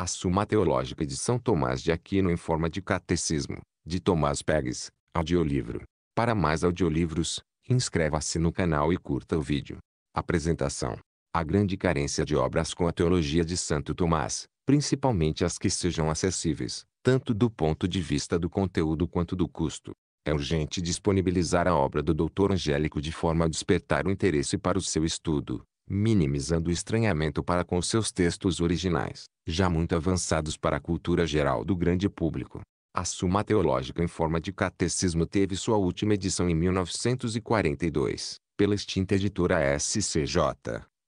A Suma Teológica de São Tomás de Aquino em forma de catecismo, de Tomás Pegues, audiolivro. Para mais audiolivros, inscreva-se no canal e curta o vídeo. Apresentação. A grande carência de obras com a teologia de Santo Tomás, principalmente as que sejam acessíveis, tanto do ponto de vista do conteúdo quanto do custo. É urgente disponibilizar a obra do Dr. Angélico de forma a despertar o interesse para o seu estudo, minimizando o estranhamento para com seus textos originais, já muito avançados para a cultura geral do grande público. A Suma Teológica em forma de catecismo teve sua última edição em 1942, pela extinta editora SCJ,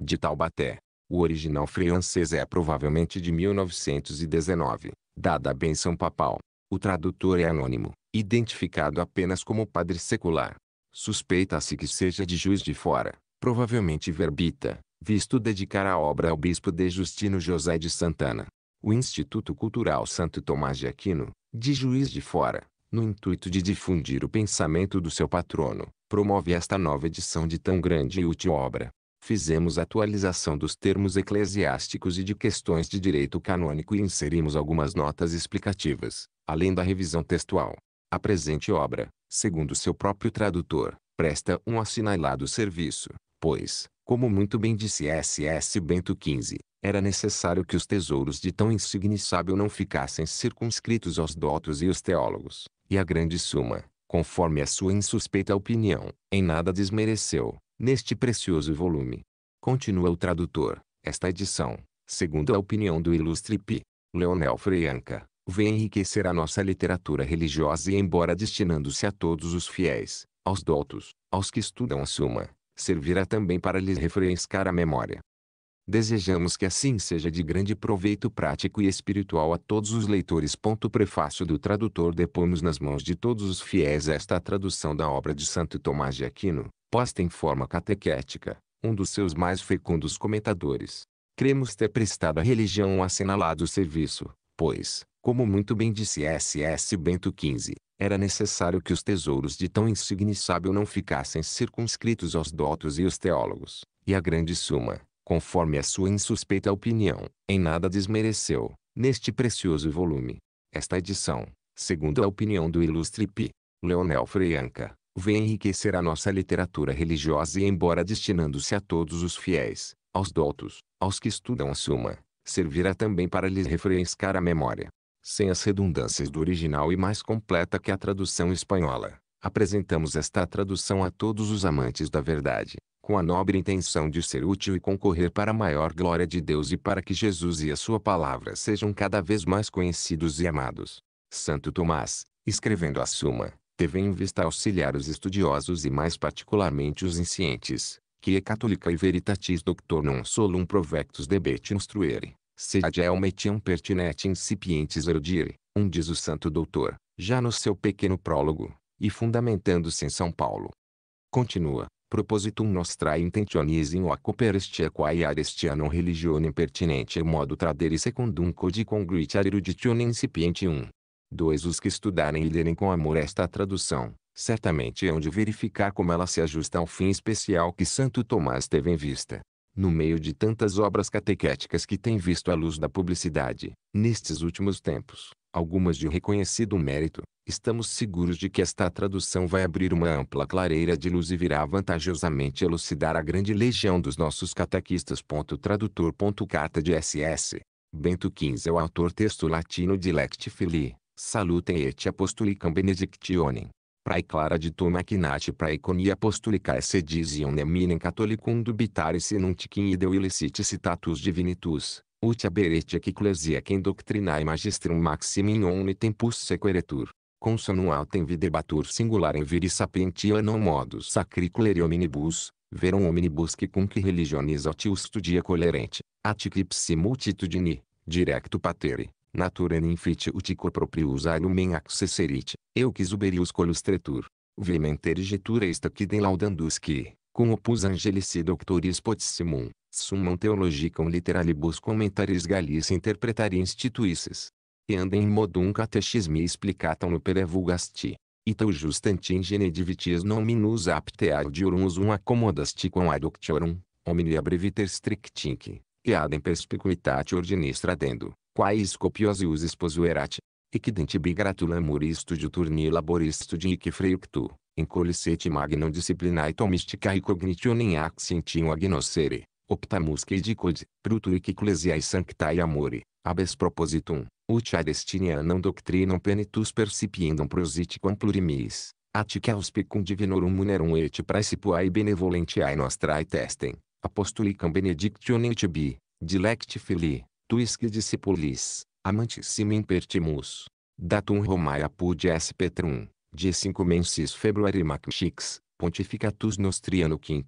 de Taubaté. O original francês é provavelmente de 1919, dada a benção papal. O tradutor é anônimo, identificado apenas como padre secular. Suspeita-se que seja de Juiz de Fora, provavelmente verbita, visto dedicar a obra ao bispo de Justino José de Santana. O Instituto Cultural Santo Tomás de Aquino, de Juiz de Fora, no intuito de difundir o pensamento do seu patrono, promove esta nova edição de tão grande e útil obra. Fizemos atualização dos termos eclesiásticos e de questões de direito canônico e inserimos algumas notas explicativas, além da revisão textual. A presente obra, segundo seu próprio tradutor, presta um assinalado serviço, Pois, como muito bem disse S.S. Bento XV, era necessário que os tesouros de tão insignificável não ficassem circunscritos aos doutos e os teólogos, e a grande suma, conforme a sua insuspeita opinião, em nada desmereceu, neste precioso volume. Continua o tradutor, esta edição, segundo a opinião do ilustre P. Leonel Freianca, vem enriquecer a nossa literatura religiosa e embora destinando-se a todos os fiéis, aos doutos, aos que estudam a suma, servirá também para lhes refrescar a memória. Desejamos que assim seja de grande proveito prático e espiritual a todos os leitores. Ponto prefácio do tradutor depomos nas mãos de todos os fiéis esta tradução da obra de Santo Tomás de Aquino, posta em forma catequética, um dos seus mais fecundos comentadores. Cremos ter prestado à religião um assinalado serviço, pois, como muito bem disse S.S. Bento XV, era necessário que os tesouros de tão insigne sábio não ficassem circunscritos aos doutos e os teólogos, e a grande suma, conforme a sua insuspeita opinião, em nada desmereceu, neste precioso volume. Esta edição, segundo a opinião do ilustre P. Leonel Freianca, vem enriquecer a nossa literatura religiosa e embora destinando-se a todos os fiéis, aos doutos, aos que estudam a Suma, servirá também para lhes refrescar a memória, sem as redundâncias do original e mais completa que a tradução espanhola. Apresentamos esta tradução a todos os amantes da verdade, com a nobre intenção de ser útil e concorrer para a maior glória de Deus e para que Jesus e a sua palavra sejam cada vez mais conhecidos e amados. Santo Tomás, escrevendo a Suma, teve em vista auxiliar os estudiosos e mais particularmente os inscientes, que é católica e veritatis doctor non solum provectus debet instruere Sediel é metiam pertinente incipientes erudire, um diz o santo doutor, já no seu pequeno prólogo, e fundamentando-se em São Paulo. Continua, propositum nostrae intentionis in ocuperestia quae arestia non religione pertinente modo tradere secundum codi congruit ad eruditione incipiente 1. dois Os que estudarem e lerem com amor esta tradução, certamente hão de verificar como ela se ajusta ao fim especial que Santo Tomás teve em vista, no meio de tantas obras catequéticas que têm visto a luz da publicidade, nestes últimos tempos, algumas de reconhecido mérito, estamos seguros de que esta tradução vai abrir uma ampla clareira de luz e virá vantajosamente elucidar a grande legião dos nossos catequistas. Carta de SS. Bento XV é o autor texto latino de Lecti Filii, Salutem et Apostolicam Benedictionem, prae clara de ditumacnate iconia apostolicae sedizion neminem catholicum dubitare senunticin ideu illicit citatus divinitus, ut aberetia ecclesia quem doctrinae magistrum maximin omni tempus sequeretur. Consonum autem videbatur singular em viri sapientia non modus sacriculere omnibus. verum omnibus que cum que religionis autius studia colerente, aticipsi multitudini, directo pateri, Naturen infitiutico proprius argumen accesserit, eu quis uberius colustretur. Vehementer getura esta qui den laudandus qui cum opus angelici doctoris potissimum, summam theologicam literalibus commentaris galis interpretari instituisses. E andem modum catechismi explicatam opere Ita Ito justantingene divitis nominus apte adiurum usum accommodasti quam adoctiorum, omnia abreviter strictinque, e adem perspicuitate ordinistra dendo quaes copiosius exposuerat, equidentibim gratulam muri studio turni laboris studi ic freictu, incolicete magnum disciplinae tomisticae cognitionem accentium agnoscere, optamusque dicod, pruto ic ecclesiae sanctae amore, abes propositum, ut ad non doctrinam penitus percipiendum prositicum plurimis, atticaus auspicum divinorum munerum et praecipuae benevolentiae nostrae testem, apostolicam benedictionem tibi, dilecti filii tuis que discipulis, amantissim impertimus. Datum Romae apud S. Petrum, de 5 mensis Februari Maxix, Pontificatus Nostriano V.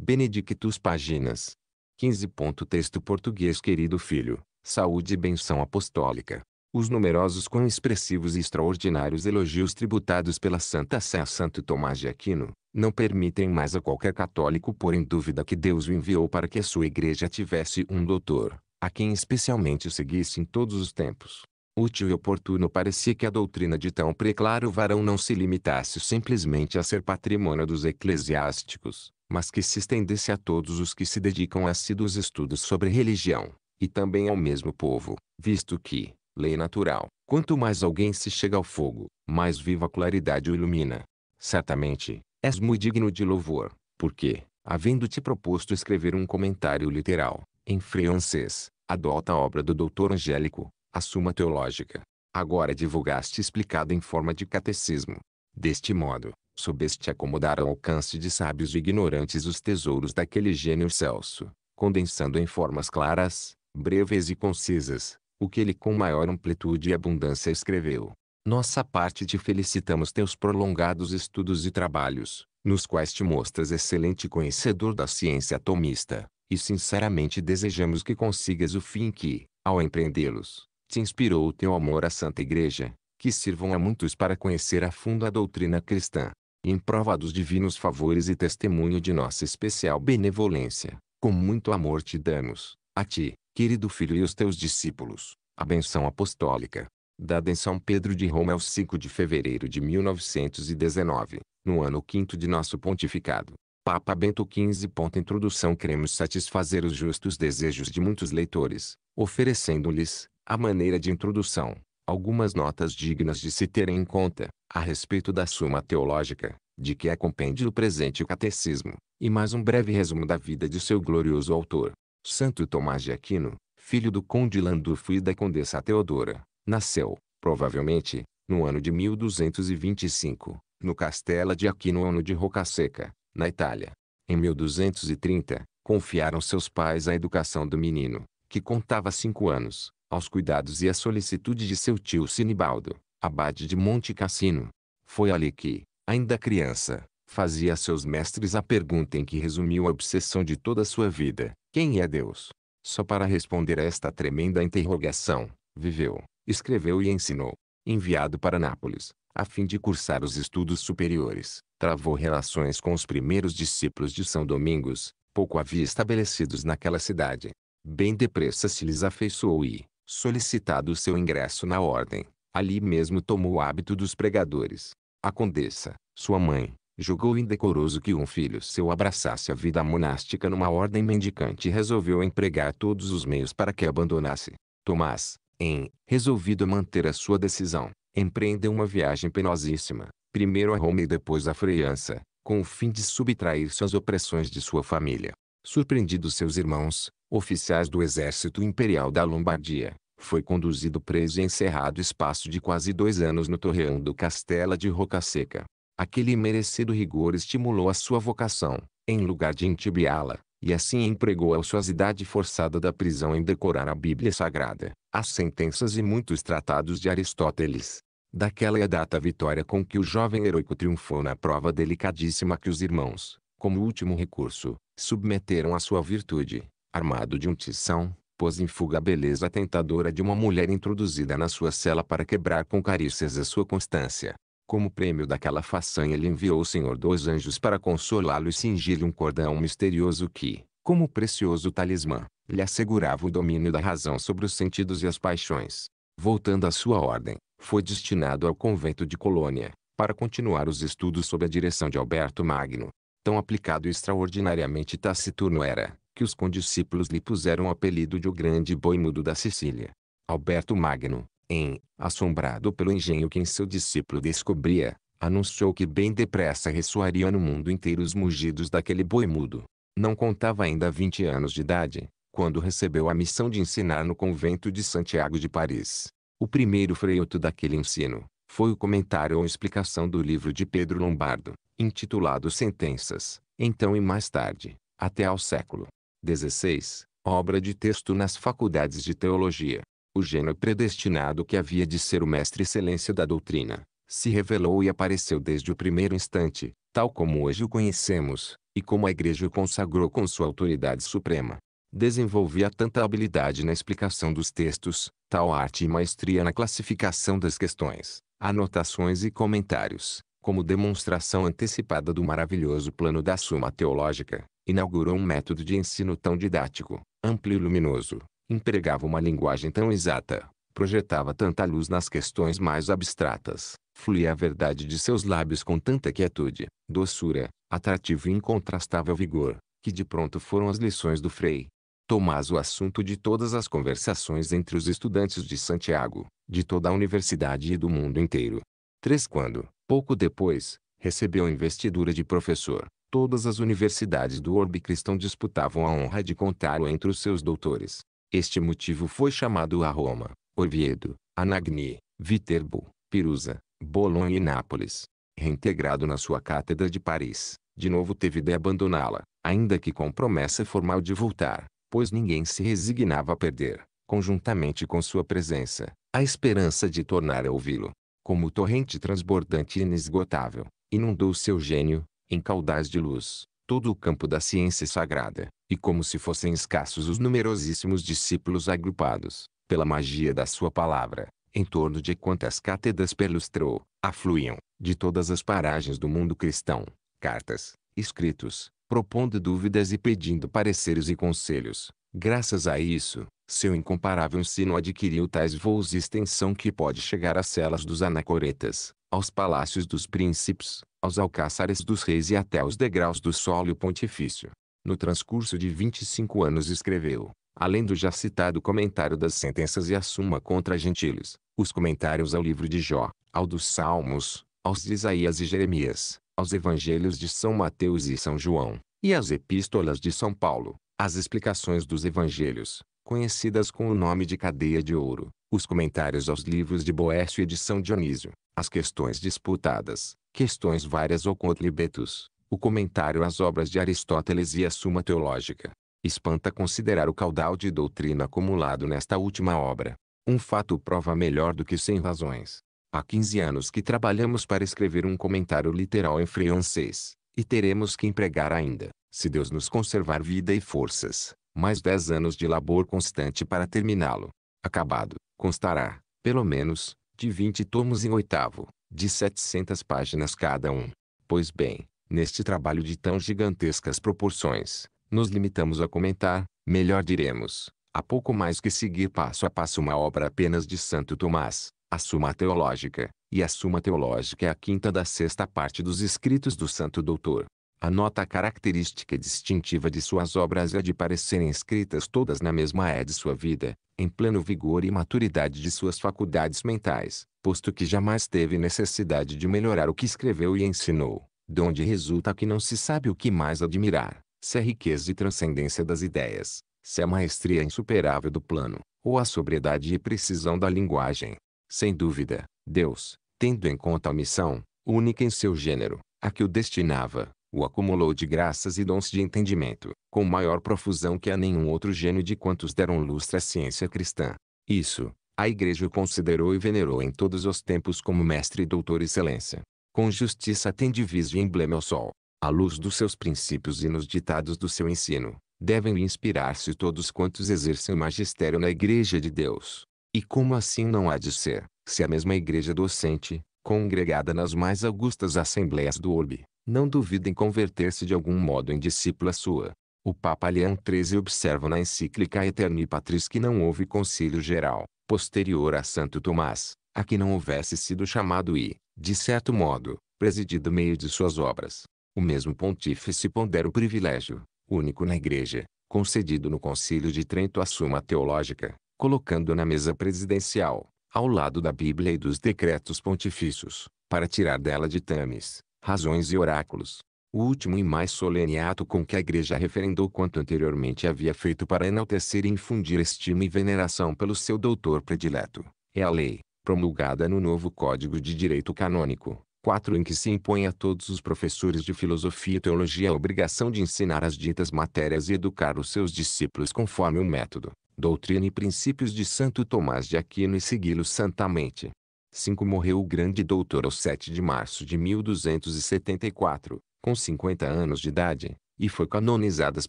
Benedictus paginas. 15. Texto português Querido filho, saúde e benção apostólica. Os numerosos com expressivos e extraordinários elogios tributados pela Santa Sé a Santo Tomás de Aquino, não permitem mais a qualquer católico pôr em dúvida que Deus o enviou para que a sua igreja tivesse um doutor, a quem especialmente o seguisse em todos os tempos. Útil e oportuno parecia que a doutrina de tão preclaro varão não se limitasse simplesmente a ser patrimônio dos eclesiásticos, mas que se estendesse a todos os que se dedicam a assíduos estudos sobre religião, e também ao mesmo povo, visto que, lei natural, quanto mais alguém se chega ao fogo, mais viva a claridade o ilumina. Certamente, és muito digno de louvor, porque, havendo-te proposto escrever um comentário literal, em francês, adota a obra do doutor Angélico, a Suma Teológica. Agora divulgaste explicado em forma de catecismo. Deste modo, soubeste acomodar ao alcance de sábios e ignorantes os tesouros daquele gênio Celso, condensando em formas claras, breves e concisas, o que ele com maior amplitude e abundância escreveu. Nossa parte te felicitamos teus prolongados estudos e trabalhos, nos quais te mostras excelente conhecedor da ciência atomista, e sinceramente desejamos que consigas o fim que, ao empreendê-los, te inspirou o teu amor à Santa Igreja, que sirvam a muitos para conhecer a fundo a doutrina cristã. Em prova dos divinos favores e testemunho de nossa especial benevolência, com muito amor te damos, a ti, querido filho e os teus discípulos, a benção apostólica, dada em São Pedro de Roma ao 5 de fevereiro de 1919, no ano quinto de nosso pontificado. Papa Bento XV. Introdução Queremos satisfazer os justos desejos de muitos leitores, oferecendo-lhes, a maneira de introdução, algumas notas dignas de se terem em conta, a respeito da Suma Teológica, de que é compêndio presente Catecismo, e mais um breve resumo da vida de seu glorioso autor. Santo Tomás de Aquino, filho do conde Landulfo e da condessa Teodora, nasceu, provavelmente, no ano de 1225, no Castela de Aquino ou no de Rocaseca, na Itália, em 1230, confiaram seus pais a educação do menino, que contava cinco anos, aos cuidados e à solicitude de seu tio Sinibaldo, abade de Monte Cassino. Foi ali que, ainda criança, fazia a seus mestres a pergunta em que resumiu a obsessão de toda a sua vida: Quem é Deus? Só para responder a esta tremenda interrogação, viveu, escreveu e ensinou. Enviado para Nápoles, a fim de cursar os estudos superiores, travou relações com os primeiros discípulos de São Domingos, pouco havia estabelecidos naquela cidade. Bem depressa se lhes afeiçoou e, solicitado o seu ingresso na ordem, ali mesmo tomou o hábito dos pregadores. A condessa, sua mãe, julgou indecoroso que um filho seu abraçasse a vida monástica numa ordem mendicante e resolveu empregar todos os meios para que abandonasse. Tomás, em, resolvido a manter a sua decisão, empreendeu uma viagem penosíssima, primeiro a Roma e depois à França, com o fim de subtrair-se às opressões de sua família. Surpreendido seus irmãos, oficiais do exército imperial da Lombardia, foi conduzido preso e encerrado espaço de quase dois anos no torreão do Castela de Rocaseca. Aquele merecido rigor estimulou a sua vocação, em lugar de entibiá-la, e assim empregou a ociosidade forçada da prisão em decorar a Bíblia Sagrada, as sentenças e muitos tratados de Aristóteles, Daquela é a data vitória com que o jovem heróico triunfou na prova delicadíssima que os irmãos, como último recurso, submeteram à sua virtude, armado de um tição, pôs em fuga a beleza tentadora de uma mulher introduzida na sua cela para quebrar com carícias a sua constância. Como prêmio daquela façanha lhe enviou o Senhor dois anjos para consolá-lo e cingir-lhe um cordão misterioso que, como precioso talismã, lhe assegurava o domínio da razão sobre os sentidos e as paixões. Voltando à sua ordem, foi destinado ao convento de Colônia, para continuar os estudos sob a direção de Alberto Magno. Tão aplicado e extraordinariamente taciturno era, que os condiscípulos lhe puseram o apelido de o Grande Boi Mudo da Sicília. Alberto Magno, em, assombrado pelo engenho que em seu discípulo descobria, anunciou que bem depressa ressoaria no mundo inteiro os mugidos daquele boi mudo. Não contava ainda 20 anos de idade, quando recebeu a missão de ensinar no convento de Santiago de Paris. O primeiro freioto daquele ensino foi o comentário ou explicação do livro de Pedro Lombardo, intitulado Sentenças, então e mais tarde, até ao século XVI, obra de texto nas faculdades de teologia. O gênio predestinado que havia de ser o mestre excelência da doutrina, se revelou e apareceu desde o primeiro instante, tal como hoje o conhecemos, e como a Igreja o consagrou com sua autoridade suprema. Desenvolvia tanta habilidade na explicação dos textos, tal arte e maestria na classificação das questões, anotações e comentários, como demonstração antecipada do maravilhoso plano da Suma Teológica, inaugurou um método de ensino tão didático, amplo e luminoso, empregava uma linguagem tão exata, projetava tanta luz nas questões mais abstratas, fluía a verdade de seus lábios com tanta quietude, doçura, atrativo e incontrastável vigor, que de pronto foram as lições do Frei, Tomás o assunto de todas as conversações entre os estudantes de Santiago, de toda a universidade e do mundo inteiro. 3. Quando, pouco depois, recebeu a investidura de professor, todas as universidades do orbe cristão disputavam a honra de contá-lo entre os seus doutores. Este motivo foi chamado a Roma, Oviedo, Anagni, Viterbo, Perusa, Bolonha e Nápoles. Reintegrado na sua cátedra de Paris, de novo teve de abandoná-la, ainda que com promessa formal de voltar, pois ninguém se resignava a perder, conjuntamente com sua presença, a esperança de tornar a ouvi-lo. Como torrente transbordante e inesgotável, inundou seu gênio, em caudais de luz, todo o campo da ciência sagrada, e como se fossem escassos os numerosíssimos discípulos agrupados, pela magia da sua palavra, em torno de quantas cátedras perlustrou, afluíam, de todas as paragens do mundo cristão, cartas, escritos, propondo dúvidas e pedindo pareceres e conselhos. Graças a isso, seu incomparável ensino adquiriu tais voos e extensão que pode chegar às celas dos anacoretas, aos palácios dos príncipes, aos alcaçares dos reis e até aos degraus do solo pontifício. No transcurso de 25 anos escreveu, além do já citado comentário das sentenças e a suma contra gentiles, os comentários ao livro de Jó, ao dos Salmos, aos de Isaías e Jeremias, aos evangelhos de São Mateus e São João, e às epístolas de São Paulo, as explicações dos evangelhos, conhecidas com o nome de cadeia de ouro, os comentários aos livros de Boécio e de São Dionísio, as questões disputadas, questões várias ou contribetos, o comentário às obras de Aristóteles e a Suma Teológica. Espanta considerar o caudal de doutrina acumulado nesta última obra. Um fato prova melhor do que cem razões Há 15 anos que trabalhamos para escrever um comentário literal em francês, e teremos que empregar ainda, se Deus nos conservar vida e forças, mais 10 anos de labor constante para terminá-lo. Acabado, constará, pelo menos, de 20 tomos em oitavo, de 700 páginas cada um. Pois bem, neste trabalho de tão gigantescas proporções, nos limitamos a comentar, melhor diremos, a pouco mais que seguir passo a passo uma obra apenas de Santo Tomás, a Suma Teológica, e a Suma Teológica é a quinta da sexta parte dos escritos do Santo Doutor. A nota característica distintiva de suas obras é de parecerem escritas todas na mesma é de sua vida, em pleno vigor e maturidade de suas faculdades mentais, posto que jamais teve necessidade de melhorar o que escreveu e ensinou, donde resulta que não se sabe o que mais admirar, se a é riqueza e transcendência das ideias, se a é maestria insuperável do plano, ou a sobriedade e precisão da linguagem, sem dúvida, Deus, tendo em conta a missão, única em seu gênero, a que o destinava, o acumulou de graças e dons de entendimento, com maior profusão que a nenhum outro gênio de quantos deram lustre à ciência cristã. Isso, a Igreja o considerou e venerou em todos os tempos como mestre e doutor excelência. Com justiça tem divisa e emblema ao sol. À luz dos seus princípios e nos ditados do seu ensino, devem inspirar-se todos quantos exercem o magistério na Igreja de Deus. E como assim não há de ser, se a mesma igreja docente, congregada nas mais augustas assembleias do orbe, não duvida em converter-se de algum modo em discípula sua? O Papa Leão XIII observa na encíclica Eterni Patris que não houve concílio geral, posterior a Santo Tomás, a que não houvesse sido chamado e, de certo modo, presidido meio de suas obras. O mesmo pontífice pondera o privilégio, único na Igreja, concedido no Concílio de Trento à Suma Teológica, colocando na mesa presidencial, ao lado da Bíblia e dos decretos pontifícios, para tirar dela ditames, razões e oráculos. O último e mais solene ato com que a igreja referendou quanto anteriormente havia feito para enaltecer e infundir estima e veneração pelo seu doutor predileto, é a lei, promulgada no novo Código de Direito Canônico, 4 em que se impõe a todos os professores de filosofia e teologia a obrigação de ensinar as ditas matérias e educar os seus discípulos conforme o método, doutrina e princípios de Santo Tomás de Aquino e segui-los santamente. 5. Morreu o grande doutor ao 7 de março de 1274, com 50 anos de idade, e foi canonizadas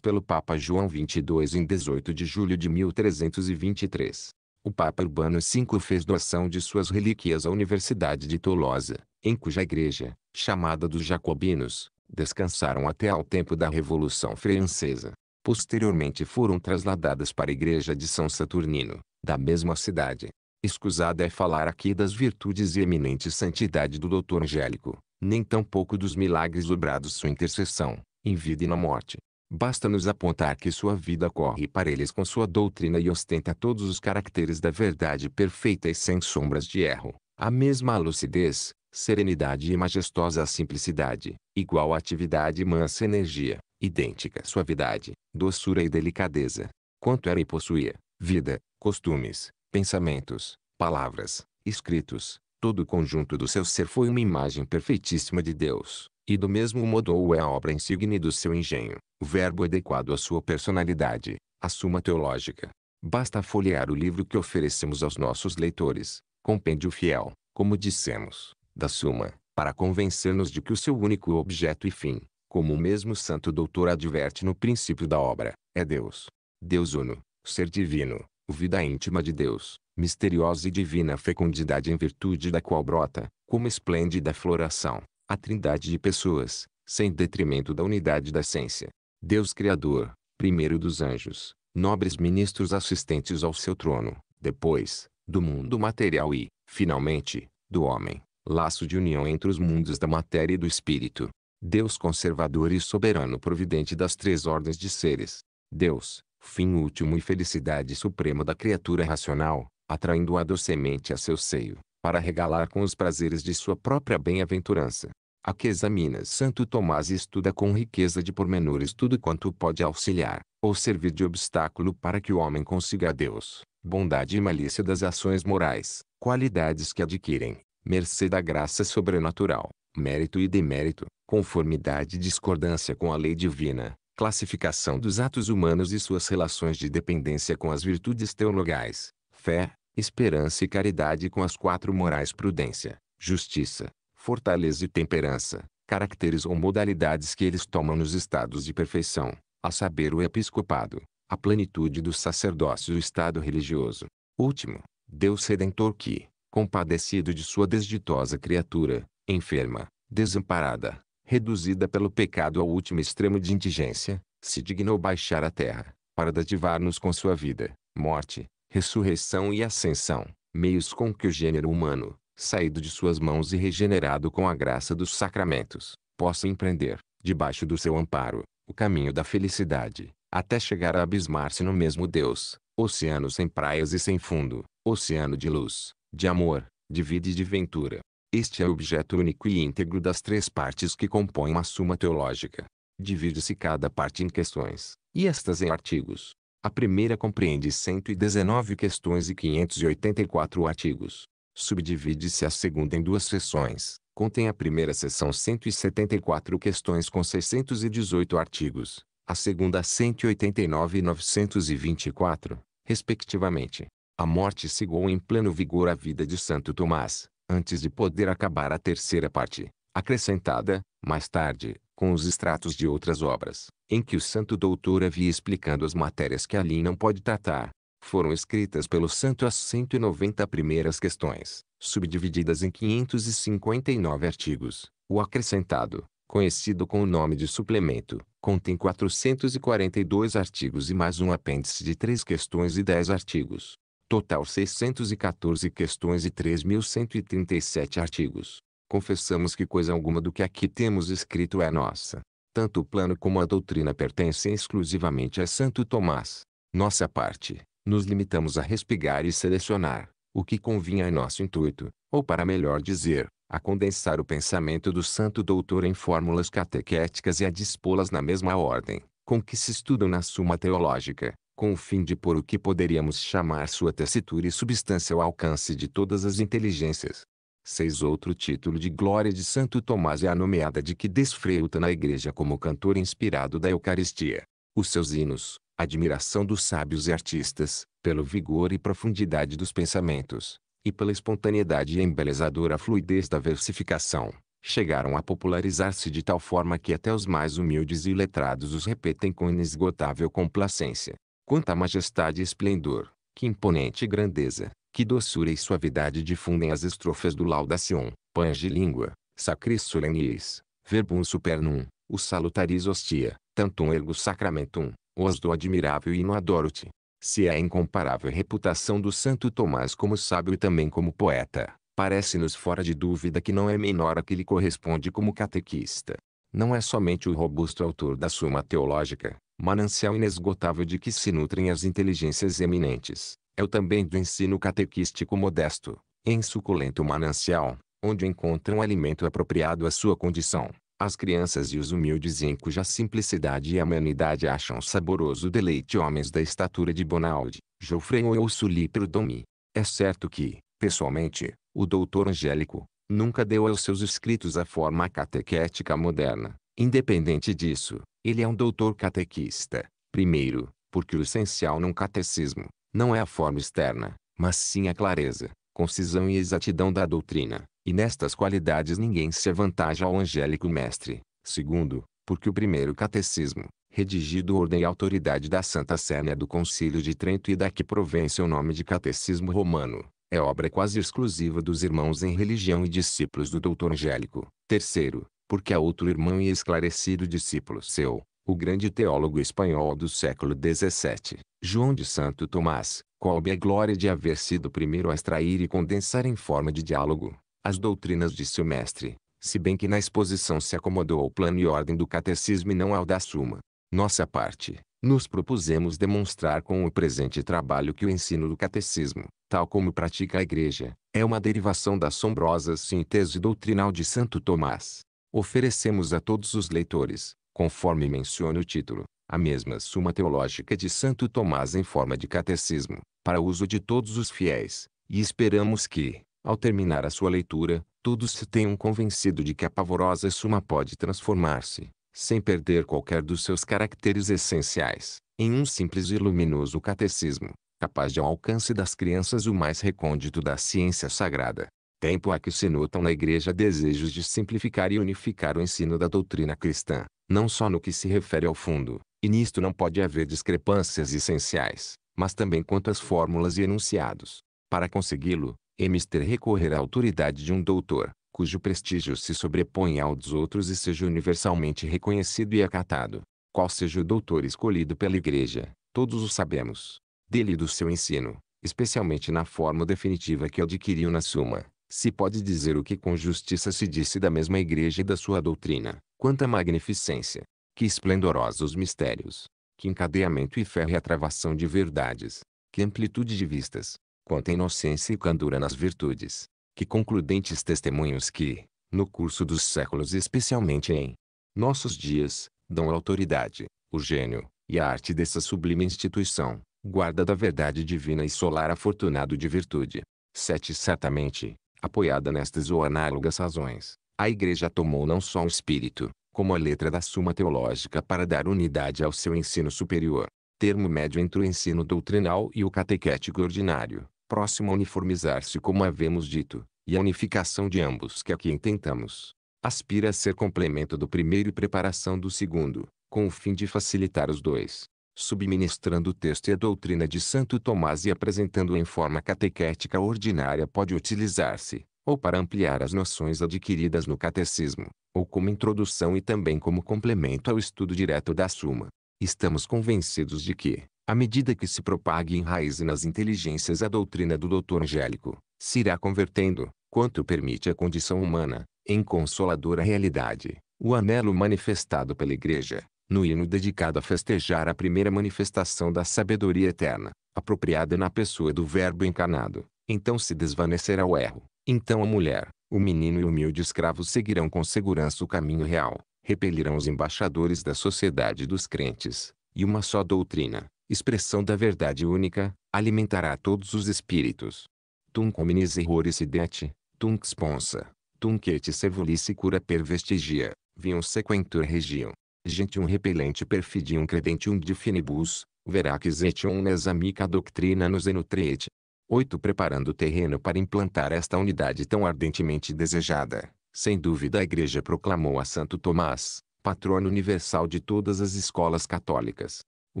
pelo Papa João XXII em 18 de julho de 1323. O Papa Urbano V fez doação de suas relíquias à Universidade de Tolosa, em cuja igreja, chamada dos Jacobinos, descansaram até ao tempo da Revolução Francesa. Posteriormente foram trasladadas para a igreja de São Saturnino, da mesma cidade. Escusado é falar aqui das virtudes e eminente santidade do doutor Angélico, nem tampouco dos milagres obrados sua intercessão, em vida e na morte. Basta-nos apontar que sua vida corre eles com sua doutrina e ostenta todos os caracteres da verdade perfeita e sem sombras de erro. A mesma lucidez, serenidade e majestosa simplicidade, igual atividade e mansa energia, idêntica suavidade, doçura e delicadeza. Quanto era e possuía, vida, costumes, pensamentos, palavras, escritos, todo o conjunto do seu ser foi uma imagem perfeitíssima de Deus, e do mesmo modo ou é a obra insigne do seu engenho, o verbo adequado à sua personalidade, a suma teológica. Basta folhear o livro que oferecemos aos nossos leitores, compêndio fiel, como dissemos, da Suma, para convencer-nos de que o seu único objeto e fim, como o mesmo santo doutor adverte no princípio da obra, é Deus. Deus uno, ser divino, vida íntima de Deus, misteriosa e divina fecundidade em virtude da qual brota, como esplêndida floração, a trindade de pessoas, sem detrimento da unidade da essência. Deus Criador, primeiro dos anjos, nobres ministros assistentes ao seu trono, depois, do mundo material e, finalmente, do homem, laço de união entre os mundos da matéria e do espírito. Deus conservador e soberano providente das três ordens de seres. Deus, fim último e felicidade suprema da criatura racional, atraindo-a docemente a seu seio, para regalar com os prazeres de sua própria bem-aventurança. A que examina Santo Tomás e estuda com riqueza de pormenores tudo quanto pode auxiliar, ou servir de obstáculo para que o homem consiga a Deus, bondade e malícia das ações morais, qualidades que adquirem, mercê da graça sobrenatural, mérito e demérito, conformidade e discordância com a lei divina, classificação dos atos humanos e suas relações de dependência com as virtudes teologais, fé, esperança e caridade com as quatro morais prudência, justiça, fortaleza e temperança, caracteres ou modalidades que eles tomam nos estados de perfeição, a saber o episcopado, a plenitude do sacerdócio e o estado religioso. Último, Deus Redentor que, compadecido de sua desditosa criatura, enferma, desamparada, reduzida pelo pecado ao último extremo de indigência, se dignou baixar à terra, para dativar-nos com sua vida, morte, ressurreição e ascensão, meios com que o gênero humano, saído de suas mãos e regenerado com a graça dos sacramentos, possa empreender, debaixo do seu amparo, o caminho da felicidade, até chegar a abismar-se no mesmo Deus, oceano sem praias e sem fundo, oceano de luz, de amor, de vida e de ventura. Este é o objeto único e íntegro das três partes que compõem a Suma Teológica. Divide-se cada parte em questões, e estas em artigos. A primeira compreende 119 questões e 584 artigos. Subdivide-se a segunda em duas seções. Contém a primeira seção 174 questões com 618 artigos, a segunda 189 e 924, respectivamente. A morte cegou em pleno vigor a vida de Santo Tomás, antes de poder acabar a terceira parte, acrescentada, mais tarde, com os extratos de outras obras, em que o santo doutor havia explicando as matérias que ali não pode tratar. Foram escritas pelo santo as 190 primeiras questões, subdivididas em 559 artigos. O acrescentado, conhecido com o nome de suplemento, contém 442 artigos e mais um apêndice de 3 questões e 10 artigos. Total 614 questões e 3.137 artigos. Confessamos que coisa alguma do que aqui temos escrito é nossa. Tanto o plano como a doutrina pertencem exclusivamente a Santo Tomás. Nossa parte, nos limitamos a respigar e selecionar o que convinha a nosso intuito, ou para melhor dizer, a condensar o pensamento do santo doutor em fórmulas catequéticas e a dispô-las na mesma ordem com que se estudam na Suma Teológica, com o fim de pôr o que poderíamos chamar sua tessitura e substância ao alcance de todas as inteligências. 6. Outro título de glória de Santo Tomás é a nomeada de que desfreuta na igreja como cantor inspirado da Eucaristia. Os seus hinos, admiração dos sábios e artistas, pelo vigor e profundidade dos pensamentos, e pela espontaneidade e embelezadora fluidez da versificação, chegaram a popularizar-se de tal forma que até os mais humildes e letrados os repetem com inesgotável complacência. Quanta majestade e esplendor, que imponente grandeza, que doçura e suavidade difundem as estrofes do Laudacion, pães de língua, sacris solenis, verbum supernum, o salutaris hostia, tantum ergo sacramentum, os do admirável e no adoro-te. Se é a incomparável reputação do santo Tomás como sábio e também como poeta, parece-nos fora de dúvida que não é menor a que lhe corresponde como catequista. Não é somente o robusto autor da Suma Teológica, manancial inesgotável de que se nutrem as inteligências eminentes, é o também do ensino catequístico modesto, em suculento manancial, onde encontram alimento apropriado à sua condição, as crianças e os humildes em cuja simplicidade e amenidade acham saboroso deleite homens da estatura de Bonaldi, Geoffrey ou Sulípero Domi. É certo que, pessoalmente, o doutor Angélico, nunca deu aos seus escritos a forma catequética moderna, Independente disso, ele é um doutor catequista. Primeiro, porque o essencial num catecismo não é a forma externa, mas sim a clareza, concisão e exatidão da doutrina, e nestas qualidades ninguém se avantaja ao angélico mestre. Segundo, porque o primeiro catecismo, redigido ordem e autoridade da Santa Sé do Concílio de Trento e da que provém seu nome de Catecismo Romano, é obra quase exclusiva dos irmãos em religião e discípulos do doutor angélico. Terceiro, porque há outro irmão e esclarecido discípulo seu, o grande teólogo espanhol do século XVII, João de Santo Tomás, coube a glória de haver sido o primeiro a extrair e condensar em forma de diálogo as doutrinas de seu mestre, se bem que na exposição se acomodou ao plano e ordem do catecismo e não ao da suma. Nossa parte, nos propusemos demonstrar com o presente trabalho que o ensino do catecismo, tal como pratica a Igreja, é uma derivação da assombrosa síntese doutrinal de Santo Tomás oferecemos a todos os leitores, conforme menciona o título, a mesma Suma Teológica de Santo Tomás em forma de catecismo, para uso de todos os fiéis, e esperamos que, ao terminar a sua leitura, todos se tenham convencido de que a pavorosa Suma pode transformar-se, sem perder qualquer dos seus caracteres essenciais, em um simples e luminoso catecismo, capaz de ao alcance das crianças o mais recôndito da ciência sagrada tempo há que se notam na Igreja desejos de simplificar e unificar o ensino da doutrina cristã, não só no que se refere ao fundo, e nisto não pode haver discrepâncias essenciais, mas também quanto às fórmulas e enunciados. Para consegui-lo, Emister recorrer à autoridade de um doutor, cujo prestígio se sobrepõe ao dos outros e seja universalmente reconhecido e acatado. Qual seja o doutor escolhido pela Igreja, todos o sabemos. Dele e do seu ensino, especialmente na forma definitiva que adquiriu na Suma, se pode dizer o que com justiça se disse da mesma igreja e da sua doutrina. Quanta magnificência! Que esplendorosos mistérios! Que encadeamento e férrea travação de verdades! Que amplitude de vistas! Quanta inocência e candura nas virtudes! Que concludentes testemunhos que, no curso dos séculos especialmente em nossos dias, dão a autoridade, o gênio, e a arte dessa sublime instituição, guarda da verdade divina e solar afortunado de virtude. 7. Certamente, apoiada nestas ou análogas razões, a Igreja tomou não só o espírito, como a letra da Suma Teológica para dar unidade ao seu ensino superior, termo médio entre o ensino doutrinal e o catequético ordinário, próximo a uniformizar-se como havemos dito, e a unificação de ambos que aqui intentamos. Aspira a ser complemento do primeiro e preparação do segundo, com o fim de facilitar os dois, subministrando o texto e a doutrina de Santo Tomás e apresentando em forma catequética ordinária pode utilizar-se, ou para ampliar as noções adquiridas no catecismo, ou como introdução e também como complemento ao estudo direto da Suma. Estamos convencidos de que, à medida que se propague em raiz e nas inteligências a doutrina do doutor angélico, se irá convertendo, quanto permite a condição humana, em consoladora realidade, o anelo manifestado pela Igreja, no hino dedicado a festejar a primeira manifestação da sabedoria eterna, apropriada na pessoa do Verbo encarnado, então se desvanecerá o erro. Então a mulher, o menino e o humilde escravo seguirão com segurança o caminho real, repelirão os embaixadores da sociedade dos crentes, e uma só doutrina, expressão da verdade única, alimentará todos os espíritos. Tunc hominis errores idet, tunc sponsa, tunc et servulice cura per vestigia, vium sequentur regium. Gente um repelente perfidium credentium difinibus, veracis etiones amica doctrina nos enutriet. 8. Preparando o terreno para implantar esta unidade tão ardentemente desejada, sem dúvida a Igreja proclamou a Santo Tomás, patrono universal de todas as escolas católicas. O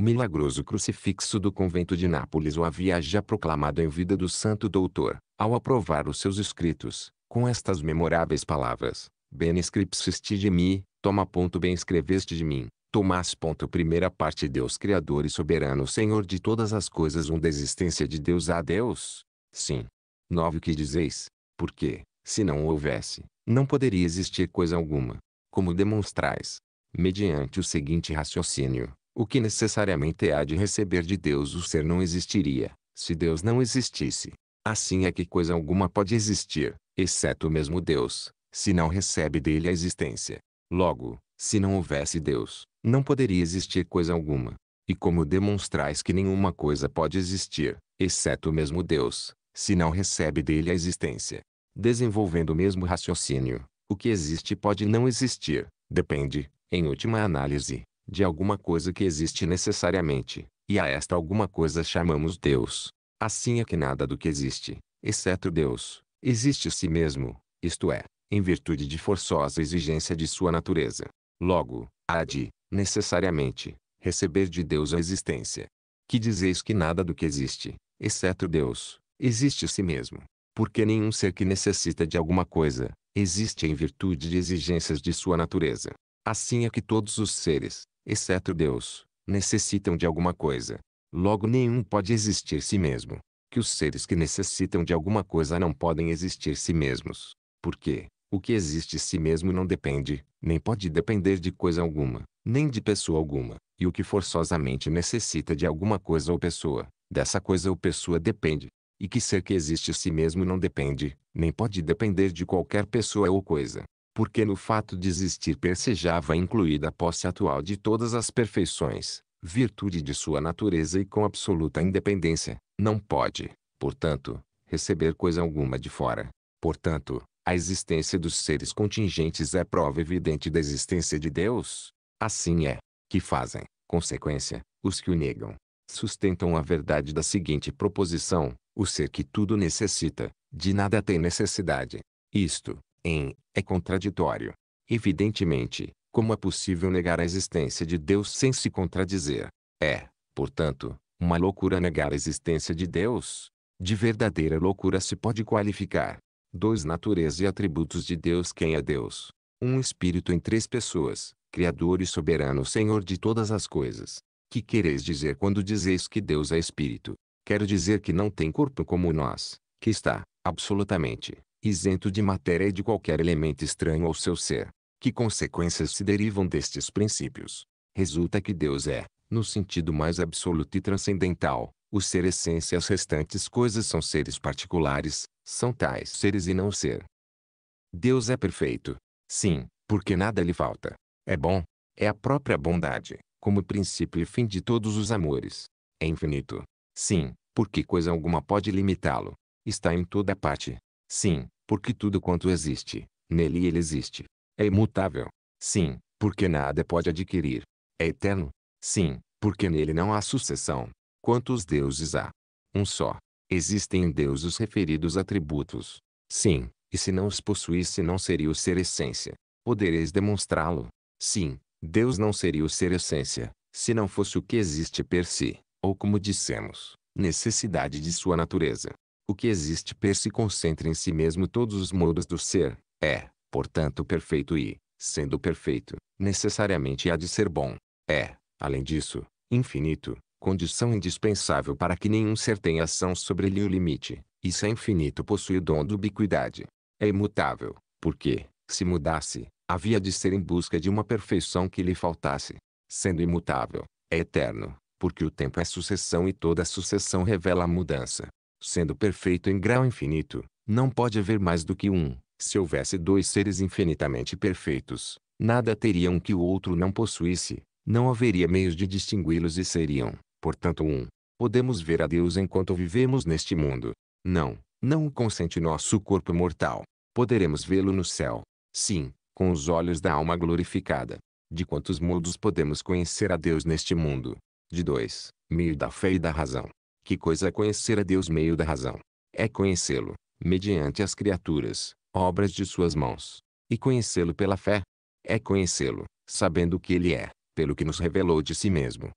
milagroso crucifixo do convento de Nápoles o havia já proclamado em vida do santo doutor, ao aprovar os seus escritos, com estas memoráveis palavras, Bene scripsistigemi, Toma ponto bem escreveste de mim. Tomás ponto primeira parte Deus Criador e Soberano Senhor de todas as coisas um da existência de Deus a Deus. Sim. 9 que dizeis, porque, se não houvesse, não poderia existir coisa alguma. Como demonstrais, mediante o seguinte raciocínio, o que necessariamente há de receber de Deus o ser não existiria, se Deus não existisse. Assim é que coisa alguma pode existir, exceto mesmo Deus, se não recebe dele a existência. Logo, se não houvesse Deus, não poderia existir coisa alguma. E como demonstrais que nenhuma coisa pode existir, exceto o mesmo Deus, se não recebe dele a existência. Desenvolvendo o mesmo raciocínio, o que existe pode não existir, depende, em última análise, de alguma coisa que existe necessariamente, e a esta alguma coisa chamamos Deus. Assim é que nada do que existe, exceto Deus, existe si mesmo, isto é, em virtude de forçosa exigência de sua natureza. Logo, há de, necessariamente, receber de Deus a existência. Que dizeis que nada do que existe, exceto Deus, existe a si mesmo. Porque nenhum ser que necessita de alguma coisa, existe em virtude de exigências de sua natureza. Assim é que todos os seres, exceto Deus, necessitam de alguma coisa. Logo nenhum pode existir si mesmo. Que os seres que necessitam de alguma coisa não podem existir si mesmos. Porque, o que existe em si mesmo não depende, nem pode depender de coisa alguma, nem de pessoa alguma, e o que forçosamente necessita de alguma coisa ou pessoa, dessa coisa ou pessoa depende. E que ser que existe em si mesmo não depende, nem pode depender de qualquer pessoa ou coisa porque no fato de existir persejava incluída a posse atual de todas as perfeições, virtude de sua natureza e com absoluta independência, não pode, portanto, receber coisa alguma de fora. Portanto, a existência dos seres contingentes é prova evidente da existência de Deus. Assim é, que fazem, consequência, os que o negam. Sustentam a verdade da seguinte proposição: o ser que tudo necessita, de nada tem necessidade. Isto, em, é contraditório. Evidentemente, como é possível negar a existência de Deus sem se contradizer? É, portanto, uma loucura negar a existência de Deus. De verdadeira loucura se pode qualificar, 2. Natureza e atributos de Deus. Quem é Deus? Um espírito em três pessoas, Criador e soberano Senhor de todas as coisas. Que quereis dizer quando dizeis que Deus é espírito? Quero dizer que não tem corpo como nós, que está, absolutamente, isento de matéria e de qualquer elemento estranho ao seu ser. Que consequências se derivam destes princípios? Resulta que Deus é, no sentido mais absoluto e transcendental, o ser essência e as restantes coisas são seres particulares, são tais seres e não ser. Deus é perfeito. Sim, porque nada lhe falta. É bom. É a própria bondade, como princípio e fim de todos os amores. É infinito. Sim, porque coisa alguma pode limitá-lo. Está em toda parte. Sim, porque tudo quanto existe, nele ele existe. É imutável. Sim, porque nada pode adquirir. É eterno. Sim, porque nele não há sucessão, Quantos deuses há? Um só. Existem em Deus os referidos atributos. Sim, e se não os possuísse não seria o ser essência. Podereis demonstrá-lo? Sim, Deus não seria o ser essência, se não fosse o que existe per si, ou como dissemos, necessidade de sua natureza. O que existe per si concentra em si mesmo todos os modos do ser, é, portanto, perfeito e, sendo perfeito, necessariamente há de ser bom. É, além disso, infinito, condição indispensável para que nenhum ser tenha ação sobre ele o limite, isso é infinito possui o dom da ubiquidade. É imutável, porque, se mudasse, havia de ser em busca de uma perfeição que lhe faltasse. Sendo imutável, é eterno, porque o tempo é sucessão e toda sucessão revela a mudança. Sendo perfeito em grau infinito, não pode haver mais do que um. Se houvesse dois seres infinitamente perfeitos, nada teriam que o outro não possuísse, não haveria meios de distingui-los e seriam, Portanto, Um, podemos ver a Deus enquanto vivemos neste mundo. Não, não o consente nosso corpo mortal. Poderemos vê-lo no céu. Sim, com os olhos da alma glorificada. De quantos modos podemos conhecer a Deus neste mundo? De dois, meio da fé e da razão. Que coisa é conhecer a Deus meio da razão? É conhecê-lo, mediante as criaturas, obras de suas mãos. E conhecê-lo pela fé? É conhecê-lo, sabendo o que ele é, pelo que nos revelou de si mesmo.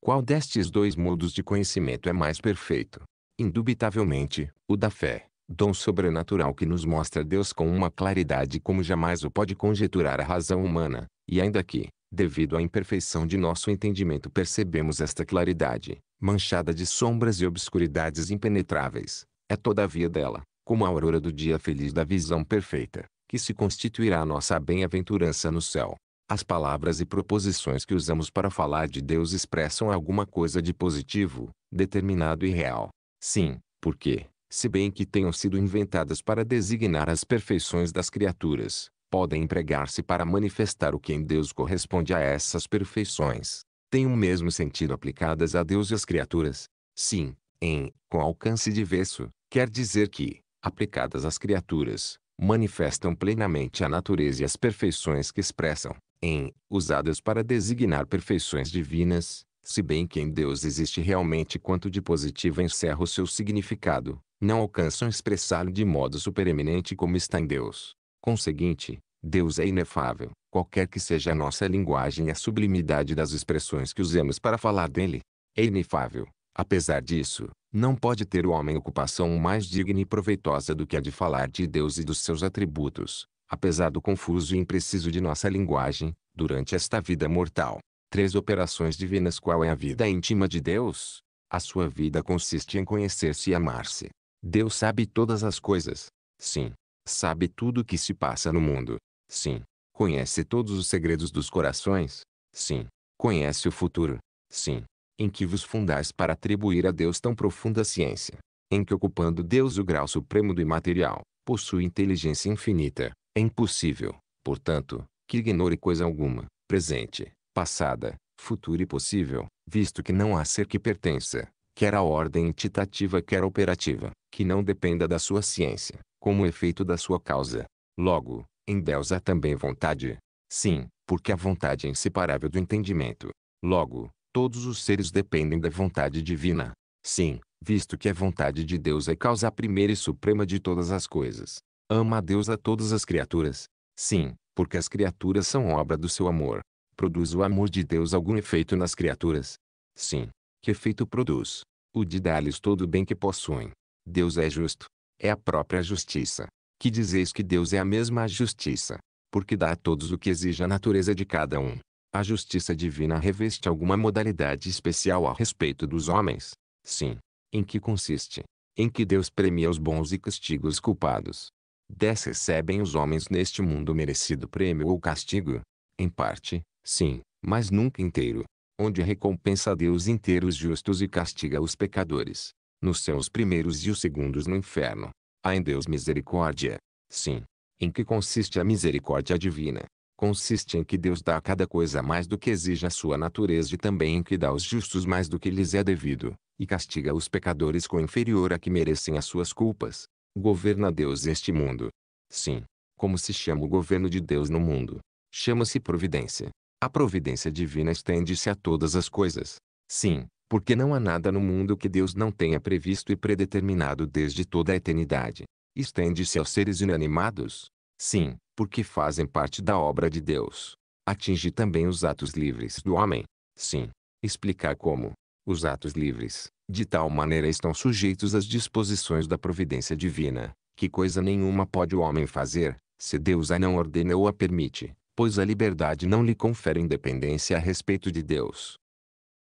Qual destes dois modos de conhecimento é mais perfeito? Indubitavelmente, o da fé, dom sobrenatural que nos mostra Deus com uma claridade como jamais o pode conjeturar a razão humana, e ainda que, devido à imperfeição de nosso entendimento percebemos esta claridade, manchada de sombras e obscuridades impenetráveis, é todavia dela, como a aurora do dia feliz da visão perfeita, que se constituirá a nossa bem-aventurança no céu. As palavras e proposições que usamos para falar de Deus expressam alguma coisa de positivo, determinado e real. Sim, porque, se bem que tenham sido inventadas para designar as perfeições das criaturas, podem empregar-se para manifestar o que em Deus corresponde a essas perfeições. Tem o mesmo sentido aplicadas a Deus e às criaturas. Sim, em com alcance diverso, quer dizer que, aplicadas às criaturas, manifestam plenamente a natureza e as perfeições que expressam em usadas para designar perfeições divinas, se bem que em Deus existe realmente quanto de positivo encerra o seu significado, não alcançam expressá-lo de modo supereminente como está em Deus. Conseguinte, Deus é inefável, qualquer que seja a nossa linguagem e a sublimidade das expressões que usemos para falar dele. É inefável. Apesar disso, não pode ter o homem ocupação mais digna e proveitosa do que a de falar de Deus e dos seus atributos, apesar do confuso e impreciso de nossa linguagem, durante esta vida mortal. Três operações divinas Qual é a vida íntima de Deus? A sua vida consiste em conhecer-se e amar-se. Deus sabe todas as coisas. Sim. Sabe tudo o que se passa no mundo. Sim. Conhece todos os segredos dos corações. Sim. Conhece o futuro. Sim. Em que vos fundais para atribuir a Deus tão profunda ciência? Em que ocupando Deus o grau supremo do imaterial, possui inteligência infinita, é impossível, portanto, que ignore coisa alguma, presente, passada, futura e possível, visto que não há ser que pertença, quer à ordem entitativa quer operativa, que não dependa da sua ciência, como efeito da sua causa. Logo, em Deus há também vontade. Sim, porque a vontade é inseparável do entendimento. Logo, todos os seres dependem da vontade divina. Sim, visto que a vontade de Deus é causa primeira e suprema de todas as coisas, Ama a Deus a todas as criaturas. Sim, porque as criaturas são obra do seu amor. Produz o amor de Deus algum efeito nas criaturas? Sim. Que efeito produz? O de dar-lhes todo o bem que possuem. Deus é justo. É a própria justiça. Que dizeis que Deus é a mesma justiça. Porque dá a todos o que exige a natureza de cada um. A justiça divina reveste alguma modalidade especial a respeito dos homens? Sim. Em que consiste? Em que Deus premia os bons e castiga os culpados. 10 recebem os homens neste mundo merecido prêmio ou castigo? Em parte, sim, mas nunca inteiro. Onde recompensa a Deus inteiros justos e castiga os pecadores. Nos céus primeiros e os segundos no inferno. Há em Deus misericórdia. Sim. Em que consiste a misericórdia divina? Consiste em que Deus dá a cada coisa mais do que exige a sua natureza e também em que dá aos justos mais do que lhes é devido, e castiga os pecadores com inferior a que merecem as suas culpas. Governa Deus este mundo. Sim. Como se chama o governo de Deus no mundo? Chama-se providência. A providência divina estende-se a todas as coisas. Sim, porque não há nada no mundo que Deus não tenha previsto e predeterminado desde toda a eternidade. Estende-se aos seres inanimados? Sim, porque fazem parte da obra de Deus. Atinge também os atos livres do homem. Sim. Explicar como. Os atos livres, de tal maneira estão sujeitos às disposições da providência divina, que coisa nenhuma pode o homem fazer, se Deus a não ordena ou a permite, pois a liberdade não lhe confere independência a respeito de Deus.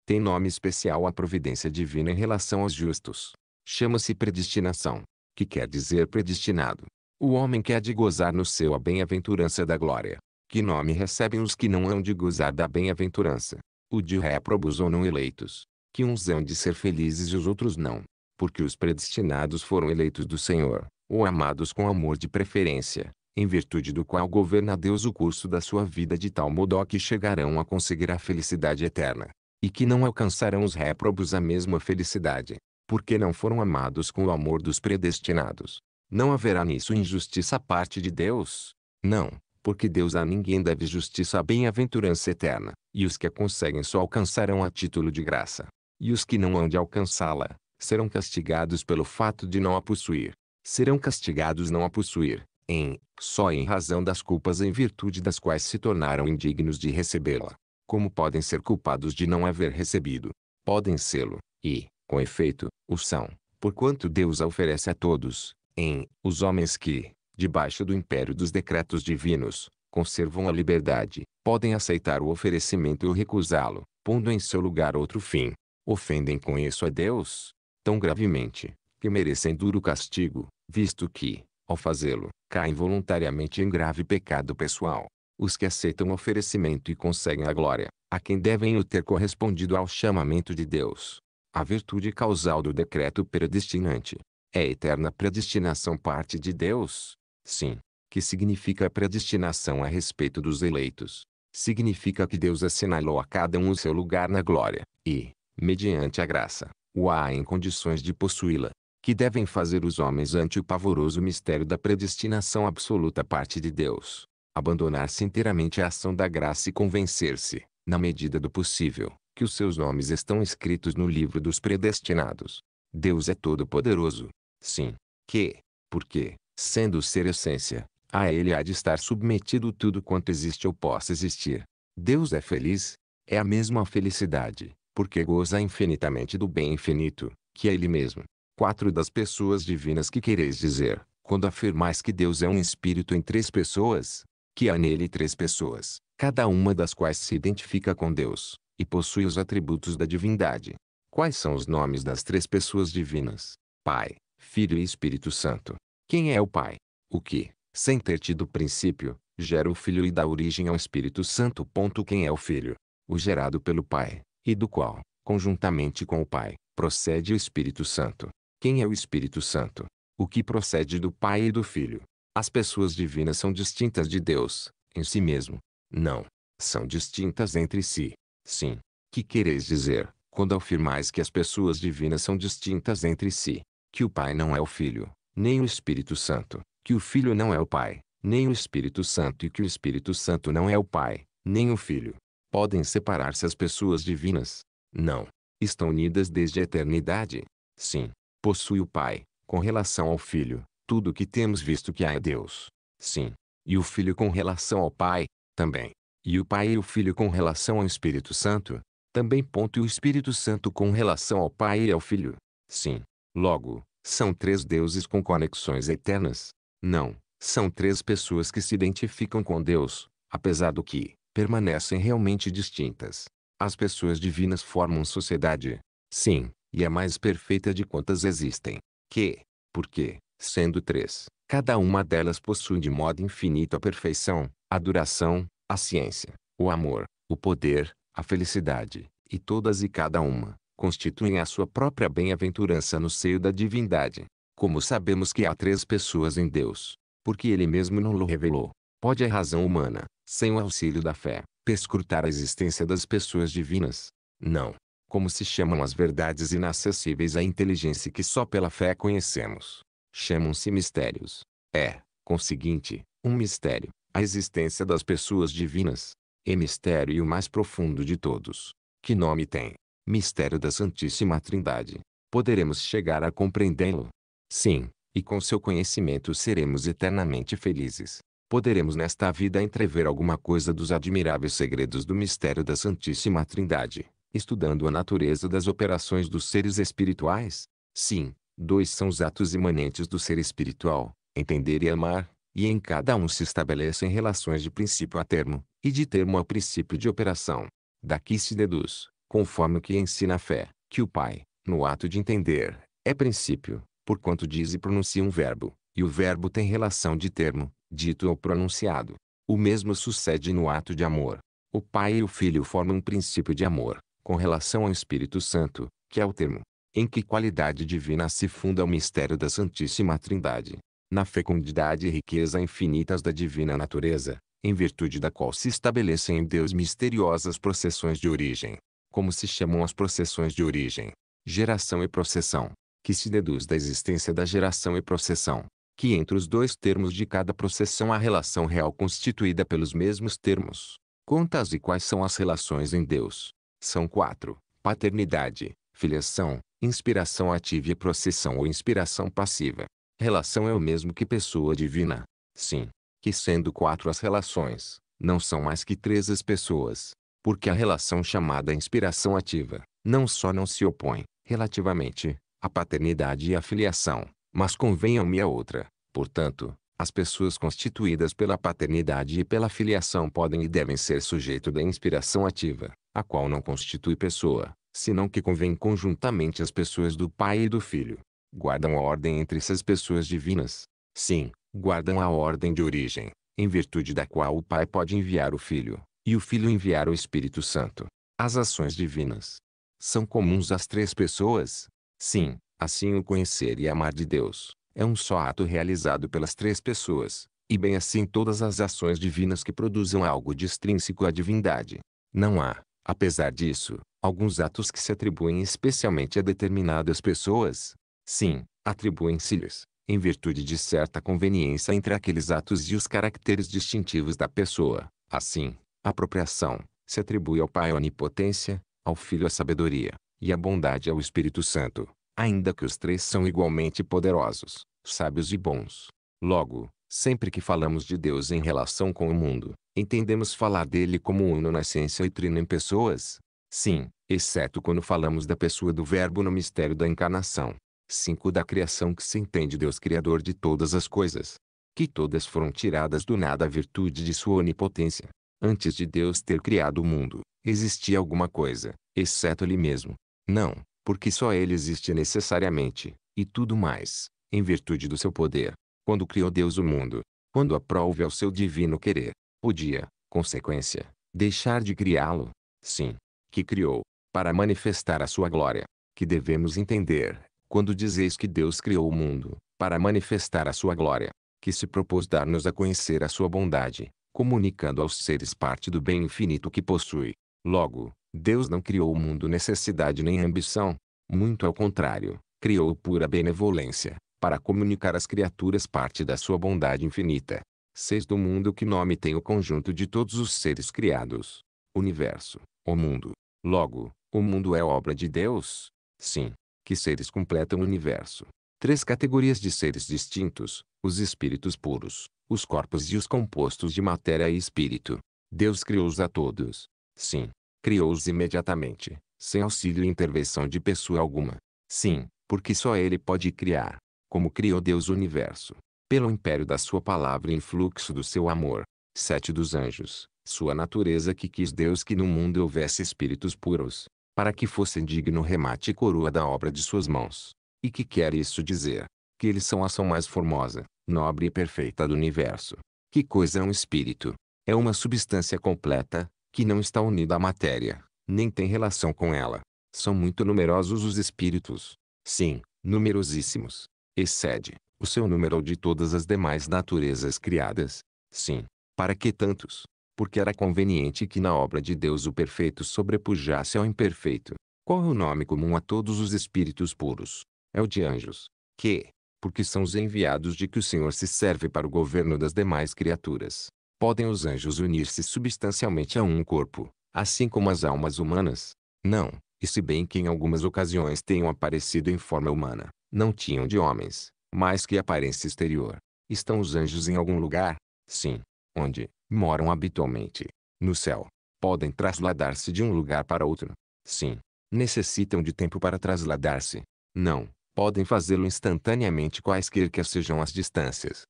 Tem nome especial a providência divina em relação aos justos. Chama-se predestinação, que quer dizer predestinado. O homem quer de gozar no seu a bem-aventurança da glória. Que nome recebem os que não hão de gozar da bem-aventurança? O de réprobos ou não eleitos que uns hão de ser felizes e os outros não, porque os predestinados foram eleitos do Senhor, ou amados com amor de preferência, em virtude do qual governa Deus o curso da sua vida de tal modo que chegarão a conseguir a felicidade eterna, e que não alcançarão os réprobos a mesma felicidade, porque não foram amados com o amor dos predestinados. Não haverá nisso injustiça à parte de Deus? Não, porque Deus a ninguém deve justiça à bem-aventurança eterna, e os que a conseguem só alcançarão a título de graça e os que não hão de alcançá-la, serão castigados pelo fato de não a possuir. Serão castigados não a possuir, em, só em razão das culpas em virtude das quais se tornaram indignos de recebê-la. Como podem ser culpados de não haver recebido? Podem sê-lo, e, com efeito, o são, porquanto Deus a oferece a todos, em, os homens que, debaixo do império dos decretos divinos, conservam a liberdade, podem aceitar o oferecimento ou recusá-lo, pondo em seu lugar outro fim, ofendem com isso a Deus, tão gravemente, que merecem duro castigo, visto que, ao fazê-lo, caem voluntariamente em grave pecado pessoal. Os que aceitam o oferecimento e conseguem a glória, a quem devem o ter correspondido ao chamamento de Deus. A virtude causal do decreto predestinante. É a eterna predestinação parte de Deus? Sim, que significa a predestinação a respeito dos eleitos. Significa que Deus assinalou a cada um o seu lugar na glória, e, mediante a graça, o há em condições de possuí-la, que devem fazer os homens ante o pavoroso mistério da predestinação absoluta parte de Deus, abandonar-se inteiramente à ação da graça e convencer-se, na medida do possível, que os seus nomes estão escritos no livro dos predestinados. Deus é todo-poderoso. Sim. Que, porque, sendo ser essência, a ele há de estar submetido tudo quanto existe ou possa existir. Deus é feliz. É a mesma felicidade, porque goza infinitamente do bem infinito, que é Ele mesmo. Quatro das pessoas divinas que quereis dizer, quando afirmais que Deus é um espírito em três pessoas, que há nele três pessoas, cada uma das quais se identifica com Deus, e possui os atributos da divindade. Quais são os nomes das três pessoas divinas? Pai, Filho e Espírito Santo. Quem é o Pai? O que, sem ter tido princípio, gera o Filho e dá origem ao Espírito Santo. Quem é o Filho? O gerado pelo Pai, e do qual, conjuntamente com o Pai, procede o Espírito Santo. Quem é o Espírito Santo? O que procede do Pai e do Filho. As pessoas divinas são distintas de Deus, em si mesmo. Não. São distintas entre si. Sim. Que quereis dizer, quando afirmais que as pessoas divinas são distintas entre si? Que o Pai não é o Filho, nem o Espírito Santo. Que o Filho não é o Pai, nem o Espírito Santo e que o Espírito Santo não é o Pai, nem o Filho podem separar-se as pessoas divinas? Não. Estão unidas desde a eternidade? Sim. Possui o Pai, com relação ao Filho, tudo o que temos visto que há é Deus. Sim. E o Filho com relação ao Pai, também. E o Pai e o Filho com relação ao Espírito Santo, também. Ponto e o Espírito Santo com relação ao Pai e ao Filho. Sim. Logo, são três deuses com conexões eternas? Não. São três pessoas que se identificam com Deus, apesar do que, permanecem realmente distintas. As pessoas divinas formam sociedade. Sim, e a é mais perfeita de quantas existem. Que, porque, sendo três, cada uma delas possui de modo infinito a perfeição, a duração, a ciência, o amor, o poder, a felicidade, e todas e cada uma constituem a sua própria bem-aventurança no seio da divindade. Como sabemos que há três pessoas em Deus? Porque ele mesmo não o revelou. Pode a razão humana, sem o auxílio da fé, perscrutar a existência das pessoas divinas? Não. Como se chamam as verdades inacessíveis à inteligência que só pela fé conhecemos? Chamam-se mistérios. É, conseguinte, um mistério, a existência das pessoas divinas. E mistério e o mais profundo de todos. Que nome tem? Mistério da Santíssima Trindade. Poderemos chegar a compreendê-lo? Sim, e com seu conhecimento seremos eternamente felizes poderemos nesta vida entrever alguma coisa dos admiráveis segredos do mistério da Santíssima Trindade, estudando a natureza das operações dos seres espirituais? Sim, dois são os atos imanentes do ser espiritual, entender e amar, e em cada um se estabelecem relações de princípio a termo, e de termo a princípio de operação. Daqui se deduz, conforme o que ensina a fé, que o Pai, no ato de entender, é princípio, porquanto diz e pronuncia um verbo, e o verbo tem relação de termo, dito ou pronunciado. O mesmo sucede no ato de amor. O Pai e o Filho formam um princípio de amor, com relação ao Espírito Santo, que é o termo. Em que qualidade divina se funda o mistério da Santíssima Trindade? Na fecundidade e riqueza infinitas da divina natureza, em virtude da qual se estabelecem em Deus misteriosas processões de origem. Como se chamam as processões de origem? Geração e processão, que se deduz da existência da geração e processão, que entre os dois termos de cada processão há relação real constituída pelos mesmos termos. Contas e quais são as relações em Deus? São quatro: paternidade, filiação, inspiração ativa e processão ou inspiração passiva. Relação é o mesmo que pessoa divina. Sim, que sendo quatro as relações, não são mais que três as pessoas, porque a relação chamada inspiração ativa, não só não se opõe, relativamente, à paternidade e à filiação, mas convenham-me a outra. Portanto, as pessoas constituídas pela paternidade e pela filiação podem e devem ser sujeito da inspiração ativa, a qual não constitui pessoa, senão que convém conjuntamente as pessoas do Pai e do Filho. Guardam a ordem entre essas pessoas divinas. Sim, guardam a ordem de origem, em virtude da qual o Pai pode enviar o Filho, e o Filho enviar o Espírito Santo. As ações divinas são comuns às três pessoas? Sim, Assim o conhecer e amar de Deus, é um só ato realizado pelas três pessoas, e bem assim todas as ações divinas que produzam algo de extrínseco à divindade. Não há, apesar disso, alguns atos que se atribuem especialmente a determinadas pessoas. Sim, atribuem-se-lhes, em virtude de certa conveniência entre aqueles atos e os caracteres distintivos da pessoa. Assim, a apropriação se atribui ao Pai a onipotência, ao Filho a sabedoria, e à bondade ao Espírito Santo ainda que os três são igualmente poderosos, sábios e bons. Logo, sempre que falamos de Deus em relação com o mundo, entendemos falar dele como uno na essência e trino em pessoas. Sim, exceto quando falamos da pessoa do Verbo no mistério da encarnação. 5. Da criação que se entende Deus Criador de todas as coisas. Que todas foram tiradas do nada à virtude de sua onipotência. Antes de Deus ter criado o mundo, existia alguma coisa, exceto ele mesmo. Não, porque só ele existe necessariamente, e tudo mais, em virtude do seu poder, quando criou Deus o mundo, quando aprove ao seu divino querer, podia, consequência, deixar de criá-lo, sim, que criou, para manifestar a sua glória, que devemos entender, quando dizeis que Deus criou o mundo, para manifestar a sua glória, que se propôs dar-nos a conhecer a sua bondade, comunicando aos seres parte do bem infinito que possui. Logo, Deus não criou o mundo necessidade nem ambição. Muito ao contrário, criou pura benevolência, para comunicar às criaturas parte da sua bondade infinita. Seis do mundo que nome tem o conjunto de todos os seres criados. Universo, o mundo. Logo, o mundo é obra de Deus? Sim. Que seres completam o universo? Três categorias de seres distintos, os espíritos puros, os corpos e os compostos de matéria e espírito. Deus criou-os a todos. Sim, criou-os imediatamente, sem auxílio e intervenção de pessoa alguma. Sim, porque só ele pode criar, como criou Deus o universo, pelo império da sua palavra e influxo do seu amor. Sete dos anjos, sua natureza que quis Deus que no mundo houvesse espíritos puros, para que fossem digno remate e coroa da obra de suas mãos. E que quer isso dizer? Que eles são a ação mais formosa, nobre e perfeita do universo. Que coisa é um espírito? É uma substância completa, que não está unida à matéria, nem tem relação com ela. São muito numerosos os espíritos. Sim, numerosíssimos. Excede o seu número de todas as demais naturezas criadas. Sim, para que tantos? Porque era conveniente que na obra de Deus o perfeito sobrepujasse ao imperfeito. Qual é o nome comum a todos os espíritos puros? É o de anjos. Que, porque são os enviados de que o Senhor se serve para o governo das demais criaturas. Podem os anjos unir-se substancialmente a um corpo, assim como as almas humanas? Não, e se bem que em algumas ocasiões tenham aparecido em forma humana, não tinham de homens, mas que aparência exterior. Estão os anjos em algum lugar? Sim. Onde? Moram habitualmente. No céu. Podem trasladar-se de um lugar para outro? Sim. Necessitam de tempo para trasladar-se? Não. Podem fazê-lo instantaneamente quaisquer que sejam as distâncias.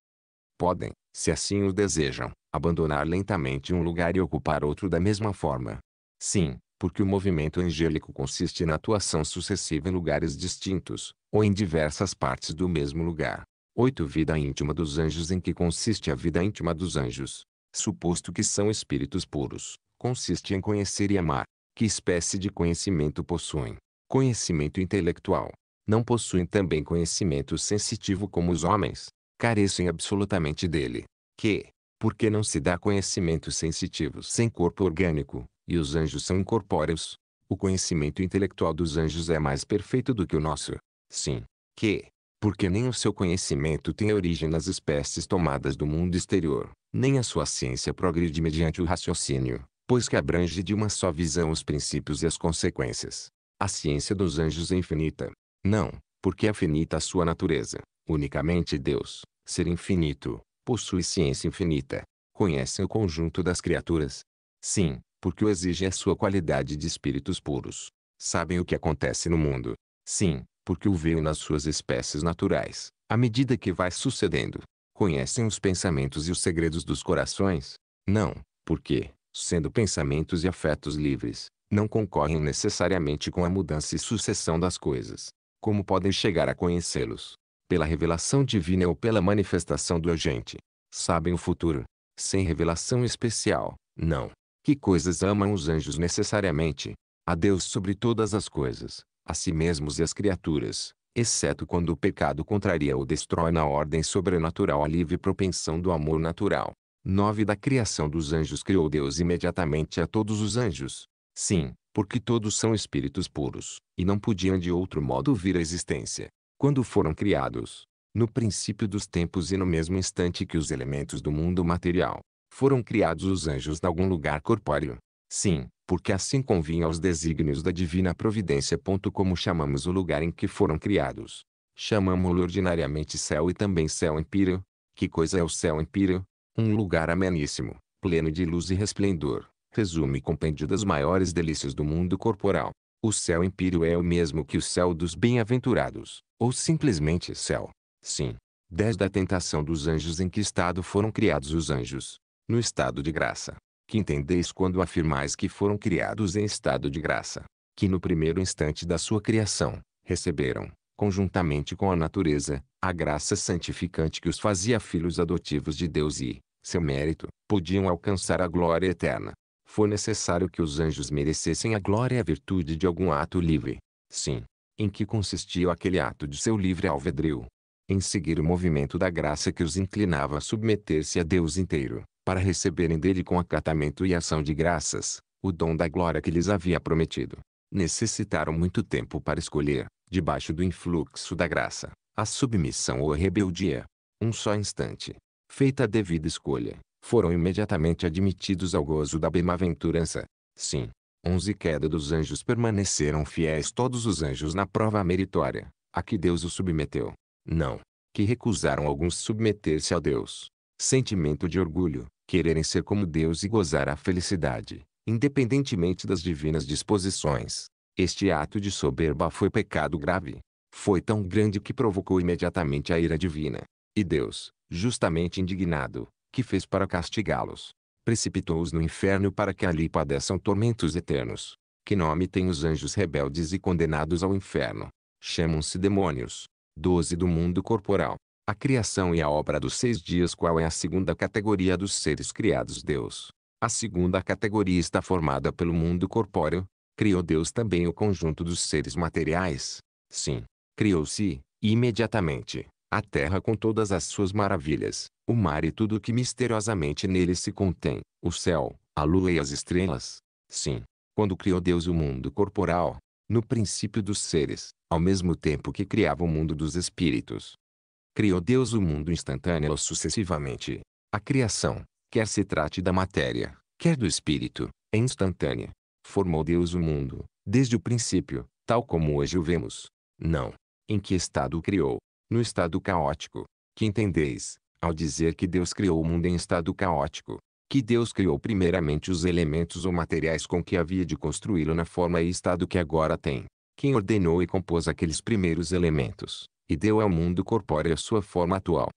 Podem, se assim o desejam, abandonar lentamente um lugar e ocupar outro da mesma forma. Sim, porque o movimento angélico consiste na atuação sucessiva em lugares distintos, ou em diversas partes do mesmo lugar. 8. Vida íntima dos anjos em que consiste a vida íntima dos anjos. Suposto que são espíritos puros, consiste em conhecer e amar. Que espécie de conhecimento possuem? Conhecimento intelectual. Não possuem também conhecimento sensitivo como os homens. Carecem absolutamente dele. Que porque não se dá conhecimento sensitivo sem corpo orgânico, e os anjos são incorpóreos. O conhecimento intelectual dos anjos é mais perfeito do que o nosso. Sim, que, porque nem o seu conhecimento tem origem nas espécies tomadas do mundo exterior, nem a sua ciência progride mediante o raciocínio, pois que abrange de uma só visão os princípios e as consequências. A ciência dos anjos é infinita. Não, porque é finita a sua natureza. Unicamente Deus, ser infinito, possui ciência infinita. Conhece o conjunto das criaturas. Sim, porque o exige a sua qualidade de espíritos puros. Sabem o que acontece no mundo. Sim, porque o veem nas suas espécies naturais, à medida que vai sucedendo. Conhecem os pensamentos e os segredos dos corações? Não, porque, sendo pensamentos e afetos livres, não concorrem necessariamente com a mudança e sucessão das coisas. Como podem chegar a conhecê-los? pela revelação divina ou pela manifestação do agente. Sabem o futuro, sem revelação especial, não. Que coisas amam os anjos necessariamente? A Deus sobre todas as coisas, a si mesmos e as criaturas, exceto quando o pecado contraria ou destrói na ordem sobrenatural a livre propensão do amor natural. 9 Da criação dos anjos criou Deus imediatamente a todos os anjos. Sim, porque todos são espíritos puros, e não podiam de outro modo vir à existência quando foram criados, no princípio dos tempos e no mesmo instante que os elementos do mundo material, foram criados os anjos de algum lugar corpóreo. Sim, porque assim convinha aos desígnios da divina providência. Como chamamos o lugar em que foram criados. Chamamos-lo ordinariamente céu e também céu empíreo. Que coisa é o céu empíreo? Um lugar ameníssimo, pleno de luz e resplendor. Resume compêndio das maiores delícias do mundo corporal. O céu impírio é o mesmo que o céu dos bem-aventurados, ou simplesmente céu. Sim. desde a tentação dos anjos em que estado foram criados os anjos? No estado de graça. Que entendeis quando afirmais que foram criados em estado de graça? Que no primeiro instante da sua criação, receberam, conjuntamente com a natureza, a graça santificante que os fazia filhos adotivos de Deus e, seu mérito, podiam alcançar a glória eterna. Foi necessário que os anjos merecessem a glória e a virtude de algum ato livre. Sim. Em que consistia aquele ato de seu livre alvedrio? Em seguir o movimento da graça que os inclinava a submeter-se a Deus inteiro, para receberem dele com acatamento e ação de graças, o dom da glória que lhes havia prometido. Necessitaram muito tempo para escolher, debaixo do influxo da graça, a submissão ou a rebeldia. Um só instante. Feita a devida escolha, foram imediatamente admitidos ao gozo da bemaventurança. Sim, onze queda dos anjos permaneceram fiéis todos os anjos na prova meritória, a que Deus os submeteu. Não, que recusaram alguns submeter-se a Deus. Sentimento de orgulho, quererem ser como Deus e gozar a felicidade, independentemente das divinas disposições. Este ato de soberba foi pecado grave. Foi tão grande que provocou imediatamente a ira divina. E Deus, justamente indignado, que fez para castigá-los. Precipitou-os no inferno para que ali padeçam tormentos eternos. Que nome têm os anjos rebeldes e condenados ao inferno? Chamam-se demônios. 12 do mundo corporal. A criação e a obra dos seis dias qual é a segunda categoria dos seres criados Deus? A segunda categoria está formada pelo mundo corpóreo. Criou Deus também o conjunto dos seres materiais? Sim. Criou-se, imediatamente, a terra com todas as suas maravilhas, o mar e tudo o que misteriosamente nele se contém, o céu, a lua e as estrelas. Sim, quando criou Deus o mundo corporal, no princípio dos seres, ao mesmo tempo que criava o mundo dos espíritos. Criou Deus o mundo instantâneo ou sucessivamente. A criação, quer se trate da matéria, quer do espírito, é instantânea. Formou Deus o mundo, desde o princípio, tal como hoje o vemos. Não. Em que estado o criou? No estado caótico, que entendeis, ao dizer que Deus criou o mundo em estado caótico. Que Deus criou primeiramente os elementos ou materiais com que havia de construí-lo na forma e estado que agora tem. Quem ordenou e compôs aqueles primeiros elementos, e deu ao mundo corpóreo a sua forma atual.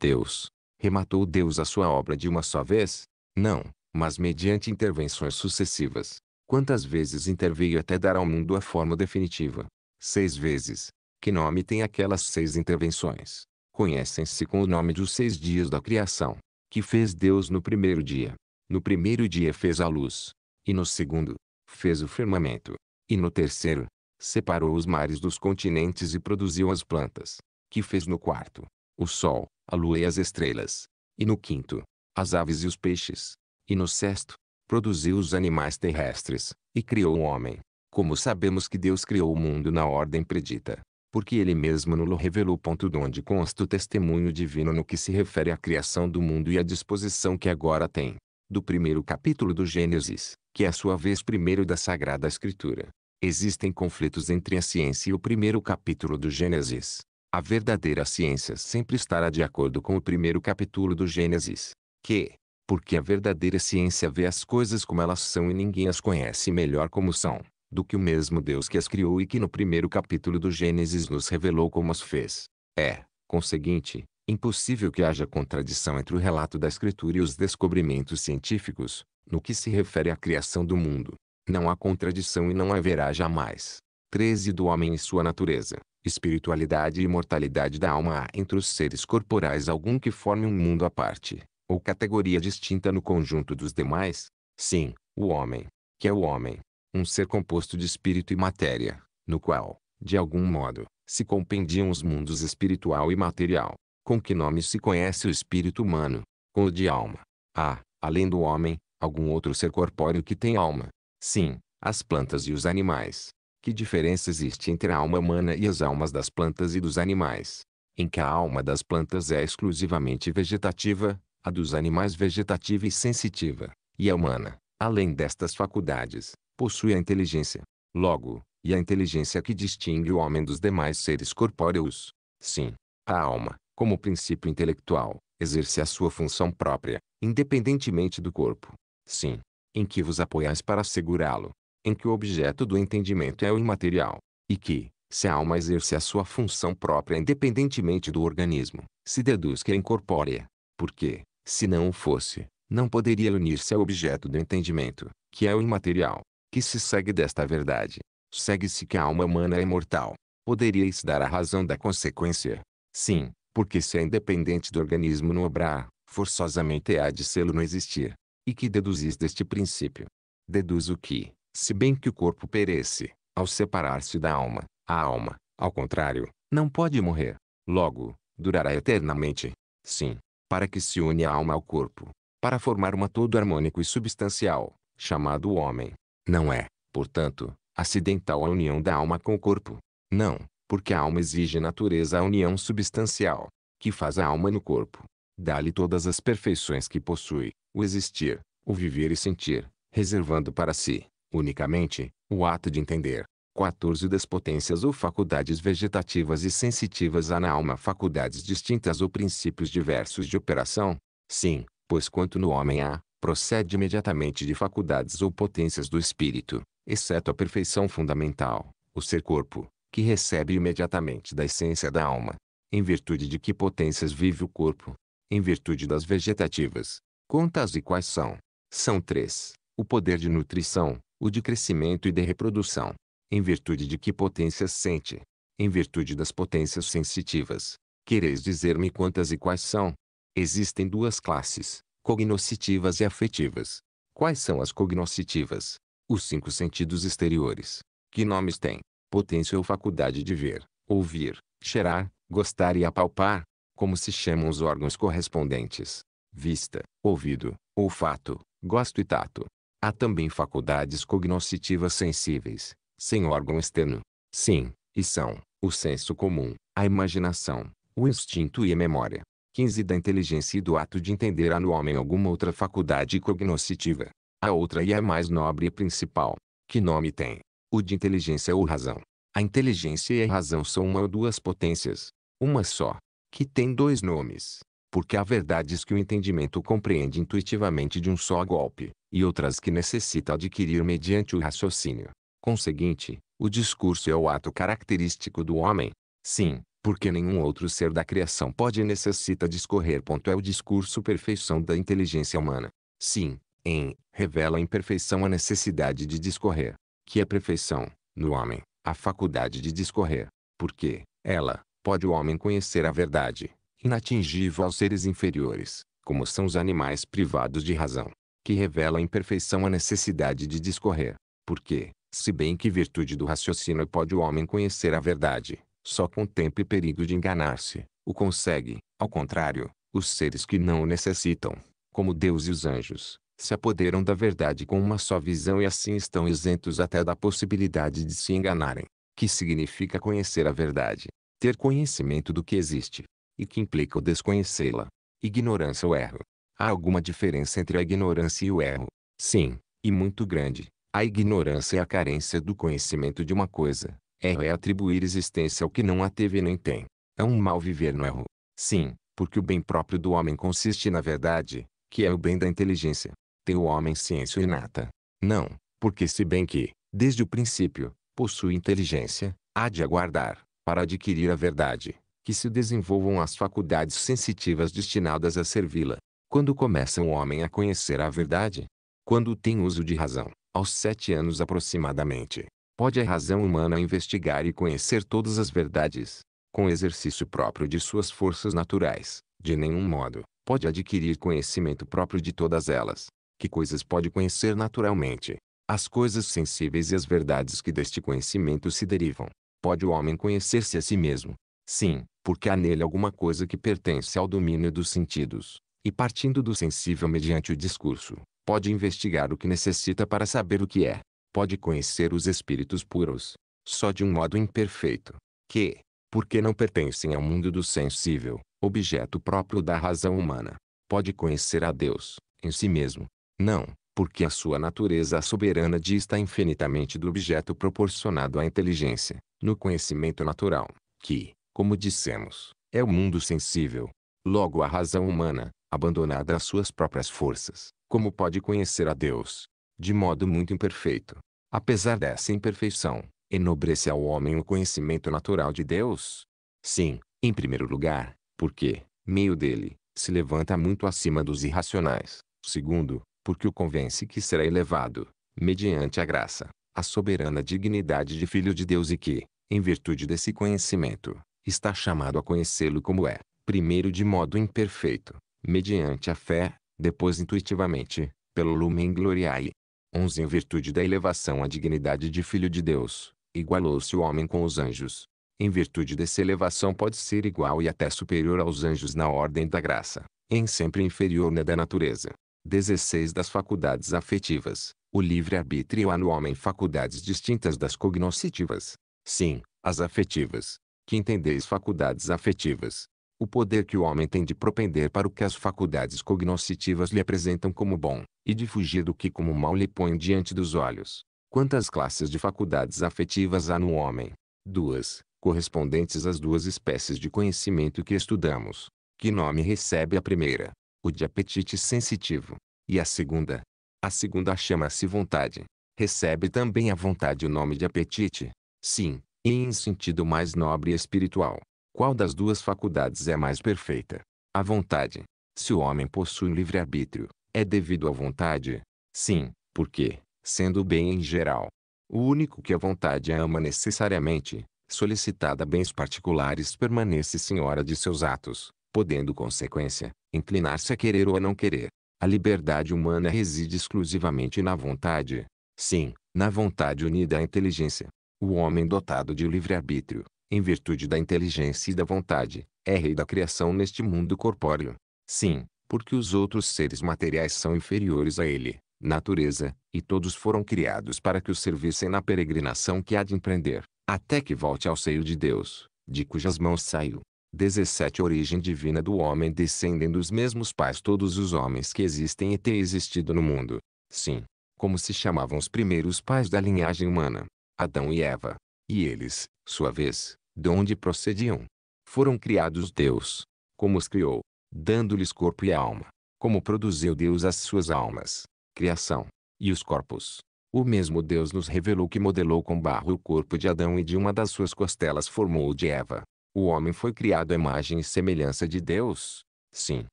Deus. Rematou Deus a sua obra de uma só vez? Não, mas mediante intervenções sucessivas. Quantas vezes interveio até dar ao mundo a forma definitiva? Seis vezes. Que nome tem aquelas seis intervenções? conhecem-se com o nome dos seis dias da criação, que fez Deus no primeiro dia. No primeiro dia fez a luz, e no segundo, fez o firmamento, e no terceiro, separou os mares dos continentes e produziu as plantas, que fez no quarto, o sol, a lua e as estrelas, e no quinto, as aves e os peixes, e no sexto, produziu os animais terrestres, e criou o homem. Como sabemos que Deus criou o mundo na ordem predita, porque ele mesmo nulo revelou. o Ponto de onde consta o testemunho divino no que se refere à criação do mundo e à disposição que agora tem. Do primeiro capítulo do Gênesis, que é a sua vez primeiro da Sagrada Escritura. Existem conflitos entre a ciência e o primeiro capítulo do Gênesis. A verdadeira ciência sempre estará de acordo com o primeiro capítulo do Gênesis, que, porque a verdadeira ciência vê as coisas como elas são e ninguém as conhece melhor como são, do que o mesmo Deus que as criou e que no primeiro capítulo do Gênesis nos revelou como as fez. É, conseguinte, impossível que haja contradição entre o relato da Escritura e os descobrimentos científicos, no que se refere à criação do mundo. Não há contradição e não haverá jamais. 13 Do homem e sua natureza, espiritualidade e imortalidade da alma há entre os seres corporais algum que forme um mundo à parte, ou categoria distinta no conjunto dos demais? Sim, o homem, que é o homem, um ser composto de espírito e matéria, no qual, de algum modo, se compendiam os mundos espiritual e material. Com que nome se conhece o espírito humano? Com o de alma. Há, ah, além do homem, algum outro ser corpóreo que tem alma? Sim, as plantas e os animais. Que diferença existe entre a alma humana e as almas das plantas e dos animais? Em que a alma das plantas é exclusivamente vegetativa, a dos animais vegetativa e sensitiva, e a é humana, além destas faculdades, possui a inteligência. Logo, e a inteligência que distingue o homem dos demais seres corpóreos. Sim, a alma, como princípio intelectual, exerce a sua função própria, independentemente do corpo. Sim, em que vos apoiais para assegurá-lo, em que o objeto do entendimento é o imaterial, e que, se a alma exerce a sua função própria independentemente do organismo, se deduz que é incorpórea, porque, se não o fosse, não poderia unir-se ao objeto do entendimento, que é o imaterial que se segue desta verdade? Segue-se que a alma humana é imortal. Poderíeis dar a razão da consequência? Sim, porque se é independente do organismo no obrar, forçosamente há de sê-lo no existir. E que deduzis deste princípio? Deduzo que, se bem que o corpo perece, ao separar-se da alma, a alma, ao contrário, não pode morrer. Logo, durará eternamente. Sim, para que se une a alma ao corpo, para formar uma todo harmônico e substancial, chamado homem. Não é, portanto, acidental a união da alma com o corpo. Não, porque a alma exige natureza a união substancial, que faz a alma no corpo. Dá-lhe todas as perfeições que possui, o existir, o viver e sentir, reservando para si, unicamente, o ato de entender. 14 das potências ou faculdades vegetativas e sensitivas há na alma faculdades distintas ou princípios diversos de operação? Sim, pois quanto no homem há, procede imediatamente de faculdades ou potências do espírito, exceto a perfeição fundamental, o ser-corpo, que recebe imediatamente da essência da alma. Em virtude de que potências vive o corpo? Em virtude das vegetativas. Quantas e quais são? São três: o poder de nutrição, o de crescimento e de reprodução. Em virtude de que potências sente? Em virtude das potências sensitivas. Quereis dizer-me quantas e quais são? Existem duas classes: cognoscitivas e afetivas. Quais são as cognoscitivas? Os cinco sentidos exteriores. Que nomes têm? Potência ou faculdade de ver, ouvir, cheirar, gostar e apalpar. Como se chamam os órgãos correspondentes? Vista, ouvido, olfato, gosto e tato. Há também faculdades cognoscitivas sensíveis, sem órgão externo. Sim, e são o senso comum, a imaginação, o instinto e a memória. 15 da inteligência e do ato de entender há no homem alguma outra faculdade cognoscitiva. A outra e a mais nobre e principal, que nome tem, o de inteligência ou razão. A inteligência e a razão são uma ou duas potências, uma só, que tem dois nomes, porque há verdades que o entendimento compreende intuitivamente de um só golpe, e outras que necessita adquirir mediante o raciocínio. Conseguinte, o discurso é o ato característico do homem. Sim, porque nenhum outro ser da criação pode e necessita discorrer. É o discurso perfeição da inteligência humana. Sim, em revela a imperfeição a necessidade de discorrer, que é perfeição, no homem, a faculdade de discorrer, porque ela pode o homem conhecer a verdade, inatingível aos seres inferiores, como são os animais privados de razão, que revela a imperfeição a necessidade de discorrer, porque, se bem que virtude do raciocínio pode o homem conhecer a verdade, só com tempo e perigo de enganar-se, o consegue. Ao contrário, os seres que não o necessitam, como Deus e os anjos, se apoderam da verdade com uma só visão e assim estão isentos até da possibilidade de se enganarem, que significa conhecer a verdade, ter conhecimento do que existe, e que implica o desconhecê-la. Ignorância ou erro. Há alguma diferença entre a ignorância e o erro? Sim, e muito grande. A ignorância é a carência do conhecimento de uma coisa, Erro é atribuir existência ao que não a teve nem tem. É um mal viver no erro. É, Sim, porque o bem próprio do homem consiste na verdade, que é o bem da inteligência. Tem o homem ciência inata? Não, porque se bem que, desde o princípio, possui inteligência, há de aguardar, para adquirir a verdade, que se desenvolvam as faculdades sensitivas destinadas a servi-la. Quando começa o homem a conhecer a verdade? Quando tem uso de razão, aos sete anos aproximadamente, Pode a razão humana investigar e conhecer todas as verdades, com exercício próprio de suas forças naturais, de nenhum modo, pode adquirir conhecimento próprio de todas elas. Que coisas pode conhecer naturalmente? As coisas sensíveis e as verdades que deste conhecimento se derivam. Pode o homem conhecer-se a si mesmo? Sim, porque há nele alguma coisa que pertence ao domínio dos sentidos, e partindo do sensível mediante o discurso, pode investigar o que necessita para saber o que é pode conhecer os espíritos puros, só de um modo imperfeito, que, porque não pertencem ao mundo do sensível, objeto próprio da razão humana, pode conhecer a Deus, em si mesmo. Não, porque a sua natureza soberana dista infinitamente do objeto proporcionado à inteligência, no conhecimento natural, que, como dissemos, é o mundo sensível. Logo a razão humana, abandonada às suas próprias forças, como pode conhecer a Deus, de modo muito imperfeito. Apesar dessa imperfeição, enobrece ao homem o conhecimento natural de Deus? Sim, em primeiro lugar, porque, meio dele, se levanta muito acima dos irracionais. Segundo, porque o convence que será elevado, mediante a graça, à soberana dignidade de filho de Deus e que, em virtude desse conhecimento, está chamado a conhecê-lo como é, primeiro de modo imperfeito, mediante a fé, depois intuitivamente, pelo lumen gloriae, 11 Em virtude da elevação à dignidade de Filho de Deus, igualou-se o homem com os anjos. Em virtude dessa elevação pode ser igual e até superior aos anjos na ordem da graça, em sempre inferior na da natureza. 16 Das faculdades afetivas, o livre-arbítrio há no homem faculdades distintas das cognoscitivas. Sim, as afetivas, que entendeis faculdades afetivas, o poder que o homem tem de propender para o que as faculdades cognoscitivas lhe apresentam como bom, e de fugir do que como mal lhe põe diante dos olhos. Quantas classes de faculdades afetivas há no homem? Duas, correspondentes às duas espécies de conhecimento que estudamos. Que nome recebe a primeira? O de apetite sensitivo. E a segunda? A segunda chama-se vontade. Recebe também a vontade o nome de apetite. Sim, e em sentido mais nobre e espiritual, qual das duas faculdades é mais perfeita? A vontade. Se o homem possui um livre-arbítrio, é devido à vontade? Sim, porque, sendo o bem em geral, o único que a vontade ama necessariamente, solicitada bens particulares permanece senhora de seus atos, podendo consequência, inclinar-se a querer ou a não querer. A liberdade humana reside exclusivamente na vontade. Sim, na vontade unida à inteligência. O homem dotado de livre-arbítrio, em virtude da inteligência e da vontade, é rei da criação neste mundo corpóreo. Sim, porque os outros seres materiais são inferiores a ele, natureza, e todos foram criados para que o servissem na peregrinação que há de empreender, até que volte ao seio de Deus, de cujas mãos saiu. 17 Origem divina do homem descendem dos mesmos pais todos os homens que existem e têm existido no mundo. Sim, como se chamavam os primeiros pais da linhagem humana, Adão e Eva. E eles, sua vez, de onde procediam. Foram criados Deus, como os criou, dando-lhes corpo e alma, como produziu Deus as suas almas, criação, e os corpos. O mesmo Deus nos revelou que modelou com barro o corpo de Adão e de uma das suas costelas formou o de Eva. O homem foi criado à imagem e semelhança de Deus. Sim,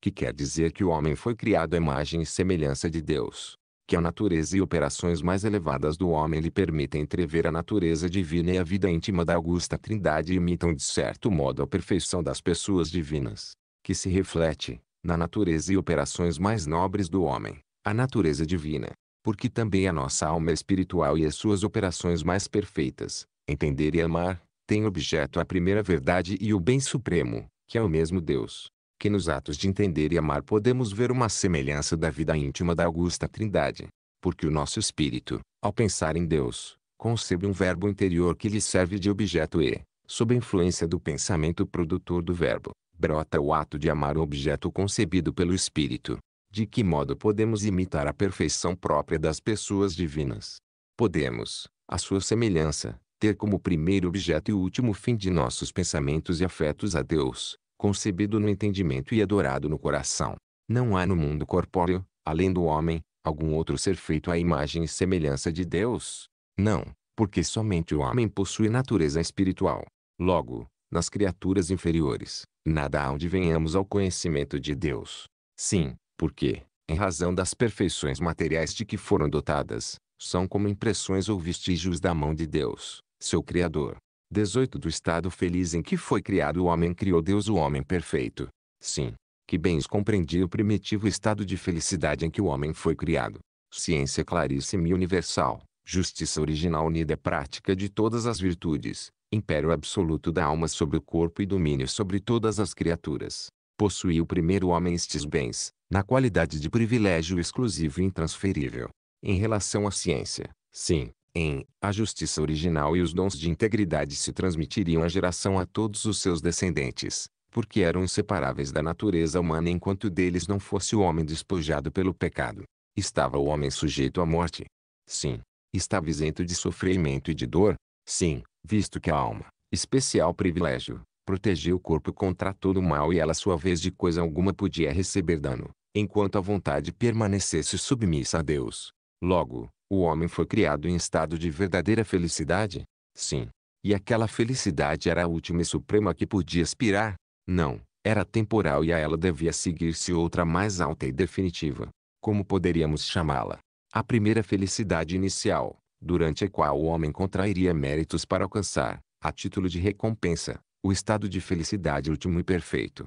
que quer dizer que o homem foi criado à imagem e semelhança de Deus que a natureza e operações mais elevadas do homem lhe permitem entrever a natureza divina e a vida íntima da augusta trindade e imitam de certo modo a perfeição das pessoas divinas, que se reflete, na natureza e operações mais nobres do homem, a natureza divina, porque também a nossa alma espiritual e as suas operações mais perfeitas, entender e amar, têm objeto a primeira verdade e o bem supremo, que é o mesmo Deus que nos atos de entender e amar podemos ver uma semelhança da vida íntima da Augusta Trindade. Porque o nosso espírito, ao pensar em Deus, concebe um verbo interior que lhe serve de objeto e, sob a influência do pensamento produtor do verbo, brota o ato de amar o objeto concebido pelo espírito. De que modo podemos imitar a perfeição própria das pessoas divinas? Podemos, à sua semelhança, ter como primeiro objeto e último fim de nossos pensamentos e afetos a Deus, concebido no entendimento e adorado no coração. Não há no mundo corpóreo, além do homem, algum outro ser feito à imagem e semelhança de Deus. Não, porque somente o homem possui natureza espiritual. Logo, nas criaturas inferiores, nada há onde venhamos ao conhecimento de Deus. Sim, porque, em razão das perfeições materiais de que foram dotadas, são como impressões ou vestígios da mão de Deus, seu Criador. 18 Do estado feliz em que foi criado o homem criou Deus o homem perfeito. Sim, que bens compreendia o primitivo estado de felicidade em que o homem foi criado. Ciência claríssima e universal, justiça original unida à prática de todas as virtudes, império absoluto da alma sobre o corpo e domínio sobre todas as criaturas. Possuía o primeiro homem estes bens, na qualidade de privilégio exclusivo e intransferível. Em relação à ciência, sim, em a justiça original e os dons de integridade se transmitiriam à geração a todos os seus descendentes, porque eram inseparáveis da natureza humana enquanto deles não fosse o homem despojado pelo pecado. Estava o homem sujeito à morte? Sim. Estava isento de sofrimento e de dor? Sim, visto que a alma, especial privilégio, protegia o corpo contra todo o mal e ela sua vez de coisa alguma podia receber dano, enquanto a vontade permanecesse submissa a Deus. Logo, o homem foi criado em estado de verdadeira felicidade? Sim. E aquela felicidade era a última e suprema que podia aspirar? Não. Era temporal e a ela devia seguir-se outra mais alta e definitiva. Como poderíamos chamá-la? A primeira felicidade inicial, durante a qual o homem contrairia méritos para alcançar, a título de recompensa, o estado de felicidade último e perfeito.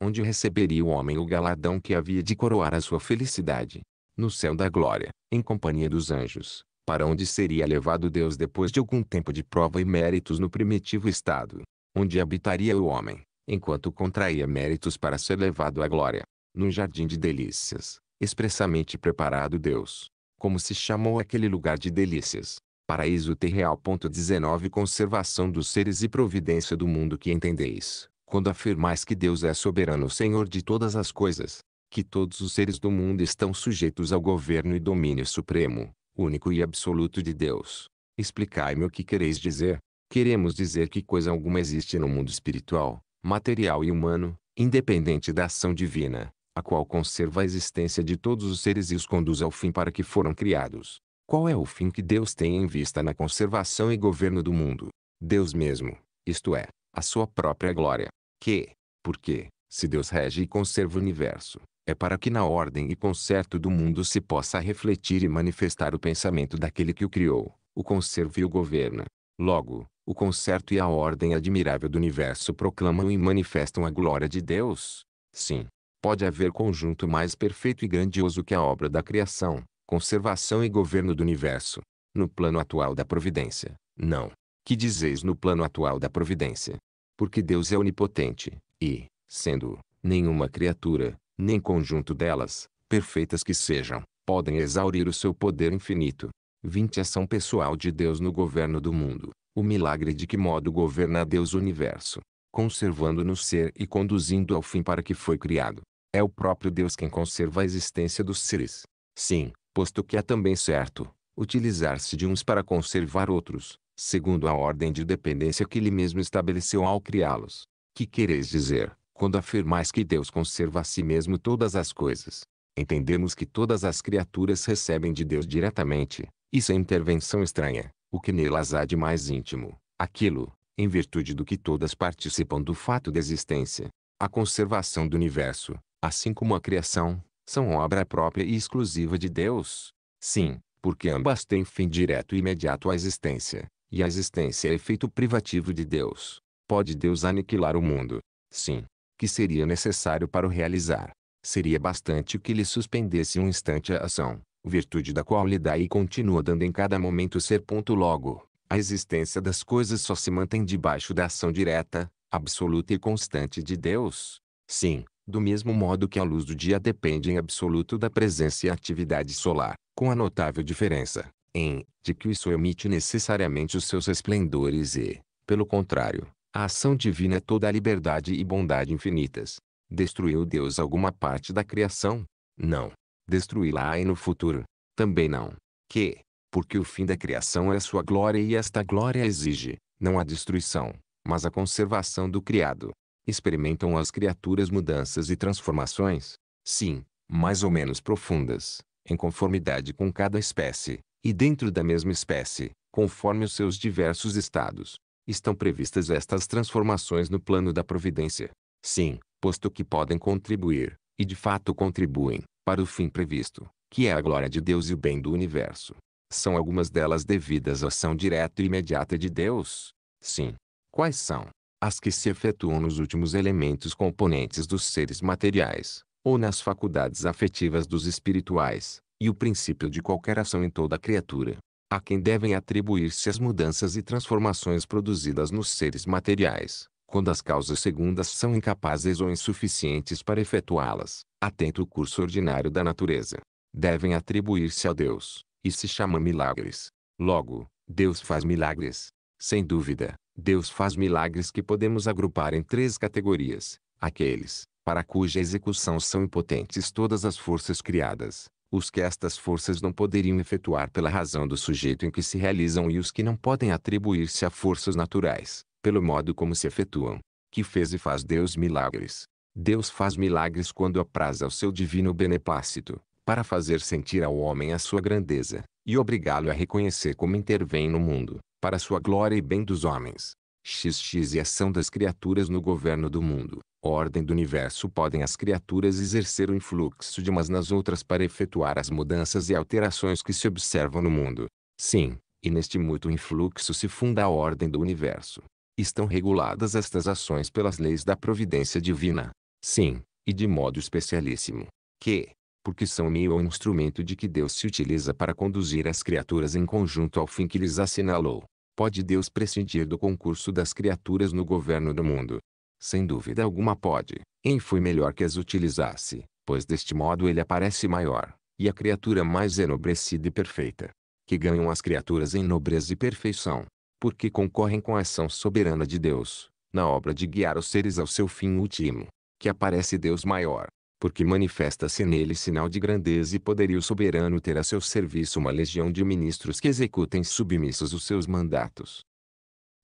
Onde receberia o homem o galardão que havia de coroar a sua felicidade, no céu da glória, em companhia dos anjos, para onde seria levado Deus depois de algum tempo de prova e méritos no primitivo estado, onde habitaria o homem, enquanto contraía méritos para ser levado à glória, no jardim de delícias, expressamente preparado Deus, como se chamou aquele lugar de delícias. Paraíso terreal. 19 Conservação dos seres e providência do mundo que entendeis, quando afirmais que Deus é soberano Senhor de todas as coisas, que todos os seres do mundo estão sujeitos ao governo e domínio supremo, único e absoluto de Deus. Explicai-me o que quereis dizer. Queremos dizer que coisa alguma existe no mundo espiritual, material e humano, independente da ação divina, a qual conserva a existência de todos os seres e os conduz ao fim para que foram criados. Qual é o fim que Deus tem em vista na conservação e governo do mundo? Deus mesmo, isto é, a sua própria glória. Que, porque, se Deus rege e conserva o universo, é para que na ordem e conserto do mundo se possa refletir e manifestar o pensamento daquele que o criou, o conserva e o governa. Logo, o conserto e a ordem admirável do universo proclamam e manifestam a glória de Deus. Sim, pode haver conjunto mais perfeito e grandioso que a obra da criação, conservação e governo do universo. No plano atual da providência, não. Que dizeis no plano atual da providência? Porque Deus é onipotente, e, sendo, nenhuma criatura, nem conjunto delas, perfeitas que sejam, podem exaurir o seu poder infinito. 20. Ação é pessoal de Deus no governo do mundo. O milagre de que modo governa Deus o universo, conservando no ser e conduzindo ao fim para que foi criado. É o próprio Deus quem conserva a existência dos seres. Sim, posto que é também certo, utilizar-se de uns para conservar outros, segundo a ordem de dependência que ele mesmo estabeleceu ao criá-los. Que quereis dizer, quando afirmais que Deus conserva a si mesmo todas as coisas, entendemos que todas as criaturas recebem de Deus diretamente, e sem intervenção estranha, o que nelas há de mais íntimo, aquilo, em virtude do que todas participam do fato da existência. A conservação do universo, assim como a criação, são obra própria e exclusiva de Deus. Sim, porque ambas têm fim direto e imediato à existência, e a existência é efeito privativo de Deus. Pode Deus aniquilar o mundo? Sim, que seria necessário para o realizar. Seria bastante que lhe suspendesse um instante a ação, virtude da qual lhe dá e continua dando em cada momento ser. Ponto logo, a existência das coisas só se mantém debaixo da ação direta, absoluta e constante de Deus. Sim, do mesmo modo que a luz do dia depende em absoluto da presença e atividade solar, com a notável diferença, em, de que o sol emite necessariamente os seus esplendores e, pelo contrário, a ação divina é toda a liberdade e bondade infinitas. Destruiu Deus alguma parte da criação? Não. Destruí-la-á no futuro? Também não. Que, porque o fim da criação é sua glória e esta glória exige, não a destruição, mas a conservação do criado. Experimentam as criaturas mudanças e transformações? Sim, mais ou menos profundas, em conformidade com cada espécie, e dentro da mesma espécie, conforme os seus diversos estados estão previstas estas transformações no plano da providência. Sim, posto que podem contribuir, e de fato contribuem, para o fim previsto, que é a glória de Deus e o bem do universo. São algumas delas devidas à ação direta e imediata de Deus? Sim. Quais são? As que se efetuam nos últimos elementos componentes dos seres materiais, ou nas faculdades afetivas dos espirituais, e o princípio de qualquer ação em toda criatura, a quem devem atribuir-se as mudanças e transformações produzidas nos seres materiais, quando as causas segundas são incapazes ou insuficientes para efetuá-las, atento o curso ordinário da natureza. Devem atribuir-se a Deus, e se chama milagres. Logo, Deus faz milagres. Sem dúvida, Deus faz milagres que podemos agrupar em três categorias: aqueles, para cuja execução são impotentes todas as forças criadas, os que estas forças não poderiam efetuar pela razão do sujeito em que se realizam e os que não podem atribuir-se a forças naturais, pelo modo como se efetuam, que fez e faz Deus milagres. Deus faz milagres quando apraz ao seu divino beneplácito, para fazer sentir ao homem a sua grandeza, e obrigá-lo a reconhecer como intervém no mundo, para sua glória e bem dos homens. XX e ação das criaturas no governo do mundo, ordem do universo podem as criaturas exercer o influxo de umas nas outras para efetuar as mudanças e alterações que se observam no mundo. Sim, e neste mútuo influxo se funda a ordem do universo. Estão reguladas estas ações pelas leis da providência divina. Sim, e de modo especialíssimo. Que, porque são meio ou instrumento de que Deus se utiliza para conduzir as criaturas em conjunto ao fim que lhes assinalou. Pode Deus prescindir do concurso das criaturas no governo do mundo? Sem dúvida alguma pode. Em foi melhor que as utilizasse, pois deste modo ele aparece maior, e a criatura mais enobrecida e perfeita. Que ganham as criaturas em nobreza e perfeição, porque concorrem com a ação soberana de Deus, na obra de guiar os seres ao seu fim último, que aparece Deus maior, porque manifesta-se nele sinal de grandeza e poderia o soberano ter a seu serviço uma legião de ministros que executem submissos os seus mandatos.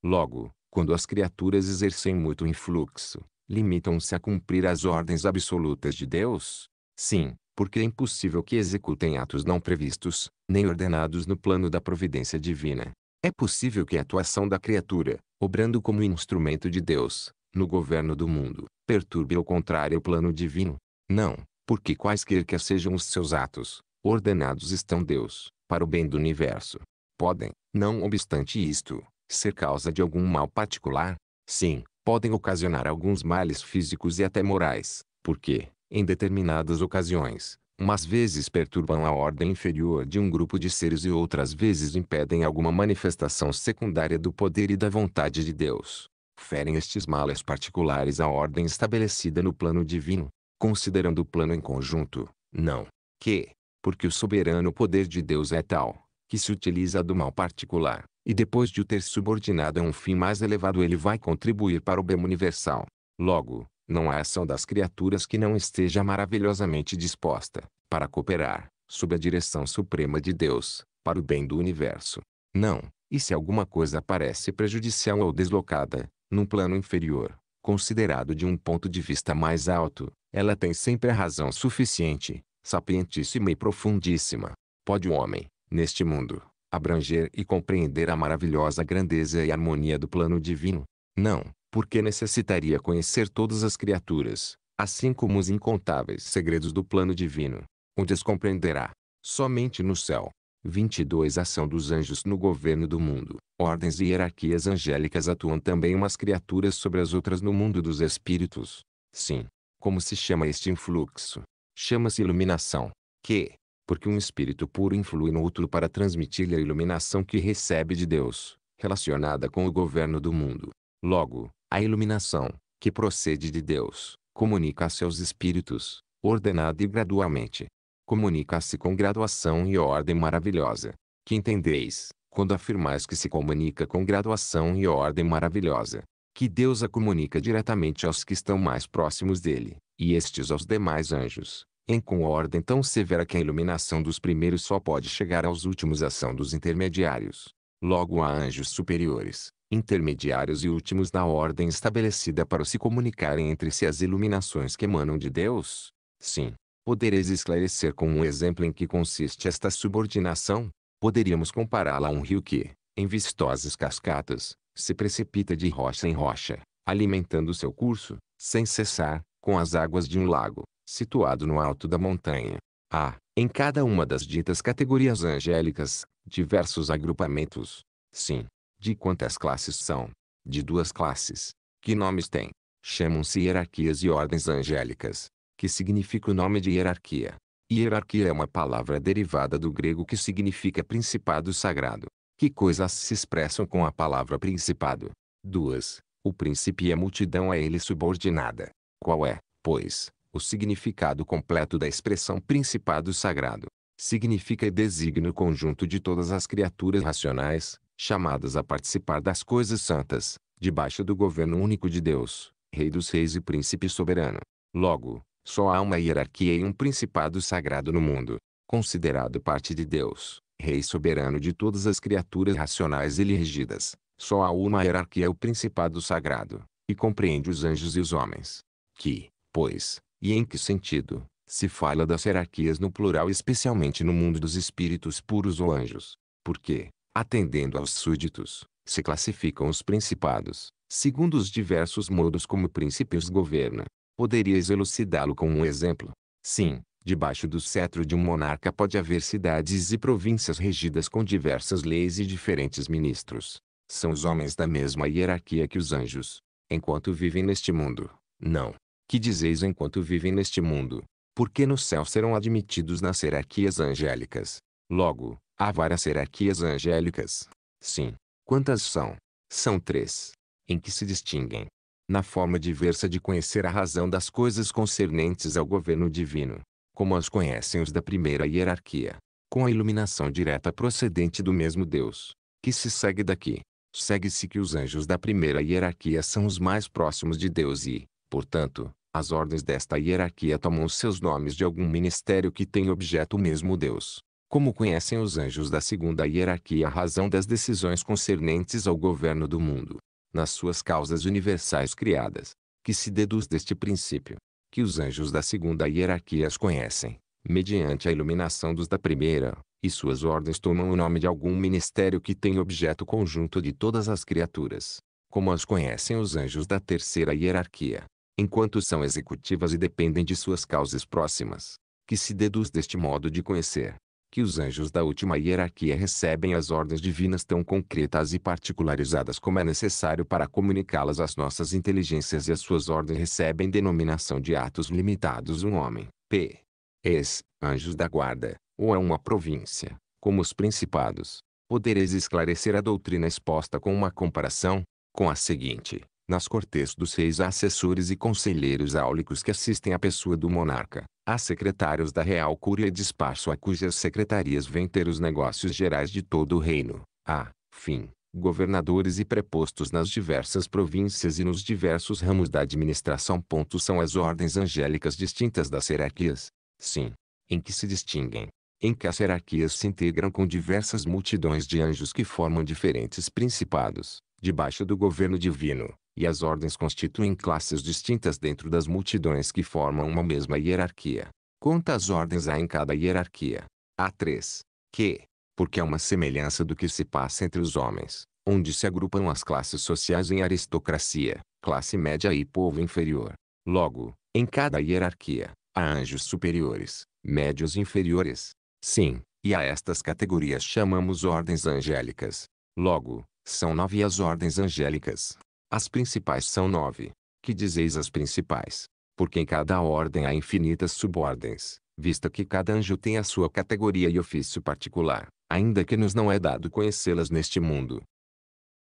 Logo, quando as criaturas exercem muito influxo, limitam-se a cumprir as ordens absolutas de Deus? Sim, porque é impossível que executem atos não previstos, nem ordenados no plano da providência divina. É possível que a atuação da criatura, obrando como instrumento de Deus, no governo do mundo, perturbe ao contrário o plano divino. Não, porque quaisquer que sejam os seus atos, ordenados estão Deus, para o bem do universo. Podem, não obstante isto, ser causa de algum mal particular? Sim, podem ocasionar alguns males físicos e até morais, porque, em determinadas ocasiões, umas vezes perturbam a ordem inferior de um grupo de seres e outras vezes impedem alguma manifestação secundária do poder e da vontade de Deus. Ferem estes males particulares à ordem estabelecida no plano divino, considerando o plano em conjunto, não, que, porque o soberano poder de Deus é tal, que se utiliza do mal particular, e depois de o ter subordinado a um fim mais elevado ele vai contribuir para o bem universal. Logo, não há ação das criaturas que não esteja maravilhosamente disposta, para cooperar, sob a direção suprema de Deus, para o bem do universo. Não, e se alguma coisa parece prejudicial ou deslocada, num plano inferior, considerado de um ponto de vista mais alto, ela tem sempre a razão suficiente, sapientíssima e profundíssima. Pode o homem, neste mundo, abranger e compreender a maravilhosa grandeza e harmonia do plano divino? Não, porque necessitaria conhecer todas as criaturas, assim como os incontáveis segredos do plano divino. onde as compreenderá? Somente no céu. 22 Ação dos anjos no governo do mundo. Ordens e hierarquias angélicas atuam também umas criaturas sobre as outras no mundo dos espíritos. Sim, como se chama este influxo? Chama-se iluminação. Que, porque um espírito puro influi no outro para transmitir-lhe a iluminação que recebe de Deus, relacionada com o governo do mundo. Logo, a iluminação, que procede de Deus, comunica-se aos espíritos, ordenada e gradualmente. Comunica-se com graduação e ordem maravilhosa. Que entendeis, quando afirmais que se comunica com graduação e ordem maravilhosa? que Deus a comunica diretamente aos que estão mais próximos dele, e estes aos demais anjos, em com ordem tão severa que a iluminação dos primeiros só pode chegar aos últimos ação dos intermediários. Logo há anjos superiores, intermediários e últimos na ordem estabelecida para se comunicarem entre si as iluminações que emanam de Deus. Sim, podereis esclarecer com um exemplo em que consiste esta subordinação? Poderíamos compará-la a um rio que, em vistosas cascatas, se precipita de rocha em rocha, alimentando seu curso, sem cessar, com as águas de um lago, situado no alto da montanha. Há, ah, em cada uma das ditas categorias angélicas, diversos agrupamentos. Sim, de quantas classes são? De duas classes. Que nomes têm? Chamam-se hierarquias e ordens angélicas, que significa o nome de hierarquia. Hierarquia é uma palavra derivada do grego que significa principado sagrado, que coisas se expressam com a palavra principado. 2. O príncipe e a multidão a é ele subordinada. Qual é, pois, o significado completo da expressão principado sagrado? Significa e designa o conjunto de todas as criaturas racionais, chamadas a participar das coisas santas, debaixo do governo único de Deus, Rei dos Reis e Príncipe Soberano. Logo, só há uma hierarquia e um principado sagrado no mundo, considerado parte de Deus. Rei soberano de todas as criaturas racionais e regidas. Só há uma hierarquia o principado sagrado, e compreende os anjos e os homens. Que, pois, e em que sentido, se fala das hierarquias no plural especialmente no mundo dos espíritos puros ou anjos? Porque, atendendo aos súditos, se classificam os principados, segundo os diversos modos como príncipes governa. Poderias elucidá-lo com um exemplo? Sim, Debaixo do cetro de um monarca pode haver cidades e províncias regidas com diversas leis e diferentes ministros. São os homens da mesma hierarquia que os anjos, enquanto vivem neste mundo. Não. Que dizeis enquanto vivem neste mundo? Porque no céu serão admitidos nas hierarquias angélicas. Logo, há várias hierarquias angélicas. Sim. Quantas são? São três. Em que se distinguem? Na forma diversa de conhecer a razão das coisas concernentes ao governo divino, como as conhecem os da primeira hierarquia, com a iluminação direta procedente do mesmo Deus, que se segue daqui. Segue-se que os anjos da primeira hierarquia são os mais próximos de Deus e, portanto, as ordens desta hierarquia tomam seus nomes de algum ministério que tem objeto o mesmo Deus. Como conhecem os anjos da segunda hierarquia a razão das decisões concernentes ao governo do mundo, nas suas causas universais criadas, que se deduz deste princípio, que os anjos da segunda hierarquia as conhecem, mediante a iluminação dos da primeira, e suas ordens tomam o nome de algum ministério que tem objeto conjunto de todas as criaturas, como as conhecem os anjos da terceira hierarquia, enquanto são executivas e dependem de suas causas próximas, que se deduz deste modo de conhecer que os anjos da última hierarquia recebem as ordens divinas tão concretas e particularizadas como é necessário para comunicá-las às nossas inteligências e as suas ordens recebem denominação de atos limitados um homem, p. Es, anjos da guarda, ou é uma província, como os principados. Podereis esclarecer a doutrina exposta com uma comparação, com a seguinte. Nas cortes dos seis assessores e conselheiros áulicos que assistem à pessoa do monarca, Há secretários da Real Cúria e Disparso a cujas secretarias vêm ter os negócios gerais de todo o reino. Há, fim, governadores e prepostos nas diversas províncias e nos diversos ramos da administração. Ponto são as ordens angélicas distintas das hierarquias. Sim. Em que se distinguem. Em que as hierarquias se integram com diversas multidões de anjos que formam diferentes principados, debaixo do governo divino e as ordens constituem classes distintas dentro das multidões que formam uma mesma hierarquia. Quantas ordens há em cada hierarquia? Há três. Que, porque há uma semelhança do que se passa entre os homens, onde se agrupam as classes sociais em aristocracia, classe média e povo inferior. Logo, em cada hierarquia, há anjos superiores, médios e inferiores. Sim, e a estas categorias chamamos ordens angélicas. Logo, são nove as ordens angélicas, as principais são nove. Que dizeis as principais? Porque em cada ordem há infinitas subordens, vista que cada anjo tem a sua categoria e ofício particular, ainda que nos não é dado conhecê-las neste mundo.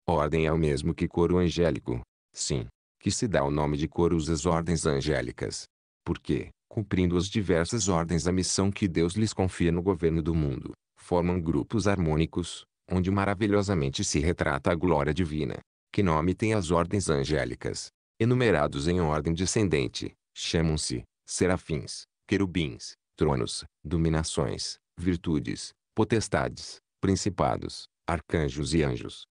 Ordem é o mesmo que coro angélico. Sim, que se dá o nome de coro às ordens angélicas. Porque, cumprindo as diversas ordens a missão que Deus lhes confia no governo do mundo, formam grupos harmônicos, onde maravilhosamente se retrata a glória divina, que nome têm as ordens angélicas, enumerados em ordem descendente, chamam-se serafins, querubins, tronos, dominações, virtudes, potestades, principados, arcanjos e anjos.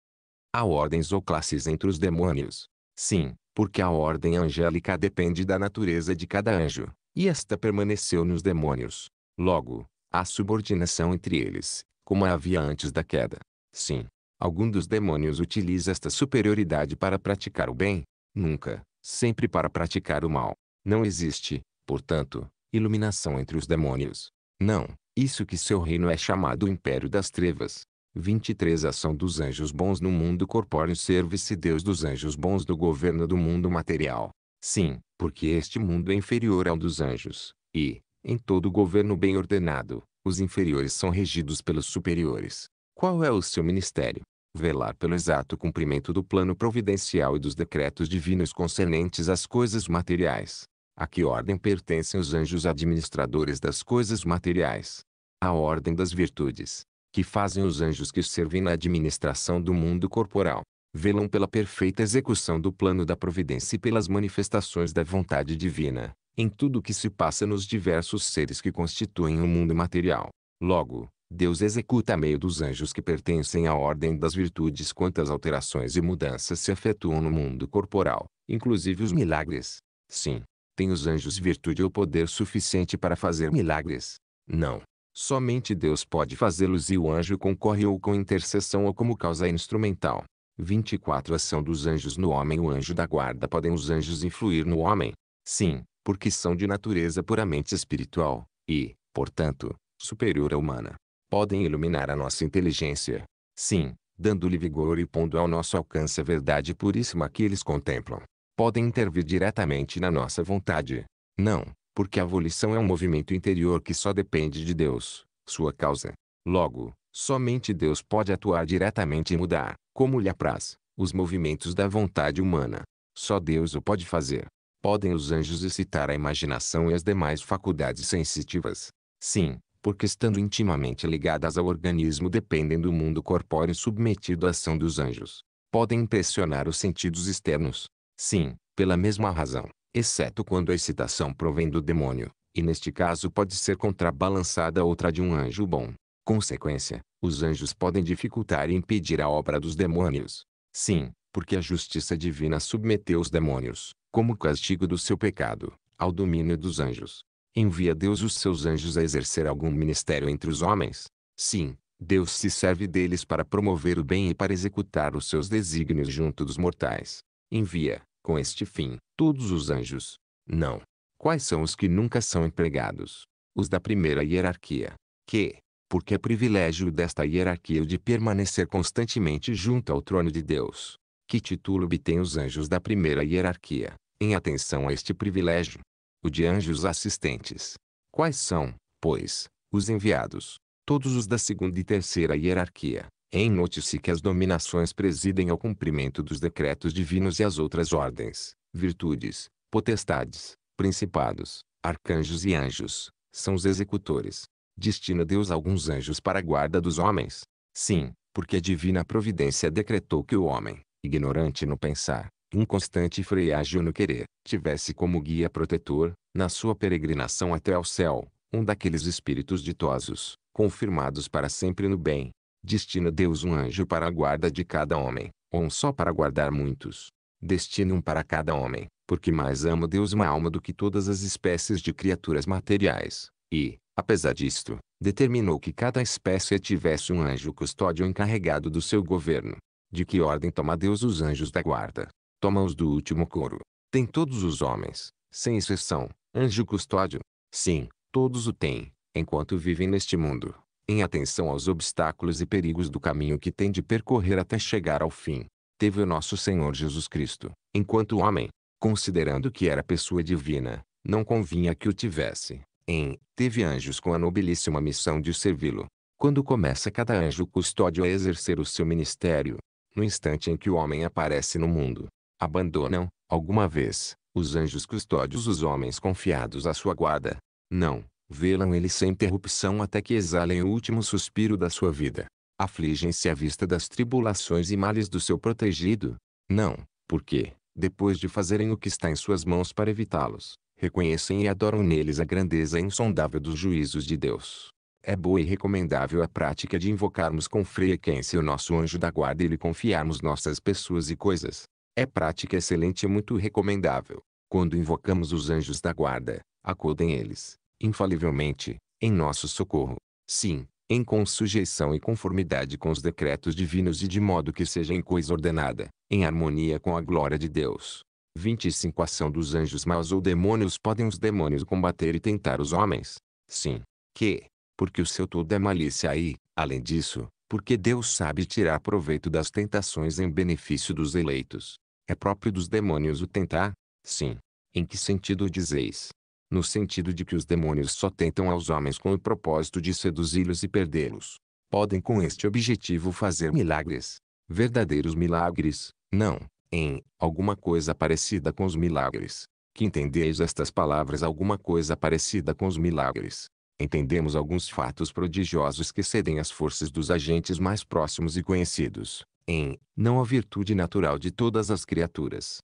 Há ordens ou classes entre os demônios. Sim, porque a ordem angélica depende da natureza de cada anjo, e esta permaneceu nos demônios. Logo, há subordinação entre eles, como havia antes da queda. Sim, Algum dos demônios utiliza esta superioridade para praticar o bem? Nunca. Sempre para praticar o mal. Não existe, portanto, iluminação entre os demônios. Não, isso que seu reino é chamado o Império das Trevas. 23 Ação dos anjos bons no mundo corpóreo Serve-se Deus dos anjos bons do governo do mundo material. Sim, porque este mundo é inferior ao dos anjos, e, em todo governo bem ordenado, os inferiores são regidos pelos superiores. Qual é o seu ministério? velar pelo exato cumprimento do plano providencial e dos decretos divinos concernentes às coisas materiais. A que ordem pertencem os anjos administradores das coisas materiais? A ordem das virtudes, que fazem os anjos que servem na administração do mundo corporal, velam pela perfeita execução do plano da providência e pelas manifestações da vontade divina, em tudo o que se passa nos diversos seres que constituem o mundo material. Logo, Deus executa a meio dos anjos que pertencem à ordem das virtudes quantas alterações e mudanças se efetuam no mundo corporal, inclusive os milagres. Sim, tem os anjos virtude ou poder suficiente para fazer milagres? Não. Somente Deus pode fazê-los e o anjo concorre ou com intercessão ou como causa instrumental. 24 Ação dos anjos no homem O anjo da guarda podem os anjos influir no homem? Sim, porque são de natureza puramente espiritual, e, portanto, superior à humana podem iluminar a nossa inteligência. Sim, dando-lhe vigor e pondo ao nosso alcance a verdade puríssima que eles contemplam. Podem intervir diretamente na nossa vontade. Não, porque a volição é um movimento interior que só depende de Deus, sua causa. Logo, somente Deus pode atuar diretamente e mudar, como lhe apraz, os movimentos da vontade humana. Só Deus o pode fazer. Podem os anjos excitar a imaginação e as demais faculdades sensitivas. Sim, porque estando intimamente ligadas ao organismo dependem do mundo corpóreo submetido à ação dos anjos. Podem impressionar os sentidos externos. Sim, pela mesma razão, exceto quando a excitação provém do demônio, e neste caso pode ser contrabalançada outra de um anjo bom. Consequência, os anjos podem dificultar e impedir a obra dos demônios. Sim, porque a justiça divina submeteu os demônios, como castigo do seu pecado, ao domínio dos anjos. Envia Deus os seus anjos a exercer algum ministério entre os homens? Sim, Deus se serve deles para promover o bem e para executar os seus desígnios junto dos mortais. Envia, com este fim, todos os anjos. Não. Quais são os que nunca são empregados? Os da primeira hierarquia. Que, porque é privilégio desta hierarquia o de permanecer constantemente junto ao trono de Deus. Que título obtêm os anjos da primeira hierarquia, em atenção a este privilégio? o de anjos assistentes. Quais são, pois, os enviados? Todos os da segunda e terceira hierarquia. note se que as dominações presidem ao cumprimento dos decretos divinos e as outras ordens, virtudes, potestades, principados, arcanjos e anjos, são os executores. Destina Deus alguns anjos para a guarda dos homens? Sim, porque a divina providência decretou que o homem, ignorante no pensar, um constante freágio no querer, tivesse como guia protetor, na sua peregrinação até ao céu, um daqueles espíritos ditosos, confirmados para sempre no bem. Destina Deus um anjo para a guarda de cada homem, ou um só para guardar muitos. Destina um para cada homem, porque mais ama Deus uma alma do que todas as espécies de criaturas materiais. E, apesar disto, determinou que cada espécie tivesse um anjo custódio encarregado do seu governo. De que ordem toma Deus os anjos da guarda? toma-os do último coro. Tem todos os homens, sem exceção, anjo custódio. Sim, todos o têm, enquanto vivem neste mundo, em atenção aos obstáculos e perigos do caminho que tem de percorrer até chegar ao fim. Teve o nosso Senhor Jesus Cristo, enquanto homem, considerando que era pessoa divina, não convinha que o tivesse. Em, teve anjos com a nobilíssima missão de servi-lo. Quando começa cada anjo custódio a exercer o seu ministério, no instante em que o homem aparece no mundo, abandonam, alguma vez, os anjos custódios os homens confiados à sua guarda. Não, velam eles sem interrupção até que exalem o último suspiro da sua vida. Afligem-se à vista das tribulações e males do seu protegido? Não, porque, depois de fazerem o que está em suas mãos para evitá-los, reconhecem e adoram neles a grandeza insondável dos juízos de Deus. É boa e recomendável a prática de invocarmos com frequência o nosso anjo da guarda e lhe confiarmos nossas pessoas e coisas. É prática excelente e muito recomendável. Quando invocamos os anjos da guarda, acudem eles, infalivelmente, em nosso socorro. Sim, em consujeção e conformidade com os decretos divinos e de modo que seja em coisa ordenada, em harmonia com a glória de Deus. 25 Ação dos anjos maus ou demônios podem os demônios combater e tentar os homens? Sim. Que, porque o seu todo é malícia e, além disso, porque Deus sabe tirar proveito das tentações em benefício dos eleitos. É próprio dos demônios o tentar? Sim. Em que sentido dizeis? No sentido de que os demônios só tentam aos homens com o propósito de seduzi-los e perdê-los. Podem com este objetivo fazer milagres. Verdadeiros milagres, não, em alguma coisa parecida com os milagres. Que entendeis estas palavras alguma coisa parecida com os milagres entendemos alguns fatos prodigiosos que cedem às forças dos agentes mais próximos e conhecidos, em não a virtude natural de todas as criaturas.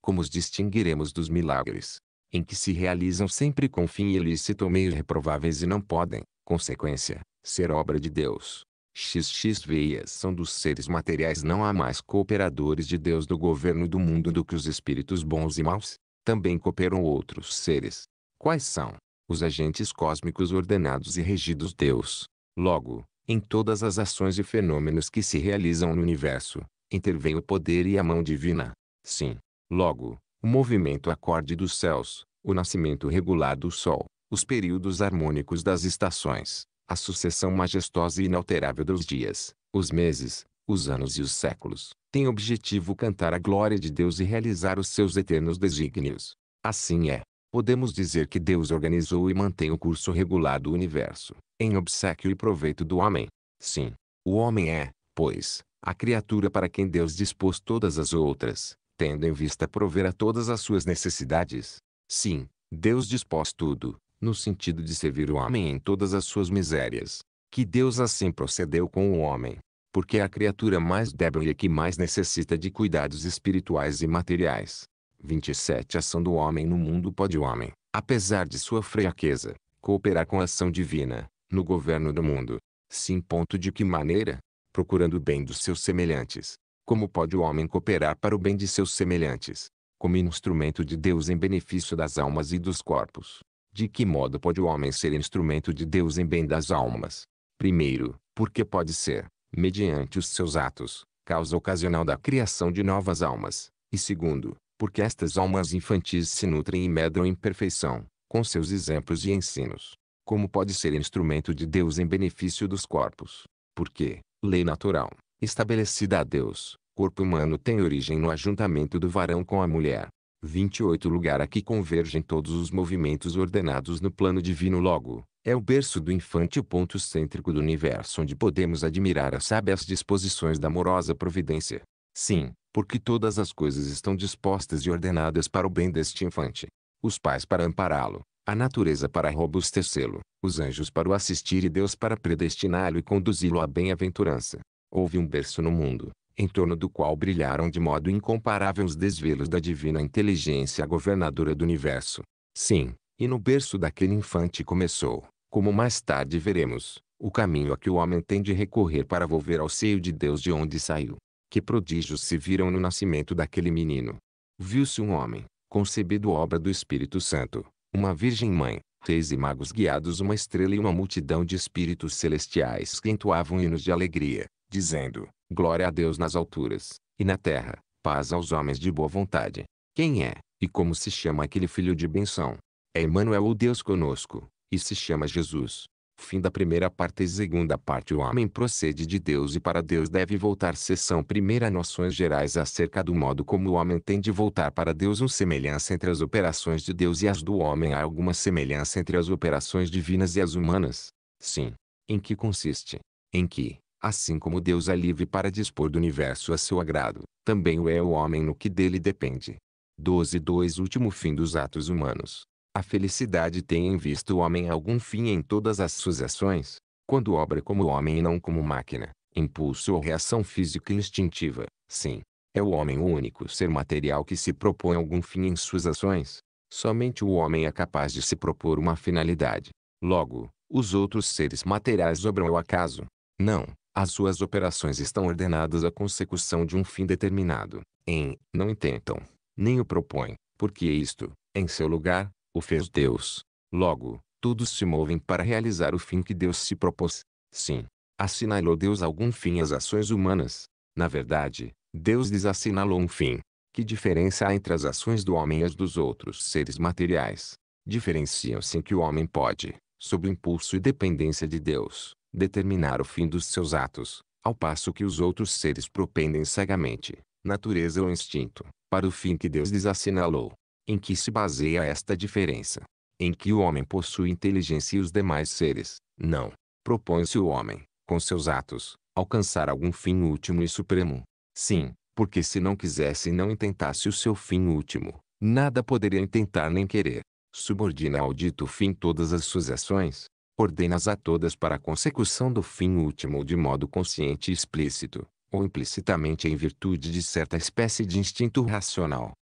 Como os distinguiremos dos milagres, em que se realizam sempre com fim ilícito meio reprováveis e não podem, consequência, ser obra de Deus. XX veias são dos seres materiais não há mais cooperadores de Deus do governo do mundo do que os espíritos bons e maus, também cooperam outros seres. Quais são? os agentes cósmicos ordenados e regidos Deus. Logo, em todas as ações e fenômenos que se realizam no universo, intervém o poder e a mão divina. Sim. Logo, o movimento acorde dos céus, o nascimento regular do Sol, os períodos harmônicos das estações, a sucessão majestosa e inalterável dos dias, os meses, os anos e os séculos, tem objetivo cantar a glória de Deus e realizar os seus eternos desígnios. Assim é podemos dizer que Deus organizou e mantém o curso regular do universo, em obsequio e proveito do homem. Sim, o homem é, pois, a criatura para quem Deus dispôs todas as outras, tendo em vista prover a todas as suas necessidades. Sim, Deus dispôs tudo, no sentido de servir o homem em todas as suas misérias. Que Deus assim procedeu com o homem, porque é a criatura mais débil e a que mais necessita de cuidados espirituais e materiais. 27 ação do homem no mundo pode o homem, apesar de sua fraqueza, cooperar com a ação divina, no governo do mundo. Sim. Ponto de que maneira? Procurando o bem dos seus semelhantes. Como pode o homem cooperar para o bem de seus semelhantes? Como instrumento de Deus em benefício das almas e dos corpos. De que modo pode o homem ser instrumento de Deus em bem das almas? Primeiro, porque pode ser, mediante os seus atos, causa ocasional da criação de novas almas. E segundo, porque estas almas infantis se nutrem e medram em perfeição, com seus exemplos e ensinos. Como pode ser instrumento de Deus em benefício dos corpos? Porque, lei natural, estabelecida a Deus, corpo humano tem origem no ajuntamento do varão com a mulher. 28 Lugar a que convergem todos os movimentos ordenados no plano divino logo, é o berço do infante o ponto cêntrico do universo onde podemos admirar as sábias disposições da amorosa providência. Sim, porque todas as coisas estão dispostas e ordenadas para o bem deste infante. Os pais para ampará-lo, a natureza para robustecê-lo, os anjos para o assistir e Deus para predestiná-lo e conduzi-lo à bem-aventurança. Houve um berço no mundo, em torno do qual brilharam de modo incomparável os desvelos da divina inteligência governadora do universo. Sim, e no berço daquele infante começou, como mais tarde veremos, o caminho a que o homem tem de recorrer para volver ao seio de Deus de onde saiu. Que prodígios se viram no nascimento daquele menino? Viu-se um homem, concebido obra do Espírito Santo, uma virgem mãe, reis e magos guiados uma estrela e uma multidão de espíritos celestiais que entoavam hinos de alegria, dizendo, Glória a Deus nas alturas, e na terra, paz aos homens de boa vontade. Quem é, e como se chama aquele filho de benção? É Emmanuel o Deus conosco, e se chama Jesus. Fim da primeira parte e segunda parte O homem procede de Deus e para Deus deve voltar Seção primeira Noções gerais acerca do modo como o homem tem de voltar para Deus Uma semelhança entre as operações de Deus e as do homem Há alguma semelhança entre as operações divinas e as humanas? Sim. Em que consiste? Em que, assim como Deus é livre para dispor do universo a seu agrado, também o é o homem no que dele depende. 12.2 Último fim dos atos humanos a felicidade tem em vista o homem algum fim em todas as suas ações, quando obra como homem e não como máquina, impulso ou reação física instintiva, sim. É o homem o único ser material que se propõe algum fim em suas ações. Somente o homem é capaz de se propor uma finalidade. Logo, os outros seres materiais obram ao acaso. Não, as suas operações estão ordenadas à consecução de um fim determinado. Em, não intentam, nem o propõem, porque isto, em seu lugar, o fez Deus. Logo, todos se movem para realizar o fim que Deus se propôs. Sim, assinalou Deus algum fim às ações humanas. Na verdade, Deus lhes assinalou um fim. Que diferença há entre as ações do homem e as dos outros seres materiais? Diferenciam-se em que o homem pode, sob o impulso e dependência de Deus, determinar o fim dos seus atos, ao passo que os outros seres propendem cegamente, natureza ou instinto, para o fim que Deus lhes assinalou. Em que se baseia esta diferença? Em que o homem possui inteligência e os demais seres, não. Propõe-se o homem, com seus atos, alcançar algum fim último e supremo. Sim, porque se não quisesse e não intentasse o seu fim último, nada poderia intentar nem querer. Subordina ao dito fim todas as suas ações, ordena-as a todas para a consecução do fim último de modo consciente e explícito, ou implicitamente em virtude de certa espécie de instinto racional.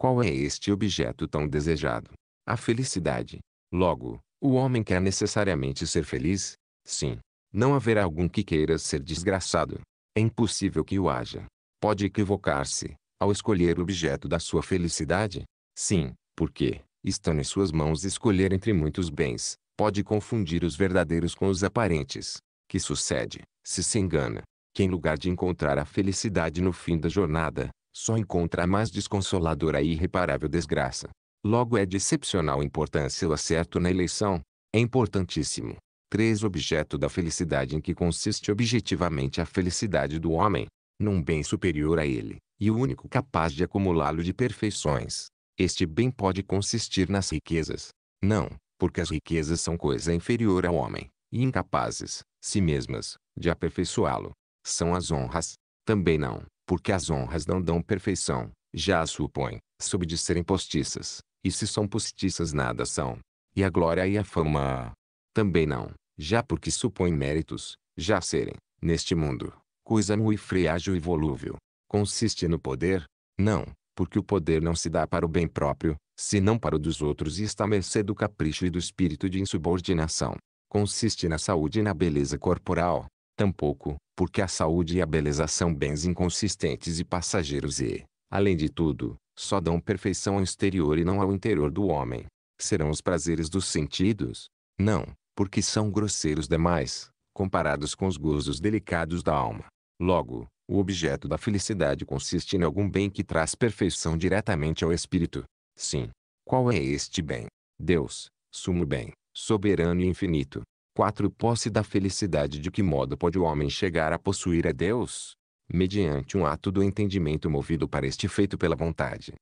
Qual é este objeto tão desejado? A felicidade. Logo, o homem quer necessariamente ser feliz? Sim. Não haverá algum que queira ser desgraçado. É impossível que o haja. Pode equivocar-se, ao escolher o objeto da sua felicidade? Sim, porque, estando em suas mãos escolher entre muitos bens, pode confundir os verdadeiros com os aparentes. Que sucede, se se engana, que em lugar de encontrar a felicidade no fim da jornada, só encontra a mais desconsoladora e irreparável desgraça. Logo é de excepcional importância o acerto na eleição. É importantíssimo. 3. Objeto da felicidade em que consiste objetivamente a felicidade do homem, num bem superior a ele, e o único capaz de acumulá-lo de perfeições. Este bem pode consistir nas riquezas. Não, porque as riquezas são coisa inferior ao homem, e incapazes, si mesmas, de aperfeiçoá-lo. São as honras. Também não, porque as honras não dão perfeição, já a supõe, sob de serem postiças, e se são postiças nada são. E a glória e a fama também não, já porque supõem méritos, já serem, neste mundo, coisa mui frágil e volúvel. Consiste no poder? Não, porque o poder não se dá para o bem próprio, senão para o dos outros e está à mercê do capricho e do espírito de insubordinação. Consiste na saúde e na beleza corporal, Tampouco, porque a saúde e a beleza são bens inconsistentes e passageiros e, além de tudo, só dão perfeição ao exterior e não ao interior do homem. Serão os prazeres dos sentidos? Não, porque são grosseiros demais, comparados com os gozos delicados da alma. Logo, o objeto da felicidade consiste em algum bem que traz perfeição diretamente ao espírito. Sim. Qual é este bem? Deus, sumo bem, soberano e infinito, 4. Posse da felicidade De que modo pode o homem chegar a possuir a Deus? Mediante um ato do entendimento movido para este feito pela vontade.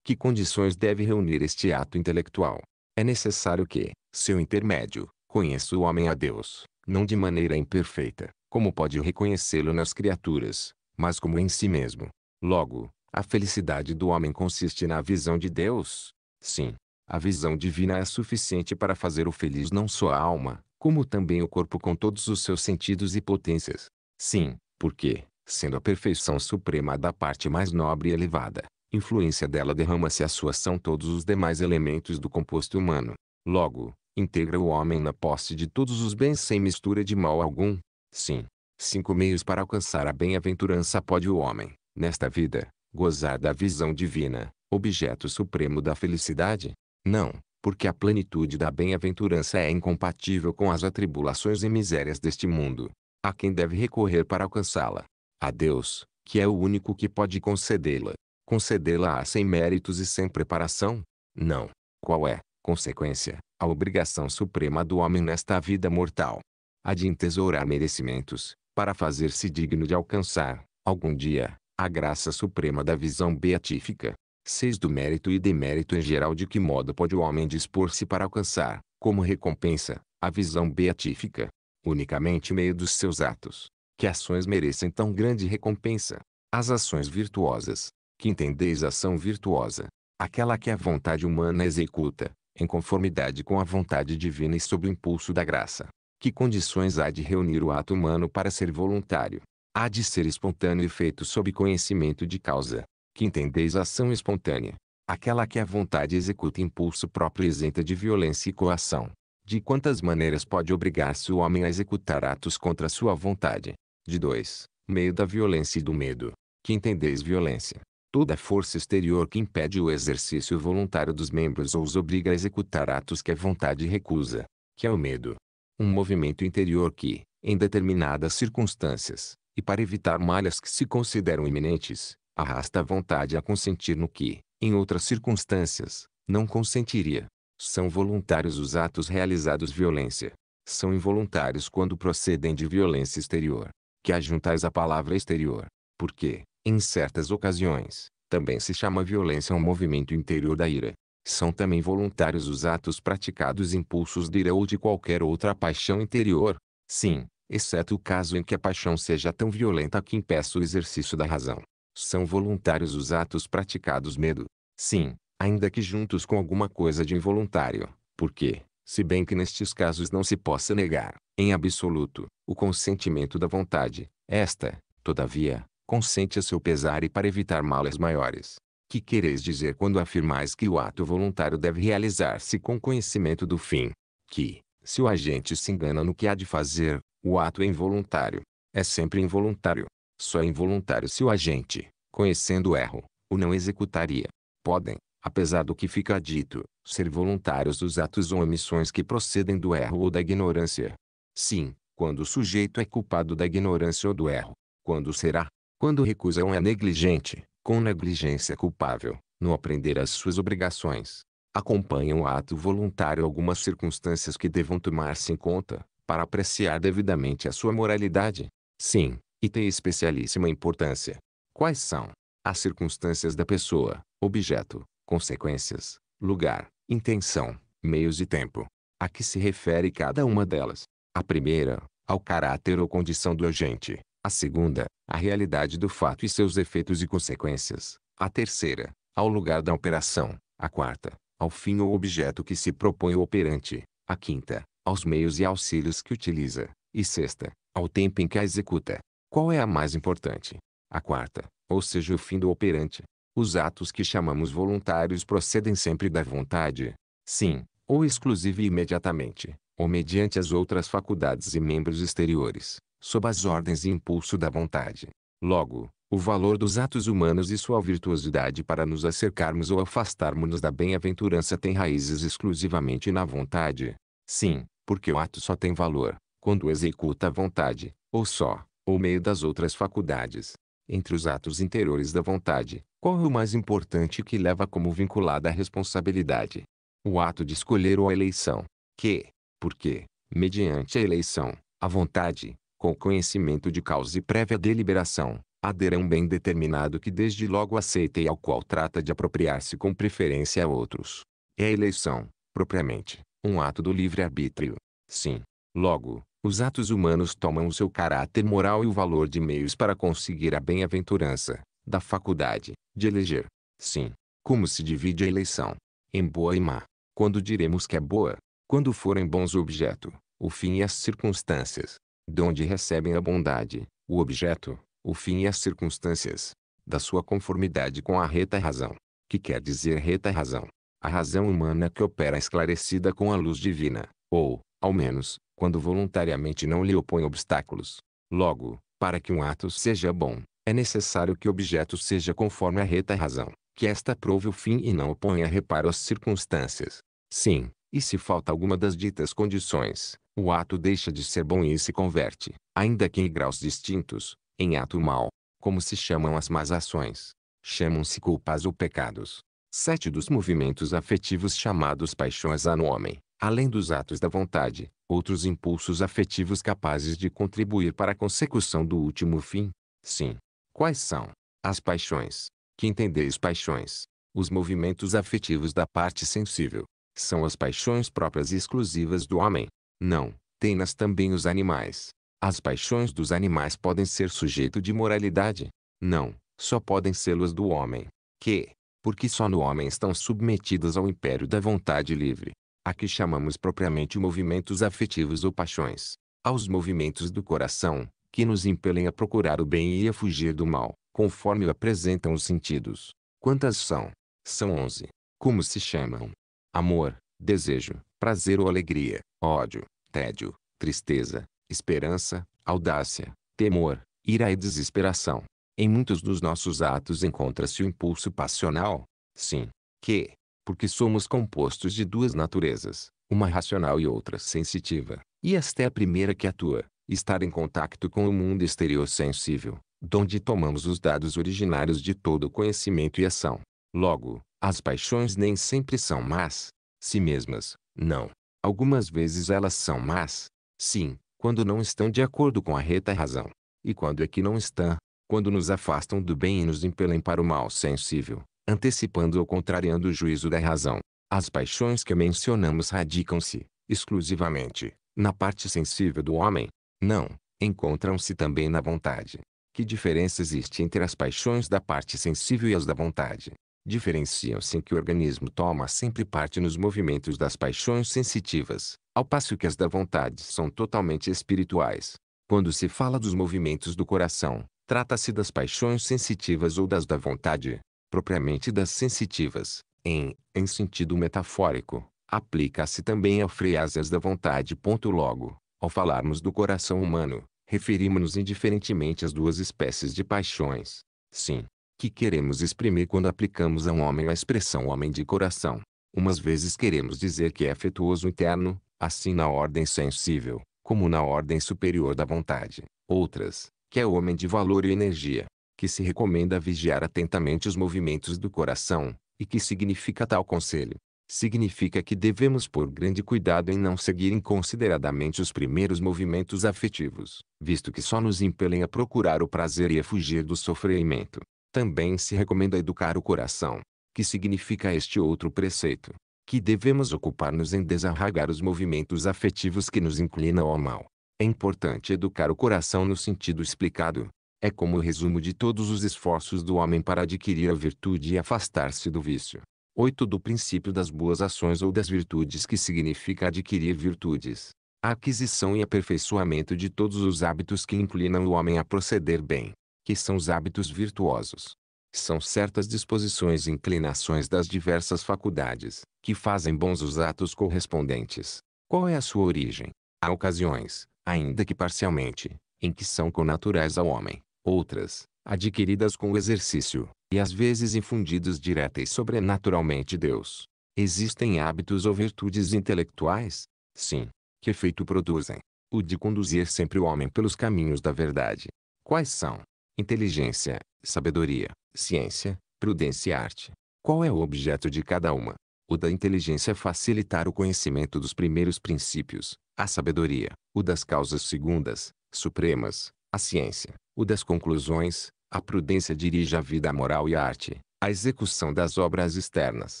Que condições deve reunir este ato intelectual? É necessário que, seu intermédio, conheça o homem a Deus, não de maneira imperfeita, como pode reconhecê-lo nas criaturas, mas como em si mesmo. Logo, a felicidade do homem consiste na visão de Deus. Sim, a visão divina é suficiente para fazer o feliz não só a alma, como também o corpo com todos os seus sentidos e potências. Sim, porque, sendo a perfeição suprema da parte mais nobre e elevada, influência dela derrama-se à sua ação todos os demais elementos do composto humano. Logo, integra o homem na posse de todos os bens sem mistura de mal algum. Sim, cinco meios para alcançar a bem-aventurança pode o homem, nesta vida, gozar da visão divina, objeto supremo da felicidade? Não, porque a plenitude da bem-aventurança é incompatível com as atribulações e misérias deste mundo. A quem deve recorrer para alcançá-la? A Deus, que é o único que pode concedê-la. Concedê-la a sem méritos e sem preparação? Não. Qual é, consequência, a obrigação suprema do homem nesta vida mortal? A de entesourar merecimentos, para fazer-se digno de alcançar, algum dia, a graça suprema da visão beatífica. 6. Do mérito e demérito em geral de que modo pode o homem dispor-se para alcançar, como recompensa, a visão beatífica, unicamente meio dos seus atos. Que ações merecem tão grande recompensa? As ações virtuosas, que entendeis ação virtuosa, aquela que a vontade humana executa, em conformidade com a vontade divina e sob o impulso da graça. Que condições há de reunir o ato humano para ser voluntário? Há de ser espontâneo e feito sob conhecimento de causa que entendeis ação espontânea, aquela que a vontade executa impulso próprio isenta de violência e coação. De quantas maneiras pode obrigar-se o homem a executar atos contra sua vontade? De dois: Meio da violência e do medo, que entendeis violência. Toda força exterior que impede o exercício voluntário dos membros ou os obriga a executar atos que a vontade recusa, que é o medo. Um movimento interior que, em determinadas circunstâncias, e para evitar malhas que se consideram iminentes, arrasta a vontade a consentir no que, em outras circunstâncias, não consentiria. São voluntários os atos realizados violência. São involuntários quando procedem de violência exterior, que ajuntais a palavra exterior, porque, em certas ocasiões, também se chama violência um movimento interior da ira. São também voluntários os atos praticados impulsos de ira ou de qualquer outra paixão interior. Sim, exceto o caso em que a paixão seja tão violenta que impeça o exercício da razão. São voluntários os atos praticados medo. Sim, ainda que juntos com alguma coisa de involuntário. Porque, se bem que nestes casos não se possa negar, em absoluto, o consentimento da vontade, esta, todavia, consente a seu pesar e para evitar males maiores. Que quereis dizer quando afirmais que o ato voluntário deve realizar-se com conhecimento do fim? Que, se o agente se engana no que há de fazer, o ato é involuntário. É sempre involuntário. Só é involuntário se o agente, conhecendo o erro, o não executaria. Podem, apesar do que fica dito, ser voluntários os atos ou omissões que procedem do erro ou da ignorância. Sim, quando o sujeito é culpado da ignorância ou do erro. Quando será? Quando recusa ou é negligente, com negligência culpável, no aprender as suas obrigações. acompanha o ato voluntário algumas circunstâncias que devam tomar-se em conta, para apreciar devidamente a sua moralidade. Sim, e tem especialíssima importância. Quais são? As circunstâncias da pessoa, objeto, consequências, lugar, intenção, meios e tempo. A que se refere cada uma delas? A primeira, ao caráter ou condição do agente. A segunda, à realidade do fato e seus efeitos e consequências. A terceira, ao lugar da operação. A quarta, ao fim ou objeto que se propõe o operante. A quinta, aos meios e auxílios que utiliza. E sexta, ao tempo em que a executa. Qual é a mais importante? A quarta, ou seja, o fim do operante. Os atos que chamamos voluntários procedem sempre da vontade, sim, ou exclusiva e imediatamente, ou mediante as outras faculdades e membros exteriores, sob as ordens e impulso da vontade. Logo, o valor dos atos humanos e sua virtuosidade para nos acercarmos ou afastarmos-nos da bem-aventurança tem raízes exclusivamente na vontade. Sim, porque o ato só tem valor, quando executa a vontade, ou só, ou meio das outras faculdades. Entre os atos interiores da vontade, qual é o mais importante que leva como vinculada a responsabilidade? O ato de escolher ou a eleição. Que, porque, mediante a eleição, a vontade, com conhecimento de causa e prévia deliberação, adere a um bem determinado que desde logo aceita e ao qual trata de apropriar-se com preferência a outros. É a eleição, propriamente, um ato do livre-arbítrio. Sim. Logo, os atos humanos tomam o seu caráter moral e o valor de meios para conseguir a bem-aventurança, da faculdade, de eleger. Sim, como se divide a eleição, em boa e má. Quando diremos que é boa, quando forem bons o objeto, o fim e as circunstâncias, de onde recebem a bondade, o objeto, o fim e as circunstâncias, da sua conformidade com a reta razão, que quer dizer reta razão, a razão humana que opera esclarecida com a luz divina, ou, ao menos, quando voluntariamente não lhe opõe obstáculos. Logo, para que um ato seja bom, é necessário que o objeto seja conforme a reta razão, que esta prove o fim e não oponha reparo às circunstâncias. Sim, e se falta alguma das ditas condições, o ato deixa de ser bom e se converte, ainda que em graus distintos, em ato mau, como se chamam as más ações. Chamam-se culpas ou pecados. Sete dos movimentos afetivos chamados paixões há no homem, além dos atos da vontade, outros impulsos afetivos capazes de contribuir para a consecução do último fim? Sim. Quais são? As paixões. Que entendeis paixões? Os movimentos afetivos da parte sensível. São as paixões próprias e exclusivas do homem? Não, tem-nas também os animais. As paixões dos animais podem ser sujeito de moralidade? Não, só podem sê-las do homem. Que, porque só no homem estão submetidas ao império da vontade livre a que chamamos propriamente movimentos afetivos ou paixões, aos movimentos do coração, que nos impelem a procurar o bem e a fugir do mal, conforme o apresentam os sentidos. Quantas são? São onze. Como se chamam? Amor, desejo, prazer ou alegria, ódio, tédio, tristeza, esperança, audácia, temor, ira e desesperação. Em muitos dos nossos atos encontra-se o impulso passional, sim, que, porque somos compostos de duas naturezas, uma racional e outra sensitiva, e esta é a primeira que atua, estar em contato com o mundo exterior sensível, donde tomamos os dados originários de todo conhecimento e ação. Logo, as paixões nem sempre são más, si mesmas, não. Algumas vezes elas são más, sim, quando não estão de acordo com a reta razão. E quando é que não estão? Quando nos afastam do bem e nos impelem para o mal sensível, antecipando ou contrariando o juízo da razão. As paixões que mencionamos radicam-se, exclusivamente, na parte sensível do homem? Não, encontram-se também na vontade. Que diferença existe entre as paixões da parte sensível e as da vontade? Diferenciam-se em que o organismo toma sempre parte nos movimentos das paixões sensitivas, ao passo que as da vontade são totalmente espirituais. Quando se fala dos movimentos do coração, trata-se das paixões sensitivas ou das da vontade propriamente das sensitivas, em, em sentido metafórico, aplica-se também ao freásias da vontade. Logo, ao falarmos do coração humano, referimos-nos indiferentemente às duas espécies de paixões, sim, que queremos exprimir quando aplicamos a um homem a expressão homem de coração. Umas vezes queremos dizer que é afetuoso interno, assim na ordem sensível, como na ordem superior da vontade. Outras, que é homem de valor e energia, que se recomenda vigiar atentamente os movimentos do coração, e que significa tal conselho? Significa que devemos pôr grande cuidado em não seguir inconsideradamente os primeiros movimentos afetivos, visto que só nos impelem a procurar o prazer e a fugir do sofrimento. Também se recomenda educar o coração, que significa este outro preceito, que devemos ocupar-nos em desarragar os movimentos afetivos que nos inclinam ao mal. É importante educar o coração no sentido explicado, é como o resumo de todos os esforços do homem para adquirir a virtude e afastar-se do vício. 8 do princípio das boas ações ou das virtudes que significa adquirir virtudes. A aquisição e aperfeiçoamento de todos os hábitos que inclinam o homem a proceder bem, que são os hábitos virtuosos. São certas disposições e inclinações das diversas faculdades, que fazem bons os atos correspondentes. Qual é a sua origem? Há ocasiões, ainda que parcialmente, em que são conaturais ao homem outras, adquiridas com o exercício, e às vezes infundidos direta e sobrenaturalmente Deus. Existem hábitos ou virtudes intelectuais, sim, que efeito produzem. O de conduzir sempre o homem pelos caminhos da verdade. Quais são? Inteligência, sabedoria, ciência, prudência e arte. Qual é o objeto de cada uma? O da inteligência é facilitar o conhecimento dos primeiros princípios, a sabedoria, o das causas segundas, supremas, a ciência, o das conclusões, a prudência dirige a vida moral e a arte, a execução das obras externas,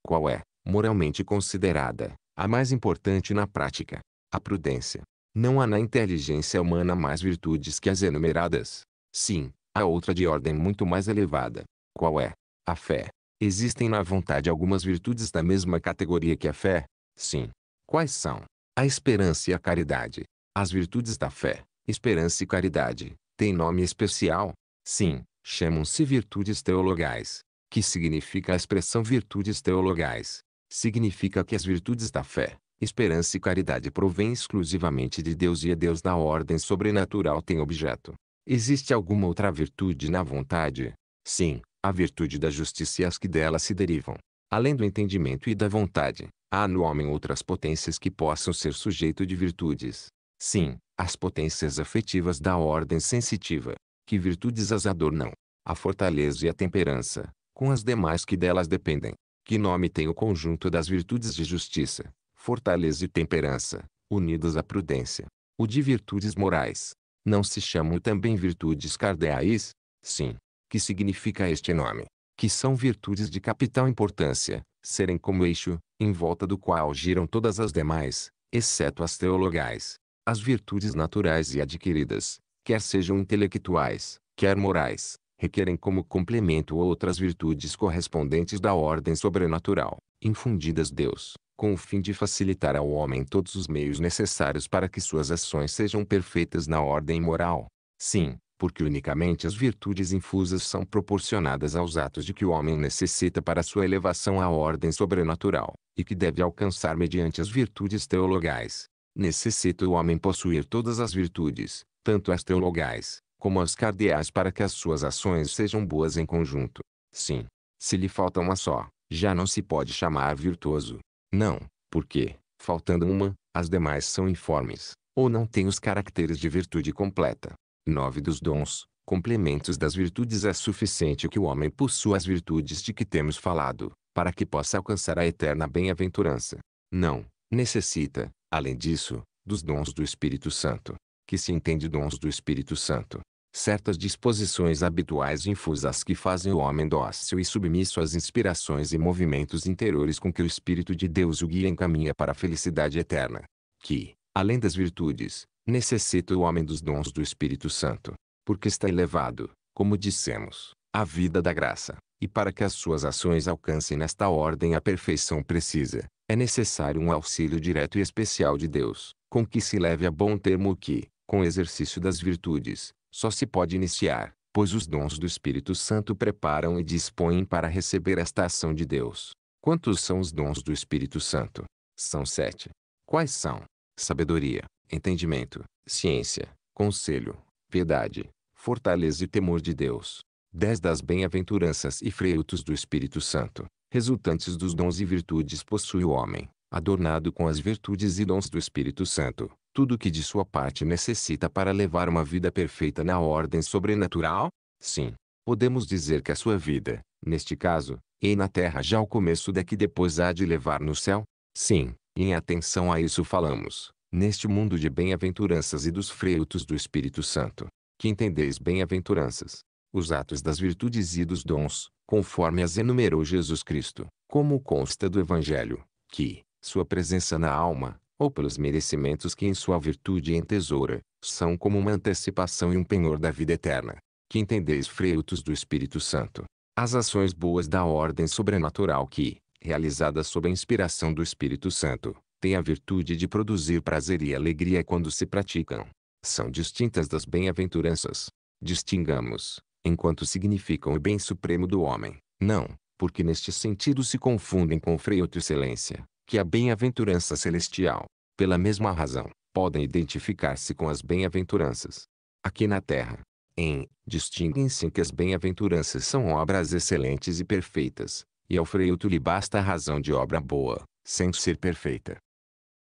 qual é, moralmente considerada, a mais importante na prática, a prudência. Não há na inteligência humana mais virtudes que as enumeradas. Sim, há outra de ordem muito mais elevada. Qual é? A fé. Existem na vontade algumas virtudes da mesma categoria que a fé? Sim. Quais são? A esperança e a caridade. As virtudes da fé, esperança e caridade, tem nome especial? Sim, chamam-se virtudes teologais. Que significa a expressão virtudes teologais? Significa que as virtudes da fé, esperança e caridade provêm exclusivamente de Deus e é Deus da ordem sobrenatural tem objeto. Existe alguma outra virtude na vontade? Sim, a virtude da justiça e as que dela se derivam. Além do entendimento e da vontade, há no homem outras potências que possam ser sujeito de virtudes. Sim, as potências afetivas da ordem sensitiva, que virtudes as adornam, a fortaleza e a temperança, com as demais que delas dependem. Que nome tem o conjunto das virtudes de justiça, fortaleza e temperança, unidas à prudência? O de virtudes morais. Não se chamam também virtudes cardeais? Sim. Que significa este nome? Que são virtudes de capital importância, serem como eixo, em volta do qual giram todas as demais, exceto as teologais. As virtudes naturais e adquiridas, quer sejam intelectuais, quer morais, requerem como complemento outras virtudes correspondentes da ordem sobrenatural, infundidas Deus, com o fim de facilitar ao homem todos os meios necessários para que suas ações sejam perfeitas na ordem moral. Sim, porque unicamente as virtudes infusas são proporcionadas aos atos de que o homem necessita para sua elevação à ordem sobrenatural, e que deve alcançar mediante as virtudes teologais, Necessita o homem possuir todas as virtudes, tanto as teologais, como as cardeais para que as suas ações sejam boas em conjunto. Sim. Se lhe falta uma só, já não se pode chamar virtuoso. Não, porque, faltando uma, as demais são informes, ou não têm os caracteres de virtude completa. Nove dos dons, complementos das virtudes é suficiente que o homem possua as virtudes de que temos falado, para que possa alcançar a eterna bem-aventurança. Não, necessita, além disso, dos dons do Espírito Santo, que se entende dons do Espírito Santo, certas disposições habituais infusas que fazem o homem dócil e submisso às inspirações e movimentos interiores com que o Espírito de Deus o guia e encaminha para a felicidade eterna, que, além das virtudes, necessita o homem dos dons do Espírito Santo, porque está elevado, como dissemos, à vida da graça. E para que as suas ações alcancem nesta ordem a perfeição precisa, é necessário um auxílio direto e especial de Deus, com que se leve a bom termo o que, com o exercício das virtudes, só se pode iniciar, pois os dons do Espírito Santo preparam e dispõem para receber esta ação de Deus. Quantos são os dons do Espírito Santo? São sete. Quais são? Sabedoria, entendimento, ciência, conselho, piedade, fortaleza e temor de Deus. 10 das bem-aventuranças e frutos do Espírito Santo, resultantes dos dons e virtudes possui o homem, adornado com as virtudes e dons do Espírito Santo, tudo o que de sua parte necessita para levar uma vida perfeita na ordem sobrenatural? Sim, podemos dizer que a sua vida, neste caso, e na terra já o começo da que depois há de levar no céu? Sim, e em atenção a isso falamos, neste mundo de bem-aventuranças e dos frutos do Espírito Santo. Que entendeis bem-aventuranças, os atos das virtudes e dos dons, conforme as enumerou Jesus Cristo, como consta do Evangelho, que, sua presença na alma, ou pelos merecimentos que em sua virtude entesoura, são como uma antecipação e um penhor da vida eterna, que entendeis frutos do Espírito Santo. As ações boas da ordem sobrenatural que, realizadas sob a inspiração do Espírito Santo, têm a virtude de produzir prazer e alegria quando se praticam. São distintas das bem-aventuranças. Distingamos, enquanto significam o bem supremo do homem. Não, porque neste sentido se confundem com Freud excelência, que é a bem-aventurança celestial. Pela mesma razão, podem identificar-se com as bem-aventuranças. Aqui na Terra, em, distinguem-se que as bem-aventuranças são obras excelentes e perfeitas, e ao Freuto lhe basta a razão de obra boa, sem ser perfeita.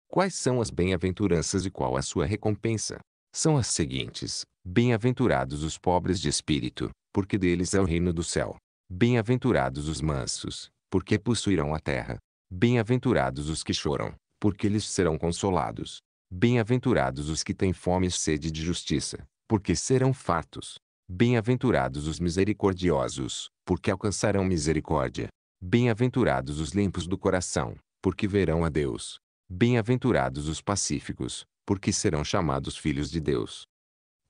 Quais são as bem-aventuranças e qual a sua recompensa? São as seguintes, Bem-aventurados os pobres de espírito, porque deles é o reino do céu. Bem-aventurados os mansos, porque possuirão a terra. Bem-aventurados os que choram, porque eles serão consolados. Bem-aventurados os que têm fome e sede de justiça, porque serão fartos. Bem-aventurados os misericordiosos, porque alcançarão misericórdia. Bem-aventurados os limpos do coração, porque verão a Deus. Bem-aventurados os pacíficos, porque serão chamados filhos de Deus.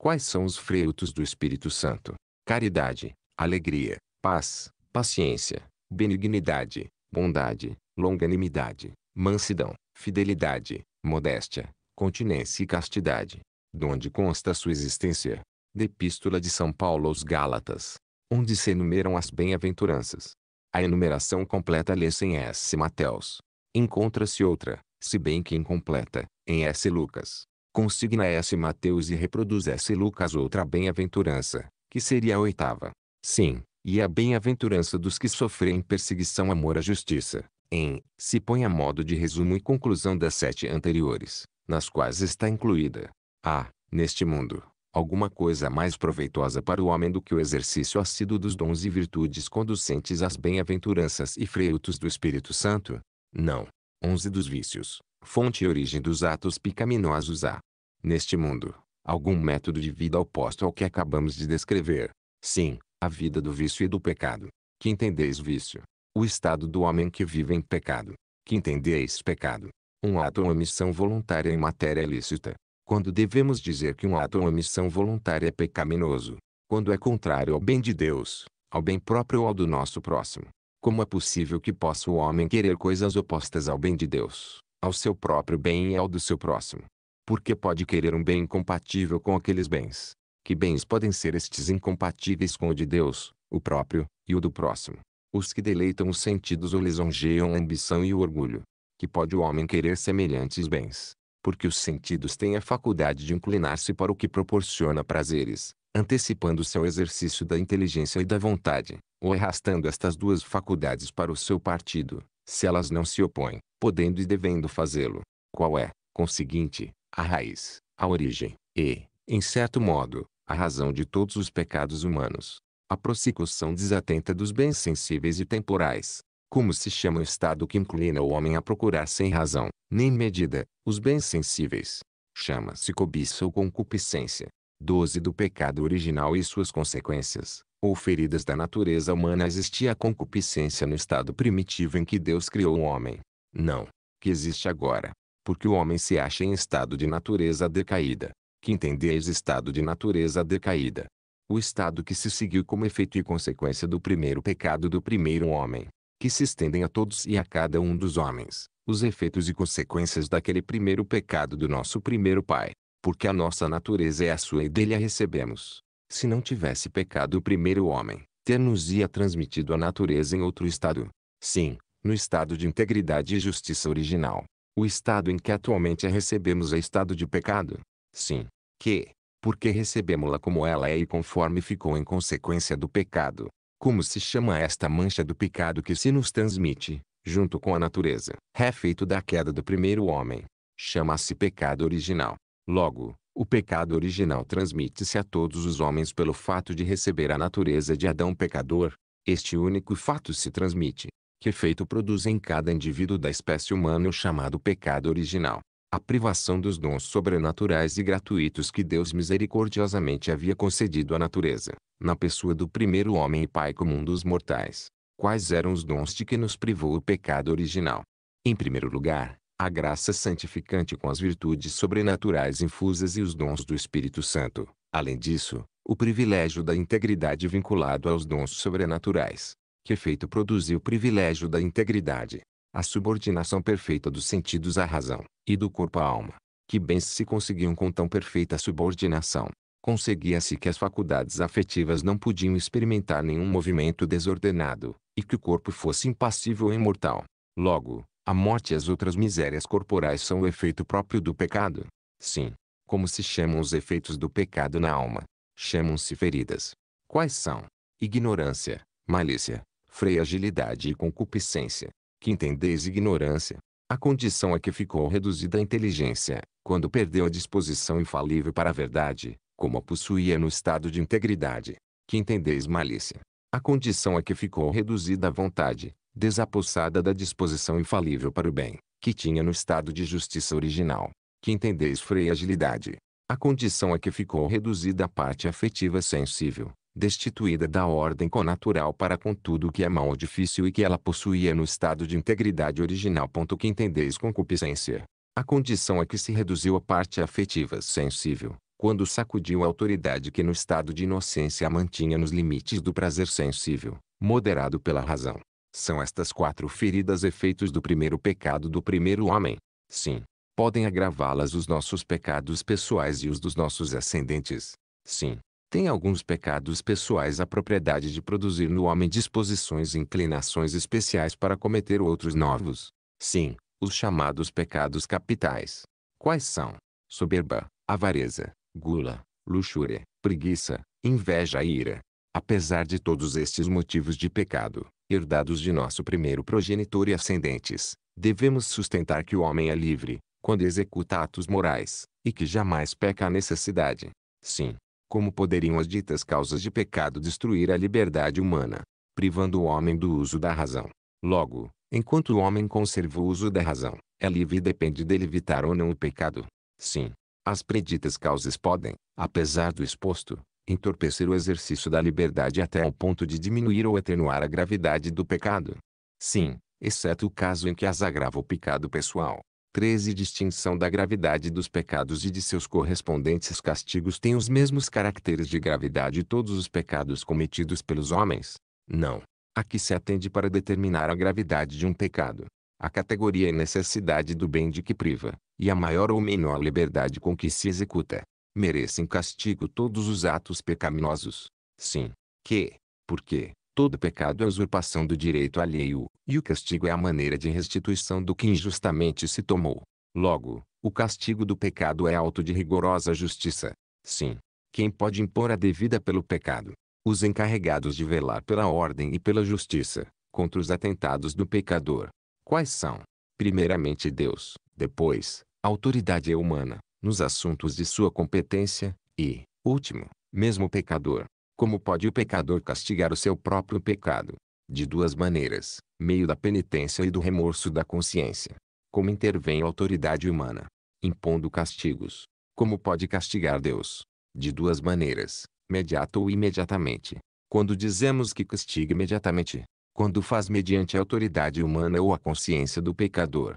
Quais são os frutos do Espírito Santo? Caridade, alegria, paz, paciência, benignidade, bondade, longanimidade, mansidão, fidelidade, modéstia, continência e castidade. Donde consta sua existência? De Epístola de São Paulo aos Gálatas, onde se enumeram as bem-aventuranças. A enumeração completa lê-se em S. Mateus. Encontra-se outra, se bem que incompleta, em S. Lucas. Consigna S. Mateus e reproduz S. Lucas outra bem-aventurança, que seria a oitava. Sim, e a bem-aventurança dos que sofrem perseguição amor à justiça, em, se põe a modo de resumo e conclusão das sete anteriores, nas quais está incluída. A, neste mundo, alguma coisa mais proveitosa para o homem do que o exercício assíduo dos dons e virtudes conducentes às bem-aventuranças e frutos do Espírito Santo? Não. 11 dos vícios, fonte e origem dos atos pecaminosos a neste mundo, algum método de vida oposto ao que acabamos de descrever. Sim, a vida do vício e do pecado. Que entendeis vício? O estado do homem que vive em pecado. Que entendeis pecado? Um ato ou omissão voluntária em matéria lícita. Quando devemos dizer que um ato ou omissão voluntária é pecaminoso? Quando é contrário ao bem de Deus, ao bem próprio ou ao do nosso próximo? Como é possível que possa o homem querer coisas opostas ao bem de Deus, ao seu próprio bem e ao do seu próximo? porque pode querer um bem incompatível com aqueles bens. Que bens podem ser estes incompatíveis com o de Deus, o próprio, e o do próximo? Os que deleitam os sentidos ou lisonjeiam a ambição e o orgulho. Que pode o homem querer semelhantes bens? Porque os sentidos têm a faculdade de inclinar-se para o que proporciona prazeres, antecipando se ao exercício da inteligência e da vontade, ou arrastando estas duas faculdades para o seu partido, se elas não se opõem, podendo e devendo fazê-lo. Qual é, conseguinte, a raiz, a origem, e, em certo modo, a razão de todos os pecados humanos. A prossecução desatenta dos bens sensíveis e temporais, como se chama o estado que inclina o homem a procurar sem razão, nem medida, os bens sensíveis. Chama-se cobiça ou concupiscência. 12 Do pecado original e suas consequências, ou feridas da natureza humana existia a concupiscência no estado primitivo em que Deus criou o homem. Não, que existe agora, porque o homem se acha em estado de natureza decaída, que entendeis estado de natureza decaída. O estado que se seguiu como efeito e consequência do primeiro pecado do primeiro homem, que se estendem a todos e a cada um dos homens, os efeitos e consequências daquele primeiro pecado do nosso primeiro pai, porque a nossa natureza é a sua e dele a recebemos. Se não tivesse pecado o primeiro homem, ter-nos-ia transmitido a natureza em outro estado. Sim, no estado de integridade e justiça original, o estado em que atualmente a recebemos é estado de pecado? Sim. Que, porque recebemos-la como ela é e conforme ficou em consequência do pecado. Como se chama esta mancha do pecado que se nos transmite, junto com a natureza, refeito é da queda do primeiro homem? Chama-se pecado original. Logo, o pecado original transmite-se a todos os homens pelo fato de receber a natureza de Adão pecador. Este único fato se transmite, que efeito produz em cada indivíduo da espécie humana o chamado pecado original. A privação dos dons sobrenaturais e gratuitos que Deus misericordiosamente havia concedido à natureza, na pessoa do primeiro homem e pai comum dos mortais. Quais eram os dons de que nos privou o pecado original? Em primeiro lugar, a graça santificante com as virtudes sobrenaturais infusas e os dons do Espírito Santo. Além disso, o privilégio da integridade vinculado aos dons sobrenaturais, que efeito produziu o privilégio da integridade, a subordinação perfeita dos sentidos à razão, e do corpo à alma. Que bens se conseguiam com tão perfeita subordinação. Conseguia-se que as faculdades afetivas não podiam experimentar nenhum movimento desordenado, e que o corpo fosse impassível e imortal. Logo, a morte e as outras misérias corporais são o efeito próprio do pecado. Sim, como se chamam os efeitos do pecado na alma? Chamam-se feridas. Quais são? Ignorância, malícia, freia agilidade e concupiscência, que entendeis ignorância. A condição a é que ficou reduzida a inteligência, quando perdeu a disposição infalível para a verdade, como a possuía no estado de integridade, que entendeis malícia. A condição a é que ficou reduzida a vontade, desapossada da disposição infalível para o bem, que tinha no estado de justiça original, que entendeis freia agilidade. A condição a é que ficou reduzida a parte afetiva sensível, destituída da ordem conatural para com tudo que é mal ou difícil e que ela possuía no estado de integridade original. Ponto que entendeis concupiscência. A condição a que se reduziu a parte afetiva sensível, quando sacudiu a autoridade que no estado de inocência a mantinha nos limites do prazer sensível, moderado pela razão. São estas quatro feridas efeitos do primeiro pecado do primeiro homem. Sim, podem agravá-las os nossos pecados pessoais e os dos nossos ascendentes. Sim, tem alguns pecados pessoais a propriedade de produzir no homem disposições e inclinações especiais para cometer outros novos. Sim, os chamados pecados capitais. Quais são? Soberba, avareza, gula, luxúria, preguiça, inveja e ira. Apesar de todos estes motivos de pecado, herdados de nosso primeiro progenitor e ascendentes, devemos sustentar que o homem é livre, quando executa atos morais, e que jamais peca a necessidade. Sim, como poderiam as ditas causas de pecado destruir a liberdade humana, privando o homem do uso da razão? Logo, enquanto o homem conserva o uso da razão, é livre e depende dele evitar ou não o pecado. Sim, as preditas causas podem, apesar do exposto, entorpecer o exercício da liberdade até ao ponto de diminuir ou atenuar a gravidade do pecado. Sim, exceto o caso em que as agrava o pecado pessoal, 13 Distinção da gravidade dos pecados e de seus correspondentes castigos tem os mesmos caracteres de gravidade todos os pecados cometidos pelos homens? Não. A que se atende para determinar a gravidade de um pecado. A categoria e é necessidade do bem de que priva, e a maior ou menor liberdade com que se executa. Merecem castigo todos os atos pecaminosos. Sim. Que, porque, Todo pecado é usurpação do direito alheio, e o castigo é a maneira de restituição do que injustamente se tomou. Logo, o castigo do pecado é alto de rigorosa justiça. Sim, quem pode impor a devida pelo pecado? Os encarregados de velar pela ordem e pela justiça, contra os atentados do pecador. Quais são? Primeiramente Deus, depois, a autoridade é humana, nos assuntos de sua competência, e, último, mesmo o pecador. Como pode o pecador castigar o seu próprio pecado? De duas maneiras, meio da penitência e do remorso da consciência. Como intervém a autoridade humana? Impondo castigos. Como pode castigar Deus? De duas maneiras, mediato ou imediatamente. Quando dizemos que castiga imediatamente, quando faz mediante a autoridade humana ou a consciência do pecador.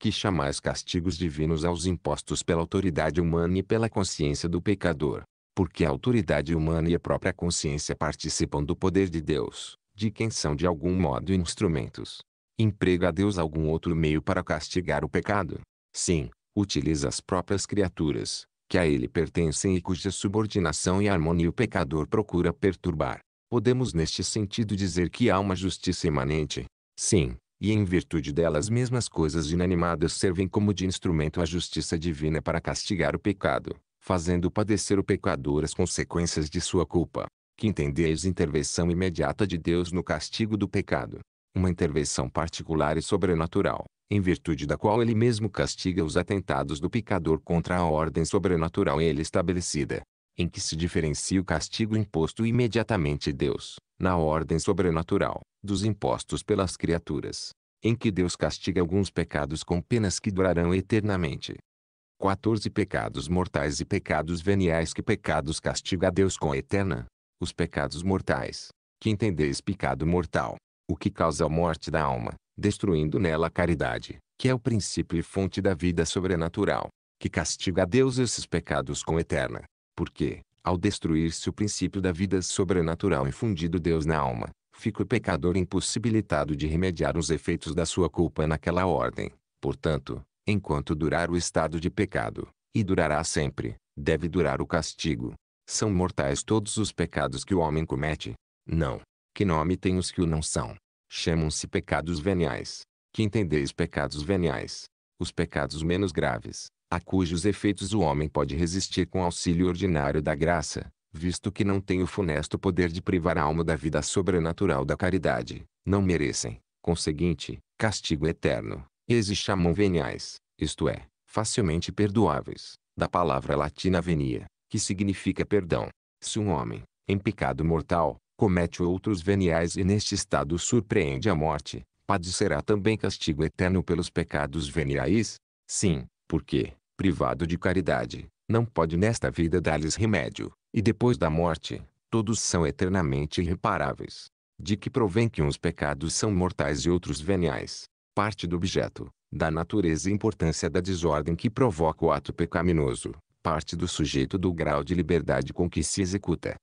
Que chamais castigos divinos aos impostos pela autoridade humana e pela consciência do pecador porque a autoridade humana e a própria consciência participam do poder de Deus, de quem são de algum modo instrumentos. Emprega Deus algum outro meio para castigar o pecado? Sim, utiliza as próprias criaturas, que a ele pertencem e cuja subordinação e harmonia o pecador procura perturbar. Podemos neste sentido dizer que há uma justiça imanente. Sim, e em virtude delas mesmas coisas inanimadas servem como de instrumento à justiça divina para castigar o pecado fazendo padecer o pecador as consequências de sua culpa, que entendeis intervenção imediata de Deus no castigo do pecado, uma intervenção particular e sobrenatural, em virtude da qual ele mesmo castiga os atentados do pecador contra a ordem sobrenatural ele estabelecida, em que se diferencia o castigo imposto imediatamente Deus, na ordem sobrenatural, dos impostos pelas criaturas, em que Deus castiga alguns pecados com penas que durarão eternamente, 14 pecados mortais e pecados veniais que pecados castiga Deus com eterna. Os pecados mortais, que entendeis pecado mortal, o que causa a morte da alma, destruindo nela a caridade, que é o princípio e fonte da vida sobrenatural, que castiga a Deus esses pecados com eterna. Porque, ao destruir-se o princípio da vida sobrenatural infundido Deus na alma, fica o pecador impossibilitado de remediar os efeitos da sua culpa naquela ordem. Portanto, enquanto durar o estado de pecado, e durará sempre, deve durar o castigo. São mortais todos os pecados que o homem comete? Não. Que nome têm os que o não são? Chamam-se pecados veniais. Que entendeis pecados veniais? Os pecados menos graves, a cujos efeitos o homem pode resistir com auxílio ordinário da graça, visto que não tem o funesto poder de privar a alma da vida sobrenatural da caridade, não merecem, conseguinte, castigo eterno. Eles chamam veniais, isto é, facilmente perdoáveis, da palavra latina venia, que significa perdão. Se um homem, em pecado mortal, comete outros veniais e neste estado surpreende a morte, padecerá também castigo eterno pelos pecados veniais? Sim, porque, privado de caridade, não pode nesta vida dar-lhes remédio, e depois da morte, todos são eternamente irreparáveis. De que provém que uns pecados são mortais e outros veniais? parte do objeto, da natureza e importância da desordem que provoca o ato pecaminoso, parte do sujeito do grau de liberdade com que se executa.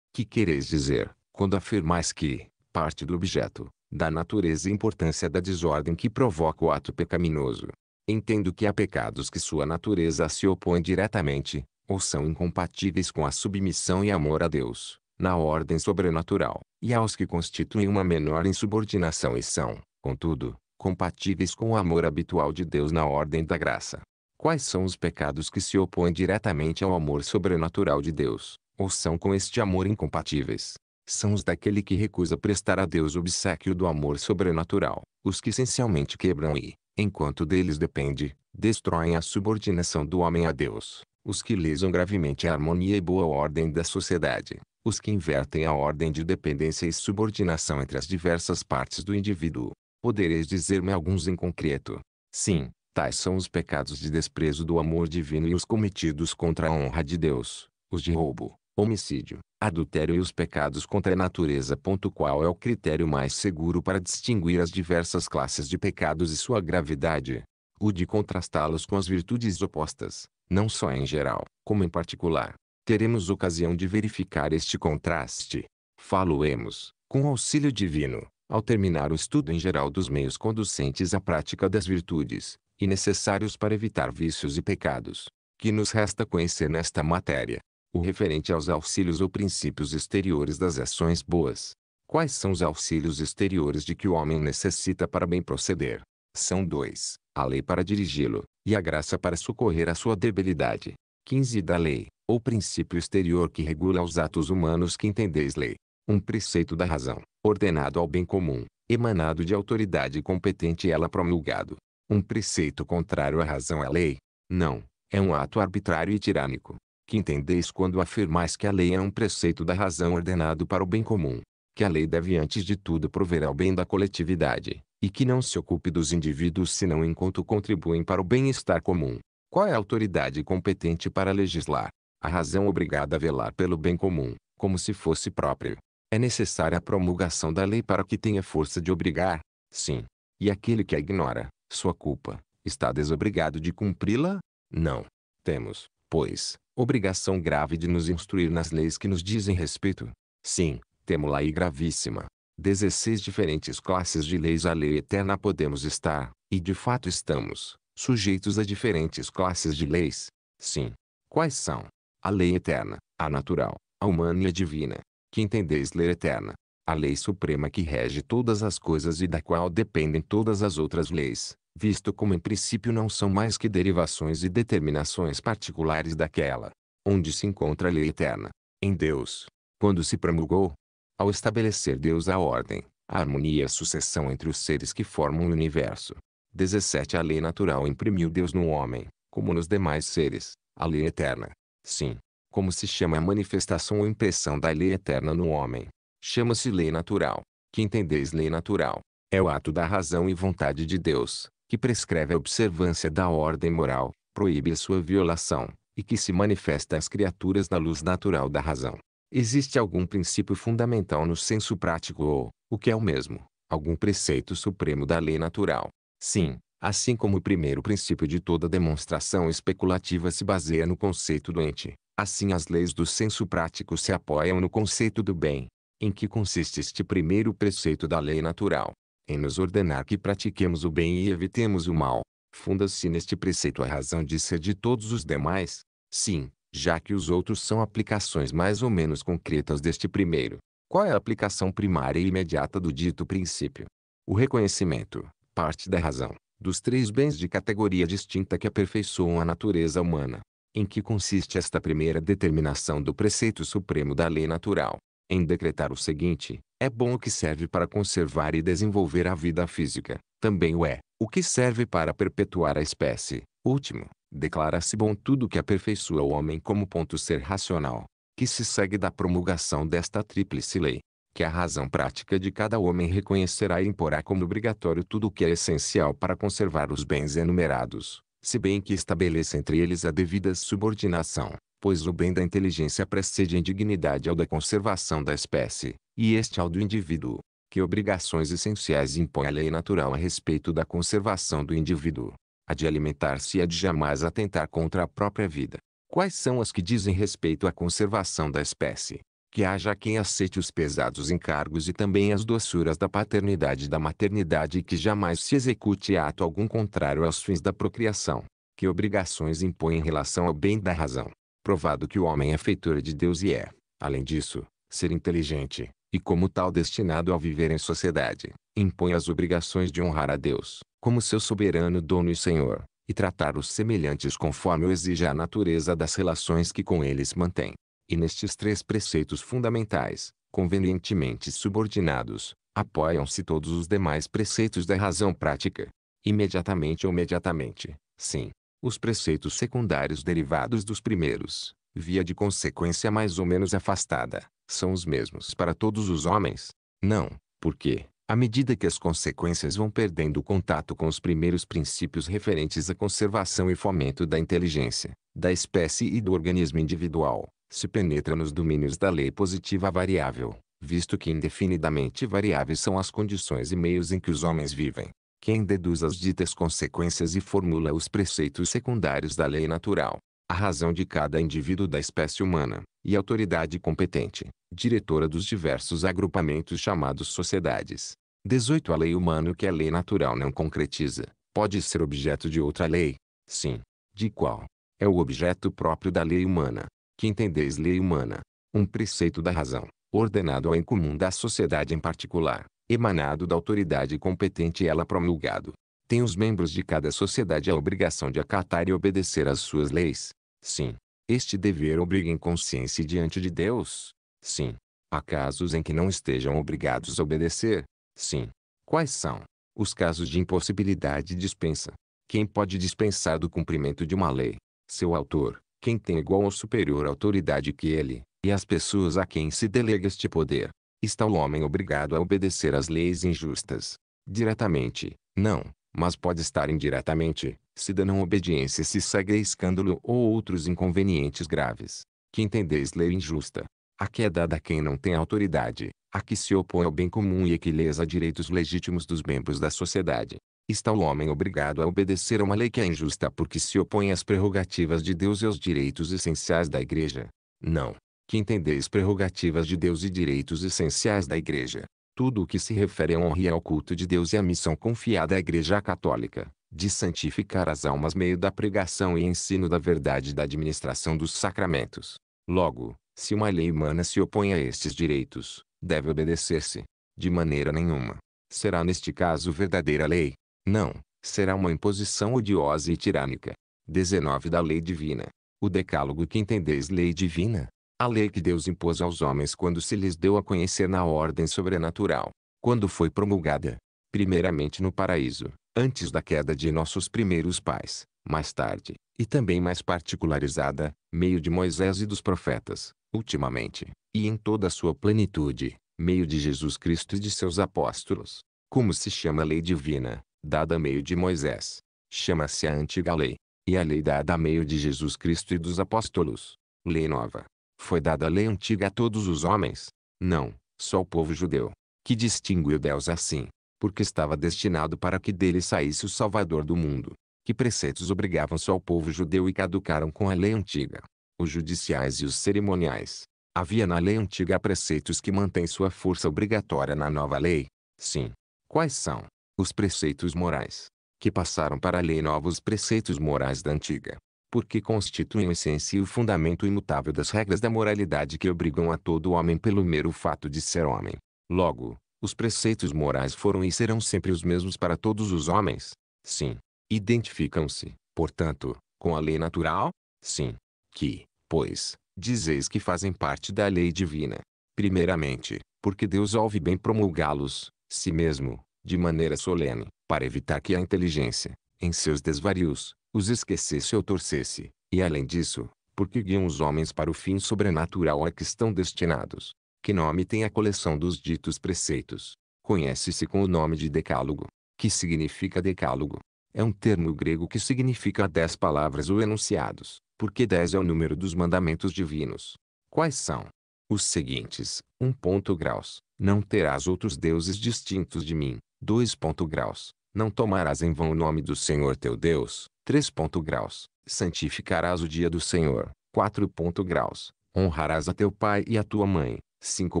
Que quereis dizer, quando afirmais que, parte do objeto, da natureza e importância da desordem que provoca o ato pecaminoso? Entendo que há pecados que sua natureza se opõe diretamente, ou são incompatíveis com a submissão e amor a Deus, na ordem sobrenatural, e aos que constituem uma menor insubordinação e são, contudo, compatíveis com o amor habitual de Deus na ordem da graça. Quais são os pecados que se opõem diretamente ao amor sobrenatural de Deus, ou são com este amor incompatíveis? São os daquele que recusa prestar a Deus o obsequio do amor sobrenatural, os que essencialmente quebram e, enquanto deles depende, destroem a subordinação do homem a Deus, os que lesam gravemente a harmonia e boa ordem da sociedade, os que invertem a ordem de dependência e subordinação entre as diversas partes do indivíduo, Podereis dizer-me alguns em concreto? Sim, tais são os pecados de desprezo do amor divino e os cometidos contra a honra de Deus, os de roubo, homicídio, adultério e os pecados contra a natureza. Qual é o critério mais seguro para distinguir as diversas classes de pecados e sua gravidade? O de contrastá-los com as virtudes opostas, não só em geral, como em particular. Teremos ocasião de verificar este contraste. Faloemos, com auxílio divino, ao terminar o estudo em geral dos meios conducentes à prática das virtudes, e necessários para evitar vícios e pecados, que nos resta conhecer nesta matéria, o referente aos auxílios ou princípios exteriores das ações boas. Quais são os auxílios exteriores de que o homem necessita para bem proceder? São dois: a lei para dirigi-lo, e a graça para socorrer a sua debilidade. 15 da lei, ou princípio exterior que regula os atos humanos que entendeis lei. Um preceito da razão, ordenado ao bem comum, emanado de autoridade competente e ela promulgado. Um preceito contrário à razão é lei? Não, é um ato arbitrário e tirânico. Que entendeis quando afirmais que a lei é um preceito da razão ordenado para o bem comum? Que a lei deve antes de tudo prover ao bem da coletividade, e que não se ocupe dos indivíduos senão enquanto contribuem para o bem-estar comum. Qual é a autoridade competente para legislar? A razão obrigada a velar pelo bem comum, como se fosse próprio é necessária a promulgação da lei para que tenha força de obrigar, sim. E aquele que a ignora, sua culpa, está desobrigado de cumpri-la? Não. Temos, pois, obrigação grave de nos instruir nas leis que nos dizem respeito. Sim, temos-la e gravíssima. 16 diferentes classes de leis à lei eterna podemos estar, e de fato estamos, sujeitos a diferentes classes de leis. Sim. Quais são? A lei eterna, a natural, a humana e a divina que entendeis ler eterna, a lei suprema que rege todas as coisas e da qual dependem todas as outras leis, visto como em princípio não são mais que derivações e determinações particulares daquela, onde se encontra a lei eterna, em Deus, quando se promulgou, ao estabelecer Deus a ordem, a harmonia e a sucessão entre os seres que formam o universo. 17 A lei natural imprimiu Deus no homem, como nos demais seres, a lei eterna. Sim, como se chama a manifestação ou impressão da lei eterna no homem. Chama-se lei natural. Que entendeis lei natural? É o ato da razão e vontade de Deus, que prescreve a observância da ordem moral, proíbe a sua violação, e que se manifesta às criaturas na luz natural da razão. Existe algum princípio fundamental no senso prático ou, o que é o mesmo, algum preceito supremo da lei natural? Sim, assim como o primeiro princípio de toda demonstração especulativa se baseia no conceito doente, Assim as leis do senso prático se apoiam no conceito do bem, em que consiste este primeiro preceito da lei natural, em nos ordenar que pratiquemos o bem e evitemos o mal. Funda-se neste preceito a razão de ser de todos os demais, sim, já que os outros são aplicações mais ou menos concretas deste primeiro. Qual é a aplicação primária e imediata do dito princípio? O reconhecimento, parte da razão, dos três bens de categoria distinta que aperfeiçoam a natureza humana, em que consiste esta primeira determinação do preceito supremo da lei natural? Em decretar o seguinte: é bom o que serve para conservar e desenvolver a vida física, também o é, o que serve para perpetuar a espécie. Último, declara-se bom tudo o que aperfeiçoa o homem como ponto ser racional, que se segue da promulgação desta tríplice lei, que a razão prática de cada homem reconhecerá e imporá como obrigatório tudo o que é essencial para conservar os bens enumerados, se bem que estabeleça entre eles a devida subordinação, pois o bem da inteligência precede em dignidade ao da conservação da espécie, e este ao do indivíduo. Que obrigações essenciais impõe a lei natural a respeito da conservação do indivíduo? A de alimentar-se e a de jamais atentar contra a própria vida. Quais são as que dizem respeito à conservação da espécie? Que haja quem aceite os pesados encargos e também as doçuras da paternidade e da maternidade e que jamais se execute ato algum contrário aos fins da procriação. Que obrigações impõe em relação ao bem da razão. Provado que o homem é feitura de Deus e é, além disso, ser inteligente, e como tal destinado ao viver em sociedade, impõe as obrigações de honrar a Deus, como seu soberano dono e senhor, e tratar os semelhantes conforme o exige a natureza das relações que com eles mantém. E nestes três preceitos fundamentais, convenientemente subordinados, apoiam-se todos os demais preceitos da razão prática. Imediatamente ou imediatamente, sim, os preceitos secundários derivados dos primeiros, via de consequência mais ou menos afastada, são os mesmos para todos os homens? Não, porque, à medida que as consequências vão perdendo contato com os primeiros princípios referentes à conservação e fomento da inteligência, da espécie e do organismo individual, se penetra nos domínios da lei positiva variável, visto que indefinidamente variáveis são as condições e meios em que os homens vivem. Quem deduz as ditas consequências e formula os preceitos secundários da lei natural, a razão de cada indivíduo da espécie humana, e autoridade competente, diretora dos diversos agrupamentos chamados sociedades. 18. A lei humana que a lei natural não concretiza, pode ser objeto de outra lei. Sim. De qual? É o objeto próprio da lei humana que entendeis lei humana, um preceito da razão, ordenado ao incomum da sociedade em particular, emanado da autoridade competente ela promulgado. Tem os membros de cada sociedade a obrigação de acatar e obedecer às suas leis. Sim. Este dever obriga em consciência diante de Deus. Sim. Há casos em que não estejam obrigados a obedecer. Sim. Quais são? Os casos de impossibilidade dispensa. Quem pode dispensar do cumprimento de uma lei? Seu autor quem tem igual ou superior autoridade que ele, e as pessoas a quem se delega este poder. Está o homem obrigado a obedecer às leis injustas. Diretamente, não, mas pode estar indiretamente, se da não obediência se segue a escândalo ou outros inconvenientes graves. Que entendeis lei injusta? A que é dada a quem não tem autoridade, a que se opõe ao bem comum e a que lesa direitos legítimos dos membros da sociedade está o homem obrigado a obedecer a uma lei que é injusta porque se opõe às prerrogativas de Deus e aos direitos essenciais da Igreja. Não. Que entendeis prerrogativas de Deus e direitos essenciais da Igreja. Tudo o que se refere à honra e ao culto de Deus e à missão confiada à Igreja Católica, de santificar as almas meio da pregação e ensino da verdade e da administração dos sacramentos. Logo, se uma lei humana se opõe a estes direitos, deve obedecer-se. De maneira nenhuma. Será neste caso verdadeira lei, não, será uma imposição odiosa e tirânica. 19 da lei divina. O decálogo que entendeis lei divina, a lei que Deus impôs aos homens quando se lhes deu a conhecer na ordem sobrenatural, quando foi promulgada, primeiramente no paraíso, antes da queda de nossos primeiros pais, mais tarde, e também mais particularizada, meio de Moisés e dos profetas, ultimamente, e em toda a sua plenitude, meio de Jesus Cristo e de seus apóstolos. Como se chama lei divina, dada meio de Moisés. Chama-se a antiga lei. E a lei dada meio de Jesus Cristo e dos apóstolos. Lei nova. Foi dada a lei antiga a todos os homens? Não, só o povo judeu. Que distinguiu Deus assim, porque estava destinado para que dele saísse o Salvador do mundo. Que preceitos obrigavam só o povo judeu e caducaram com a lei antiga. Os judiciais e os cerimoniais. Havia na lei antiga preceitos que mantêm sua força obrigatória na nova lei? Sim. Quais são? os preceitos morais, que passaram para a lei novos preceitos morais da antiga, porque constituem a essência e o fundamento imutável das regras da moralidade que obrigam a todo homem pelo mero fato de ser homem. Logo, os preceitos morais foram e serão sempre os mesmos para todos os homens? Sim. Identificam-se, portanto, com a lei natural? Sim. Que, pois, dizeis que fazem parte da lei divina. Primeiramente, porque Deus ouve bem promulgá-los, si mesmo, de maneira solene, para evitar que a inteligência, em seus desvarios, os esquecesse ou torcesse, e além disso, porque guiam os homens para o fim sobrenatural a que estão destinados. Que nome tem a coleção dos ditos preceitos? Conhece-se com o nome de Decálogo. Que significa Decálogo? É um termo grego que significa dez palavras ou enunciados, porque dez é o número dos mandamentos divinos. Quais são? Os seguintes, Um ponto graus, não terás outros deuses distintos de mim. 2. Graus. Não tomarás em vão o nome do Senhor teu Deus. 3. Graus. Santificarás o dia do Senhor. 4. Graus. Honrarás a teu pai e a tua mãe. 5.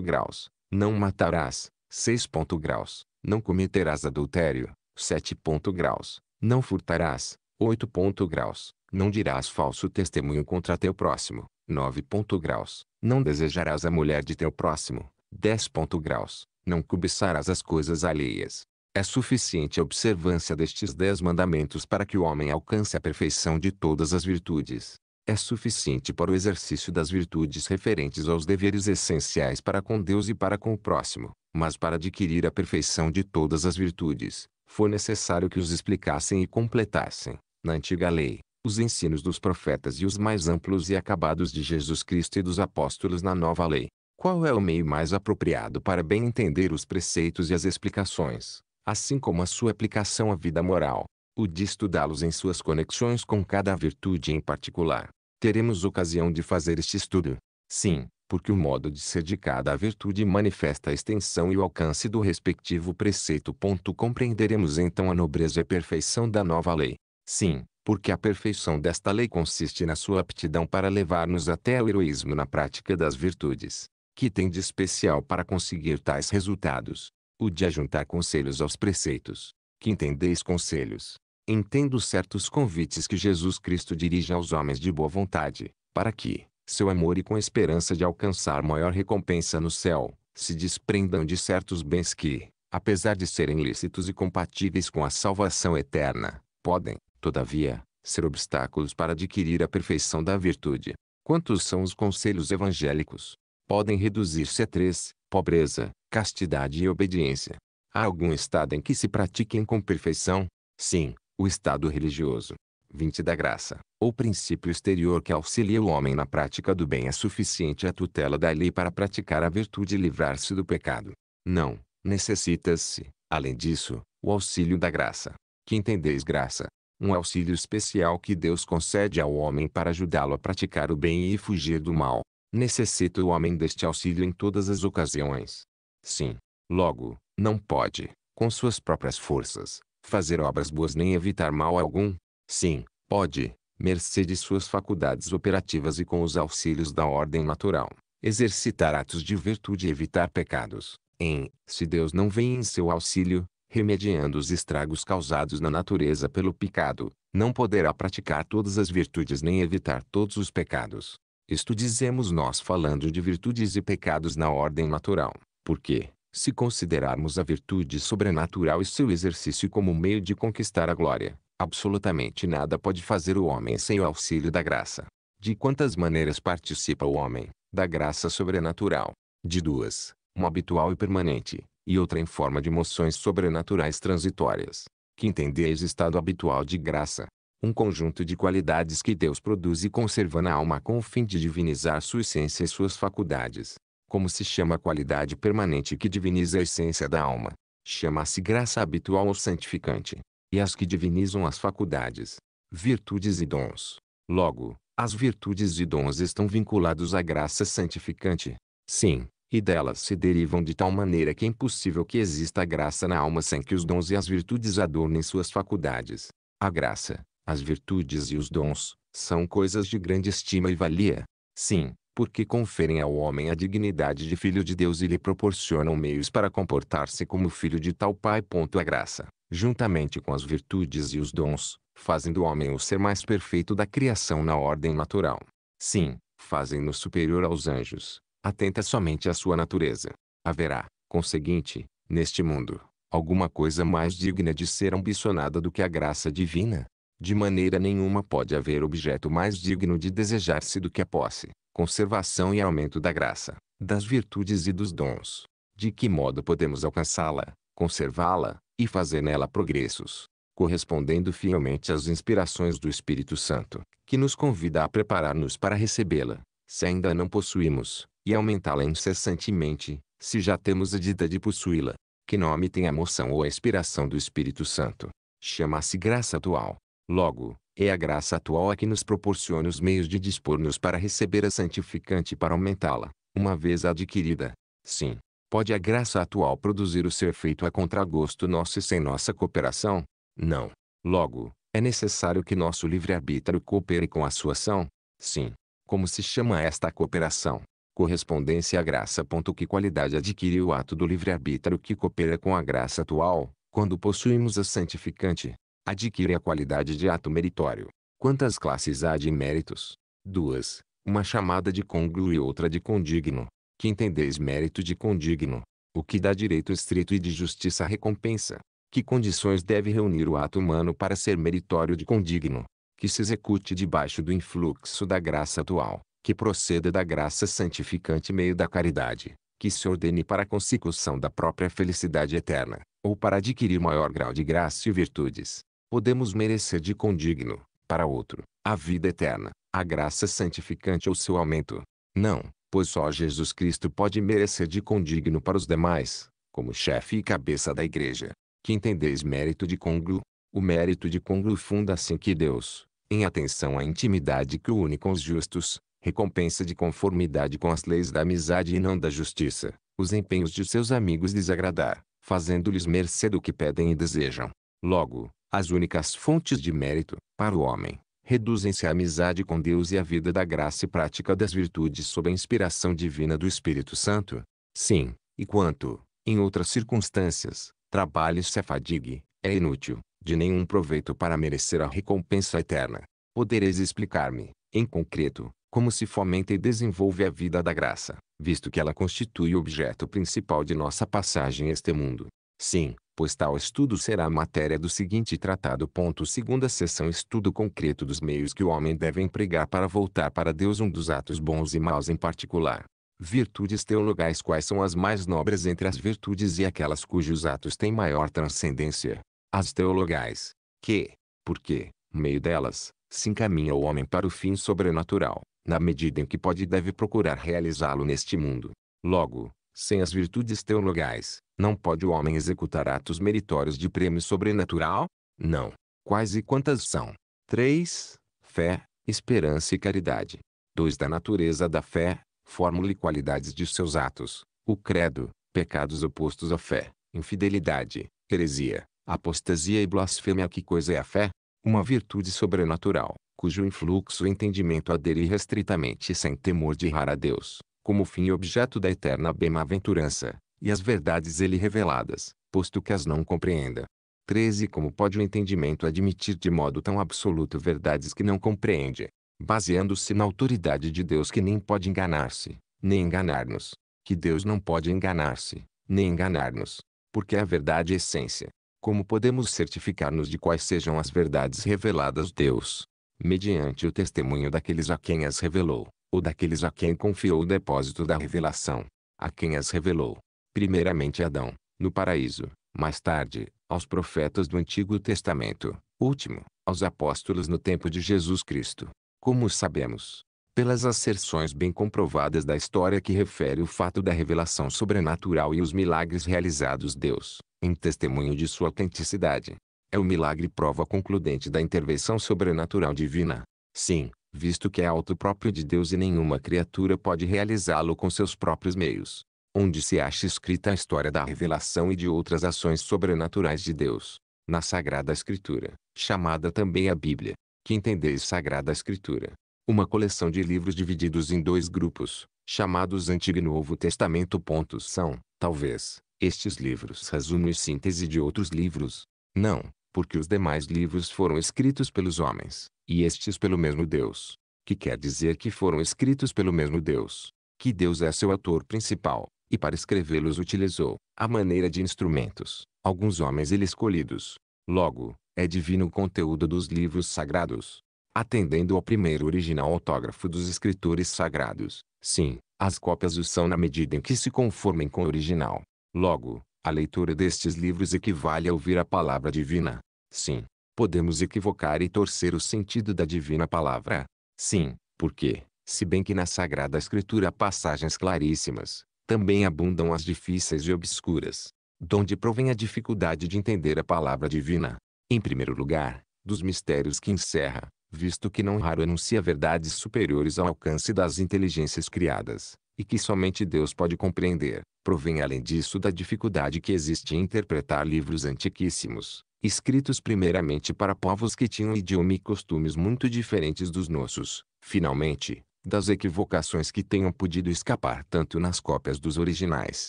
Graus. Não matarás. 6. Graus. Não cometerás adultério. 7. Graus. Não furtarás. 8. Graus. Não dirás falso testemunho contra teu próximo. 9. Graus. Não desejarás a mulher de teu próximo. 10. Graus não cobiçarás as coisas alheias. É suficiente a observância destes dez mandamentos para que o homem alcance a perfeição de todas as virtudes. É suficiente para o exercício das virtudes referentes aos deveres essenciais para com Deus e para com o próximo, mas para adquirir a perfeição de todas as virtudes, foi necessário que os explicassem e completassem, na antiga lei, os ensinos dos profetas e os mais amplos e acabados de Jesus Cristo e dos apóstolos na nova lei. Qual é o meio mais apropriado para bem entender os preceitos e as explicações, assim como a sua aplicação à vida moral? O de estudá-los em suas conexões com cada virtude em particular. Teremos ocasião de fazer este estudo. Sim, porque o modo de ser de cada virtude manifesta a extensão e o alcance do respectivo preceito. Compreenderemos então a nobreza e perfeição da nova lei. Sim, porque a perfeição desta lei consiste na sua aptidão para levar-nos até ao heroísmo na prática das virtudes que tem de especial para conseguir tais resultados? O de ajuntar conselhos aos preceitos. Que entendeis conselhos? Entendo certos convites que Jesus Cristo dirige aos homens de boa vontade, para que, seu amor e com esperança de alcançar maior recompensa no céu, se desprendam de certos bens que, apesar de serem lícitos e compatíveis com a salvação eterna, podem, todavia, ser obstáculos para adquirir a perfeição da virtude. Quantos são os conselhos evangélicos? podem reduzir-se a três: pobreza, castidade e obediência. Há algum estado em que se pratiquem com perfeição? Sim, o estado religioso. 20 da graça. O princípio exterior que auxilia o homem na prática do bem é suficiente à tutela da lei para praticar a virtude e livrar-se do pecado. Não, necessita-se, além disso, o auxílio da graça. Que entendeis graça? Um auxílio especial que Deus concede ao homem para ajudá-lo a praticar o bem e fugir do mal. Necessita o homem deste auxílio em todas as ocasiões. Sim. Logo, não pode, com suas próprias forças, fazer obras boas nem evitar mal algum. Sim, pode, mercê de suas faculdades operativas e com os auxílios da ordem natural, exercitar atos de virtude e evitar pecados, em, se Deus não vem em seu auxílio, remediando os estragos causados na natureza pelo pecado, não poderá praticar todas as virtudes nem evitar todos os pecados. Isto dizemos nós falando de virtudes e pecados na ordem natural, porque, se considerarmos a virtude sobrenatural e seu exercício como meio de conquistar a glória, absolutamente nada pode fazer o homem sem o auxílio da graça. De quantas maneiras participa o homem da graça sobrenatural? De duas, uma habitual e permanente, e outra em forma de emoções sobrenaturais transitórias. Que entendeis estado habitual de graça, um conjunto de qualidades que Deus produz e conserva na alma com o fim de divinizar sua essência e suas faculdades. Como se chama a qualidade permanente que diviniza a essência da alma? Chama-se graça habitual ou santificante. E as que divinizam as faculdades, virtudes e dons. Logo, as virtudes e dons estão vinculados à graça santificante. Sim, e delas se derivam de tal maneira que é impossível que exista graça na alma sem que os dons e as virtudes adornem suas faculdades. A graça, as virtudes e os dons são coisas de grande estima e valia. Sim, porque conferem ao homem a dignidade de filho de Deus e lhe proporcionam meios para comportar-se como filho de tal Pai. A é graça, juntamente com as virtudes e os dons, fazem do homem o ser mais perfeito da criação na ordem natural. Sim, fazem-no superior aos anjos. Atenta somente à sua natureza. Haverá, conseguinte, neste mundo, alguma coisa mais digna de ser ambicionada do que a graça divina? De maneira nenhuma pode haver objeto mais digno de desejar-se do que a posse, conservação e aumento da graça, das virtudes e dos dons. De que modo podemos alcançá-la, conservá-la, e fazer nela progressos, correspondendo fielmente às inspirações do Espírito Santo, que nos convida a preparar-nos para recebê-la, se ainda não possuímos, e aumentá-la incessantemente, se já temos a dita de possuí-la. Que nome tem a moção ou a inspiração do Espírito Santo? Chama-se graça atual. Logo, é a graça atual a que nos proporciona os meios de dispor-nos para receber a santificante e para aumentá-la, uma vez adquirida. Sim, pode a graça atual produzir o seu efeito a contragosto nosso e sem nossa cooperação? Não. Logo, é necessário que nosso livre-arbítrio coopere com a sua ação? Sim. Como se chama esta cooperação? Correspondência à graça. Que qualidade adquire o ato do livre-arbítrio que coopera com a graça atual, quando possuímos a santificante? adquire a qualidade de ato meritório. Quantas classes há de méritos? Duas, uma chamada de congruo e outra de condigno. Que entendeis mérito de condigno? O que dá direito estrito e de justiça recompensa? Que condições deve reunir o ato humano para ser meritório de condigno? Que se execute debaixo do influxo da graça atual, que proceda da graça santificante meio da caridade, que se ordene para a consecução da própria felicidade eterna, ou para adquirir maior grau de graça e virtudes, podemos merecer de condigno, para outro, a vida eterna, a graça santificante ou seu aumento. Não, pois só Jesus Cristo pode merecer de condigno para os demais, como chefe e cabeça da igreja. Que entendeis mérito de conglu O mérito de conglu funda assim que Deus, em atenção à intimidade que une com os justos, recompensa de conformidade com as leis da amizade e não da justiça, os empenhos de seus amigos desagradar, fazendo-lhes mercê do que pedem e desejam. Logo, as únicas fontes de mérito, para o homem, reduzem-se à amizade com Deus e à vida da graça e prática das virtudes sob a inspiração divina do Espírito Santo. Sim, e quanto, em outras circunstâncias, trabalhe-se a fadigue, é inútil, de nenhum proveito para merecer a recompensa eterna. Podereis explicar-me, em concreto, como se fomenta e desenvolve a vida da graça, visto que ela constitui o objeto principal de nossa passagem este mundo. Sim, pois tal estudo será matéria do seguinte tratado. Ponto. Segunda sessão Estudo concreto dos meios que o homem deve empregar para voltar para Deus um dos atos bons e maus em particular. Virtudes teologais Quais são as mais nobres entre as virtudes e aquelas cujos atos têm maior transcendência? As teologais, que, porque, meio delas, se encaminha o homem para o fim sobrenatural, na medida em que pode e deve procurar realizá-lo neste mundo. Logo, sem as virtudes teologais, não pode o homem executar atos meritórios de prêmio sobrenatural? Não. Quais e quantas são? 3. Fé, esperança e caridade. 2. Da natureza da fé, fórmula e qualidades de seus atos. O credo, pecados opostos à fé, infidelidade, heresia, apostasia e blasfêmia. Que coisa é a fé? Uma virtude sobrenatural, cujo influxo o entendimento adere restritamente sem temor de errar a Deus como fim e objeto da eterna bem-aventurança, e as verdades ele reveladas, posto que as não compreenda. 13 Como pode o entendimento admitir de modo tão absoluto verdades que não compreende, baseando-se na autoridade de Deus que nem pode enganar-se, nem enganar-nos, que Deus não pode enganar-se, nem enganar-nos, porque é a verdade é essência. Como podemos certificar-nos de quais sejam as verdades reveladas Deus? Mediante o testemunho daqueles a quem as revelou ou daqueles a quem confiou o depósito da revelação, a quem as revelou, primeiramente Adão, no paraíso, mais tarde, aos profetas do Antigo Testamento, último, aos apóstolos no tempo de Jesus Cristo. Como sabemos, pelas asserções bem comprovadas da história que refere o fato da revelação sobrenatural e os milagres realizados Deus, em testemunho de sua autenticidade. É o milagre prova concludente da intervenção sobrenatural divina. Sim, visto que é auto próprio de Deus e nenhuma criatura pode realizá-lo com seus próprios meios. Onde se acha escrita a história da revelação e de outras ações sobrenaturais de Deus, na Sagrada Escritura, chamada também a Bíblia, que entendeis Sagrada Escritura, uma coleção de livros divididos em dois grupos, chamados Antigo e Novo Testamento. São, talvez, estes livros resumo e síntese de outros livros. Não, porque os demais livros foram escritos pelos homens, e estes pelo mesmo Deus. Que quer dizer que foram escritos pelo mesmo Deus. Que Deus é seu autor principal, e para escrevê-los utilizou, a maneira de instrumentos, alguns homens ele escolhidos. Logo, é divino o conteúdo dos livros sagrados. Atendendo ao primeiro original autógrafo dos escritores sagrados, sim, as cópias o são na medida em que se conformem com o original. Logo, a leitura destes livros equivale a ouvir a palavra divina, Sim, podemos equivocar e torcer o sentido da divina palavra. Sim, porque, se bem que na Sagrada Escritura há passagens claríssimas, também abundam as difíceis e obscuras. Donde provém a dificuldade de entender a palavra divina? Em primeiro lugar, dos mistérios que encerra, visto que não raro anuncia verdades superiores ao alcance das inteligências criadas, e que somente Deus pode compreender, provém além disso da dificuldade que existe em interpretar livros antiquíssimos, escritos primeiramente para povos que tinham idioma e costumes muito diferentes dos nossos, finalmente, das equivocações que tenham podido escapar tanto nas cópias dos originais,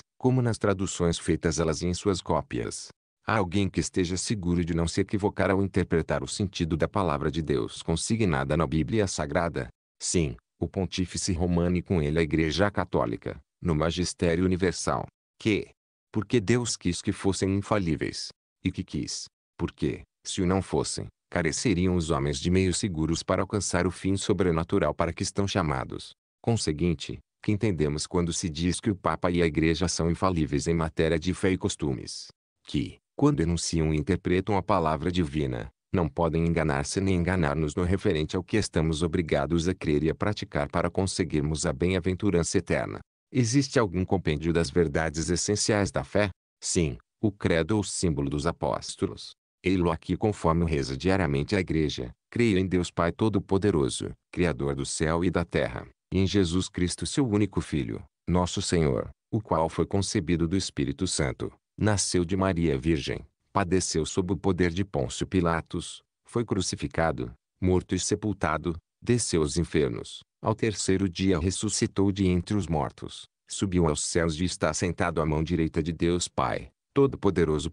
como nas traduções feitas elas em suas cópias. Há alguém que esteja seguro de não se equivocar ao interpretar o sentido da palavra de Deus consignada na Bíblia Sagrada? Sim, o pontífice romano e com ele a Igreja Católica, no Magistério Universal, que, porque Deus quis que fossem infalíveis, e que quis, porque, se o não fossem, careceriam os homens de meios seguros para alcançar o fim sobrenatural para que estão chamados. Conseguinte, que entendemos quando se diz que o Papa e a Igreja são infalíveis em matéria de fé e costumes. Que, quando enunciam e interpretam a palavra divina, não podem enganar-se nem enganar-nos no referente ao que estamos obrigados a crer e a praticar para conseguirmos a bem-aventurança eterna. Existe algum compêndio das verdades essenciais da fé? Sim, o Credo ou símbolo dos apóstolos. Ei-lo aqui conforme reza diariamente a igreja. Creio em Deus Pai Todo-Poderoso, Criador do céu e da terra, e em Jesus Cristo seu único Filho, nosso Senhor, o qual foi concebido do Espírito Santo, nasceu de Maria Virgem, padeceu sob o poder de Pôncio Pilatos, foi crucificado, morto e sepultado, desceu aos infernos, ao terceiro dia ressuscitou de entre os mortos, subiu aos céus e está sentado à mão direita de Deus Pai Todo-Poderoso.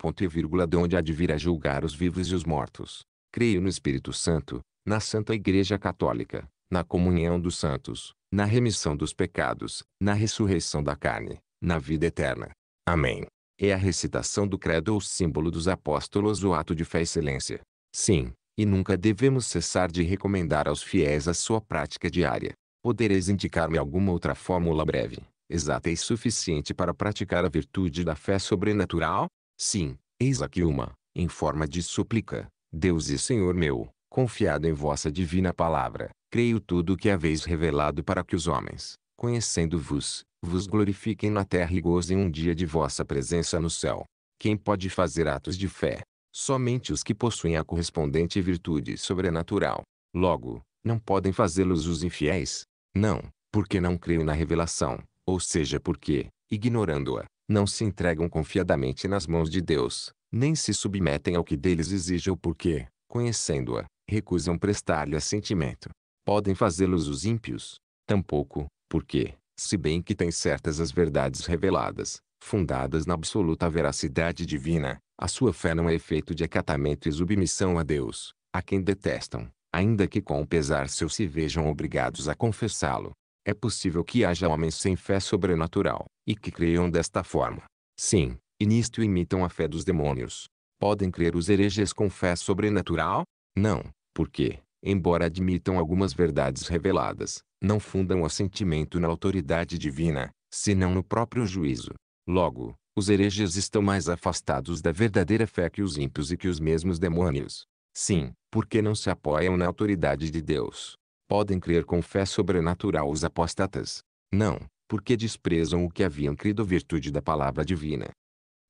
De onde há de vir a julgar os vivos e os mortos. Creio no Espírito Santo, na Santa Igreja Católica, na comunhão dos santos, na remissão dos pecados, na ressurreição da carne, na vida eterna. Amém. É a recitação do credo ou símbolo dos apóstolos o ato de fé excelência. Sim, e nunca devemos cessar de recomendar aos fiéis a sua prática diária. Podereis indicar-me alguma outra fórmula breve? exata e é suficiente para praticar a virtude da fé sobrenatural? Sim, eis aqui uma, em forma de súplica. Deus e Senhor meu, confiado em vossa divina palavra, creio tudo o que haveis revelado para que os homens, conhecendo-vos, vos glorifiquem na terra e gozem um dia de vossa presença no céu. Quem pode fazer atos de fé? Somente os que possuem a correspondente virtude sobrenatural. Logo, não podem fazê-los os infiéis? Não, porque não creio na revelação, ou seja porque, ignorando-a, não se entregam confiadamente nas mãos de Deus, nem se submetem ao que deles exige ou porque, conhecendo-a, recusam prestar-lhe assentimento. Podem fazê-los os ímpios? Tampouco, porque, se bem que têm certas as verdades reveladas, fundadas na absoluta veracidade divina, a sua fé não é efeito de acatamento e submissão a Deus, a quem detestam, ainda que com pesar seu se vejam obrigados a confessá-lo. É possível que haja homens sem fé sobrenatural, e que creiam desta forma. Sim, e nisto imitam a fé dos demônios. Podem crer os hereges com fé sobrenatural? Não, porque, embora admitam algumas verdades reveladas, não fundam o sentimento na autoridade divina, senão no próprio juízo. Logo, os hereges estão mais afastados da verdadeira fé que os ímpios e que os mesmos demônios. Sim, porque não se apoiam na autoridade de Deus, podem crer com fé sobrenatural os apóstatas. Não, porque desprezam o que haviam crido virtude da palavra divina.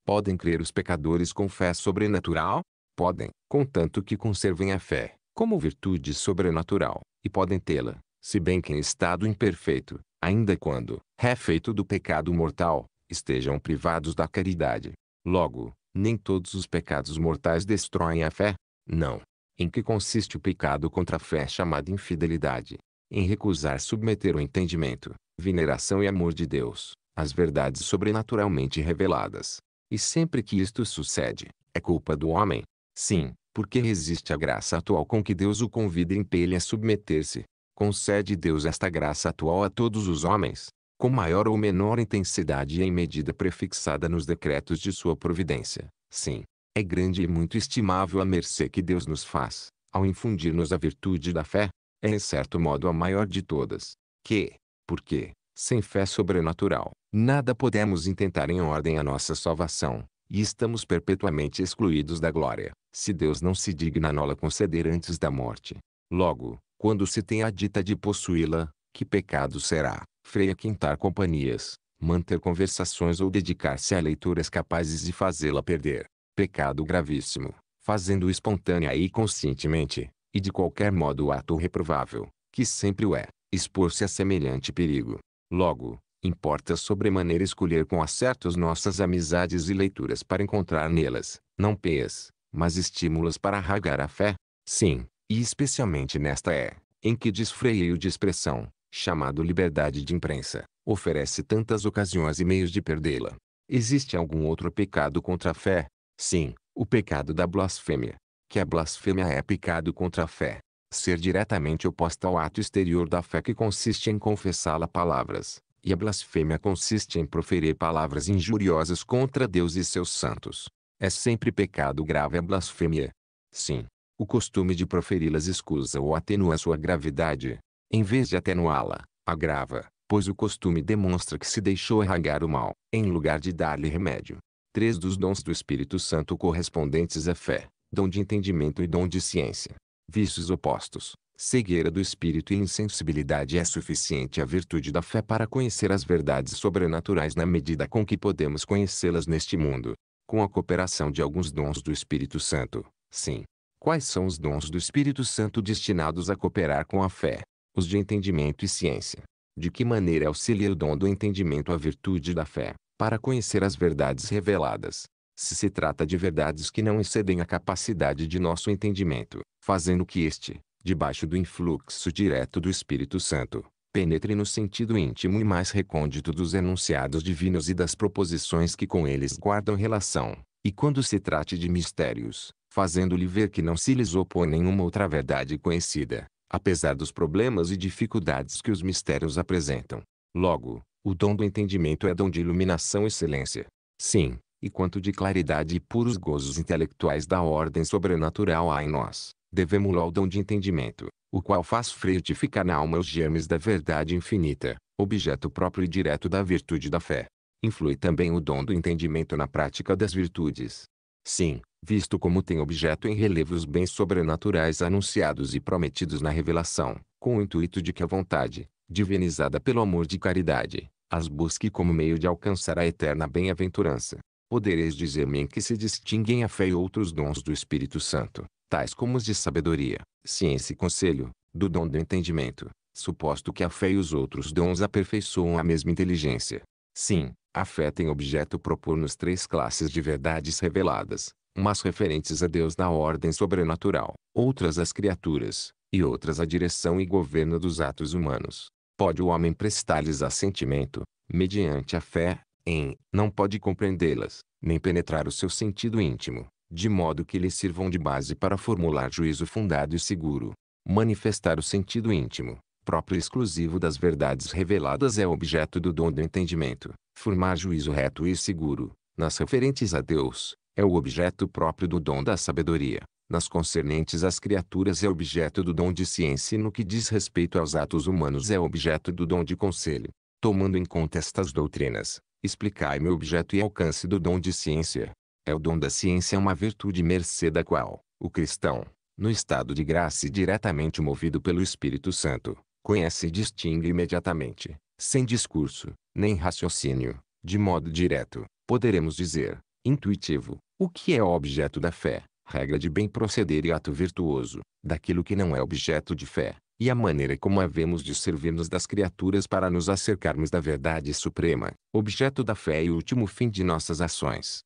Podem crer os pecadores com fé sobrenatural? Podem, contanto que conservem a fé, como virtude sobrenatural, e podem tê-la, se bem que em estado imperfeito, ainda quando, refeito do pecado mortal, estejam privados da caridade. Logo, nem todos os pecados mortais destroem a fé? Não, em que consiste o pecado contra a fé chamada infidelidade? Em recusar submeter o entendimento, veneração e amor de Deus, às verdades sobrenaturalmente reveladas. E sempre que isto sucede, é culpa do homem. Sim, porque resiste à graça atual com que Deus o convida e impele a submeter-se. Concede Deus esta graça atual a todos os homens, com maior ou menor intensidade e em medida prefixada nos decretos de sua providência. Sim, é grande e muito estimável a mercê que Deus nos faz, ao infundir-nos a virtude da fé, é em certo modo a maior de todas, que, porque, sem fé sobrenatural, nada podemos intentar em ordem à nossa salvação, e estamos perpetuamente excluídos da glória, se Deus não se digna nola conceder antes da morte. Logo, quando se tem a dita de possuí-la, que pecado será, freia quintar companhias, manter conversações ou dedicar-se a leituras capazes de fazê-la perder, pecado gravíssimo, fazendo espontânea e conscientemente, e de qualquer modo o ato reprovável, que sempre o é, expor-se a semelhante perigo. Logo, importa sobremaneira escolher com acertos nossas amizades e leituras para encontrar nelas, não peias, mas estímulos para arragar a fé. Sim, e especialmente nesta é, em que desfreio de expressão, chamado liberdade de imprensa, oferece tantas ocasiões e meios de perdê-la. Existe algum outro pecado contra a fé, Sim, o pecado da blasfêmia. Que a blasfêmia é pecado contra a fé. Ser diretamente oposta ao ato exterior da fé que consiste em confessá-la palavras. E a blasfêmia consiste em proferir palavras injuriosas contra Deus e seus santos. É sempre pecado grave a blasfêmia. Sim, o costume de proferi-las escusa ou atenua sua gravidade. Em vez de atenuá-la, agrava, pois o costume demonstra que se deixou arragar o mal, em lugar de dar-lhe remédio. Três dos dons do Espírito Santo correspondentes à fé, dom de entendimento e dom de ciência. Vícios opostos, cegueira do espírito e insensibilidade é suficiente a virtude da fé para conhecer as verdades sobrenaturais na medida com que podemos conhecê-las neste mundo. Com a cooperação de alguns dons do Espírito Santo, sim. Quais são os dons do Espírito Santo destinados a cooperar com a fé? Os de entendimento e ciência. De que maneira auxilia o dom do entendimento à virtude da fé? para conhecer as verdades reveladas. Se se trata de verdades que não excedem a capacidade de nosso entendimento, fazendo que este, debaixo do influxo direto do Espírito Santo, penetre no sentido íntimo e mais recôndito dos enunciados divinos e das proposições que com eles guardam relação, e quando se trate de mistérios, fazendo-lhe ver que não se lhes opõe nenhuma outra verdade conhecida, apesar dos problemas e dificuldades que os mistérios apresentam. Logo, o dom do entendimento é dom de iluminação e excelência. Sim, e quanto de claridade e puros gozos intelectuais da ordem sobrenatural há em nós, devemos ao dom de entendimento, o qual faz frutificar na alma os germes da verdade infinita, objeto próprio e direto da virtude da fé. Influi também o dom do entendimento na prática das virtudes. Sim, visto como tem objeto em relevo os bens sobrenaturais anunciados e prometidos na revelação, com o intuito de que a vontade, divinizada pelo amor de caridade, as busque como meio de alcançar a eterna bem-aventurança. Podereis dizer-me em que se distinguem a fé e outros dons do Espírito Santo, tais como os de sabedoria, ciência e conselho, do dom do entendimento, suposto que a fé e os outros dons aperfeiçoam a mesma inteligência. Sim, a fé tem objeto propor-nos três classes de verdades reveladas, umas referentes a Deus na ordem sobrenatural, outras às criaturas, e outras à direção e governo dos atos humanos. Pode o homem prestar-lhes assentimento, mediante a fé, em, não pode compreendê-las, nem penetrar o seu sentido íntimo, de modo que lhe sirvam de base para formular juízo fundado e seguro. Manifestar o sentido íntimo, próprio e exclusivo das verdades reveladas é objeto do dom do entendimento. Formar juízo reto e seguro, nas referentes a Deus, é o objeto próprio do dom da sabedoria nas concernentes às criaturas é objeto do dom de ciência e no que diz respeito aos atos humanos é objeto do dom de conselho. Tomando em conta estas doutrinas, explicai-me o objeto e alcance do dom de ciência. É o dom da ciência uma virtude mercê da qual, o cristão, no estado de graça e diretamente movido pelo Espírito Santo, conhece e distingue imediatamente, sem discurso, nem raciocínio, de modo direto, poderemos dizer, intuitivo, o que é o objeto da fé, regra de bem proceder e ato virtuoso, daquilo que não é objeto de fé, e a maneira como havemos de servir-nos das criaturas para nos acercarmos da verdade suprema, objeto da fé e último fim de nossas ações.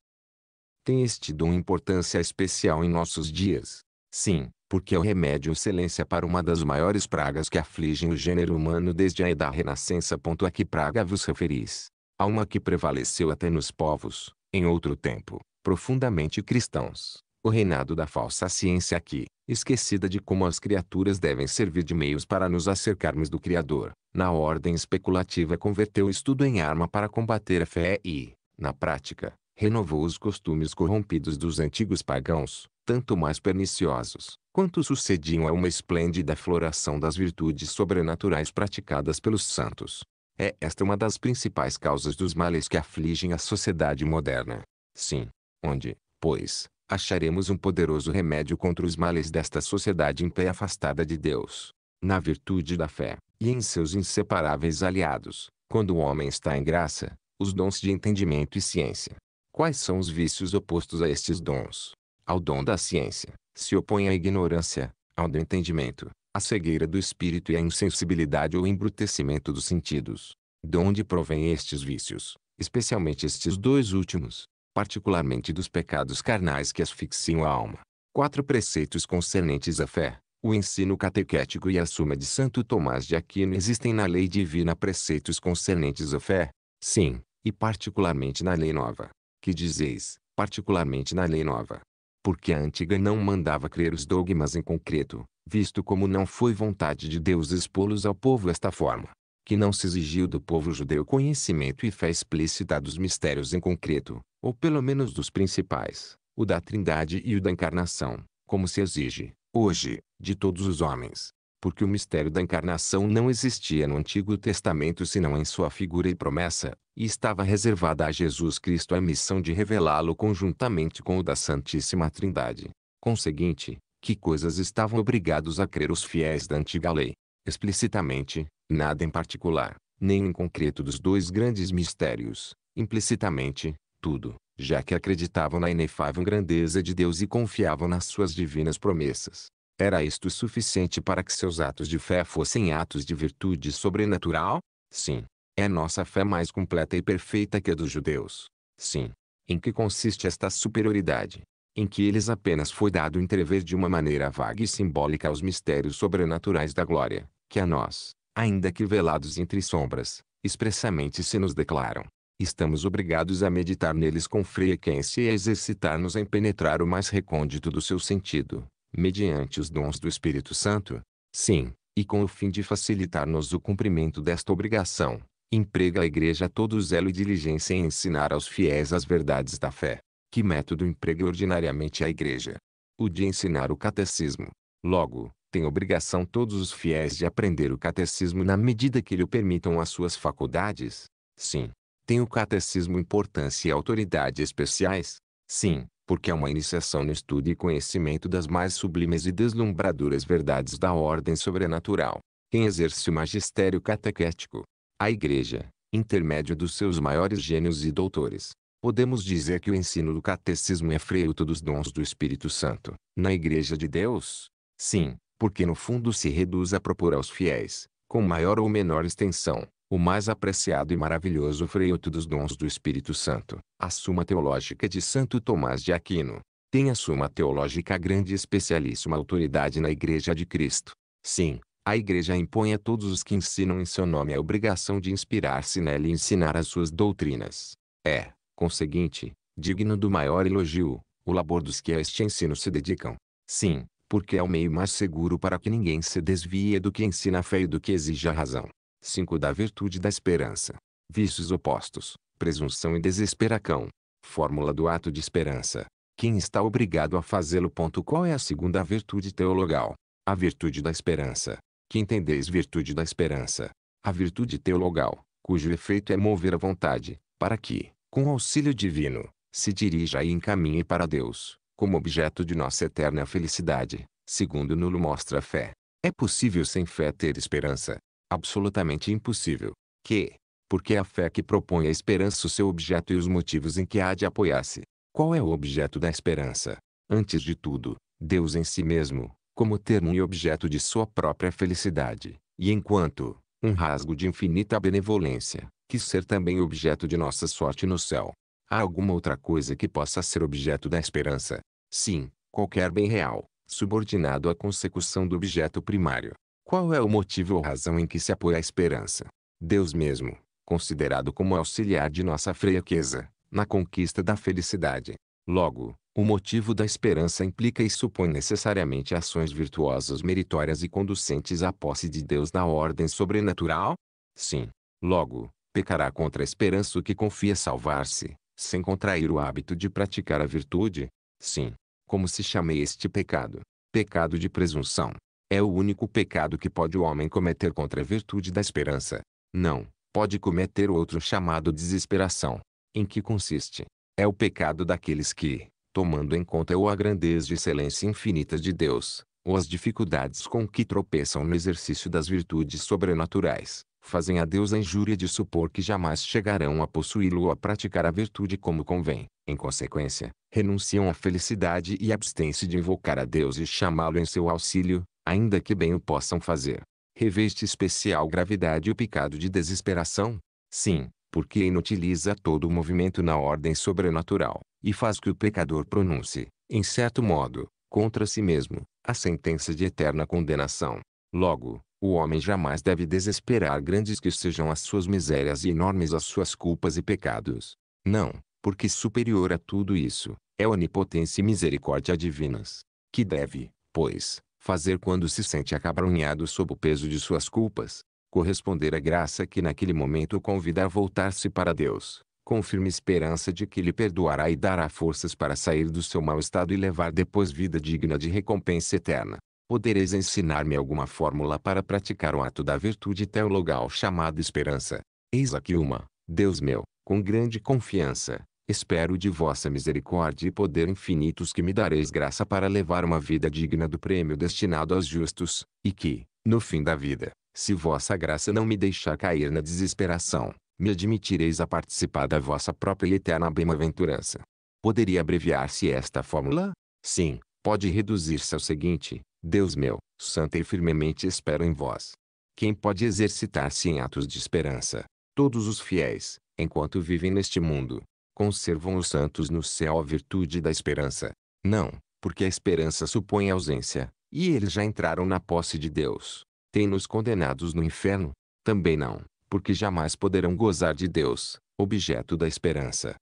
Tem este dom importância especial em nossos dias. Sim, porque é o remédio excelência para uma das maiores pragas que afligem o gênero humano desde a da Renascença. A que praga vos referis? A uma que prevaleceu até nos povos, em outro tempo, profundamente cristãos, o reinado da falsa ciência que, esquecida de como as criaturas devem servir de meios para nos acercarmos do Criador, na ordem especulativa converteu o estudo em arma para combater a fé e, na prática, renovou os costumes corrompidos dos antigos pagãos, tanto mais perniciosos, quanto sucediam a uma esplêndida floração das virtudes sobrenaturais praticadas pelos santos. É esta uma das principais causas dos males que afligem a sociedade moderna. Sim, onde, pois, acharemos um poderoso remédio contra os males desta sociedade em pé afastada de Deus. Na virtude da fé, e em seus inseparáveis aliados, quando o homem está em graça, os dons de entendimento e ciência. Quais são os vícios opostos a estes dons? Ao dom da ciência, se opõe a ignorância, ao do entendimento, a cegueira do espírito e a insensibilidade ou embrutecimento dos sentidos. De onde provêm estes vícios, especialmente estes dois últimos? particularmente dos pecados carnais que asfixiam a alma. Quatro preceitos concernentes à fé, o ensino catequético e a suma de Santo Tomás de Aquino existem na lei divina preceitos concernentes à fé, sim, e particularmente na lei nova. Que dizeis, particularmente na lei nova? Porque a antiga não mandava crer os dogmas em concreto, visto como não foi vontade de Deus expô-los ao povo esta forma que não se exigiu do povo judeu conhecimento e fé explícita dos mistérios em concreto, ou pelo menos dos principais, o da Trindade e o da Encarnação, como se exige, hoje, de todos os homens. Porque o mistério da encarnação não existia no Antigo Testamento senão em sua figura e promessa, e estava reservada a Jesus Cristo a missão de revelá-lo conjuntamente com o da Santíssima Trindade. Conseguinte, que coisas estavam obrigados a crer os fiéis da antiga lei? Explicitamente, nada em particular, nem em concreto dos dois grandes mistérios, implicitamente, tudo, já que acreditavam na inefável grandeza de Deus e confiavam nas suas divinas promessas. Era isto suficiente para que seus atos de fé fossem atos de virtude sobrenatural? Sim. É nossa fé mais completa e perfeita que a dos judeus. Sim. Em que consiste esta superioridade? Em que eles apenas foi dado entrever de uma maneira vaga e simbólica aos mistérios sobrenaturais da glória, que a nós, ainda que velados entre sombras, expressamente se nos declaram. Estamos obrigados a meditar neles com frequência e a exercitar-nos em penetrar o mais recôndito do seu sentido, mediante os dons do Espírito Santo? Sim, e com o fim de facilitar-nos o cumprimento desta obrigação, emprega a Igreja todo zelo e diligência em ensinar aos fiéis as verdades da fé. Que método emprega ordinariamente a Igreja? O de ensinar o catecismo. Logo, tem obrigação todos os fiéis de aprender o catecismo na medida que lhe permitam as suas faculdades? Sim. Tem o catecismo importância e autoridade especiais? Sim, porque é uma iniciação no estudo e conhecimento das mais sublimes e deslumbradoras verdades da ordem sobrenatural. Quem exerce o magistério catequético, a Igreja, intermédio dos seus maiores gênios e doutores, Podemos dizer que o ensino do catecismo é fruto dos dons do Espírito Santo, na Igreja de Deus? Sim, porque no fundo se reduz a propor aos fiéis, com maior ou menor extensão, o mais apreciado e maravilhoso freio dos dons do Espírito Santo, a Suma Teológica de Santo Tomás de Aquino. Tem a Suma Teológica grande e especialíssima autoridade na Igreja de Cristo. Sim, a Igreja impõe a todos os que ensinam em seu nome a obrigação de inspirar-se nela e ensinar as suas doutrinas. É, conseguinte, digno do maior elogio, o labor dos que a este ensino se dedicam. Sim, porque é o meio mais seguro para que ninguém se desvie do que ensina a fé e do que exige a razão. 5. Da virtude da esperança. Vícios opostos, presunção e desesperacão. Fórmula do ato de esperança. Quem está obrigado a fazê-lo. Qual é a segunda virtude teologal? A virtude da esperança. Que entendeis virtude da esperança? A virtude teologal, cujo efeito é mover a vontade, para que, com auxílio divino, se dirija e encaminhe para Deus como objeto de nossa eterna felicidade, segundo Nulo mostra a fé. É possível sem fé ter esperança? Absolutamente impossível. Que, porque é a fé que propõe a esperança o seu objeto e os motivos em que há de apoiar-se. Qual é o objeto da esperança? Antes de tudo, Deus em si mesmo, como termo e objeto de sua própria felicidade, e enquanto, um rasgo de infinita benevolência, que ser também objeto de nossa sorte no céu. Há alguma outra coisa que possa ser objeto da esperança? Sim, qualquer bem real, subordinado à consecução do objeto primário. Qual é o motivo ou razão em que se apoia a esperança? Deus mesmo, considerado como auxiliar de nossa fraqueza, na conquista da felicidade. Logo, o motivo da esperança implica e supõe necessariamente ações virtuosas meritórias e conducentes à posse de Deus na ordem sobrenatural? Sim. Logo, pecará contra a esperança o que confia salvar-se, sem contrair o hábito de praticar a virtude, Sim, como se chamei este pecado? Pecado de presunção. É o único pecado que pode o homem cometer contra a virtude da esperança. Não, pode cometer outro chamado desesperação. Em que consiste? É o pecado daqueles que, tomando em conta ou a grandeza e excelência infinita de Deus, ou as dificuldades com que tropeçam no exercício das virtudes sobrenaturais, fazem a Deus a injúria de supor que jamais chegarão a possuí-lo ou a praticar a virtude como convém. Em consequência, renunciam à felicidade e abstêm-se de invocar a Deus e chamá-lo em seu auxílio, ainda que bem o possam fazer. Reveste especial gravidade o pecado de desesperação? Sim, porque inutiliza todo o movimento na ordem sobrenatural, e faz que o pecador pronuncie, em certo modo, contra si mesmo, a sentença de eterna condenação. Logo, o homem jamais deve desesperar grandes que sejam as suas misérias e enormes as suas culpas e pecados. Não, porque superior a tudo isso, é onipotência e misericórdia divinas. Que deve, pois, fazer quando se sente acabrunhado sob o peso de suas culpas? Corresponder à graça que naquele momento o convida a voltar-se para Deus, com firme esperança de que lhe perdoará e dará forças para sair do seu mau estado e levar depois vida digna de recompensa eterna podereis ensinar-me alguma fórmula para praticar o ato da virtude teologal chamado esperança. Eis aqui uma, Deus meu, com grande confiança, espero de vossa misericórdia e poder infinitos que me dareis graça para levar uma vida digna do prêmio destinado aos justos, e que, no fim da vida, se vossa graça não me deixar cair na desesperação, me admitireis a participar da vossa própria e eterna bem-aventurança. Poderia abreviar-se esta fórmula? Sim, pode reduzir-se ao seguinte: Deus meu, santa e firmemente espero em vós. Quem pode exercitar-se em atos de esperança? Todos os fiéis, enquanto vivem neste mundo, conservam os santos no céu a virtude da esperança. Não, porque a esperança supõe ausência, e eles já entraram na posse de Deus. Tem-nos condenados no inferno? Também não, porque jamais poderão gozar de Deus, objeto da esperança.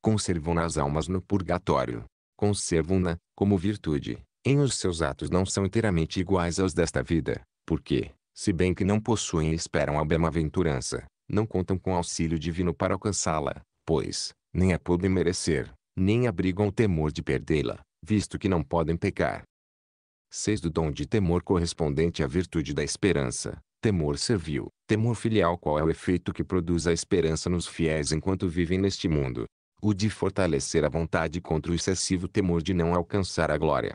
Conservam nas almas no purgatório. Conservam-na, como virtude, em os seus atos não são inteiramente iguais aos desta vida, porque, se bem que não possuem e esperam a bem-aventurança, não contam com auxílio divino para alcançá-la, pois, nem a podem merecer, nem abrigam o temor de perdê-la, visto que não podem pecar. 6. Do dom de temor correspondente à virtude da esperança, temor servil, temor filial qual é o efeito que produz a esperança nos fiéis enquanto vivem neste mundo? O de fortalecer a vontade contra o excessivo temor de não alcançar a glória,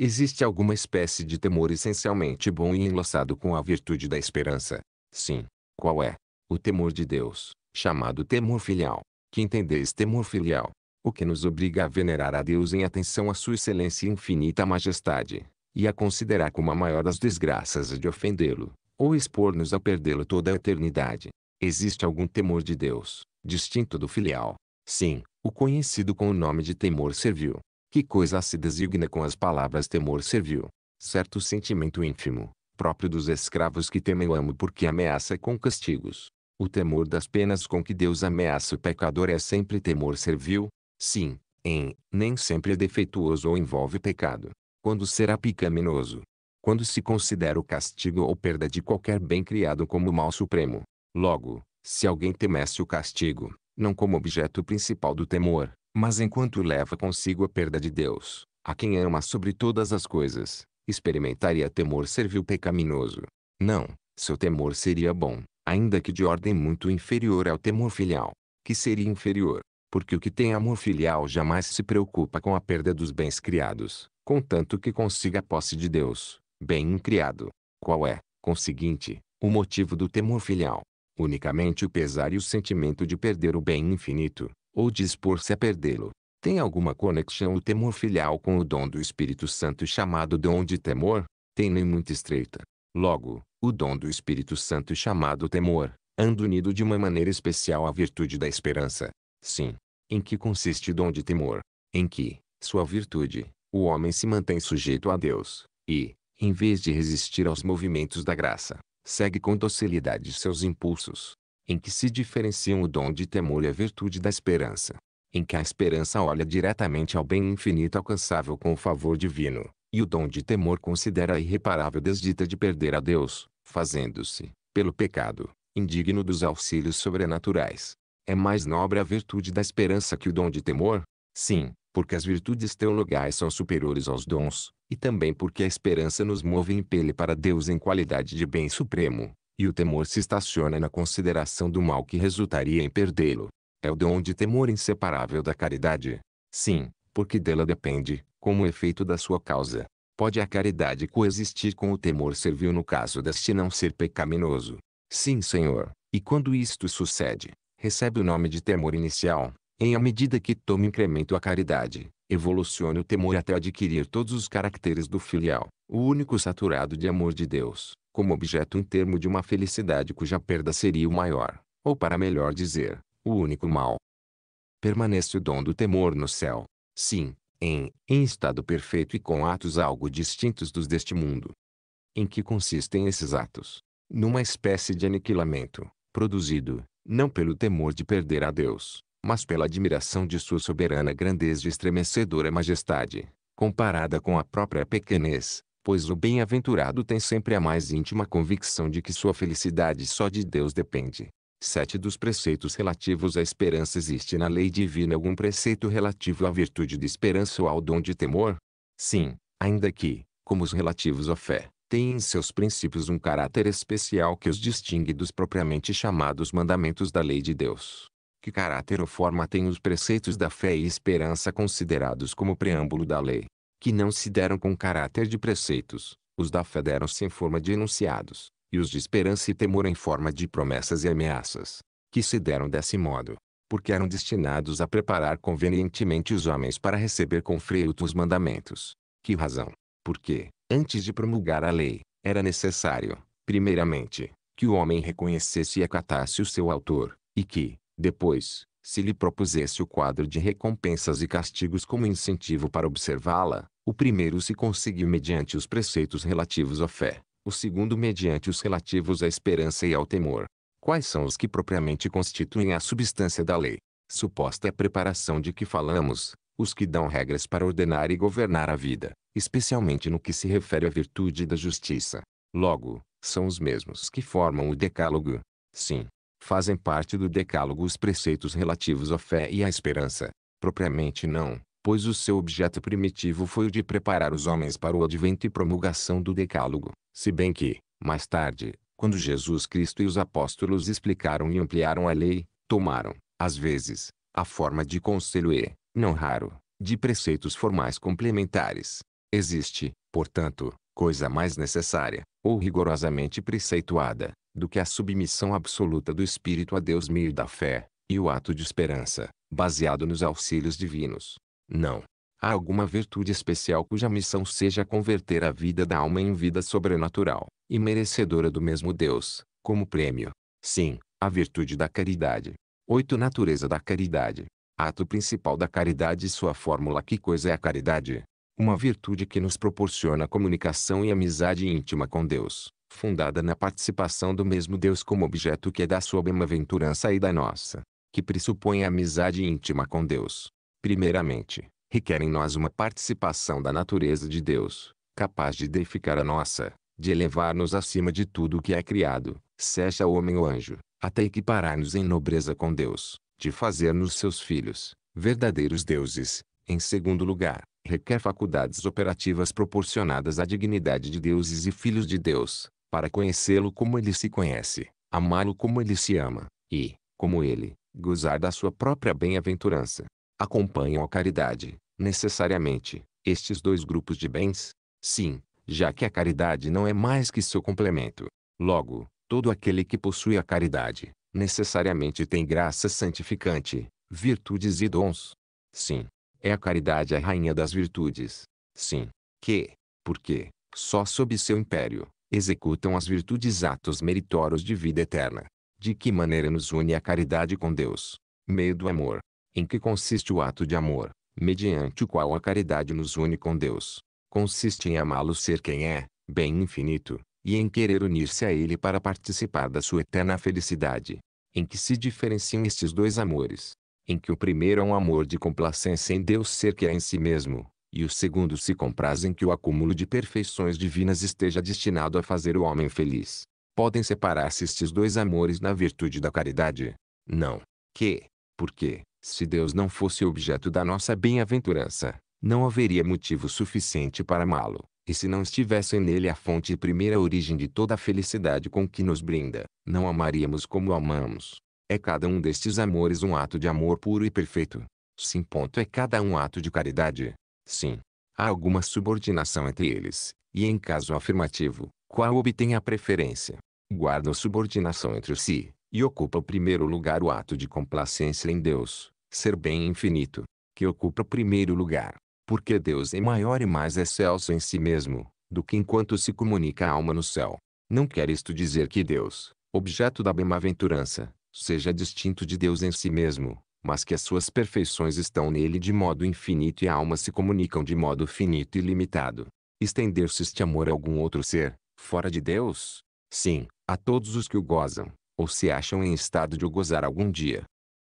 Existe alguma espécie de temor essencialmente bom e enlaçado com a virtude da esperança? Sim. Qual é? O temor de Deus, chamado temor filial. Que entendeis temor filial? O que nos obriga a venerar a Deus em atenção à sua excelência e infinita majestade, e a considerar como a maior das desgraças a de ofendê-lo, ou expor-nos a perdê-lo toda a eternidade. Existe algum temor de Deus, distinto do filial? Sim, o conhecido com o nome de temor servil. Que coisa se designa com as palavras temor servil? Certo sentimento ínfimo, próprio dos escravos que temem o amo porque ameaça com castigos. O temor das penas com que Deus ameaça o pecador é sempre temor servil? Sim, em, nem sempre é defeituoso ou envolve pecado. Quando será pecaminoso? Quando se considera o castigo ou perda de qualquer bem criado como mal supremo. Logo, se alguém temesse o castigo, não como objeto principal do temor, mas enquanto leva consigo a perda de Deus, a quem ama sobre todas as coisas, experimentaria temor servil pecaminoso. Não, seu temor seria bom, ainda que de ordem muito inferior ao temor filial, que seria inferior, porque o que tem amor filial jamais se preocupa com a perda dos bens criados, contanto que consiga a posse de Deus, bem criado. Qual é, conseguinte, o motivo do temor filial? Unicamente o pesar e o sentimento de perder o bem infinito, ou dispor-se a perdê-lo. Tem alguma conexão o temor filial com o dom do Espírito Santo chamado dom de temor? Tem nem muito estreita. Logo, o dom do Espírito Santo chamado temor, anda unido de uma maneira especial à virtude da esperança. Sim. Em que consiste o dom de temor? Em que, sua virtude, o homem se mantém sujeito a Deus, e, em vez de resistir aos movimentos da graça, segue com docilidade seus impulsos, em que se diferenciam o dom de temor e a virtude da esperança, em que a esperança olha diretamente ao bem infinito alcançável com o favor divino, e o dom de temor considera a irreparável desdita de perder a Deus, fazendo-se, pelo pecado, indigno dos auxílios sobrenaturais. É mais nobre a virtude da esperança que o dom de temor? Sim, porque as virtudes teologais são superiores aos dons, e também porque a esperança nos move e impele para Deus em qualidade de bem supremo, e o temor se estaciona na consideração do mal que resultaria em perdê-lo. É o dom de temor inseparável da caridade. Sim, porque dela depende, como efeito da sua causa. Pode a caridade coexistir com o temor servil no caso deste não ser pecaminoso? Sim, Senhor. E quando isto sucede, recebe o nome de temor inicial, em a medida que tome incremento a caridade, evolucione o temor até adquirir todos os caracteres do filial, o único saturado de amor de Deus como objeto um termo de uma felicidade cuja perda seria o maior, ou para melhor dizer, o único mal. Permanece o dom do temor no céu, sim, em, em estado perfeito e com atos algo distintos dos deste mundo. Em que consistem esses atos? Numa espécie de aniquilamento, produzido, não pelo temor de perder a Deus, mas pela admiração de sua soberana grandeza e estremecedora majestade, comparada com a própria pequenez, pois o bem-aventurado tem sempre a mais íntima convicção de que sua felicidade só de Deus depende. 7 dos preceitos relativos à esperança existe na lei divina algum preceito relativo à virtude de esperança ou ao dom de temor? Sim, ainda que, como os relativos à fé, têm em seus princípios um caráter especial que os distingue dos propriamente chamados mandamentos da lei de Deus. Que caráter ou forma têm os preceitos da fé e esperança considerados como preâmbulo da lei? que não se deram com caráter de preceitos, os da fé deram-se em forma de enunciados, e os de esperança e temor em forma de promessas e ameaças, que se deram desse modo, porque eram destinados a preparar convenientemente os homens para receber com freio os mandamentos. Que razão? Porque, antes de promulgar a lei, era necessário, primeiramente, que o homem reconhecesse e acatasse o seu autor, e que, depois, se lhe propusesse o quadro de recompensas e castigos como incentivo para observá-la, o primeiro se conseguiu mediante os preceitos relativos à fé, o segundo mediante os relativos à esperança e ao temor. Quais são os que propriamente constituem a substância da lei? Suposta é a preparação de que falamos, os que dão regras para ordenar e governar a vida, especialmente no que se refere à virtude da justiça. Logo, são os mesmos que formam o Decálogo. Sim, Fazem parte do decálogo os preceitos relativos à fé e à esperança. Propriamente não, pois o seu objeto primitivo foi o de preparar os homens para o advento e promulgação do decálogo. Se bem que, mais tarde, quando Jesus Cristo e os apóstolos explicaram e ampliaram a lei, tomaram, às vezes, a forma de conselho e, não raro, de preceitos formais complementares. Existe, portanto, coisa mais necessária, ou rigorosamente preceituada, do que a submissão absoluta do espírito a Deus meio da fé, e o ato de esperança, baseado nos auxílios divinos. Não. Há alguma virtude especial cuja missão seja converter a vida da alma em vida sobrenatural, e merecedora do mesmo Deus, como prêmio. Sim, a virtude da caridade. 8. Natureza da caridade. Ato principal da caridade e sua fórmula. Que coisa é a caridade? Uma virtude que nos proporciona comunicação e amizade íntima com Deus fundada na participação do mesmo Deus como objeto que é da sua bem-aventurança e da nossa, que pressupõe a amizade íntima com Deus. Primeiramente, requer em nós uma participação da natureza de Deus, capaz de deificar a nossa, de elevar-nos acima de tudo o que é criado, seja homem ou anjo, até equiparar-nos em nobreza com Deus, de fazer-nos seus filhos, verdadeiros deuses. Em segundo lugar, requer faculdades operativas proporcionadas à dignidade de deuses e filhos de Deus, para conhecê-lo como ele se conhece, amá-lo como ele se ama, e, como ele, gozar da sua própria bem-aventurança. Acompanham a caridade, necessariamente, estes dois grupos de bens? Sim, já que a caridade não é mais que seu complemento. Logo, todo aquele que possui a caridade, necessariamente tem graça santificante, virtudes e dons. Sim, é a caridade a rainha das virtudes. Sim, que, porque, só sob seu império, executam as virtudes atos meritórios de vida eterna. De que maneira nos une a caridade com Deus? Meio do amor. Em que consiste o ato de amor, mediante o qual a caridade nos une com Deus? Consiste em amá-lo ser quem é, bem infinito, e em querer unir-se a ele para participar da sua eterna felicidade. Em que se diferenciam estes dois amores? Em que o primeiro é um amor de complacência em Deus ser que é em si mesmo, e o segundo se comprazem que o acúmulo de perfeições divinas esteja destinado a fazer o homem feliz. Podem separar-se estes dois amores na virtude da caridade? Não. Que? Porque, se Deus não fosse objeto da nossa bem-aventurança, não haveria motivo suficiente para amá-lo, e se não estivessem nele a fonte e primeira origem de toda a felicidade com que nos brinda, não amaríamos como amamos. É cada um destes amores um ato de amor puro e perfeito. Sim. Ponto é cada um ato de caridade. Sim. Há alguma subordinação entre eles, e em caso afirmativo, qual obtém a preferência? Guarda a subordinação entre si, e ocupa o primeiro lugar o ato de complacência em Deus, ser bem infinito, que ocupa o primeiro lugar. Porque Deus é maior e mais excelso em si mesmo, do que enquanto se comunica a alma no céu. Não quer isto dizer que Deus, objeto da bem-aventurança, seja distinto de Deus em si mesmo, mas que as suas perfeições estão nele de modo infinito e a alma se comunicam de modo finito e limitado. Estender-se este amor a algum outro ser, fora de Deus? Sim, a todos os que o gozam, ou se acham em estado de o gozar algum dia.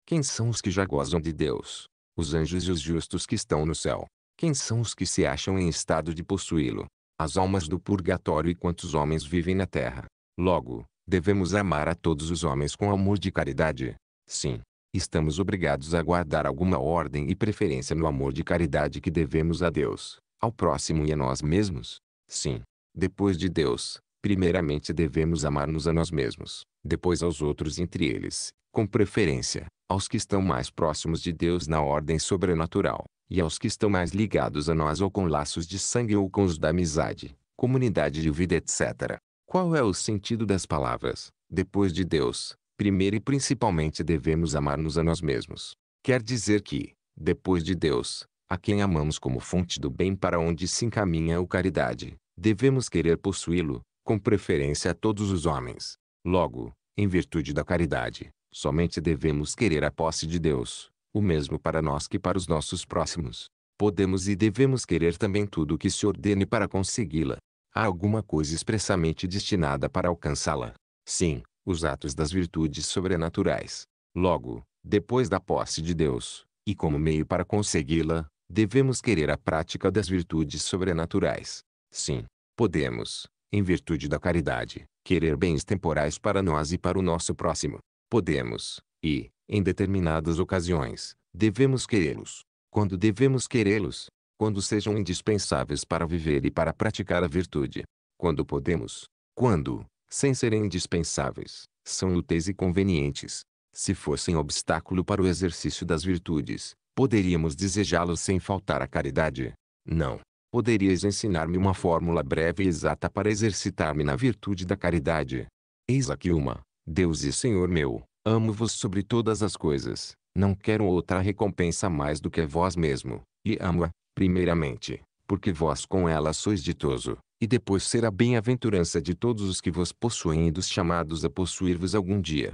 Quem são os que já gozam de Deus? Os anjos e os justos que estão no céu. Quem são os que se acham em estado de possuí-lo? As almas do purgatório e quantos homens vivem na terra. Logo, devemos amar a todos os homens com amor de caridade. Sim, estamos obrigados a guardar alguma ordem e preferência no amor de caridade que devemos a Deus, ao próximo e a nós mesmos. Sim, depois de Deus, primeiramente devemos amar-nos a nós mesmos, depois aos outros entre eles, com preferência, aos que estão mais próximos de Deus na ordem sobrenatural, e aos que estão mais ligados a nós ou com laços de sangue ou com os da amizade, comunidade de vida etc. Qual é o sentido das palavras, depois de Deus, primeiro e principalmente devemos amar-nos a nós mesmos. Quer dizer que, depois de Deus, a quem amamos como fonte do bem para onde se encaminha a caridade, devemos querer possuí-lo, com preferência a todos os homens. Logo, em virtude da caridade, somente devemos querer a posse de Deus, o mesmo para nós que para os nossos próximos. Podemos e devemos querer também tudo o que se ordene para consegui-la. Há alguma coisa expressamente destinada para alcançá-la. Sim, os atos das virtudes sobrenaturais. Logo, depois da posse de Deus, e como meio para consegui-la, devemos querer a prática das virtudes sobrenaturais. Sim, podemos, em virtude da caridade, querer bens temporais para nós e para o nosso próximo. Podemos, e, em determinadas ocasiões, devemos querê-los. Quando devemos querê-los? Quando sejam indispensáveis para viver e para praticar a virtude. Quando podemos. Quando, sem serem indispensáveis, são úteis e convenientes. Se fossem obstáculo para o exercício das virtudes, poderíamos desejá-los sem faltar à caridade. Não. Poderias ensinar-me uma fórmula breve e exata para exercitar-me na virtude da caridade. Eis aqui uma. Deus e Senhor meu, amo-vos sobre todas as coisas, não quero outra recompensa mais do que vós mesmo, e amo-a, primeiramente, porque vós com ela sois ditoso, e depois será bem-aventurança de todos os que vos possuem e dos chamados a possuir-vos algum dia.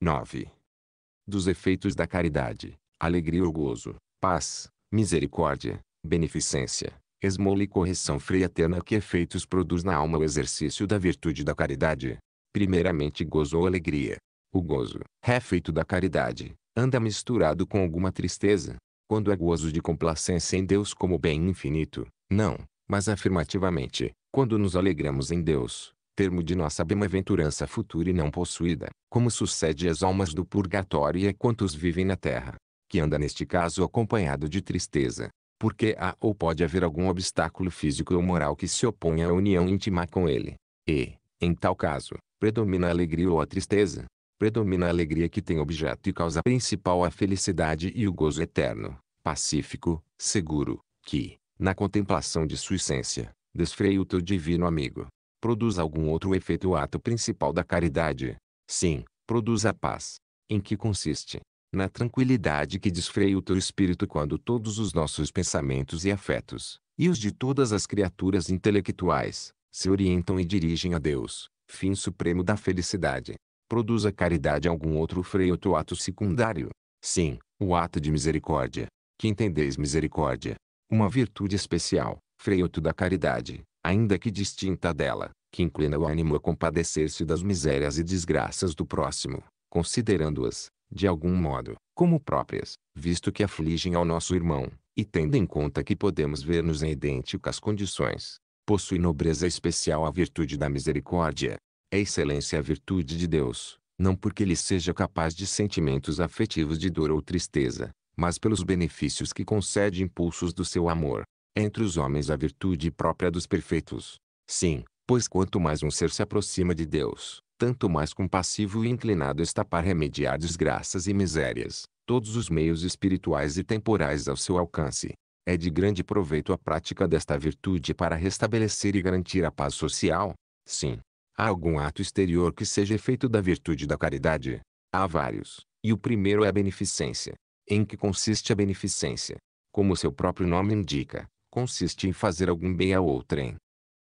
9. Dos efeitos da caridade, alegria ou gozo, paz, misericórdia, beneficência, esmola e correção freiaterna que efeitos produz na alma o exercício da virtude da caridade. Primeiramente gozo ou alegria. O gozo, refeito da caridade, anda misturado com alguma tristeza, quando é gozo de complacência em Deus como bem infinito, não, mas afirmativamente, quando nos alegramos em Deus, termo de nossa bem-aventurança futura e não possuída, como sucede às almas do purgatório e a quantos vivem na terra, que anda neste caso acompanhado de tristeza, porque há ou pode haver algum obstáculo físico ou moral que se oponha à união íntima com ele. E, em tal caso, predomina a alegria ou a tristeza. Predomina a alegria que tem objeto e causa principal a felicidade e o gozo eterno, pacífico, seguro, que, na contemplação de sua essência, desfreio o teu divino amigo. Produz algum outro efeito o ato principal da caridade. Sim, produz a paz. Em que consiste? Na tranquilidade que desfreia o teu espírito quando todos os nossos pensamentos e afetos, e os de todas as criaturas intelectuais, se orientam e dirigem a Deus, fim supremo da felicidade. Produz a caridade algum outro freio o teu ato secundário. Sim, o ato de misericórdia. Que entendeis misericórdia? uma virtude especial, freioto da caridade, ainda que distinta dela, que inclina o ânimo a compadecer-se das misérias e desgraças do próximo, considerando-as, de algum modo, como próprias, visto que afligem ao nosso irmão, e tendo em conta que podemos ver-nos em idênticas condições, possui nobreza especial a virtude da misericórdia. É excelência a virtude de Deus, não porque ele seja capaz de sentimentos afetivos de dor ou tristeza, mas pelos benefícios que concede impulsos do seu amor. Entre os homens a virtude própria dos perfeitos. Sim, pois quanto mais um ser se aproxima de Deus, tanto mais compassivo e inclinado está para remediar desgraças e misérias, todos os meios espirituais e temporais ao seu alcance. É de grande proveito a prática desta virtude para restabelecer e garantir a paz social? Sim. Há algum ato exterior que seja efeito da virtude da caridade? Há vários, e o primeiro é a beneficência. Em que consiste a beneficência? Como seu próprio nome indica, consiste em fazer algum bem a outrem.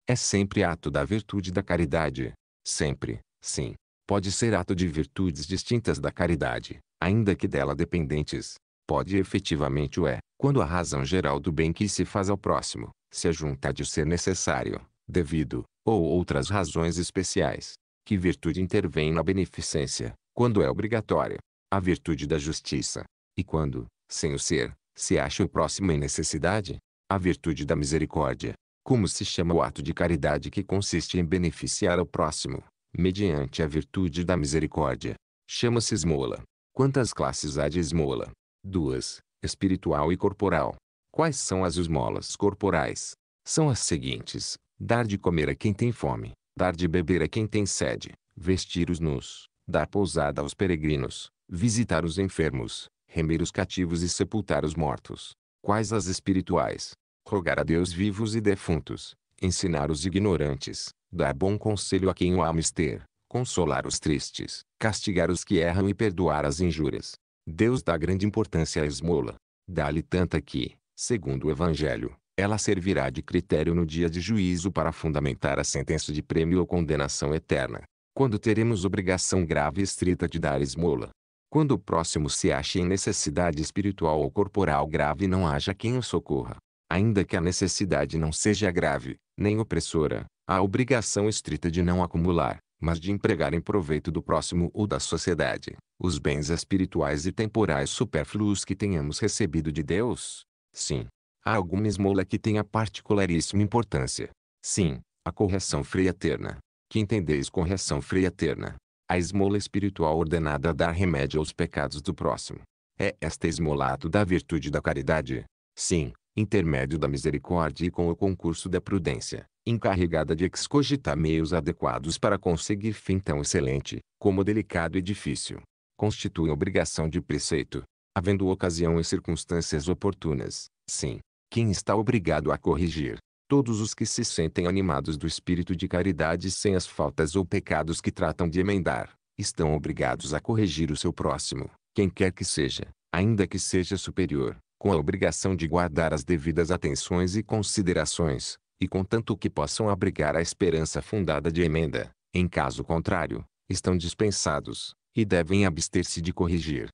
É sempre ato da virtude da caridade. Sempre, sim, pode ser ato de virtudes distintas da caridade, ainda que dela dependentes. Pode efetivamente o é, quando a razão geral do bem que se faz ao próximo, se junta de ser necessário, devido, ou outras razões especiais. Que virtude intervém na beneficência, quando é obrigatória? A virtude da justiça, e quando, sem o ser, se acha o próximo em necessidade, a virtude da misericórdia, como se chama o ato de caridade que consiste em beneficiar o próximo, mediante a virtude da misericórdia, chama-se esmola. Quantas classes há de esmola? Duas, espiritual e corporal. Quais são as esmolas corporais? São as seguintes: dar de comer a quem tem fome, dar de beber a quem tem sede, vestir os nus, dar pousada aos peregrinos, visitar os enfermos, remir os cativos e sepultar os mortos. Quais as espirituais? Rogar a Deus vivos e defuntos, ensinar os ignorantes, dar bom conselho a quem o há mister, consolar os tristes, castigar os que erram e perdoar as injúrias. Deus dá grande importância à esmola. Dá-lhe tanta que, segundo o Evangelho, ela servirá de critério no dia de juízo para fundamentar a sentença de prêmio ou condenação eterna. Quando teremos obrigação grave e estrita de dar esmola, quando o próximo se ache em necessidade espiritual ou corporal grave não haja quem o socorra. Ainda que a necessidade não seja grave, nem opressora, há obrigação estrita de não acumular, mas de empregar em proveito do próximo ou da sociedade, os bens espirituais e temporais supérfluos que tenhamos recebido de Deus. Sim. Há alguma esmola que tenha particularíssima importância. Sim, a correção freia eterna. Que entendeis correção freia eterna? A esmola espiritual ordenada a dar remédio aos pecados do próximo. É esta esmolato da virtude da caridade. Sim, intermédio da misericórdia e com o concurso da prudência, encarregada de excogitar meios adequados para conseguir fim tão excelente, como delicado e difícil. Constitui obrigação de preceito, havendo ocasião e circunstâncias oportunas, sim, quem está obrigado a corrigir, todos os que se sentem animados do espírito de caridade sem as faltas ou pecados que tratam de emendar, estão obrigados a corrigir o seu próximo, quem quer que seja, ainda que seja superior, com a obrigação de guardar as devidas atenções e considerações, e contanto que possam abrigar a esperança fundada de emenda, em caso contrário, estão dispensados, e devem abster-se de corrigir.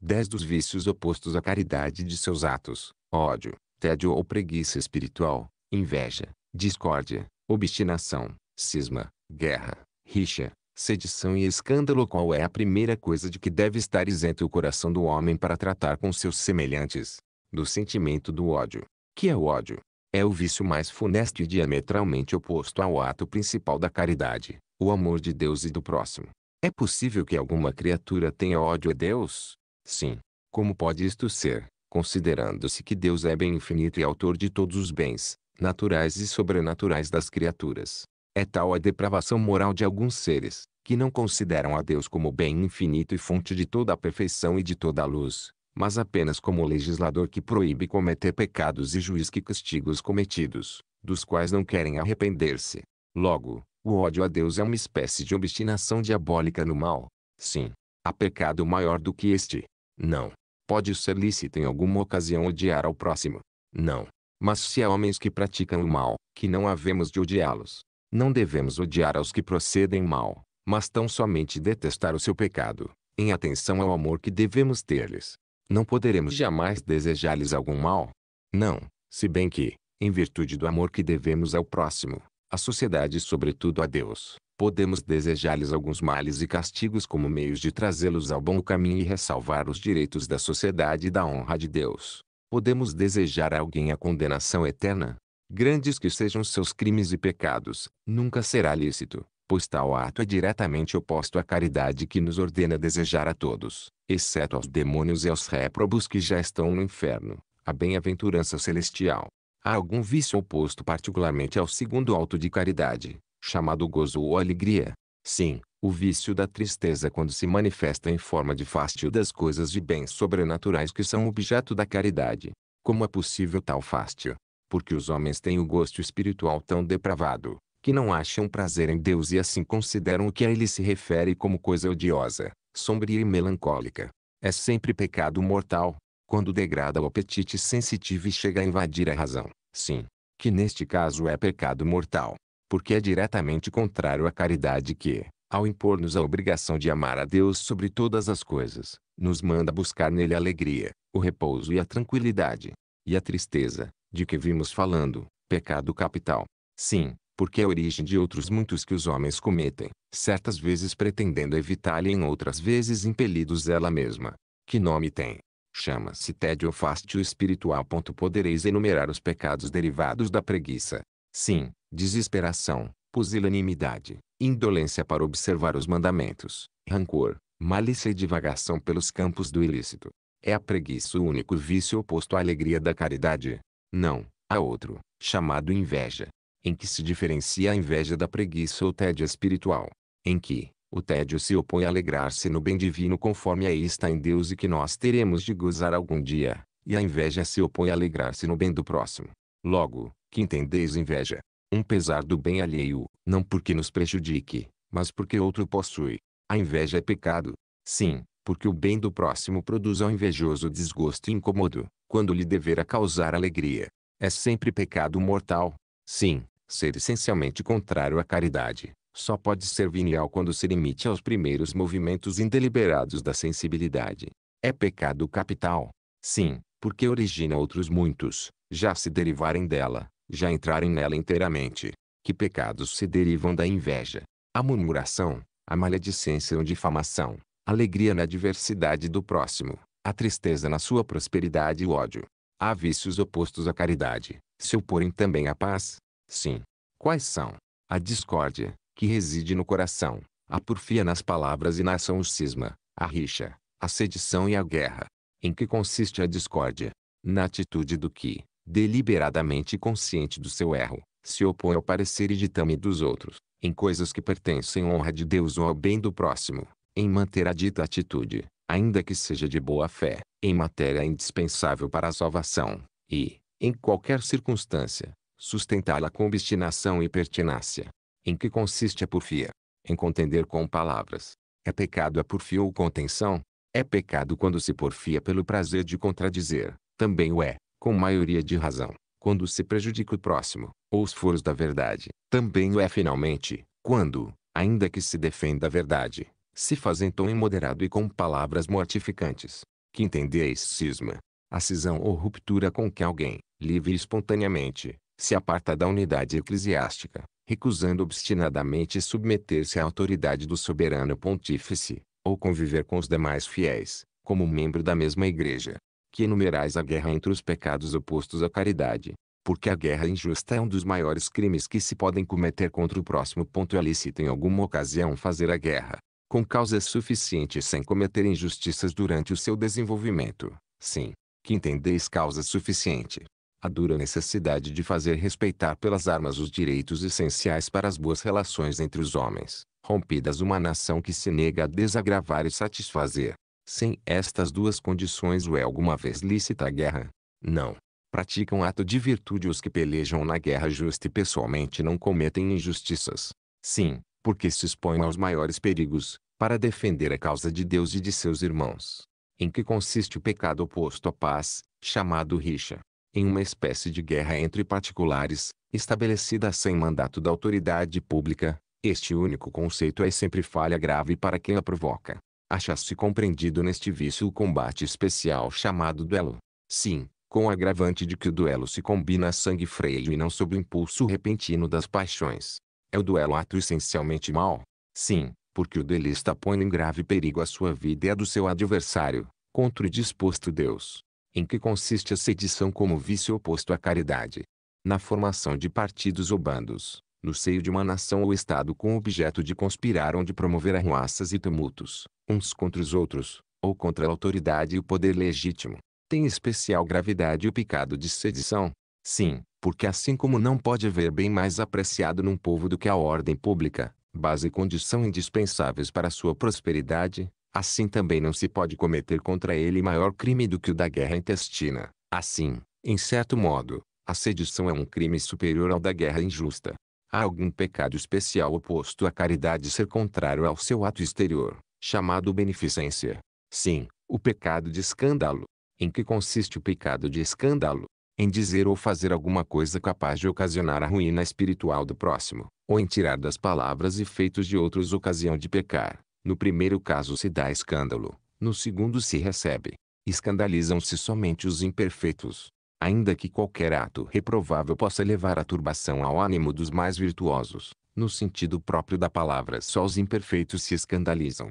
10 dos vícios opostos à caridade de seus atos, ódio, tédio ou preguiça espiritual, inveja, discórdia, obstinação, cisma, guerra, rixa, sedição e escândalo qual é a primeira coisa de que deve estar isento o coração do homem para tratar com seus semelhantes? Do sentimento do ódio. Que é o ódio? É o vício mais funesto e diametralmente oposto ao ato principal da caridade, o amor de Deus e do próximo. É possível que alguma criatura tenha ódio a Deus? Sim. Como pode isto ser, considerando-se que Deus é bem infinito e autor de todos os bens, naturais e sobrenaturais das criaturas. É tal a depravação moral de alguns seres, que não consideram a Deus como bem infinito e fonte de toda a perfeição e de toda a luz, mas apenas como legislador que proíbe cometer pecados e juiz que castiga os cometidos, dos quais não querem arrepender-se. Logo, o ódio a Deus é uma espécie de obstinação diabólica no mal. Sim, há pecado maior do que este. Não. Pode ser lícito em alguma ocasião odiar ao próximo. Não. Mas se há homens que praticam o mal, que não havemos de odiá-los. Não devemos odiar aos que procedem mal, mas tão somente detestar o seu pecado, em atenção ao amor que devemos ter-lhes. Não poderemos jamais desejar-lhes algum mal. Não, se bem que, em virtude do amor que devemos ao próximo, à sociedade e sobretudo a Deus, podemos desejar-lhes alguns males e castigos como meios de trazê-los ao bom caminho e ressalvar os direitos da sociedade e da honra de Deus podemos desejar a alguém a condenação eterna? Grandes que sejam seus crimes e pecados, nunca será lícito, pois tal ato é diretamente oposto à caridade que nos ordena desejar a todos, exceto aos demônios e aos réprobos que já estão no inferno, a bem-aventurança celestial. Há algum vício oposto particularmente ao segundo alto de caridade, chamado gozo ou alegria? Sim, o vício da tristeza quando se manifesta em forma de fástio das coisas de bens sobrenaturais que são objeto da caridade. Como é possível tal fástio? Porque os homens têm o gosto espiritual tão depravado, que não acham prazer em Deus e assim consideram o que a ele se refere como coisa odiosa, sombria e melancólica. É sempre pecado mortal, quando degrada o apetite sensitivo e chega a invadir a razão. Sim, que neste caso é pecado mortal, porque é diretamente contrário à caridade que, ao impor-nos a obrigação de amar a Deus sobre todas as coisas, nos manda buscar nele a alegria, o repouso e a tranquilidade. E a tristeza, de que vimos falando, pecado capital. Sim, porque é a origem de outros muitos que os homens cometem, certas vezes pretendendo evitá-la e em outras vezes impelidos ela mesma. Que nome tem? Chama-se tédio fastio espiritual. Podereis enumerar os pecados derivados da preguiça. Sim, desesperação, pusilanimidade, indolência para observar os mandamentos, rancor, malícia e divagação pelos campos do ilícito. É a preguiça o único vício oposto à alegria da caridade. Não, há outro, chamado inveja, em que se diferencia a inveja da preguiça ou tédio espiritual, em que, o tédio se opõe a alegrar-se no bem divino conforme aí está em Deus e que nós teremos de gozar algum dia, e a inveja se opõe a alegrar-se no bem do próximo. Logo, que entendeis inveja, um pesar do bem alheio, não porque nos prejudique, mas porque outro possui. A inveja é pecado. Sim, porque o bem do próximo produz ao invejoso desgosto e incômodo, quando lhe deverá causar alegria. É sempre pecado mortal. Sim, ser essencialmente contrário à caridade, só pode ser venial quando se limite aos primeiros movimentos indeliberados da sensibilidade. É pecado capital. Sim, porque origina outros muitos, já se derivarem dela, já entrarem nela inteiramente, que pecados se derivam da inveja, a murmuração, a maledicência ou difamação, a alegria na adversidade do próximo, a tristeza na sua prosperidade e o ódio. Há vícios opostos à caridade, se oporem também à paz? Sim. Quais são? A discórdia, que reside no coração, a porfia nas palavras e na ação o cisma, a rixa, a sedição e a guerra. Em que consiste a discórdia? Na atitude do que, deliberadamente consciente do seu erro, se opõe ao parecer e ditame dos outros, em coisas que pertencem à honra de Deus ou ao bem do próximo, em manter a dita atitude, ainda que seja de boa fé, em matéria indispensável para a salvação, e, em qualquer circunstância, sustentá-la com obstinação e pertinácia. Em que consiste a porfia? Em contender com palavras. É pecado a porfia ou contenção? É pecado quando se porfia pelo prazer de contradizer, também o é, com maioria de razão, quando se prejudica o próximo, ou os foros da verdade. Também o é finalmente, quando, ainda que se defenda a verdade, se faz em tom imoderado e com palavras mortificantes. Que entendeis cisma, a cisão ou ruptura com que alguém, livre e espontaneamente, se aparta da unidade eclesiástica, recusando obstinadamente submeter-se à autoridade do soberano pontífice, ou conviver com os demais fiéis, como membro da mesma igreja, que enumerais a guerra entre os pecados opostos à caridade. Porque a guerra injusta é um dos maiores crimes que se podem cometer contra o próximo. Ponto é lícito em alguma ocasião fazer a guerra, com causas suficientes sem cometer injustiças durante o seu desenvolvimento. Sim, que entendeis causa suficiente. A dura necessidade de fazer respeitar pelas armas os direitos essenciais para as boas relações entre os homens, rompidas uma nação que se nega a desagravar e satisfazer, sem estas duas condições o é alguma vez lícita a guerra? Não. Praticam ato de virtude os que pelejam na guerra justa e pessoalmente não cometem injustiças. Sim, porque se expõem aos maiores perigos, para defender a causa de Deus e de seus irmãos. Em que consiste o pecado oposto à paz, chamado rixa? Em uma espécie de guerra entre particulares, estabelecida sem mandato da autoridade pública, este único conceito é sempre falha grave para quem a provoca acha-se compreendido neste vício o combate especial chamado duelo. Sim, com o agravante de que o duelo se combina a sangue freio e não sob o impulso repentino das paixões. É o duelo ato essencialmente mau? Sim, porque o duelista põe em grave perigo a sua vida e a do seu adversário, contra o disposto Deus. Em que consiste a sedição como vício oposto à caridade? Na formação de partidos ou bandos, no seio de uma nação ou Estado com o objeto de conspirar ou de promover arruaças e tumultos, uns contra os outros, ou contra a autoridade e o poder legítimo. Tem especial gravidade o pecado de sedição? Sim, porque assim como não pode haver bem mais apreciado num povo do que a ordem pública, base e condição indispensáveis para sua prosperidade, assim também não se pode cometer contra ele maior crime do que o da guerra intestina. Assim, em certo modo, a sedição é um crime superior ao da guerra injusta. Há algum pecado especial oposto à caridade ser contrário ao seu ato exterior, chamado beneficência. Sim, o pecado de escândalo. Em que consiste o pecado de escândalo? Em dizer ou fazer alguma coisa capaz de ocasionar a ruína espiritual do próximo, ou em tirar das palavras e feitos de outros ocasião de pecar. No primeiro caso se dá escândalo, no segundo se recebe. Escandalizam-se somente os imperfeitos, Ainda que qualquer ato reprovável possa levar a turbação ao ânimo dos mais virtuosos, no sentido próprio da palavra só os imperfeitos se escandalizam.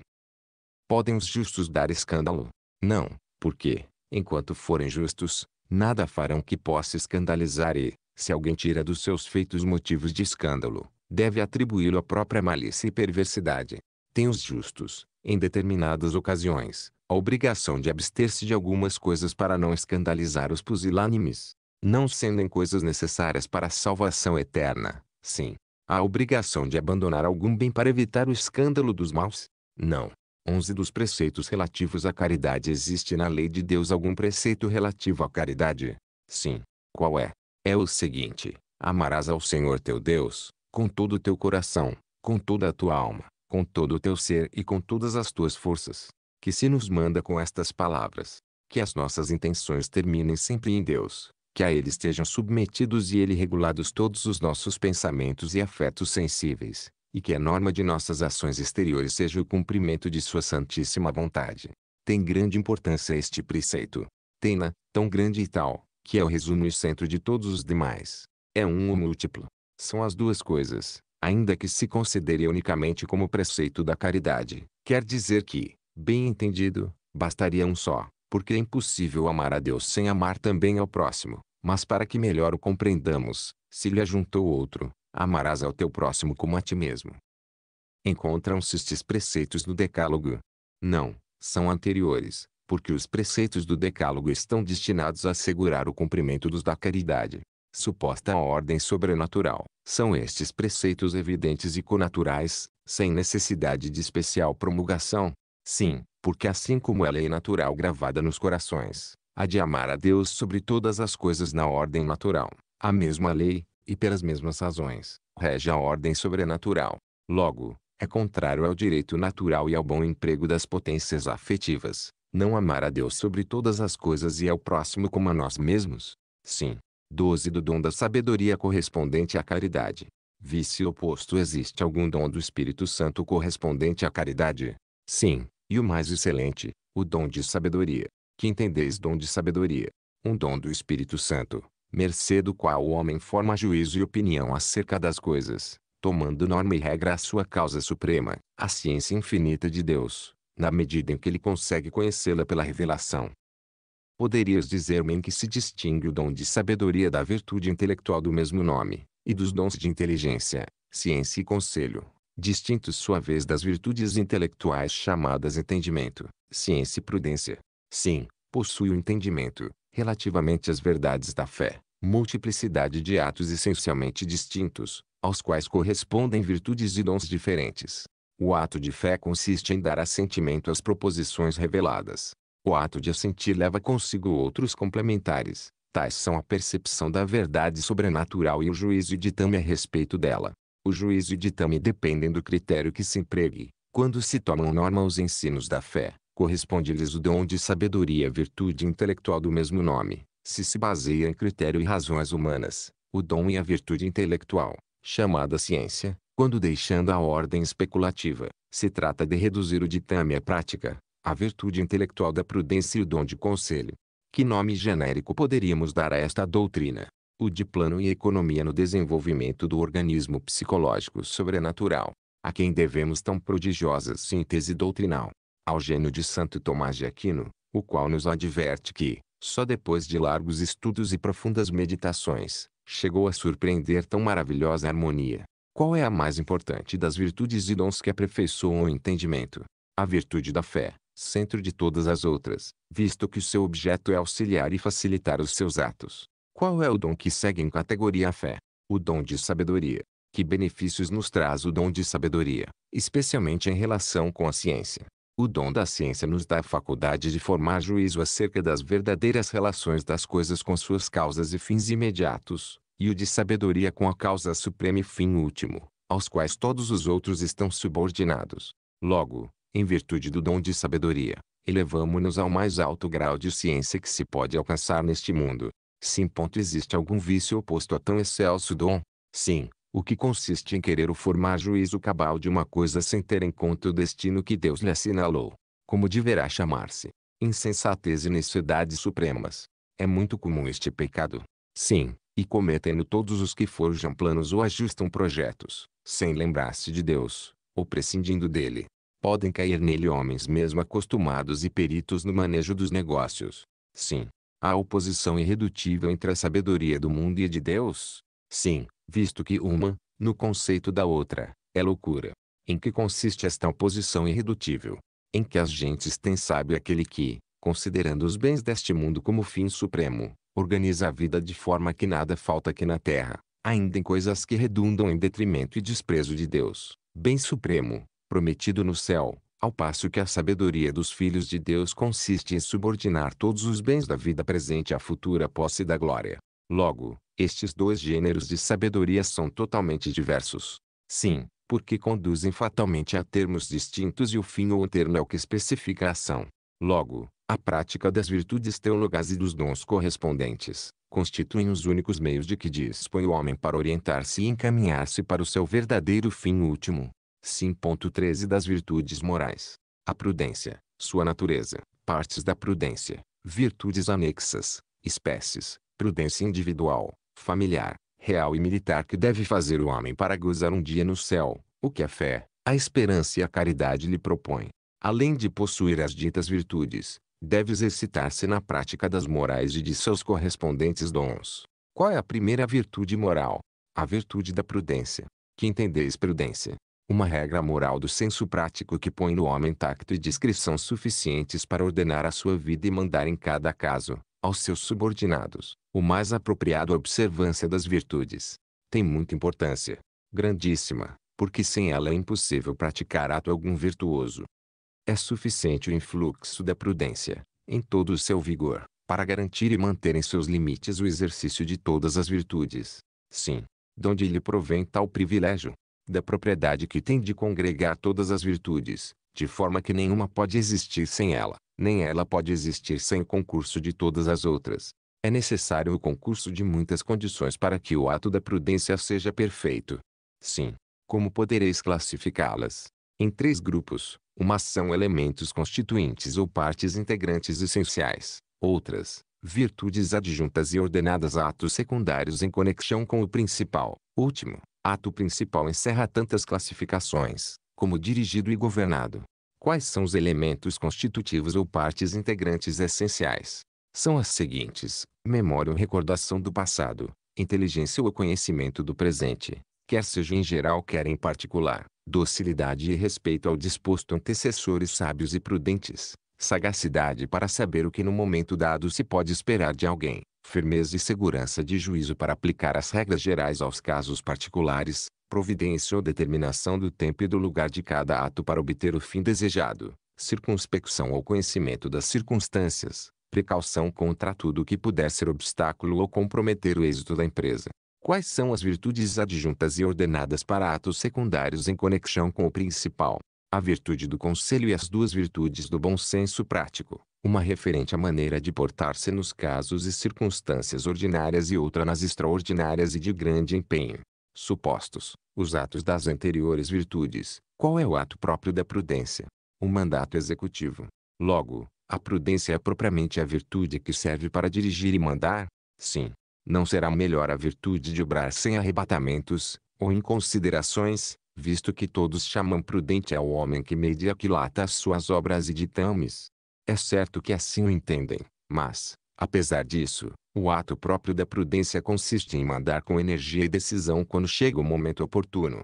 Podem os justos dar escândalo? Não, porque, enquanto forem justos, nada farão que possa escandalizar e, se alguém tira dos seus feitos motivos de escândalo, deve atribuí-lo à própria malícia e perversidade. Tem os justos, em determinadas ocasiões, a obrigação de abster-se de algumas coisas para não escandalizar os pusilânimes, não sendo coisas necessárias para a salvação eterna, sim. A obrigação de abandonar algum bem para evitar o escândalo dos maus? Não. 11 dos preceitos relativos à caridade existe na lei de Deus algum preceito relativo à caridade? Sim. Qual é? É o seguinte: amarás ao Senhor teu Deus, com todo o teu coração, com toda a tua alma, com todo o teu ser e com todas as tuas forças que se nos manda com estas palavras: que as nossas intenções terminem sempre em Deus, que a Ele estejam submetidos e Ele regulados todos os nossos pensamentos e afetos sensíveis, e que a norma de nossas ações exteriores seja o cumprimento de Sua Santíssima vontade. Tem grande importância este preceito. Tem-na, tão grande e tal, que é o resumo e centro de todos os demais. É um ou múltiplo. São as duas coisas, ainda que se considere unicamente como preceito da caridade. Quer dizer que, Bem entendido, bastaria um só, porque é impossível amar a Deus sem amar também ao próximo. Mas para que melhor o compreendamos, se lhe ajuntou outro, amarás ao teu próximo como a ti mesmo. Encontram-se estes preceitos no Decálogo? Não, são anteriores, porque os preceitos do Decálogo estão destinados a assegurar o cumprimento dos da caridade, suposta ordem sobrenatural. São estes preceitos evidentes e conaturais, sem necessidade de especial promulgação, Sim, porque assim como é a lei natural gravada nos corações, a de amar a Deus sobre todas as coisas na ordem natural, a mesma lei, e pelas mesmas razões, rege a ordem sobrenatural. Logo, é contrário ao direito natural e ao bom emprego das potências afetivas, não amar a Deus sobre todas as coisas e ao próximo como a nós mesmos. Sim. 12 do dom da sabedoria correspondente à caridade. Vice oposto existe algum dom do Espírito Santo correspondente à caridade? Sim, e o mais excelente, o dom de sabedoria. Que entendeis dom de sabedoria? Um dom do Espírito Santo, mercê do qual o homem forma juízo e opinião acerca das coisas, tomando norma e regra a sua causa suprema, a ciência infinita de Deus, na medida em que ele consegue conhecê-la pela revelação. Poderias dizer-me em que se distingue o dom de sabedoria da virtude intelectual do mesmo nome, e dos dons de inteligência, ciência e conselho, distintos sua vez das virtudes intelectuais chamadas entendimento, ciência e prudência. Sim, possui o entendimento, relativamente às verdades da fé, multiplicidade de atos essencialmente distintos, aos quais correspondem virtudes e dons diferentes. O ato de fé consiste em dar assentimento às proposições reveladas. O ato de assentir leva consigo outros complementares, tais são a percepção da verdade sobrenatural e o juízo e ditame a respeito dela o juízo e ditame dependem do critério que se empregue. Quando se tomam norma os ensinos da fé, corresponde-lhes o dom de sabedoria virtude intelectual do mesmo nome. Se se baseia em critério e razões humanas, o dom e a virtude intelectual, chamada ciência, quando deixando a ordem especulativa, se trata de reduzir o ditame à prática, a virtude intelectual da prudência e o dom de conselho. Que nome genérico poderíamos dar a esta doutrina? o de plano e economia no desenvolvimento do organismo psicológico sobrenatural, a quem devemos tão prodigiosa síntese doutrinal, ao gênio de Santo Tomás de Aquino, o qual nos adverte que, só depois de largos estudos e profundas meditações, chegou a surpreender tão maravilhosa harmonia. Qual é a mais importante das virtudes e dons que aperfeiçoam o entendimento? A virtude da fé, centro de todas as outras, visto que o seu objeto é auxiliar e facilitar os seus atos. Qual é o dom que segue em categoria a fé? O dom de sabedoria. Que benefícios nos traz o dom de sabedoria, especialmente em relação com a ciência? O dom da ciência nos dá a faculdade de formar juízo acerca das verdadeiras relações das coisas com suas causas e fins imediatos, e o de sabedoria com a causa suprema e fim último, aos quais todos os outros estão subordinados. Logo, em virtude do dom de sabedoria, elevamo-nos ao mais alto grau de ciência que se pode alcançar neste mundo, Sim. Ponto, existe algum vício oposto a tão excelso dom? Sim, o que consiste em querer o formar juízo cabal de uma coisa sem ter em conta o destino que Deus lhe assinalou. Como deverá chamar-se? Insensatez e necessidades supremas. É muito comum este pecado. Sim, e cometem-no todos os que forjam planos ou ajustam projetos, sem lembrar-se de Deus, ou prescindindo dele. Podem cair nele homens mesmo acostumados e peritos no manejo dos negócios. Sim, Há oposição irredutível entre a sabedoria do mundo e a de Deus? Sim, visto que uma, no conceito da outra, é loucura. Em que consiste esta oposição irredutível? Em que as gentes têm sábio aquele que, considerando os bens deste mundo como fim supremo, organiza a vida de forma que nada falta aqui na terra, ainda em coisas que redundam em detrimento e desprezo de Deus, bem supremo, prometido no céu, ao passo que a sabedoria dos filhos de Deus consiste em subordinar todos os bens da vida presente à futura posse da glória. Logo, estes dois gêneros de sabedoria são totalmente diversos. Sim, porque conduzem fatalmente a termos distintos e o fim ou o termo é o que especifica a ação. Logo, a prática das virtudes teologais e dos dons correspondentes constituem os únicos meios de que dispõe o homem para orientar-se e encaminhar-se para o seu verdadeiro fim último. 5.13 das virtudes morais. A prudência, sua natureza, partes da prudência, virtudes anexas, espécies, prudência individual, familiar, real e militar que deve fazer o homem para gozar um dia no céu, o que a fé, a esperança e a caridade lhe propõem. Além de possuir as ditas virtudes, deve exercitar-se na prática das morais e de seus correspondentes dons. Qual é a primeira virtude moral? A virtude da prudência. Que entendeis prudência? Uma regra moral do senso prático que põe no homem tacto e discrição suficientes para ordenar a sua vida e mandar em cada caso, aos seus subordinados, o mais apropriado à observância das virtudes. Tem muita importância, grandíssima, porque sem ela é impossível praticar ato algum virtuoso. É suficiente o influxo da prudência, em todo o seu vigor, para garantir e manter em seus limites o exercício de todas as virtudes. Sim, de onde lhe provém tal privilégio, da propriedade que tem de congregar todas as virtudes, de forma que nenhuma pode existir sem ela, nem ela pode existir sem o concurso de todas as outras. É necessário o concurso de muitas condições para que o ato da prudência seja perfeito. Sim, como podereis classificá-las? Em três grupos: umas são elementos constituintes ou partes integrantes essenciais, outras, virtudes adjuntas e ordenadas a atos secundários em conexão com o principal, último, ato principal encerra tantas classificações, como dirigido e governado. Quais são os elementos constitutivos ou partes integrantes essenciais? São as seguintes: memória ou recordação do passado, inteligência ou conhecimento do presente, quer seja em geral, quer em particular, docilidade e respeito ao disposto antecessores sábios e prudentes, sagacidade para saber o que no momento dado se pode esperar de alguém, firmeza e segurança de juízo para aplicar as regras gerais aos casos particulares, providência ou determinação do tempo e do lugar de cada ato para obter o fim desejado, circunspecção ou conhecimento das circunstâncias, precaução contra tudo que puder ser obstáculo ou comprometer o êxito da empresa. Quais são as virtudes adjuntas e ordenadas para atos secundários em conexão com o principal? A virtude do conselho e as duas virtudes do bom senso prático uma referente à maneira de portar-se nos casos e circunstâncias ordinárias e outra nas extraordinárias e de grande empenho. Supostos, os atos das anteriores virtudes, qual é o ato próprio da prudência? O mandato executivo. Logo, a prudência é propriamente a virtude que serve para dirigir e mandar? Sim. Não será melhor a virtude de obrar sem arrebatamentos, ou inconsiderações, visto que todos chamam prudente ao homem que mede e aquilata as suas obras e ditames, é certo que assim o entendem, mas, apesar disso, o ato próprio da prudência consiste em mandar com energia e decisão quando chega o momento oportuno.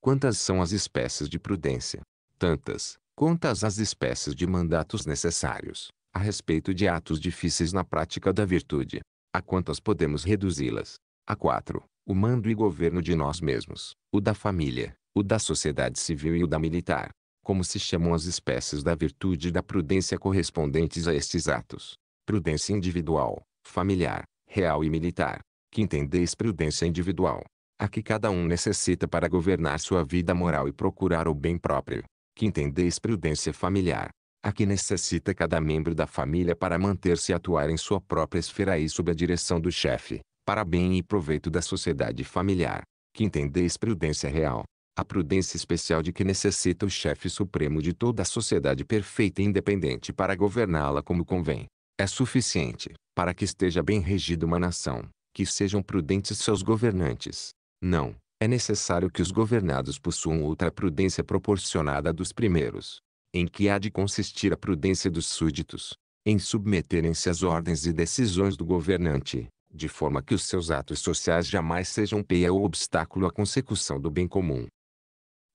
Quantas são as espécies de prudência? Tantas, quantas as espécies de mandatos necessários, a respeito de atos difíceis na prática da virtude. A quantas podemos reduzi-las? A quatro, o mando e governo de nós mesmos, o da família, o da sociedade civil e o da militar como se chamam as espécies da virtude e da prudência correspondentes a estes atos. Prudência individual, familiar, real e militar. Que entendeis prudência individual? A que cada um necessita para governar sua vida moral e procurar o bem próprio. Que entendeis prudência familiar? A que necessita cada membro da família para manter-se e atuar em sua própria esfera e sob a direção do chefe, para bem e proveito da sociedade familiar. Que entendeis prudência real? a prudência especial de que necessita o chefe supremo de toda a sociedade perfeita e independente para governá-la como convém, é suficiente, para que esteja bem regida uma nação, que sejam prudentes seus governantes. Não, é necessário que os governados possuam outra prudência proporcionada dos primeiros. Em que há de consistir a prudência dos súditos? Em submeterem-se às ordens e decisões do governante, de forma que os seus atos sociais jamais sejam peia ou obstáculo à consecução do bem comum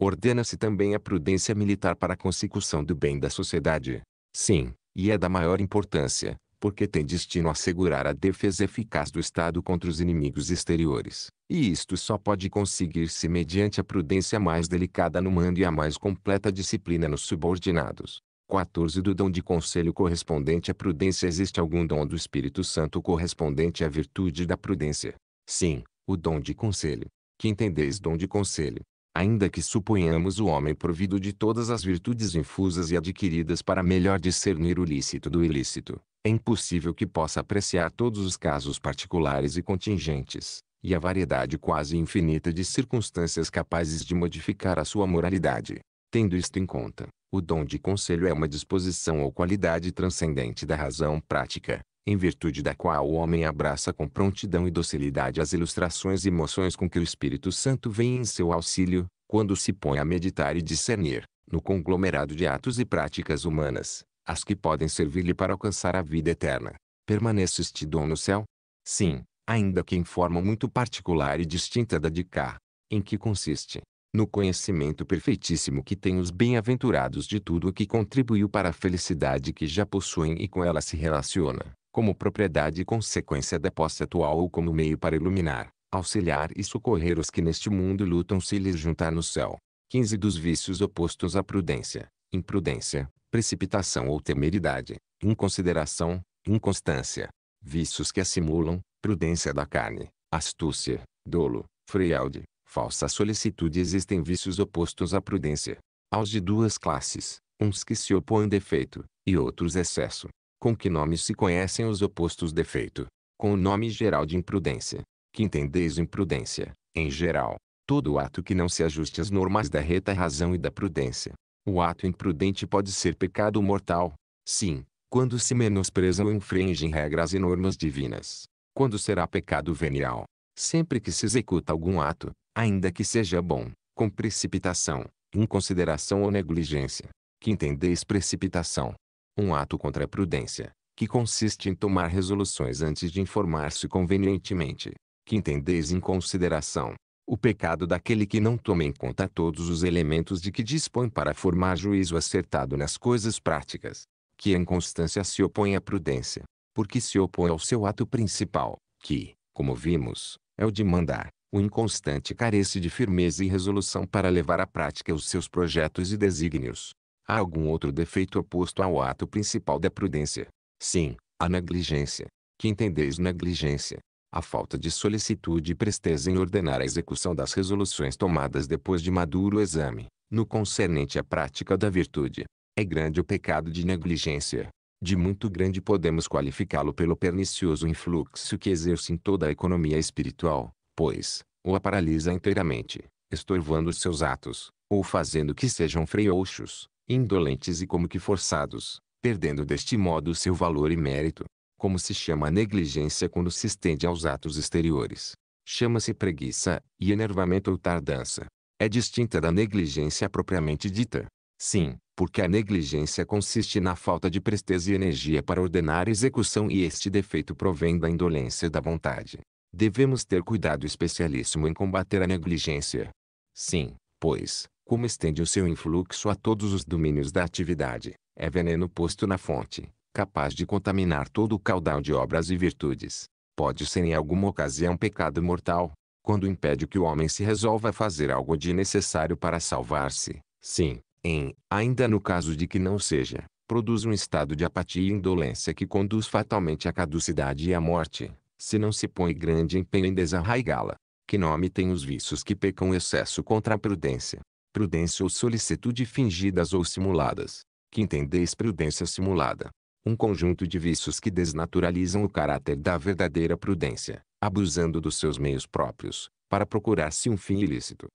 ordena-se também a prudência militar para a consecução do bem da sociedade. Sim, e é da maior importância, porque tem destino assegurar a defesa eficaz do Estado contra os inimigos exteriores. E isto só pode conseguir-se mediante a prudência mais delicada no mando e a mais completa disciplina nos subordinados. 14 Do dom de conselho correspondente à prudência existe algum dom do Espírito Santo correspondente à virtude da prudência? Sim, o dom de conselho. Que entendeis dom de conselho? Ainda que suponhamos o homem provido de todas as virtudes infusas e adquiridas para melhor discernir o lícito do ilícito, é impossível que possa apreciar todos os casos particulares e contingentes, e a variedade quase infinita de circunstâncias capazes de modificar a sua moralidade. Tendo isto em conta, o dom de conselho é uma disposição ou qualidade transcendente da razão prática, em virtude da qual o homem abraça com prontidão e docilidade as ilustrações e emoções com que o Espírito Santo vem em seu auxílio, quando se põe a meditar e discernir, no conglomerado de atos e práticas humanas, as que podem servir-lhe para alcançar a vida eterna. Permanece este dom no céu? Sim, ainda que em forma muito particular e distinta da de cá. Em que consiste? No conhecimento perfeitíssimo que têm os bem-aventurados de tudo o que contribuiu para a felicidade que já possuem e com ela se relaciona como propriedade e consequência da posse atual ou como meio para iluminar, auxiliar e socorrer os que neste mundo lutam se lhes juntar no céu. 15 dos vícios opostos à prudência, imprudência, precipitação ou temeridade, inconsideração, inconstância. Vícios que assimulam prudência da carne, astúcia, dolo, fraude, falsa solicitude existem vícios opostos à prudência. Aos de duas classes, uns que se opõem defeito, e outros excesso com que nome se conhecem os opostos defeito, com o nome geral de imprudência, que entendeis imprudência, em geral, todo ato que não se ajuste às normas da reta razão e da prudência. O ato imprudente pode ser pecado mortal, sim, quando se menosprezam ou infringem regras e normas divinas. Quando será pecado venial? Sempre que se executa algum ato, ainda que seja bom, com precipitação, inconsideração ou negligência. Que entendeis precipitação? um ato contra a prudência, que consiste em tomar resoluções antes de informar-se convenientemente, que entendeis em consideração, o pecado daquele que não toma em conta todos os elementos de que dispõe para formar juízo acertado nas coisas práticas, que a inconstância se opõe à prudência, porque se opõe ao seu ato principal, que, como vimos, é o de mandar. O inconstante carece de firmeza e resolução para levar à prática os seus projetos e desígnios. Há algum outro defeito oposto ao ato principal da prudência? Sim, a negligência. Que entendeis negligência? A falta de solicitude e presteza em ordenar a execução das resoluções tomadas depois de maduro exame, no concernente à prática da virtude. É grande o pecado de negligência. De muito grande podemos qualificá-lo pelo pernicioso influxo que exerce em toda a economia espiritual, pois, ou a paralisa inteiramente, estorvando seus atos, ou fazendo que sejam frouxos, indolentes e como que forçados, perdendo deste modo seu valor e mérito, como se chama a negligência quando se estende aos atos exteriores. Chama-se preguiça, e enervamento ou tardança. É distinta da negligência propriamente dita. Sim, porque a negligência consiste na falta de presteza e energia para ordenar a execução e este defeito provém da indolência da vontade. Devemos ter cuidado especialíssimo em combater a negligência. Sim, pois, como estende o seu influxo a todos os domínios da atividade, é veneno posto na fonte, capaz de contaminar todo o caudal de obras e virtudes. Pode ser em alguma ocasião pecado mortal, quando impede que o homem se resolva a fazer algo de necessário para salvar-se. Sim, em, ainda no caso de que não seja, produz um estado de apatia e indolência que conduz fatalmente à caducidade e à morte, se não se põe grande empenho em desarraigá-la. Que nome têm os vícios que pecam excesso contra a prudência? Prudência ou solicitude fingidas ou simuladas. Que entendeis prudência simulada? Um conjunto de vícios que desnaturalizam o caráter da verdadeira prudência, abusando dos seus meios próprios, para procurar-se um fim ilícito.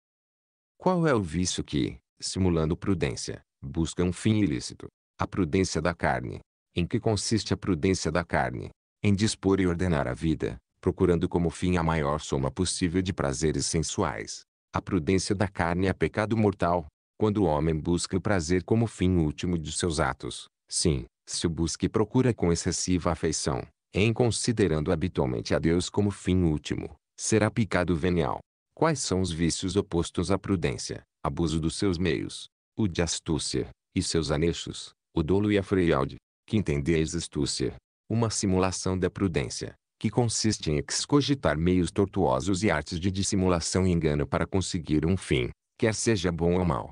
Qual é o vício que, simulando prudência, busca um fim ilícito? A prudência da carne. Em que consiste a prudência da carne? Em dispor e ordenar a vida, procurando como fim a maior soma possível de prazeres sensuais. A prudência da carne é pecado mortal, quando o homem busca o prazer como fim último de seus atos. Sim, se o busca e procura com excessiva afeição, em considerando habitualmente a Deus como fim último, será pecado venial. Quais são os vícios opostos à prudência? Abuso dos seus meios, o de astúcia, e seus anexos, o dolo e a freialde. que entendeis astúcia, uma simulação da prudência, que consiste em excogitar meios tortuosos e artes de dissimulação e engano para conseguir um fim, quer seja bom ou mau.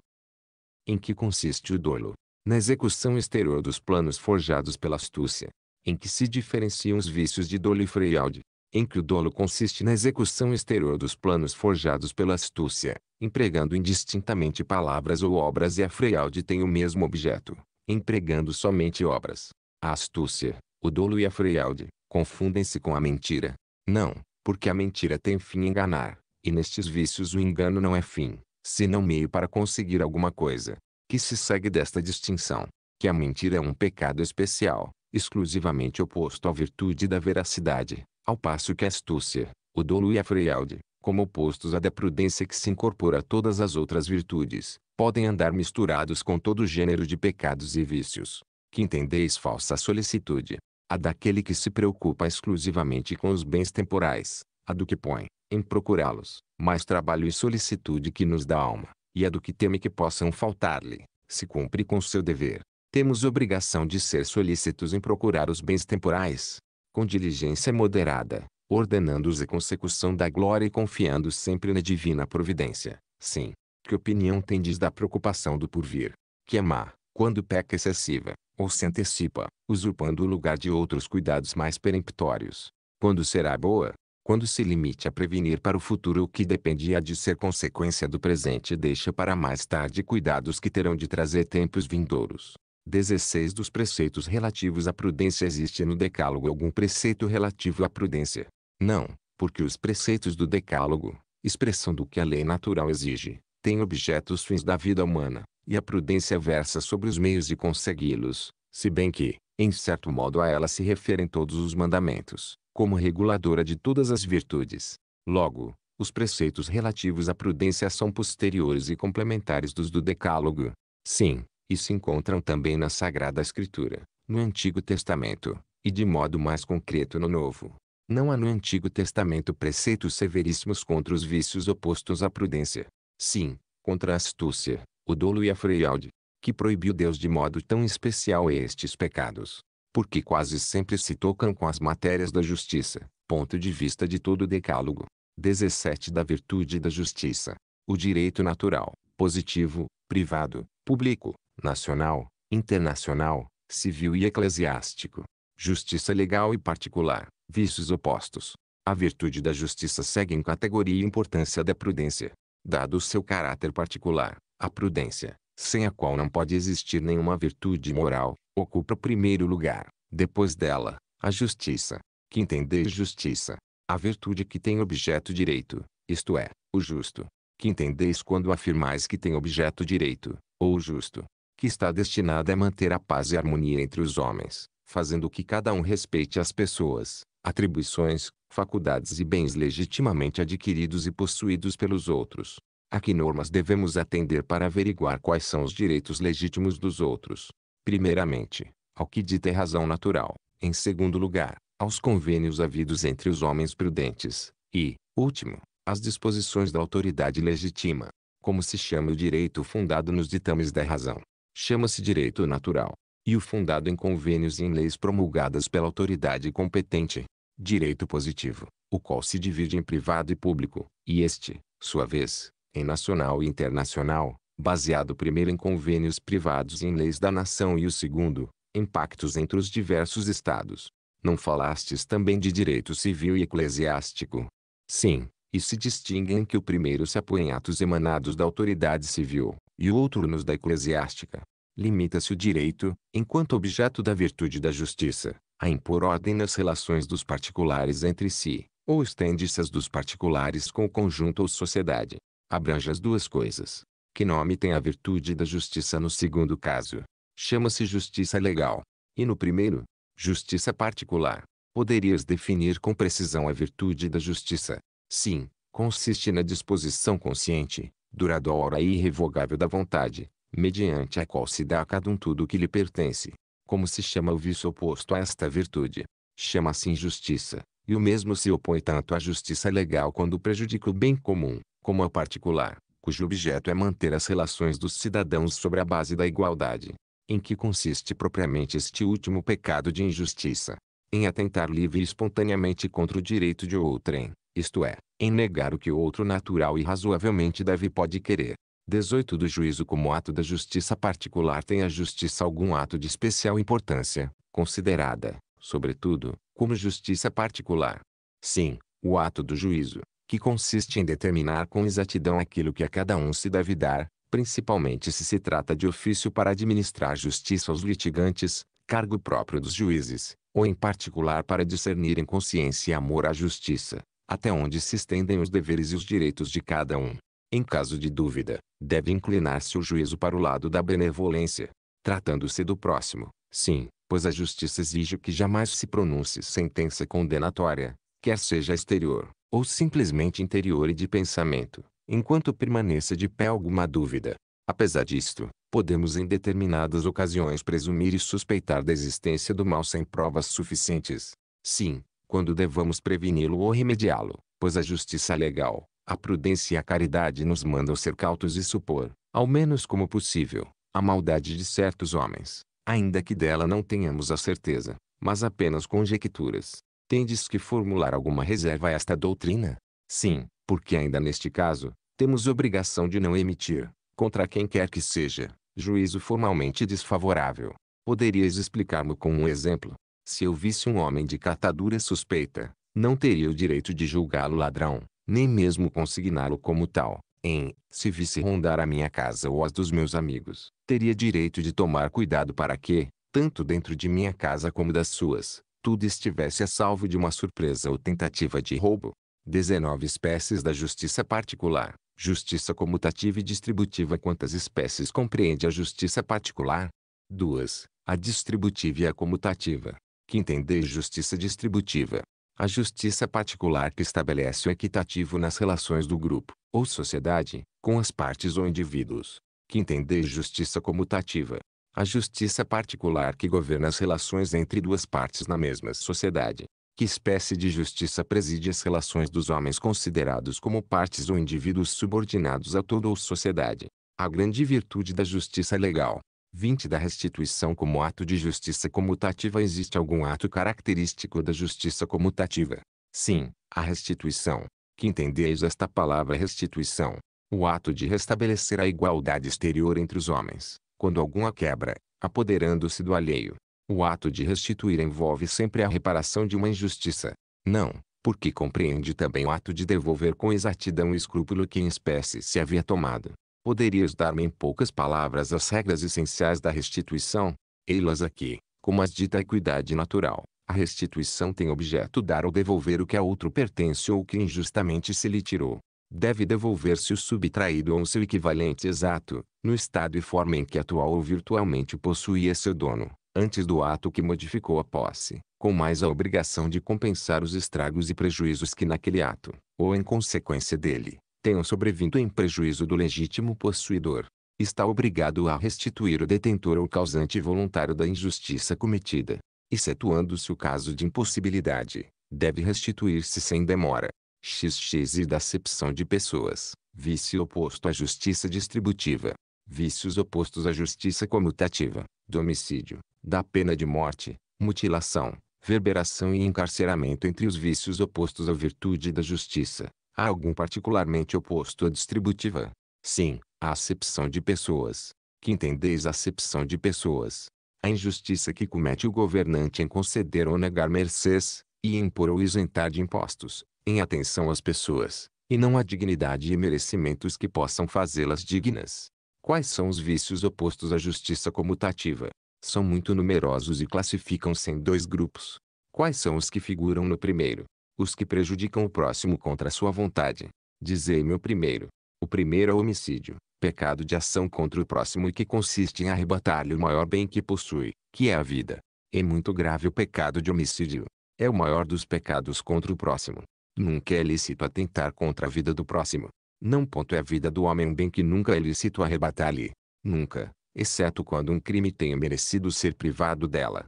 Em que consiste o dolo? Na execução exterior dos planos forjados pela astúcia, em que se diferenciam os vícios de dolo e freialde, em que o dolo consiste na execução exterior dos planos forjados pela astúcia, empregando indistintamente palavras ou obras e a freialde tem o mesmo objeto, empregando somente obras. A astúcia, o dolo e a freialde confundem-se com a mentira. Não, porque a mentira tem fim em enganar, e nestes vícios o engano não é fim, senão meio para conseguir alguma coisa. Que se segue desta distinção, que a mentira é um pecado especial, exclusivamente oposto à virtude da veracidade, ao passo que a astúcia, o dolo e a freialde, como opostos à da prudência que se incorpora a todas as outras virtudes, podem andar misturados com todo gênero de pecados e vícios. Que entendeis falsa solicitude, a daquele que se preocupa exclusivamente com os bens temporais, a do que põe, em procurá-los, mais trabalho e solicitude que nos dá alma, e a do que teme que possam faltar-lhe, se cumpre com seu dever. Temos obrigação de ser solícitos em procurar os bens temporais, com diligência moderada, ordenando-os a consecução da glória e confiando sempre na divina providência. Sim, que opinião tendes da preocupação do porvir, que é má, quando peca excessiva, ou se antecipa, usurpando o lugar de outros cuidados mais peremptórios. Quando será boa? Quando se limite a prevenir para o futuro o que dependia de ser consequência do presente e deixa para mais tarde cuidados que terão de trazer tempos vindouros. 16 dos preceitos relativos à prudência existe no decálogo algum preceito relativo à prudência? Não, porque os preceitos do decálogo, expressão do que a lei natural exige, têm objetos fins da vida humana, e a prudência versa sobre os meios de consegui-los, se bem que, em certo modo a ela se referem todos os mandamentos, como reguladora de todas as virtudes. Logo, os preceitos relativos à prudência são posteriores e complementares dos do Decálogo. Sim, e se encontram também na Sagrada Escritura, no Antigo Testamento, e de modo mais concreto no Novo. Não há no Antigo Testamento preceitos severíssimos contra os vícios opostos à prudência. Sim, contra a astúcia, o dolo e a freialde, que proibiu Deus de modo tão especial estes pecados, porque quase sempre se tocam com as matérias da justiça, ponto de vista de todo o decálogo. 17 da virtude da justiça, o direito natural, positivo, privado, público, nacional, internacional, civil e eclesiástico, justiça legal e particular, vícios opostos. A virtude da justiça segue em categoria e importância da prudência, dado o seu caráter particular, a prudência, sem a qual não pode existir nenhuma virtude moral, ocupa o primeiro lugar. Depois dela, a justiça, que entender justiça, a virtude que tem objeto direito, isto é, o justo, que entendeis quando afirmais que tem objeto direito, ou o justo, que está destinada a manter a paz e a harmonia entre os homens, fazendo que cada um respeite as pessoas, atribuições, faculdades e bens legitimamente adquiridos e possuídos pelos outros, a que normas devemos atender para averiguar quais são os direitos legítimos dos outros? Primeiramente, ao que dita é razão natural. Em segundo lugar, aos convênios havidos entre os homens prudentes. E, último, às disposições da autoridade legítima. Como se chama o direito fundado nos ditames da razão? Chama-se direito natural. E o fundado em convênios e em leis promulgadas pela autoridade competente. Direito positivo, o qual se divide em privado e público, e este, sua vez, em nacional e internacional, baseado primeiro em convênios privados e em leis da nação e o segundo, em pactos entre os diversos estados. Não falastes também de direito civil e eclesiástico? Sim, e se distinguem que o primeiro se apoia em atos emanados da autoridade civil, e o outro nos da eclesiástica. Limita-se o direito, enquanto objeto da virtude da justiça, a impor ordem nas relações dos particulares entre si, ou estende-se as dos particulares com o conjunto ou sociedade abrange as duas coisas. Que nome tem a virtude da justiça no segundo caso? Chama-se justiça legal. E no primeiro, justiça particular. Poderias definir com precisão a virtude da justiça? Sim, consiste na disposição consciente, duradoura e irrevogável da vontade, mediante a qual se dá a cada um tudo o que lhe pertence. Como se chama o vício oposto a esta virtude? Chama-se injustiça, e o mesmo se opõe tanto à justiça legal quando prejudica o bem comum, como a particular, cujo objeto é manter as relações dos cidadãos sobre a base da igualdade, em que consiste propriamente este último pecado de injustiça, em atentar livre e espontaneamente contra o direito de outrem, isto é, em negar o que o outro natural e razoavelmente deve e pode querer. 18 do juízo como ato da justiça particular tem a justiça algum ato de especial importância, considerada, sobretudo, como justiça particular. Sim, o ato do juízo, que consiste em determinar com exatidão aquilo que a cada um se deve dar, principalmente se se trata de ofício para administrar justiça aos litigantes, cargo próprio dos juízes, ou em particular para discernir em consciência e amor à justiça, até onde se estendem os deveres e os direitos de cada um. Em caso de dúvida, deve inclinar-se o juízo para o lado da benevolência, tratando-se do próximo, sim, pois a justiça exige que jamais se pronuncie sentença condenatória, quer seja exterior, ou simplesmente interior e de pensamento, enquanto permaneça de pé alguma dúvida. Apesar disto, podemos em determinadas ocasiões presumir e suspeitar da existência do mal sem provas suficientes. Sim, quando devamos preveni-lo ou remediá-lo, pois a justiça é legal, a prudência e a caridade nos mandam ser cautos e supor, ao menos como possível, a maldade de certos homens, ainda que dela não tenhamos a certeza, mas apenas conjecturas tendes que formular alguma reserva a esta doutrina? Sim, porque ainda neste caso, temos obrigação de não emitir, contra quem quer que seja, juízo formalmente desfavorável. Poderias explicar-me com um exemplo? Se eu visse um homem de catadura suspeita, não teria o direito de julgá-lo ladrão, nem mesmo consigná-lo como tal. Em, se visse rondar a minha casa ou as dos meus amigos, teria direito de tomar cuidado para que, tanto dentro de minha casa como das suas, tudo estivesse a salvo de uma surpresa ou tentativa de roubo. 19 espécies da justiça particular. Justiça comutativa e distributiva. Quantas espécies compreende a justiça particular? 2. A distributiva e a comutativa. Que entender justiça distributiva. A justiça particular que estabelece o equitativo nas relações do grupo, ou sociedade, com as partes ou indivíduos. Que entender justiça comutativa a justiça particular que governa as relações entre duas partes na mesma sociedade. Que espécie de justiça preside as relações dos homens considerados como partes ou indivíduos subordinados a toda a sociedade? A grande virtude da justiça legal. 20 da restituição como ato de justiça comutativa existe algum ato característico da justiça comutativa? Sim, a restituição. Que entendeis esta palavra restituição? O ato de restabelecer a igualdade exterior entre os homens, quando alguma quebra, apoderando-se do alheio. O ato de restituir envolve sempre a reparação de uma injustiça. Não, porque compreende também o ato de devolver com exatidão o escrúpulo que em espécie se havia tomado. Poderias dar-me em poucas palavras as regras essenciais da restituição? Ei-las aqui, como as dita equidade natural. A restituição tem objeto dar ou devolver o que a outro pertence ou que injustamente se lhe tirou deve devolver-se o subtraído ou seu equivalente exato, no estado e forma em que atual ou virtualmente possuía seu dono, antes do ato que modificou a posse, com mais a obrigação de compensar os estragos e prejuízos que naquele ato, ou em consequência dele, tenham sobrevindo em prejuízo do legítimo possuidor. Está obrigado a restituir o detentor ou causante voluntário da injustiça cometida, excetuando-se o caso de impossibilidade, deve restituir-se sem demora, xx e da acepção de pessoas, vício oposto à justiça distributiva, vícios opostos à justiça comutativa, do homicídio, da pena de morte, mutilação, verberação e encarceramento entre os vícios opostos à virtude da justiça, há algum particularmente oposto à distributiva? Sim, a acepção de pessoas. Que entendeis a acepção de pessoas? A injustiça que comete o governante em conceder ou negar mercês, e impor ou isentar de impostos, em atenção às pessoas, e não à dignidade e merecimentos que possam fazê-las dignas. Quais são os vícios opostos à justiça comutativa? São muito numerosos e classificam-se em dois grupos. Quais são os que figuram no primeiro? Os que prejudicam o próximo contra sua vontade. Dizei-me o primeiro. O primeiro é o homicídio, pecado de ação contra o próximo e que consiste em arrebatar-lhe o maior bem que possui, que é a vida. É muito grave o pecado de homicídio. É o maior dos pecados contra o próximo. Nunca é lícito atentar contra a vida do próximo. Não ponto é a vida do homem um bem que nunca é lícito arrebatar-lhe. Nunca, exceto quando um crime tenha merecido ser privado dela.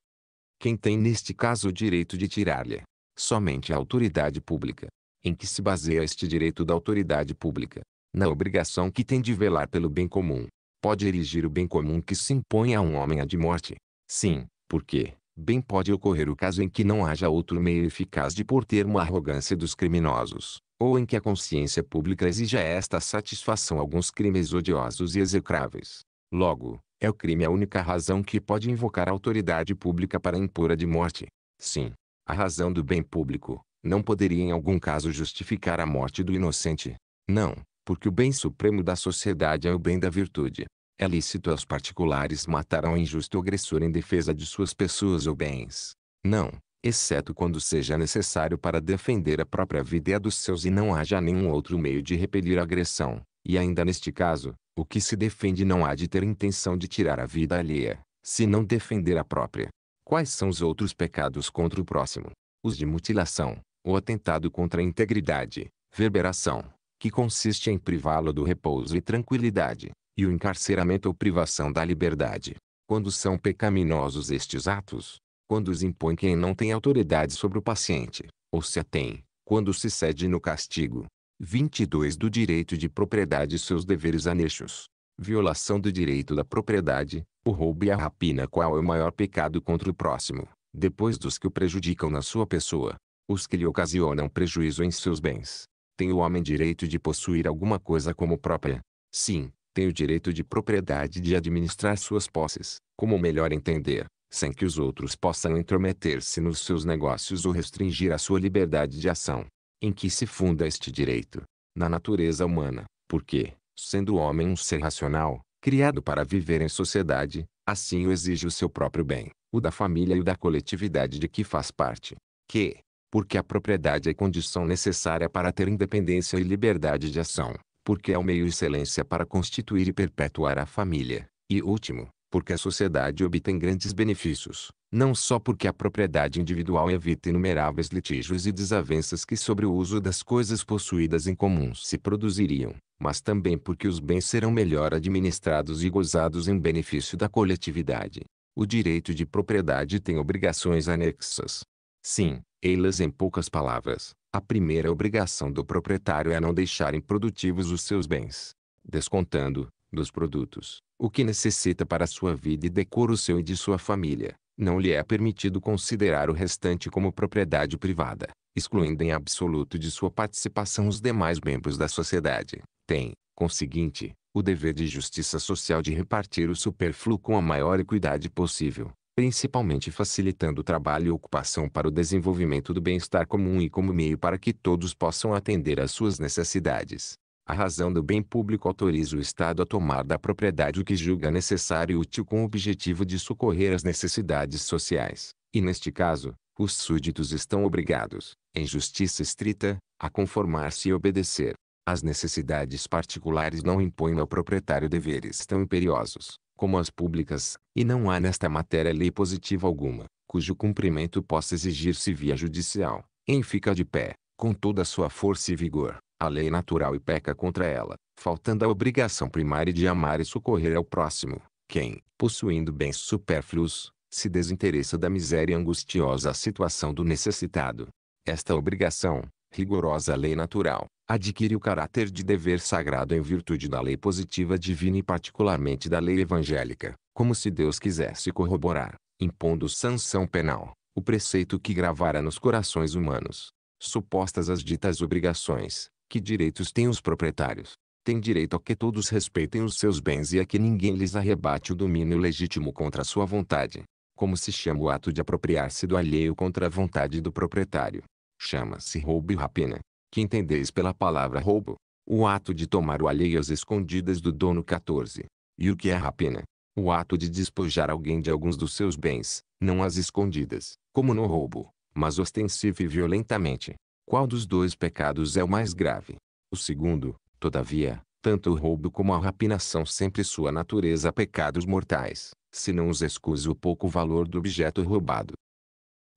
Quem tem neste caso o direito de tirar-lhe? Somente a autoridade pública. Em que se baseia este direito da autoridade pública? Na obrigação que tem de velar pelo bem comum. Pode erigir o bem comum que se impõe a um homem a de morte. Sim, porque, bem pode ocorrer o caso em que não haja outro meio eficaz de pôr termo à arrogância dos criminosos, ou em que a consciência pública exija esta satisfação a alguns crimes odiosos e execráveis. Logo, é o crime a única razão que pode invocar a autoridade pública para impor a de morte. Sim, a razão do bem público, não poderia em algum caso justificar a morte do inocente. Não, porque o bem supremo da sociedade é o bem da virtude, é lícito aos particulares matar ao injusto agressor em defesa de suas pessoas ou bens. Não, exceto quando seja necessário para defender a própria vida e a dos seus e não haja nenhum outro meio de repelir a agressão. E ainda neste caso, o que se defende não há de ter intenção de tirar a vida alheia, se não defender a própria. Quais são os outros pecados contra o próximo? Os de mutilação, o atentado contra a integridade, verberação, que consiste em privá-lo do repouso e tranquilidade, e o encarceramento ou privação da liberdade. Quando são pecaminosos estes atos, quando os impõe quem não tem autoridade sobre o paciente, ou se a tem, quando se cede no castigo. 22 do direito de propriedade e seus deveres anexos. Violação do direito da propriedade, o roubo e a rapina qual é o maior pecado contra o próximo, depois dos que o prejudicam na sua pessoa, os que lhe ocasionam prejuízo em seus bens. Tem o homem direito de possuir alguma coisa como própria? Sim, tem o direito de propriedade de administrar suas posses, como melhor entender, sem que os outros possam intrometer-se nos seus negócios ou restringir a sua liberdade de ação. Em que se funda este direito? Na natureza humana, porque, sendo o homem um ser racional, criado para viver em sociedade, assim o exige o seu próprio bem, o da família e o da coletividade de que faz parte. Que, porque a propriedade é condição necessária para ter independência e liberdade de ação, porque é o meio excelência para constituir e perpetuar a família. E último, porque a sociedade obtém grandes benefícios, não só porque a propriedade individual evita inumeráveis litígios e desavenças que sobre o uso das coisas possuídas em comum se produziriam, mas também porque os bens serão melhor administrados e gozados em benefício da coletividade. O direito de propriedade tem obrigações anexas. Sim, Ei-las em poucas palavras. A primeira obrigação do proprietário é não deixar improdutivos os seus bens, descontando, dos produtos, o que necessita para sua vida e decoro seu e de sua família. Não lhe é permitido considerar o restante como propriedade privada, excluindo em absoluto de sua participação os demais membros da sociedade. Tem, conseguinte, o dever de justiça social de repartir o superfluo com a maior equidade possível, principalmente facilitando o trabalho e ocupação para o desenvolvimento do bem-estar comum e como meio para que todos possam atender às suas necessidades. A razão do bem público autoriza o Estado a tomar da propriedade o que julga necessário e útil com o objetivo de socorrer as necessidades sociais, e neste caso, os súditos estão obrigados, em justiça estrita, a conformar-se e obedecer. As necessidades particulares não impõem ao proprietário deveres tão imperiosos, como as públicas, e não há nesta matéria lei positiva alguma, cujo cumprimento possa exigir-se via judicial. Em fica de pé, com toda a sua força e vigor, a lei natural e peca contra ela, faltando a obrigação primária de amar e socorrer ao próximo, quem, possuindo bens supérfluos, se desinteressa da miséria angustiosa à situação do necessitado. Esta obrigação, rigorosa lei natural, adquire o caráter de dever sagrado em virtude da lei positiva divina e particularmente da lei evangélica, como se Deus quisesse corroborar, impondo sanção penal, o preceito que gravara nos corações humanos. Supostas as ditas obrigações, que direitos têm os proprietários? Tem direito a que todos respeitem os seus bens e a que ninguém lhes arrebate o domínio legítimo contra a sua vontade. Como se chama o ato de apropriar-se do alheio contra a vontade do proprietário? Chama-se roubo e rapina que entendeis pela palavra roubo, o ato de tomar o alheio às escondidas do dono 14. E o que é rapina? O ato de despojar alguém de alguns dos seus bens, não às escondidas, como no roubo, mas ostensivo e violentamente. Qual dos dois pecados é o mais grave? O segundo, todavia, tanto o roubo como a rapina são sempre sua natureza pecados mortais, se não os excusa o pouco valor do objeto roubado.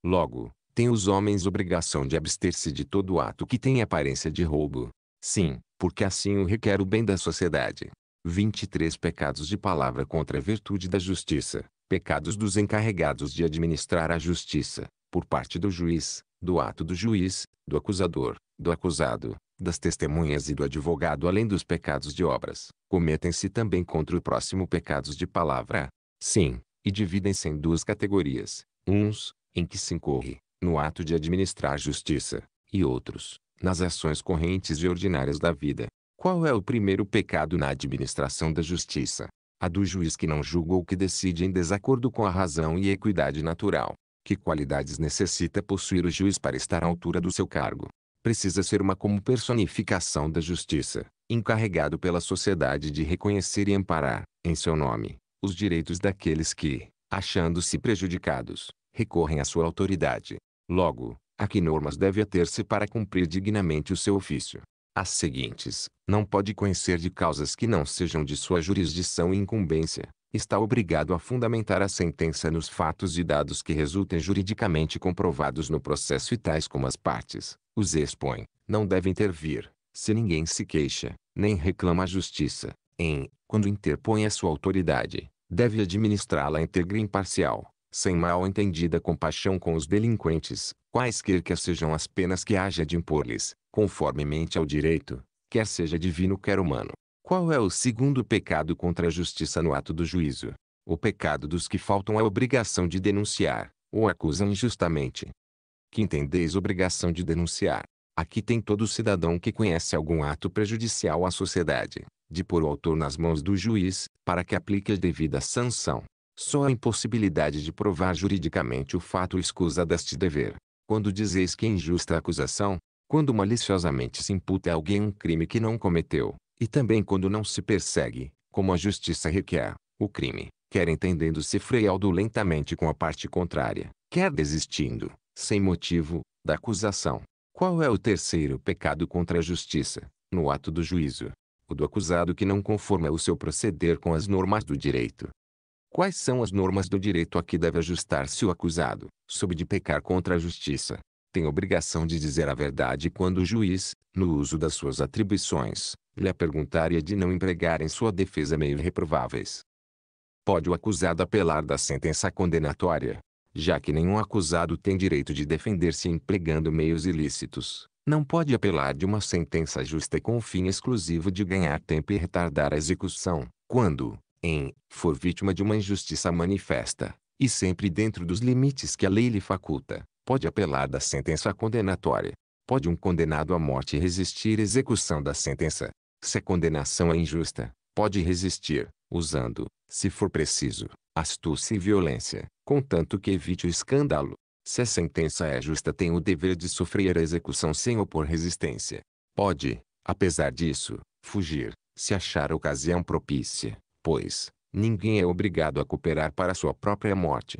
Logo, Têm os homens obrigação de abster-se de todo ato que tem aparência de roubo? Sim, porque assim o requer o bem da sociedade. 23 Pecados de palavra contra a virtude da justiça, pecados dos encarregados de administrar a justiça, por parte do juiz, do ato do juiz, do acusador, do acusado, das testemunhas e do advogado além dos pecados de obras, cometem-se também contra o próximo pecados de palavra. Sim, e dividem-se em duas categorias, uns, em que se incorre, no ato de administrar justiça, e outros, nas ações correntes e ordinárias da vida. Qual é o primeiro pecado na administração da justiça? A do juiz que não julga ou que decide em desacordo com a razão e equidade natural. Que qualidades necessita possuir o juiz para estar à altura do seu cargo? Precisa ser uma como personificação da justiça, encarregado pela sociedade de reconhecer e amparar, em seu nome, os direitos daqueles que, achando-se prejudicados, recorrem à sua autoridade. Logo, a que normas deve ater-se para cumprir dignamente o seu ofício? As seguintes: não pode conhecer de causas que não sejam de sua jurisdição e incumbência, está obrigado a fundamentar a sentença nos fatos e dados que resultem juridicamente comprovados no processo e tais como as partes os expõem, não deve intervir, se ninguém se queixa, nem reclama a justiça, em, quando interpõe a sua autoridade, deve administrá-la íntegra e imparcial, sem mal entendida compaixão com os delinquentes, quaisquer que sejam as penas que haja de impor-lhes, conformemente ao direito, quer seja divino quer humano. Qual é o segundo pecado contra a justiça no ato do juízo? O pecado dos que faltam à obrigação de denunciar, ou acusam injustamente. Que entendeis obrigação de denunciar. Aqui tem todo cidadão que conhece algum ato prejudicial à sociedade, de pôr o autor nas mãos do juiz, para que aplique a devida sanção. Só a impossibilidade de provar juridicamente o fato escusa deste dever. Quando dizeis que é injusta a acusação, quando maliciosamente se imputa a alguém um crime que não cometeu, e também quando não se persegue, como a justiça requer, o crime, quer entendendo-se lentamente com a parte contrária, quer desistindo, sem motivo, da acusação. Qual é o terceiro pecado contra a justiça, no ato do juízo? O do acusado que não conforma o seu proceder com as normas do direito, Quais são as normas do direito a que deve ajustar-se o acusado, sob de pecar contra a justiça? Tem obrigação de dizer a verdade quando o juiz, no uso das suas atribuições, lhe perguntar e de não empregar em sua defesa meios reprováveis. Pode o acusado apelar da sentença condenatória, já que nenhum acusado tem direito de defender-se empregando meios ilícitos. Não pode apelar de uma sentença justa com o fim exclusivo de ganhar tempo e retardar a execução, quando, em for vítima de uma injustiça manifesta, e sempre dentro dos limites que a lei lhe faculta, pode apelar da sentença condenatória. Pode um condenado à morte resistir à execução da sentença. Se a condenação é injusta, pode resistir, usando, se for preciso, astúcia e violência, contanto que evite o escândalo. Se a sentença é justa, tem o dever de sofrer a execução sem opor resistência. Pode, apesar disso, fugir, se achar ocasião propícia, pois, ninguém é obrigado a cooperar para sua própria morte.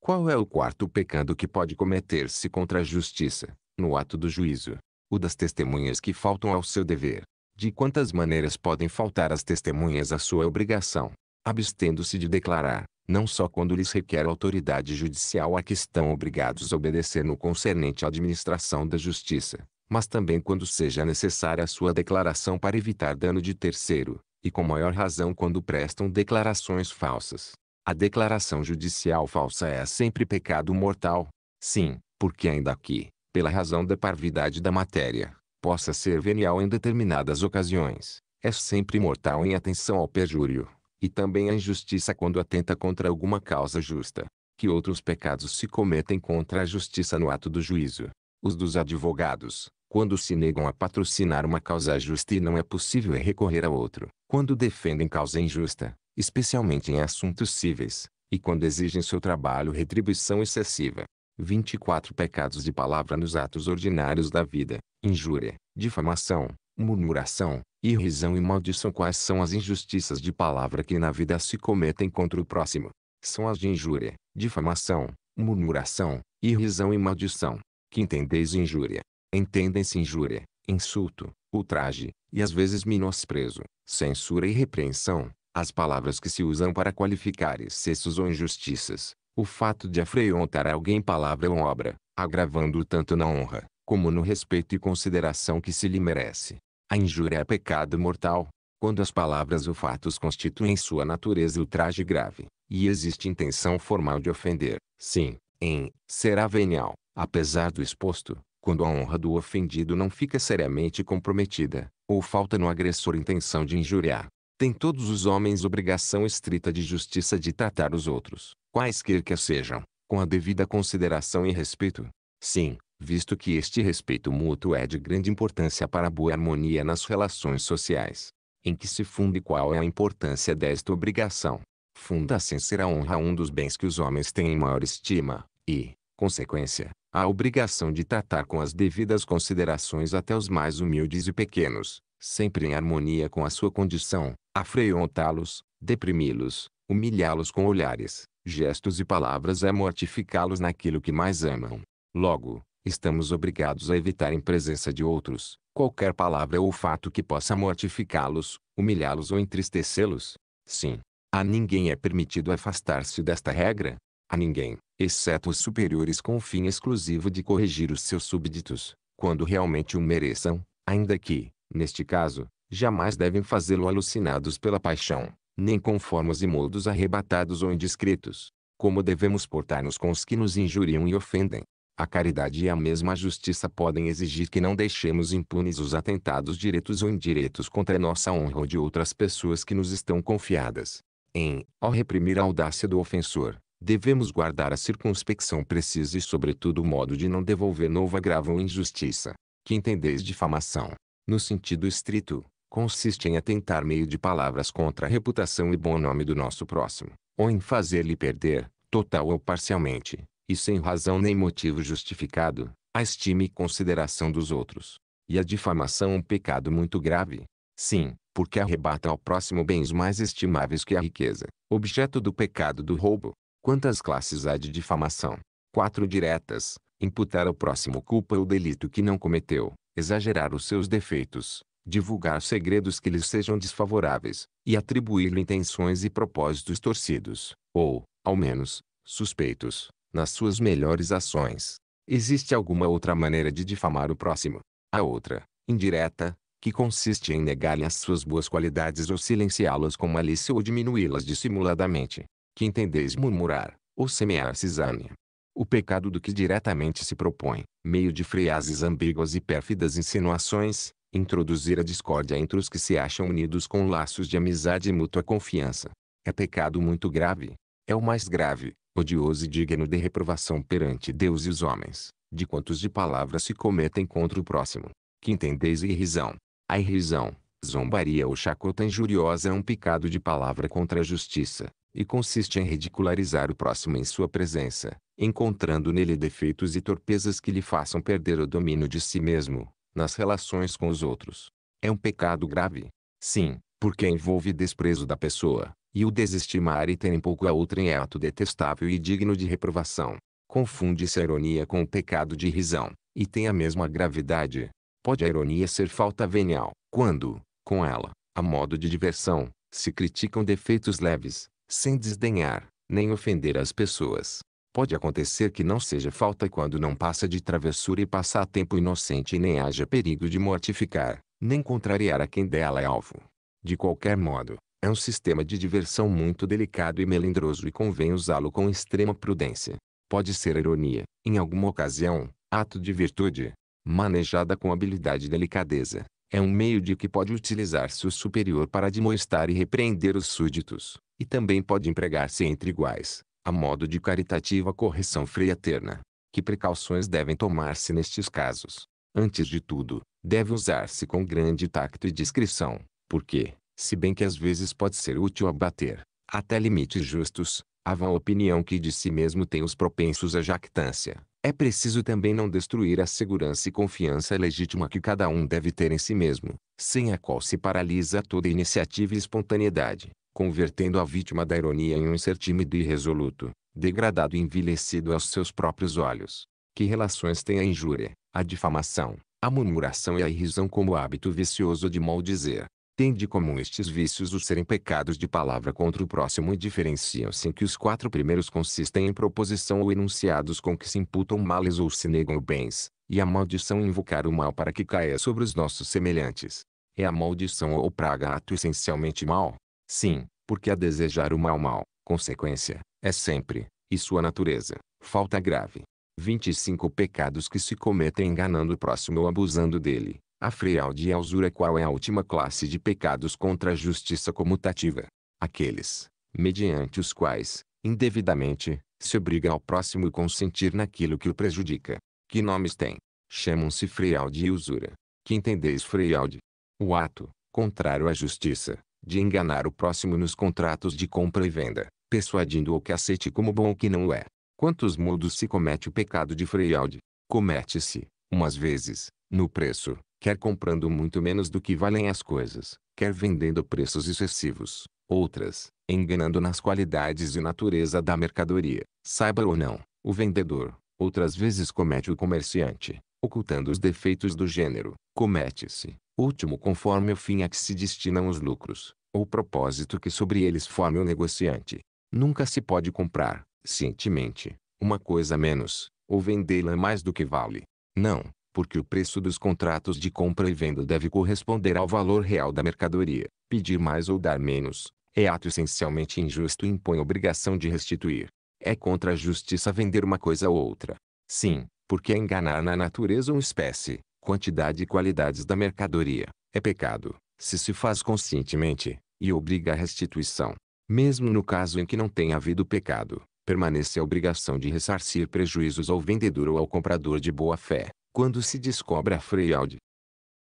Qual é o quarto pecado que pode cometer-se contra a justiça, no ato do juízo? O das testemunhas que faltam ao seu dever. De quantas maneiras podem faltar as testemunhas à sua obrigação? Abstendo-se de declarar, não só quando lhes requer autoridade judicial a que estão obrigados a obedecer no concernente à administração da justiça, mas também quando seja necessária a sua declaração para evitar dano de terceiro, e com maior razão quando prestam declarações falsas. A declaração judicial falsa é sempre pecado mortal. Sim, porque ainda que, pela razão da parvidade da matéria, possa ser venial em determinadas ocasiões, é sempre mortal em atenção ao perjúrio, e também a injustiça quando atenta contra alguma causa justa, que outros pecados se cometem contra a justiça no ato do juízo. Os dos advogados, quando se negam a patrocinar uma causa justa e não é possível recorrer a outro. Quando defendem causa injusta, especialmente em assuntos cíveis, e quando exigem seu trabalho retribuição excessiva. 24 pecados de palavra nos atos ordinários da vida: injúria, difamação, murmuração, irrisão e maldição. Quais são as injustiças de palavra que na vida se cometem contra o próximo? São as de injúria, difamação, murmuração, irrisão e maldição. Que entendeis injúria, entendem-se injúria, insulto, ultraje, e às vezes menosprezo, censura e repreensão, as palavras que se usam para qualificar excessos ou injustiças, o fato de afrontar alguém palavra ou obra, agravando tanto na honra, como no respeito e consideração que se lhe merece. A injúria é pecado mortal, quando as palavras ou fatos constituem sua natureza ultraje grave, e existe intenção formal de ofender, sim, em, será venial, apesar do exposto, quando a honra do ofendido não fica seriamente comprometida, ou falta no agressor intenção de injuriar. Tem todos os homens obrigação estrita de justiça de tratar os outros, quaisquer que sejam, com a devida consideração e respeito. Sim, visto que este respeito mútuo é de grande importância para a boa harmonia nas relações sociais, em que se funde qual é a importância desta obrigação. Funda sem ser a honra um dos bens que os homens têm em maior estima, e, consequência, a obrigação de tratar com as devidas considerações até os mais humildes e pequenos, sempre em harmonia com a sua condição, afreontá los deprimi-los, humilhá-los com olhares, gestos e palavras é mortificá-los naquilo que mais amam. Logo, estamos obrigados a evitar em presença de outros, qualquer palavra ou fato que possa mortificá-los, humilhá-los ou entristecê-los. Sim, a ninguém é permitido afastar-se desta regra. A ninguém exceto os superiores com o fim exclusivo de corrigir os seus súbditos, quando realmente o mereçam, ainda que, neste caso, jamais devem fazê-lo alucinados pela paixão, nem conformos e modos arrebatados ou indiscretos. Como devemos portar-nos com os que nos injuriam e ofendem? A caridade e a mesma justiça podem exigir que não deixemos impunes os atentados diretos ou indiretos contra a nossa honra ou de outras pessoas que nos estão confiadas. Em, ao reprimir a audácia do ofensor, devemos guardar a circunspecção precisa e sobretudo o modo de não devolver novo agravo ou injustiça, que entendeis difamação, no sentido estrito, consiste em atentar meio de palavras contra a reputação e bom nome do nosso próximo, ou em fazer-lhe perder, total ou parcialmente, e sem razão nem motivo justificado, a estima e consideração dos outros. E a difamação é um pecado muito grave. Sim, porque arrebata ao próximo bens mais estimáveis que a riqueza, objeto do pecado do roubo, Quantas classes há de difamação? Quatro diretas. Imputar ao próximo culpa ou delito que não cometeu, exagerar os seus defeitos, divulgar segredos que lhes sejam desfavoráveis, e atribuir-lhe intenções e propósitos torcidos, ou, ao menos, suspeitos, nas suas melhores ações. Existe alguma outra maneira de difamar o próximo? A outra, indireta, que consiste em negar-lhe as suas boas qualidades ou silenciá-las com malícia ou diminuí-las dissimuladamente, que entendeis murmurar, ou semear cisânia. O pecado do que diretamente se propõe, meio de frases ambíguas e pérfidas insinuações, introduzir a discórdia entre os que se acham unidos com laços de amizade e mútua confiança. É pecado muito grave. É o mais grave, odioso e digno de reprovação perante Deus e os homens, de quantos de palavras se cometem contra o próximo. Que entendeis irrisão. A irrisão, zombaria ou chacota injuriosa é um pecado de palavra contra a justiça, e consiste em ridicularizar o próximo em sua presença, encontrando nele defeitos e torpezas que lhe façam perder o domínio de si mesmo, nas relações com os outros. É um pecado grave. Sim, porque envolve desprezo da pessoa, e o desestimar e ter em pouco a outra em ato detestável e digno de reprovação. Confunde-se a ironia com o pecado de risão, e tem a mesma gravidade. Pode a ironia ser falta venial, quando, com ela, a modo de diversão, se criticam defeitos leves, sem desdenhar, nem ofender as pessoas. Pode acontecer que não seja falta quando não passa de travessura e passar tempo inocente e nem haja perigo de mortificar, nem contrariar a quem dela é alvo. De qualquer modo, é um sistema de diversão muito delicado e melindroso e convém usá-lo com extrema prudência. Pode ser ironia, em alguma ocasião, ato de virtude, manejada com habilidade e delicadeza. É um meio de que pode utilizar-se o superior para admoestar e repreender os súditos e também pode empregar-se entre iguais, a modo de caritativa correção freaterna. Que precauções devem tomar-se nestes casos? Antes de tudo, deve usar-se com grande tacto e discrição, porque, se bem que às vezes pode ser útil abater, até limites justos, a vã opinião que de si mesmo tem os propensos à jactância. É preciso também não destruir a segurança e confiança legítima que cada um deve ter em si mesmo, sem a qual se paralisa toda iniciativa e espontaneidade convertendo a vítima da ironia em um ser tímido e resoluto, degradado e envelhecido aos seus próprios olhos. Que relações tem a injúria, a difamação, a murmuração e a irrisão como hábito vicioso de maldizer? Tem de comum estes vícios os serem pecados de palavra contra o próximo e diferenciam-se em que os quatro primeiros consistem em proposição ou enunciados com que se imputam males ou se negam bens, e a maldição invocar o mal para que caia sobre os nossos semelhantes. É a maldição ou praga ato essencialmente mal, Sim, porque a desejar o mal mal, consequência, é sempre, e sua natureza, falta grave. 25 pecados que se cometem enganando o próximo ou abusando dele. A freialde e a usura qual é a última classe de pecados contra a justiça comutativa? Aqueles, mediante os quais, indevidamente, se obriga ao próximo consentir naquilo que o prejudica. Que nomes têm? Chamam-se freialde e usura. Que entendeis freialde O ato, contrário à justiça, de enganar o próximo nos contratos de compra e venda, persuadindo o que aceite como bom o que não o é. Quantos mudos se comete o pecado de fraude? Comete-se, umas vezes, no preço, quer comprando muito menos do que valem as coisas, quer vendendo preços excessivos, outras, enganando nas qualidades e natureza da mercadoria, saiba ou não, o vendedor, outras vezes comete o comerciante, ocultando os defeitos do gênero, comete-se, último conforme o fim a que se destinam os lucros, ou propósito que sobre eles forme o negociante. Nunca se pode comprar, cientemente, uma coisa menos, ou vendê-la mais do que vale. Não, porque o preço dos contratos de compra e venda deve corresponder ao valor real da mercadoria. Pedir mais ou dar menos é ato essencialmente injusto e impõe obrigação de restituir. É contra a justiça vender uma coisa ou outra. Sim, porque é enganar na natureza uma espécie, quantidade e qualidades da mercadoria, é pecado, se se faz conscientemente, e obriga a restituição. Mesmo no caso em que não tenha havido pecado, permanece a obrigação de ressarcir prejuízos ao vendedor ou ao comprador de boa fé, quando se descobre a fraude.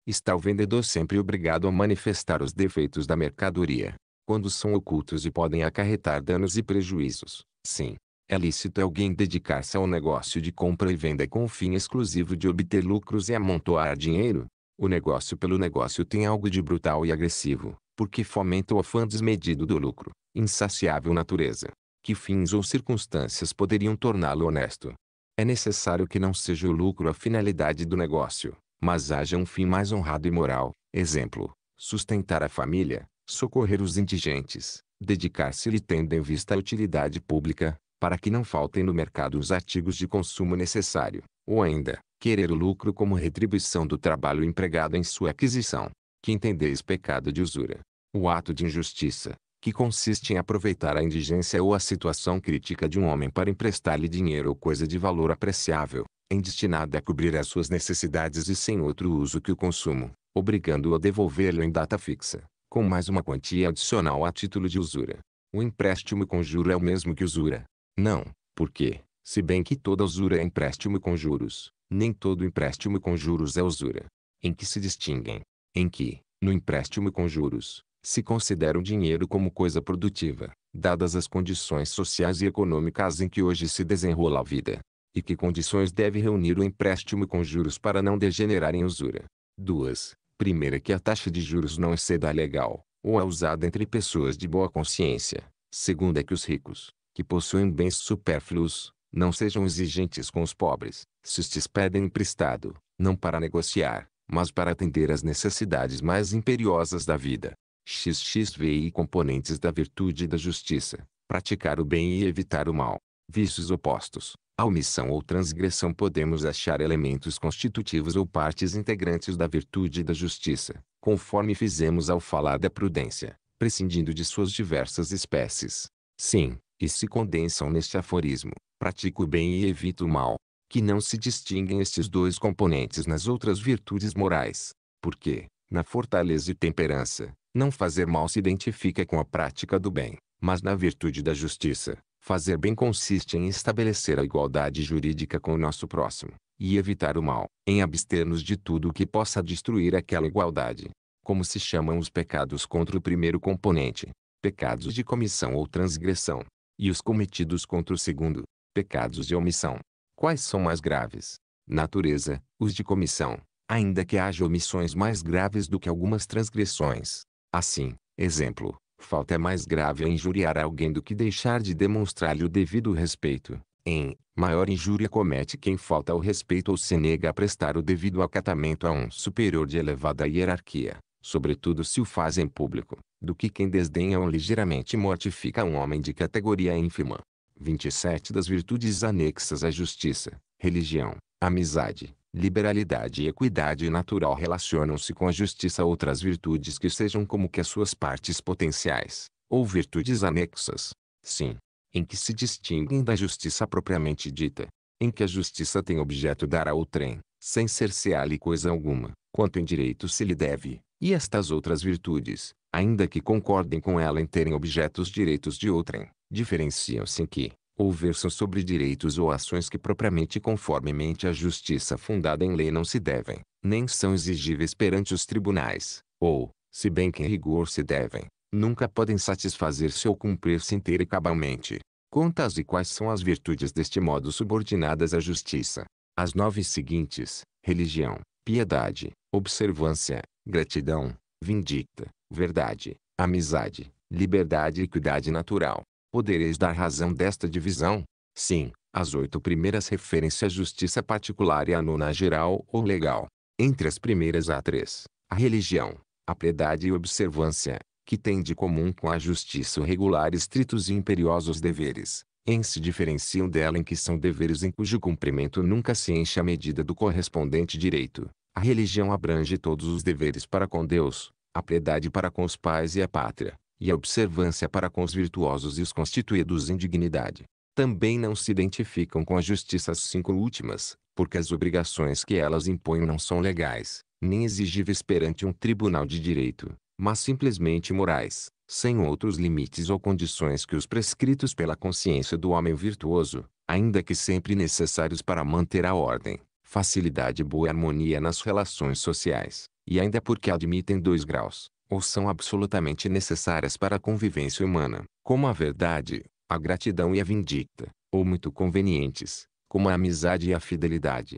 Está o vendedor sempre obrigado a manifestar os defeitos da mercadoria, quando são ocultos e podem acarretar danos e prejuízos, sim, é lícito alguém dedicar-se ao negócio de compra e venda com o fim exclusivo de obter lucros e amontoar dinheiro? O negócio pelo negócio tem algo de brutal e agressivo, porque fomenta o afã desmedido do lucro, insaciável natureza. Que fins ou circunstâncias poderiam torná-lo honesto? É necessário que não seja o lucro a finalidade do negócio, mas haja um fim mais honrado e moral, exemplo, sustentar a família, socorrer os indigentes, dedicar-se-lhe tendo em vista a utilidade pública, para que não faltem no mercado os artigos de consumo necessário, ou ainda, querer o lucro como retribuição do trabalho empregado em sua aquisição, que entendeis pecado de usura. O ato de injustiça, que consiste em aproveitar a indigência ou a situação crítica de um homem para emprestar-lhe dinheiro ou coisa de valor apreciável, em destinada a cobrir as suas necessidades e sem outro uso que o consumo, obrigando-o a devolvê-lo em data fixa, com mais uma quantia adicional a título de usura. O empréstimo com juro é o mesmo que usura, não, porque, se bem que toda usura é empréstimo com juros, nem todo empréstimo com juros é usura. Em que se distinguem? Em que, no empréstimo com juros, se considera o dinheiro como coisa produtiva, dadas as condições sociais e econômicas em que hoje se desenrola a vida. E que condições deve reunir o empréstimo com juros para não degenerar em usura? Duas. Primeira que a taxa de juros não exceda a legal, ou é usada entre pessoas de boa consciência. Segunda é que os ricos, que possuem bens supérfluos, não sejam exigentes com os pobres, se estes te pedem emprestado, não para negociar, mas para atender às necessidades mais imperiosas da vida. XXVI Componentes da virtude e da justiça. Praticar o bem e evitar o mal. Vícios opostos. A omissão ou transgressão podemos achar elementos constitutivos ou partes integrantes da virtude e da justiça, conforme fizemos ao falar da prudência, prescindindo de suas diversas espécies. Sim, que se condensam neste aforismo, pratico o bem e evito o mal, que não se distinguem estes dois componentes nas outras virtudes morais, porque, na fortaleza e temperança, não fazer mal se identifica com a prática do bem, mas na virtude da justiça, fazer bem consiste em estabelecer a igualdade jurídica com o nosso próximo, e evitar o mal, em abster-nos de tudo o que possa destruir aquela igualdade. Como se chamam os pecados contra o primeiro componente? Pecados de comissão ou transgressão, e os cometidos contra o segundo, pecados de omissão. Quais são mais graves? Natureza, os de comissão, ainda que haja omissões mais graves do que algumas transgressões. Assim, exemplo, falta é mais grave injuriar alguém do que deixar de demonstrar-lhe o devido respeito. Em maior injúria comete quem falta ao respeito ou se nega a prestar o devido acatamento a um superior de elevada hierarquia sobretudo se o faz em público, do que quem desdenha ou ligeiramente mortifica um homem de categoria ínfima. 27 Das virtudes anexas à justiça, religião, amizade, liberalidade e equidade natural relacionam-se com a justiça outras virtudes que sejam como que as suas partes potenciais, ou virtudes anexas. Sim, em que se distinguem da justiça propriamente dita, em que a justiça tem objeto dar a outrem, sem cercear-lhe coisa alguma, quanto em direito se lhe deve, e estas outras virtudes, ainda que concordem com ela em terem objetos direitos de outrem, diferenciam-se em que, ou versam sobre direitos ou ações que propriamente conformemente à justiça fundada em lei não se devem, nem são exigíveis perante os tribunais, ou, se bem que em rigor se devem, nunca podem satisfazer-se ou cumprir-se inteira e cabalmente. Quantas e quais são as virtudes deste modo subordinadas à justiça? As nove seguintes, religião, piedade, observância, gratidão, vindicta, verdade, amizade, liberdade e equidade natural. Podereis dar razão desta divisão? Sim, as oito primeiras referem-se à justiça particular e à nona geral ou legal. Entre as primeiras há três, a religião, a piedade e a observância, que têm de comum com a justiça o regular estritos e imperiosos deveres, em se diferenciam dela em que são deveres em cujo cumprimento nunca se enche a medida do correspondente direito. A religião abrange todos os deveres para com Deus, a piedade para com os pais e a pátria, e a observância para com os virtuosos e os constituídos em dignidade. Também não se identificam com a justiça as cinco últimas, porque as obrigações que elas impõem não são legais, nem exigíveis perante um tribunal de direito, mas simplesmente morais, sem outros limites ou condições que os prescritos pela consciência do homem virtuoso, ainda que sempre necessários para manter a ordem facilidade e boa harmonia nas relações sociais, e ainda porque admitem dois graus, ou são absolutamente necessárias para a convivência humana, como a verdade, a gratidão e a vindicta, ou muito convenientes, como a amizade e a fidelidade.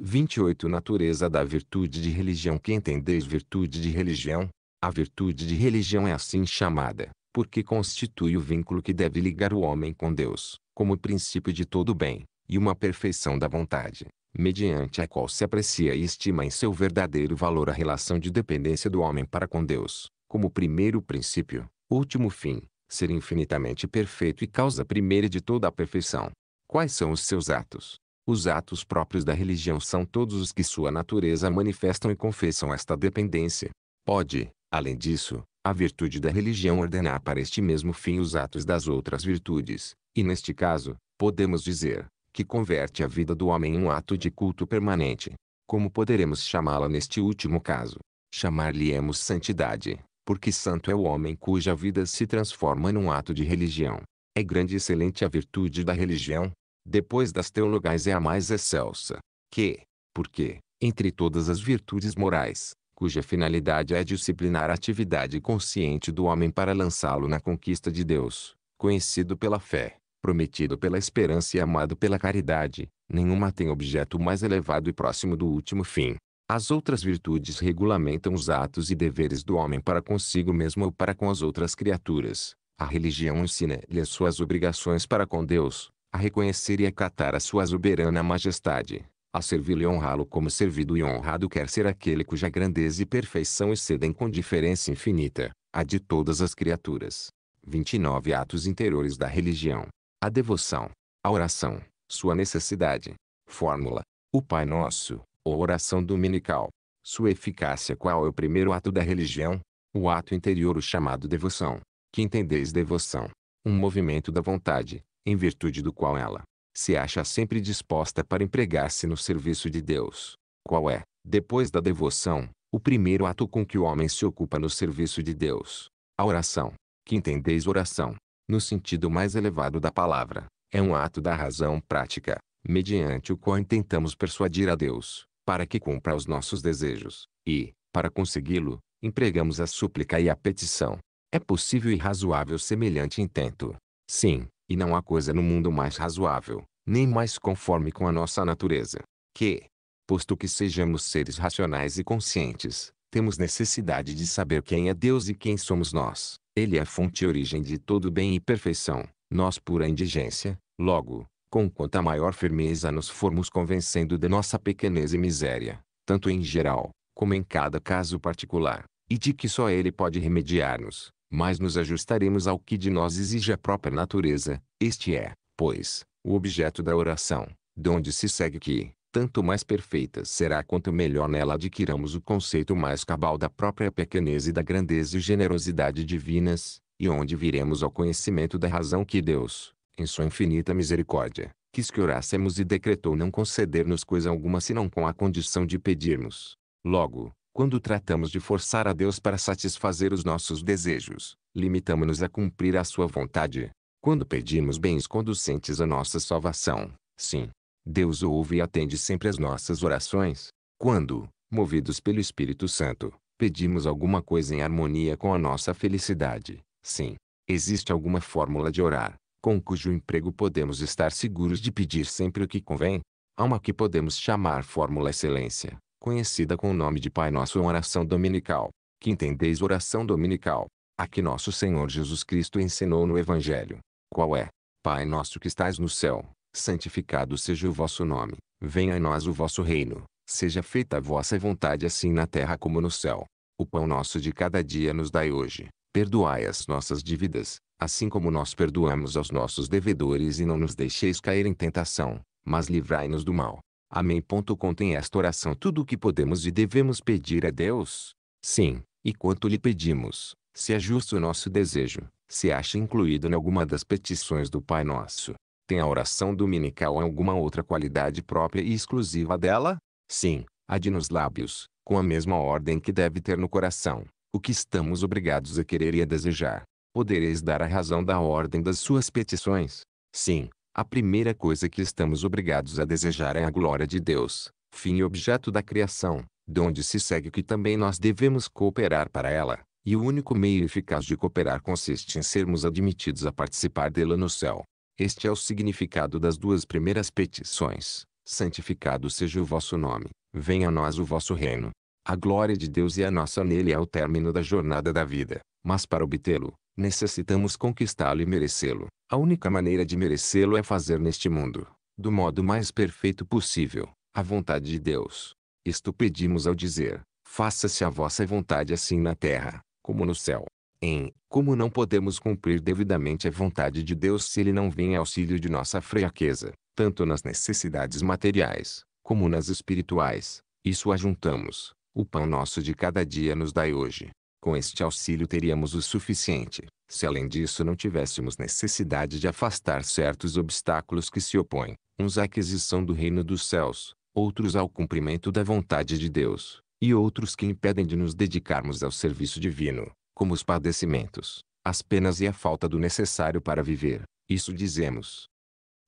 28 Natureza da virtude de religião Que entendeis virtude de religião? A virtude de religião é assim chamada, porque constitui o vínculo que deve ligar o homem com Deus, como princípio de todo bem, e uma perfeição da vontade, mediante a qual se aprecia e estima em seu verdadeiro valor a relação de dependência do homem para com Deus, como primeiro princípio, último fim, ser infinitamente perfeito e causa primeira de toda a perfeição. Quais são os seus atos? Os atos próprios da religião são todos os que sua natureza manifestam e confessam esta dependência. Pode, além disso, a virtude da religião ordenar para este mesmo fim os atos das outras virtudes, e neste caso, podemos dizer, que converte a vida do homem em um ato de culto permanente. Como poderemos chamá-la neste último caso? Chamar-lhe-emos santidade, porque santo é o homem cuja vida se transforma num ato de religião. É grande e excelente a virtude da religião. Depois das teologais é a mais excelsa. Que, porque, entre todas as virtudes morais, cuja finalidade é disciplinar a atividade consciente do homem para lançá-lo na conquista de Deus, conhecido pela fé, prometido pela esperança e amado pela caridade, nenhuma tem objeto mais elevado e próximo do último fim. As outras virtudes regulamentam os atos e deveres do homem para consigo mesmo ou para com as outras criaturas. A religião ensina-lhe as suas obrigações para com Deus, a reconhecer e acatar a sua soberana majestade, a servir lo e honrá-lo como servido e honrado quer ser aquele cuja grandeza e perfeição excedem com diferença infinita, a de todas as criaturas. 29 Atos interiores da religião a devoção, a oração, sua necessidade. Fórmula: O Pai Nosso, ou oração dominical. Sua eficácia qual é o primeiro ato da religião? O ato interior o chamado devoção, que entendeis devoção, um movimento da vontade, em virtude do qual ela se acha sempre disposta para empregar-se no serviço de Deus. Qual é, depois da devoção, o primeiro ato com que o homem se ocupa no serviço de Deus? A oração. Que entendeis oração, no sentido mais elevado da palavra, é um ato da razão prática, mediante o qual tentamos persuadir a Deus, para que cumpra os nossos desejos, e, para consegui-lo, empregamos a súplica e a petição. É possível e razoável semelhante intento. Sim, e não há coisa no mundo mais razoável, nem mais conforme com a nossa natureza, que, posto que sejamos seres racionais e conscientes, temos necessidade de saber quem é Deus e quem somos nós. Ele é a fonte e origem de todo bem e perfeição, nós pura indigência. Logo, com quanta maior firmeza nos formos convencendo de nossa pequenez e miséria, tanto em geral, como em cada caso particular, e de que só Ele pode remediar-nos, mais nos ajustaremos ao que de nós exige a própria natureza. Este é, pois, o objeto da oração, de onde se segue que, tanto mais perfeita será quanto melhor nela adquiramos o conceito mais cabal da própria pequenez e da grandeza e generosidade divinas, e onde viremos ao conhecimento da razão que Deus, em sua infinita misericórdia, quis que orássemos e decretou não conceder-nos coisa alguma senão com a condição de pedirmos. Logo, quando tratamos de forçar a Deus para satisfazer os nossos desejos, limitamos-nos a cumprir a sua vontade. Quando pedimos bens conducentes à nossa salvação, sim, Deus ouve e atende sempre as nossas orações, quando, movidos pelo Espírito Santo, pedimos alguma coisa em harmonia com a nossa felicidade. Sim, existe alguma fórmula de orar, com cujo emprego podemos estar seguros de pedir sempre o que convém? Há uma que podemos chamar fórmula excelência, conhecida com o nome de Pai Nosso Oração Dominical. Que entendeis oração dominical, a que nosso Senhor Jesus Cristo ensinou no Evangelho. Qual é? Pai nosso que estás no céu, santificado seja o vosso nome, venha a nós o vosso reino, seja feita a vossa vontade assim na terra como no céu. O pão nosso de cada dia nos dai hoje, perdoai as nossas dívidas, assim como nós perdoamos aos nossos devedores e não nos deixeis cair em tentação, mas livrai-nos do mal. Amém. Contém esta oração tudo o que podemos e devemos pedir a Deus. Sim, e quanto lhe pedimos, se é justo o nosso desejo, se acha incluído em alguma das petições do Pai Nosso. Tem a oração dominical alguma outra qualidade própria e exclusiva dela? Sim, a de nos lábios, com a mesma ordem que deve ter no coração, o que estamos obrigados a querer e a desejar. Podereis dar a razão da ordem das suas petições? Sim, a primeira coisa que estamos obrigados a desejar é a glória de Deus, fim e objeto da criação, de onde se segue que também nós devemos cooperar para ela, e o único meio eficaz de cooperar consiste em sermos admitidos a participar dela no céu. Este é o significado das duas primeiras petições. Santificado seja o vosso nome, venha a nós o vosso reino. A glória de Deus e é a nossa nele é o término da jornada da vida, mas para obtê-lo, necessitamos conquistá-lo e merecê-lo. A única maneira de merecê-lo é fazer neste mundo, do modo mais perfeito possível, a vontade de Deus. Isto pedimos ao dizer: Faça-se a vossa vontade assim na terra, como no céu em como não podemos cumprir devidamente a vontade de Deus se Ele não vem em auxílio de nossa fraqueza, tanto nas necessidades materiais, como nas espirituais. Isso ajuntamos. O pão nosso de cada dia nos dai hoje. Com este auxílio teríamos o suficiente, se além disso não tivéssemos necessidade de afastar certos obstáculos que se opõem, uns à aquisição do reino dos céus, outros ao cumprimento da vontade de Deus, e outros que impedem de nos dedicarmos ao serviço divino como os padecimentos, as penas e a falta do necessário para viver. Isso dizemos.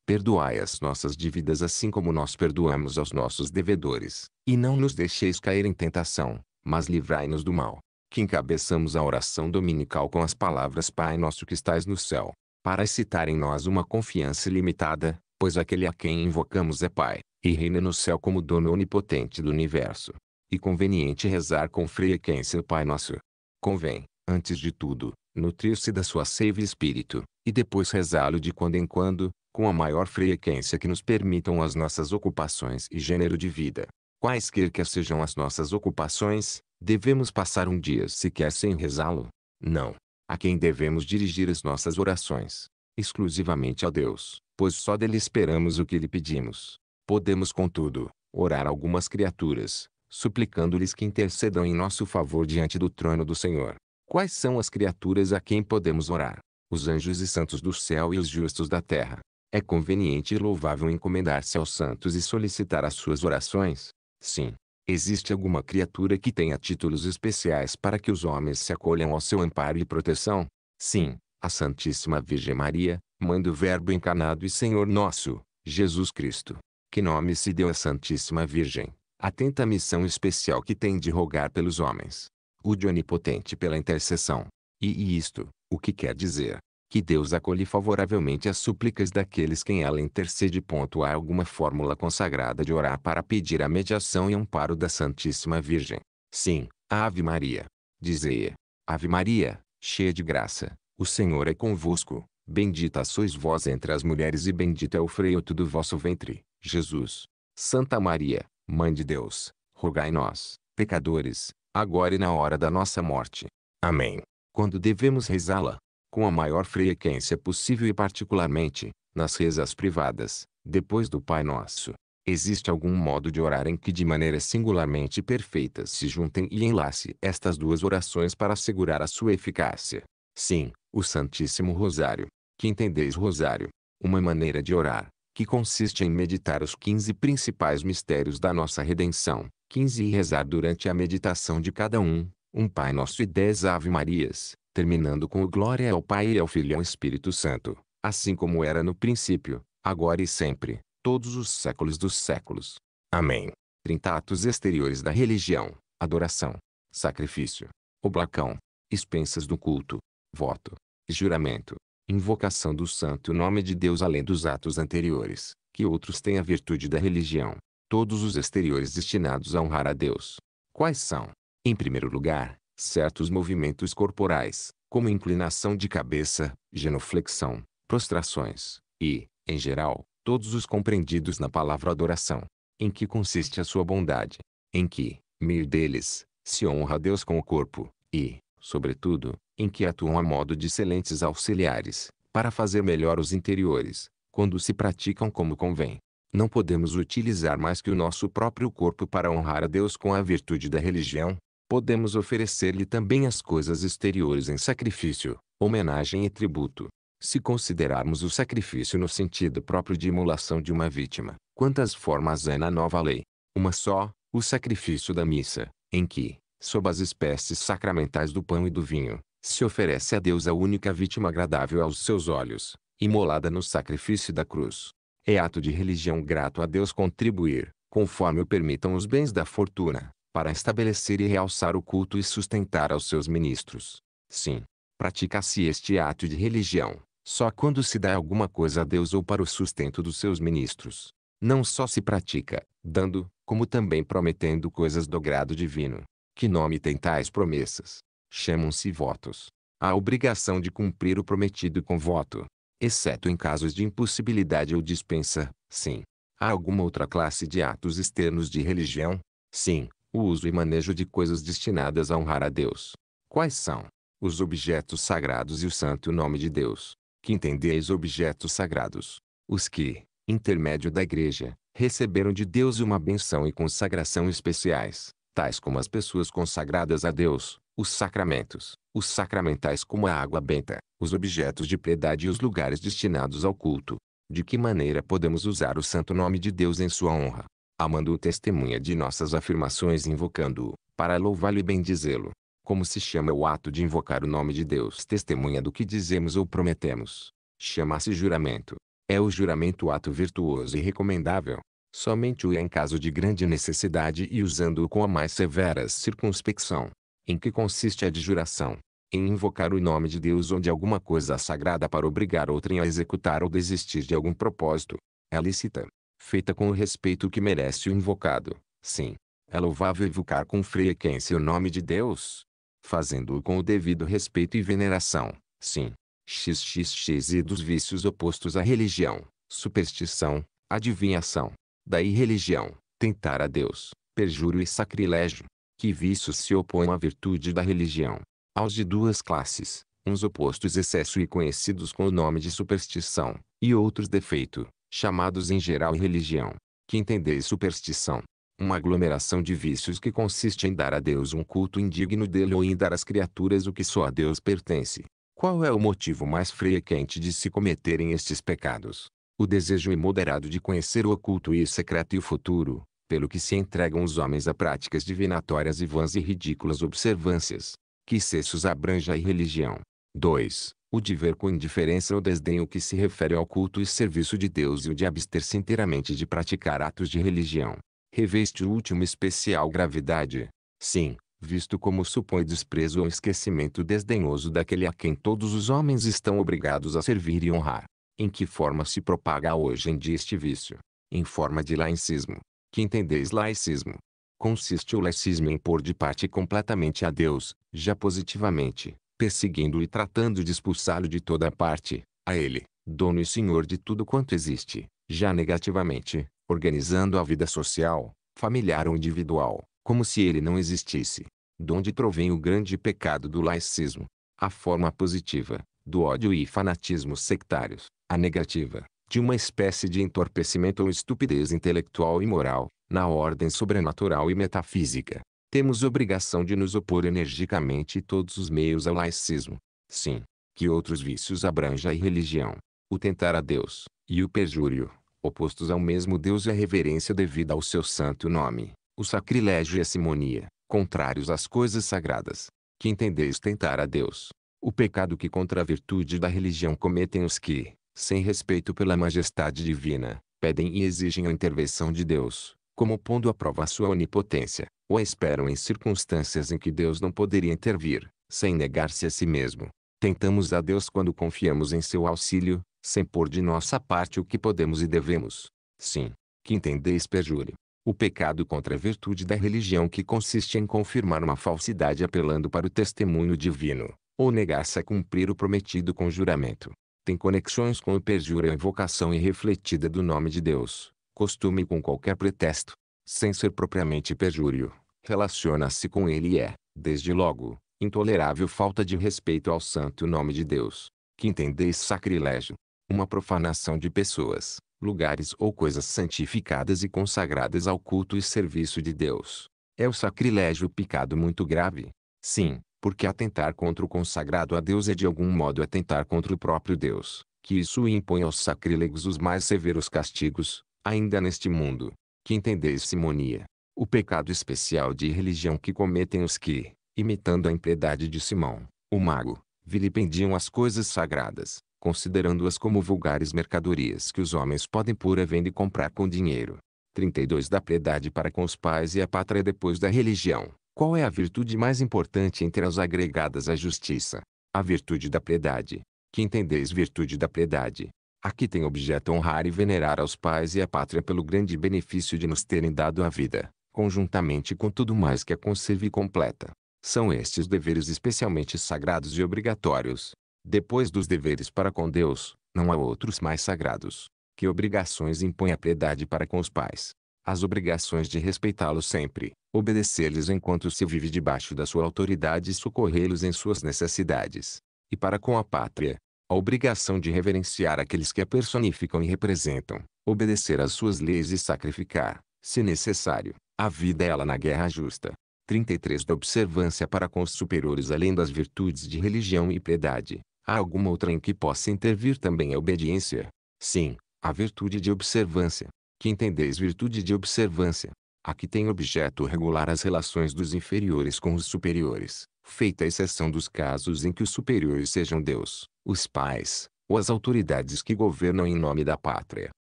Perdoai as nossas dívidas assim como nós perdoamos aos nossos devedores, e não nos deixeis cair em tentação, mas livrai-nos do mal. Que encabeçamos a oração dominical com as palavras Pai nosso que estás no céu, para excitar em nós uma confiança ilimitada, pois aquele a quem invocamos é Pai, e reina no céu como dono onipotente do universo. E conveniente rezar com frequência o Pai nosso. Convém, Antes de tudo, nutrir-se da sua seiva espírito, e depois rezá-lo de quando em quando, com a maior frequência que nos permitam as nossas ocupações e gênero de vida. Quaisquer que sejam as nossas ocupações, devemos passar um dia sequer sem rezá-lo? Não. A quem devemos dirigir as nossas orações? Exclusivamente a Deus, pois só dele esperamos o que lhe pedimos. Podemos, contudo, orar algumas criaturas, suplicando-lhes que intercedam em nosso favor diante do trono do Senhor. Quais são as criaturas a quem podemos orar? Os anjos e santos do céu e os justos da terra. É conveniente e louvável encomendar-se aos santos e solicitar as suas orações? Sim. Existe alguma criatura que tenha títulos especiais para que os homens se acolham ao seu amparo e proteção? Sim, a Santíssima Virgem Maria, Mãe do Verbo encarnado e Senhor nosso, Jesus Cristo. Que nome se deu à Santíssima Virgem? Atenta à missão especial que tem de rogar pelos homens o de onipotente pela intercessão. E, isto, o que quer dizer? Que Deus acolhe favoravelmente as súplicas daqueles quem ela intercede. Há alguma fórmula consagrada de orar para pedir a mediação e amparo da Santíssima Virgem. Sim, Ave Maria. Dizei, Ave Maria, cheia de graça, o Senhor é convosco. Bendita sois vós entre as mulheres e bendito é o fruto do vosso ventre, Jesus. Santa Maria, Mãe de Deus, rogai nós, pecadores, agora e na hora da nossa morte. Amém. Quando devemos rezá-la? Com a maior frequência possível e particularmente, nas rezas privadas, depois do Pai Nosso. Existe algum modo de orar em que de maneira singularmente perfeita se juntem e enlace estas duas orações para assegurar a sua eficácia? Sim, o Santíssimo Rosário. Que entendeis Rosário? Uma maneira de orar, que consiste em meditar os 15 principais mistérios da nossa redenção, 15 e rezar durante a meditação de cada um, um Pai Nosso e 10 Ave Marias, terminando com o Glória ao Pai e ao Filho e ao Espírito Santo, assim como era no princípio, agora e sempre, todos os séculos dos séculos. Amém. 30 atos exteriores da religião, adoração, sacrifício, oblacão, expensas do culto, voto, juramento, invocação do santo nome de Deus além dos atos anteriores, que outros têm a virtude da religião todos os exteriores destinados a honrar a Deus. Quais são? Em primeiro lugar, certos movimentos corporais, como inclinação de cabeça, genuflexão, prostrações, e, em geral, todos os compreendidos na palavra adoração. Em que consiste a sua bondade? Em que, meio deles, se honra a Deus com o corpo, e, sobretudo, em que atuam a modo de excelentes auxiliares, para fazer melhor os interiores, quando se praticam como convém. Não podemos utilizar mais que o nosso próprio corpo para honrar a Deus com a virtude da religião. Podemos oferecer-lhe também as coisas exteriores em sacrifício, homenagem e tributo. Se considerarmos o sacrifício no sentido próprio de imolação de uma vítima, quantas formas há na nova lei? Uma só, o sacrifício da missa, em que, sob as espécies sacramentais do pão e do vinho, se oferece a Deus a única vítima agradável aos seus olhos, imolada no sacrifício da cruz. É ato de religião grato a Deus contribuir, conforme o permitam os bens da fortuna, para estabelecer e realçar o culto e sustentar aos seus ministros. Sim, pratica-se este ato de religião, só quando se dá alguma coisa a Deus ou para o sustento dos seus ministros. Não só se pratica, dando, como também prometendo coisas do grado divino. Que nome tem tais promessas? Chamam-se votos. A obrigação de cumprir o prometido com voto, exceto em casos de impossibilidade ou dispensa, sim. Há alguma outra classe de atos externos de religião? Sim, o uso e manejo de coisas destinadas a honrar a Deus. Quais são? Os objetos sagrados e o santo nome de Deus, que entendeis objetos sagrados. Os que, intermédio da igreja, receberam de Deus uma benção e consagração especiais, tais como as pessoas consagradas a Deus, os sacramentos, os sacramentais como a água benta, os objetos de piedade e os lugares destinados ao culto. De que maneira podemos usar o santo nome de Deus em sua honra? Amando o testemunha de nossas afirmações invocando-o, para louvá-lo e bendizê-lo. Como se chama o ato de invocar o nome de Deus testemunha do que dizemos ou prometemos? Chama-se juramento. É o juramento ato virtuoso e recomendável. Somente o é em caso de grande necessidade e usando-o com a mais severa circunspecção. Em que consiste a adjuração? Em invocar o nome de Deus ou de alguma coisa sagrada para obrigar outrem a executar ou desistir de algum propósito. É lícita, feita com o respeito que merece o invocado. Sim, é louvável invocar com frequência o nome de Deus, fazendo-o com o devido respeito e veneração. Sim. XXX e dos vícios opostos à religião, superstição, adivinhação, daí religião, tentar a Deus, perjúrio e sacrilégio, que vícios se opõem à virtude da religião. Aos de duas classes, uns opostos excesso e conhecidos com o nome de superstição, e outros defeito, chamados em geral religião. Que entendeis superstição? Uma aglomeração de vícios que consiste em dar a Deus um culto indigno dele ou em dar às criaturas o que só a Deus pertence. Qual é o motivo mais frequente de se cometerem estes pecados? O desejo imoderado de conhecer o oculto e secreto e o futuro, pelo que se entregam os homens a práticas divinatórias e vãs e ridículas observâncias, que cessos abranja a religião. 2. O de ver com indiferença ou desdém o que se refere ao culto e serviço de Deus e o de abster-se inteiramente de praticar atos de religião. Reveste o último especial gravidade. Sim, visto como supõe desprezo ou esquecimento desdenhoso daquele a quem todos os homens estão obrigados a servir e honrar. Em que forma se propaga hoje em dia este vício? Em forma de laicismo que entendeis laicismo. Consiste o laicismo em pôr de parte completamente a Deus, já positivamente, perseguindo e tratando de expulsá-lo de toda parte, a Ele, dono e senhor de tudo quanto existe, já negativamente, organizando a vida social, familiar ou individual, como se Ele não existisse. Donde provém o grande pecado do laicismo? A forma positiva, do ódio e fanatismo sectários, a negativa, de uma espécie de entorpecimento ou estupidez intelectual e moral, na ordem sobrenatural e metafísica. Temos obrigação de nos opor energicamente todos os meios ao laicismo. Sim, que outros vícios abranja a religião, o tentar a Deus, e o perjúrio, opostos ao mesmo Deus e a reverência devida ao seu santo nome, o sacrilégio e a simonia, contrários às coisas sagradas, que entendeis tentar a Deus. O pecado que contra a virtude da religião cometem os que, sem respeito pela majestade divina, pedem e exigem a intervenção de Deus, como pondo à prova sua onipotência, ou esperam em circunstâncias em que Deus não poderia intervir, sem negar-se a si mesmo. Tentamos a Deus quando confiamos em seu auxílio, sem pôr de nossa parte o que podemos e devemos. Sim, que entendeis perjúrio. O pecado contra a virtude da religião que consiste em confirmar uma falsidade apelando para o testemunho divino, ou negar-se a cumprir o prometido com juramento tem conexões com o e a invocação irrefletida do nome de Deus, costume com qualquer pretexto, sem ser propriamente perjúrio, relaciona-se com ele e é, desde logo, intolerável falta de respeito ao santo nome de Deus, que entendeis sacrilégio, uma profanação de pessoas, lugares ou coisas santificadas e consagradas ao culto e serviço de Deus. É o sacrilégio picado muito grave. Sim, porque atentar contra o consagrado a Deus é de algum modo atentar contra o próprio Deus, que isso impõe aos sacrílegos os mais severos castigos, ainda neste mundo. Que entendeis simonia, o pecado especial de religião que cometem os que, imitando a impiedade de Simão, o mago, vilipendiam as coisas sagradas, considerando-as como vulgares mercadorias que os homens podem pura venda e comprar com dinheiro. 32 Da piedade para com os pais e a pátria depois da religião. Qual é a virtude mais importante entre as agregadas à justiça? A virtude da piedade. Que entendeis virtude da piedade? Aqui tem objeto honrar e venerar aos pais e à pátria pelo grande benefício de nos terem dado a vida, conjuntamente com tudo mais que a conserve completa. São estes deveres especialmente sagrados e obrigatórios. Depois dos deveres para com Deus, não há outros mais sagrados. Que obrigações impõe a piedade para com os pais? as obrigações de respeitá-los sempre, obedecer-lhes enquanto se vive debaixo da sua autoridade e socorrê-los em suas necessidades. E para com a pátria, a obrigação de reverenciar aqueles que a personificam e representam, obedecer às suas leis e sacrificar, se necessário, a vida ela na guerra justa. 33 da observância para com os superiores além das virtudes de religião e piedade. Há alguma outra em que possa intervir também a obediência? Sim, a virtude de observância, que entendeis virtude de observância. Aqui tem objeto regular as relações dos inferiores com os superiores, feita exceção dos casos em que os superiores sejam Deus, os pais, ou as autoridades que governam em nome da pátria.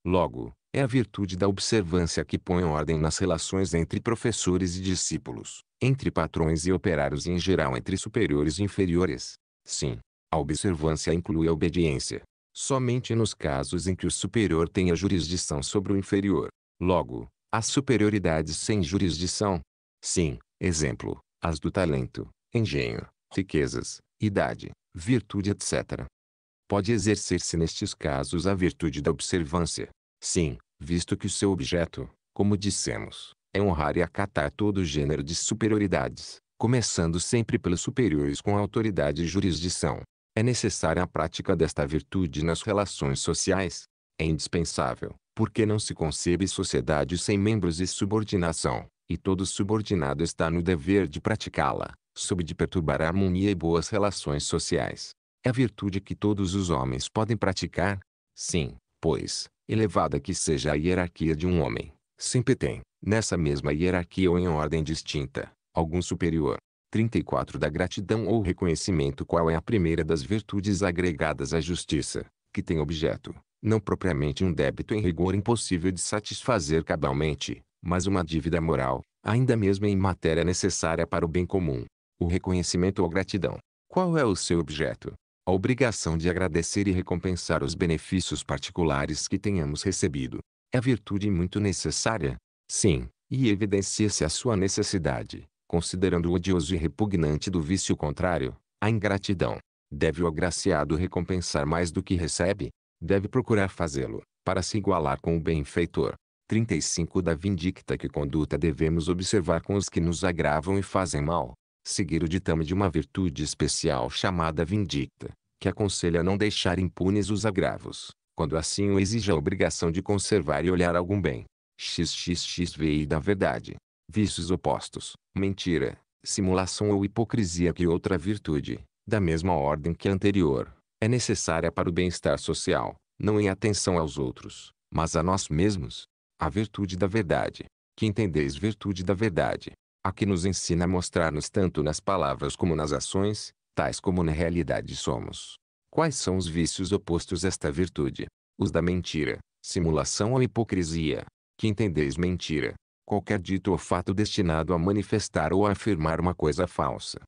Logo, é a virtude da observância que põe ordem nas relações entre professores e discípulos, entre patrões e operários e em geral entre superiores e inferiores. Sim, a observância inclui a obediência, somente nos casos em que o superior tenha jurisdição sobre o inferior. Logo, as superioridades sem jurisdição. Sim, exemplo, as do talento, engenho, riquezas, idade, virtude etc. Pode exercer-se nestes casos a virtude da observância. Sim, visto que o seu objeto, como dissemos, é honrar e acatar todo gênero de superioridades, começando sempre pelos superiores com autoridade e jurisdição. É necessária a prática desta virtude nas relações sociais. É indispensável, porque não se concebe sociedade sem membros e subordinação, e todo subordinado está no dever de praticá-la, sob de perturbar a harmonia e boas relações sociais. É virtude que todos os homens podem praticar? Sim, pois, elevada que seja a hierarquia de um homem, sempre tem, nessa mesma hierarquia ou em ordem distinta, algum superior, 34 da gratidão ou reconhecimento qual é a primeira das virtudes agregadas à justiça, que tem objeto, não propriamente um débito em rigor impossível de satisfazer cabalmente, mas uma dívida moral, ainda mesmo em matéria necessária para o bem comum. O reconhecimento ou gratidão. Qual é o seu objeto? A obrigação de agradecer e recompensar os benefícios particulares que tenhamos recebido. É virtude muito necessária? Sim, e evidencia-se a sua necessidade, considerando o odioso e repugnante do vício contrário, a ingratidão. Deve o agraciado recompensar mais do que recebe? Deve procurar fazê-lo, para se igualar com o benfeitor. 35 Da vindicta que conduta devemos observar com os que nos agravam e fazem mal. Seguir o ditame de uma virtude especial chamada vindicta, que aconselha não deixar impunes os agravos, quando assim o exige a obrigação de conservar e olhar algum bem. veio da verdade vícios opostos, mentira, simulação ou hipocrisia que outra virtude, da mesma ordem que a anterior, é necessária para o bem-estar social, não em atenção aos outros, mas a nós mesmos. A virtude da verdade, que entendeis virtude da verdade, a que nos ensina a mostrar-nos tanto nas palavras como nas ações, tais como na realidade somos. Quais são os vícios opostos a esta virtude? Os da mentira, simulação ou hipocrisia, que entendeis mentira, qualquer dito ou fato destinado a manifestar ou a afirmar uma coisa falsa.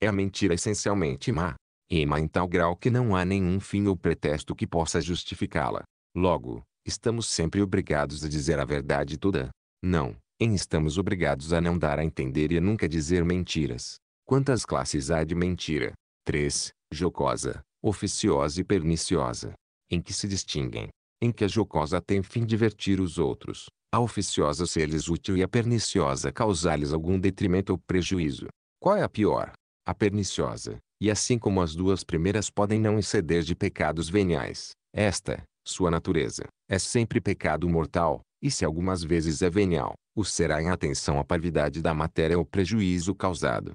É a mentira essencialmente má, e má em tal grau que não há nenhum fim ou pretexto que possa justificá-la. Logo, estamos sempre obrigados a dizer a verdade toda. Não, em estamos obrigados a não dar a entender e a nunca dizer mentiras. Quantas classes há de mentira? 3. Jocosa, oficiosa e perniciosa. Em que se distinguem? Em que a jocosa tem fim divertir os outros, a oficiosa ser-lhes útil e a perniciosa causar-lhes algum detrimento ou prejuízo. Qual é a pior? A perniciosa, e assim como as duas primeiras podem não exceder de pecados veniais, esta, sua natureza, é sempre pecado mortal, e se algumas vezes é venial, o será em atenção à parvidade da matéria ou prejuízo causado.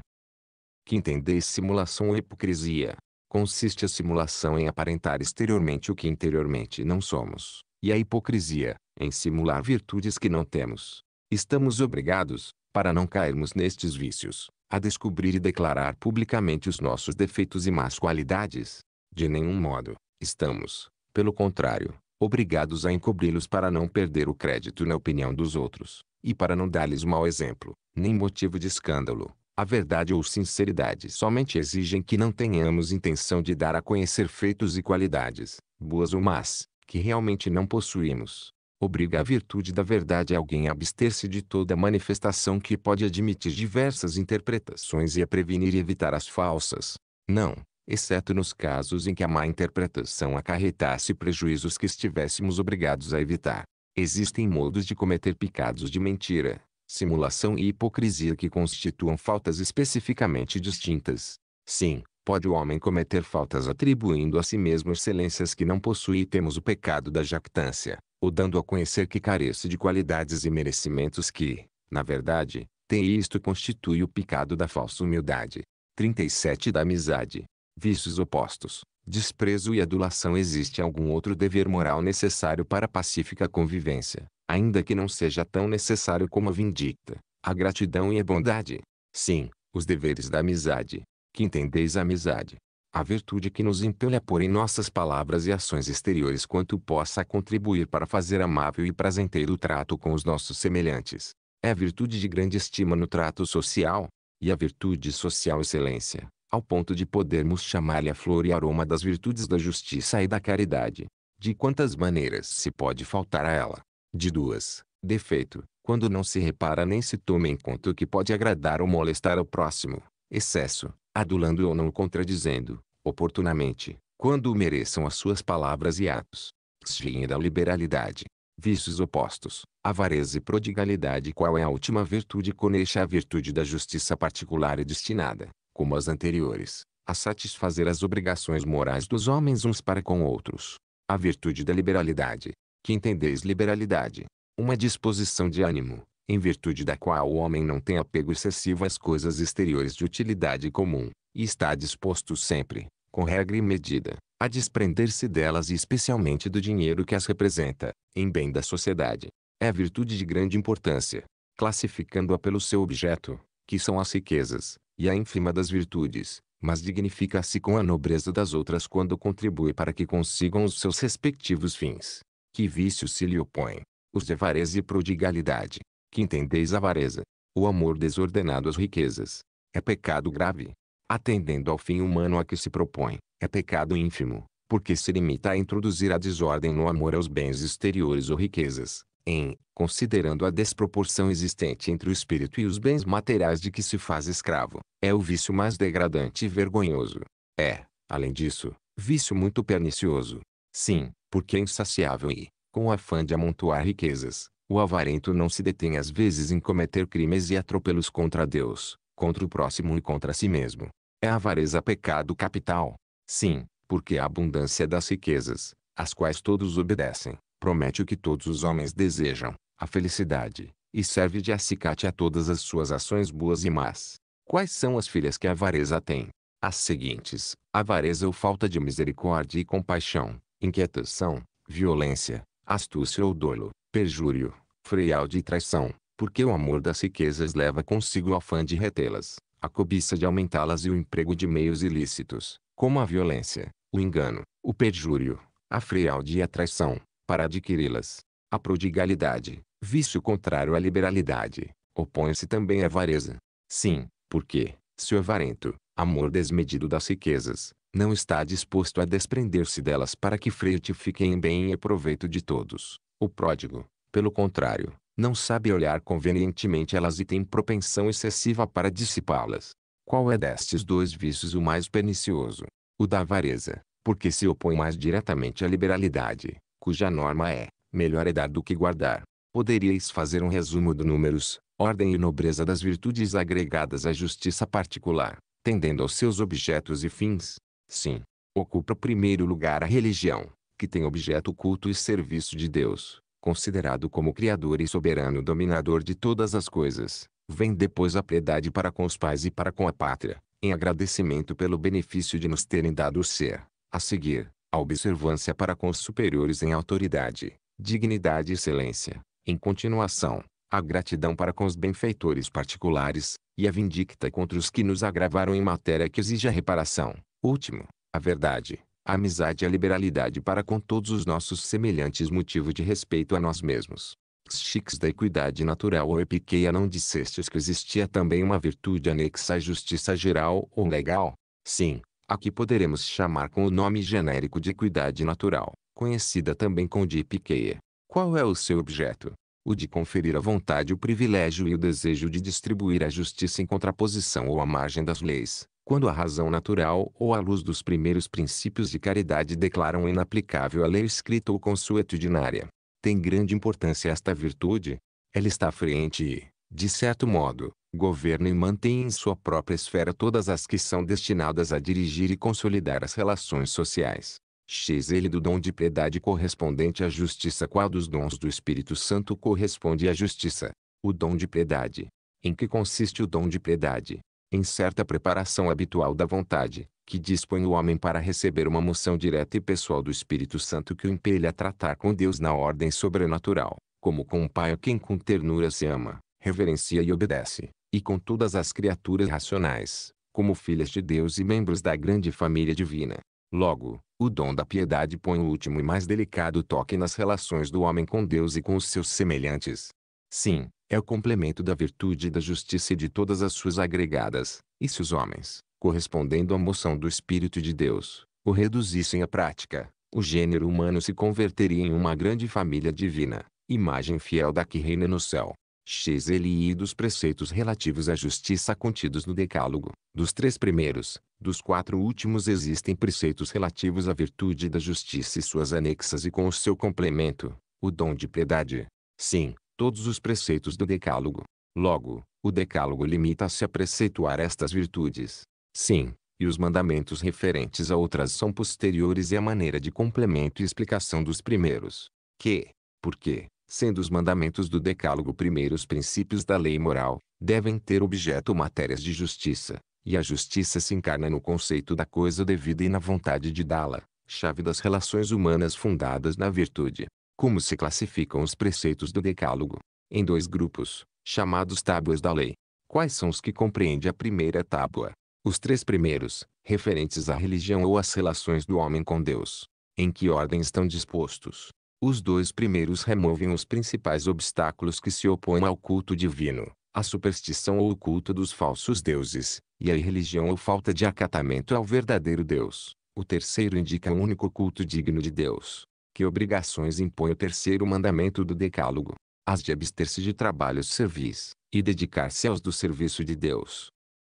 Que entendeis simulação ou hipocrisia? Consiste a simulação em aparentar exteriormente o que interiormente não somos, e a hipocrisia, em simular virtudes que não temos. Estamos obrigados, para não cairmos nestes vícios, a descobrir e declarar publicamente os nossos defeitos e más qualidades. De nenhum modo, estamos, pelo contrário, obrigados a encobri-los para não perder o crédito na opinião dos outros, e para não dar-lhes mau exemplo, nem motivo de escândalo. A verdade ou sinceridade somente exigem que não tenhamos intenção de dar a conhecer feitos e qualidades, boas ou más, que realmente não possuímos. Obriga a virtude da verdade alguém a abster-se de toda manifestação que pode admitir diversas interpretações e a prevenir e evitar as falsas. Não, exceto nos casos em que a má interpretação acarretasse prejuízos que estivéssemos obrigados a evitar. Existem modos de cometer picados de mentira, simulação e hipocrisia que constituam faltas especificamente distintas. Sim, Pode o homem cometer faltas atribuindo a si mesmo excelências que não possui e temos o pecado da jactância, ou dando a conhecer que carece de qualidades e merecimentos que, na verdade, tem e isto constitui o pecado da falsa humildade. 37 Da amizade. Vícios opostos, desprezo e adulação existe algum outro dever moral necessário para a pacífica convivência, ainda que não seja tão necessário como a vindicta, a gratidão e a bondade. Sim, os deveres da amizade, que entendeis a amizade. A virtude que nos impele a pôr em nossas palavras e ações exteriores quanto possa contribuir para fazer amável e prazenteiro o trato com os nossos semelhantes. É a virtude de grande estima no trato social, e a virtude social excelência, ao ponto de podermos chamar-lhe a flor e aroma das virtudes da justiça e da caridade. De quantas maneiras se pode faltar a ela? De duas, defeito, quando não se repara nem se toma em conta o que pode agradar ou molestar o próximo, excesso, adulando ou não contradizendo, oportunamente, quando mereçam as suas palavras e atos. Xinha é da liberalidade. Vícios opostos, avareza e prodigalidade qual é a última virtude conexa a virtude da justiça particular e destinada, como as anteriores, a satisfazer as obrigações morais dos homens uns para com outros. A virtude da liberalidade, que entendeis liberalidade, uma disposição de ânimo, em virtude da qual o homem não tem apego excessivo às coisas exteriores de utilidade comum, e está disposto sempre, com regra e medida, a desprender-se delas e especialmente do dinheiro que as representa, em bem da sociedade. É virtude de grande importância, classificando-a pelo seu objeto, que são as riquezas, e a ínfima das virtudes, mas dignifica-se com a nobreza das outras quando contribui para que consigam os seus respectivos fins. Que vícios se lhe opõem? Os avareza e prodigalidade, que entendeis avareza, o amor desordenado às riquezas, é pecado grave. Atendendo ao fim humano a que se propõe, é pecado ínfimo, porque se limita a introduzir a desordem no amor aos bens exteriores ou riquezas, em, considerando a desproporção existente entre o espírito e os bens materiais de que se faz escravo, é o vício mais degradante e vergonhoso. É, além disso, vício muito pernicioso. Sim, porque é insaciável e, com o afã de amontoar riquezas, o avarento não se detém às vezes em cometer crimes e atropelos contra Deus, contra o próximo e contra si mesmo. É a avareza pecado capital. Sim, porque a abundância das riquezas, às quais todos obedecem, promete o que todos os homens desejam, a felicidade, e serve de acicate a todas as suas ações boas e más. Quais são as filhas que a avareza tem? As seguintes: avareza ou falta de misericórdia e compaixão, inquietação, violência, astúcia ou dolo, perjúrio, freialde e traição, porque o amor das riquezas leva consigo o afã de retê-las, a cobiça de aumentá-las e o emprego de meios ilícitos, como a violência, o engano, o perjúrio, a freialde e a traição, para adquiri-las. A prodigalidade, vício contrário à liberalidade, opõe-se também à avareza. Sim, porque, se o avarento, amor desmedido das riquezas, não está disposto a desprender-se delas para que fiquem em bem e proveito de todos, o pródigo, pelo contrário, não sabe olhar convenientemente elas e tem propensão excessiva para dissipá-las. Qual é destes dois vícios o mais pernicioso? O da avareza, porque se opõe mais diretamente à liberalidade, cuja norma é, melhor é dar do que guardar. Poderíais fazer um resumo do números, ordem e nobreza das virtudes agregadas à justiça particular, tendendo aos seus objetos e fins? Sim. Ocupa o primeiro lugar a religião, que tem objeto culto e serviço de Deus, considerado como Criador e soberano dominador de todas as coisas, vem depois a piedade para com os pais e para com a pátria, em agradecimento pelo benefício de nos terem dado o ser. A seguir, a observância para com os superiores em autoridade, dignidade e excelência. Em continuação, a gratidão para com os benfeitores particulares, e a vindicta contra os que nos agravaram em matéria que exige a reparação. Último, a verdade, a amizade e a liberalidade para com todos os nossos semelhantes motivo de respeito a nós mesmos. Xix da equidade natural ou epiqueia não dissestes que existia também uma virtude anexa à justiça geral ou legal? Sim, a que poderemos chamar com o nome genérico de equidade natural, conhecida também como de epiqueia. Qual é o seu objeto? O de conferir à vontade o privilégio e o desejo de distribuir a justiça em contraposição ou à margem das leis quando a razão natural ou a luz dos primeiros princípios de caridade declaram inaplicável a lei escrita ou consuetudinária. Tem grande importância esta virtude. Ela está à frente e, de certo modo, governa e mantém em sua própria esfera todas as que são destinadas a dirigir e consolidar as relações sociais. X ele do dom de piedade correspondente à justiça qual dos dons do Espírito Santo corresponde à justiça? O dom de piedade. Em que consiste o dom de piedade? em certa preparação habitual da vontade, que dispõe o homem para receber uma moção direta e pessoal do Espírito Santo que o impele a tratar com Deus na ordem sobrenatural, como com um pai a quem com ternura se ama, reverencia e obedece, e com todas as criaturas racionais, como filhas de Deus e membros da grande família divina. Logo, o dom da piedade põe o último e mais delicado toque nas relações do homem com Deus e com os seus semelhantes. Sim, é o complemento da virtude e da justiça e de todas as suas agregadas, e se os homens, correspondendo à moção do Espírito de Deus, o reduzissem à prática, o gênero humano se converteria em uma grande família divina, imagem fiel da que reina no céu. X e dos preceitos relativos à justiça contidos no Decálogo. Dos três primeiros, dos quatro últimos existem preceitos relativos à virtude da justiça e suas anexas e com o seu complemento, o dom de piedade. Sim, todos os preceitos do Decálogo. Logo, o Decálogo limita-se a preceituar estas virtudes. Sim, e os mandamentos referentes a outras são posteriores e a maneira de complemento e explicação dos primeiros. Que, porque, sendo os mandamentos do Decálogo primeiros princípios da lei moral, devem ter objeto matérias de justiça, e a justiça se encarna no conceito da coisa devida e na vontade de dá-la, chave das relações humanas fundadas na virtude. Como se classificam os preceitos do Decálogo? Em dois grupos, chamados tábuas da lei. Quais são os que compreende a primeira tábua? Os três primeiros, referentes à religião ou às relações do homem com Deus. Em que ordem estão dispostos? Os dois primeiros removem os principais obstáculos que se opõem ao culto divino, a superstição ou o culto dos falsos deuses, e a irreligião ou falta de acatamento ao verdadeiro Deus. O terceiro indica um único culto digno de Deus, que obrigações impõe o terceiro mandamento do decálogo? As de abster-se de trabalhos servis, e dedicar-se aos do serviço de Deus.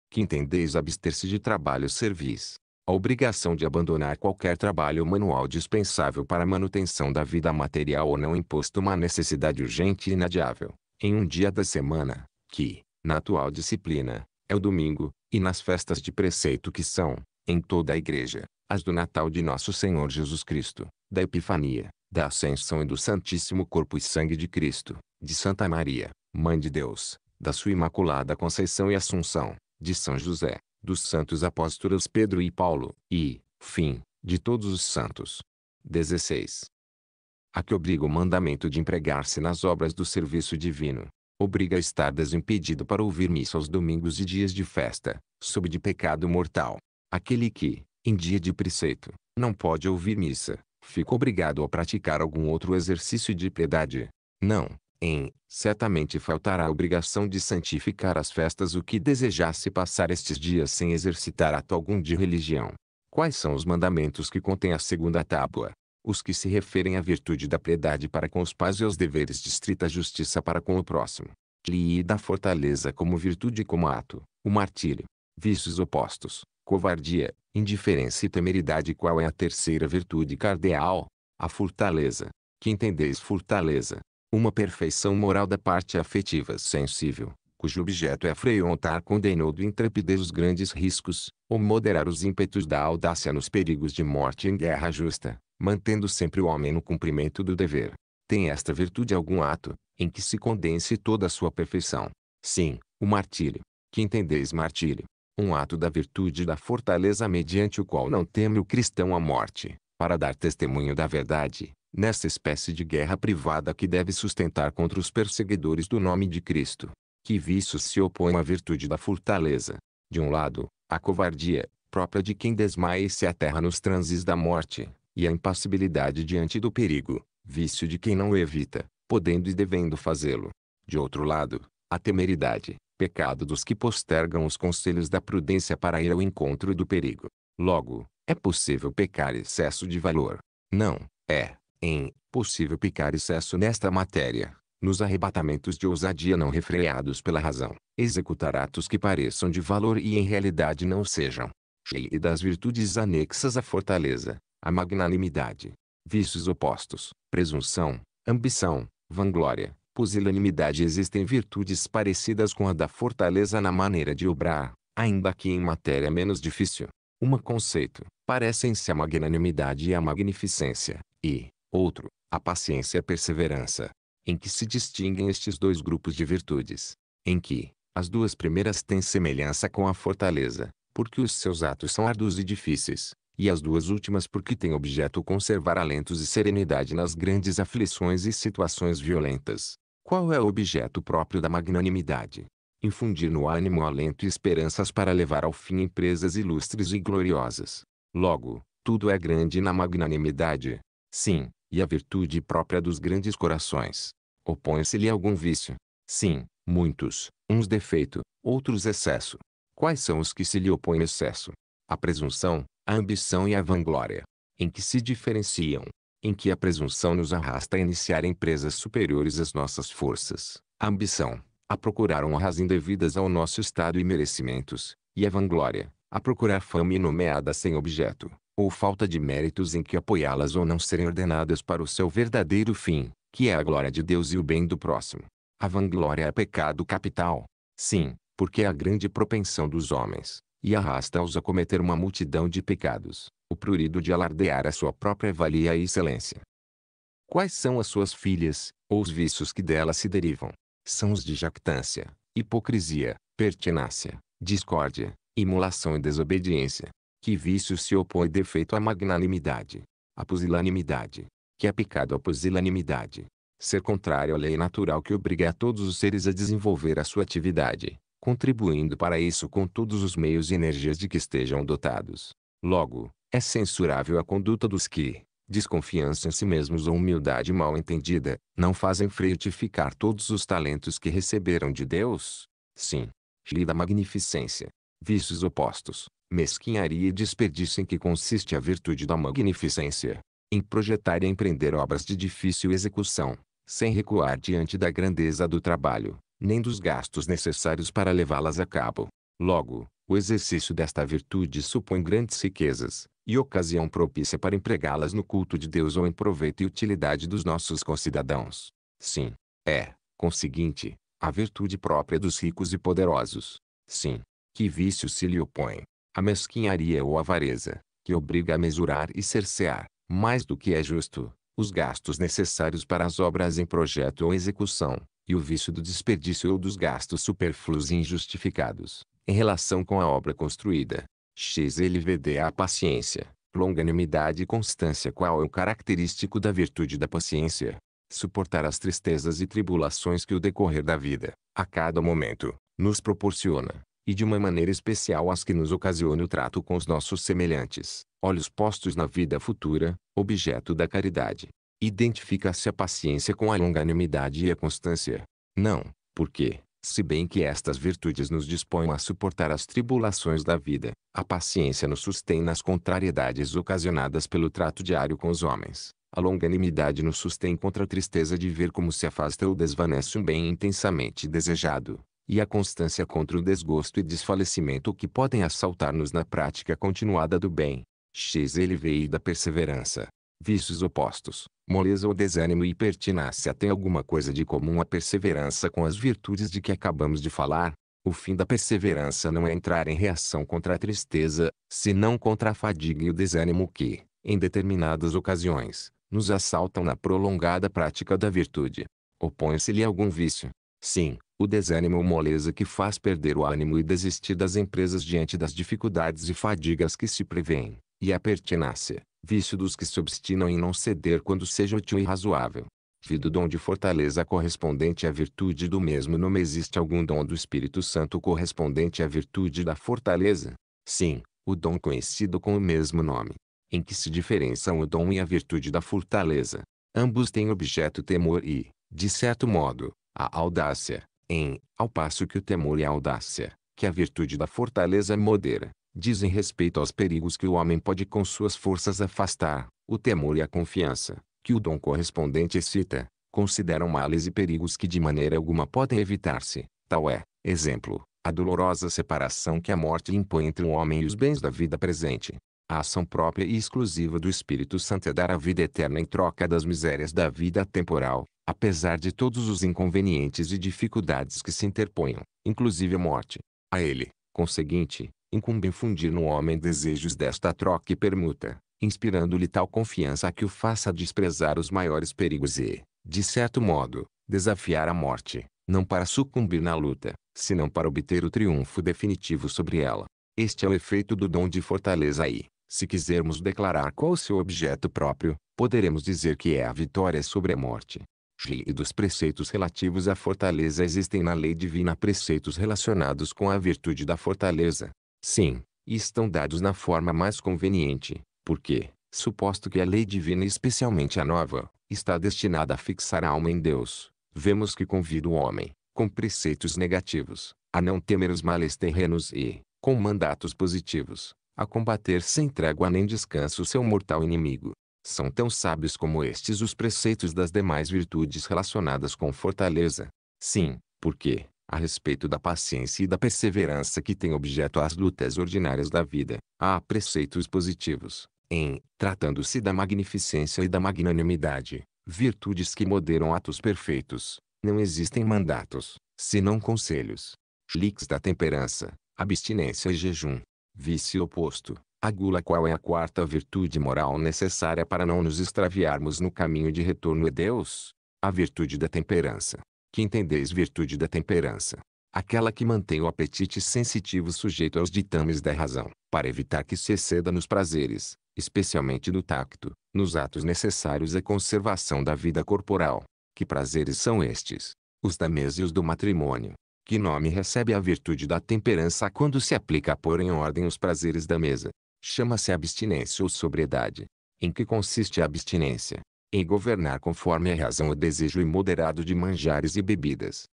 Que entendeis abster-se de trabalhos servis? A obrigação de abandonar qualquer trabalho manual dispensável para a manutenção da vida material ou não imposto uma necessidade urgente e inadiável, em um dia da semana, que, na atual disciplina, é o domingo, e nas festas de preceito que são, em toda a igreja, as do Natal de Nosso Senhor Jesus Cristo, da Epifania, da Ascensão e do Santíssimo Corpo e Sangue de Cristo, de Santa Maria, Mãe de Deus, da Sua Imaculada Conceição e Assunção, de São José, dos Santos Apóstolos Pedro e Paulo, e, fim, de todos os santos. 16. A que obriga o mandamento de empregar-se nas obras do serviço divino. Obriga a estar desimpedido para ouvir missa aos domingos e dias de festa, sob de pecado mortal. Aquele que, em dia de preceito, não pode ouvir missa, fico obrigado a praticar algum outro exercício de piedade. Não, em, certamente faltará a obrigação de santificar as festas o que desejasse passar estes dias sem exercitar ato algum de religião. Quais são os mandamentos que contém a segunda tábua? Os que se referem à virtude da piedade para com os pais e aos deveres de estrita justiça para com o próximo. Li da fortaleza como virtude e como ato, o martírio. Vícios opostos covardia, indiferença e temeridade qual é a terceira virtude cardeal? A fortaleza. Que entendeis fortaleza? Uma perfeição moral da parte afetiva sensível, cujo objeto é freontar condenou do intrepidez os grandes riscos, ou moderar os ímpetos da audácia nos perigos de morte em guerra justa, mantendo sempre o homem no cumprimento do dever. Tem esta virtude algum ato, em que se condense toda a sua perfeição? Sim, o martírio. Que entendeis martírio? um ato da virtude e da fortaleza mediante o qual não teme o cristão a morte, para dar testemunho da verdade, nessa espécie de guerra privada que deve sustentar contra os perseguidores do nome de Cristo. Que vício se opõe à virtude da fortaleza. De um lado, a covardia, própria de quem desmaia e se aterra nos transes da morte, e a impassibilidade diante do perigo, vício de quem não o evita, podendo e devendo fazê-lo. De outro lado, a temeridade, pecado dos que postergam os conselhos da prudência para ir ao encontro do perigo. Logo, é possível pecar excesso de valor. Não, é, em, possível pecar excesso nesta matéria, nos arrebatamentos de ousadia não refreados pela razão, executar atos que pareçam de valor e em realidade não sejam. Cheio das virtudes anexas à fortaleza, à magnanimidade, vícios opostos, presunção, ambição, vanglória, pusilanimidade existem virtudes parecidas com a da fortaleza na maneira de obrar, ainda que em matéria menos difícil. Uma conceito, parecem-se a magnanimidade e a magnificência, e, outro, a paciência e a perseverança. Em que se distinguem estes dois grupos de virtudes? Em que, as duas primeiras têm semelhança com a fortaleza, porque os seus atos são árduos e difíceis, e as duas últimas porque têm objeto conservar alentos e serenidade nas grandes aflições e situações violentas. Qual é o objeto próprio da magnanimidade? Infundir no ânimo alento e esperanças para levar ao fim empresas ilustres e gloriosas. Logo, tudo é grande na magnanimidade. Sim, e a virtude própria dos grandes corações. Opõe-se-lhe algum vício? Sim, muitos, uns defeito, outros excesso. Quais são os que se lhe opõem excesso? A presunção, a ambição e a vanglória. Em que se diferenciam? em que a presunção nos arrasta a iniciar empresas superiores às nossas forças, a ambição, a procurar honras indevidas ao nosso estado e merecimentos, e a vanglória, a procurar fama inomeada sem objeto, ou falta de méritos em que apoiá-las ou não serem ordenadas para o seu verdadeiro fim, que é a glória de Deus e o bem do próximo. A vanglória é pecado capital. Sim, porque é a grande propensão dos homens, e arrasta-os a cometer uma multidão de pecados o prurido de alardear a sua própria valia e excelência. Quais são as suas filhas, ou os vícios que delas se derivam? São os de jactância, hipocrisia, pertinácia, discórdia, imolação e desobediência. Que vício se opõe defeito à magnanimidade, à pusilanimidade, que é pecado à pusilanimidade. Ser contrário à lei natural que obriga a todos os seres a desenvolver a sua atividade, contribuindo para isso com todos os meios e energias de que estejam dotados. Logo, é censurável a conduta dos que, desconfiança em si mesmos ou humildade mal entendida, não fazem frutificar todos os talentos que receberam de Deus? Sim. Lida magnificência. Vícios opostos, mesquinharia e desperdício em que consiste a virtude da magnificência. Em projetar e empreender obras de difícil execução, sem recuar diante da grandeza do trabalho, nem dos gastos necessários para levá-las a cabo. Logo, o exercício desta virtude supõe grandes riquezas, e ocasião propícia para empregá-las no culto de Deus ou em proveito e utilidade dos nossos concidadãos. Sim, é, conseguinte, a virtude própria dos ricos e poderosos. Sim, que vício se lhe opõe? A mesquinharia ou avareza, que obriga a mesurar e cercear, mais do que é justo, os gastos necessários para as obras em projeto ou execução, e o vício do desperdício ou dos gastos supérfluos e injustificados, em relação com a obra construída. XLVD a paciência, longanimidade e constância qual é o característico da virtude da paciência. Suportar as tristezas e tribulações que o decorrer da vida, a cada momento, nos proporciona, e de uma maneira especial as que nos ocasiona o trato com os nossos semelhantes, olhos postos na vida futura, objeto da caridade. Identifica-se a paciência com a longanimidade e a constância. Não, porque, se bem que estas virtudes nos dispõem a suportar as tribulações da vida, a paciência nos sustém nas contrariedades ocasionadas pelo trato diário com os homens. A longanimidade nos sustém contra a tristeza de ver como se afasta ou desvanece um bem intensamente desejado, e a constância contra o desgosto e desfalecimento que podem assaltar-nos na prática continuada do bem. X. Ele veio da perseverança, vícios opostos, moleza ou desânimo e pertinácia têm alguma coisa de comum a perseverança com as virtudes de que acabamos de falar, o fim da perseverança não é entrar em reação contra a tristeza, senão contra a fadiga e o desânimo que, em determinadas ocasiões, nos assaltam na prolongada prática da virtude. Opõe-se-lhe algum vício. Sim, o desânimo ou moleza que faz perder o ânimo e desistir das empresas diante das dificuldades e fadigas que se prevêem, e a pertinácia, vício dos que se obstinam em não ceder quando seja útil e razoável. Vido dom de fortaleza correspondente à virtude do mesmo nome existe algum dom do Espírito Santo correspondente à virtude da fortaleza? Sim, o dom conhecido com o mesmo nome. Em que se diferenciam o dom e a virtude da fortaleza? Ambos têm objeto temor e, de certo modo, a audácia, em, ao passo que o temor e a audácia, que a virtude da fortaleza modera, dizem respeito aos perigos que o homem pode com suas forças afastar, o temor e a confiança, que o dom correspondente excita, consideram males e perigos que de maneira alguma podem evitar-se. Tal é, exemplo, a dolorosa separação que a morte impõe entre o homem e os bens da vida presente. A ação própria e exclusiva do Espírito Santo é dar a vida eterna em troca das misérias da vida temporal, apesar de todos os inconvenientes e dificuldades que se interponham, inclusive a morte. A ele, conseguinte, incumbe infundir no homem desejos desta troca e permuta, inspirando-lhe tal confiança que o faça desprezar os maiores perigos e, de certo modo, desafiar a morte, não para sucumbir na luta, senão para obter o triunfo definitivo sobre ela. Este é o efeito do dom de fortaleza e, se quisermos declarar qual seu objeto próprio, poderemos dizer que é a vitória sobre a morte. E dos preceitos relativos à fortaleza existem na lei divina preceitos relacionados com a virtude da fortaleza, Sim, e estão dados na forma mais conveniente, porque, suposto que a lei divina especialmente a nova, está destinada a fixar a alma em Deus, vemos que convida o homem, com preceitos negativos, a não temer os males terrenos e, com mandatos positivos, a combater sem trégua nem descanso seu mortal inimigo. São tão sábios como estes os preceitos das demais virtudes relacionadas com fortaleza. Sim, porque, a respeito da paciência e da perseverança que tem objeto às lutas ordinárias da vida, há preceitos positivos, em tratando-se da magnificência e da magnanimidade, virtudes que moderam atos perfeitos. Não existem mandatos, senão conselhos. Cliques da temperança, abstinência e jejum. Vício oposto, a gula qual é a quarta virtude moral necessária para não nos extraviarmos no caminho de retorno a Deus? A virtude da temperança, que entendeis virtude da temperança. Aquela que mantém o apetite sensitivo sujeito aos ditames da razão, para evitar que se exceda nos prazeres, especialmente no tacto, nos atos necessários à conservação da vida corporal. Que prazeres são estes? Os da mesa e os do matrimônio. Que nome recebe a virtude da temperança quando se aplica a pôr em ordem os prazeres da mesa? Chama-se abstinência ou sobriedade. Em que consiste a abstinência? e governar conforme a razão o desejo imoderado de manjares e bebidas.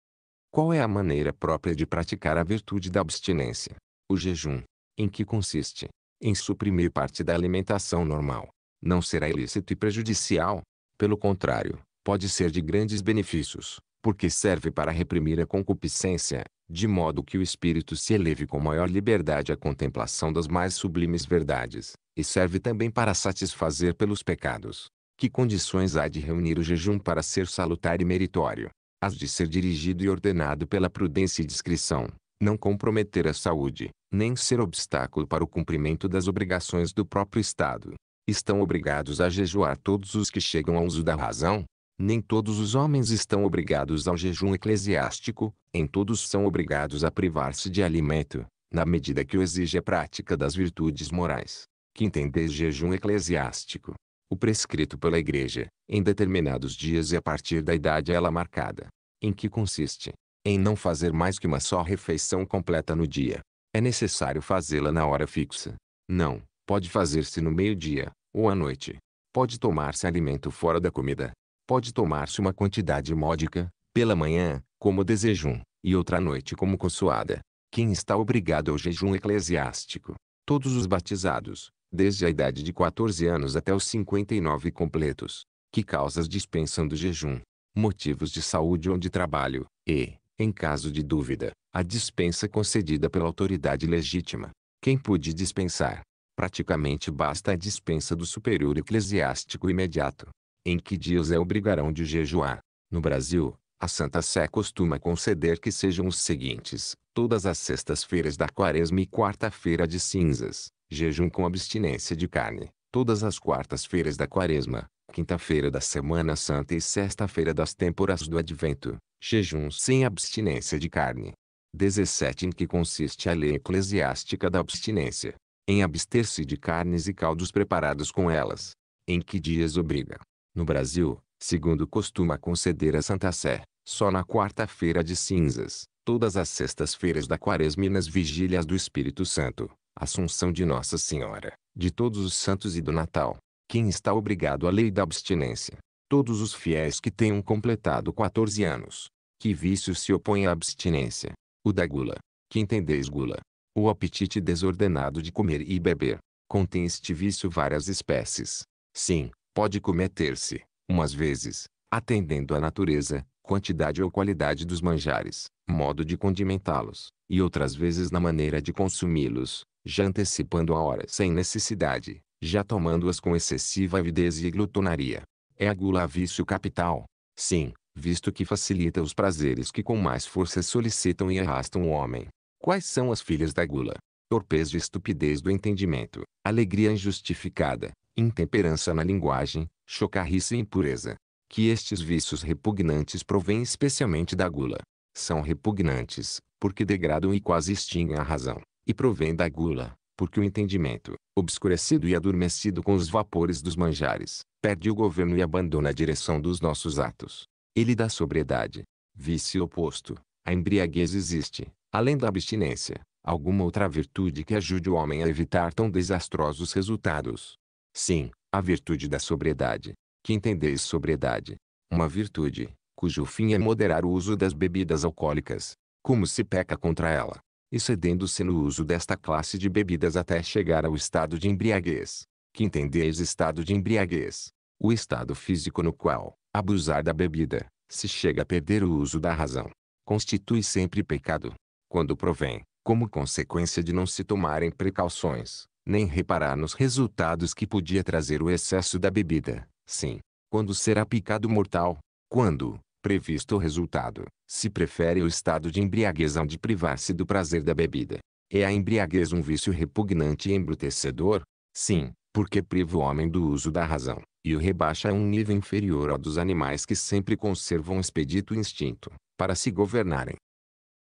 Qual é a maneira própria de praticar a virtude da abstinência? O jejum, em que consiste em suprimir parte da alimentação normal, não será ilícito e prejudicial, pelo contrário, pode ser de grandes benefícios, porque serve para reprimir a concupiscência, de modo que o espírito se eleve com maior liberdade à contemplação das mais sublimes verdades, e serve também para satisfazer pelos pecados, que condições há de reunir o jejum para ser salutar e meritório? As de ser dirigido e ordenado pela prudência e discrição, não comprometer a saúde, nem ser obstáculo para o cumprimento das obrigações do próprio Estado. Estão obrigados a jejuar todos os que chegam ao uso da razão? Nem todos os homens estão obrigados ao jejum eclesiástico, em todos são obrigados a privar-se de alimento, na medida que o exige a prática das virtudes morais. Que entendeis jejum eclesiástico? o prescrito pela Igreja, em determinados dias e a partir da idade ela marcada. Em que consiste? Em não fazer mais que uma só refeição completa no dia. É necessário fazê-la na hora fixa. Não, pode fazer-se no meio-dia, ou à noite. Pode tomar-se alimento fora da comida. Pode tomar-se uma quantidade módica, pela manhã, como desejum, e outra noite como consoada. Quem está obrigado ao jejum eclesiástico? Todos os batizados, desde a idade de 14 anos até os 59 completos, que causas dispensam do jejum, motivos de saúde ou de trabalho, e, em caso de dúvida, a dispensa concedida pela autoridade legítima. Quem pude dispensar? Praticamente basta a dispensa do superior eclesiástico imediato. Em que dias é obrigarão de jejuar? No Brasil, a Santa Sé costuma conceder que sejam os seguintes: todas as sextas-feiras da quaresma e quarta-feira de cinzas, jejum com abstinência de carne, todas as quartas-feiras da quaresma, quinta-feira da Semana Santa e sexta-feira das têmporas do Advento, jejum sem abstinência de carne. 17 Em que consiste a lei eclesiástica da abstinência, em abster-se de carnes e caldos preparados com elas, em que dias obriga, no Brasil, segundo costuma conceder a Santa Sé, só na quarta-feira de cinzas, todas as sextas-feiras da quaresma e nas vigílias do Espírito Santo, Assunção de Nossa Senhora, de todos os santos e do Natal. Quem está obrigado à lei da abstinência? Todos os fiéis que tenham completado 14 anos. Que vício se opõe à abstinência? O da gula. Que entendeis gula? O apetite desordenado de comer e beber. Contém este vício várias espécies. Sim, pode cometer-se, umas vezes, atendendo à natureza, quantidade ou qualidade dos manjares, modo de condimentá-los, e outras vezes na maneira de consumi-los, já antecipando a hora sem necessidade, já tomando-as com excessiva avidez e glutonaria. É a gula vício capital. Sim, visto que facilita os prazeres que com mais força solicitam e arrastam o homem. Quais são as filhas da gula? Torpez de estupidez do entendimento, alegria injustificada, intemperança na linguagem, chocarrice e impureza. Que estes vícios repugnantes provêm especialmente da gula. São repugnantes, porque degradam e quase extinguem a razão, e provém da gula, porque o entendimento, obscurecido e adormecido com os vapores dos manjares, perde o governo e abandona a direção dos nossos atos. Ele dá sobriedade. vice oposto, a embriaguez existe, além da abstinência, alguma outra virtude que ajude o homem a evitar tão desastrosos resultados. Sim, a virtude da sobriedade. Que entendeis sobriedade? Uma virtude, cujo fim é moderar o uso das bebidas alcoólicas, como se peca contra ela, excedendo-se no uso desta classe de bebidas até chegar ao estado de embriaguez. Que entendeis estado de embriaguez? O estado físico no qual, abusar da bebida, se chega a perder o uso da razão, constitui sempre pecado. Quando provém, como consequência de não se tomarem precauções, nem reparar nos resultados que podia trazer o excesso da bebida, sim, quando será picado mortal, quando, previsto o resultado, se prefere o estado de embriaguez ao de privar-se do prazer da bebida. É a embriaguez um vício repugnante e embrutecedor? Sim, porque priva o homem do uso da razão, e o rebaixa a um nível inferior ao dos animais que sempre conservam expedito instinto, para se governarem.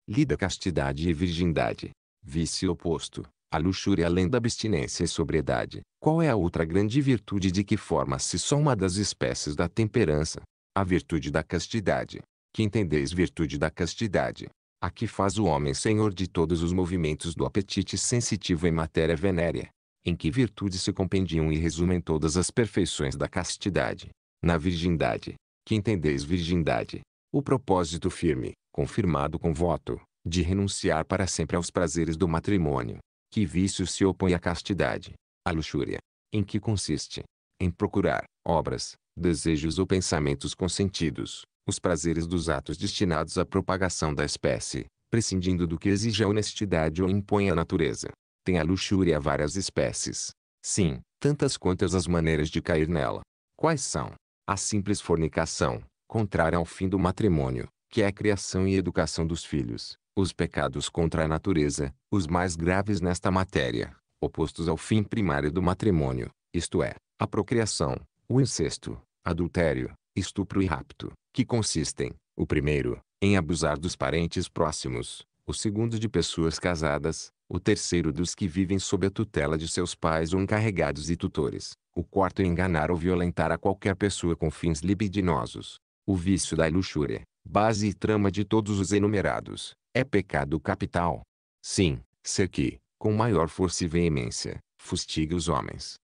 Lida castidade e virgindade. Vício oposto. A luxúria além da abstinência e sobriedade. Qual é a outra grande virtude de que forma-se só uma das espécies da temperança? A virtude da castidade que entendeis virtude da castidade, a que faz o homem senhor de todos os movimentos do apetite sensitivo em matéria venérea, em que virtudes se compendiam e resumem todas as perfeições da castidade, na virgindade, que entendeis virgindade, o propósito firme, confirmado com voto, de renunciar para sempre aos prazeres do matrimônio, que vício se opõe à castidade, à luxúria, em que consiste, em procurar, obras, desejos ou pensamentos consentidos, os prazeres dos atos destinados à propagação da espécie, prescindindo do que exige a honestidade ou impõe a natureza. Tem a luxúria várias espécies. Sim, tantas quantas as maneiras de cair nela. Quais são? A simples fornicação, contrária ao fim do matrimônio, que é a criação e educação dos filhos, os pecados contra a natureza, os mais graves nesta matéria, opostos ao fim primário do matrimônio, isto é, a procriação, o incesto, adultério, estupro e rapto, que consistem, o primeiro, em abusar dos parentes próximos, o segundo de pessoas casadas, o terceiro dos que vivem sob a tutela de seus pais ou encarregados e tutores, o quarto em enganar ou violentar a qualquer pessoa com fins libidinosos. O vício da luxúria, base e trama de todos os enumerados, é pecado capital. Sim, ser que, com maior força e veemência, fustiga os homens.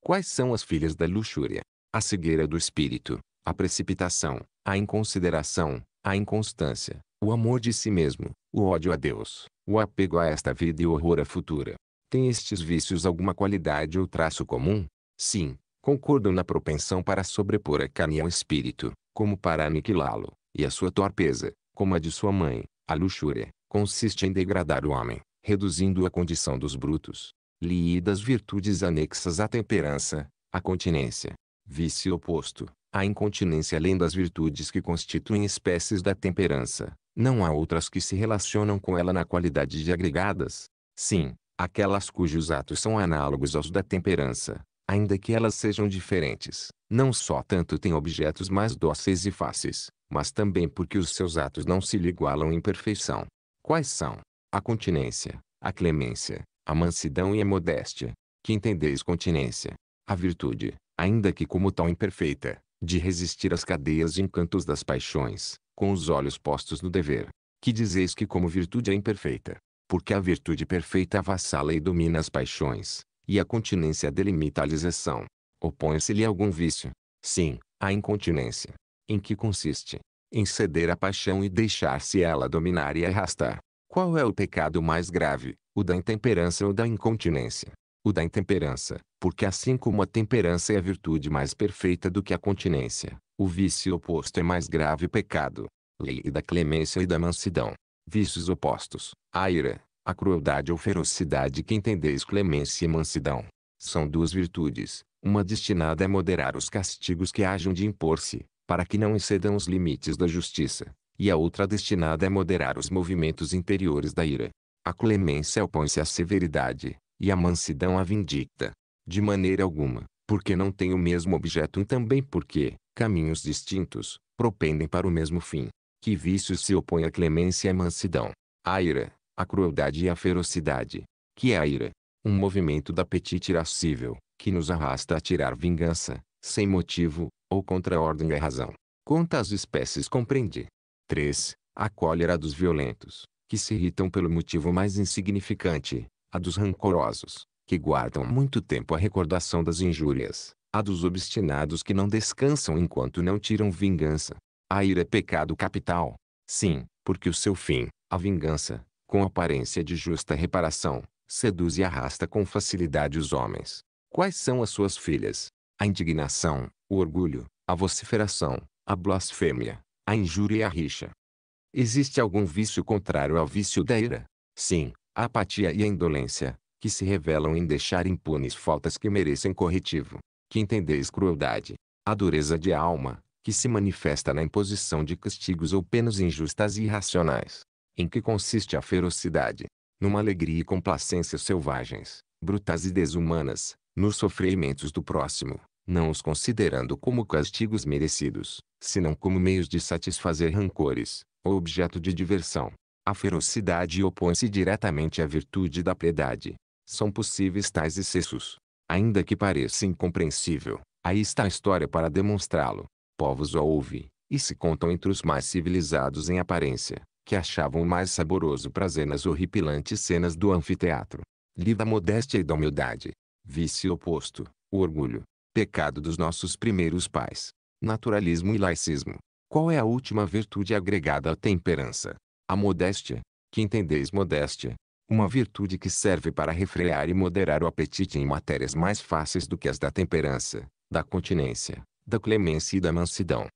Quais são as filhas da luxúria? a cegueira do espírito, a precipitação, a inconsideração, a inconstância, o amor de si mesmo, o ódio a Deus, o apego a esta vida e o horror à futura. Tem estes vícios alguma qualidade ou traço comum? Sim, concordam na propensão para sobrepor a carne ao espírito, como para aniquilá-lo, e a sua torpeza, como a de sua mãe, a luxúria, consiste em degradar o homem, reduzindo a condição dos brutos. Li das virtudes anexas à temperança, à continência, Vício oposto, a incontinência além das virtudes que constituem espécies da temperança, não há outras que se relacionam com ela na qualidade de agregadas. Sim, aquelas cujos atos são análogos aos da temperança, ainda que elas sejam diferentes, não só tanto têm objetos mais dóceis e fáceis, mas também porque os seus atos não se lhe igualam em perfeição. Quais são? A continência, a clemência, a mansidão e a modéstia. Que entendeis continência? A virtude, ainda que como tão imperfeita, de resistir às cadeias e encantos das paixões, com os olhos postos no dever. Que dizeis que como virtude é imperfeita, porque a virtude perfeita avassala e domina as paixões, e a continência delimita a lisação. Opõe-se-lhe algum vício? Sim, a incontinência. Em que consiste? Em ceder à paixão e deixar-se ela dominar e arrastar. Qual é o pecado mais grave, o da intemperança ou da incontinência? o da intemperança, porque assim como a temperança é a virtude mais perfeita do que a continência, o vício oposto é mais grave pecado. Lei da clemência e da mansidão. Vícios opostos, a ira, a crueldade ou ferocidade que entendeis clemência e mansidão. São duas virtudes, uma destinada a moderar os castigos que hajam de impor-se, para que não excedam os limites da justiça, e a outra destinada a moderar os movimentos interiores da ira. A clemência opõe-se à severidade, e a mansidão a vindicta. De maneira alguma, porque não tem o mesmo objeto e também porque, caminhos distintos, propendem para o mesmo fim. Que vícios se opõem à clemência e à mansidão? A ira, a crueldade e a ferocidade. Que é a ira? Um movimento da apetite irascível, que nos arrasta a tirar vingança, sem motivo, ou contra a ordem e razão. Quantas espécies compreende? 3. A cólera dos violentos, que se irritam pelo motivo mais insignificante, a dos rancorosos, que guardam muito tempo a recordação das injúrias, a dos obstinados que não descansam enquanto não tiram vingança. A ira é pecado capital. Sim, porque o seu fim, a vingança, com aparência de justa reparação, seduz e arrasta com facilidade os homens. Quais são as suas filhas? A indignação, o orgulho, a vociferação, a blasfêmia, a injúria e a rixa. Existe algum vício contrário ao vício da ira? Sim, a apatia e a indolência, que se revelam em deixar impunes faltas que merecem corretivo, que entendeis crueldade, a dureza de alma, que se manifesta na imposição de castigos ou penas injustas e irracionais, em que consiste a ferocidade, numa alegria e complacência selvagens, brutas e desumanas, nos sofrimentos do próximo, não os considerando como castigos merecidos, senão como meios de satisfazer rancores, ou objeto de diversão, a ferocidade opõe-se diretamente à virtude da piedade. São possíveis tais excessos. Ainda que pareça incompreensível, aí está a história para demonstrá-lo. Povos o houve, e se contam entre os mais civilizados em aparência, que achavam o mais saboroso prazer nas horripilantes cenas do anfiteatro. Li da modéstia e da humildade. Vice oposto, o orgulho. Pecado dos nossos primeiros pais. Naturalismo e laicismo. Qual é a última virtude agregada à temperança? A modéstia, que entendeis modéstia, uma virtude que serve para refrear e moderar o apetite em matérias mais fáceis do que as da temperança, da continência, da clemência e da mansidão.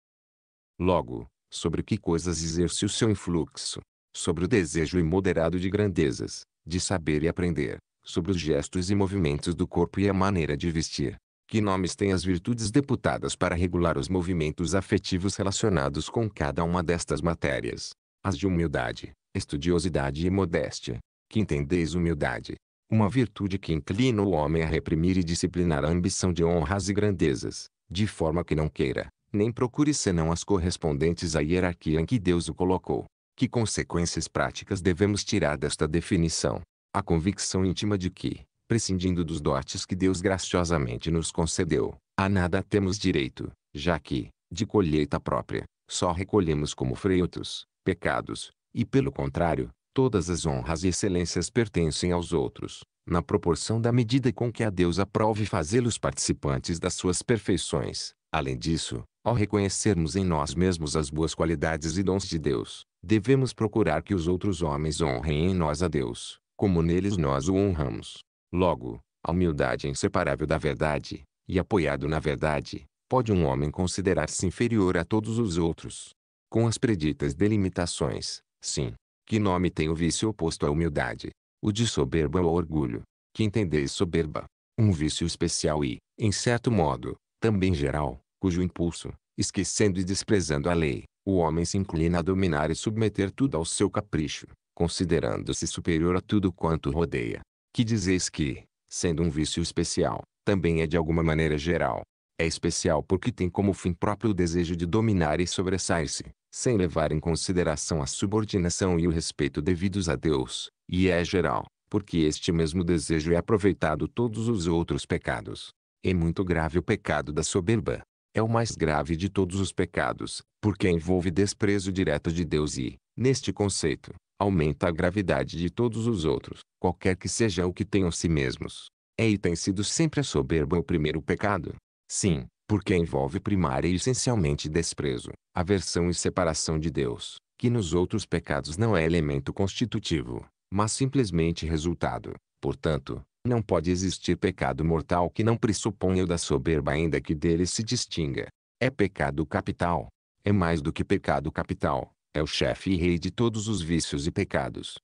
Logo, sobre que coisas exerce o seu influxo? Sobre o desejo imoderado de grandezas, de saber e aprender, sobre os gestos e movimentos do corpo e a maneira de vestir. Que nomes têm as virtudes deputadas para regular os movimentos afetivos relacionados com cada uma destas matérias? as de humildade, estudiosidade e modéstia. Que entendeis humildade, uma virtude que inclina o homem a reprimir e disciplinar a ambição de honras e grandezas, de forma que não queira, nem procure senão as correspondentes à hierarquia em que Deus o colocou. Que consequências práticas devemos tirar desta definição? A convicção íntima de que, prescindindo dos dotes que Deus graciosamente nos concedeu, a nada temos direito, já que, de colheita própria, só recolhemos como frutos, pecados, e pelo contrário, todas as honras e excelências pertencem aos outros, na proporção da medida com que a Deus aprove fazê-los participantes das suas perfeições. Além disso, ao reconhecermos em nós mesmos as boas qualidades e dons de Deus, devemos procurar que os outros homens honrem em nós a Deus, como neles nós o honramos. Logo, a humildade é inseparável da verdade, e apoiado na verdade, pode um homem considerar-se inferior a todos os outros, com as preditas delimitações. Sim, que nome tem o vício oposto à humildade? O de soberba é ou orgulho, que entendeis soberba. Um vício especial e, em certo modo, também geral, cujo impulso, esquecendo e desprezando a lei, o homem se inclina a dominar e submeter tudo ao seu capricho, considerando-se superior a tudo quanto rodeia. Que dizeis que, sendo um vício especial, também é de alguma maneira geral. É especial porque tem como fim próprio o desejo de dominar e sobressair-se, sem levar em consideração a subordinação e o respeito devidos a Deus, e é geral, porque este mesmo desejo é aproveitado todos os outros pecados. É muito grave o pecado da soberba. É o mais grave de todos os pecados, porque envolve desprezo direto de Deus e, neste conceito, aumenta a gravidade de todos os outros, qualquer que seja o que tenham si mesmos. É e tem sido sempre a soberba o primeiro pecado. Sim, porque envolve primária e essencialmente desprezo, aversão e separação de Deus, que nos outros pecados não é elemento constitutivo, mas simplesmente resultado. Portanto, não pode existir pecado mortal que não pressuponha o da soberba ainda que dele se distinga. É pecado capital. É mais do que pecado capital, é o chefe e rei de todos os vícios e pecados.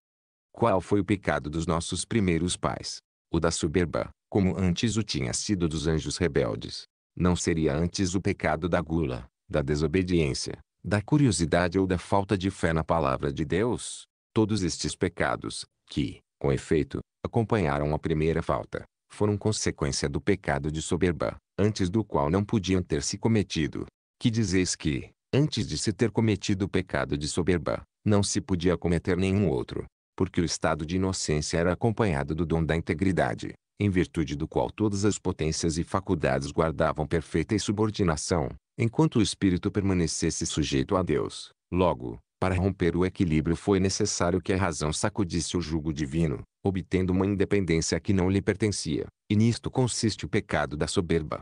Qual foi o pecado dos nossos primeiros pais? O da soberba, como antes o tinha sido dos anjos rebeldes não seria antes o pecado da gula, da desobediência, da curiosidade ou da falta de fé na palavra de Deus? Todos estes pecados, que, com efeito, acompanharam a primeira falta, foram consequência do pecado de soberba, antes do qual não podiam ter se cometido. Que dizeis que, antes de se ter cometido o pecado de soberba, não se podia cometer nenhum outro, porque o estado de inocência era acompanhado do dom da integridade, em virtude do qual todas as potências e faculdades guardavam perfeita subordinação, enquanto o espírito permanecesse sujeito a Deus. Logo, para romper o equilíbrio foi necessário que a razão sacudisse o jugo divino, obtendo uma independência que não lhe pertencia, e nisto consiste o pecado da soberba.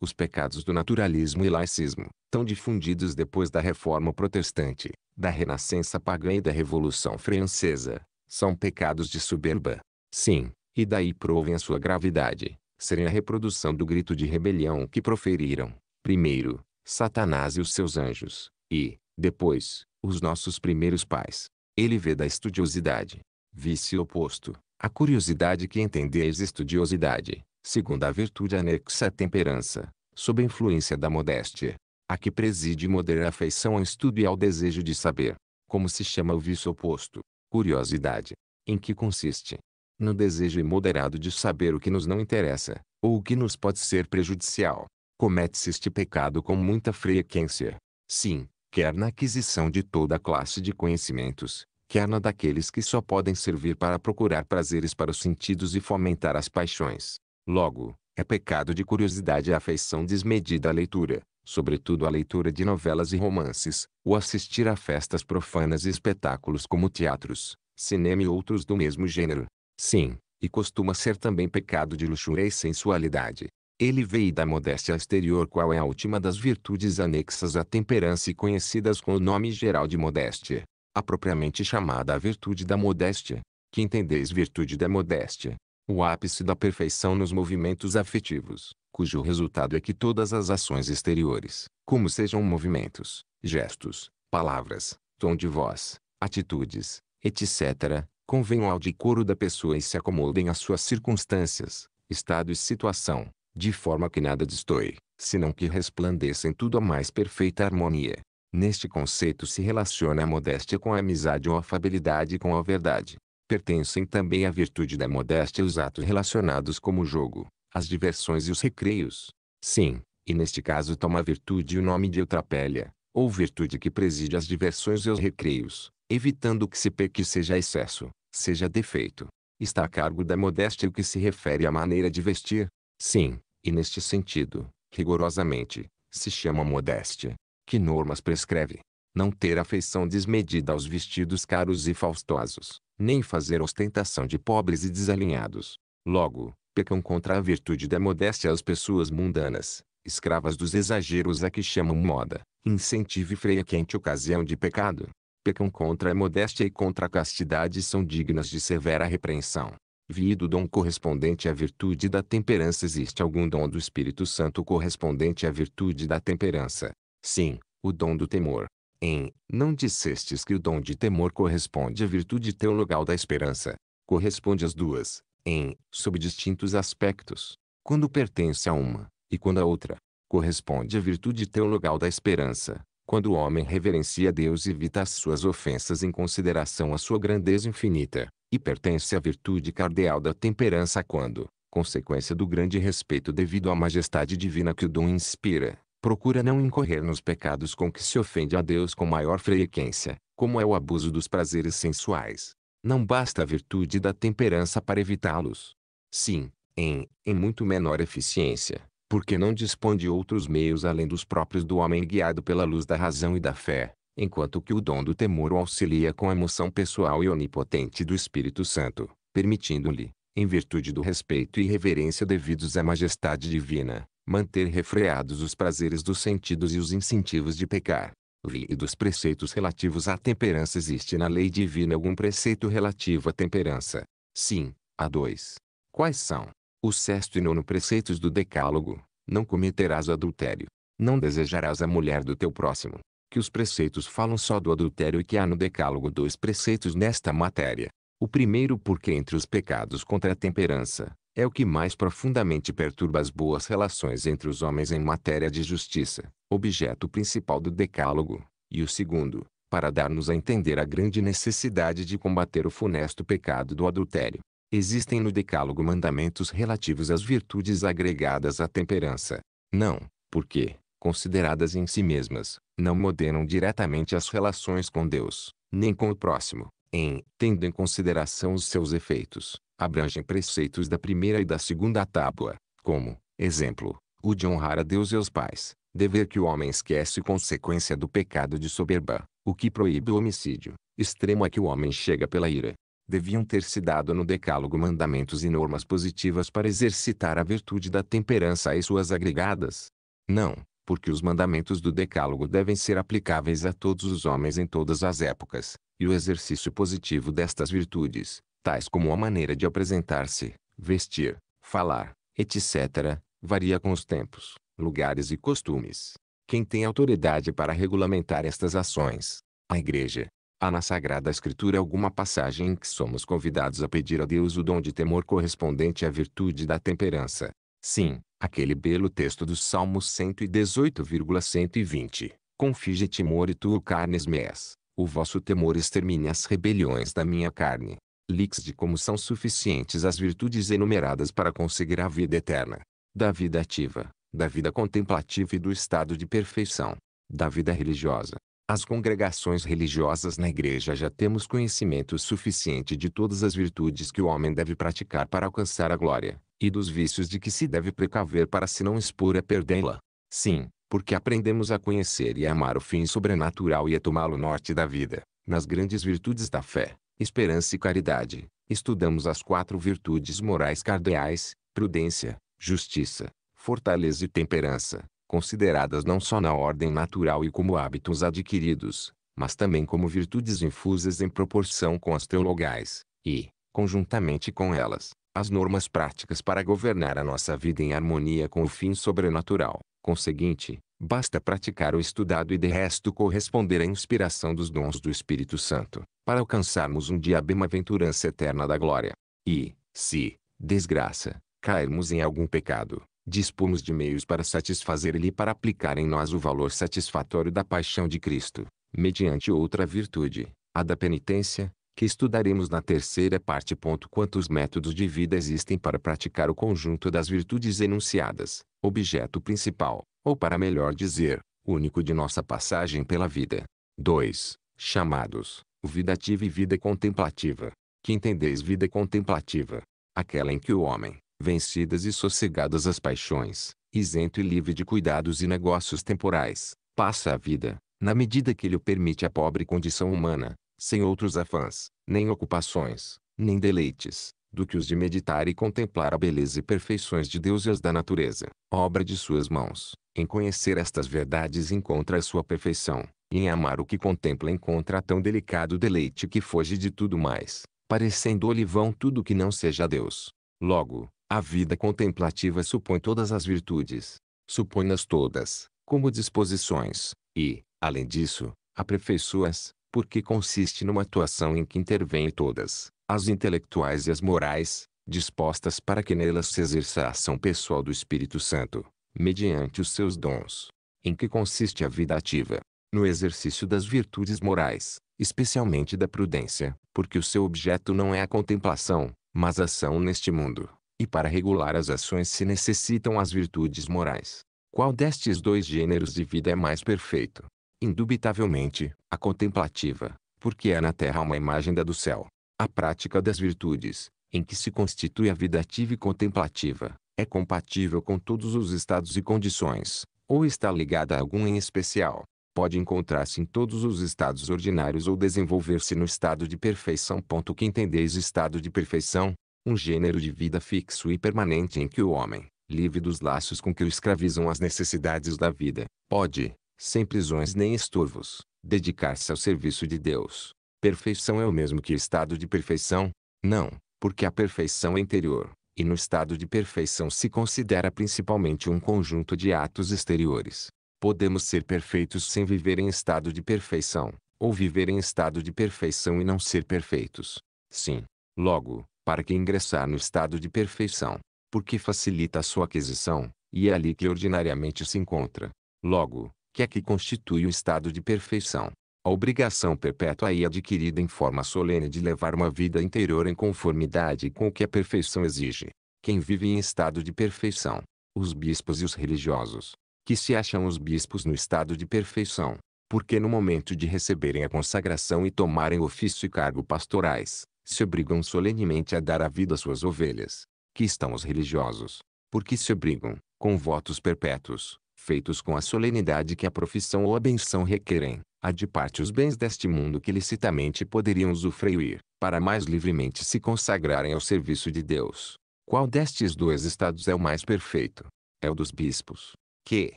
Os pecados do naturalismo e laicismo, tão difundidos depois da reforma protestante, da renascença pagã e da revolução francesa, são pecados de soberba. Sim, e daí provem a sua gravidade, serem a reprodução do grito de rebelião que proferiram, primeiro, Satanás e os seus anjos, e, depois, os nossos primeiros pais. Ele vê da estudiosidade. Vice oposto, a curiosidade que entendeis estudiosidade, segundo a virtude anexa à temperança, sob a influência da modéstia. A que preside moderar a afeição ao estudo e ao desejo de saber. Como se chama o vício oposto? Curiosidade. Em que consiste? no desejo imoderado de saber o que nos não interessa, ou o que nos pode ser prejudicial. Comete-se este pecado com muita frequência. Sim, quer na aquisição de toda a classe de conhecimentos, quer na daqueles que só podem servir para procurar prazeres para os sentidos e fomentar as paixões. Logo, é pecado de curiosidade a afeição desmedida à leitura, sobretudo à leitura de novelas e romances, ou assistir a festas profanas e espetáculos como teatros, cinema e outros do mesmo gênero. Sim, e costuma ser também pecado de luxúria e sensualidade. Ele veio da modéstia exterior qual é a última das virtudes anexas à temperança e conhecidas com o nome geral de modéstia, a propriamente chamada a virtude da modéstia, que entendeis virtude da modéstia, o ápice da perfeição nos movimentos afetivos, cujo resultado é que todas as ações exteriores, como sejam movimentos, gestos, palavras, tom de voz, atitudes, etc., convenham ao decoro da pessoa e se acomodem às suas circunstâncias, estado e situação, de forma que nada destoe, senão que resplandeça em tudo a mais perfeita harmonia. Neste conceito se relaciona a modéstia com a amizade ou a afabilidade com a verdade. Pertencem também à virtude da modéstia os atos relacionados como o jogo, as diversões e os recreios. Sim, e neste caso toma a virtude o nome de eutrapélia, ou virtude que preside às diversões e aos recreios, evitando que se peque seja excesso, seja defeito. Está a cargo da modéstia o que se refere à maneira de vestir. Sim, e neste sentido, rigorosamente, se chama modéstia. Que normas prescreve? Não ter afeição desmedida aos vestidos caros e faustosos, nem fazer ostentação de pobres e desalinhados. Logo, pecam contra a virtude da modéstia as pessoas mundanas, escravas dos exageros a que chamam moda, incentivo e freia quente ocasião de pecado pecam contra a modéstia e contra a castidade são dignas de severa repreensão. Vi do dom correspondente à virtude da temperança existe algum dom do Espírito Santo correspondente à virtude da temperança. Sim, o dom do temor. Em, não dissestes que o dom de temor corresponde à virtude teologal da esperança. Corresponde às duas, em, sob distintos aspectos. Quando pertence a uma, e quando a outra, corresponde à virtude teologal da esperança, quando o homem reverencia Deus e evita as suas ofensas em consideração à sua grandeza infinita, e pertence à virtude cardeal da temperança quando, consequência do grande respeito devido à majestade divina que o dom inspira, procura não incorrer nos pecados com que se ofende a Deus com maior frequência, como é o abuso dos prazeres sensuais. Não basta a virtude da temperança para evitá-los. Sim, em, em muito menor eficiência, porque não dispõe de outros meios além dos próprios do homem guiado pela luz da razão e da fé, enquanto que o dom do temor o auxilia com a emoção pessoal e onipotente do Espírito Santo, permitindo-lhe, em virtude do respeito e reverência devidos à majestade divina, manter refreados os prazeres dos sentidos e os incentivos de pecar. Vi e dos preceitos relativos à temperança existe na lei divina algum preceito relativo à temperança? Sim, há dois. Quais são? o sexto e nono preceitos do decálogo, não cometerás adultério, não desejarás a mulher do teu próximo, que os preceitos falam só do adultério e que há no decálogo dois preceitos nesta matéria. O primeiro porque entre os pecados contra a temperança, é o que mais profundamente perturba as boas relações entre os homens em matéria de justiça, objeto principal do decálogo, e o segundo, para dar-nos a entender a grande necessidade de combater o funesto pecado do adultério. Existem no decálogo mandamentos relativos às virtudes agregadas à temperança. Não, porque, consideradas em si mesmas, não moderam diretamente as relações com Deus, nem com o próximo, em, tendo em consideração os seus efeitos, abrangem preceitos da primeira e da segunda tábua, como, exemplo, o de honrar a Deus e aos pais, dever que o homem esquece consequência do pecado de soberba, o que proíbe o homicídio, extremo a que o homem chega pela ira, deviam ter se dado no Decálogo mandamentos e normas positivas para exercitar a virtude da temperança e suas agregadas? Não, porque os mandamentos do Decálogo devem ser aplicáveis a todos os homens em todas as épocas, e o exercício positivo destas virtudes, tais como a maneira de apresentar-se, vestir, falar, etc., varia com os tempos, lugares e costumes. Quem tem autoridade para regulamentar estas ações? A Igreja, Há na Sagrada Escritura alguma passagem em que somos convidados a pedir a Deus o dom de temor correspondente à virtude da temperança. Sim, aquele belo texto do Salmo 118,120. Confige timor e tu carnes meas. O vosso temor extermine as rebeliões da minha carne. Lix de como são suficientes as virtudes enumeradas para conseguir a vida eterna. Da vida ativa, da vida contemplativa e do estado de perfeição. Da vida religiosa, as congregações religiosas na igreja já temos conhecimento suficiente de todas as virtudes que o homem deve praticar para alcançar a glória, e dos vícios de que se deve precaver para se não expor a perdê-la. Sim, porque aprendemos a conhecer e amar o fim sobrenatural e a tomá-lo norte da vida, nas grandes virtudes da fé, esperança e caridade. Estudamos as quatro virtudes morais cardeais, prudência, justiça, fortaleza e temperança, consideradas não só na ordem natural e como hábitos adquiridos, mas também como virtudes infusas em proporção com as teologais, e, conjuntamente com elas, as normas práticas para governar a nossa vida em harmonia com o fim sobrenatural. Conseguinte, basta praticar o estudado e de resto corresponder à inspiração dos dons do Espírito Santo, para alcançarmos um dia a bem-aventurança eterna da glória. E, se, desgraça, cairmos em algum pecado, dispomos de meios para satisfazer lhe e para aplicar em nós o valor satisfatório da paixão de Cristo, mediante outra virtude, a da penitência, que estudaremos na terceira parte. Quantos métodos de vida existem para praticar o conjunto das virtudes enunciadas, objeto principal, ou para melhor dizer, único de nossa passagem pela vida. 2. Chamados, vida ativa e vida contemplativa. Que entendeis vida contemplativa? Aquela em que o homem, vencidas e sossegadas as paixões, isento e livre de cuidados e negócios temporais, passa a vida, na medida que lhe permite a pobre condição humana, sem outros afãs, nem ocupações, nem deleites, do que os de meditar e contemplar a beleza e perfeições de Deus e as da natureza, obra de suas mãos. Em conhecer estas verdades encontra a sua perfeição, e em amar o que contempla encontra tão delicado deleite que foge de tudo mais, parecendo-lhe vão tudo que não seja Deus. Logo, a vida contemplativa supõe todas as virtudes, supõe-nas todas, como disposições, e, além disso, aperfeiçoa-as, porque consiste numa atuação em que intervêm todas, as intelectuais e as morais, dispostas para que nelas se exerça a ação pessoal do Espírito Santo, mediante os seus dons. Em que consiste a vida ativa? No exercício das virtudes morais, especialmente da prudência, porque o seu objeto não é a contemplação, mas a ação neste mundo, e para regular as ações se necessitam as virtudes morais. Qual destes dois gêneros de vida é mais perfeito? Indubitavelmente, a contemplativa, porque é na terra uma imagem da do céu. A prática das virtudes, em que se constitui a vida ativa e contemplativa, é compatível com todos os estados e condições, ou está ligada a algum em especial. Pode encontrar-se em todos os estados ordinários ou desenvolver-se no estado de perfeição. O que entendeis estado de perfeição? um gênero de vida fixo e permanente em que o homem, livre dos laços com que o escravizam as necessidades da vida, pode, sem prisões nem estorvos, dedicar-se ao serviço de Deus. Perfeição é o mesmo que estado de perfeição? Não, porque a perfeição é interior, e no estado de perfeição se considera principalmente um conjunto de atos exteriores. Podemos ser perfeitos sem viver em estado de perfeição, ou viver em estado de perfeição e não ser perfeitos. Sim. Logo, para que ingressar no estado de perfeição, porque facilita a sua aquisição, e é ali que ordinariamente se encontra. Logo, que é que constitui o estado de perfeição? A obrigação perpétua e adquirida em forma solene de levar uma vida interior em conformidade com o que a perfeição exige. Quem vive em estado de perfeição, os bispos e os religiosos, que se acham os bispos no estado de perfeição, porque no momento de receberem a consagração e tomarem ofício e cargo pastorais, se obrigam solenemente a dar a vida às suas ovelhas, que estão os religiosos, porque se obrigam, com votos perpétuos, feitos com a solenidade que a profissão ou a benção requerem, a de parte os bens deste mundo que licitamente poderiam usufruir, para mais livremente se consagrarem ao serviço de Deus. Qual destes dois estados é o mais perfeito? É o dos bispos, que,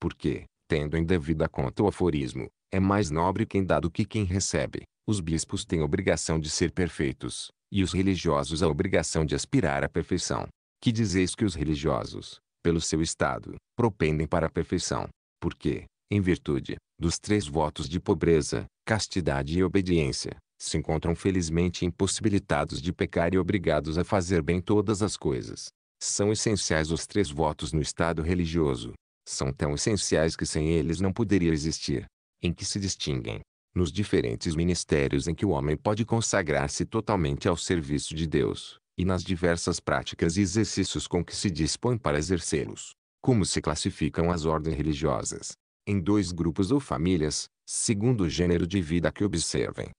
porque, tendo em devida conta o aforismo, é mais nobre quem dá do que quem recebe, os bispos têm obrigação de ser perfeitos, e os religiosos a obrigação de aspirar à perfeição. Que dizeis que os religiosos, pelo seu estado, propendem para a perfeição, porque, em virtude, dos três votos de pobreza, castidade e obediência, se encontram felizmente impossibilitados de pecar e obrigados a fazer bem todas as coisas. São essenciais os três votos no estado religioso. São tão essenciais que sem eles não poderia existir. Em que se distinguem, nos diferentes ministérios em que o homem pode consagrar-se totalmente ao serviço de Deus, e nas diversas práticas e exercícios com que se dispõe para exercê-los. Como se classificam as ordens religiosas? Em dois grupos ou famílias, segundo o gênero de vida que observem.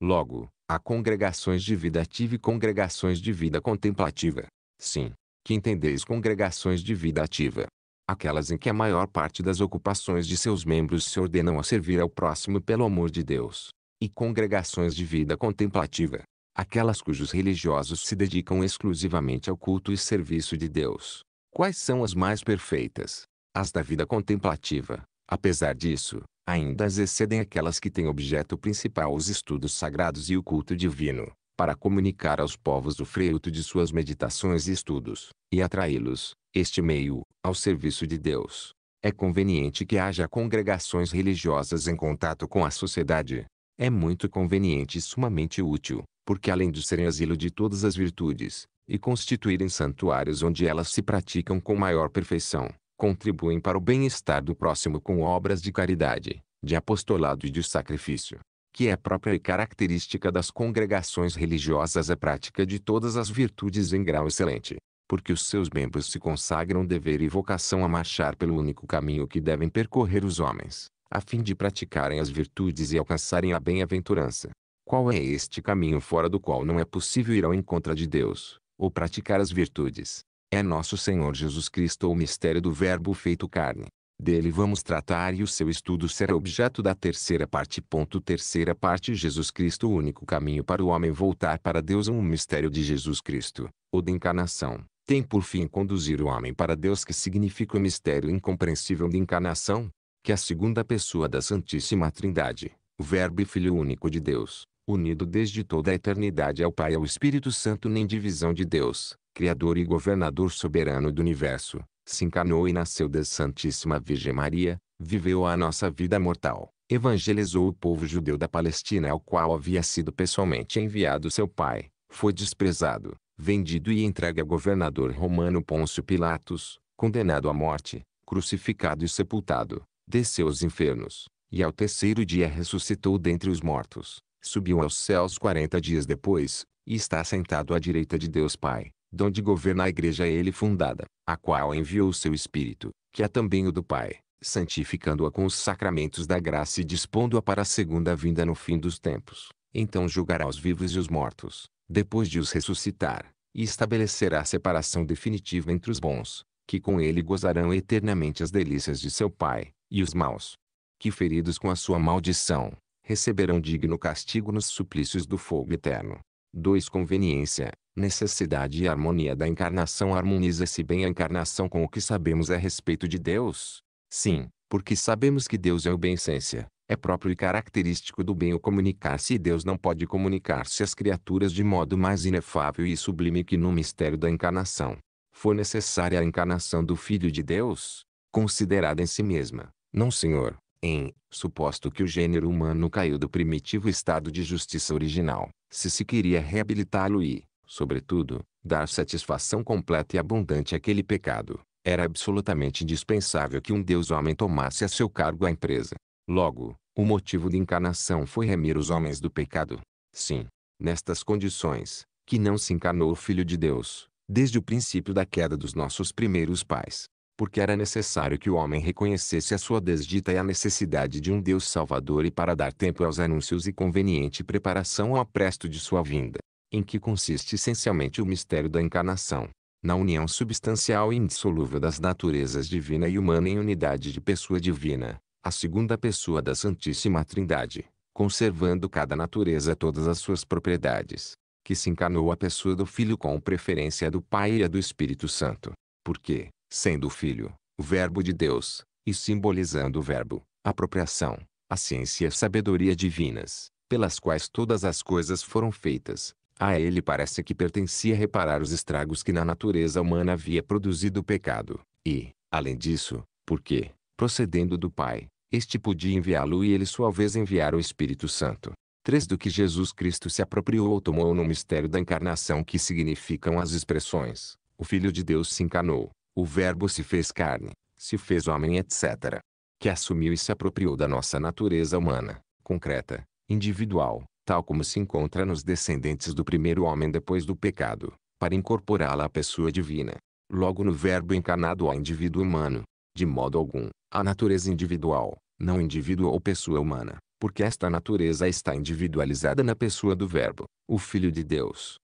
Logo, há congregações de vida ativa e congregações de vida contemplativa. Sim, que entendeis congregações de vida ativa aquelas em que a maior parte das ocupações de seus membros se ordenam a servir ao próximo pelo amor de Deus, e congregações de vida contemplativa, aquelas cujos religiosos se dedicam exclusivamente ao culto e serviço de Deus. Quais são as mais perfeitas? As da vida contemplativa, apesar disso, ainda as excedem aquelas que têm objeto principal os estudos sagrados e o culto divino para comunicar aos povos o fruto de suas meditações e estudos, e atraí-los, este meio, ao serviço de Deus. É conveniente que haja congregações religiosas em contato com a sociedade. É muito conveniente e sumamente útil, porque além de serem asilo de todas as virtudes, e constituírem santuários onde elas se praticam com maior perfeição, contribuem para o bem-estar do próximo com obras de caridade, de apostolado e de sacrifício que é própria e característica das congregações religiosas a é prática de todas as virtudes em grau excelente, porque os seus membros se consagram dever e vocação a marchar pelo único caminho que devem percorrer os homens, a fim de praticarem as virtudes e alcançarem a bem-aventurança. Qual é este caminho fora do qual não é possível ir ao encontro de Deus, ou praticar as virtudes? É nosso Senhor Jesus Cristo o mistério do Verbo feito carne, dele vamos tratar e o seu estudo será objeto da terceira parte. Ponto terceira parte Jesus Cristo o único caminho para o homem voltar para Deus um mistério de Jesus Cristo, ou da encarnação. Tem por fim conduzir o homem para Deus que significa o mistério incompreensível da encarnação, que a segunda pessoa da Santíssima Trindade, o Verbo e Filho único de Deus, unido desde toda a eternidade ao Pai e ao Espírito Santo nem divisão de Deus, Criador e Governador soberano do universo, se encarnou e nasceu da Santíssima Virgem Maria, viveu a nossa vida mortal, evangelizou o povo judeu da Palestina ao qual havia sido pessoalmente enviado seu pai, foi desprezado, vendido e entregue ao governador romano Pôncio Pilatos, condenado à morte, crucificado e sepultado, desceu aos infernos, e ao terceiro dia ressuscitou dentre os mortos, subiu aos céus quarenta dias depois, e está sentado à direita de Deus Pai donde governa a igreja ele fundada, a qual enviou seu Espírito, que é também o do Pai, santificando-a com os sacramentos da graça e dispondo-a para a segunda vinda no fim dos tempos. Então julgará os vivos e os mortos, depois de os ressuscitar, e estabelecerá a separação definitiva entre os bons, que com ele gozarão eternamente as delícias de seu Pai, e os maus, que feridos com a sua maldição, receberão digno castigo nos suplícios do fogo eterno. 2. Conveniência, necessidade e harmonia da encarnação harmoniza-se bem a encarnação com o que sabemos a respeito de Deus? Sim, porque sabemos que Deus é o bem-essência, é próprio e característico do bem o comunicar-se e Deus não pode comunicar-se às criaturas de modo mais inefável e sublime que no mistério da encarnação. Foi necessária a encarnação do Filho de Deus, considerada em si mesma, não Senhor, em, suposto que o gênero humano caiu do primitivo estado de justiça original, se se queria reabilitá-lo e, Sobretudo, dar satisfação completa e abundante àquele pecado, era absolutamente indispensável que um Deus-homem tomasse a seu cargo a empresa. Logo, o motivo de encarnação foi remir os homens do pecado. Sim, nestas condições, que não se encarnou o Filho de Deus, desde o princípio da queda dos nossos primeiros pais, porque era necessário que o homem reconhecesse a sua desdita e a necessidade de um Deus Salvador e para dar tempo aos anúncios e conveniente preparação ao apresto de sua vinda em que consiste essencialmente o mistério da encarnação, na união substancial e indissolúvel das naturezas divina e humana em unidade de pessoa divina, a segunda pessoa da Santíssima Trindade, conservando cada natureza todas as suas propriedades, que se encarnou a pessoa do Filho com preferência do Pai e a do Espírito Santo, porque, sendo o Filho, o Verbo de Deus, e simbolizando o Verbo, a apropriação, a ciência e a sabedoria divinas, pelas quais todas as coisas foram feitas, a ele parece que pertencia reparar os estragos que na natureza humana havia produzido o pecado, e, além disso, porque, procedendo do Pai, este podia enviá-lo e ele sua vez enviar o Espírito Santo. Três do que Jesus Cristo se apropriou ou tomou no mistério da encarnação que significam as expressões, o Filho de Deus se encarnou, o Verbo se fez carne, se fez homem etc. Que assumiu e se apropriou da nossa natureza humana, concreta, individual, tal como se encontra nos descendentes do primeiro homem depois do pecado, para incorporá-la à pessoa divina. Logo no verbo encarnado há indivíduo humano. De modo algum, a natureza individual, não indivíduo ou pessoa humana, porque esta natureza está individualizada na pessoa do verbo, o Filho de Deus.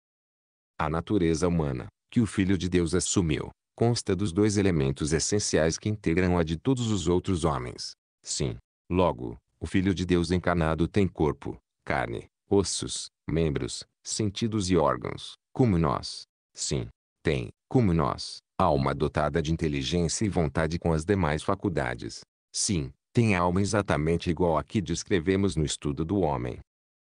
A natureza humana, que o Filho de Deus assumiu, consta dos dois elementos essenciais que integram a de todos os outros homens. Sim, logo, o Filho de Deus encarnado tem corpo, carne, ossos, membros, sentidos e órgãos, como nós. Sim, tem, como nós, alma dotada de inteligência e vontade com as demais faculdades. Sim, tem alma exatamente igual à que descrevemos no estudo do homem.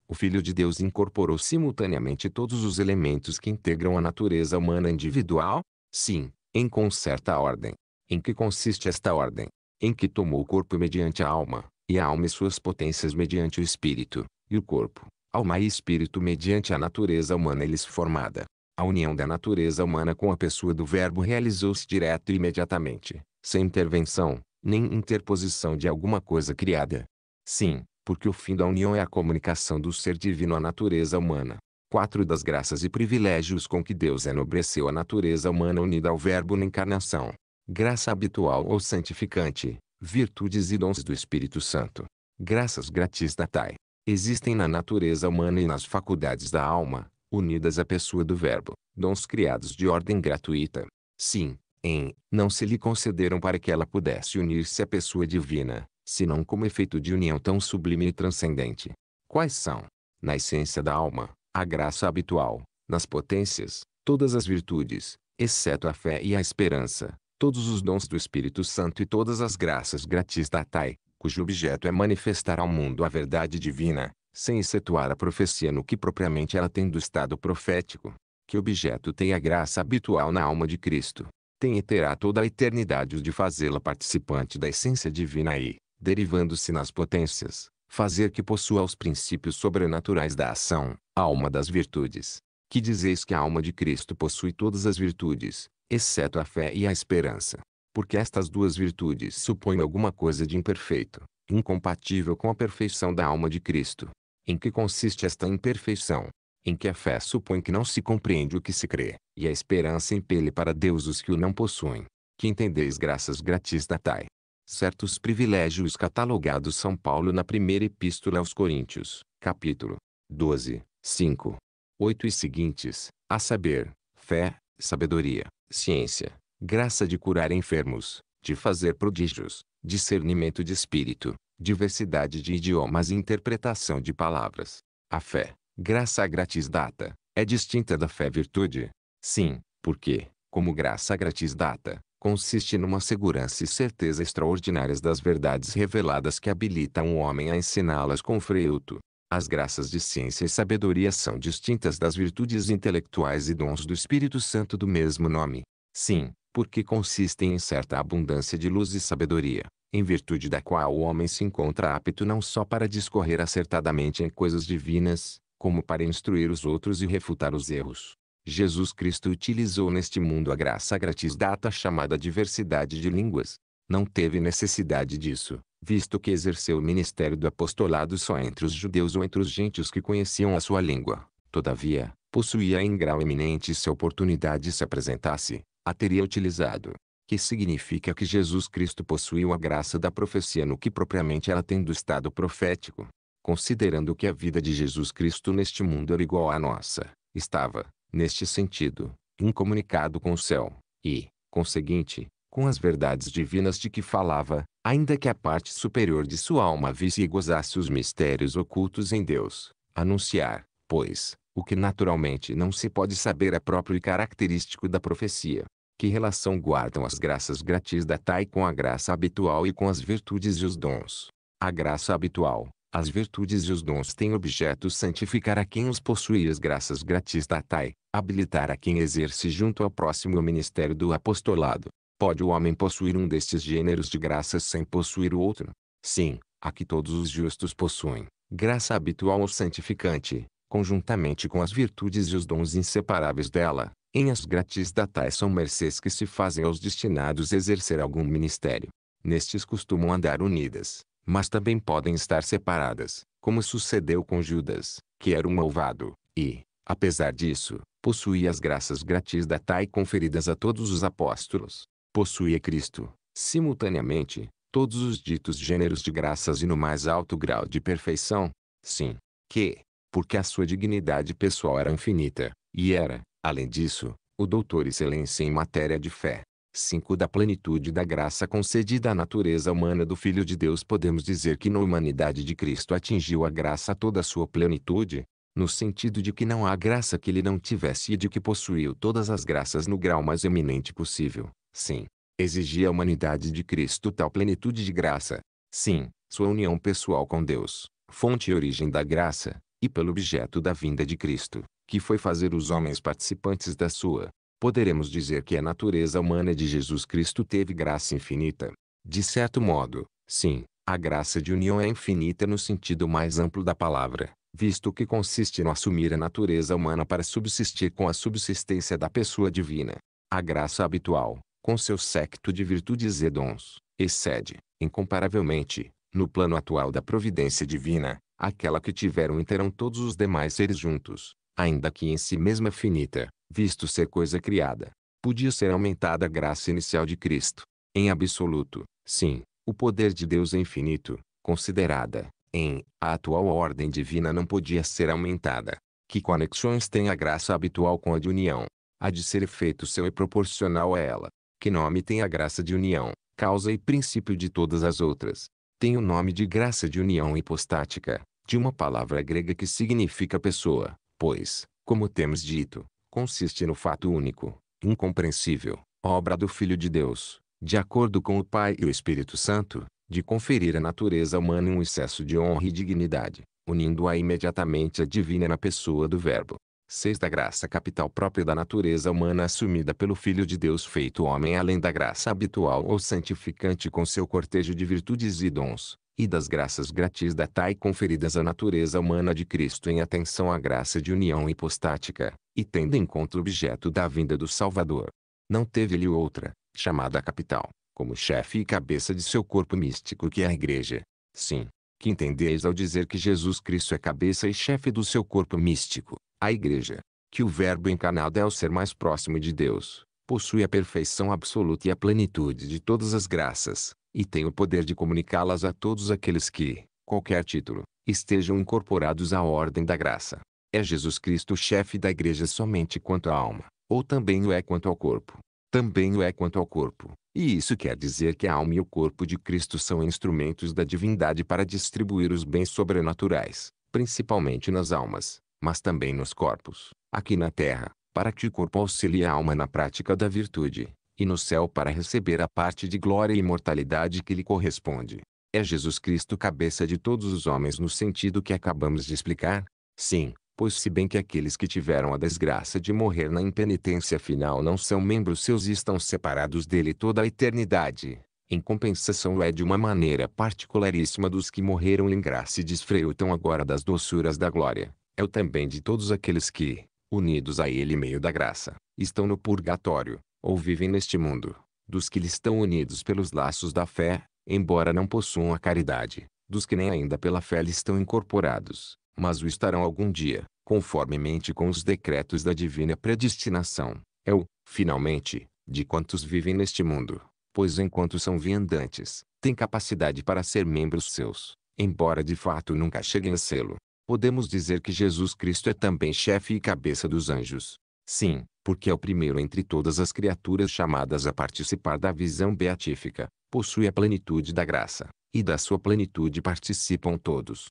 O Filho de Deus incorporou simultaneamente todos os elementos que integram a natureza humana individual, sim, em concerta ordem. Em que consiste esta ordem? Em que tomou o corpo mediante a alma, e a alma e suas potências mediante o espírito, e o corpo, alma e espírito mediante a natureza humana eles formada. A união da natureza humana com a pessoa do Verbo realizou-se direto e imediatamente, sem intervenção, nem interposição de alguma coisa criada. Sim, porque o fim da união é a comunicação do ser divino à natureza humana. Quatro das graças e privilégios com que Deus enobreceu a natureza humana unida ao Verbo na encarnação. Graça habitual ou santificante, virtudes e dons do Espírito Santo. Graças gratis datai existem na natureza humana e nas faculdades da alma, unidas à pessoa do Verbo, dons criados de ordem gratuita. Sim, em não se lhe concederam para que ela pudesse unir-se à pessoa divina, senão como efeito de união tão sublime e transcendente. Quais são, na essência da alma, a graça habitual, nas potências, todas as virtudes, exceto a fé e a esperança, todos os dons do Espírito Santo e todas as graças gratis da Tai, cujo objeto é manifestar ao mundo a verdade divina, sem excetuar a profecia no que propriamente ela tem do estado profético. Que objeto tem a graça habitual na alma de Cristo? Tem e terá toda a eternidade o de fazê-la participante da essência divina e, derivando-se nas potências, fazer que possua os princípios sobrenaturais da ação, alma das virtudes. Que dizeis que a alma de Cristo possui todas as virtudes, exceto a fé e a esperança porque estas duas virtudes supõem alguma coisa de imperfeito, incompatível com a perfeição da alma de Cristo. Em que consiste esta imperfeição? Em que a fé supõe que não se compreende o que se crê, e a esperança impele para Deus os que o não possuem. Que entendeis graças gratis datai. Certos privilégios catalogados São Paulo na primeira epístola aos Coríntios, capítulo 12, 5, 8 e seguintes, a saber, fé, sabedoria, ciência, graça de curar enfermos, de fazer prodígios, discernimento de espírito, diversidade de idiomas e interpretação de palavras. A fé, graça gratis data, é distinta da fé virtude. Sim, porque, como graça gratis data, consiste numa segurança e certeza extraordinárias das verdades reveladas que habilitam um homem a ensiná-las com freuto. As graças de ciência e sabedoria são distintas das virtudes intelectuais e dons do Espírito Santo do mesmo nome. Sim, porque consistem em certa abundância de luz e sabedoria, em virtude da qual o homem se encontra apto não só para discorrer acertadamente em coisas divinas, como para instruir os outros e refutar os erros. Jesus Cristo utilizou neste mundo a graça gratis data chamada diversidade de línguas. Não teve necessidade disso, visto que exerceu o ministério do apostolado só entre os judeus ou entre os gentios que conheciam a sua língua. Todavia, possuía em grau eminente se a oportunidade se apresentasse, a teria utilizado. Que significa que Jesus Cristo possuiu a graça da profecia no que propriamente ela tem do estado profético. Considerando que a vida de Jesus Cristo neste mundo era igual à nossa, estava, neste sentido, incomunicado com o céu, e, conseguinte, com as verdades divinas de que falava, ainda que a parte superior de sua alma visse e gozasse os mistérios ocultos em Deus, anunciar, pois, o que naturalmente não se pode saber é próprio e característico da profecia. Que relação guardam as graças gratis da Tai com a graça habitual e com as virtudes e os dons? A graça habitual, as virtudes e os dons têm objeto santificar a quem os possui e as graças gratis da Tai, habilitar a quem exerce junto ao próximo o ministério do apostolado. Pode o homem possuir um destes gêneros de graças sem possuir o outro? Sim, a que todos os justos possuem, graça habitual ou santificante, conjuntamente com as virtudes e os dons inseparáveis dela, em as gratistatais são mercês que se fazem aos destinados a exercer algum ministério. Nestes costumam andar unidas, mas também podem estar separadas, como sucedeu com Judas, que era um malvado, e, apesar disso, possuía as graças gratistatais conferidas a todos os apóstolos. Possuía Cristo, simultaneamente, todos os ditos gêneros de graças e no mais alto grau de perfeição. Sim, que, porque a sua dignidade pessoal era infinita, e era, Além disso, o doutor excelência em matéria de fé. 5. Da plenitude da graça concedida à natureza humana do Filho de Deus podemos dizer que na humanidade de Cristo atingiu a graça toda a sua plenitude, no sentido de que não há graça que ele não tivesse e de que possuiu todas as graças no grau mais eminente possível. Sim, exigia a humanidade de Cristo tal plenitude de graça. Sim, sua união pessoal com Deus, fonte e origem da graça, e pelo objeto da vinda de Cristo, que foi fazer os homens participantes da sua. Poderemos dizer que a natureza humana de Jesus Cristo teve graça infinita. De certo modo, sim, a graça de união é infinita no sentido mais amplo da palavra, visto que consiste no assumir a natureza humana para subsistir com a subsistência da pessoa divina. A graça habitual, com seu séquito de virtudes e dons, excede, incomparavelmente, no plano atual da providência divina, aquela que tiveram e terão todos os demais seres juntos, ainda que em si mesma é finita, visto ser coisa criada, podia ser aumentada a graça inicial de Cristo. Em absoluto, sim, o poder de Deus é infinito, considerada, em, a atual ordem divina não podia ser aumentada. Que conexões tem a graça habitual com a de união? Há de ser efeito seu e proporcional a ela. Que nome tem a graça de união, causa e princípio de todas as outras? Tem o nome de graça de união hipostática, de uma palavra grega que significa pessoa, pois, como temos dito, consiste no fato único, incompreensível, obra do Filho de Deus, de acordo com o Pai e o Espírito Santo, de conferir à natureza humana um excesso de honra e dignidade, unindo-a imediatamente à divina na pessoa do Verbo. 6. Da graça capital própria da natureza humana assumida pelo Filho de Deus feito homem além da graça habitual ou santificante com seu cortejo de virtudes e dons, e das graças gratis da TAI conferidas à natureza humana de Cristo em atenção à graça de união hipostática, e tendo em conta o objeto da vinda do Salvador. Não teve-lhe outra, chamada capital, como chefe e cabeça de seu corpo místico que é a Igreja. Sim, que entendeis ao dizer que Jesus Cristo é cabeça e chefe do seu corpo místico, a Igreja. Que o Verbo encarnado é o ser mais próximo de Deus, possui a perfeição absoluta e a plenitude de todas as graças, e tem o poder de comunicá-las a todos aqueles que, qualquer título, estejam incorporados à ordem da graça. É Jesus Cristo o chefe da igreja somente quanto à alma, ou também o é quanto ao corpo. Também o é quanto ao corpo. E isso quer dizer que a alma e o corpo de Cristo são instrumentos da divindade para distribuir os bens sobrenaturais, principalmente nas almas, mas também nos corpos, aqui na terra, para que o corpo auxilie a alma na prática da virtude, e no céu para receber a parte de glória e imortalidade que lhe corresponde. É Jesus Cristo cabeça de todos os homens no sentido que acabamos de explicar? Sim, pois se bem que aqueles que tiveram a desgraça de morrer na impenitência final não são membros seus e estão separados dele toda a eternidade, em compensação é de uma maneira particularíssima dos que morreram em graça e desfrutam agora das doçuras da glória, é o também de todos aqueles que, unidos a ele meio da graça, estão no purgatório, ou vivem neste mundo, dos que lhe estão unidos pelos laços da fé, embora não possuam a caridade, dos que nem ainda pela fé lhe estão incorporados, mas o estarão algum dia, conformemente com os decretos da divina predestinação, é o, finalmente, de quantos vivem neste mundo, pois enquanto são viandantes, têm capacidade para ser membros seus, embora de fato nunca cheguem a sê-lo. Podemos dizer que Jesus Cristo é também chefe e cabeça dos anjos, Sim, porque é o primeiro entre todas as criaturas chamadas a participar da visão beatífica, possui a plenitude da graça, e da sua plenitude participam todos.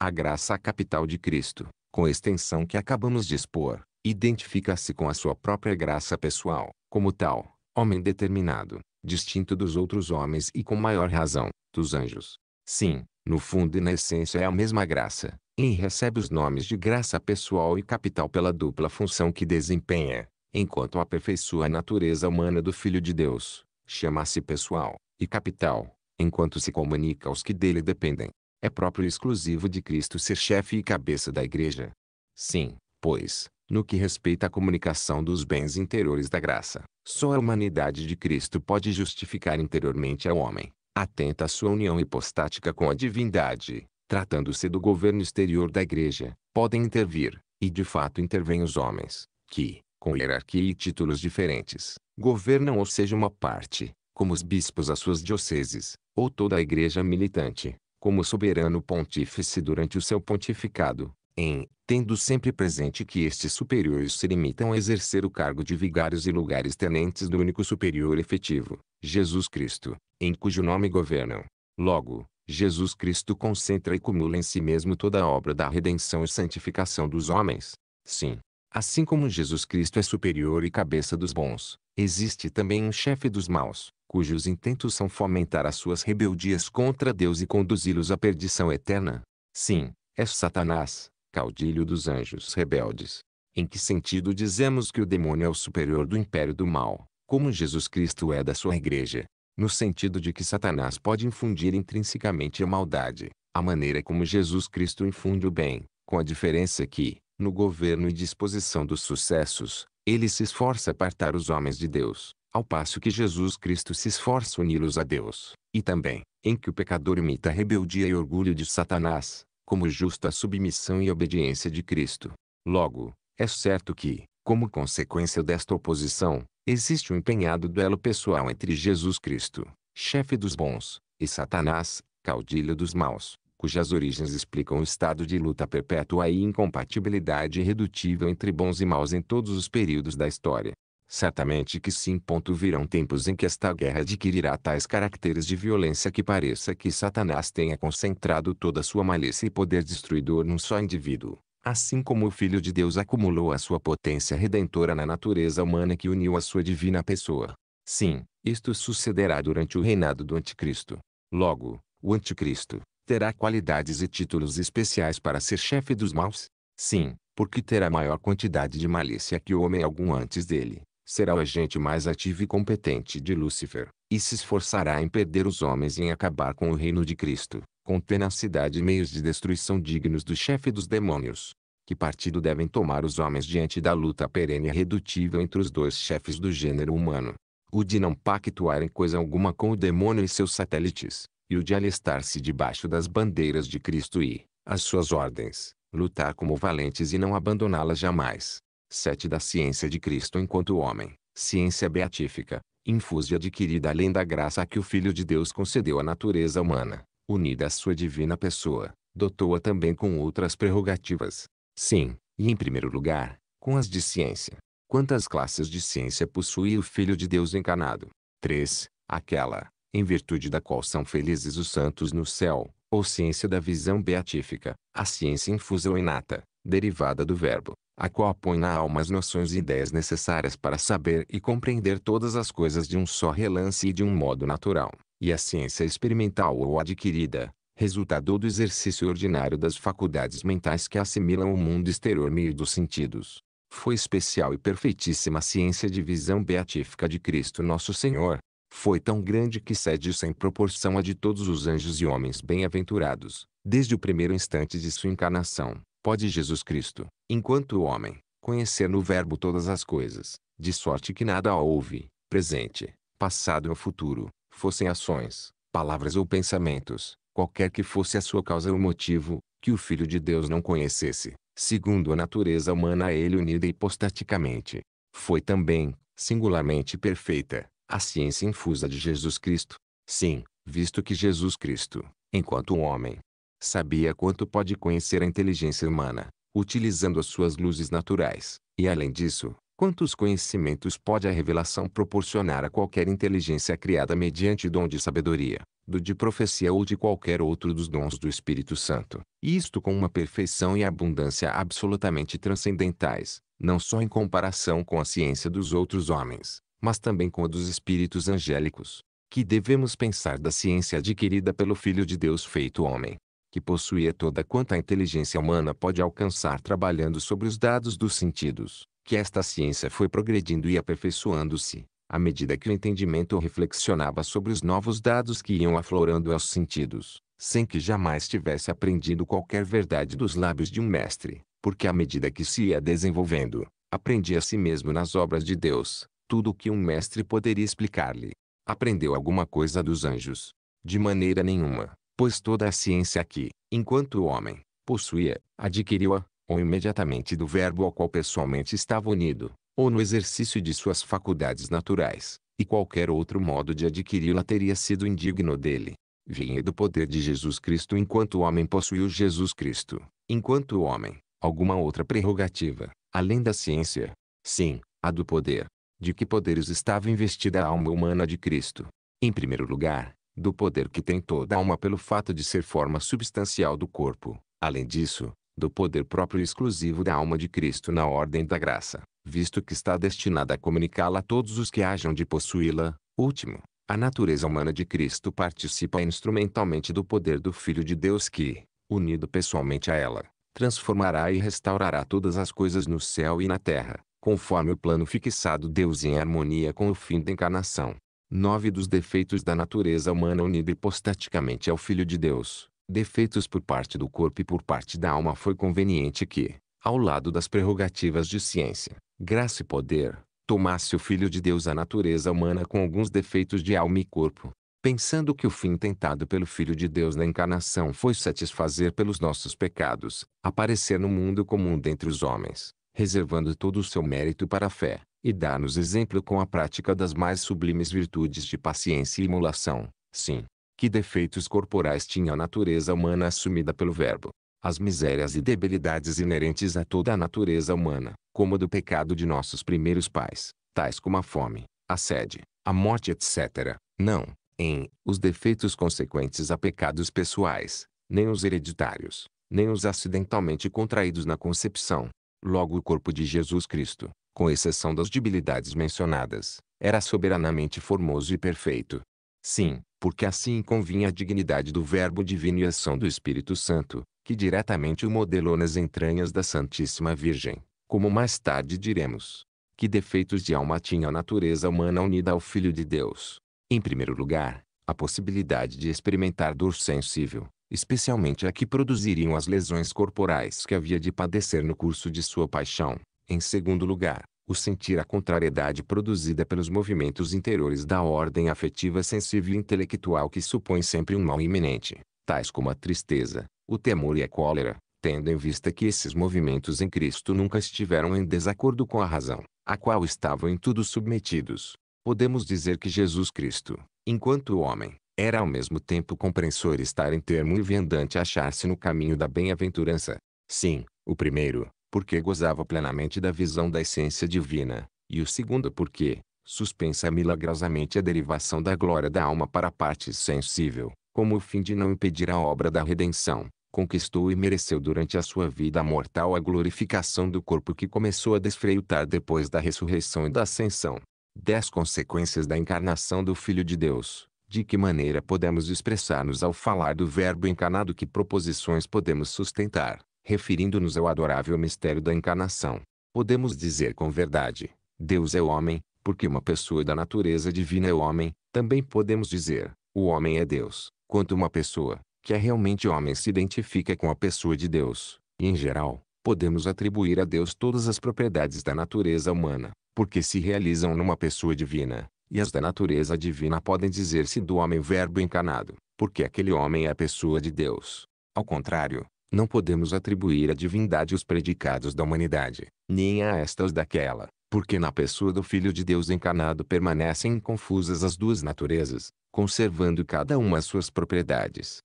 A graça capital de Cristo, com a extensão que acabamos de expor, identifica-se com a sua própria graça pessoal, como tal, homem determinado, distinto dos outros homens e com maior razão, dos anjos. Sim, no fundo e na essência é a mesma graça, Em recebe os nomes de graça pessoal e capital pela dupla função que desempenha, enquanto aperfeiçoa a natureza humana do Filho de Deus, chama-se pessoal, e capital, enquanto se comunica aos que dele dependem. É próprio e exclusivo de Cristo ser chefe e cabeça da igreja. Sim, pois, no que respeita à comunicação dos bens interiores da graça, só a humanidade de Cristo pode justificar interiormente ao homem, atenta à sua união hipostática com a divindade, tratando-se do governo exterior da igreja, podem intervir, e de fato intervêm os homens, que, com hierarquia e títulos diferentes, governam ou seja uma parte, como os bispos as suas dioceses, ou toda a igreja militante, como soberano pontífice durante o seu pontificado, em tendo sempre presente que estes superiores se limitam a exercer o cargo de vigários e lugares tenentes do único superior efetivo, Jesus Cristo, em cujo nome governam. Logo, Jesus Cristo concentra e cumula em si mesmo toda a obra da redenção e santificação dos homens. Sim, assim como Jesus Cristo é superior e cabeça dos bons, existe também um chefe dos maus, cujos intentos são fomentar as suas rebeldias contra Deus e conduzi-los à perdição eterna. Sim, é Satanás, caudilho dos anjos rebeldes. Em que sentido dizemos que o demônio é o superior do império do mal, como Jesus Cristo é da sua igreja? No sentido de que Satanás pode infundir intrinsecamente a maldade, a maneira como Jesus Cristo infunde o bem, com a diferença que, no governo e disposição dos sucessos, ele se esforça a apartar os homens de Deus, ao passo que Jesus Cristo se esforça a uni-los a Deus, e também, em que o pecador imita a rebeldia e orgulho de Satanás, como justo a submissão e obediência de Cristo. Logo, é certo que, como consequência desta oposição, existe um empenhado duelo pessoal entre Jesus Cristo, chefe dos bons, e Satanás, caudilho dos maus, cujas origens explicam o estado de luta perpétua e incompatibilidade irredutível entre bons e maus em todos os períodos da história. Certamente que sim. Virão tempos em que esta guerra adquirirá tais caracteres de violência que pareça que Satanás tenha concentrado toda sua malícia e poder destruidor num só indivíduo. Assim como o Filho de Deus acumulou a sua potência redentora na natureza humana que uniu a sua divina pessoa. Sim, isto sucederá durante o reinado do Anticristo. Logo, o Anticristo terá qualidades e títulos especiais para ser chefe dos maus? Sim, porque terá maior quantidade de malícia que o homem algum antes dele será o agente mais ativo e competente de Lúcifer, e se esforçará em perder os homens e em acabar com o reino de Cristo, com tenacidade e meios de destruição dignos do chefe dos demônios. Que partido devem tomar os homens diante da luta perene e redutível entre os dois chefes do gênero humano? O de não pactuar em coisa alguma com o demônio e seus satélites, e o de alistar-se debaixo das bandeiras de Cristo e, às suas ordens, lutar como valentes e não abandoná-las jamais. 7 da ciência de Cristo enquanto homem, ciência beatífica, e adquirida além da graça que o Filho de Deus concedeu à natureza humana, unida à sua divina pessoa, dotou-a também com outras prerrogativas. Sim, e em primeiro lugar, com as de ciência. Quantas classes de ciência possui o Filho de Deus encarnado? 3. Aquela, em virtude da qual são felizes os santos no céu, ou ciência da visão beatífica, a ciência infusa ou inata, derivada do verbo, a qual põe na alma as noções e ideias necessárias para saber e compreender todas as coisas de um só relance e de um modo natural, e a ciência experimental ou adquirida, resultado do exercício ordinário das faculdades mentais que assimilam o mundo exterior meio dos sentidos. Foi especial e perfeitíssima a ciência de visão beatífica de Cristo nosso Senhor. Foi tão grande que cede sem proporção a de todos os anjos e homens bem-aventurados, desde o primeiro instante de sua encarnação, pode Jesus Cristo, enquanto homem, conhecer no Verbo todas as coisas, de sorte que nada houve, presente, passado ou futuro, fossem ações, palavras ou pensamentos, qualquer que fosse a sua causa ou motivo, que o Filho de Deus não conhecesse, segundo a natureza humana a ele unida hipostaticamente. Foi também, singularmente perfeita, a ciência infusa de Jesus Cristo. Sim, visto que Jesus Cristo, enquanto homem, sabia quanto pode conhecer a inteligência humana, utilizando as suas luzes naturais, e além disso, quantos conhecimentos pode a revelação proporcionar a qualquer inteligência criada mediante dom de sabedoria, do de profecia ou de qualquer outro dos dons do Espírito Santo, e isto com uma perfeição e abundância absolutamente transcendentais, não só em comparação com a ciência dos outros homens, mas também com a dos espíritos angélicos, que devemos pensar da ciência adquirida pelo Filho de Deus feito homem, que possuía toda quanta a inteligência humana pode alcançar trabalhando sobre os dados dos sentidos, que esta ciência foi progredindo e aperfeiçoando-se, à medida que o entendimento reflexionava sobre os novos dados que iam aflorando aos sentidos, sem que jamais tivesse aprendido qualquer verdade dos lábios de um mestre, porque à medida que se ia desenvolvendo, aprendia a si mesmo nas obras de Deus, tudo o que um mestre poderia explicar-lhe. Aprendeu alguma coisa dos anjos? De maneira nenhuma pois toda a ciência que, enquanto o homem, possuía, adquiriu-a, ou imediatamente do verbo ao qual pessoalmente estava unido, ou no exercício de suas faculdades naturais, e qualquer outro modo de adquiri-la teria sido indigno dele. Vinha do poder de Jesus Cristo enquanto homem possuiu Jesus Cristo, enquanto homem, alguma outra prerrogativa, além da ciência, sim, a do poder. De que poderes estava investida a alma humana de Cristo? Em primeiro lugar, do poder que tem toda alma pelo fato de ser forma substancial do corpo, além disso, do poder próprio e exclusivo da alma de Cristo na ordem da graça, visto que está destinada a comunicá-la a todos os que hajam de possuí-la. Último, a natureza humana de Cristo participa instrumentalmente do poder do Filho de Deus que, unido pessoalmente a ela, transformará e restaurará todas as coisas no céu e na terra, conforme o plano fixado Deus em harmonia com o fim da encarnação. 9 dos defeitos da natureza humana unido hipostaticamente ao Filho de Deus, defeitos por parte do corpo e por parte da alma foi conveniente que, ao lado das prerrogativas de ciência, graça e poder, tomasse o Filho de Deus a natureza humana com alguns defeitos de alma e corpo, pensando que o fim tentado pelo Filho de Deus na encarnação foi satisfazer pelos nossos pecados, aparecer no mundo comum dentre os homens, reservando todo o seu mérito para a fé e dá-nos exemplo com a prática das mais sublimes virtudes de paciência e imolação. Sim, que defeitos corporais tinha a natureza humana assumida pelo Verbo. As misérias e debilidades inerentes a toda a natureza humana, como do pecado de nossos primeiros pais, tais como a fome, a sede, a morte, etc. Não, em, os defeitos consequentes a pecados pessoais, nem os hereditários, nem os acidentalmente contraídos na concepção. Logo o corpo de Jesus Cristo, com exceção das debilidades mencionadas, era soberanamente formoso e perfeito. Sim, porque assim convinha a dignidade do Verbo divino e ação do Espírito Santo, que diretamente o modelou nas entranhas da Santíssima Virgem, como mais tarde diremos. Que defeitos de alma tinha a natureza humana unida ao Filho de Deus? Em primeiro lugar, a possibilidade de experimentar dor sensível, especialmente a que produziriam as lesões corporais que havia de padecer no curso de sua paixão. Em segundo lugar, o sentir a contrariedade produzida pelos movimentos interiores da ordem afetiva sensível e intelectual que supõe sempre um mal iminente, tais como a tristeza, o temor e a cólera, tendo em vista que esses movimentos em Cristo nunca estiveram em desacordo com a razão, a qual estavam em tudo submetidos. Podemos dizer que Jesus Cristo, enquanto homem, era ao mesmo tempo compreensor estar em termo e viandante achar-se no caminho da bem-aventurança. Sim, o primeiro, porque gozava plenamente da visão da essência divina, e o segundo porque, suspensa milagrosamente a derivação da glória da alma para a parte sensível, como o fim de não impedir a obra da redenção, conquistou e mereceu durante a sua vida mortal a glorificação do corpo que começou a desfreutar depois da ressurreição e da ascensão. 10 Consequências da encarnação do Filho de Deus. De que maneira podemos expressar-nos ao falar do Verbo encarnado? Que proposições podemos sustentar? referindo-nos ao adorável mistério da encarnação. Podemos dizer com verdade, Deus é homem, porque uma pessoa da natureza divina é homem, também podemos dizer, o homem é Deus, quanto uma pessoa, que é realmente homem se identifica com a pessoa de Deus, e em geral, podemos atribuir a Deus todas as propriedades da natureza humana, porque se realizam numa pessoa divina, e as da natureza divina podem dizer-se do homem verbo encarnado, porque aquele homem é a pessoa de Deus. Ao contrário, não podemos atribuir à divindade os predicados da humanidade, nem a esta os daquela, porque na pessoa do Filho de Deus encarnado permanecem confusas as duas naturezas, conservando cada uma as suas propriedades.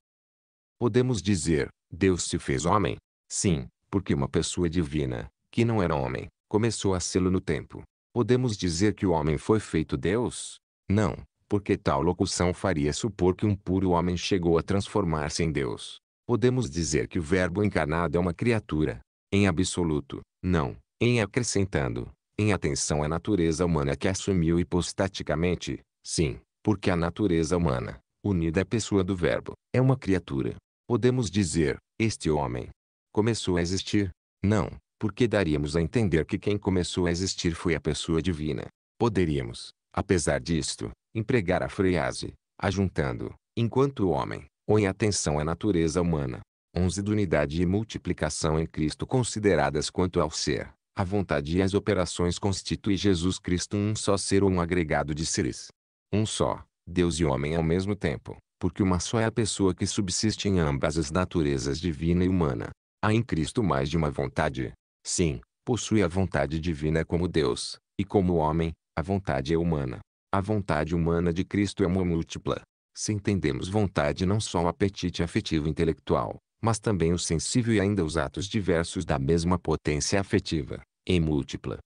Podemos dizer, Deus se fez homem? Sim, porque uma pessoa divina, que não era homem, começou a sê-lo no tempo. Podemos dizer que o homem foi feito Deus? Não, porque tal locução faria supor que um puro homem chegou a transformar-se em Deus podemos dizer que o Verbo encarnado é uma criatura. Em absoluto, não, em acrescentando, em atenção à natureza humana que assumiu hipostaticamente, sim, porque a natureza humana, unida à pessoa do Verbo, é uma criatura. Podemos dizer, este homem começou a existir? Não, porque daríamos a entender que quem começou a existir foi a pessoa divina. Poderíamos, apesar disto, empregar a frase, ajuntando, enquanto o homem, ou em atenção à natureza humana. 11 de unidade e multiplicação em Cristo consideradas quanto ao ser, a vontade e as operações constituem Jesus Cristo um só ser ou um agregado de seres. Um só, Deus e homem ao mesmo tempo, porque uma só é a pessoa que subsiste em ambas as naturezas divina e humana. Há em Cristo mais de uma vontade. Sim, possui a vontade divina como Deus, e como homem, a vontade é humana. A vontade humana de Cristo é uma múltipla, se entendemos vontade não só o apetite afetivo intelectual, mas também o sensível e ainda os atos diversos da mesma potência afetiva, em múltipla.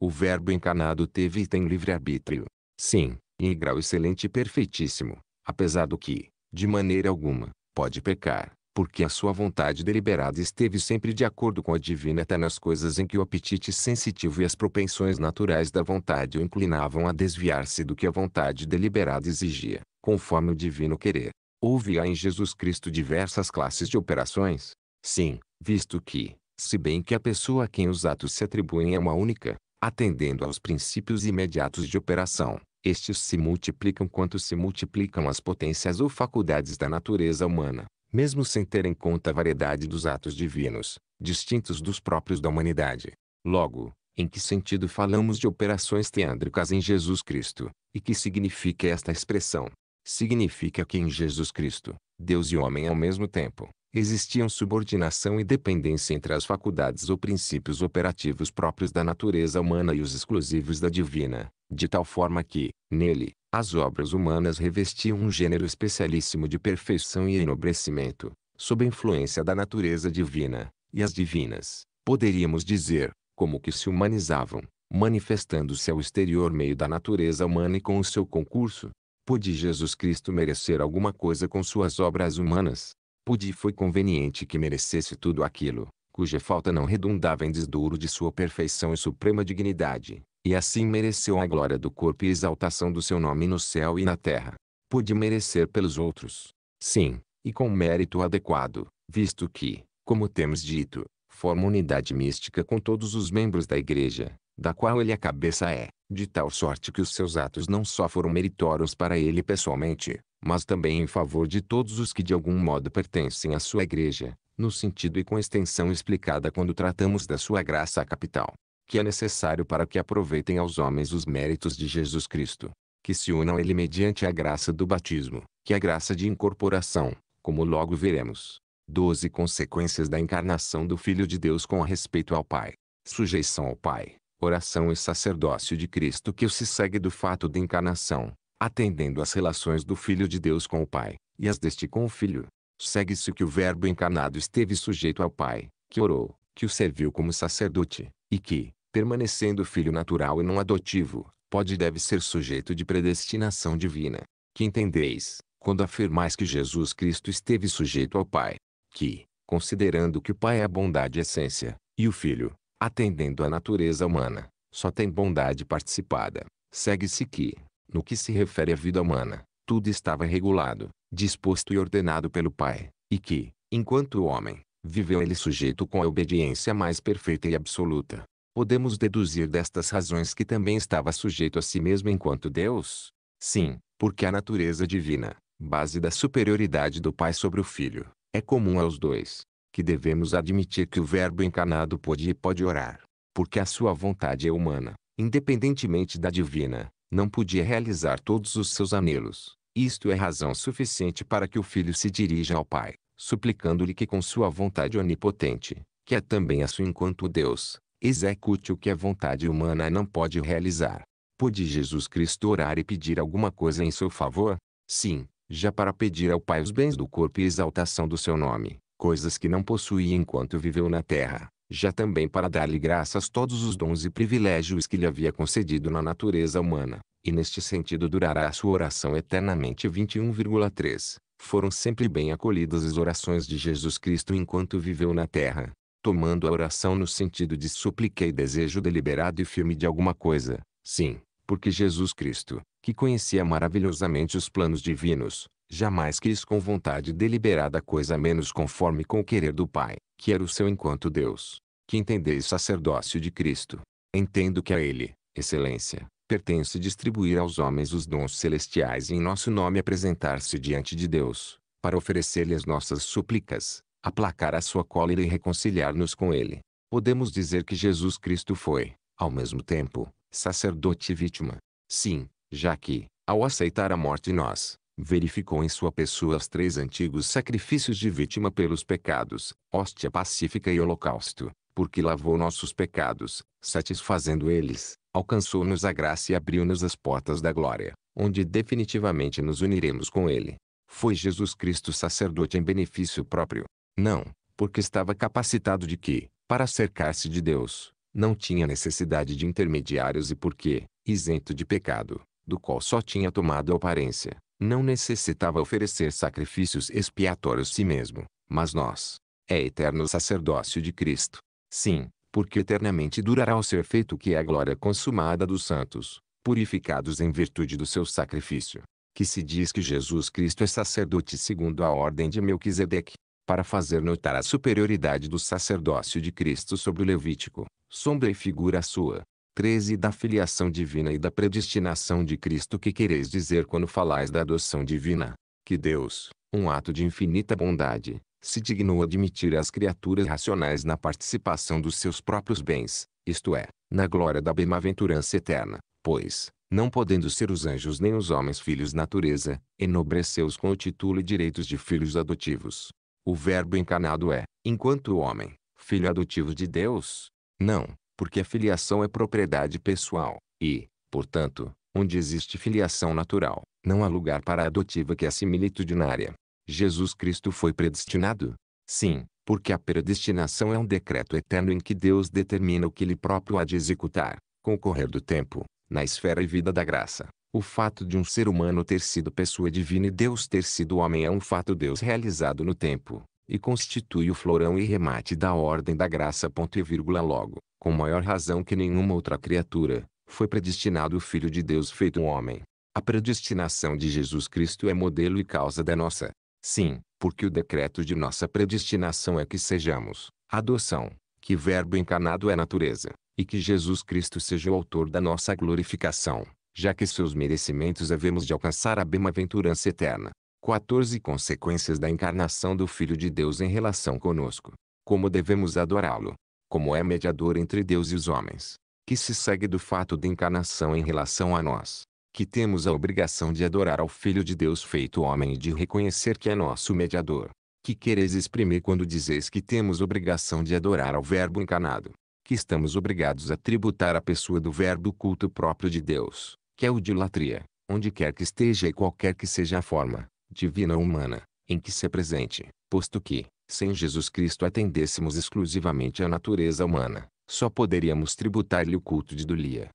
O verbo encarnado teve e tem livre-arbítrio. Sim, em grau excelente e perfeitíssimo, apesar do que, de maneira alguma, pode pecar, porque a sua vontade deliberada esteve sempre de acordo com a divina até nas coisas em que o apetite sensitivo e as propensões naturais da vontade o inclinavam a desviar-se do que a vontade deliberada exigia conforme o divino querer. Houve em Jesus Cristo diversas classes de operações? Sim, visto que, se bem que a pessoa a quem os atos se atribuem é uma única, atendendo aos princípios imediatos de operação, estes se multiplicam quanto se multiplicam as potências ou faculdades da natureza humana, mesmo sem ter em conta a variedade dos atos divinos, distintos dos próprios da humanidade. Logo, em que sentido falamos de operações teândricas em Jesus Cristo, e que significa esta expressão? significa que em Jesus Cristo, Deus e homem ao mesmo tempo, existiam subordinação e dependência entre as faculdades ou princípios operativos próprios da natureza humana e os exclusivos da divina, de tal forma que, nele, as obras humanas revestiam um gênero especialíssimo de perfeição e enobrecimento, sob a influência da natureza divina, e as divinas, poderíamos dizer, como que se humanizavam, manifestando-se ao exterior meio da natureza humana e com o seu concurso, Pôde Jesus Cristo merecer alguma coisa com suas obras humanas? Pôde e foi conveniente que merecesse tudo aquilo, cuja falta não redundava em desdouro de sua perfeição e suprema dignidade, e assim mereceu a glória do corpo e exaltação do seu nome no céu e na terra. Pôde merecer pelos outros. Sim, e com mérito adequado, visto que, como temos dito, forma unidade mística com todos os membros da Igreja, da qual ele a cabeça é de tal sorte que os seus atos não só foram meritórios para ele pessoalmente, mas também em favor de todos os que de algum modo pertencem à sua igreja, no sentido e com extensão explicada quando tratamos da sua graça capital, que é necessário para que aproveitem aos homens os méritos de Jesus Cristo, que se unam a ele mediante a graça do batismo, que é a graça de incorporação, como logo veremos. 12 Consequências da encarnação do Filho de Deus com respeito ao Pai. Sujeição ao Pai oração e sacerdócio de Cristo que se segue do fato da encarnação, atendendo às relações do Filho de Deus com o Pai, e as deste com o Filho. Segue-se que o Verbo encarnado esteve sujeito ao Pai, que orou, que o serviu como sacerdote, e que, permanecendo filho natural e não adotivo, pode e deve ser sujeito de predestinação divina. Que entendeis, quando afirmais que Jesus Cristo esteve sujeito ao Pai, que, considerando que o Pai é a bondade e essência, e o Filho, atendendo à natureza humana, só tem bondade participada. Segue-se que, no que se refere à vida humana, tudo estava regulado, disposto e ordenado pelo Pai, e que, enquanto o homem, viveu ele sujeito com a obediência mais perfeita e absoluta. Podemos deduzir destas razões que também estava sujeito a si mesmo enquanto Deus? Sim, porque a natureza divina, base da superioridade do Pai sobre o Filho, é comum aos dois que devemos admitir que o Verbo encarnado pode e pode orar, porque a sua vontade é humana, independentemente da divina, não podia realizar todos os seus anelos. Isto é razão suficiente para que o filho se dirija ao Pai, suplicando-lhe que com sua vontade onipotente, que é também a sua enquanto Deus, execute o que a vontade humana não pode realizar. Pôde Jesus Cristo orar e pedir alguma coisa em seu favor? Sim, já para pedir ao Pai os bens do corpo e exaltação do seu nome coisas que não possuía enquanto viveu na terra, já também para dar-lhe graças todos os dons e privilégios que lhe havia concedido na natureza humana, e neste sentido durará a sua oração eternamente. 21,3 Foram sempre bem acolhidas as orações de Jesus Cristo enquanto viveu na terra, tomando a oração no sentido de súplica e desejo deliberado e firme de alguma coisa, sim, porque Jesus Cristo, que conhecia maravilhosamente os planos divinos, Jamais quis com vontade deliberada coisa menos conforme com o querer do Pai, que era o seu enquanto Deus, que entendeis sacerdócio de Cristo. Entendo que a Ele, excelência, pertence distribuir aos homens os dons celestiais e em nosso nome apresentar-se diante de Deus, para oferecer-lhe as nossas súplicas, aplacar a sua cólera e reconciliar-nos com Ele. Podemos dizer que Jesus Cristo foi, ao mesmo tempo, sacerdote e vítima. Sim, já que, ao aceitar a morte nós, verificou em sua pessoa os três antigos sacrifícios de vítima pelos pecados, hóstia pacífica e holocausto, porque lavou nossos pecados, satisfazendo eles, alcançou-nos a graça e abriu-nos as portas da glória, onde definitivamente nos uniremos com ele. Foi Jesus Cristo sacerdote em benefício próprio? Não, porque estava capacitado de que, para cercar-se de Deus, não tinha necessidade de intermediários e porque, isento de pecado, do qual só tinha tomado aparência, não necessitava oferecer sacrifícios expiatórios si mesmo, mas nós. É eterno sacerdócio de Cristo. Sim, porque eternamente durará o ser feito que é a glória consumada dos santos, purificados em virtude do seu sacrifício. Que se diz que Jesus Cristo é sacerdote segundo a ordem de Melquisedeque. Para fazer notar a superioridade do sacerdócio de Cristo sobre o Levítico, sombra e figura sua, 13 da filiação divina e da predestinação de Cristo que quereis dizer quando falais da adoção divina, que Deus, um ato de infinita bondade, se dignou admitir as criaturas racionais na participação dos seus próprios bens, isto é, na glória da bemaventurança eterna, pois, não podendo ser os anjos nem os homens filhos natureza, enobreceu-os com o título e direitos de filhos adotivos. O verbo encarnado é, enquanto o homem, filho adotivo de Deus? Não, porque a filiação é propriedade pessoal, e, portanto, onde existe filiação natural, não há lugar para a adotiva que é similitudinária. Jesus Cristo foi predestinado? Sim, porque a predestinação é um decreto eterno em que Deus determina o que ele próprio há de executar, com o correr do tempo, na esfera e vida da graça. O fato de um ser humano ter sido pessoa divina e Deus ter sido homem é um fato Deus realizado no tempo, e constitui o florão e remate da ordem da graça. Ponto e vírgula logo, com maior razão que nenhuma outra criatura, foi predestinado o Filho de Deus feito homem. A predestinação de Jesus Cristo é modelo e causa da nossa. Sim, porque o decreto de nossa predestinação é que sejamos adoção, que Verbo encarnado é natureza, e que Jesus Cristo seja o autor da nossa glorificação, já que seus merecimentos havemos de alcançar a bem-aventurança eterna. 14 Consequências da encarnação do Filho de Deus em relação conosco. Como devemos adorá-lo? como é mediador entre Deus e os homens, que se segue do fato da encarnação em relação a nós, que temos a obrigação de adorar ao Filho de Deus feito homem e de reconhecer que é nosso mediador, que quereis exprimir quando dizeis que temos obrigação de adorar ao Verbo encarnado, que estamos obrigados a tributar à pessoa do Verbo culto próprio de Deus, que é o de latria, onde quer que esteja e qualquer que seja a forma, divina ou humana, em que se apresente, posto que, sem Jesus Cristo atendêssemos exclusivamente à natureza humana, só poderíamos tributar-lhe o culto de Dulia.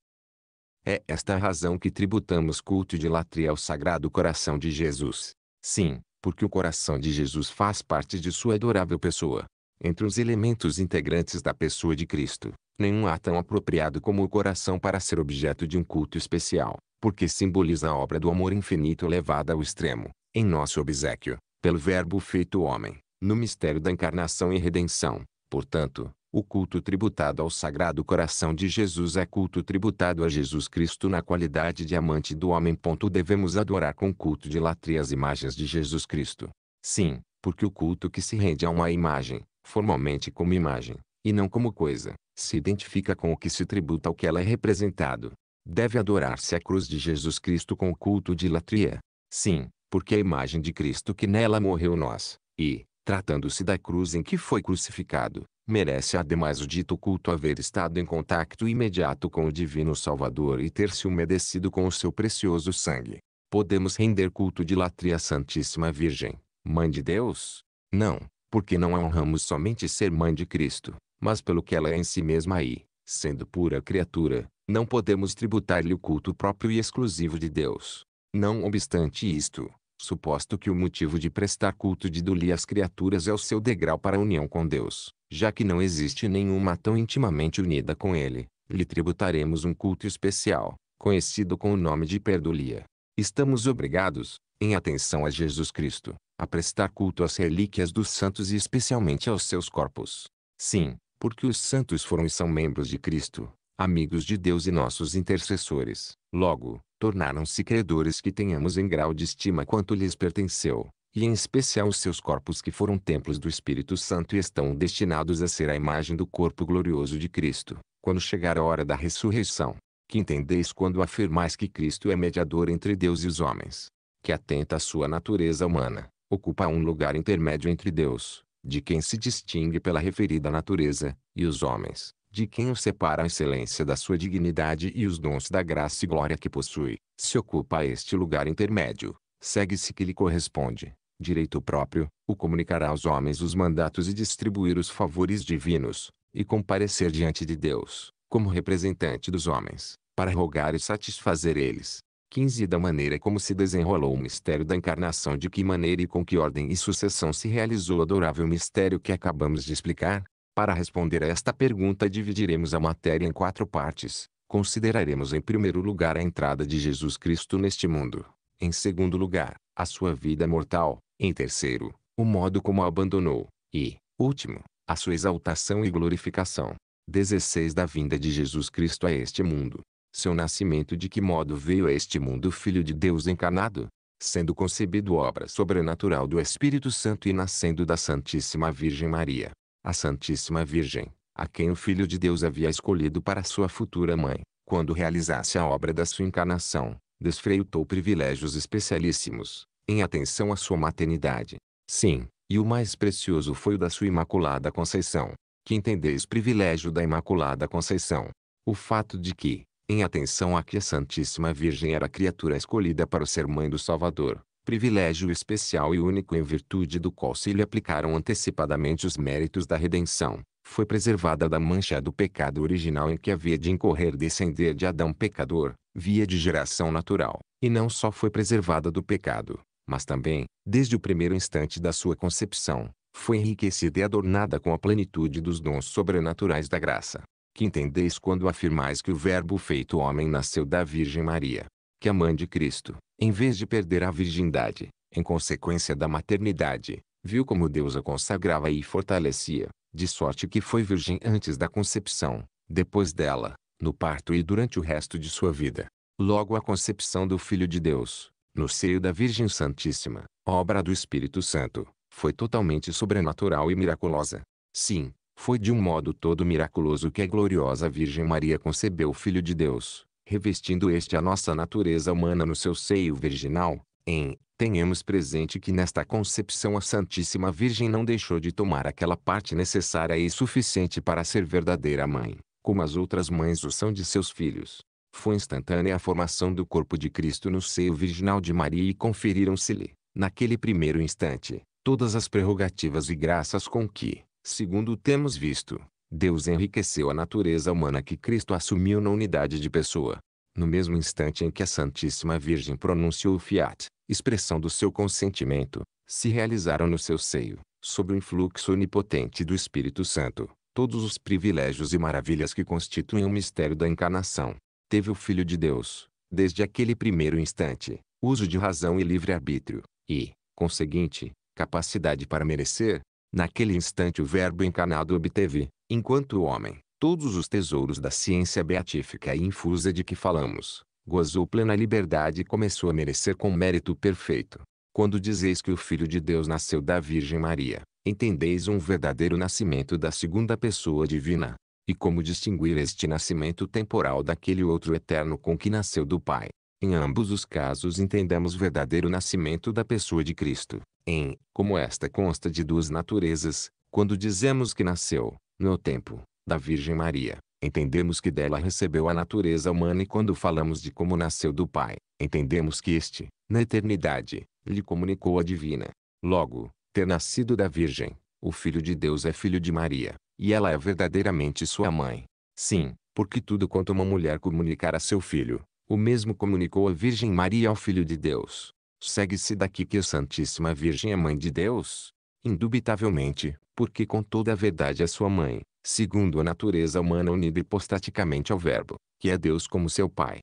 É esta a razão que tributamos culto de latria ao Sagrado Coração de Jesus. Sim, porque o coração de Jesus faz parte de sua adorável pessoa. Entre os elementos integrantes da pessoa de Cristo, nenhum há tão apropriado como o coração para ser objeto de um culto especial, porque simboliza a obra do amor infinito levada ao extremo, em nosso obsequio, pelo Verbo feito homem no mistério da encarnação e redenção. Portanto, o culto tributado ao Sagrado Coração de Jesus é culto tributado a Jesus Cristo na qualidade de amante do homem. Devemos adorar com culto de latria as imagens de Jesus Cristo. Sim, porque o culto que se rende a uma imagem, formalmente como imagem, e não como coisa, se identifica com o que se tributa ao que ela é representado. Deve adorar-se a cruz de Jesus Cristo com o culto de latria. Sim, porque é a imagem de Cristo que nela morreu nós, e, tratando-se da cruz em que foi crucificado, merece ademais o dito culto haver estado em contacto imediato com o Divino Salvador e ter se umedecido com o seu precioso sangue. Podemos render culto de latria à Santíssima Virgem, Mãe de Deus? Não, porque não honramos somente ser Mãe de Cristo, mas pelo que ela é em si mesma e, sendo pura criatura, não podemos tributar-lhe o culto próprio e exclusivo de Deus. Não obstante isto, suposto que o motivo de prestar culto de Duli às criaturas é o seu degrau para a união com Deus, já que não existe nenhuma tão intimamente unida com Ele, lhe tributaremos um culto especial, conhecido com o nome de Perdulia. Estamos obrigados, em atenção a Jesus Cristo, a prestar culto às relíquias dos santos e especialmente aos seus corpos. Sim, porque os santos foram e são membros de Cristo, amigos de Deus e nossos intercessores, logo, tornaram-se credores que tenhamos em grau de estima quanto lhes pertenceu, e em especial os seus corpos que foram templos do Espírito Santo e estão destinados a ser a imagem do corpo glorioso de Cristo, quando chegar a hora da ressurreição. Que entendeis quando afirmais que Cristo é mediador entre Deus e os homens, que atenta à sua natureza humana, ocupa um lugar intermédio entre Deus, de quem se distingue pela referida natureza, e os homens, de quem o separa a excelência da sua dignidade e os dons da graça e glória que possui, se ocupa este lugar intermédio, segue-se que lhe corresponde, direito próprio, o comunicará aos homens os mandatos e distribuir os favores divinos, e comparecer diante de Deus, como representante dos homens, para rogar e satisfazer eles. 15 Da maneira como se desenrolou o mistério da encarnação, de que maneira e com que ordem e sucessão se realizou o adorável mistério que acabamos de explicar, para responder a esta pergunta dividiremos a matéria em quatro partes. Consideraremos em primeiro lugar a entrada de Jesus Cristo neste mundo. Em segundo lugar, a sua vida mortal. Em terceiro, o modo como a abandonou. E, último, a sua exaltação e glorificação. 16 Da vinda de Jesus Cristo a este mundo. Seu nascimento de que modo veio a este mundo o Filho de Deus encarnado? Sendo concebido obra sobrenatural do Espírito Santo e nascendo da Santíssima Virgem Maria a Santíssima Virgem, a quem o Filho de Deus havia escolhido para sua futura mãe, quando realizasse a obra da sua encarnação, desfreitou privilégios especialíssimos, em atenção à sua maternidade. Sim, e o mais precioso foi o da sua Imaculada Conceição. Que entendeis privilégio da Imaculada Conceição? O fato de que, em atenção a que a Santíssima Virgem era a criatura escolhida para ser mãe do Salvador, privilégio especial e único em virtude do qual se lhe aplicaram antecipadamente os méritos da redenção, foi preservada da mancha do pecado original em que havia de incorrer descender de Adão pecador, via de geração natural, e não só foi preservada do pecado, mas também, desde o primeiro instante da sua concepção, foi enriquecida e adornada com a plenitude dos dons sobrenaturais da graça. Que entendeis quando afirmais que o Verbo feito homem nasceu da Virgem Maria, que a mãe de Cristo, em vez de perder a virgindade, em consequência da maternidade, viu como Deus a consagrava e fortalecia, de sorte que foi virgem antes da concepção, depois dela, no parto e durante o resto de sua vida. Logo a concepção do Filho de Deus, no seio da Virgem Santíssima, obra do Espírito Santo, foi totalmente sobrenatural e miraculosa. Sim, foi de um modo todo miraculoso que a gloriosa Virgem Maria concebeu o Filho de Deus, revestindo este a nossa natureza humana no seu seio virginal, em, tenhamos presente que nesta concepção a Santíssima Virgem não deixou de tomar aquela parte necessária e suficiente para ser verdadeira mãe, como as outras mães o são de seus filhos. Foi instantânea a formação do corpo de Cristo no seio virginal de Maria e conferiram-se-lhe, naquele primeiro instante, todas as prerrogativas e graças com que, segundo temos visto, Deus enriqueceu a natureza humana que Cristo assumiu na unidade de pessoa. No mesmo instante em que a Santíssima Virgem pronunciou o fiat, expressão do seu consentimento, se realizaram no seu seio, sob o influxo onipotente do Espírito Santo, todos os privilégios e maravilhas que constituem o mistério da encarnação. Teve o Filho de Deus, desde aquele primeiro instante, uso de razão e livre-arbítrio, e, conseguinte, capacidade para merecer. Naquele instante o Verbo encarnado obteve, enquanto o homem, todos os tesouros da ciência beatífica e infusa de que falamos, gozou plena liberdade e começou a merecer com mérito perfeito. Quando dizeis que o Filho de Deus nasceu da Virgem Maria, entendeis um verdadeiro nascimento da segunda pessoa divina. E como distinguir este nascimento temporal daquele outro eterno com que nasceu do Pai? Em ambos os casos entendemos verdadeiro nascimento da pessoa de Cristo. Em, como esta consta de duas naturezas, quando dizemos que nasceu, no tempo, da Virgem Maria, entendemos que dela recebeu a natureza humana e quando falamos de como nasceu do Pai, entendemos que este, na eternidade, lhe comunicou a divina. Logo, ter nascido da Virgem, o Filho de Deus é filho de Maria, e ela é verdadeiramente sua mãe. Sim, porque tudo quanto uma mulher comunicar a seu filho, o mesmo comunicou a Virgem Maria ao Filho de Deus. Segue-se daqui que a Santíssima Virgem é Mãe de Deus, Indubitavelmente, porque com toda a verdade é sua mãe, segundo a natureza humana unida hipostaticamente ao Verbo, que é Deus como seu Pai.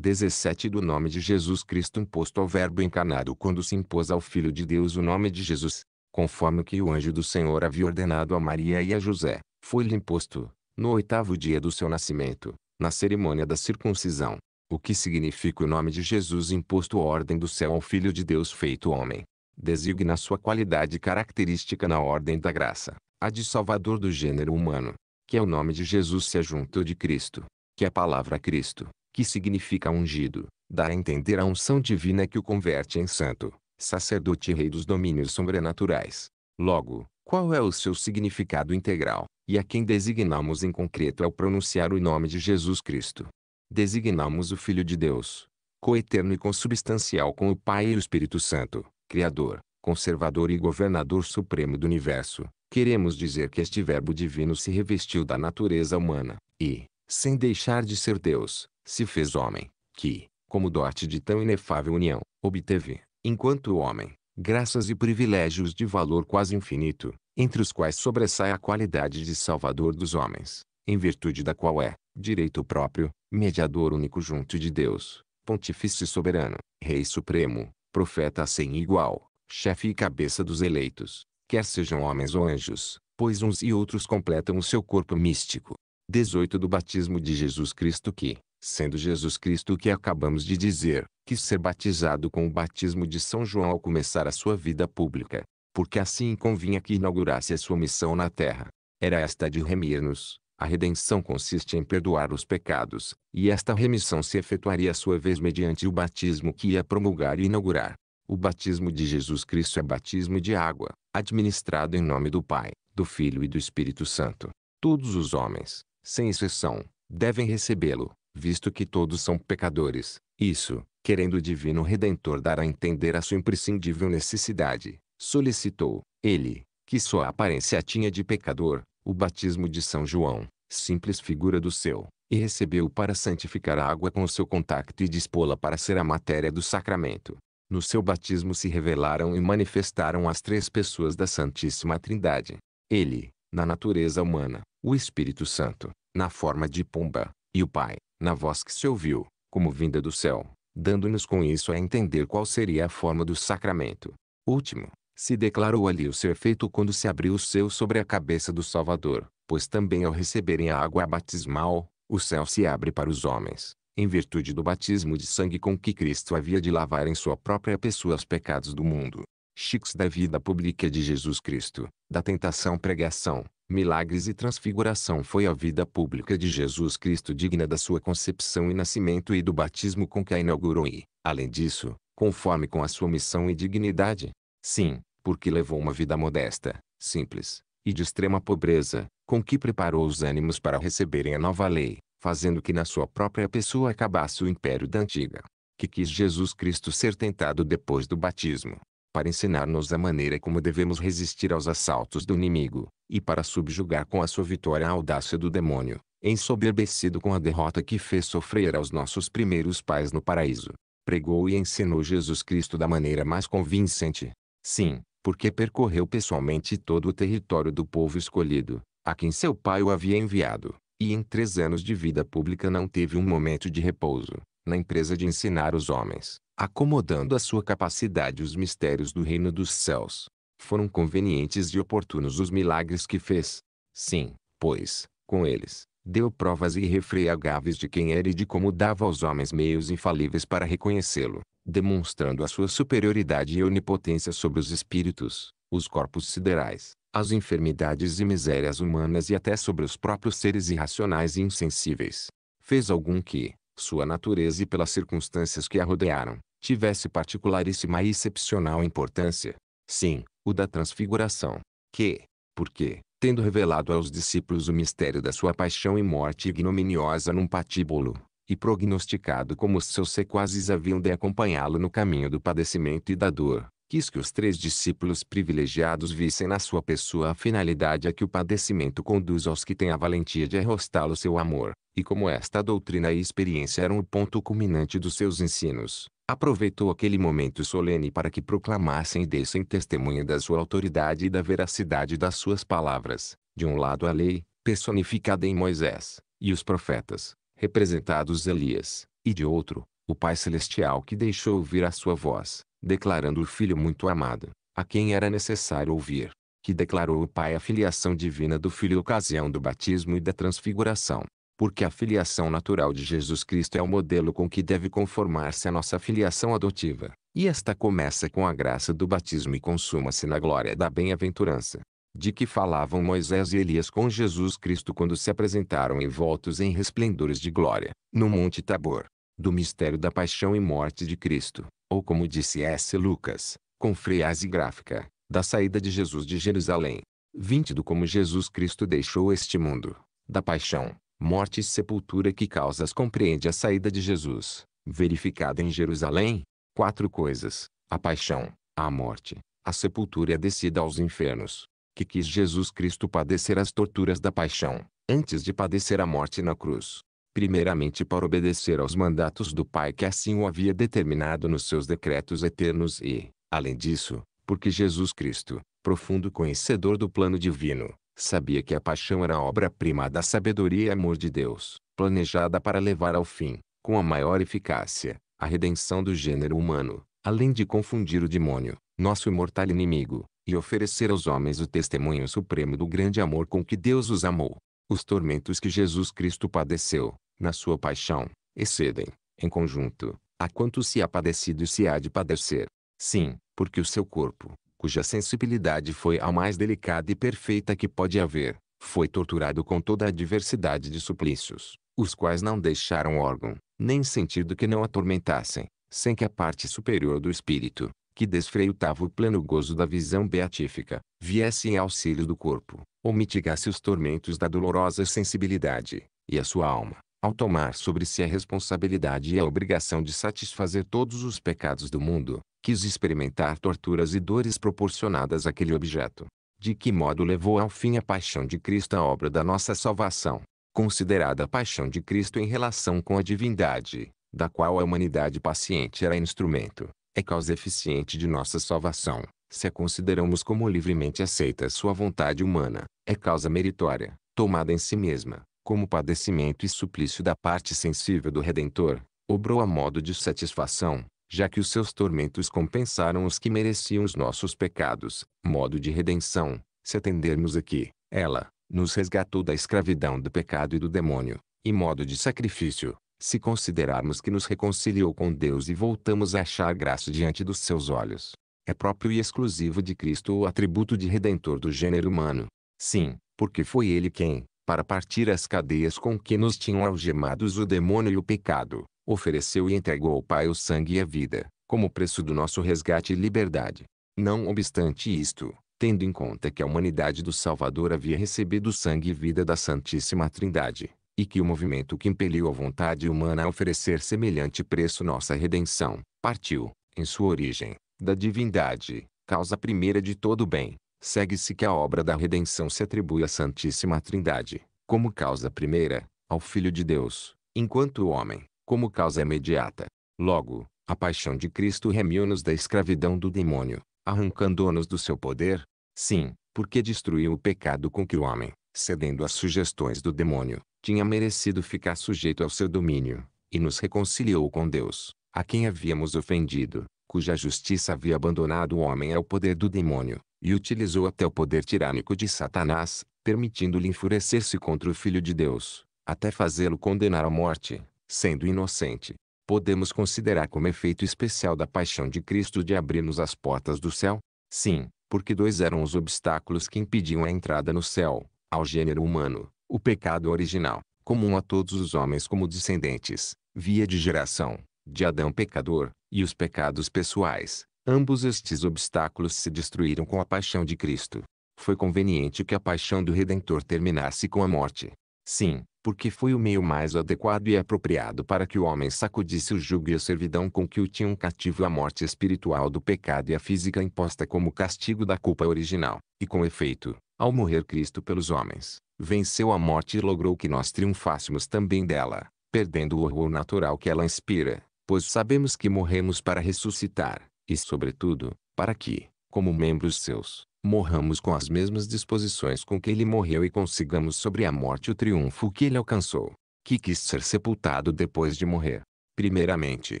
17 Do nome de Jesus Cristo imposto ao Verbo encarnado quando se impôs ao Filho de Deus o nome de Jesus, conforme o que o anjo do Senhor havia ordenado a Maria e a José, foi-lhe imposto, no oitavo dia do seu nascimento, na cerimônia da circuncisão, o que significa o nome de Jesus imposto à ordem do céu ao Filho de Deus feito homem, designa sua qualidade característica na ordem da graça, a de Salvador do gênero humano, que é o nome de Jesus se ajuntou de Cristo, que é a palavra Cristo, que significa ungido, dá a entender a unção divina que o converte em santo, sacerdote e rei dos domínios sobrenaturais. Logo, qual é o seu significado integral, e a quem designamos em concreto ao pronunciar o nome de Jesus Cristo? Designamos o Filho de Deus, coeterno e consubstancial com o Pai e o Espírito Santo, Criador, Conservador e Governador Supremo do Universo, queremos dizer que este Verbo divino se revestiu da natureza humana, e, sem deixar de ser Deus, se fez homem, que, como dote de tão inefável união, obteve, enquanto homem, graças e privilégios de valor quase infinito, entre os quais sobressai a qualidade de Salvador dos homens, em virtude da qual é, direito próprio, mediador único junto de Deus, pontífice soberano, Rei Supremo, profeta sem igual, chefe e cabeça dos eleitos, quer sejam homens ou anjos, pois uns e outros completam o seu corpo místico. 18 do batismo de Jesus Cristo que, sendo Jesus Cristo o que acabamos de dizer, quis ser batizado com o batismo de São João ao começar a sua vida pública, porque assim convinha que inaugurasse a sua missão na terra. Era esta de remir-nos, a redenção consiste em perdoar os pecados, e esta remissão se efetuaria à sua vez mediante o batismo que ia é promulgar e inaugurar. O batismo de Jesus Cristo é batismo de água, administrado em nome do Pai, do Filho e do Espírito Santo. Todos os homens, sem exceção, devem recebê-lo, visto que todos são pecadores. Isso, querendo o Divino Redentor dar a entender a sua imprescindível necessidade, solicitou, ele, que sua aparência tinha de pecador, o batismo de São João, simples figura do seu, e recebeu para santificar a água com seu contacto e dispô-la para ser a matéria do sacramento. No seu batismo se revelaram e manifestaram as três pessoas da Santíssima Trindade. Ele, na natureza humana, o Espírito Santo, na forma de pomba, e o Pai, na voz que se ouviu, como vinda do céu, dando-nos com isso a entender qual seria a forma do sacramento. Último, se declarou ali o seu efeito quando se abriu o céu sobre a cabeça do Salvador, pois também ao receberem a água batismal, o céu se abre para os homens, em virtude do batismo de sangue com que Cristo havia de lavar em sua própria pessoa os pecados do mundo. Chicos da vida pública de Jesus Cristo, da tentação pregação, milagres e transfiguração foi a vida pública de Jesus Cristo digna da sua concepção e nascimento e do batismo com que a inaugurou e, além disso, conforme com a sua missão e dignidade. Sim, porque levou uma vida modesta, simples, e de extrema pobreza, com que preparou os ânimos para receberem a nova lei, fazendo que na sua própria pessoa acabasse o império da antiga, que quis Jesus Cristo ser tentado depois do batismo, para ensinar-nos a maneira como devemos resistir aos assaltos do inimigo, e para subjugar com a sua vitória a audácia do demônio, ensoberbecido com a derrota que fez sofrer aos nossos primeiros pais no paraíso. Pregou e ensinou Jesus Cristo da maneira mais convincente, sim, porque percorreu pessoalmente todo o território do povo escolhido, a quem seu pai o havia enviado, e em três anos de vida pública não teve um momento de repouso, na empresa de ensinar os homens, acomodando à sua capacidade os mistérios do reino dos céus. Foram convenientes e oportunos os milagres que fez. Sim, pois, com eles, deu provas irrefreagáveis de quem era e de como dava aos homens meios infalíveis para reconhecê-lo, demonstrando a sua superioridade e onipotência sobre os espíritos, os corpos siderais, as enfermidades e misérias humanas e até sobre os próprios seres irracionais e insensíveis. Fez algum que, sua natureza e pelas circunstâncias que a rodearam, tivesse particularíssima e excepcional importância. Sim, o da transfiguração. Que, Por quê? tendo revelado aos discípulos o mistério da sua paixão e morte ignominiosa num patíbulo, e prognosticado como seus sequazes haviam de acompanhá-lo no caminho do padecimento e da dor quis que os três discípulos privilegiados vissem na sua pessoa a finalidade a que o padecimento conduz aos que têm a valentia de arrostá-lo seu amor, e como esta doutrina e experiência eram o ponto culminante dos seus ensinos, aproveitou aquele momento solene para que proclamassem e dessem testemunho da sua autoridade e da veracidade das suas palavras, de um lado a lei, personificada em Moisés, e os profetas, representados Elias, e de outro, o Pai Celestial que deixou ouvir a sua voz, declarando o Filho muito amado, a quem era necessário ouvir, que declarou o Pai a filiação divina do Filho ocasião do batismo e da transfiguração, porque a filiação natural de Jesus Cristo é o modelo com que deve conformar-se a nossa filiação adotiva, e esta começa com a graça do batismo e consuma-se na glória da bem-aventurança de que falavam Moisés e Elias com Jesus Cristo quando se apresentaram envoltos em resplendores de glória, no Monte Tabor do mistério da paixão e morte de Cristo, ou como disse S. Lucas, com frase gráfica, da saída de Jesus de Jerusalém. 20 do como Jesus Cristo deixou este mundo, da paixão, morte e sepultura que causas compreende a saída de Jesus, verificada em Jerusalém. Quatro coisas, a paixão, a morte, a sepultura e a descida aos infernos, que quis Jesus Cristo padecer as torturas da paixão, antes de padecer a morte na cruz primeiramente para obedecer aos mandatos do Pai que assim o havia determinado nos seus decretos eternos e, além disso, porque Jesus Cristo, profundo conhecedor do plano divino, sabia que a paixão era obra-prima da sabedoria e amor de Deus, planejada para levar ao fim, com a maior eficácia, a redenção do gênero humano, além de confundir o demônio, nosso imortal inimigo, e oferecer aos homens o testemunho supremo do grande amor com que Deus os amou. Os tormentos que Jesus Cristo padeceu, na sua paixão, excedem, em conjunto, a quanto se há padecido e se há de padecer. Sim, porque o seu corpo, cuja sensibilidade foi a mais delicada e perfeita que pode haver, foi torturado com toda a diversidade de suplícios, os quais não deixaram órgão, nem sentido que não atormentassem, sem que a parte superior do espírito, que desfreutava o pleno gozo da visão beatífica, viesse em auxílio do corpo, ou mitigasse os tormentos da dolorosa sensibilidade, e a sua alma, ao tomar sobre si a responsabilidade e a obrigação de satisfazer todos os pecados do mundo, quis experimentar torturas e dores proporcionadas àquele objeto. De que modo levou ao fim a paixão de Cristo a obra da nossa salvação, considerada a paixão de Cristo em relação com a divindade, da qual a humanidade paciente era instrumento é causa eficiente de nossa salvação. Se a consideramos como livremente aceita sua vontade humana, é causa meritória, tomada em si mesma, como padecimento e suplício da parte sensível do Redentor, obrou a modo de satisfação, já que os seus tormentos compensaram os que mereciam os nossos pecados, modo de redenção, se atendermos aqui, ela, nos resgatou da escravidão do pecado e do demônio, e modo de sacrifício, se considerarmos que nos reconciliou com Deus e voltamos a achar graça diante dos seus olhos. É próprio e exclusivo de Cristo o atributo de redentor do gênero humano. Sim, porque foi ele quem, para partir as cadeias com que nos tinham algemados o demônio e o pecado, ofereceu e entregou ao Pai o sangue e a vida, como preço do nosso resgate e liberdade. Não obstante isto, tendo em conta que a humanidade do Salvador havia recebido sangue e vida da Santíssima Trindade, e que o movimento que impeliu a vontade humana a oferecer semelhante preço nossa redenção, partiu, em sua origem, da divindade, causa primeira de todo o bem. Segue-se que a obra da redenção se atribui à Santíssima Trindade, como causa primeira, ao Filho de Deus, enquanto o homem, como causa imediata. Logo, a paixão de Cristo remiu-nos da escravidão do demônio, arrancando-nos do seu poder. Sim, porque destruiu o pecado com que o homem, cedendo às sugestões do demônio, tinha merecido ficar sujeito ao seu domínio, e nos reconciliou com Deus, a quem havíamos ofendido, cuja justiça havia abandonado o homem ao poder do demônio, e utilizou até o poder tirânico de Satanás, permitindo-lhe enfurecer-se contra o Filho de Deus, até fazê-lo condenar à morte, sendo inocente. Podemos considerar como efeito especial da paixão de Cristo de abrir-nos as portas do céu? Sim, porque dois eram os obstáculos que impediam a entrada no céu, ao gênero humano, o pecado original, comum a todos os homens como descendentes, via de geração, de Adão pecador, e os pecados pessoais, ambos estes obstáculos se destruíram com a paixão de Cristo. Foi conveniente que a paixão do Redentor terminasse com a morte. Sim, porque foi o meio mais adequado e apropriado para que o homem sacudisse o jugo e a servidão com que o tinham cativo a morte espiritual do pecado e a física imposta como castigo da culpa original. E com efeito, ao morrer Cristo pelos homens, venceu a morte e logrou que nós triunfássemos também dela, perdendo o horror natural que ela inspira, pois sabemos que morremos para ressuscitar, e sobretudo, para que, como membros seus, morramos com as mesmas disposições com que ele morreu e consigamos sobre a morte o triunfo que ele alcançou, que quis ser sepultado depois de morrer. Primeiramente,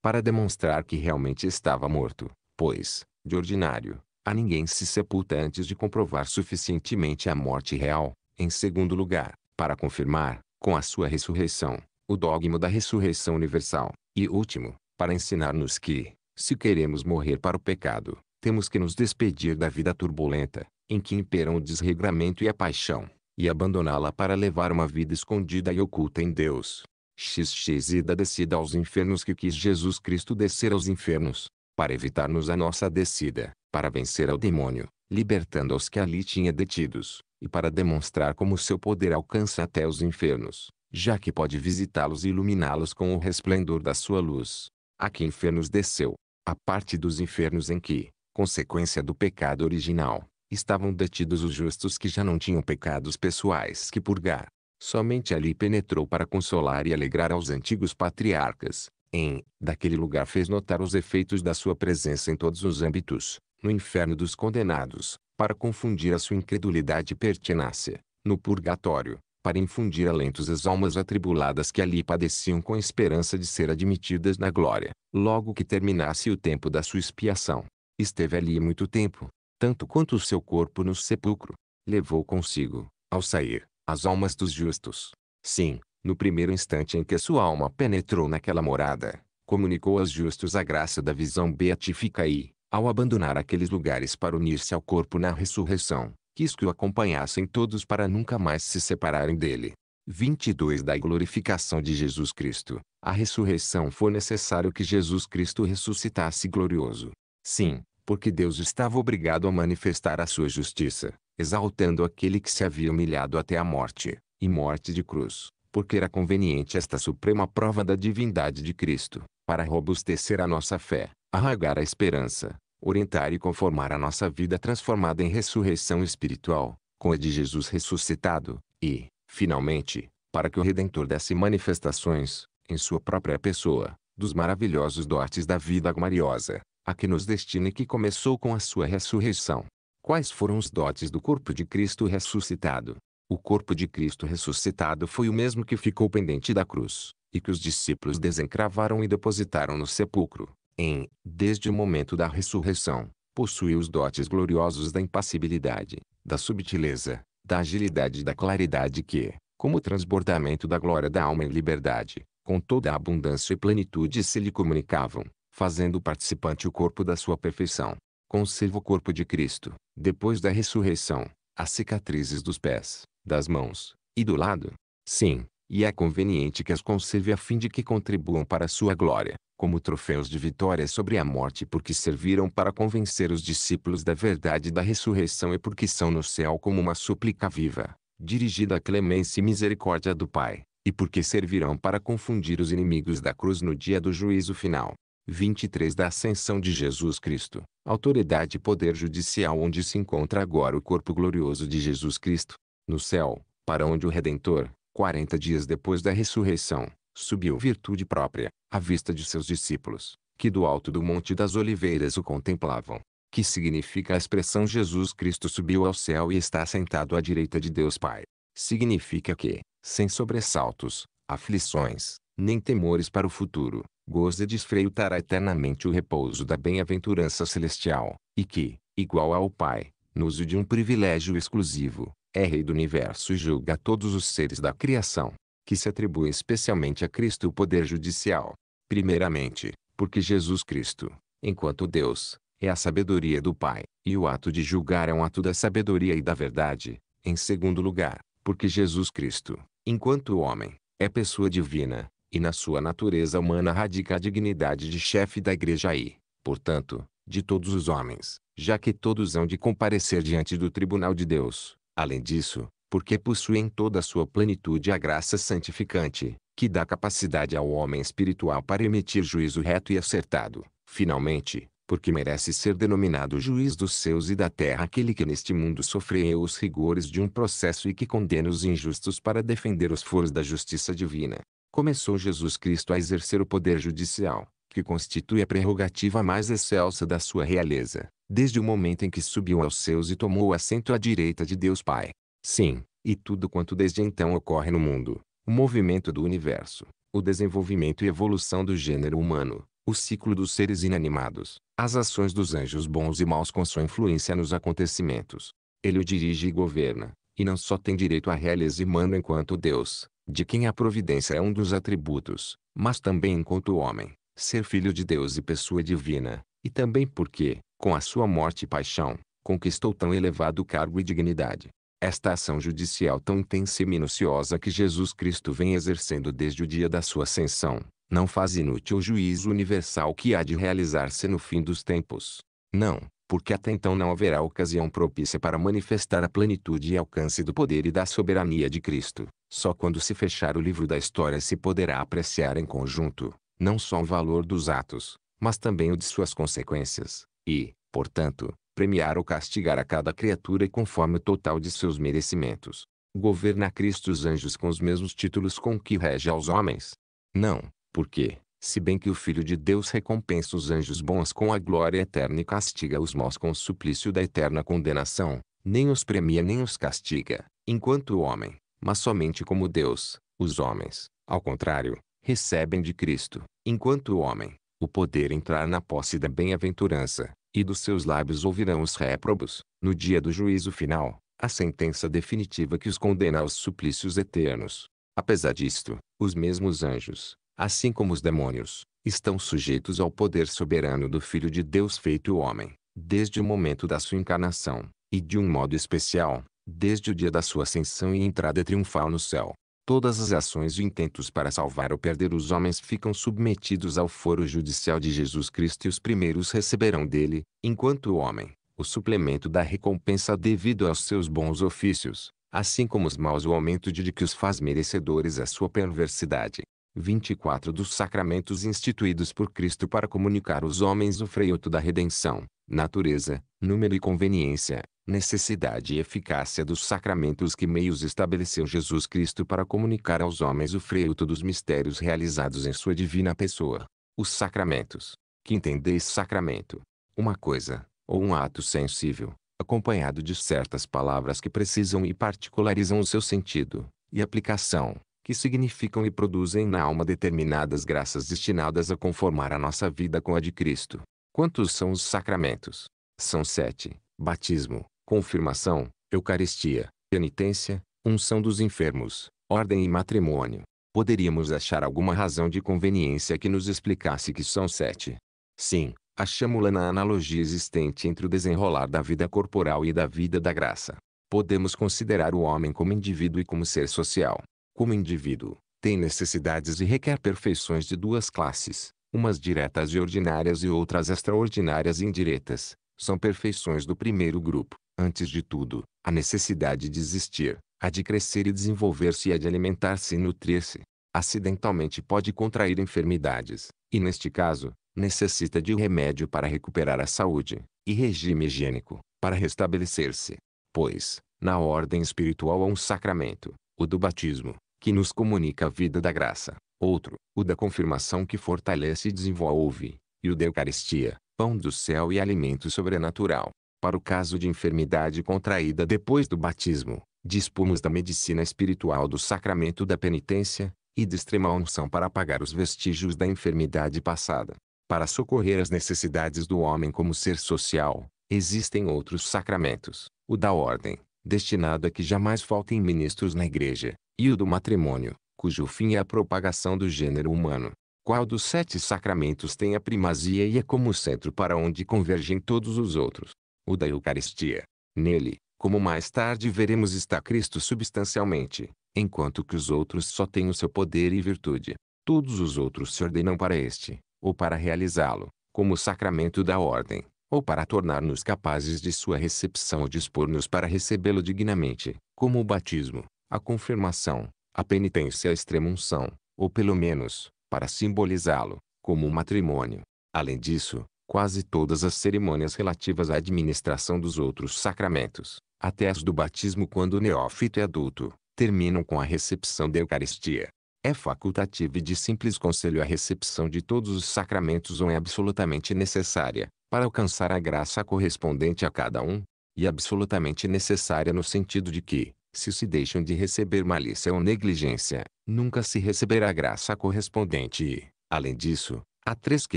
para demonstrar que realmente estava morto, pois, de ordinário, a ninguém se sepulta antes de comprovar suficientemente a morte real, em segundo lugar, para confirmar, com a sua ressurreição, o dogma da ressurreição universal. E último, para ensinar-nos que, se queremos morrer para o pecado, temos que nos despedir da vida turbulenta, em que imperam o desregramento e a paixão, e abandoná-la para levar uma vida escondida e oculta em Deus. XX e da descida aos infernos que quis Jesus Cristo descer aos infernos, para evitar-nos a nossa descida, para vencer ao demônio, libertando os que ali tinha detidos, e para demonstrar como seu poder alcança até os infernos, já que pode visitá-los e iluminá-los com o resplendor da sua luz. A que infernos desceu? A parte dos infernos em que, consequência do pecado original, estavam detidos os justos que já não tinham pecados pessoais que purgar. Somente ali penetrou para consolar e alegrar aos antigos patriarcas. Em, daquele lugar fez notar os efeitos da sua presença em todos os âmbitos, no inferno dos condenados, para confundir a sua incredulidade e pertinácia, no purgatório, para infundir alentos às almas atribuladas que ali padeciam com esperança de ser admitidas na glória, logo que terminasse o tempo da sua expiação. Esteve ali muito tempo, tanto quanto o seu corpo no sepulcro. Levou consigo, ao sair, as almas dos justos. Sim, no primeiro instante em que sua alma penetrou naquela morada, comunicou aos justos a graça da visão beatífica e, ao abandonar aqueles lugares para unir-se ao corpo na ressurreição, quis que o acompanhassem todos para nunca mais se separarem dele. 22 Da glorificação de Jesus Cristo. A ressurreição foi necessário que Jesus Cristo ressuscitasse glorioso. Sim, porque Deus estava obrigado a manifestar a sua justiça, exaltando aquele que se havia humilhado até a morte, e morte de cruz, porque era conveniente esta suprema prova da divindade de Cristo, para robustecer a nossa fé, arraigar a esperança, orientar e conformar a nossa vida transformada em ressurreição espiritual, com a de Jesus ressuscitado, e, finalmente, para que o Redentor desse manifestações, em sua própria pessoa, dos maravilhosos dotes da vida gloriosa, a que nos destina e que começou com a sua ressurreição. Quais foram os dotes do corpo de Cristo ressuscitado? O corpo de Cristo ressuscitado foi o mesmo que ficou pendente da cruz, e que os discípulos desencravaram e depositaram no sepulcro em, desde o momento da ressurreição, possui os dotes gloriosos da impassibilidade, da subtileza, da agilidade e da claridade que, como transbordamento da glória da alma em liberdade, com toda a abundância e plenitude se lhe comunicavam, fazendo participante o corpo da sua perfeição. Conserva o corpo de Cristo, depois da ressurreição, as cicatrizes dos pés, das mãos, e do lado. Sim, e é conveniente que as conserve a fim de que contribuam para a sua glória como troféus de vitória sobre a morte porque serviram para convencer os discípulos da verdade da ressurreição e porque são no céu como uma súplica viva, dirigida à clemência e misericórdia do Pai, e porque servirão para confundir os inimigos da cruz no dia do juízo final. 23 da ascensão de Jesus Cristo, autoridade e poder judicial onde se encontra agora o corpo glorioso de Jesus Cristo, no céu, para onde o Redentor, 40 dias depois da ressurreição, subiu virtude própria, à vista de seus discípulos, que do alto do Monte das Oliveiras o contemplavam, que significa a expressão Jesus Cristo subiu ao céu e está sentado à direita de Deus Pai. Significa que, sem sobressaltos, aflições, nem temores para o futuro, goza e desfreutará eternamente o repouso da bem-aventurança celestial, e que, igual ao Pai, no uso de um privilégio exclusivo, é Rei do Universo e julga todos os seres da criação que se atribui especialmente a Cristo o poder judicial. Primeiramente, porque Jesus Cristo, enquanto Deus, é a sabedoria do Pai, e o ato de julgar é um ato da sabedoria e da verdade. Em segundo lugar, porque Jesus Cristo, enquanto homem, é pessoa divina, e na sua natureza humana radica a dignidade de chefe da igreja e, portanto, de todos os homens, já que todos hão de comparecer diante do tribunal de Deus. Além disso, porque possuem toda a sua plenitude a graça santificante, que dá capacidade ao homem espiritual para emitir juízo reto e acertado. Finalmente, porque merece ser denominado juiz dos céus e da terra aquele que neste mundo sofreu os rigores de um processo e que condena os injustos para defender os foros da justiça divina. Começou Jesus Cristo a exercer o poder judicial, que constitui a prerrogativa mais excelsa da sua realeza, desde o momento em que subiu aos céus e tomou o assento à direita de Deus Pai. Sim, e tudo quanto desde então ocorre no mundo, o movimento do universo, o desenvolvimento e evolução do gênero humano, o ciclo dos seres inanimados, as ações dos anjos bons e maus com sua influência nos acontecimentos. Ele o dirige e governa, e não só tem direito à reles e mando enquanto Deus, de quem a providência é um dos atributos, mas também enquanto homem, ser filho de Deus e pessoa divina, e também porque, com a sua morte e paixão, conquistou tão elevado cargo e dignidade, esta ação judicial tão intensa e minuciosa que Jesus Cristo vem exercendo desde o dia da sua ascensão, não faz inútil o juízo universal que há de realizar-se no fim dos tempos. Não, porque até então não haverá ocasião propícia para manifestar a plenitude e alcance do poder e da soberania de Cristo. Só quando se fechar o livro da história se poderá apreciar em conjunto, não só o valor dos atos, mas também o de suas consequências, e, portanto, premiar ou castigar a cada criatura conforme o total de seus merecimentos. Governa Cristo os anjos com os mesmos títulos com que rege aos homens? Não, porque, se bem que o Filho de Deus recompensa os anjos bons com a glória eterna e castiga os maus com o suplício da eterna condenação, nem os premia nem os castiga, enquanto o homem, mas somente como Deus, os homens, ao contrário, recebem de Cristo, enquanto o homem, o poder entrar na posse da bem-aventurança, e dos seus lábios ouvirão os réprobos, no dia do juízo final, a sentença definitiva que os condena aos suplícios eternos. Apesar disto, os mesmos anjos, assim como os demônios, estão sujeitos ao poder soberano do Filho de Deus feito homem, desde o momento da sua encarnação, e de um modo especial, desde o dia da sua ascensão e entrada triunfal no céu. Todas as ações e intentos para salvar ou perder os homens ficam submetidos ao foro judicial de Jesus Cristo e os primeiros receberão dele, enquanto o homem, o suplemento da recompensa devido aos seus bons ofícios, assim como os maus o aumento de que os faz merecedores a sua perversidade. 24 dos sacramentos instituídos por Cristo para comunicar aos homens o freioto da redenção, natureza, número e conveniência, necessidade e eficácia dos sacramentos que meios estabeleceu Jesus Cristo para comunicar aos homens o fruto dos mistérios realizados em sua divina pessoa. Os sacramentos, que entendeis sacramento, uma coisa, ou um ato sensível, acompanhado de certas palavras que precisam e particularizam o seu sentido, e aplicação, que significam e produzem na alma determinadas graças destinadas a conformar a nossa vida com a de Cristo. Quantos são os sacramentos? São sete: batismo, confirmação, eucaristia, penitência, unção dos enfermos, ordem e matrimônio. Poderíamos achar alguma razão de conveniência que nos explicasse que são sete. Sim, achamos-la na analogia existente entre o desenrolar da vida corporal e da vida da graça. Podemos considerar o homem como indivíduo e como ser social. Como indivíduo, tem necessidades e requer perfeições de duas classes, umas diretas e ordinárias e outras extraordinárias e indiretas, são perfeições do primeiro grupo, antes de tudo, a necessidade de existir, a de crescer e desenvolver-se e a de alimentar-se e nutrir-se. Acidentalmente pode contrair enfermidades, e neste caso, necessita de remédio para recuperar a saúde, e regime higiênico, para restabelecer-se. Pois, na ordem espiritual há um sacramento, o do batismo, que nos comunica a vida da graça, outro, o da confirmação que fortalece e desenvolve, e o da Eucaristia, pão do céu e alimento sobrenatural. Para o caso de enfermidade contraída depois do batismo, dispomos da medicina espiritual do sacramento da penitência, e de extrema unção para apagar os vestígios da enfermidade passada. Para socorrer as necessidades do homem como ser social, existem outros sacramentos, o da ordem, destinado a que jamais faltem ministros na igreja, e o do matrimônio, cujo fim é a propagação do gênero humano. Qual dos sete sacramentos tem a primazia e é como centro para onde convergem todos os outros? o da Eucaristia. Nele, como mais tarde veremos está Cristo substancialmente, enquanto que os outros só têm o seu poder e virtude. Todos os outros se ordenam para este, ou para realizá-lo, como o sacramento da ordem, ou para tornar-nos capazes de sua recepção ou dispor-nos para recebê-lo dignamente, como o batismo, a confirmação, a penitência e a extrema unção, ou pelo menos, para simbolizá-lo, como o matrimônio. Além disso, quase todas as cerimônias relativas à administração dos outros sacramentos, até as do batismo quando o neófito é adulto, terminam com a recepção da Eucaristia. É facultativa e de simples conselho a recepção de todos os sacramentos ou é absolutamente necessária, para alcançar a graça correspondente a cada um, e absolutamente necessária no sentido de que, se se deixam de receber malícia ou negligência, nunca se receberá a graça correspondente e, além disso, Há três que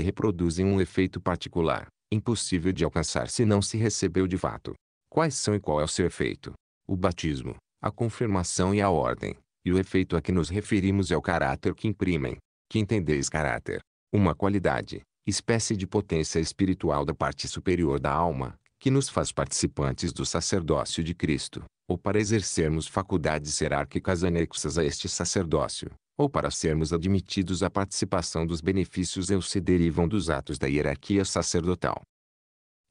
reproduzem um efeito particular, impossível de alcançar se não se recebeu de fato. Quais são e qual é o seu efeito? O batismo, a confirmação e a ordem. E o efeito a que nos referimos é o caráter que imprimem. Que entendeis caráter? Uma qualidade, espécie de potência espiritual da parte superior da alma, que nos faz participantes do sacerdócio de Cristo, ou para exercermos faculdades hierárquicas anexas a este sacerdócio, ou para sermos admitidos à participação dos benefícios eu se derivam dos atos da hierarquia sacerdotal.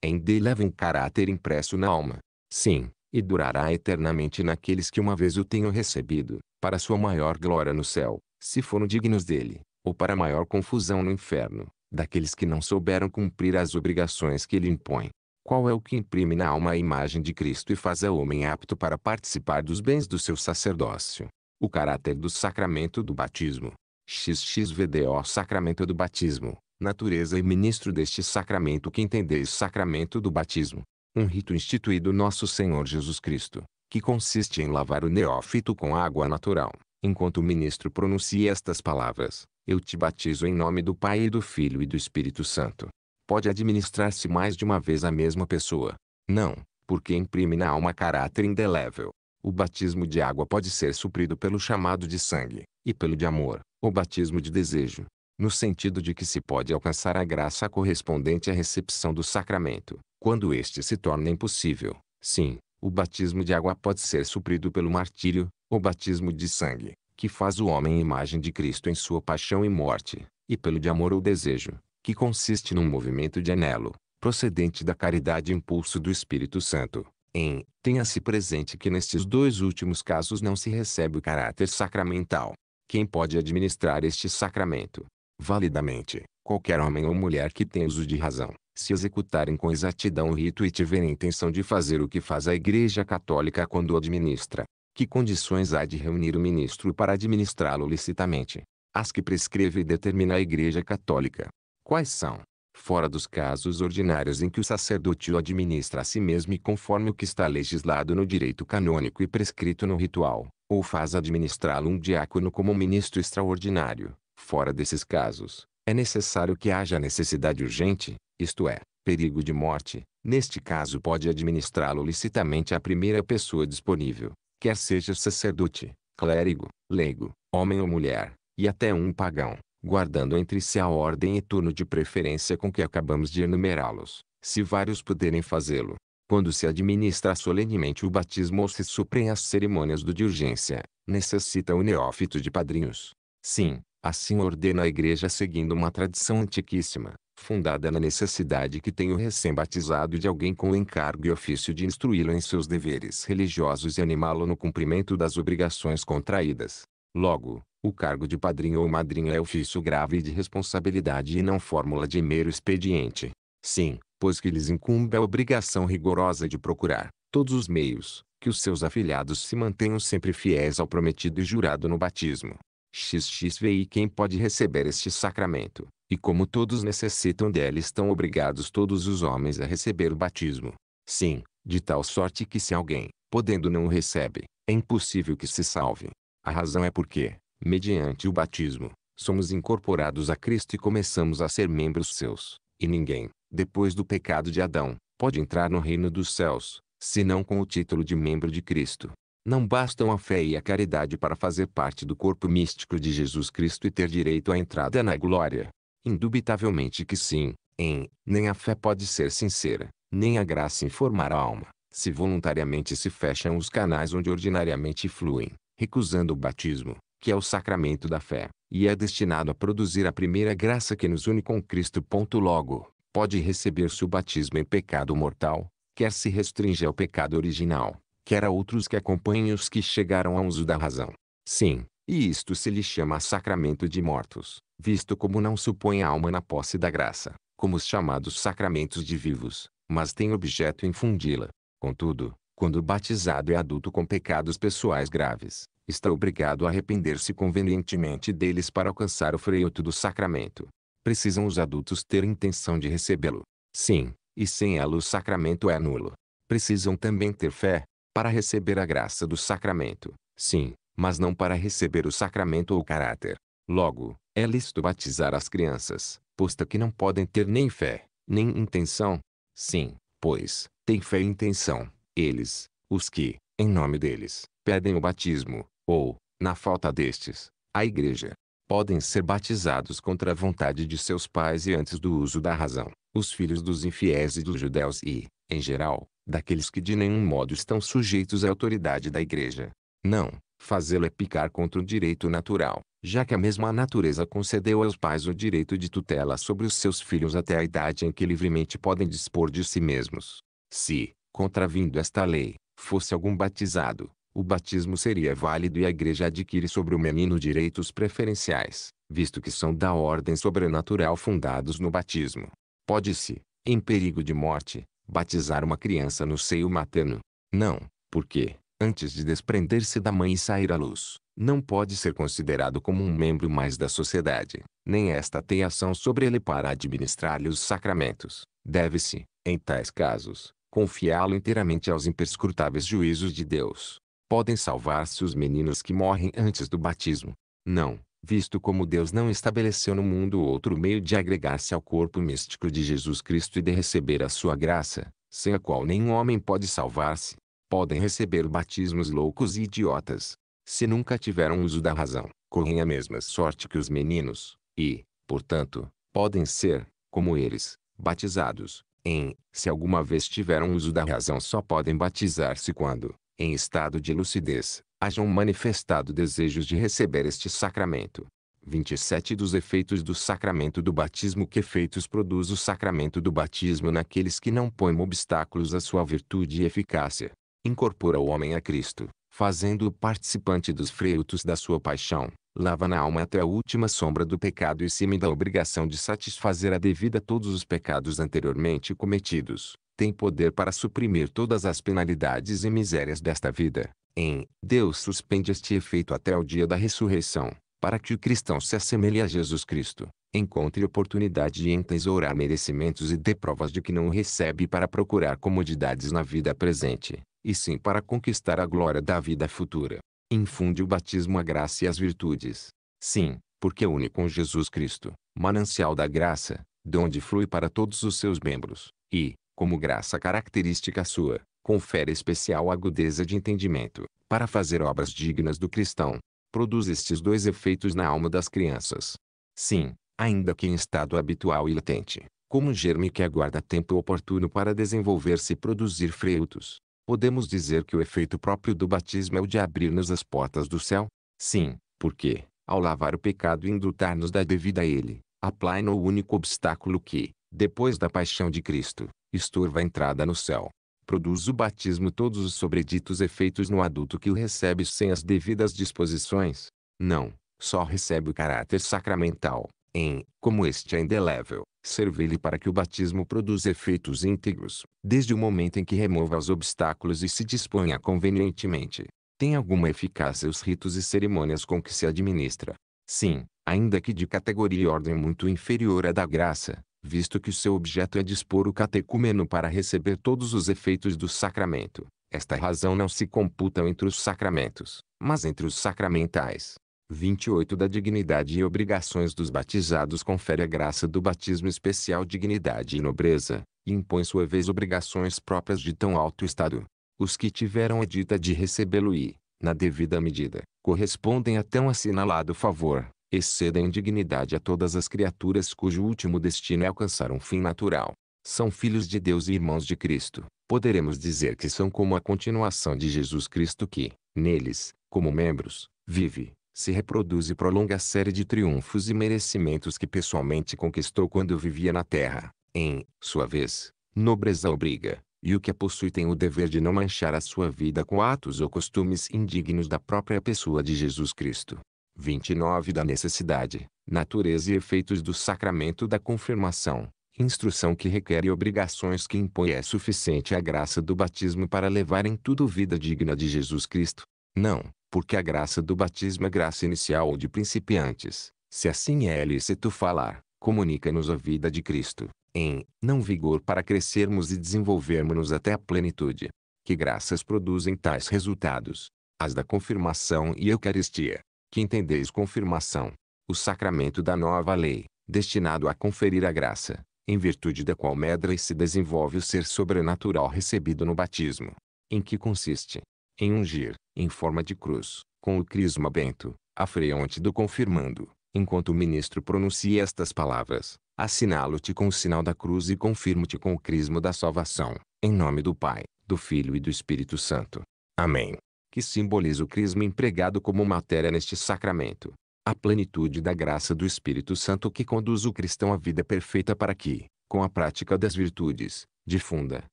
Ende leva um caráter impresso na alma. Sim, e durará eternamente naqueles que uma vez o tenham recebido, para sua maior glória no céu, se foram dignos dele, ou para maior confusão no inferno, daqueles que não souberam cumprir as obrigações que ele impõe. Qual é o que imprime na alma a imagem de Cristo e faz a homem apto para participar dos bens do seu sacerdócio? O caráter do sacramento do batismo. XXVDO Sacramento do batismo. Natureza e ministro deste sacramento que entendeis sacramento do batismo. Um rito instituído nosso Senhor Jesus Cristo, que consiste em lavar o neófito com água natural. Enquanto o ministro pronuncia estas palavras, eu te batizo em nome do Pai e do Filho e do Espírito Santo. Pode administrar-se mais de uma vez a mesma pessoa? Não, porque imprime na alma caráter indelével, o batismo de água pode ser suprido pelo chamado de sangue, e pelo de amor, o batismo de desejo, no sentido de que se pode alcançar a graça correspondente à recepção do sacramento, quando este se torna impossível. Sim, o batismo de água pode ser suprido pelo martírio, o batismo de sangue, que faz o homem imagem de Cristo em sua paixão e morte, e pelo de amor ou desejo, que consiste num movimento de anelo, procedente da caridade e impulso do Espírito Santo, em tenha-se presente que nestes dois últimos casos não se recebe o caráter sacramental. Quem pode administrar este sacramento? Validamente, qualquer homem ou mulher que tenha uso de razão, se executarem com exatidão o rito e tiverem intenção de fazer o que faz a Igreja Católica quando administra. Que condições há de reunir o ministro para administrá-lo licitamente? As que prescreve e determina a Igreja Católica. Quais são? fora dos casos ordinários em que o sacerdote o administra a si mesmo e conforme o que está legislado no direito canônico e prescrito no ritual, ou faz administrá-lo um diácono como ministro extraordinário. Fora desses casos, é necessário que haja necessidade urgente, isto é, perigo de morte. Neste caso pode administrá-lo licitamente a primeira pessoa disponível, quer seja sacerdote, clérigo, leigo, homem ou mulher, e até um pagão guardando entre si a ordem e turno de preferência com que acabamos de enumerá-los, se vários puderem fazê-lo. Quando se administra solenemente o batismo ou se suprem as cerimônias do de urgência, necessita o neófito de padrinhos. Sim, assim ordena a igreja seguindo uma tradição antiquíssima, fundada na necessidade que tem o recém-batizado de alguém com o encargo e ofício de instruí-lo em seus deveres religiosos e animá-lo no cumprimento das obrigações contraídas. Logo, o cargo de padrinho ou madrinha é ofício grave de responsabilidade e não fórmula de mero expediente. Sim, pois que lhes incumbe a obrigação rigorosa de procurar, todos os meios, que os seus afilhados se mantenham sempre fiéis ao prometido e jurado no batismo. XXVI quem pode receber este sacramento, e como todos necessitam dele estão obrigados todos os homens a receber o batismo. Sim, de tal sorte que se alguém, podendo não o recebe, é impossível que se salve. A razão é porque, mediante o batismo, somos incorporados a Cristo e começamos a ser membros seus. E ninguém, depois do pecado de Adão, pode entrar no reino dos céus, senão com o título de membro de Cristo. Não bastam a fé e a caridade para fazer parte do corpo místico de Jesus Cristo e ter direito à entrada na glória. Indubitavelmente que sim, em, nem a fé pode ser sincera, nem a graça informar a alma, se voluntariamente se fecham os canais onde ordinariamente fluem, recusando o batismo, que é o sacramento da fé, e é destinado a produzir a primeira graça que nos une com Cristo. Logo, pode receber-se o batismo em é pecado mortal, quer se restringe ao pecado original, quer a outros que acompanhem os que chegaram ao uso da razão. Sim, e isto se lhe chama sacramento de mortos, visto como não supõe a alma na posse da graça, como os chamados sacramentos de vivos, mas tem objeto infundi-la. Contudo, quando batizado é adulto com pecados pessoais graves, está obrigado a arrepender-se convenientemente deles para alcançar o freio do sacramento. Precisam os adultos ter intenção de recebê-lo. Sim, e sem ela o sacramento é nulo. Precisam também ter fé, para receber a graça do sacramento. Sim, mas não para receber o sacramento ou caráter. Logo, é lícito batizar as crianças, posta que não podem ter nem fé, nem intenção. Sim, pois, tem fé e intenção eles, os que, em nome deles, pedem o batismo, ou, na falta destes, a Igreja, podem ser batizados contra a vontade de seus pais e antes do uso da razão, os filhos dos infiéis e dos judeus e, em geral, daqueles que de nenhum modo estão sujeitos à autoridade da Igreja. Não, fazê-lo é picar contra o direito natural, já que a mesma natureza concedeu aos pais o direito de tutela sobre os seus filhos até a idade em que livremente podem dispor de si mesmos. Se, contravindo esta lei, fosse algum batizado, o batismo seria válido e a igreja adquire sobre o menino direitos preferenciais, visto que são da ordem sobrenatural fundados no batismo. Pode-se, em perigo de morte, batizar uma criança no seio materno? Não, porque, antes de desprender-se da mãe e sair à luz, não pode ser considerado como um membro mais da sociedade, nem esta tem ação sobre ele para administrar-lhe os sacramentos. Deve-se, em tais casos, confiá-lo inteiramente aos imperscrutáveis juízos de Deus. Podem salvar-se os meninos que morrem antes do batismo. Não, visto como Deus não estabeleceu no mundo outro meio de agregar-se ao corpo místico de Jesus Cristo e de receber a sua graça, sem a qual nenhum homem pode salvar-se, podem receber batismos loucos e idiotas. Se nunca tiveram uso da razão, correm a mesma sorte que os meninos, e, portanto, podem ser, como eles, batizados, em, se alguma vez tiveram uso da razão só podem batizar-se quando, em estado de lucidez, hajam manifestado desejos de receber este sacramento. 27 Dos efeitos do sacramento do batismo Que efeitos produz o sacramento do batismo naqueles que não põem obstáculos à sua virtude e eficácia? Incorpora o homem a Cristo, fazendo-o participante dos frutos da sua paixão lava-na alma até a última sombra do pecado e se-me da obrigação de satisfazer a devida todos os pecados anteriormente cometidos, tem poder para suprimir todas as penalidades e misérias desta vida. Em Deus suspende este efeito até o dia da ressurreição, para que o cristão se assemelhe a Jesus Cristo, encontre oportunidade de entesourar merecimentos e dê provas de que não o recebe para procurar comodidades na vida presente, e sim para conquistar a glória da vida futura infunde o batismo a graça e as virtudes. Sim, porque une com Jesus Cristo, manancial da graça, de onde flui para todos os seus membros, e, como graça característica sua, confere especial agudeza de entendimento, para fazer obras dignas do cristão. Produz estes dois efeitos na alma das crianças. Sim, ainda que em estado habitual e latente, como um germe que aguarda tempo oportuno para desenvolver-se e produzir frutos, podemos dizer que o efeito próprio do batismo é o de abrir-nos as portas do céu? Sim, porque, ao lavar o pecado e indutar-nos da devida a ele, aplaina o único obstáculo que, depois da paixão de Cristo, estorva a entrada no céu. Produz o batismo todos os sobreditos efeitos no adulto que o recebe sem as devidas disposições? Não, só recebe o caráter sacramental, em como este é indelével, serve-lhe para que o batismo produza efeitos íntegros, desde o momento em que remova os obstáculos e se disponha convenientemente. Tem alguma eficácia os ritos e cerimônias com que se administra? Sim, ainda que de categoria e ordem muito inferior à da graça, visto que o seu objeto é dispor o catecúmeno para receber todos os efeitos do sacramento. Esta razão não se computa entre os sacramentos, mas entre os sacramentais. 28 da dignidade e obrigações dos batizados confere a graça do batismo especial dignidade e nobreza, e impõe sua vez obrigações próprias de tão alto estado. Os que tiveram a dita de recebê-lo e, na devida medida, correspondem a tão assinalado favor, excedem dignidade a todas as criaturas cujo último destino é alcançar um fim natural. São filhos de Deus e irmãos de Cristo. Poderemos dizer que são como a continuação de Jesus Cristo que, neles, como membros, vive, se reproduz e prolonga a série de triunfos e merecimentos que pessoalmente conquistou quando vivia na terra. Em sua vez, nobreza obriga, e o que a possui tem o dever de não manchar a sua vida com atos ou costumes indignos da própria pessoa de Jesus Cristo. 29 Da necessidade, natureza e efeitos do sacramento da confirmação. Instrução que requer e obrigações que impõe é suficiente a graça do batismo para levar em tudo vida digna de Jesus Cristo? Não, porque a graça do batismo é graça inicial ou de principiantes. Se assim é lícito falar, comunica-nos a vida de Cristo, em, não vigor para crescermos e desenvolvermos-nos até a plenitude. Que graças produzem tais resultados? As da confirmação e Eucaristia. Que entendeis confirmação? O sacramento da nova lei, destinado a conferir a graça, em virtude da qual medra e se desenvolve o ser sobrenatural recebido no batismo. Em que consiste? Em ungir, em forma de cruz, com o crisma bento, a freonte do confirmando. Enquanto o ministro pronuncia estas palavras, assinalo-te com o sinal da cruz e confirmo-te com o crisma da salvação, em nome do Pai, do Filho e do Espírito Santo. Amém. Que simboliza o crisma empregado como matéria neste sacramento. A plenitude da graça do Espírito Santo que conduz o cristão à vida perfeita para que, com a prática das virtudes, difunda,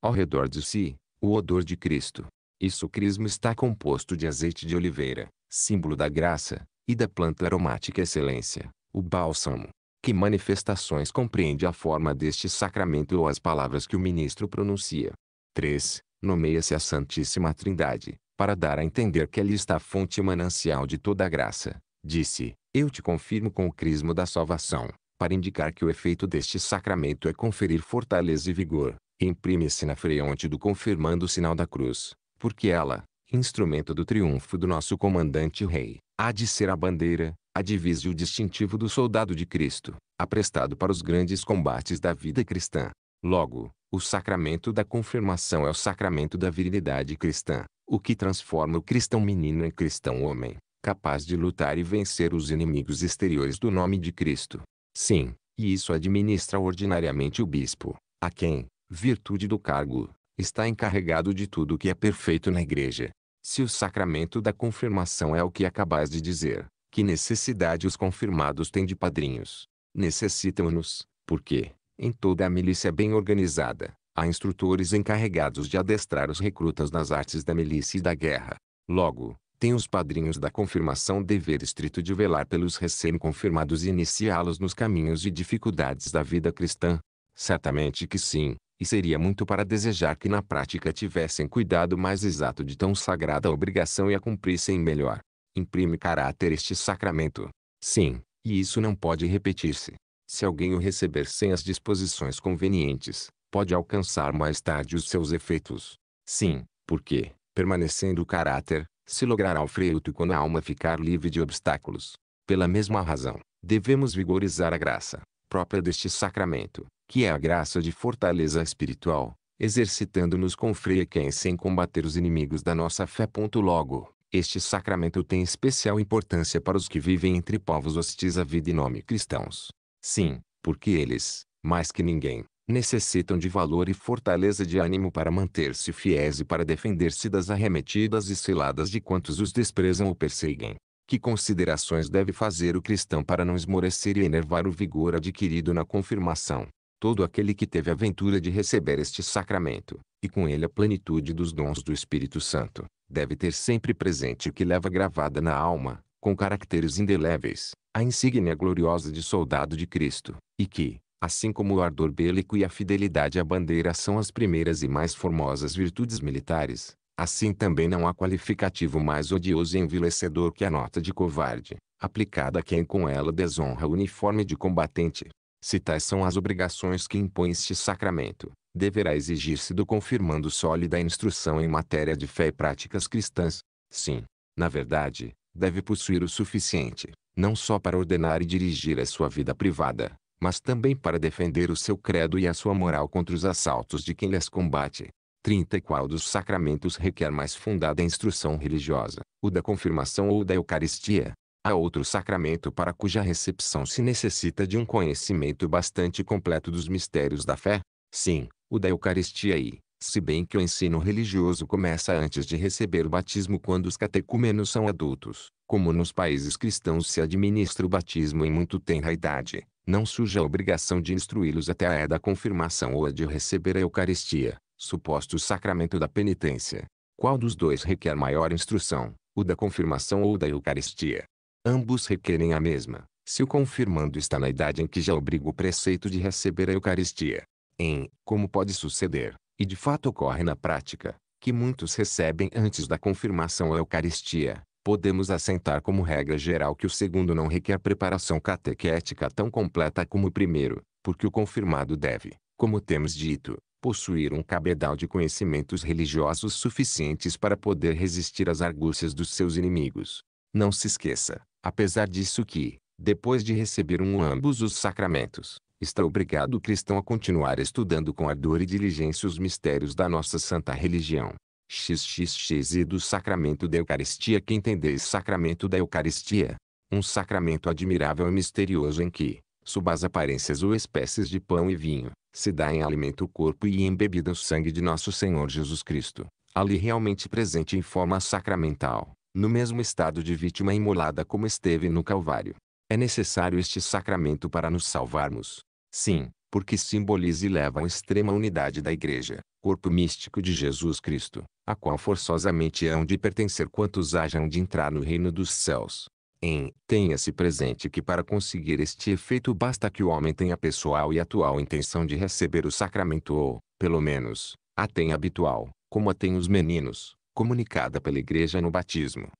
ao redor de si, o odor de Cristo. Isso crisma está composto de azeite de oliveira, símbolo da graça, e da planta aromática excelência, o bálsamo. Que manifestações compreende a forma deste sacramento ou as palavras que o ministro pronuncia? 3. Nomeia-se a Santíssima Trindade, para dar a entender que ela está a fonte manancial de toda a graça. Disse, eu te confirmo com o crismo da salvação, para indicar que o efeito deste sacramento é conferir fortaleza e vigor. Imprime-se na frente do confirmando o sinal da cruz, porque ela, instrumento do triunfo do nosso comandante rei, há de ser a bandeira, a divisa e o distintivo do soldado de Cristo, aprestado para os grandes combates da vida cristã. Logo, o sacramento da confirmação é o sacramento da virilidade cristã, o que transforma o cristão menino em cristão homem, capaz de lutar e vencer os inimigos exteriores do nome de Cristo. Sim, e isso administra ordinariamente o bispo, a quem, virtude do cargo, está encarregado de tudo o que é perfeito na igreja. Se o sacramento da confirmação é o que acabais é de dizer, que necessidade os confirmados têm de padrinhos? Necessitam-nos, porque, em toda a milícia bem organizada, há instrutores encarregados de adestrar os recrutas nas artes da milícia e da guerra. Logo, tem os padrinhos da confirmação dever estrito de velar pelos recém-confirmados e iniciá-los nos caminhos e dificuldades da vida cristã? Certamente que sim e seria muito para desejar que na prática tivessem cuidado mais exato de tão sagrada obrigação e a cumprissem melhor. Imprime caráter este sacramento. Sim, e isso não pode repetir-se. Se alguém o receber sem as disposições convenientes, pode alcançar mais tarde os seus efeitos. Sim, porque, permanecendo o caráter, se logrará o fruto quando a alma ficar livre de obstáculos. Pela mesma razão, devemos vigorizar a graça, própria deste sacramento, que é a graça de fortaleza espiritual, exercitando-nos com freia quem sem combater os inimigos da nossa fé. Logo, este sacramento tem especial importância para os que vivem entre povos hostis à vida e nome cristãos. Sim, porque eles, mais que ninguém, necessitam de valor e fortaleza de ânimo para manter-se fiéis e para defender-se das arremetidas e ciladas de quantos os desprezam ou perseguem. Que considerações deve fazer o cristão para não esmorecer e enervar o vigor adquirido na confirmação? todo aquele que teve a ventura de receber este sacramento, e com ele a plenitude dos dons do Espírito Santo, deve ter sempre presente o que leva gravada na alma, com caracteres indeléveis, a insígnia gloriosa de soldado de Cristo, e que, assim como o ardor bélico e a fidelidade à bandeira são as primeiras e mais formosas virtudes militares, assim também não há qualificativo mais odioso e envilecedor que a nota de covarde, aplicada a quem com ela desonra o uniforme de combatente, se tais são as obrigações que impõe este sacramento, deverá exigir-se do confirmando sólida instrução em matéria de fé e práticas cristãs. Sim, na verdade, deve possuir o suficiente, não só para ordenar e dirigir a sua vida privada, mas também para defender o seu credo e a sua moral contra os assaltos de quem lhes combate. 30 Qual dos sacramentos requer mais fundada instrução religiosa, o da confirmação ou da Eucaristia? Há outro sacramento para cuja recepção se necessita de um conhecimento bastante completo dos mistérios da fé? Sim, o da Eucaristia e, se bem que o ensino religioso começa antes de receber o batismo quando os catecúmenos são adultos, como nos países cristãos se administra o batismo em muito tenra idade, não surge a obrigação de instruí-los até a é da confirmação ou a de receber a Eucaristia, suposto sacramento da penitência. Qual dos dois requer maior instrução, o da confirmação ou o da Eucaristia? Ambos requerem a mesma, se o confirmando está na idade em que já obriga o preceito de receber a Eucaristia. Em, como pode suceder, e de fato ocorre na prática, que muitos recebem antes da confirmação a Eucaristia, podemos assentar como regra geral que o segundo não requer preparação catequética tão completa como o primeiro, porque o confirmado deve, como temos dito, possuir um cabedal de conhecimentos religiosos suficientes para poder resistir às argúcias dos seus inimigos. Não se esqueça, Apesar disso que, depois de receber um ambos os sacramentos, está obrigado o cristão a continuar estudando com ardor e diligência os mistérios da nossa santa religião. XXX e do sacramento da Eucaristia que entendeis sacramento da Eucaristia. Um sacramento admirável e misterioso em que, sob as aparências ou espécies de pão e vinho, se dá em alimento o corpo e em bebida o sangue de nosso Senhor Jesus Cristo, ali realmente presente em forma sacramental no mesmo estado de vítima imolada como esteve no Calvário. É necessário este sacramento para nos salvarmos. Sim, porque simboliza e leva à extrema unidade da Igreja, corpo místico de Jesus Cristo, a qual forçosamente hão de pertencer quantos hajam de entrar no reino dos céus. Em Tenha-se presente que para conseguir este efeito basta que o homem tenha pessoal e atual intenção de receber o sacramento ou, pelo menos, a tenha habitual, como a têm os meninos comunicada pela Igreja no batismo.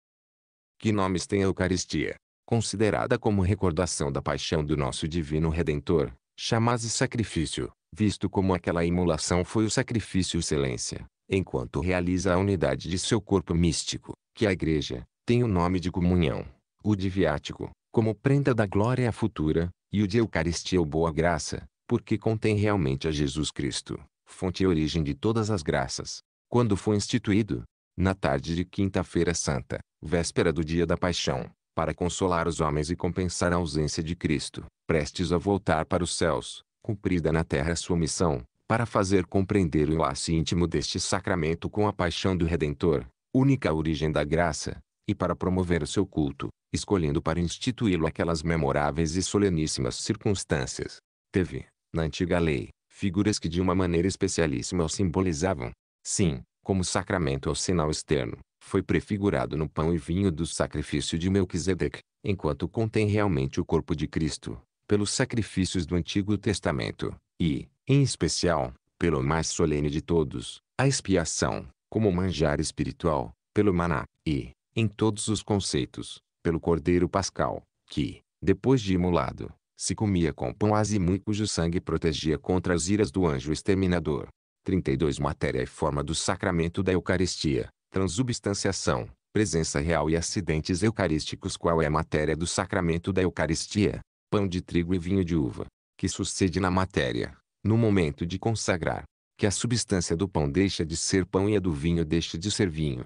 Que nomes tem a Eucaristia, considerada como recordação da paixão do nosso Divino Redentor, chamase sacrifício, visto como aquela imolação foi o sacrifício excelência, enquanto realiza a unidade de seu corpo místico, que a Igreja, tem o nome de comunhão, o de viático, como prenda da glória futura, e o de Eucaristia ou boa graça, porque contém realmente a Jesus Cristo, fonte e origem de todas as graças. Quando foi instituído, na tarde de Quinta-feira Santa, véspera do Dia da Paixão, para consolar os homens e compensar a ausência de Cristo, prestes a voltar para os céus, cumprida na terra sua missão, para fazer compreender o laço íntimo deste sacramento com a paixão do Redentor, única origem da graça, e para promover o seu culto, escolhendo para instituí-lo aquelas memoráveis e soleníssimas circunstâncias. Teve, na antiga lei, figuras que de uma maneira especialíssima o simbolizavam. Sim, como sacramento ou sinal externo, foi prefigurado no pão e vinho do sacrifício de Melquisedeque, enquanto contém realmente o corpo de Cristo, pelos sacrifícios do Antigo Testamento, e, em especial, pelo mais solene de todos, a expiação, como manjar espiritual, pelo maná, e, em todos os conceitos, pelo Cordeiro Pascal, que, depois de imolado, se comia com pão azimu cujo sangue protegia contra as iras do anjo exterminador. 32 Matéria e forma do sacramento da Eucaristia, transubstanciação, presença real e acidentes eucarísticos. Qual é a matéria do sacramento da Eucaristia? Pão de trigo e vinho de uva. Que sucede na matéria, no momento de consagrar, que a substância do pão deixa de ser pão e a do vinho deixa de ser vinho.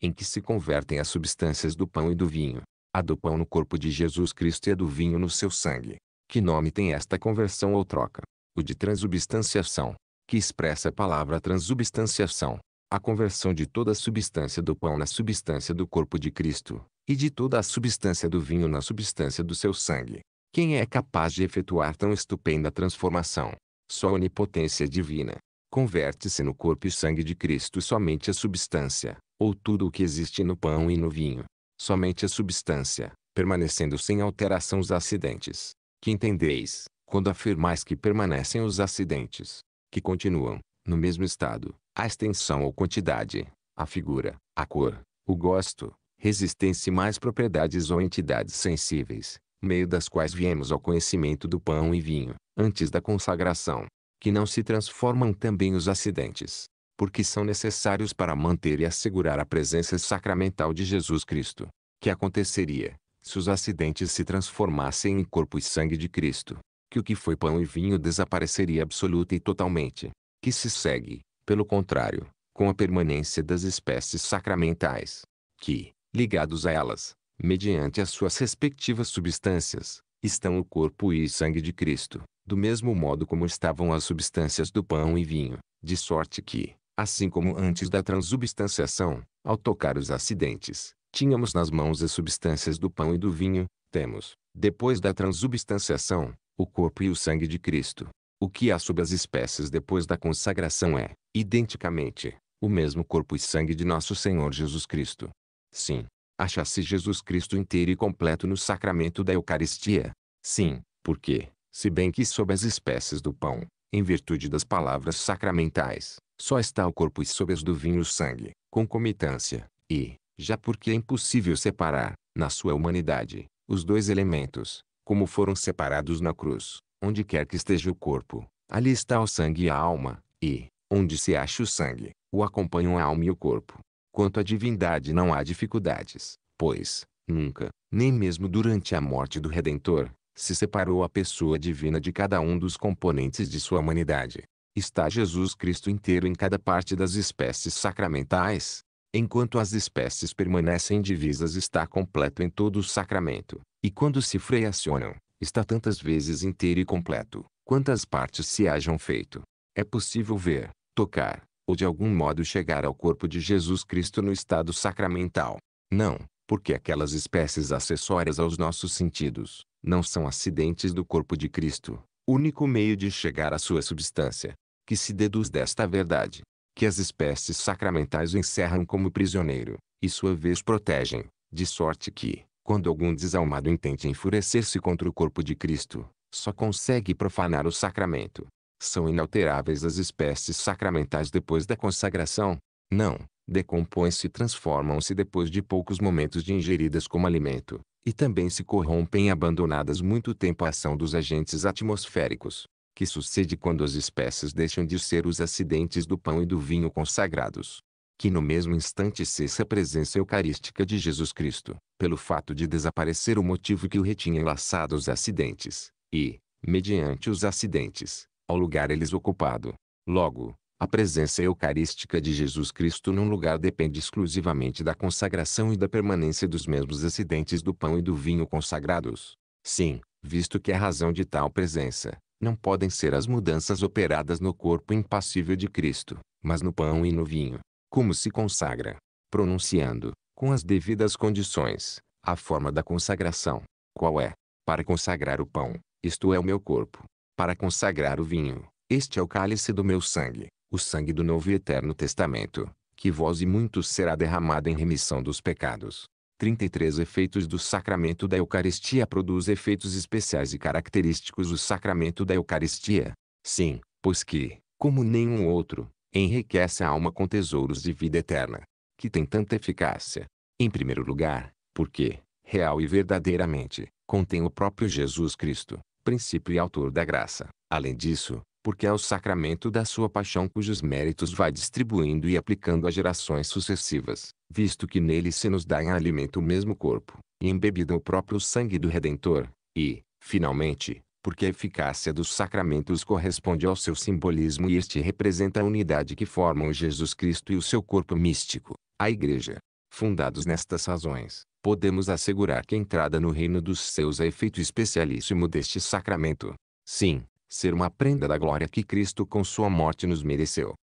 Em que se convertem as substâncias do pão e do vinho, a do pão no corpo de Jesus Cristo e a do vinho no seu sangue. Que nome tem esta conversão ou troca? O de transubstanciação que expressa a palavra transubstanciação, a conversão de toda a substância do pão na substância do corpo de Cristo, e de toda a substância do vinho na substância do seu sangue. Quem é capaz de efetuar tão estupenda transformação? Só a onipotência divina. Converte-se no corpo e sangue de Cristo somente a substância, ou tudo o que existe no pão e no vinho. Somente a substância, permanecendo sem alteração os acidentes. Que entendeis, quando afirmais que permanecem os acidentes, que continuam, no mesmo estado, a extensão ou quantidade, a figura, a cor, o gosto, resistência e mais propriedades ou entidades sensíveis, meio das quais viemos ao conhecimento do pão e vinho, antes da consagração, que não se transformam também os acidentes, porque são necessários para manter e assegurar a presença sacramental de Jesus Cristo, que aconteceria, se os acidentes se transformassem em corpo e sangue de Cristo, que o que foi pão e vinho desapareceria absoluta e totalmente, que se segue, pelo contrário, com a permanência das espécies sacramentais, que, ligados a elas, mediante as suas respectivas substâncias, estão o corpo e sangue de Cristo, do mesmo modo como estavam as substâncias do pão e vinho, de sorte que, assim como antes da transubstanciação, ao tocar os acidentes, tínhamos nas mãos as substâncias do pão e do vinho, temos, depois da transubstanciação, o corpo e o sangue de Cristo. O que há sob as espécies depois da consagração é, identicamente, o mesmo corpo e sangue de nosso Senhor Jesus Cristo. Sim, acha-se Jesus Cristo inteiro e completo no sacramento da Eucaristia. Sim, porque, se bem que sob as espécies do pão, em virtude das palavras sacramentais, só está o corpo e sob as do vinho o sangue, concomitância, e, já porque é impossível separar, na sua humanidade, os dois elementos, como foram separados na cruz, onde quer que esteja o corpo, ali está o sangue e a alma, e, onde se acha o sangue, o acompanham a alma e o corpo. Quanto à divindade não há dificuldades, pois, nunca, nem mesmo durante a morte do Redentor, se separou a pessoa divina de cada um dos componentes de sua humanidade. Está Jesus Cristo inteiro em cada parte das espécies sacramentais, enquanto as espécies permanecem divisas está completo em todo o sacramento, e quando se freacionam, está tantas vezes inteiro e completo, quantas partes se hajam feito. É possível ver, tocar, ou de algum modo chegar ao corpo de Jesus Cristo no estado sacramental. Não, porque aquelas espécies acessórias aos nossos sentidos, não são acidentes do corpo de Cristo, único meio de chegar à sua substância, que se deduz desta verdade, que as espécies sacramentais o encerram como prisioneiro, e sua vez protegem, de sorte que, quando algum desalmado intente enfurecer-se contra o corpo de Cristo, só consegue profanar o sacramento. São inalteráveis as espécies sacramentais depois da consagração? Não. Decompõem-se e transformam-se depois de poucos momentos de ingeridas como alimento, e também se corrompem abandonadas muito tempo à ação dos agentes atmosféricos, que sucede quando as espécies deixam de ser os acidentes do pão e do vinho consagrados, que no mesmo instante cessa a presença eucarística de Jesus Cristo, pelo fato de desaparecer o motivo que o retinha enlaçado aos acidentes, e, mediante os acidentes, ao lugar eles ocupado. Logo, a presença eucarística de Jesus Cristo num lugar depende exclusivamente da consagração e da permanência dos mesmos acidentes do pão e do vinho consagrados. Sim, visto que a razão de tal presença, não podem ser as mudanças operadas no corpo impassível de Cristo, mas no pão e no vinho como se consagra, pronunciando, com as devidas condições, a forma da consagração. Qual é? Para consagrar o pão, isto é o meu corpo. Para consagrar o vinho, este é o cálice do meu sangue, o sangue do novo e eterno testamento, que vós e muitos será derramado em remissão dos pecados. 33 Efeitos do sacramento da Eucaristia produz efeitos especiais e característicos o sacramento da Eucaristia. Sim, pois que, como nenhum outro, enriquece a alma com tesouros de vida eterna, que tem tanta eficácia, em primeiro lugar, porque, real e verdadeiramente, contém o próprio Jesus Cristo, princípio e autor da graça. Além disso, porque é o sacramento da sua paixão cujos méritos vai distribuindo e aplicando a gerações sucessivas, visto que nele se nos dá em alimento o mesmo corpo, e embebido o próprio sangue do Redentor, e, finalmente, porque a eficácia dos sacramentos corresponde ao seu simbolismo e este representa a unidade que formam Jesus Cristo e o seu corpo místico, a Igreja. Fundados nestas razões, podemos assegurar que a entrada no reino dos céus é efeito especialíssimo deste sacramento. Sim, ser uma prenda da glória que Cristo com sua morte nos mereceu.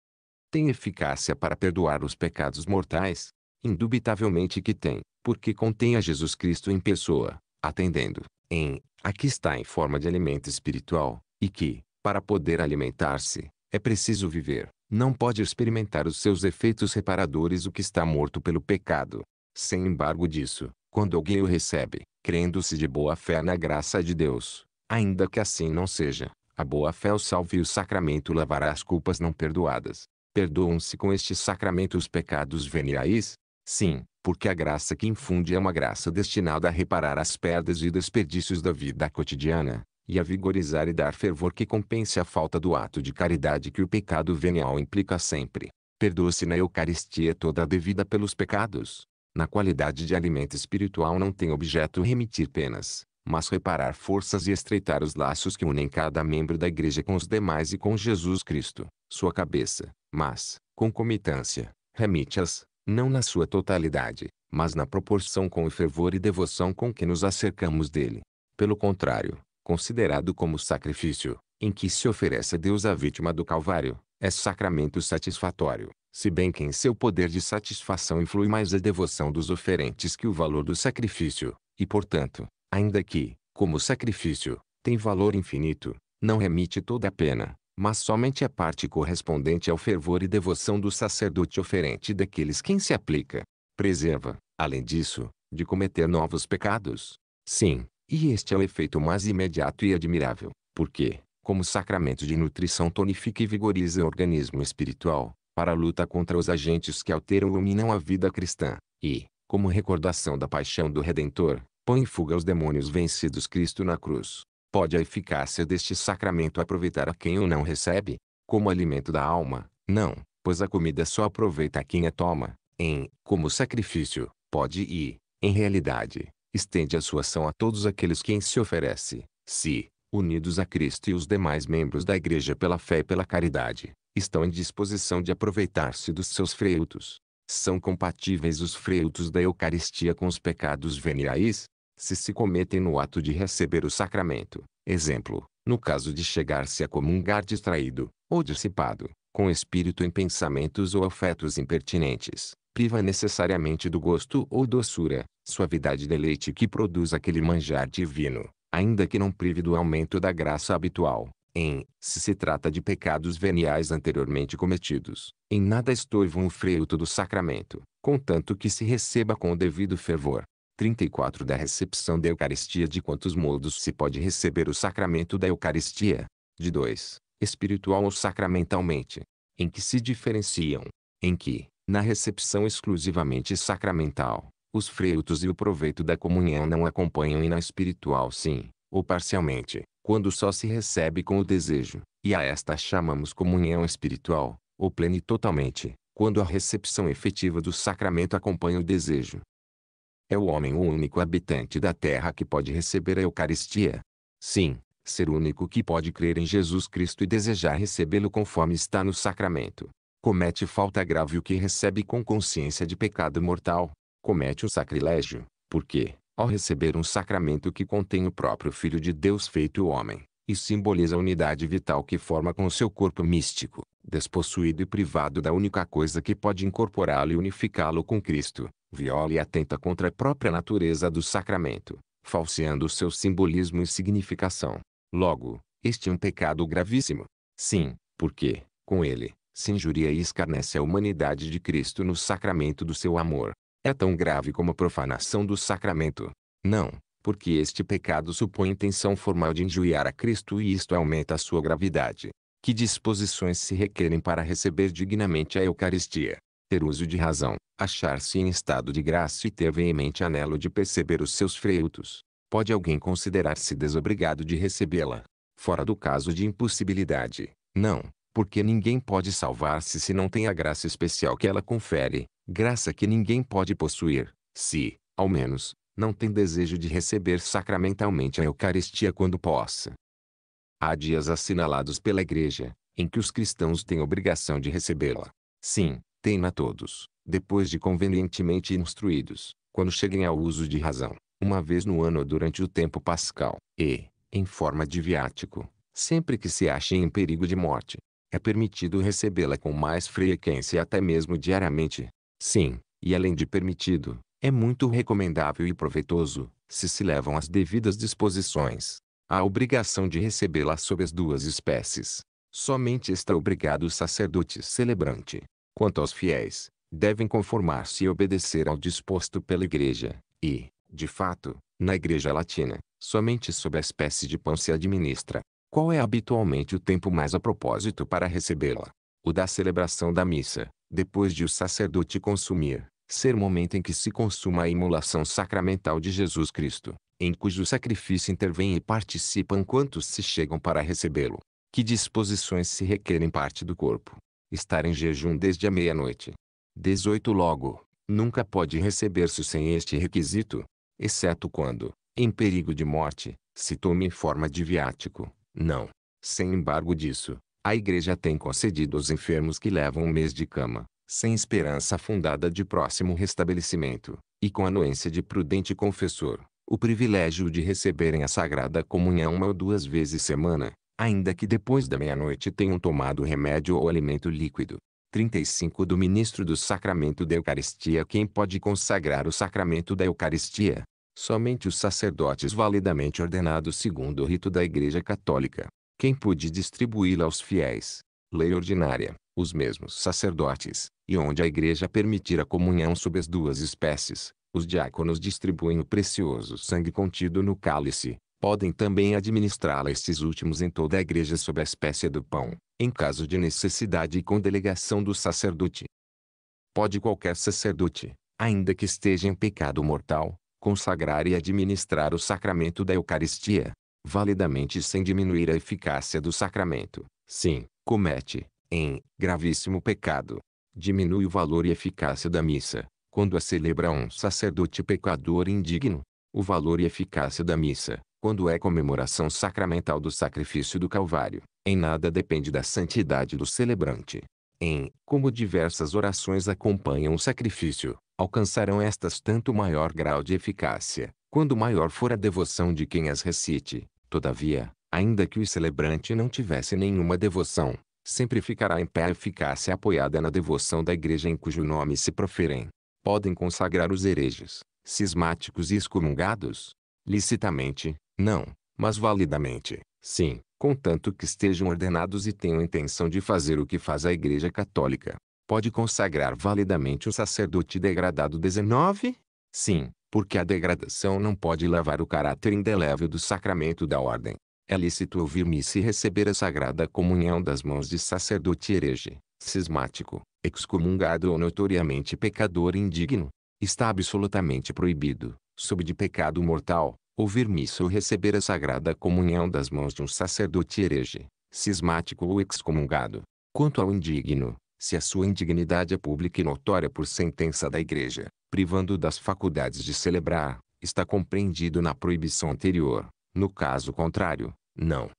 Tem eficácia para perdoar os pecados mortais? Indubitavelmente que tem, porque contém a Jesus Cristo em pessoa, atendendo, em Aqui está em forma de alimento espiritual, e que, para poder alimentar-se, é preciso viver. Não pode experimentar os seus efeitos reparadores o que está morto pelo pecado. Sem embargo disso, quando alguém o recebe, crendo-se de boa fé na graça de Deus, ainda que assim não seja, a boa fé o salve e o sacramento lavará as culpas não perdoadas. Perdoam-se com este sacramento os pecados veniais? Sim, porque a graça que infunde é uma graça destinada a reparar as perdas e desperdícios da vida cotidiana, e a vigorizar e dar fervor que compense a falta do ato de caridade que o pecado venial implica sempre. Perdoa-se na Eucaristia toda a devida pelos pecados. Na qualidade de alimento espiritual não tem objeto remitir penas, mas reparar forças e estreitar os laços que unem cada membro da igreja com os demais e com Jesus Cristo, sua cabeça, mas, concomitância, remite-as, não na sua totalidade, mas na proporção com o fervor e devoção com que nos acercamos dele. Pelo contrário, considerado como sacrifício, em que se oferece a Deus a vítima do Calvário, é sacramento satisfatório, se bem que em seu poder de satisfação influi mais a devoção dos oferentes que o valor do sacrifício, e portanto, ainda que, como sacrifício, tem valor infinito, não remite toda a pena, mas somente a parte correspondente ao fervor e devoção do sacerdote oferente daqueles quem se aplica, preserva, além disso, de cometer novos pecados. Sim, e este é o efeito mais imediato e admirável, porque, como sacramento de nutrição tonifica e vigoriza o organismo espiritual, para a luta contra os agentes que alteram e iluminam a vida cristã, e, como recordação da paixão do Redentor, põe em fuga os demônios vencidos Cristo na cruz pode a eficácia deste sacramento aproveitar a quem o não recebe, como alimento da alma? Não, pois a comida só aproveita a quem a toma, em, como sacrifício, pode e, em realidade, estende a sua ação a todos aqueles quem se oferece, se, unidos a Cristo e os demais membros da Igreja pela fé e pela caridade, estão em disposição de aproveitar-se dos seus frutos. São compatíveis os frutos da Eucaristia com os pecados veniais? se se cometem no ato de receber o sacramento. Exemplo, no caso de chegar-se a comungar distraído, ou dissipado, com espírito em pensamentos ou afetos impertinentes, priva necessariamente do gosto ou doçura, suavidade e deleite que produz aquele manjar divino, ainda que não prive do aumento da graça habitual. Em, se se trata de pecados veniais anteriormente cometidos, em nada estorvam o freio do sacramento, contanto que se receba com o devido fervor, 34 da recepção da Eucaristia de quantos modos se pode receber o sacramento da Eucaristia, de 2, espiritual ou sacramentalmente, em que se diferenciam, em que, na recepção exclusivamente sacramental, os frutos e o proveito da comunhão não acompanham e na espiritual sim, ou parcialmente, quando só se recebe com o desejo, e a esta chamamos comunhão espiritual, ou plena e totalmente, quando a recepção efetiva do sacramento acompanha o desejo, é o homem o único habitante da terra que pode receber a Eucaristia. Sim, ser o único que pode crer em Jesus Cristo e desejar recebê-lo conforme está no sacramento. Comete falta grave o que recebe com consciência de pecado mortal. Comete o um sacrilégio, porque, ao receber um sacramento que contém o próprio Filho de Deus feito homem, e simboliza a unidade vital que forma com seu corpo místico, despossuído e privado da única coisa que pode incorporá-lo e unificá-lo com Cristo, viola e atenta contra a própria natureza do sacramento, falseando o seu simbolismo e significação. Logo, este é um pecado gravíssimo. Sim, porque, com ele, se injuria e escarnece a humanidade de Cristo no sacramento do seu amor. É tão grave como a profanação do sacramento. Não, porque este pecado supõe intenção formal de injuriar a Cristo e isto aumenta a sua gravidade. Que disposições se requerem para receber dignamente a Eucaristia? ter uso de razão, achar-se em estado de graça e ter veemente anelo de perceber os seus frutos, Pode alguém considerar-se desobrigado de recebê-la? Fora do caso de impossibilidade, não, porque ninguém pode salvar-se se não tem a graça especial que ela confere, graça que ninguém pode possuir, se, ao menos, não tem desejo de receber sacramentalmente a Eucaristia quando possa. Há dias assinalados pela Igreja, em que os cristãos têm obrigação de recebê-la. Sim, tem todos, depois de convenientemente instruídos, quando cheguem ao uso de razão, uma vez no ano durante o tempo pascal, e, em forma de viático, sempre que se achem em perigo de morte. É permitido recebê-la com mais frequência até mesmo diariamente. Sim, e além de permitido, é muito recomendável e proveitoso, se se levam as devidas disposições. A obrigação de recebê-la sob as duas espécies. Somente está obrigado o sacerdote celebrante, Quanto aos fiéis, devem conformar-se e obedecer ao disposto pela Igreja, e, de fato, na Igreja Latina, somente sob a espécie de pão se administra. Qual é habitualmente o tempo mais a propósito para recebê-la? O da celebração da missa, depois de o sacerdote consumir, ser momento em que se consuma a imolação sacramental de Jesus Cristo, em cujo sacrifício intervém e participam quantos se chegam para recebê-lo. Que disposições se requerem parte do corpo, estar em jejum desde a meia-noite. 18 Logo, nunca pode receber-se sem este requisito, exceto quando, em perigo de morte, se tome em forma de viático. Não. Sem embargo disso, a Igreja tem concedido aos enfermos que levam um mês de cama, sem esperança fundada de próximo restabelecimento, e com anuência de prudente confessor, o privilégio de receberem a Sagrada Comunhão uma ou duas vezes semana, ainda que depois da meia-noite tenham tomado remédio ou alimento líquido. 35 do ministro do sacramento da Eucaristia quem pode consagrar o sacramento da Eucaristia. Somente os sacerdotes validamente ordenados segundo o rito da Igreja Católica. Quem pôde distribuí-la aos fiéis. Lei ordinária, os mesmos sacerdotes, e onde a Igreja permitir a comunhão sob as duas espécies, os diáconos distribuem o precioso sangue contido no cálice, podem também administrá-la estes últimos em toda a igreja sob a espécie do pão, em caso de necessidade e com delegação do sacerdote. Pode qualquer sacerdote, ainda que esteja em pecado mortal, consagrar e administrar o sacramento da Eucaristia, validamente sem diminuir a eficácia do sacramento. Sim, comete, em gravíssimo pecado, diminui o valor e eficácia da missa, quando a celebra um sacerdote pecador indigno. O valor e eficácia da missa, quando é comemoração sacramental do sacrifício do Calvário, em nada depende da santidade do celebrante. Em como diversas orações acompanham o sacrifício, alcançarão estas tanto maior grau de eficácia, quando maior for a devoção de quem as recite. Todavia, ainda que o celebrante não tivesse nenhuma devoção, sempre ficará em pé a eficácia apoiada na devoção da igreja em cujo nome se proferem. Podem consagrar os hereges, cismáticos e excomungados, licitamente, não, mas validamente, sim, contanto que estejam ordenados e tenham intenção de fazer o que faz a Igreja Católica. Pode consagrar validamente o sacerdote degradado 19? Sim, porque a degradação não pode lavar o caráter indelével do sacramento da ordem. É lícito ouvir missa e receber a sagrada comunhão das mãos de sacerdote herege, cismático, excomungado ou notoriamente pecador indigno. Está absolutamente proibido, sob de pecado mortal, ouvir missa ou receber a sagrada comunhão das mãos de um sacerdote herege, cismático ou excomungado. Quanto ao indigno, se a sua indignidade é pública e notória por sentença da Igreja, privando das faculdades de celebrar, está compreendido na proibição anterior. No caso contrário, não.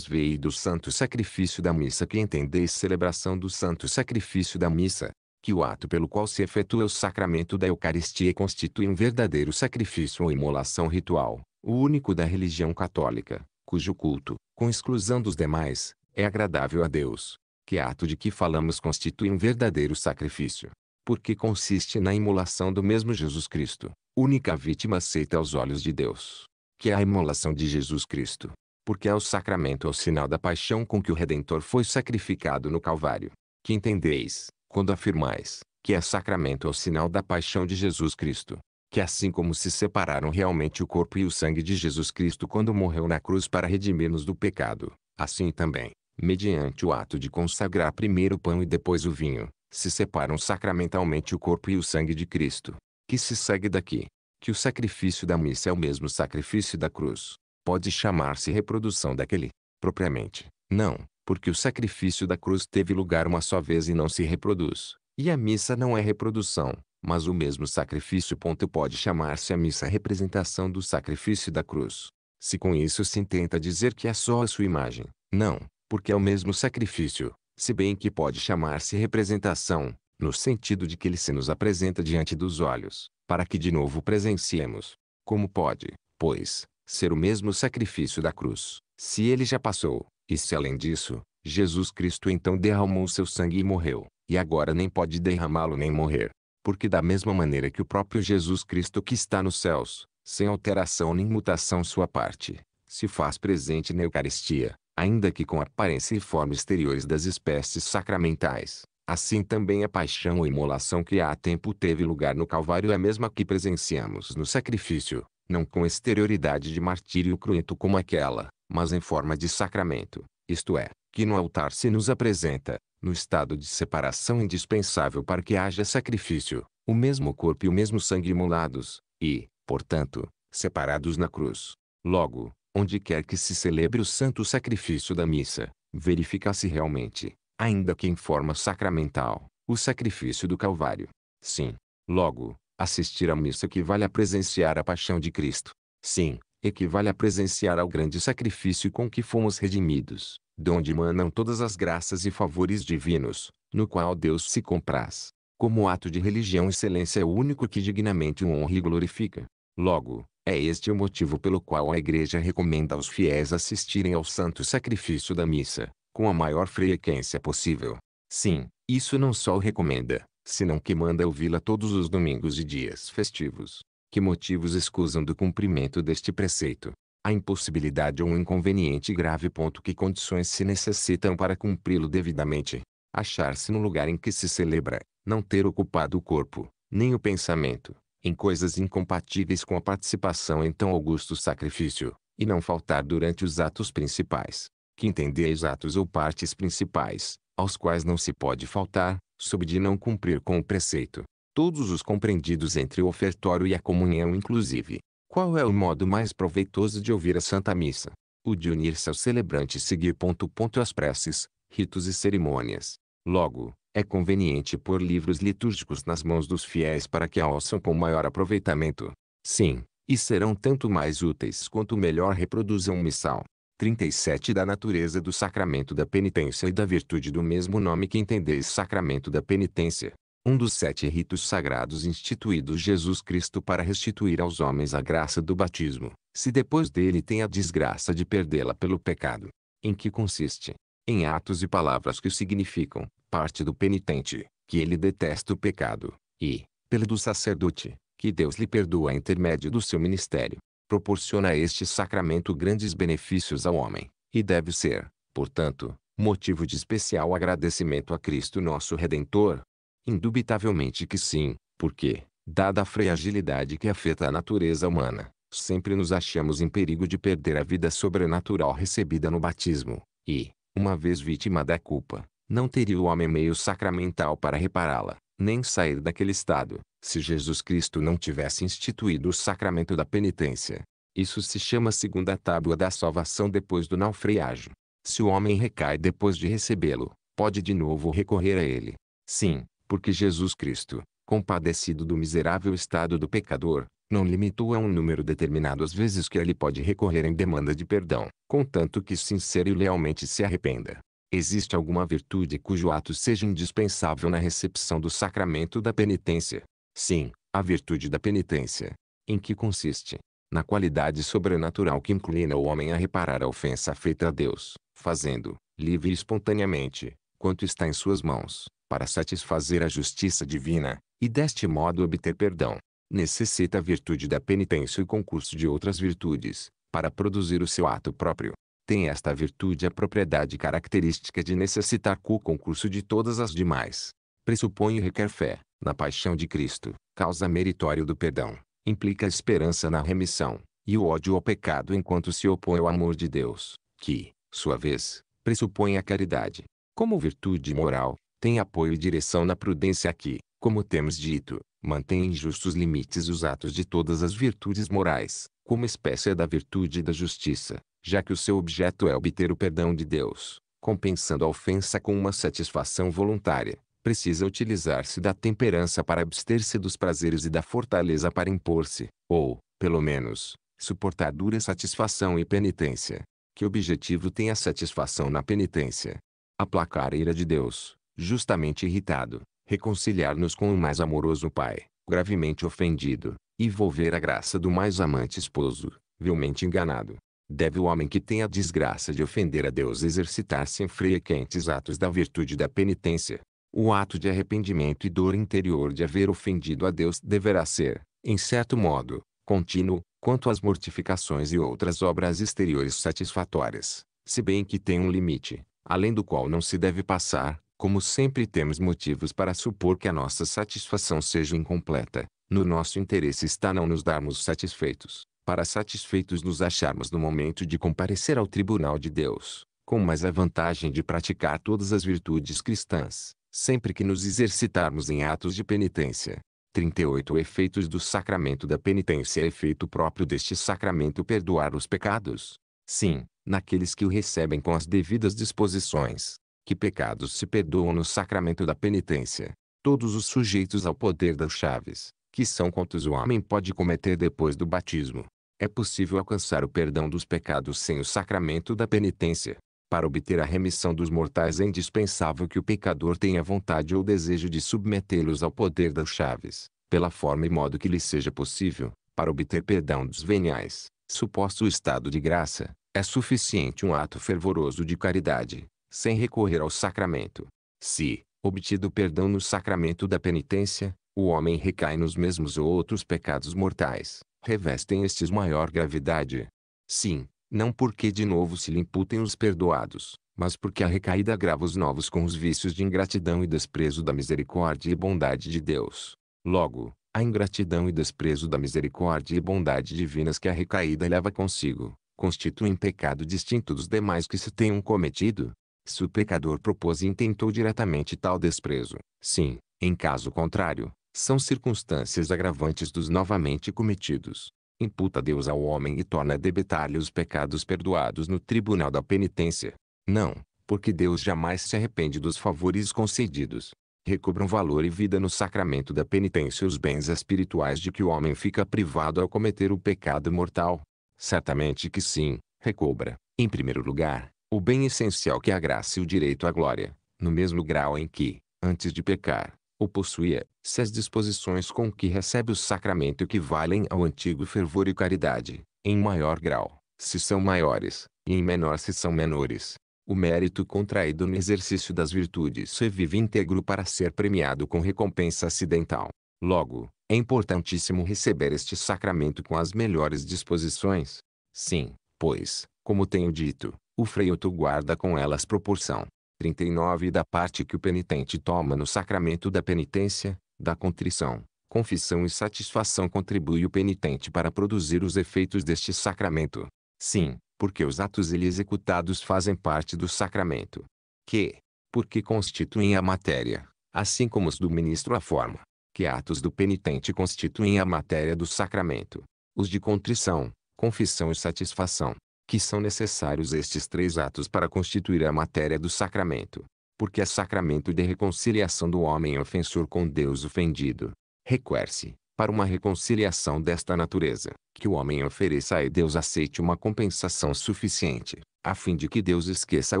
veio do Santo Sacrifício da Missa que entendeis celebração do Santo Sacrifício da Missa, que o ato pelo qual se efetua o sacramento da Eucaristia constitui um verdadeiro sacrifício ou imolação ritual, o único da religião católica, cujo culto, com exclusão dos demais, é agradável a Deus, que ato de que falamos constitui um verdadeiro sacrifício, porque consiste na imolação do mesmo Jesus Cristo, única vítima aceita aos olhos de Deus, que é a imolação de Jesus Cristo, porque é o sacramento ou sinal da paixão com que o Redentor foi sacrificado no Calvário, que entendeis, quando afirmais que é sacramento ao é sinal da paixão de Jesus Cristo, que assim como se separaram realmente o corpo e o sangue de Jesus Cristo quando morreu na cruz para redimir-nos do pecado, assim também, mediante o ato de consagrar primeiro o pão e depois o vinho, se separam sacramentalmente o corpo e o sangue de Cristo, que se segue daqui, que o sacrifício da missa é o mesmo sacrifício da cruz, pode chamar-se reprodução daquele, propriamente, não, porque o sacrifício da cruz teve lugar uma só vez e não se reproduz. E a missa não é reprodução, mas o mesmo sacrifício. Ponto pode chamar-se a missa representação do sacrifício da cruz. Se com isso se intenta dizer que é só a sua imagem, não, porque é o mesmo sacrifício, se bem que pode chamar-se representação, no sentido de que ele se nos apresenta diante dos olhos, para que de novo presenciemos. Como pode, pois, ser o mesmo sacrifício da cruz, se ele já passou, e se além disso, Jesus Cristo então derramou seu sangue e morreu, e agora nem pode derramá-lo nem morrer. Porque da mesma maneira que o próprio Jesus Cristo que está nos céus, sem alteração nem mutação sua parte, se faz presente na Eucaristia, ainda que com aparência e forma exteriores das espécies sacramentais, assim também a paixão ou imolação que há tempo teve lugar no Calvário é a mesma que presenciamos no sacrifício, não com exterioridade de martírio cruento como aquela, mas em forma de sacramento, isto é, que no altar se nos apresenta, no estado de separação indispensável para que haja sacrifício, o mesmo corpo e o mesmo sangue imolados, e, portanto, separados na cruz. Logo, onde quer que se celebre o santo sacrifício da missa, verifica-se realmente, ainda que em forma sacramental, o sacrifício do Calvário. Sim, logo, assistir à missa equivale a presenciar a paixão de Cristo. Sim, equivale a presenciar ao grande sacrifício com que fomos redimidos, donde emanam todas as graças e favores divinos, no qual Deus se compraz. Como ato de religião, excelência é o único que dignamente o honra e glorifica. Logo, é este o motivo pelo qual a Igreja recomenda aos fiéis assistirem ao santo sacrifício da missa, com a maior frequência possível. Sim, isso não só o recomenda, senão que manda ouvi-la todos os domingos e dias festivos que motivos escusam do cumprimento deste preceito a impossibilidade ou um inconveniente grave ponto que condições se necessitam para cumpri-lo devidamente, achar-se no lugar em que se celebra, não ter ocupado o corpo, nem o pensamento, em coisas incompatíveis com a participação em tão augusto sacrifício, e não faltar durante os atos principais, que entendeis atos ou partes principais, aos quais não se pode faltar, sob de não cumprir com o preceito, todos os compreendidos entre o ofertório e a comunhão inclusive. Qual é o modo mais proveitoso de ouvir a Santa Missa? O de unir-se ao celebrante e seguir ponto ponto as preces, ritos e cerimônias. Logo, é conveniente pôr livros litúrgicos nas mãos dos fiéis para que a ouçam com maior aproveitamento. Sim, e serão tanto mais úteis quanto melhor reproduzam o missal. 37 Da natureza do sacramento da penitência e da virtude do mesmo nome que entendeis sacramento da penitência um dos sete ritos sagrados instituídos Jesus Cristo para restituir aos homens a graça do batismo, se depois dele tem a desgraça de perdê-la pelo pecado. Em que consiste? Em atos e palavras que significam, parte do penitente, que ele detesta o pecado, e, pelo do sacerdote, que Deus lhe perdoa a intermédio do seu ministério. Proporciona este sacramento grandes benefícios ao homem, e deve ser, portanto, motivo de especial agradecimento a Cristo nosso Redentor, Indubitavelmente que sim, porque, dada a fragilidade que afeta a natureza humana, sempre nos achamos em perigo de perder a vida sobrenatural recebida no batismo, e, uma vez vítima da culpa, não teria o homem meio sacramental para repará-la, nem sair daquele estado, se Jesus Cristo não tivesse instituído o sacramento da penitência. Isso se chama segunda tábua da salvação depois do naufrágio. Se o homem recai depois de recebê-lo, pode de novo recorrer a ele. Sim, porque Jesus Cristo, compadecido do miserável estado do pecador, não limitou a um número determinado as vezes que ele pode recorrer em demanda de perdão, contanto que sincero e lealmente se arrependa. Existe alguma virtude cujo ato seja indispensável na recepção do sacramento da penitência? Sim, a virtude da penitência. Em que consiste? Na qualidade sobrenatural que inclina o homem a reparar a ofensa feita a Deus, fazendo, livre e espontaneamente, quanto está em suas mãos, para satisfazer a justiça divina, e deste modo obter perdão. Necessita a virtude da penitência e concurso de outras virtudes, para produzir o seu ato próprio. Tem esta virtude a propriedade característica de necessitar o concurso de todas as demais. Pressupõe e requer fé, na paixão de Cristo, causa meritório do perdão, implica esperança na remissão, e o ódio ao pecado enquanto se opõe ao amor de Deus, que, sua vez, pressupõe a caridade. Como virtude moral, tem apoio e direção na prudência que, como temos dito, mantém em justos limites os atos de todas as virtudes morais, como espécie da virtude e da justiça, já que o seu objeto é obter o perdão de Deus, compensando a ofensa com uma satisfação voluntária. Precisa utilizar-se da temperança para abster-se dos prazeres e da fortaleza para impor-se, ou, pelo menos, suportar dura satisfação e penitência. Que objetivo tem a satisfação na penitência? Aplacar a ira de Deus, justamente irritado, reconciliar-nos com o mais amoroso Pai, gravemente ofendido, e volver a graça do mais amante esposo, vilmente enganado. Deve o homem que tem a desgraça de ofender a Deus exercitar -se em frequentes atos da virtude da penitência. O ato de arrependimento e dor interior de haver ofendido a Deus deverá ser, em certo modo, contínuo, quanto às mortificações e outras obras exteriores satisfatórias, se bem que tem um limite, além do qual não se deve passar, como sempre temos motivos para supor que a nossa satisfação seja incompleta, no nosso interesse está não nos darmos satisfeitos, para satisfeitos nos acharmos no momento de comparecer ao tribunal de Deus, com mais a vantagem de praticar todas as virtudes cristãs, sempre que nos exercitarmos em atos de penitência. 38 Efeitos do sacramento da penitência Efeito próprio deste sacramento perdoar os pecados. Sim, naqueles que o recebem com as devidas disposições, que pecados se perdoam no sacramento da penitência. Todos os sujeitos ao poder das chaves, que são quantos o homem pode cometer depois do batismo. É possível alcançar o perdão dos pecados sem o sacramento da penitência. Para obter a remissão dos mortais é indispensável que o pecador tenha vontade ou desejo de submetê-los ao poder das chaves, pela forma e modo que lhe seja possível, para obter perdão dos veniais, suposto o estado de graça, é suficiente um ato fervoroso de caridade, sem recorrer ao sacramento. Se, obtido perdão no sacramento da penitência, o homem recai nos mesmos ou outros pecados mortais, revestem estes maior gravidade. Sim, não porque de novo se lhe imputem os perdoados, mas porque a recaída agrava os novos com os vícios de ingratidão e desprezo da misericórdia e bondade de Deus. Logo, a ingratidão e desprezo da misericórdia e bondade divinas que a recaída leva consigo, constituem pecado distinto dos demais que se tenham cometido, se o pecador propôs e intentou diretamente tal desprezo. Sim, em caso contrário, são circunstâncias agravantes dos novamente cometidos. Imputa Deus ao homem e torna lhe os pecados perdoados no tribunal da penitência. Não, porque Deus jamais se arrepende dos favores concedidos. Recobram valor e vida no sacramento da penitência os bens espirituais de que o homem fica privado ao cometer o pecado mortal. Certamente que sim, recobra, em primeiro lugar, o bem essencial que é a graça e o direito à glória, no mesmo grau em que, antes de pecar, o possuía, se as disposições com que recebe o sacramento equivalem ao antigo fervor e caridade, em maior grau, se são maiores, e em menor se são menores, o mérito contraído no exercício das virtudes se vive íntegro para ser premiado com recompensa acidental. Logo, é importantíssimo receber este sacramento com as melhores disposições. Sim, pois, como tenho dito, o freioto guarda com elas proporção. 39 da parte que o penitente toma no sacramento da penitência, da contrição, confissão e satisfação contribui o penitente para produzir os efeitos deste sacramento. Sim, porque os atos ele executados fazem parte do sacramento. Que, porque constituem a matéria, assim como os do ministro a forma, que atos do penitente constituem a matéria do sacramento. Os de contrição, confissão e satisfação, que são necessários estes três atos para constituir a matéria do sacramento, porque é sacramento de reconciliação do homem ofensor com Deus ofendido. Requer-se, para uma reconciliação desta natureza, que o homem ofereça e Deus aceite uma compensação suficiente, a fim de que Deus esqueça a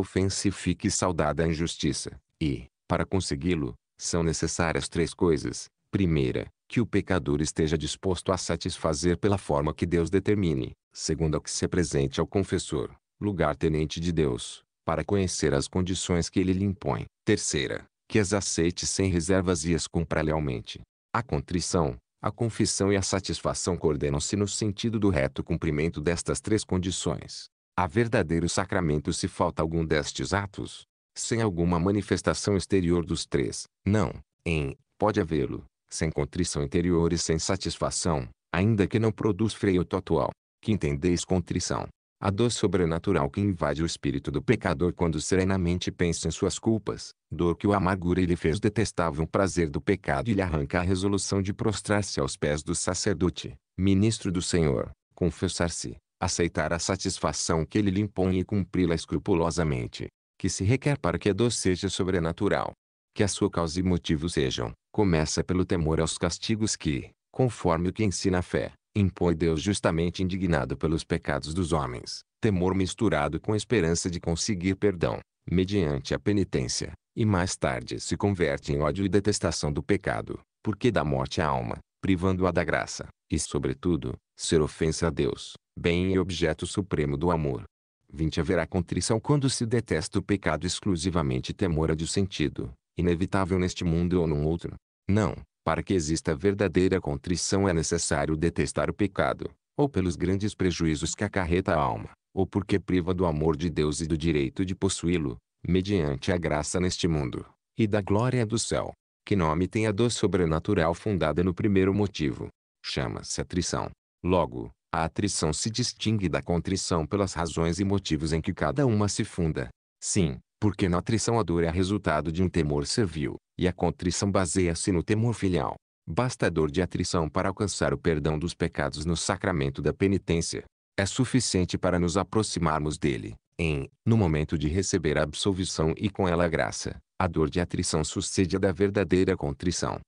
ofensa e fique saudada a injustiça. E, para consegui-lo, são necessárias três coisas. Primeira, que o pecador esteja disposto a satisfazer pela forma que Deus determine, segundo a que se apresente ao confessor, lugar tenente de Deus, para conhecer as condições que ele lhe impõe. Terceira, que as aceite sem reservas e as cumpra lealmente. A contrição, a confissão e a satisfação coordenam-se no sentido do reto cumprimento destas três condições. A verdadeiro sacramento se falta algum destes atos, sem alguma manifestação exterior dos três, não, em, pode havê-lo, sem contrição interior e sem satisfação, ainda que não produz freio total, que entendeis contrição. A dor sobrenatural que invade o espírito do pecador quando serenamente pensa em suas culpas, dor que o amargura e lhe fez detestável o prazer do pecado e lhe arranca a resolução de prostrar-se aos pés do sacerdote, ministro do Senhor, confessar-se, aceitar a satisfação que ele lhe impõe e cumpri-la escrupulosamente, que se requer para que a dor seja sobrenatural, que a sua causa e motivo sejam, começa pelo temor aos castigos que, conforme o que ensina a fé, impõe Deus justamente indignado pelos pecados dos homens, temor misturado com esperança de conseguir perdão, mediante a penitência, e mais tarde se converte em ódio e detestação do pecado, porque dá morte à alma, privando-a da graça, e sobretudo, ser ofensa a Deus, bem e objeto supremo do amor. 20 Haverá contrição quando se detesta o pecado exclusivamente temor a de sentido, inevitável neste mundo ou num outro, não, para que exista verdadeira contrição é necessário detestar o pecado, ou pelos grandes prejuízos que acarreta a alma, ou porque priva do amor de Deus e do direito de possuí-lo, mediante a graça neste mundo, e da glória do céu, que nome tem a dor sobrenatural fundada no primeiro motivo. Chama-se atrição. Logo, a atrição se distingue da contrição pelas razões e motivos em que cada uma se funda. Sim, porque na atrição a dor é resultado de um temor servil, e a contrição baseia-se no temor filial. Basta a dor de atrição para alcançar o perdão dos pecados no sacramento da penitência. É suficiente para nos aproximarmos dele, em, no momento de receber a absolvição e com ela a graça, a dor de atrição sucede à da verdadeira contrição.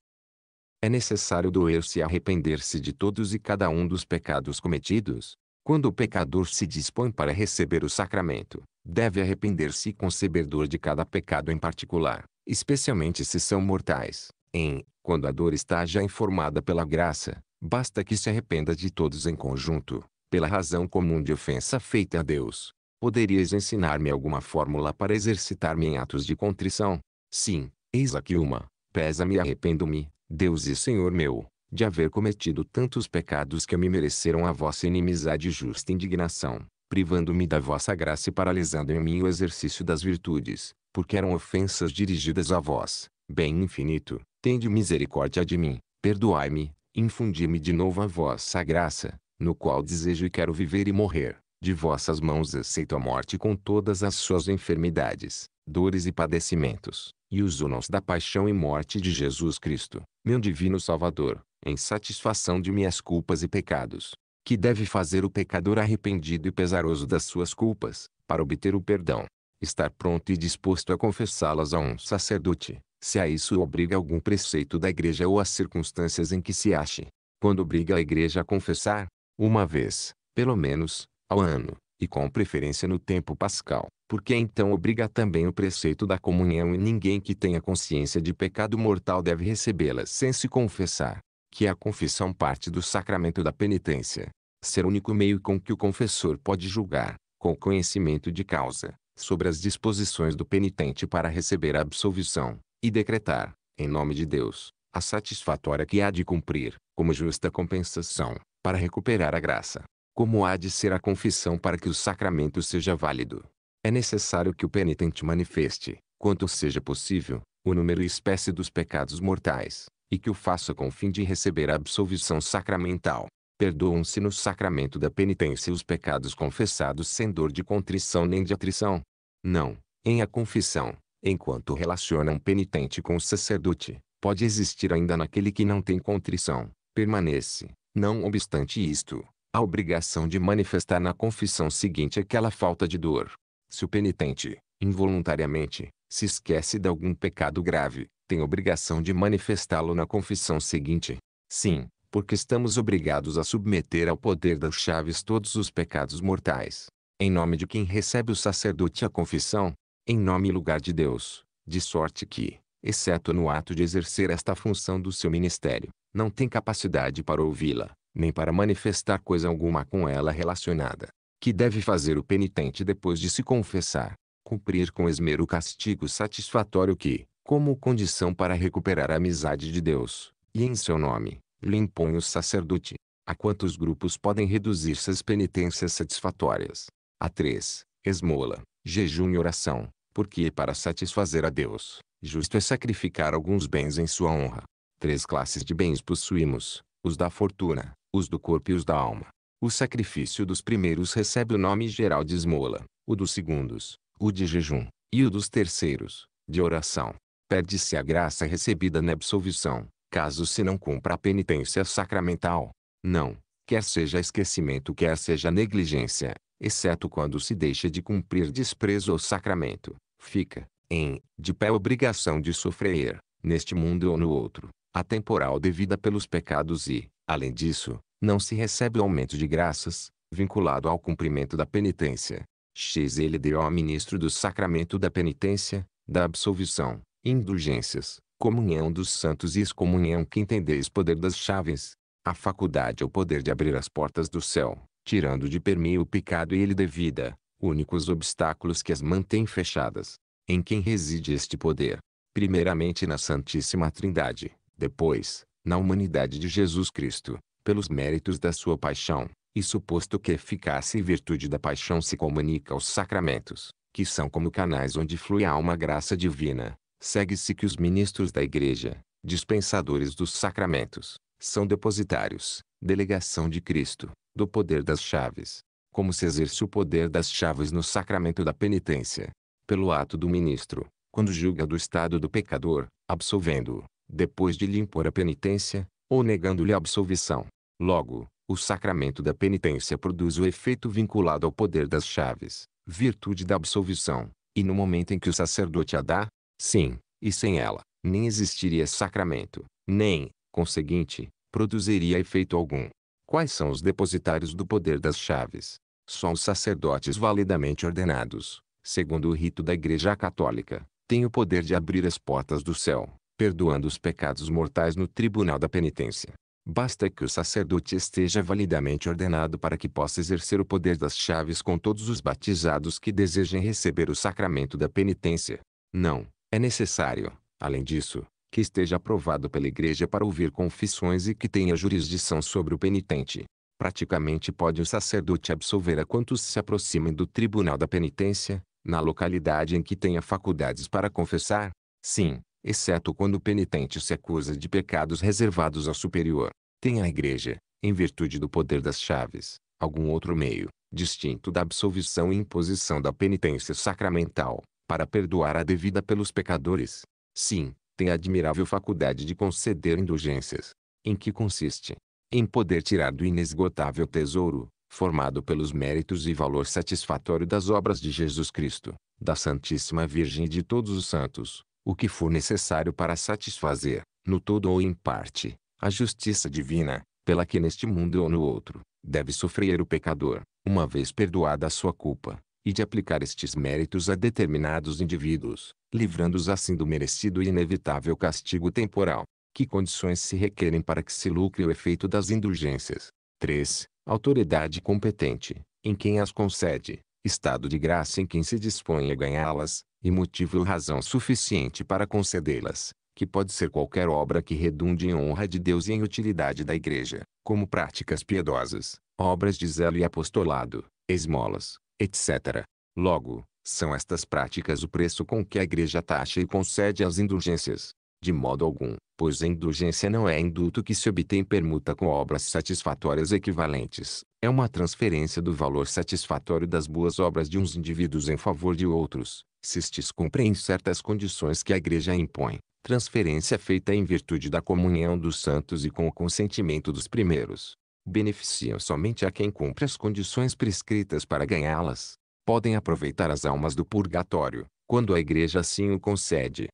É necessário doer-se e arrepender-se de todos e cada um dos pecados cometidos. Quando o pecador se dispõe para receber o sacramento, deve arrepender-se e conceber dor de cada pecado em particular, especialmente se são mortais. Em, quando a dor está já informada pela graça, basta que se arrependa de todos em conjunto, pela razão comum de ofensa feita a Deus. Poderias ensinar-me alguma fórmula para exercitar-me em atos de contrição? Sim, eis aqui uma. Pesa-me e arrependo-me, Deus e Senhor meu, de haver cometido tantos pecados que me mereceram a vossa inimizade e justa indignação privando-me da vossa graça e paralisando em mim o exercício das virtudes, porque eram ofensas dirigidas a vós, bem infinito, tende misericórdia de mim, perdoai-me, infundi-me de novo a vossa graça, no qual desejo e quero viver e morrer. De vossas mãos aceito a morte com todas as suas enfermidades, dores e padecimentos, e uso-nos da paixão e morte de Jesus Cristo, meu divino Salvador, em satisfação de minhas culpas e pecados que deve fazer o pecador arrependido e pesaroso das suas culpas, para obter o perdão. Estar pronto e disposto a confessá-las a um sacerdote, se a isso obriga algum preceito da igreja ou as circunstâncias em que se ache. Quando obriga a igreja a confessar, uma vez, pelo menos, ao ano, e com preferência no tempo pascal, porque então obriga também o preceito da comunhão e ninguém que tenha consciência de pecado mortal deve recebê-la sem se confessar que a confissão parte do sacramento da penitência, ser o único meio com que o confessor pode julgar, com conhecimento de causa, sobre as disposições do penitente para receber a absolvição, e decretar, em nome de Deus, a satisfatória que há de cumprir, como justa compensação, para recuperar a graça. Como há de ser a confissão para que o sacramento seja válido? É necessário que o penitente manifeste, quanto seja possível, o número e espécie dos pecados mortais, e que o faça com o fim de receber a absolvição sacramental. Perdoam-se no sacramento da penitência os pecados confessados sem dor de contrição nem de atrição. Não, em a confissão, enquanto relaciona um penitente com o sacerdote, pode existir ainda naquele que não tem contrição, permanece, não obstante isto, a obrigação de manifestar na confissão seguinte aquela falta de dor. Se o penitente, involuntariamente, se esquece de algum pecado grave, tem obrigação de manifestá-lo na confissão seguinte. Sim, porque estamos obrigados a submeter ao poder das chaves todos os pecados mortais. Em nome de quem recebe o sacerdote a confissão, em nome e lugar de Deus, de sorte que, exceto no ato de exercer esta função do seu ministério, não tem capacidade para ouvi-la, nem para manifestar coisa alguma com ela relacionada, que deve fazer o penitente depois de se confessar, cumprir com esmero o castigo satisfatório que, como condição para recuperar a amizade de Deus, e em seu nome, lhe impõe o sacerdote. A quantos grupos podem reduzir-se as penitências satisfatórias? A três, esmola, jejum e oração, porque para satisfazer a Deus, justo é sacrificar alguns bens em sua honra. Três classes de bens possuímos, os da fortuna, os do corpo e os da alma. O sacrifício dos primeiros recebe o nome geral de esmola, o dos segundos, o de jejum, e o dos terceiros, de oração perde-se a graça recebida na absolvição, caso se não cumpra a penitência sacramental. Não, quer seja esquecimento quer seja negligência, exceto quando se deixa de cumprir desprezo ou sacramento, fica, em, de pé obrigação de sofrer, neste mundo ou no outro, a temporal devida pelos pecados e, além disso, não se recebe aumento de graças, vinculado ao cumprimento da penitência. X ele deu ao ministro do sacramento da penitência, da absolvição, indulgências, comunhão dos santos e excomunhão que entendeis poder das chaves. A faculdade é o poder de abrir as portas do céu, tirando de permeio o pecado e ele devida, únicos obstáculos que as mantêm fechadas. Em quem reside este poder? Primeiramente na Santíssima Trindade, depois, na humanidade de Jesus Cristo, pelos méritos da sua paixão, e suposto que eficácia e virtude da paixão se comunica aos sacramentos, que são como canais onde flui a alma graça divina, segue-se que os ministros da Igreja, dispensadores dos sacramentos, são depositários, delegação de Cristo, do poder das chaves. Como se exerce o poder das chaves no sacramento da penitência? Pelo ato do ministro, quando julga do estado do pecador, absolvendo-o, depois de lhe impor a penitência, ou negando-lhe a absolvição. Logo, o sacramento da penitência produz o efeito vinculado ao poder das chaves, virtude da absolvição, e no momento em que o sacerdote a dá, Sim, e sem ela, nem existiria sacramento, nem, conseguinte, produziria efeito algum. Quais são os depositários do poder das chaves? Só os sacerdotes validamente ordenados, segundo o rito da Igreja Católica, têm o poder de abrir as portas do céu, perdoando os pecados mortais no tribunal da penitência. Basta que o sacerdote esteja validamente ordenado para que possa exercer o poder das chaves com todos os batizados que desejem receber o sacramento da penitência. Não, é necessário, além disso, que esteja aprovado pela igreja para ouvir confissões e que tenha jurisdição sobre o penitente. Praticamente pode o sacerdote absolver a quantos se aproximem do tribunal da penitência, na localidade em que tenha faculdades para confessar, sim, exceto quando o penitente se acusa de pecados reservados ao superior. Tem a igreja, em virtude do poder das chaves, algum outro meio, distinto da absolvição e imposição da penitência sacramental para perdoar a devida pelos pecadores. Sim, tem a admirável faculdade de conceder indulgências. Em que consiste? Em poder tirar do inesgotável tesouro, formado pelos méritos e valor satisfatório das obras de Jesus Cristo, da Santíssima Virgem e de todos os santos, o que for necessário para satisfazer, no todo ou em parte, a justiça divina, pela que neste mundo ou no outro, deve sofrer o pecador, uma vez perdoada a sua culpa, e de aplicar estes méritos a determinados indivíduos, livrando-os assim do merecido e inevitável castigo temporal. Que condições se requerem para que se lucre o efeito das indulgências? 3. Autoridade competente, em quem as concede, estado de graça em quem se dispõe a ganhá-las, e motivo ou razão suficiente para concedê-las, que pode ser qualquer obra que redunde em honra de Deus e em utilidade da Igreja, como práticas piedosas, obras de zelo e apostolado, esmolas, etc. Logo, são estas práticas o preço com que a igreja taxa e concede as indulgências. De modo algum, pois a indulgência não é indulto que se obtém permuta com obras satisfatórias equivalentes. É uma transferência do valor satisfatório das boas obras de uns indivíduos em favor de outros, se estes cumprem certas condições que a igreja impõe. Transferência feita em virtude da comunhão dos santos e com o consentimento dos primeiros beneficiam somente a quem cumpre as condições prescritas para ganhá-las. Podem aproveitar as almas do purgatório, quando a igreja assim o concede.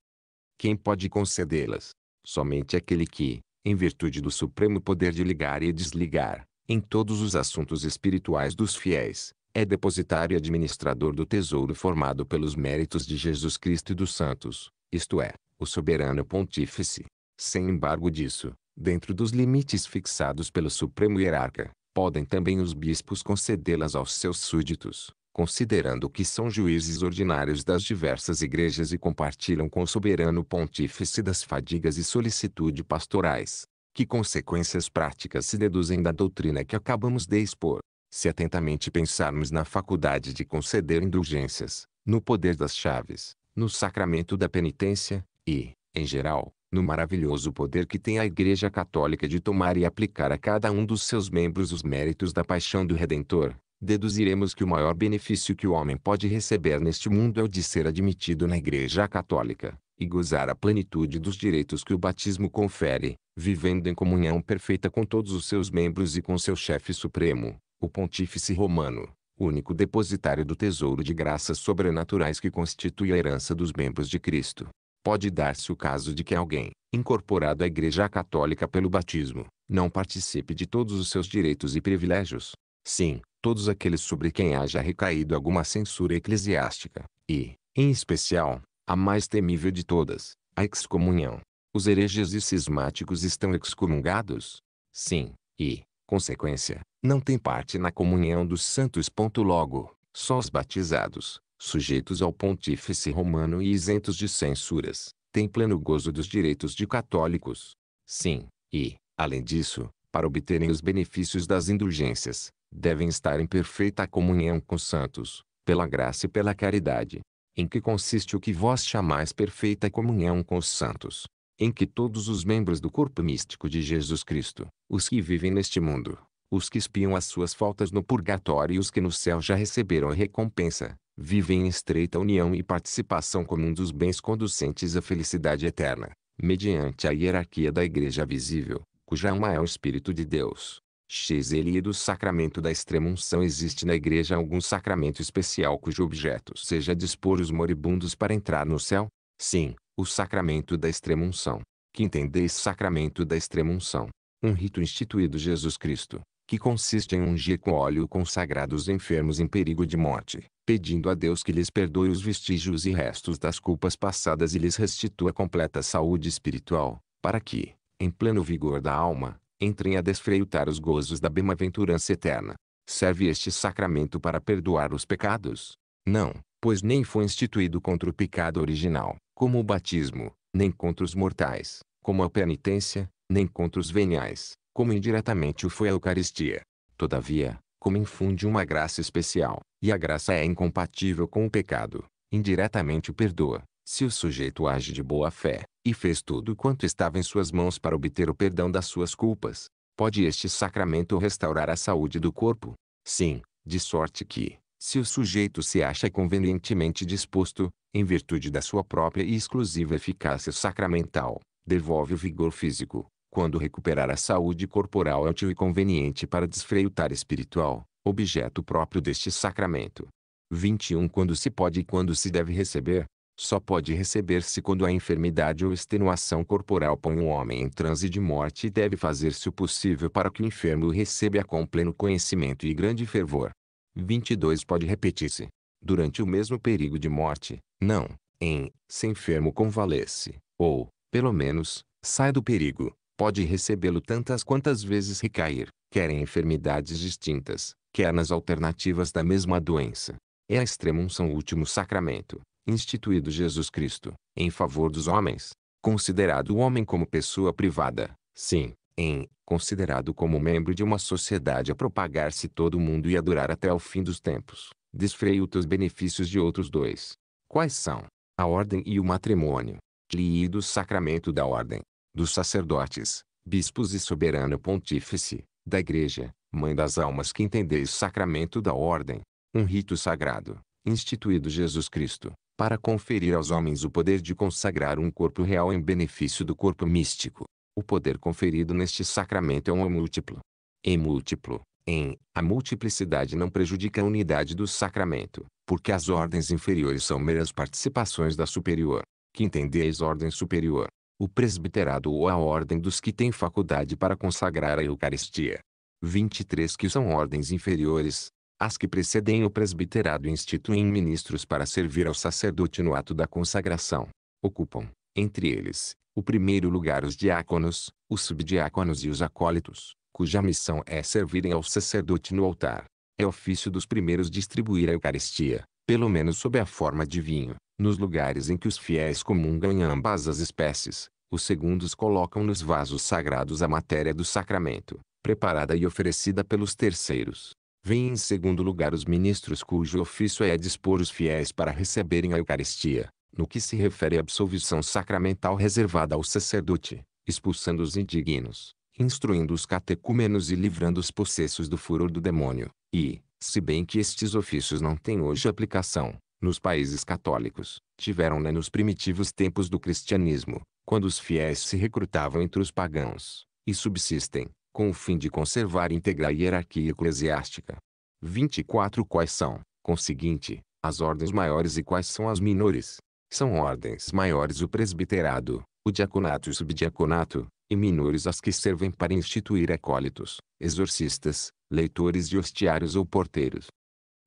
Quem pode concedê-las? Somente aquele que, em virtude do supremo poder de ligar e desligar, em todos os assuntos espirituais dos fiéis, é depositário e administrador do tesouro formado pelos méritos de Jesus Cristo e dos santos, isto é, o soberano pontífice. Sem embargo disso, dentro dos limites fixados pelo Supremo Hierarca, podem também os bispos concedê-las aos seus súditos, considerando que são juízes ordinários das diversas igrejas e compartilham com o soberano pontífice das fadigas e solicitude pastorais. Que consequências práticas se deduzem da doutrina que acabamos de expor? Se atentamente pensarmos na faculdade de conceder indulgências, no poder das chaves, no sacramento da penitência, e, em geral, no maravilhoso poder que tem a Igreja Católica de tomar e aplicar a cada um dos seus membros os méritos da paixão do Redentor, deduziremos que o maior benefício que o homem pode receber neste mundo é o de ser admitido na Igreja Católica, e gozar a plenitude dos direitos que o batismo confere, vivendo em comunhão perfeita com todos os seus membros e com seu chefe supremo, o Pontífice Romano, único depositário do tesouro de graças sobrenaturais que constitui a herança dos membros de Cristo pode dar-se o caso de que alguém, incorporado à Igreja Católica pelo batismo, não participe de todos os seus direitos e privilégios. Sim, todos aqueles sobre quem haja recaído alguma censura eclesiástica, e, em especial, a mais temível de todas, a excomunhão. Os hereges e cismáticos estão excomungados? Sim, e, consequência, não tem parte na comunhão dos santos. Logo, só os batizados, sujeitos ao pontífice romano e isentos de censuras, têm pleno gozo dos direitos de católicos. Sim, e, além disso, para obterem os benefícios das indulgências, devem estar em perfeita comunhão com os santos, pela graça e pela caridade. Em que consiste o que vós chamais perfeita comunhão com os santos? Em que todos os membros do corpo místico de Jesus Cristo, os que vivem neste mundo, os que espiam as suas faltas no purgatório e os que no céu já receberam a recompensa, vivem em estreita união e participação comum dos bens conducentes à felicidade eterna, mediante a hierarquia da Igreja visível, cuja alma é o Espírito de Deus. e do sacramento da extrema-unção existe na igreja algum sacramento especial cujo objeto seja dispor os moribundos para entrar no céu? Sim, o sacramento da extrema-unção. Que entendeis sacramento da extrema-unção? Um rito instituído Jesus Cristo, que consiste em ungir com óleo consagrado os enfermos em perigo de morte, pedindo a Deus que lhes perdoe os vestígios e restos das culpas passadas e lhes restitua completa saúde espiritual, para que, em pleno vigor da alma, entrem a desfreutar os gozos da bem-aventurança eterna. Serve este sacramento para perdoar os pecados? Não, pois nem foi instituído contra o pecado original, como o batismo, nem contra os mortais, como a penitência, nem contra os veniais, como indiretamente o foi a Eucaristia. Todavia, como infunde uma graça especial, e a graça é incompatível com o pecado, indiretamente o perdoa, se o sujeito age de boa fé, e fez tudo quanto estava em suas mãos para obter o perdão das suas culpas, pode este sacramento restaurar a saúde do corpo? Sim, de sorte que, se o sujeito se acha convenientemente disposto, em virtude da sua própria e exclusiva eficácia sacramental, devolve o vigor físico, quando recuperar a saúde corporal é útil e conveniente para desfreutar espiritual, objeto próprio deste sacramento. 21 Quando se pode e quando se deve receber, só pode receber-se quando a enfermidade ou extenuação corporal põe um homem em transe de morte e deve fazer-se o possível para que o enfermo o receba com pleno conhecimento e grande fervor. 22 Pode repetir-se, durante o mesmo perigo de morte, não, em, se enfermo convalesce, ou, pelo menos, sai do perigo, pode recebê-lo tantas quantas vezes recair, quer em enfermidades distintas, quer nas alternativas da mesma doença. É a extrema o último sacramento, instituído Jesus Cristo, em favor dos homens, considerado o homem como pessoa privada, sim, em, considerado como membro de uma sociedade a propagar-se todo o mundo e a durar até o fim dos tempos, desfreuta os benefícios de outros dois. Quais são? A ordem e o matrimônio. Lido o sacramento da ordem, dos sacerdotes, bispos e soberano pontífice, da Igreja, Mãe das almas que entendeis o sacramento da ordem, um rito sagrado, instituído Jesus Cristo, para conferir aos homens o poder de consagrar um corpo real em benefício do corpo místico. O poder conferido neste sacramento é um múltiplo. Em múltiplo, em a multiplicidade não prejudica a unidade do sacramento, porque as ordens inferiores são meras participações da superior. Que entendeis ordem superior, o presbiterado ou a ordem dos que têm faculdade para consagrar a Eucaristia. 23 Que são ordens inferiores, as que precedem o presbiterado instituem ministros para servir ao sacerdote no ato da consagração. Ocupam, entre eles, o primeiro lugar os diáconos, os subdiáconos e os acólitos, cuja missão é servirem ao sacerdote no altar. É ofício dos primeiros distribuir a Eucaristia, pelo menos sob a forma de vinho, nos lugares em que os fiéis comungam em ambas as espécies. Os segundos colocam nos vasos sagrados a matéria do sacramento, preparada e oferecida pelos terceiros. Vêm em segundo lugar os ministros cujo ofício é dispor os fiéis para receberem a Eucaristia, no que se refere à absolvição sacramental reservada ao sacerdote, expulsando os indignos, instruindo os catecúmenos e livrando os possessos do furor do demônio, e, se bem que estes ofícios não têm hoje aplicação, nos países católicos, tiveram-na né, nos primitivos tempos do cristianismo, quando os fiéis se recrutavam entre os pagãos, e subsistem, com o fim de conservar íntegra a hierarquia eclesiástica. 24 Quais são, conseguinte, as ordens maiores e quais são as menores? São ordens maiores o presbiterado, o diaconato e o subdiaconato, e menores as que servem para instituir acólitos, exorcistas, leitores de hostiários ou porteiros.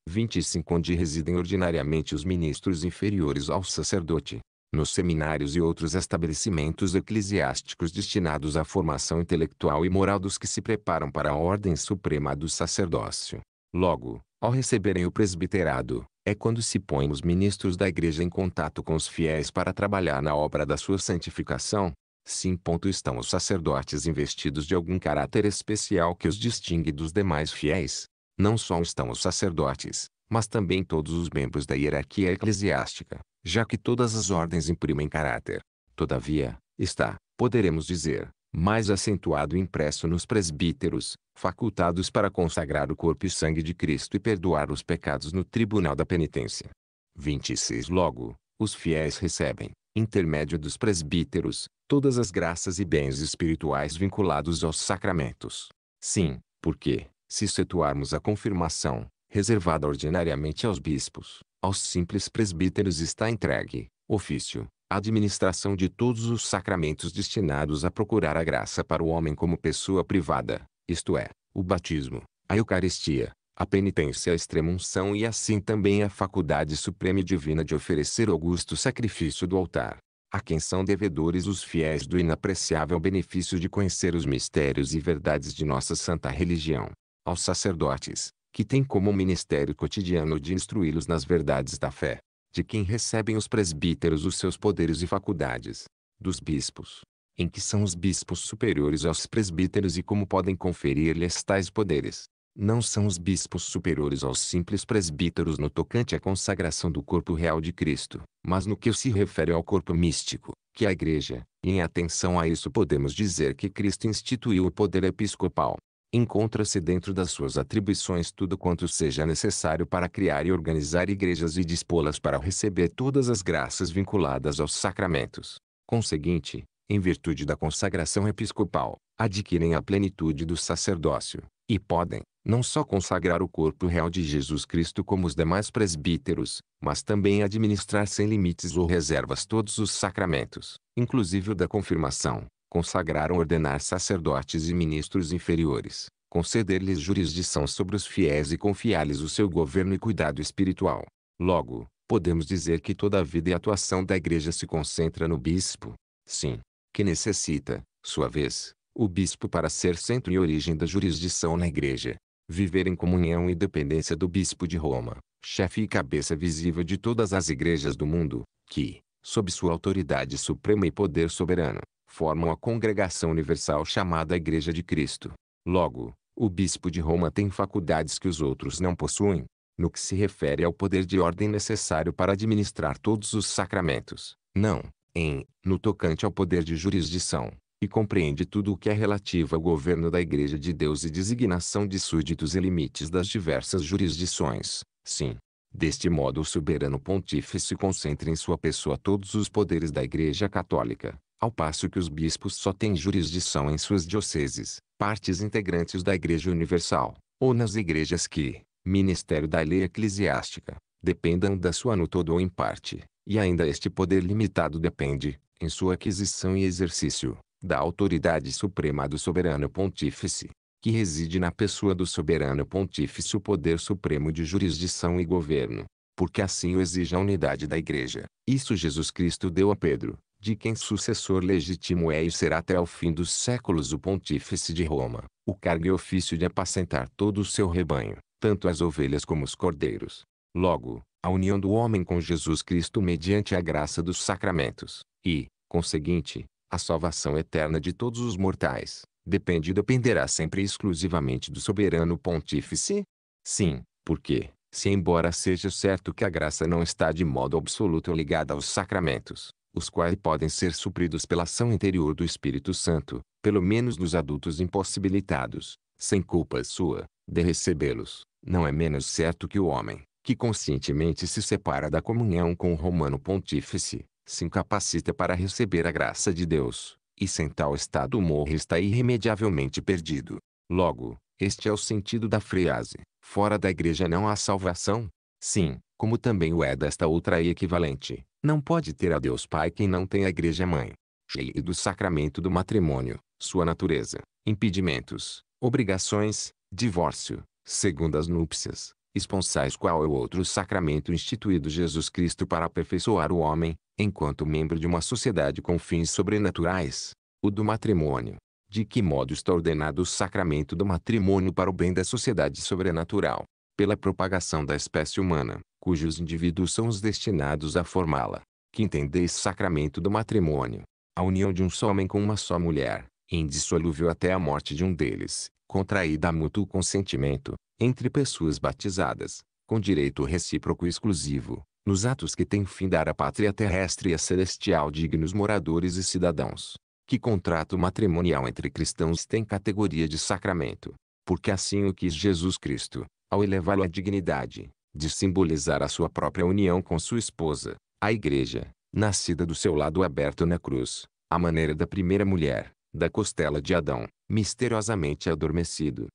25 Onde residem ordinariamente os ministros inferiores ao sacerdote, nos seminários e outros estabelecimentos eclesiásticos destinados à formação intelectual e moral dos que se preparam para a ordem suprema do sacerdócio. Logo, ao receberem o presbiterado, é quando se põem os ministros da igreja em contato com os fiéis para trabalhar na obra da sua santificação, Sim. Estão os sacerdotes investidos de algum caráter especial que os distingue dos demais fiéis. Não só estão os sacerdotes, mas também todos os membros da hierarquia eclesiástica, já que todas as ordens imprimem caráter. Todavia, está, poderemos dizer, mais acentuado impresso nos presbíteros, facultados para consagrar o corpo e sangue de Cristo e perdoar os pecados no tribunal da penitência. 26 Logo, os fiéis recebem, intermédio dos presbíteros, todas as graças e bens espirituais vinculados aos sacramentos. Sim, porque, se situarmos a confirmação, reservada ordinariamente aos bispos, aos simples presbíteros está entregue, ofício, administração de todos os sacramentos destinados a procurar a graça para o homem como pessoa privada, isto é, o batismo, a Eucaristia, a penitência a unção e assim também a faculdade suprema e divina de oferecer augusto sacrifício do altar, a quem são devedores os fiéis do inapreciável benefício de conhecer os mistérios e verdades de nossa santa religião, aos sacerdotes, que têm como ministério cotidiano de instruí-los nas verdades da fé, de quem recebem os presbíteros os seus poderes e faculdades, dos bispos, em que são os bispos superiores aos presbíteros e como podem conferir-lhes tais poderes não são os bispos superiores aos simples presbíteros no tocante à consagração do corpo real de Cristo, mas no que se refere ao corpo místico, que é a Igreja, e em atenção a isso podemos dizer que Cristo instituiu o poder episcopal. Encontra-se dentro das suas atribuições tudo quanto seja necessário para criar e organizar igrejas e dispô-las para receber todas as graças vinculadas aos sacramentos. Conseguinte, em virtude da consagração episcopal, adquirem a plenitude do sacerdócio, e podem, não só consagrar o corpo real de Jesus Cristo como os demais presbíteros, mas também administrar sem limites ou reservas todos os sacramentos, inclusive o da confirmação, consagrar ou ordenar sacerdotes e ministros inferiores, conceder-lhes jurisdição sobre os fiéis e confiar-lhes o seu governo e cuidado espiritual. Logo, podemos dizer que toda a vida e atuação da Igreja se concentra no bispo. Sim, que necessita, sua vez, o bispo para ser centro e origem da jurisdição na Igreja viver em comunhão e dependência do bispo de Roma, chefe e cabeça visível de todas as igrejas do mundo, que, sob sua autoridade suprema e poder soberano, formam a congregação universal chamada Igreja de Cristo. Logo, o bispo de Roma tem faculdades que os outros não possuem, no que se refere ao poder de ordem necessário para administrar todos os sacramentos, não, em, no tocante ao poder de jurisdição, e compreende tudo o que é relativo ao governo da Igreja de Deus e designação de súditos e limites das diversas jurisdições. Sim. Deste modo, o soberano pontífice concentra em sua pessoa todos os poderes da Igreja Católica, ao passo que os bispos só têm jurisdição em suas dioceses, partes integrantes da Igreja Universal, ou nas igrejas que, ministério da lei eclesiástica, dependam da sua no todo ou em parte, e ainda este poder limitado depende, em sua aquisição e exercício, da autoridade suprema do soberano pontífice, que reside na pessoa do soberano pontífice o poder supremo de jurisdição e governo, porque assim o exige a unidade da Igreja. Isso Jesus Cristo deu a Pedro, de quem sucessor legítimo é e será até o fim dos séculos o pontífice de Roma, o cargo e ofício de apacentar todo o seu rebanho, tanto as ovelhas como os cordeiros. Logo, a união do homem com Jesus Cristo mediante a graça dos sacramentos, e, conseguinte, a salvação eterna de todos os mortais, depende e dependerá sempre exclusivamente do soberano pontífice? Sim, porque, se embora seja certo que a graça não está de modo absoluto ligada aos sacramentos, os quais podem ser supridos pela ação interior do Espírito Santo, pelo menos nos adultos impossibilitados, sem culpa sua, de recebê-los, não é menos certo que o homem, que conscientemente se separa da comunhão com o romano pontífice, se incapacita para receber a graça de Deus, e sem tal estado morre está irremediavelmente perdido. Logo, este é o sentido da frase: fora da igreja não há salvação. Sim, como também o é desta outra equivalente. Não pode ter a Deus Pai quem não tem a igreja mãe. Cheio do sacramento do matrimônio, sua natureza, impedimentos, obrigações, divórcio, segundas núpcias, esponsais qual é o outro sacramento instituído Jesus Cristo para aperfeiçoar o homem, enquanto membro de uma sociedade com fins sobrenaturais, o do matrimônio. De que modo está ordenado o sacramento do matrimônio para o bem da sociedade sobrenatural? Pela propagação da espécie humana, cujos indivíduos são os destinados a formá-la. Que entendeis sacramento do matrimônio? A união de um só homem com uma só mulher, indissolúvel até a morte de um deles, contraída a mútuo consentimento, entre pessoas batizadas, com direito recíproco exclusivo, nos atos que têm fim dar à pátria terrestre e a celestial dignos moradores e cidadãos, que contrato matrimonial entre cristãos tem categoria de sacramento, porque assim o quis Jesus Cristo, ao elevá-lo à dignidade, de simbolizar a sua própria união com sua esposa, a igreja, nascida do seu lado aberto na cruz, à maneira da primeira mulher, da costela de Adão, misteriosamente adormecido,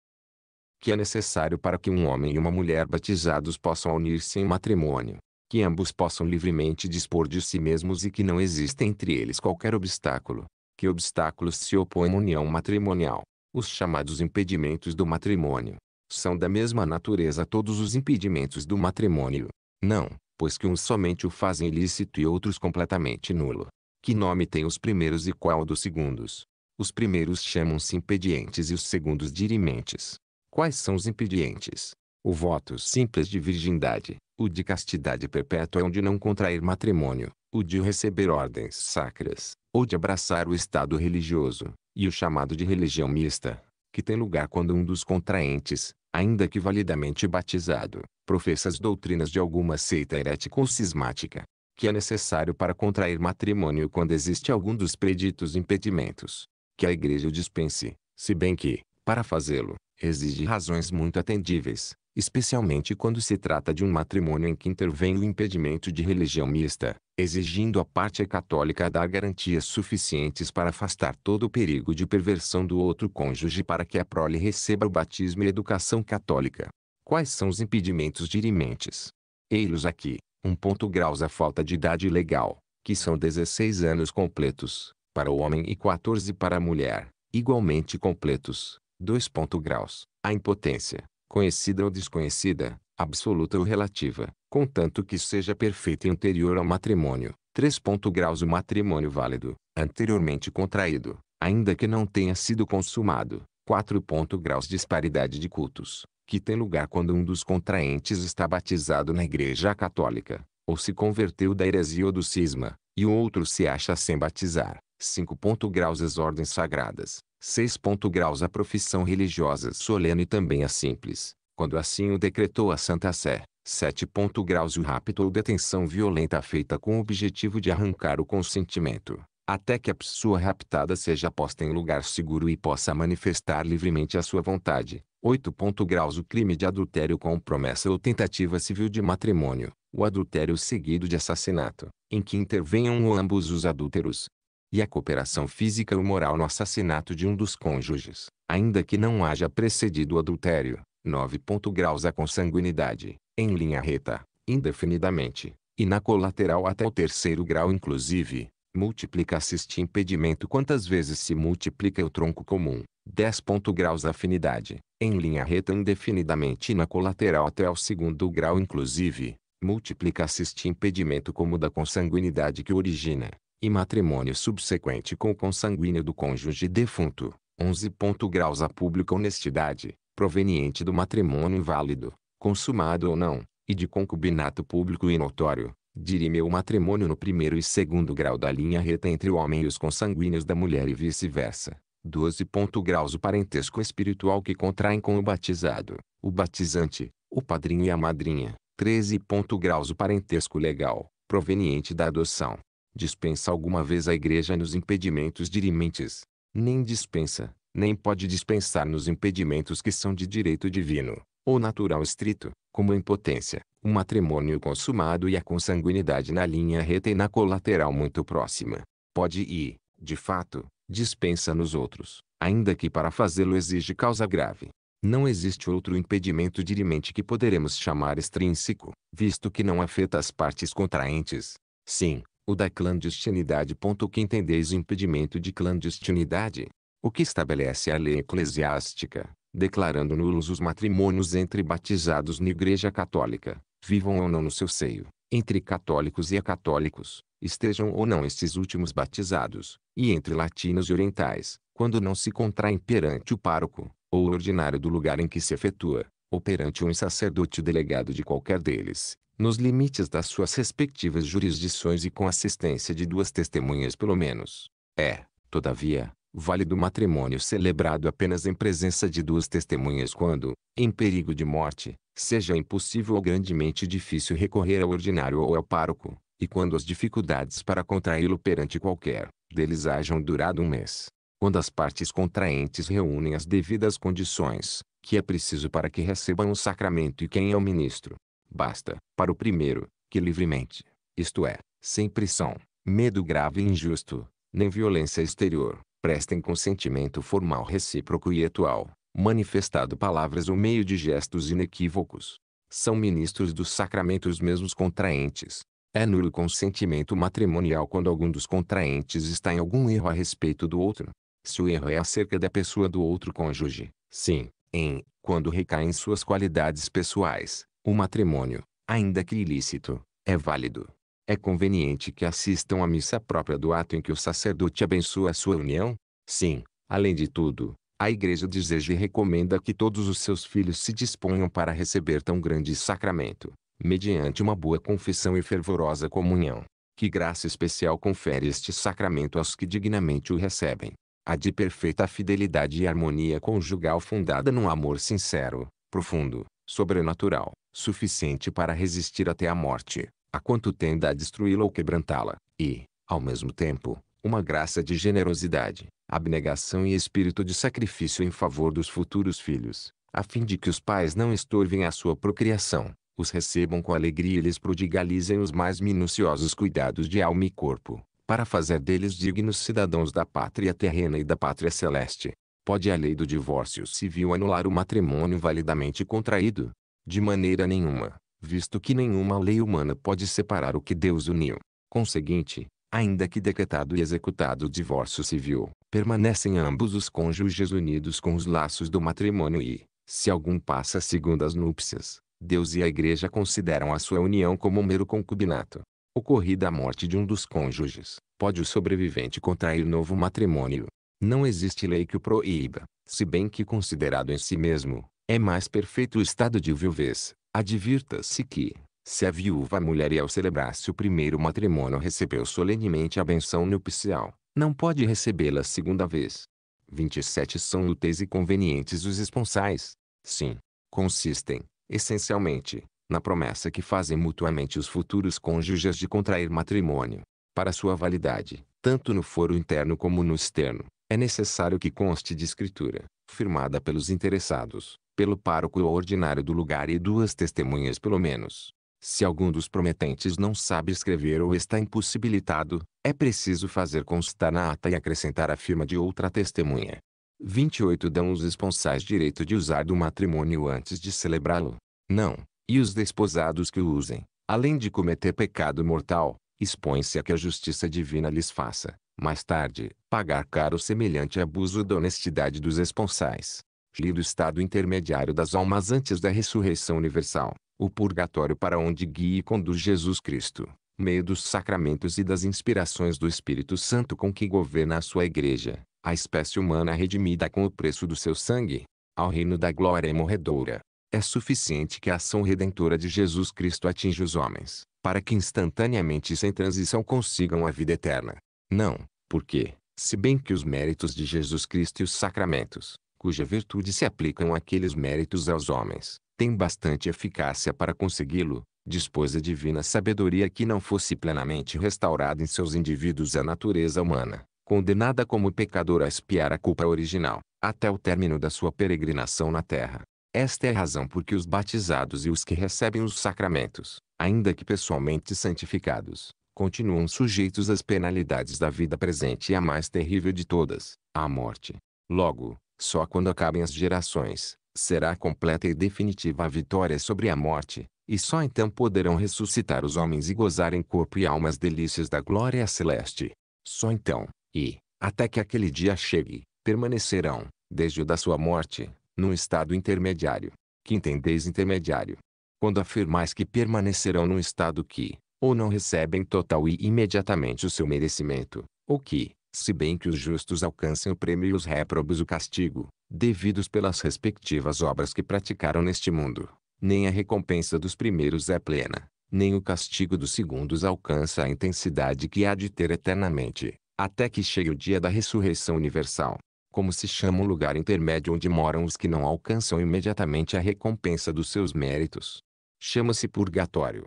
que é necessário para que um homem e uma mulher batizados possam unir-se em matrimônio, que ambos possam livremente dispor de si mesmos e que não exista entre eles qualquer obstáculo, que obstáculos se opõem à união matrimonial. Os chamados impedimentos do matrimônio são da mesma natureza todos os impedimentos do matrimônio. Não, pois que uns somente o fazem ilícito e outros completamente nulo. Que nome tem os primeiros e qual dos segundos? Os primeiros chamam-se impedientes e os segundos dirimentes. Quais são os impedientes? O voto simples de virgindade, o de castidade perpétua onde não contrair matrimônio, o de receber ordens sacras, ou de abraçar o estado religioso, e o chamado de religião mista, que tem lugar quando um dos contraentes, ainda que validamente batizado, professa as doutrinas de alguma seita herética ou cismática, que é necessário para contrair matrimônio quando existe algum dos preditos impedimentos, que a igreja dispense, se bem que, para fazê-lo, exige razões muito atendíveis, especialmente quando se trata de um matrimônio em que intervém o impedimento de religião mista, exigindo a parte católica dar garantias suficientes para afastar todo o perigo de perversão do outro cônjuge para que a prole receba o batismo e educação católica. Quais são os impedimentos dirimentes? Ei-los aqui, um ponto graus a falta de idade legal, que são 16 anos completos, para o homem e 14 para a mulher, igualmente completos, 2. Graus. A impotência, conhecida ou desconhecida, absoluta ou relativa, contanto que seja perfeita e anterior ao matrimônio. 3. Graus o matrimônio válido, anteriormente contraído, ainda que não tenha sido consumado. 4. Graus disparidade de cultos, que tem lugar quando um dos contraentes está batizado na Igreja Católica, ou se converteu da heresia ou do cisma, e o outro se acha sem batizar. 5. Graus as ordens sagradas, 6. Graus a profissão religiosa solene também é simples, quando assim o decretou a Santa Sé. 7. Graus o rapto ou detenção violenta feita com o objetivo de arrancar o consentimento, até que a pessoa raptada seja posta em lugar seguro e possa manifestar livremente a sua vontade. 8. Graus o crime de adultério com promessa ou tentativa civil de matrimônio, o adultério seguido de assassinato, em que intervenham ambos os adúlteros, e a cooperação física ou moral no assassinato de um dos cônjuges, ainda que não haja precedido o adultério. 9. Graus a consanguinidade, em linha reta, indefinidamente, e na colateral até o terceiro grau inclusive, multiplica-se este impedimento quantas vezes se multiplica o tronco comum. 10. Graus afinidade, em linha reta indefinidamente e na colateral até o segundo grau inclusive, multiplica-se este impedimento como da consanguinidade que origina, e matrimônio subsequente com o consanguíneo do cônjuge defunto. 11. Graus a pública honestidade, proveniente do matrimônio válido, consumado ou não, e de concubinato público e notório, dirime o matrimônio no primeiro e segundo grau da linha reta entre o homem e os consanguíneos da mulher e vice-versa. 12. Graus o parentesco espiritual que contraem com o batizado, o batizante, o padrinho e a madrinha. 13. Graus o parentesco legal, proveniente da adoção, dispensa alguma vez a Igreja nos impedimentos dirimentes. Nem dispensa, nem pode dispensar nos impedimentos que são de direito divino, ou natural estrito, como a impotência, o matrimônio consumado e a consanguinidade na linha reta e na colateral muito próxima. Pode e, de fato, dispensa nos outros, ainda que para fazê-lo exige causa grave. Não existe outro impedimento dirimente que poderemos chamar extrínseco, visto que não afeta as partes contraentes. Sim, o da clandestinidade. O que entendeis impedimento de clandestinidade? O que estabelece a lei eclesiástica, declarando nulos os matrimônios entre batizados na Igreja Católica, vivam ou não no seu seio, entre católicos e acatólicos, estejam ou não estes últimos batizados, e entre latinos e orientais, quando não se contraem perante o pároco, ou o ordinário do lugar em que se efetua, ou perante um sacerdote delegado de qualquer deles, nos limites das suas respectivas jurisdições e com assistência de duas testemunhas pelo menos. É, todavia, válido o matrimônio celebrado apenas em presença de duas testemunhas quando, em perigo de morte, seja impossível ou grandemente difícil recorrer ao ordinário ou ao pároco, e quando as dificuldades para contraí-lo perante qualquer deles hajam durado um mês. Quando as partes contraentes reúnem as devidas condições, que é preciso para que recebam o sacramento e quem é o ministro, Basta, para o primeiro, que livremente, isto é, sem pressão, medo grave e injusto, nem violência exterior, prestem consentimento formal recíproco e atual, manifestado palavras ou meio de gestos inequívocos. São ministros dos sacramentos mesmos contraentes. É nulo o consentimento matrimonial quando algum dos contraentes está em algum erro a respeito do outro. Se o erro é acerca da pessoa do outro cônjuge, sim, em, quando recai em suas qualidades pessoais, o matrimônio, ainda que ilícito, é válido. É conveniente que assistam à missa própria do ato em que o sacerdote abençoa a sua união? Sim, além de tudo, a Igreja deseja e recomenda que todos os seus filhos se disponham para receber tão grande sacramento, mediante uma boa confissão e fervorosa comunhão. Que graça especial confere este sacramento aos que dignamente o recebem? A de perfeita fidelidade e harmonia conjugal fundada num amor sincero, profundo, sobrenatural, suficiente para resistir até a morte, a quanto tenda a destruí-la ou quebrantá-la, e, ao mesmo tempo, uma graça de generosidade, abnegação e espírito de sacrifício em favor dos futuros filhos, a fim de que os pais não estorvem a sua procriação, os recebam com alegria e lhes prodigalizem os mais minuciosos cuidados de alma e corpo, para fazer deles dignos cidadãos da pátria terrena e da pátria celeste pode a lei do divórcio civil anular o matrimônio validamente contraído? De maneira nenhuma, visto que nenhuma lei humana pode separar o que Deus uniu. Conseguinte, ainda que decretado e executado o divórcio civil, permanecem ambos os cônjuges unidos com os laços do matrimônio e, se algum passa segundo as núpcias, Deus e a Igreja consideram a sua união como um mero concubinato. Ocorrida a morte de um dos cônjuges, pode o sobrevivente contrair novo matrimônio, não existe lei que o proíba, se bem que considerado em si mesmo, é mais perfeito o estado de viuvez. Advirta-se que, se a viúva mulher e ao celebrar-se o primeiro matrimônio recebeu solenemente a benção nupcial, não pode recebê-la segunda vez. 27 São úteis e convenientes os esponsais. Sim, consistem, essencialmente, na promessa que fazem mutuamente os futuros cônjuges de contrair matrimônio, para sua validade, tanto no foro interno como no externo é necessário que conste de escritura, firmada pelos interessados, pelo pároco ou ordinário do lugar e duas testemunhas pelo menos. Se algum dos prometentes não sabe escrever ou está impossibilitado, é preciso fazer constar na ata e acrescentar a firma de outra testemunha. 28 dão os responsáveis direito de usar do matrimônio antes de celebrá-lo. Não, e os desposados que o usem, além de cometer pecado mortal, expõem-se a que a justiça divina lhes faça, mais tarde, pagar caro semelhante abuso da honestidade dos esponsais. Giro estado intermediário das almas antes da ressurreição universal, o purgatório para onde guia e conduz Jesus Cristo, meio dos sacramentos e das inspirações do Espírito Santo com que governa a sua igreja, a espécie humana redimida com o preço do seu sangue, ao reino da glória morredoura. É suficiente que a ação redentora de Jesus Cristo atinja os homens, para que instantaneamente e sem transição consigam a vida eterna. Não, porque, se bem que os méritos de Jesus Cristo e os sacramentos, cuja virtude se aplicam àqueles méritos aos homens, têm bastante eficácia para consegui-lo, dispôs a divina sabedoria que não fosse plenamente restaurada em seus indivíduos a natureza humana, condenada como pecador a espiar a culpa original, até o término da sua peregrinação na terra. Esta é a razão por que os batizados e os que recebem os sacramentos, ainda que pessoalmente santificados, continuam sujeitos às penalidades da vida presente e a mais terrível de todas, a morte. Logo, só quando acabem as gerações, será completa e definitiva a vitória sobre a morte, e só então poderão ressuscitar os homens e gozar em corpo e alma as delícias da glória celeste. Só então, e, até que aquele dia chegue, permanecerão, desde o da sua morte, num estado intermediário. Que entendeis intermediário? Quando afirmais que permanecerão num estado que, ou não recebem total e imediatamente o seu merecimento, ou que, se bem que os justos alcancem o prêmio e os réprobos o castigo, devidos pelas respectivas obras que praticaram neste mundo, nem a recompensa dos primeiros é plena, nem o castigo dos segundos alcança a intensidade que há de ter eternamente, até que chegue o dia da ressurreição universal. Como se chama o lugar intermédio onde moram os que não alcançam imediatamente a recompensa dos seus méritos? Chama-se purgatório.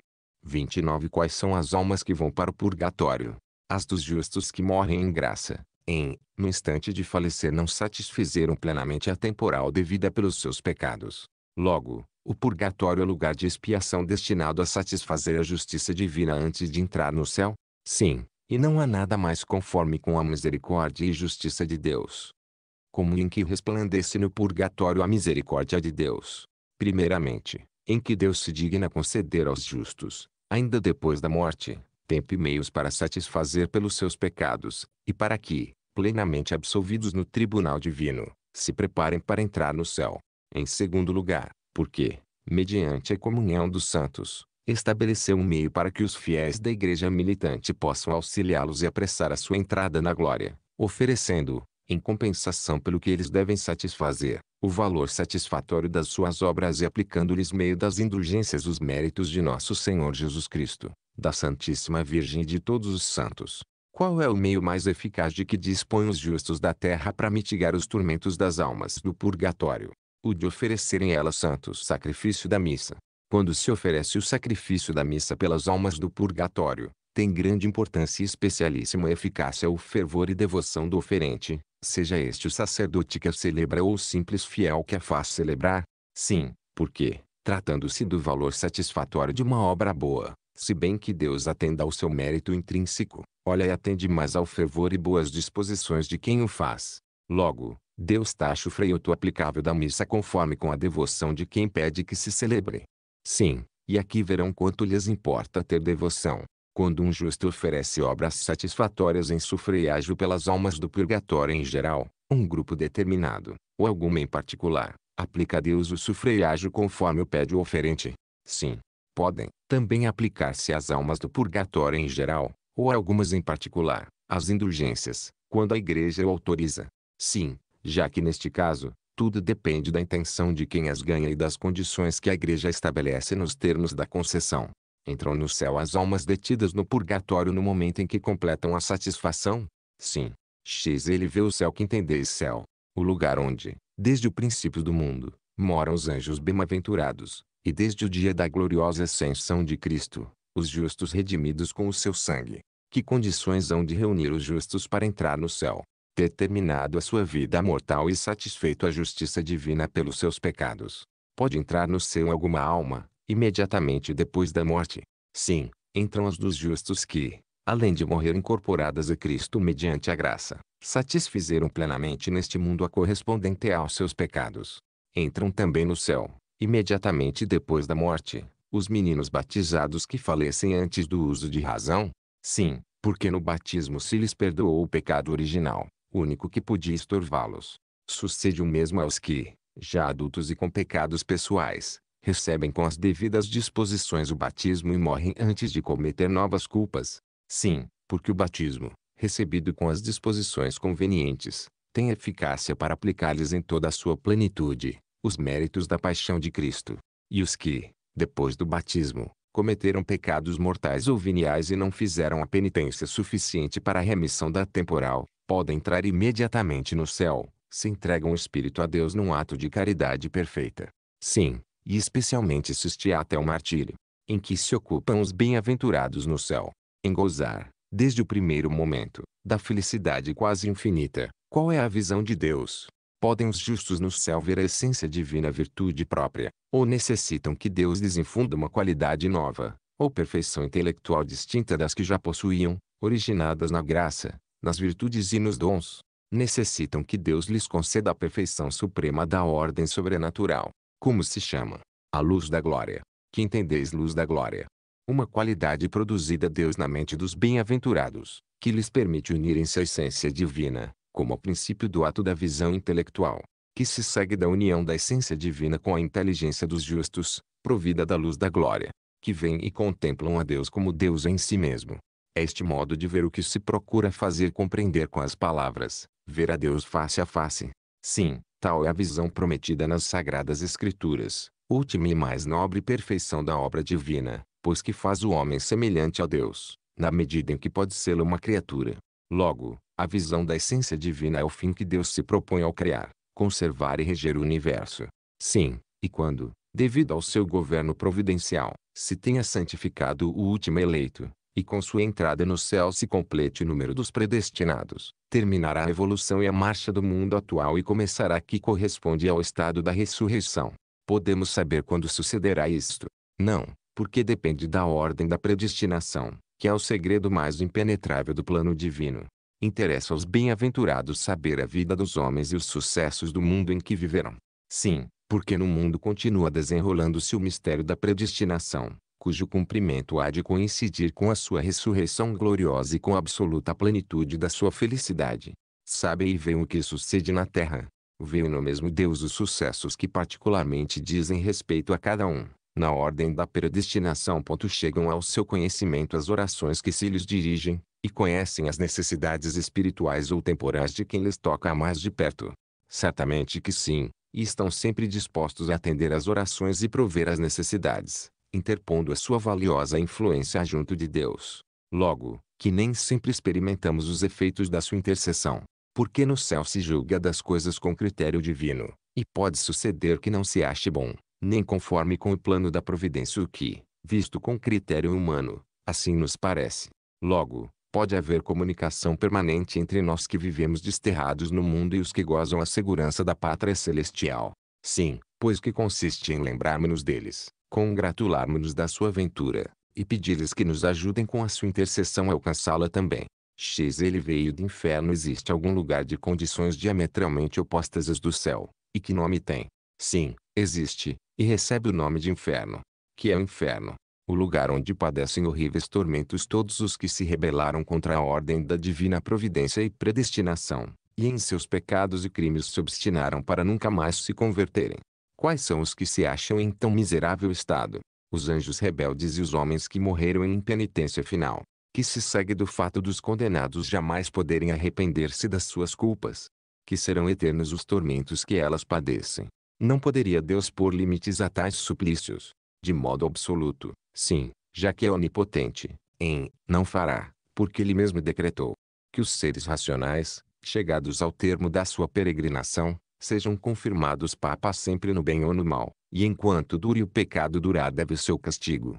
29 Quais são as almas que vão para o purgatório? As dos justos que morrem em graça, em, no instante de falecer não satisfizeram plenamente a temporal devida pelos seus pecados. Logo, o purgatório é lugar de expiação destinado a satisfazer a justiça divina antes de entrar no céu? Sim, e não há nada mais conforme com a misericórdia e justiça de Deus. Como em que resplandece no purgatório a misericórdia de Deus? Primeiramente, em que Deus se digna conceder aos justos, ainda depois da morte, tempo e meios para satisfazer pelos seus pecados, e para que, plenamente absolvidos no tribunal divino, se preparem para entrar no céu. Em segundo lugar, porque, mediante a comunhão dos santos, estabeleceu um meio para que os fiéis da igreja militante possam auxiliá-los e apressar a sua entrada na glória, oferecendo, em compensação pelo que eles devem satisfazer, o valor satisfatório das suas obras e aplicando-lhes meio das indulgências os méritos de nosso Senhor Jesus Cristo, da Santíssima Virgem e de todos os santos. Qual é o meio mais eficaz de que dispõem os justos da terra para mitigar os tormentos das almas do purgatório? O de oferecerem elas Santos sacrifício da missa. Quando se oferece o sacrifício da missa pelas almas do purgatório, tem grande importância e especialíssima eficácia o fervor e devoção do oferente, seja este o sacerdote que a celebra ou o simples fiel que a faz celebrar. Sim, porque, tratando-se do valor satisfatório de uma obra boa, se bem que Deus atenda ao seu mérito intrínseco, olha e atende mais ao fervor e boas disposições de quem o faz. Logo, Deus taxa o freioto aplicável da missa conforme com a devoção de quem pede que se celebre. Sim, e aqui verão quanto lhes importa ter devoção, quando um justo oferece obras satisfatórias em sufrágio pelas almas do purgatório em geral, um grupo determinado, ou alguma em particular, aplica a Deus o sufrágio conforme o pede o oferente. Sim, podem também aplicar-se às almas do purgatório em geral, ou algumas em particular, as indulgências, quando a igreja o autoriza. Sim, já que neste caso, tudo depende da intenção de quem as ganha e das condições que a igreja estabelece nos termos da concessão. Entram no céu as almas detidas no purgatório no momento em que completam a satisfação? Sim. X ele vê o céu que entendeis céu. O lugar onde, desde o princípio do mundo, moram os anjos bem-aventurados, e desde o dia da gloriosa ascensão de Cristo, os justos redimidos com o seu sangue. Que condições hão de reunir os justos para entrar no céu? Ter terminado a sua vida mortal e satisfeito a justiça divina pelos seus pecados. Pode entrar no céu alguma alma, imediatamente depois da morte. Sim, entram as dos justos que, além de morrer incorporadas a Cristo mediante a graça, satisfizeram plenamente neste mundo a correspondente aos seus pecados. Entram também no céu, imediatamente depois da morte, os meninos batizados que falecem antes do uso de razão? Sim, porque no batismo se lhes perdoou o pecado original, único que podia estorvá-los. Sucede o mesmo aos que, já adultos e com pecados pessoais, recebem com as devidas disposições o batismo e morrem antes de cometer novas culpas. Sim, porque o batismo, recebido com as disposições convenientes, tem eficácia para aplicar-lhes em toda a sua plenitude, os méritos da paixão de Cristo. E os que, depois do batismo, cometeram pecados mortais ou veniais e não fizeram a penitência suficiente para a remissão da temporal, podem entrar imediatamente no céu, se entregam o Espírito a Deus num ato de caridade perfeita. Sim, e especialmente este é o martírio, em que se ocupam os bem-aventurados no céu, em gozar, desde o primeiro momento, da felicidade quase infinita. Qual é a visão de Deus? Podem os justos no céu ver a essência divina virtude própria, ou necessitam que Deus lhes infunda uma qualidade nova, ou perfeição intelectual distinta das que já possuíam, originadas na graça, nas virtudes e nos dons. Necessitam que Deus lhes conceda a perfeição suprema da ordem sobrenatural, como se chama? A luz da glória. Que entendeis luz da glória? Uma qualidade produzida a Deus na mente dos bem-aventurados, que lhes permite unirem-se à essência divina, como ao princípio do ato da visão intelectual, que se segue da união da essência divina com a inteligência dos justos, provida da luz da glória, que vêm e contemplam a Deus como Deus em si mesmo. É este modo de ver o que se procura fazer compreender com as palavras, ver a Deus face a face. Sim, Tal é a visão prometida nas Sagradas Escrituras, última e mais nobre perfeição da obra divina, pois que faz o homem semelhante a Deus, na medida em que pode ser uma criatura. Logo, a visão da essência divina é o fim que Deus se propõe ao criar, conservar e reger o universo. Sim, e quando, devido ao seu governo providencial, se tenha santificado o último eleito, e com sua entrada no céu se complete o número dos predestinados, terminará a evolução e a marcha do mundo atual e começará que corresponde ao estado da ressurreição. Podemos saber quando sucederá isto? Não, porque depende da ordem da predestinação, que é o segredo mais impenetrável do plano divino. Interessa aos bem-aventurados saber a vida dos homens e os sucessos do mundo em que viverão. Sim, porque no mundo continua desenrolando-se o mistério da predestinação, cujo cumprimento há de coincidir com a sua ressurreição gloriosa e com a absoluta plenitude da sua felicidade. Sabem e veem o que sucede na terra. Veem no mesmo Deus os sucessos que particularmente dizem respeito a cada um. Na ordem da predestinação. Chegam ao seu conhecimento as orações que se lhes dirigem, e conhecem as necessidades espirituais ou temporais de quem lhes toca mais de perto. Certamente que sim, e estão sempre dispostos a atender às orações e prover às necessidades interpondo a sua valiosa influência junto de Deus. Logo, que nem sempre experimentamos os efeitos da sua intercessão, porque no céu se julga das coisas com critério divino, e pode suceder que não se ache bom, nem conforme com o plano da providência o que, visto com critério humano, assim nos parece. Logo, pode haver comunicação permanente entre nós que vivemos desterrados no mundo e os que gozam a segurança da pátria celestial. Sim, pois que consiste em lembrarmos-nos deles, congratularmos-nos da sua aventura e pedir-lhes que nos ajudem com a sua intercessão a alcançá-la também. X ele veio do inferno existe algum lugar de condições diametralmente opostas às do céu, e que nome tem? Sim, existe, e recebe o nome de inferno, que é o inferno, o lugar onde padecem horríveis tormentos todos os que se rebelaram contra a ordem da divina providência e predestinação, e em seus pecados e crimes se obstinaram para nunca mais se converterem. Quais são os que se acham em tão miserável estado? Os anjos rebeldes e os homens que morreram em impenitência final, que se segue do fato dos condenados jamais poderem arrepender-se das suas culpas, que serão eternos os tormentos que elas padecem. Não poderia Deus pôr limites a tais suplícios, de modo absoluto, sim, já que é onipotente, em não fará, porque ele mesmo decretou que os seres racionais, chegados ao termo da sua peregrinação, sejam confirmados papas sempre no bem ou no mal, e enquanto dure o pecado durar deve seu castigo.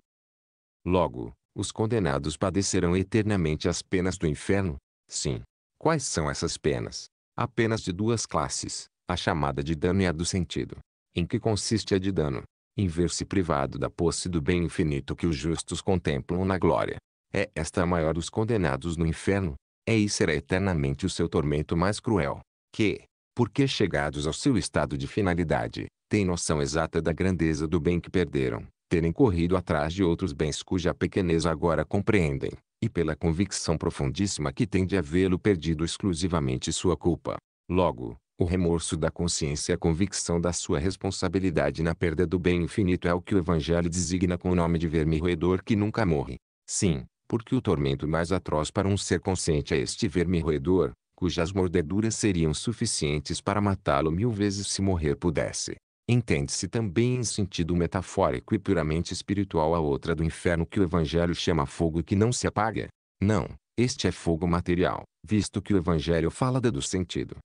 Logo, os condenados padecerão eternamente as penas do inferno? Sim. Quais são essas penas? Apenas de duas classes, a chamada de dano e a do sentido. Em que consiste a de dano? Em ver-se privado da posse do bem infinito que os justos contemplam na glória. É esta a maior dos condenados no inferno? É e será eternamente o seu tormento mais cruel. Que, porque chegados ao seu estado de finalidade, têm noção exata da grandeza do bem que perderam, terem corrido atrás de outros bens cuja pequenez agora compreendem, e pela convicção profundíssima que tem de havê-lo perdido exclusivamente sua culpa. Logo, o remorso da consciência e a convicção da sua responsabilidade na perda do bem infinito é o que o Evangelho designa com o nome de verme roedor que nunca morre. Sim, porque o tormento mais atroz para um ser consciente é este verme roedor, cujas mordeduras seriam suficientes para matá-lo mil vezes se morrer pudesse. Entende-se também em sentido metafórico e puramente espiritual a outra do inferno que o Evangelho chama fogo que não se apaga. Não, este é fogo material, visto que o Evangelho fala do sentido.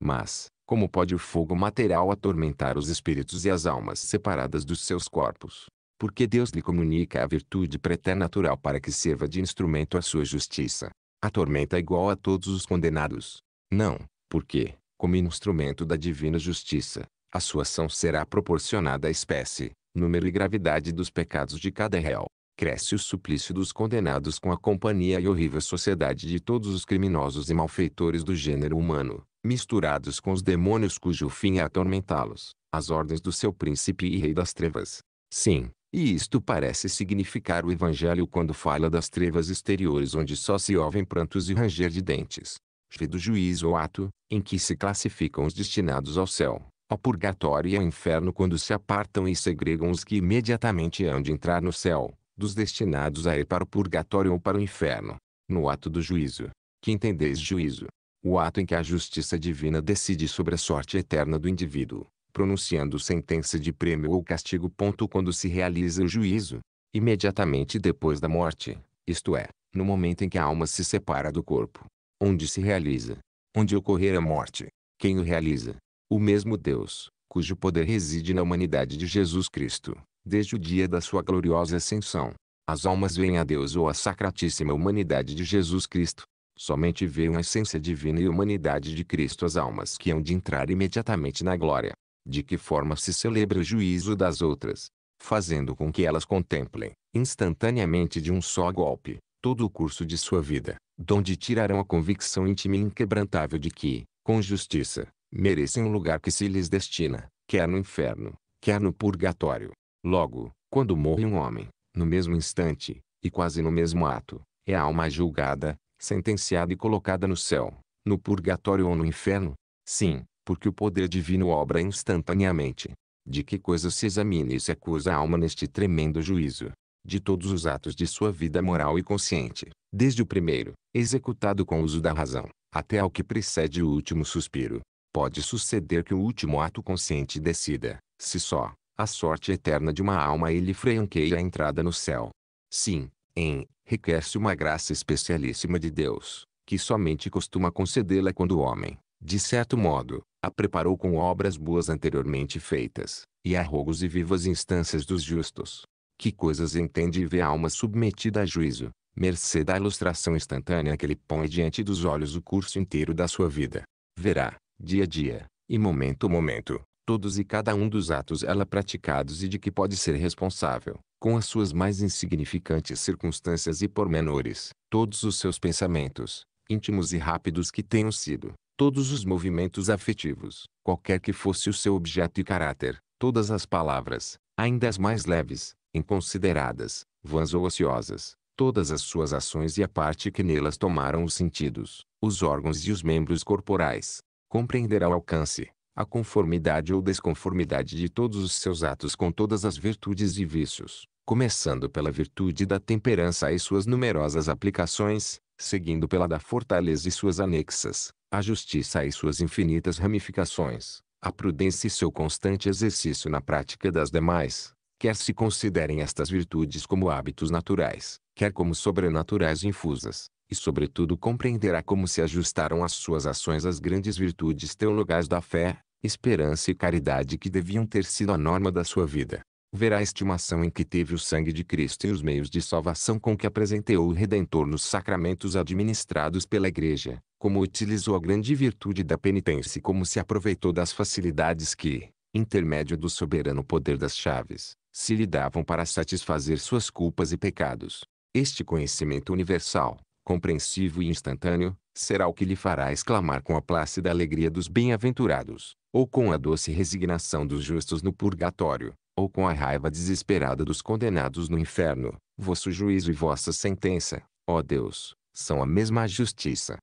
Mas, como pode o fogo material atormentar os espíritos e as almas separadas dos seus corpos? Porque Deus lhe comunica a virtude preternatural para que sirva de instrumento à sua justiça a tormenta é igual a todos os condenados. Não, porque, como instrumento da divina justiça, a sua ação será proporcionada à espécie, número e gravidade dos pecados de cada réu. Cresce o suplício dos condenados com a companhia e horrível sociedade de todos os criminosos e malfeitores do gênero humano, misturados com os demônios cujo fim é atormentá-los, as ordens do seu príncipe e rei das trevas. Sim, e isto parece significar o Evangelho quando fala das trevas exteriores onde só se ouvem prantos e ranger de dentes. Fé do juízo ou ato, em que se classificam os destinados ao céu, ao purgatório e ao inferno quando se apartam e segregam os que imediatamente hão de entrar no céu, dos destinados a ir para o purgatório ou para o inferno. No ato do juízo, que entendeis juízo, o ato em que a justiça divina decide sobre a sorte eterna do indivíduo, pronunciando sentença de prêmio ou castigo. Quando se realiza o juízo, imediatamente depois da morte, isto é, no momento em que a alma se separa do corpo, onde se realiza, onde ocorrer a morte, quem o realiza? O mesmo Deus, cujo poder reside na humanidade de Jesus Cristo, desde o dia da sua gloriosa ascensão. As almas veem a Deus ou a sacratíssima humanidade de Jesus Cristo. Somente veem a essência divina e humanidade de Cristo as almas que hão de entrar imediatamente na glória de que forma se celebra o juízo das outras, fazendo com que elas contemplem, instantaneamente de um só golpe, todo o curso de sua vida, donde tirarão a convicção íntima e inquebrantável de que, com justiça, merecem o lugar que se lhes destina, quer no inferno, quer no purgatório. Logo, quando morre um homem, no mesmo instante, e quase no mesmo ato, é a alma julgada, sentenciada e colocada no céu, no purgatório ou no inferno? Sim, porque o poder divino obra instantaneamente. De que coisa se examina e se acusa a alma neste tremendo juízo? De todos os atos de sua vida moral e consciente, desde o primeiro, executado com uso da razão, até ao que precede o último suspiro. Pode suceder que o último ato consciente decida, se só, a sorte eterna de uma alma e lhe franqueie a entrada no céu. Sim, em, requer-se uma graça especialíssima de Deus, que somente costuma concedê-la quando o homem, de certo modo, a preparou com obras boas anteriormente feitas, e a rogos e vivas instâncias dos justos. Que coisas entende e vê a alma submetida a juízo, mercê da ilustração instantânea que lhe põe diante dos olhos o curso inteiro da sua vida. Verá, dia a dia, e momento a momento, todos e cada um dos atos ela praticados e de que pode ser responsável, com as suas mais insignificantes circunstâncias e pormenores, todos os seus pensamentos, íntimos e rápidos que tenham sido, todos os movimentos afetivos, qualquer que fosse o seu objeto e caráter, todas as palavras, ainda as mais leves, inconsideradas, vãs ou ociosas, todas as suas ações e a parte que nelas tomaram os sentidos, os órgãos e os membros corporais. Compreenderá o alcance, a conformidade ou desconformidade de todos os seus atos com todas as virtudes e vícios, começando pela virtude da temperança e suas numerosas aplicações, seguindo pela da fortaleza e suas anexas, a justiça e suas infinitas ramificações, a prudência e seu constante exercício na prática das demais, quer se considerem estas virtudes como hábitos naturais, quer como sobrenaturais infusas, e sobretudo compreenderá como se ajustaram as suas ações às grandes virtudes teologais da fé, esperança e caridade que deviam ter sido a norma da sua vida verá a estimação em que teve o sangue de Cristo e os meios de salvação com que apresenteou o Redentor nos sacramentos administrados pela Igreja, como utilizou a grande virtude da penitência e como se aproveitou das facilidades que, intermédio do soberano poder das chaves, se lhe davam para satisfazer suas culpas e pecados. Este conhecimento universal, compreensivo e instantâneo, será o que lhe fará exclamar com a plácida alegria dos bem-aventurados, ou com a doce resignação dos justos no purgatório, ou com a raiva desesperada dos condenados no inferno, vosso juízo e vossa sentença, ó Deus, são a mesma justiça.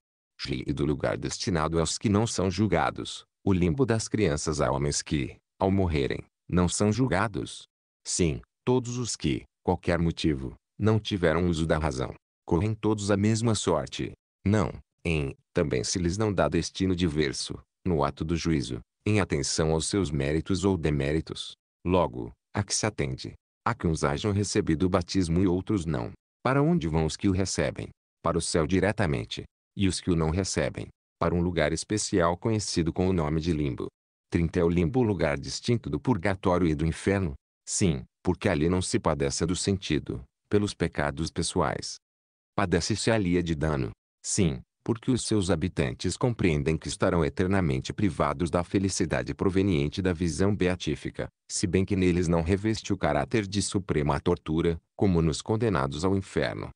E do lugar destinado aos que não são julgados, o limbo das crianças a homens que, ao morrerem, não são julgados. Sim, todos os que, qualquer motivo, não tiveram uso da razão, correm todos a mesma sorte. Não, em, também se lhes não dá destino diverso, no ato do juízo, em atenção aos seus méritos ou deméritos. Logo, a que se atende? a que uns hajam recebido o batismo e outros não. Para onde vão os que o recebem? Para o céu diretamente. E os que o não recebem? Para um lugar especial conhecido com o nome de limbo. 30 é o limbo lugar distinto do purgatório e do inferno? Sim, porque ali não se padece do sentido, pelos pecados pessoais. Padece-se ali é de dano. Sim, porque os seus habitantes compreendem que estarão eternamente privados da felicidade proveniente da visão beatífica, se bem que neles não reveste o caráter de suprema tortura, como nos condenados ao inferno.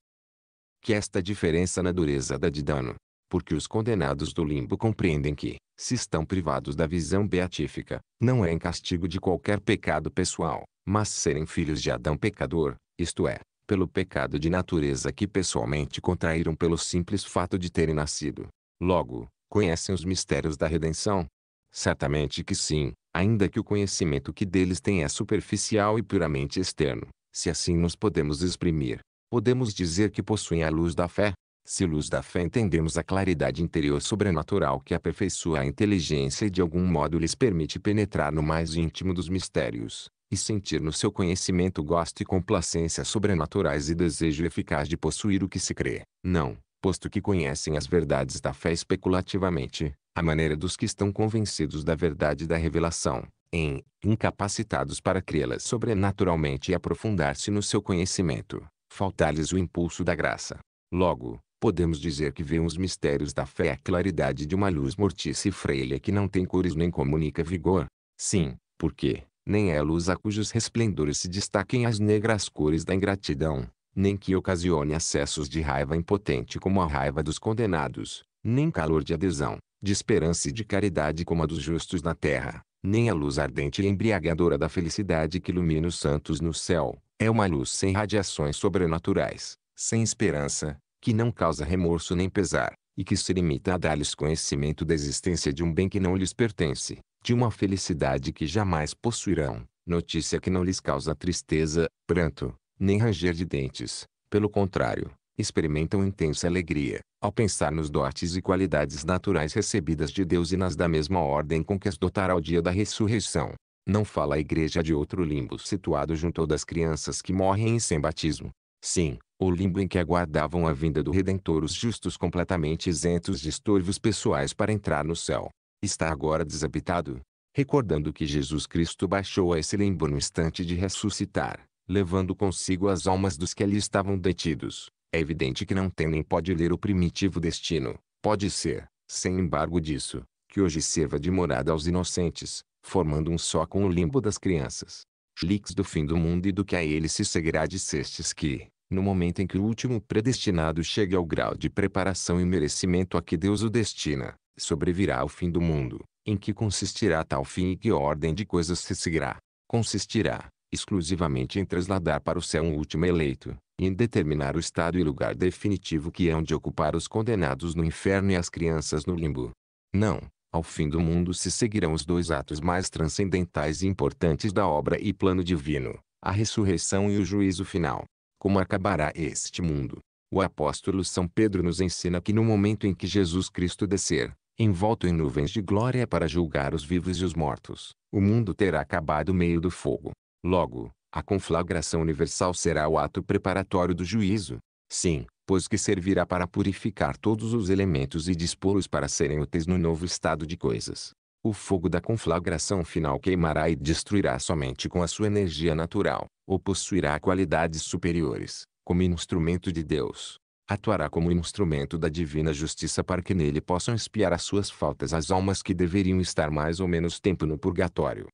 Que esta diferença na dureza da de dano, porque os condenados do limbo compreendem que, se estão privados da visão beatífica, não é em castigo de qualquer pecado pessoal, mas serem filhos de Adão pecador, isto é, pelo pecado de natureza que pessoalmente contraíram pelo simples fato de terem nascido. Logo, conhecem os mistérios da redenção? Certamente que sim, ainda que o conhecimento que deles têm é superficial e puramente externo, se assim nos podemos exprimir. Podemos dizer que possuem a luz da fé. Se luz da fé entendemos a claridade interior sobrenatural que aperfeiçoa a inteligência e de algum modo lhes permite penetrar no mais íntimo dos mistérios, e sentir no seu conhecimento gosto e complacência sobrenaturais e desejo eficaz de possuir o que se crê. Não, posto que conhecem as verdades da fé especulativamente, à maneira dos que estão convencidos da verdade da revelação, em incapacitados para crê-las sobrenaturalmente e aprofundar-se no seu conhecimento, faltar-lhes o impulso da graça. Logo, podemos dizer que veem os mistérios da fé à claridade de uma luz mortícia e freia que não tem cores nem comunica vigor. Sim, porque, nem é luz a cujos resplendores se destaquem as negras cores da ingratidão, nem que ocasione acessos de raiva impotente como a raiva dos condenados, nem calor de adesão, de esperança e de caridade como a dos justos na terra, nem a luz ardente e embriagadora da felicidade que ilumina os santos no céu, é uma luz sem radiações sobrenaturais, sem esperança, que não causa remorso nem pesar, e que se limita a dar-lhes conhecimento da existência de um bem que não lhes pertence, de uma felicidade que jamais possuirão, notícia que não lhes causa tristeza, pranto, nem ranger de dentes. Pelo contrário, experimentam intensa alegria, ao pensar nos dotes e qualidades naturais recebidas de Deus e nas da mesma ordem com que as dotará o dia da ressurreição. Não fala a igreja de outro limbo situado junto ao das crianças que morrem sem batismo. Sim, o limbo em que aguardavam a vinda do Redentor os justos completamente isentos de estorvos pessoais para entrar no céu está agora desabitado. Recordando que Jesus Cristo baixou a esse limbo no instante de ressuscitar, levando consigo as almas dos que ali estavam detidos, é evidente que não tem nem pode ler o primitivo destino. Pode ser, sem embargo disso, que hoje sirva de morada aos inocentes, formando um só com o limbo das crianças. Schlix do fim do mundo e do que a ele se seguirá de cestes que, no momento em que o último predestinado chegue ao grau de preparação e merecimento a que Deus o destina, sobrevirá o fim do mundo. Em que consistirá tal fim e que ordem de coisas se seguirá? Consistirá, exclusivamente em trasladar para o céu um último eleito, e em determinar o estado e lugar definitivo que hão de ocupar os condenados no inferno e as crianças no limbo. Não, ao fim do mundo se seguirão os dois atos mais transcendentais e importantes da obra e plano divino, a ressurreição e o juízo final. Como acabará este mundo? O apóstolo São Pedro nos ensina que no momento em que Jesus Cristo descer, envolto em nuvens de glória para julgar os vivos e os mortos, o mundo terá acabado meio do fogo. Logo, a conflagração universal será o ato preparatório do juízo. Sim, pois que servirá para purificar todos os elementos e dispô-los para serem úteis no novo estado de coisas. O fogo da conflagração final queimará e destruirá somente com a sua energia natural, ou possuirá qualidades superiores, como instrumento de Deus, atuará como instrumento da divina justiça para que nele possam espiar as suas faltas as almas que deveriam estar mais ou menos tempo no purgatório.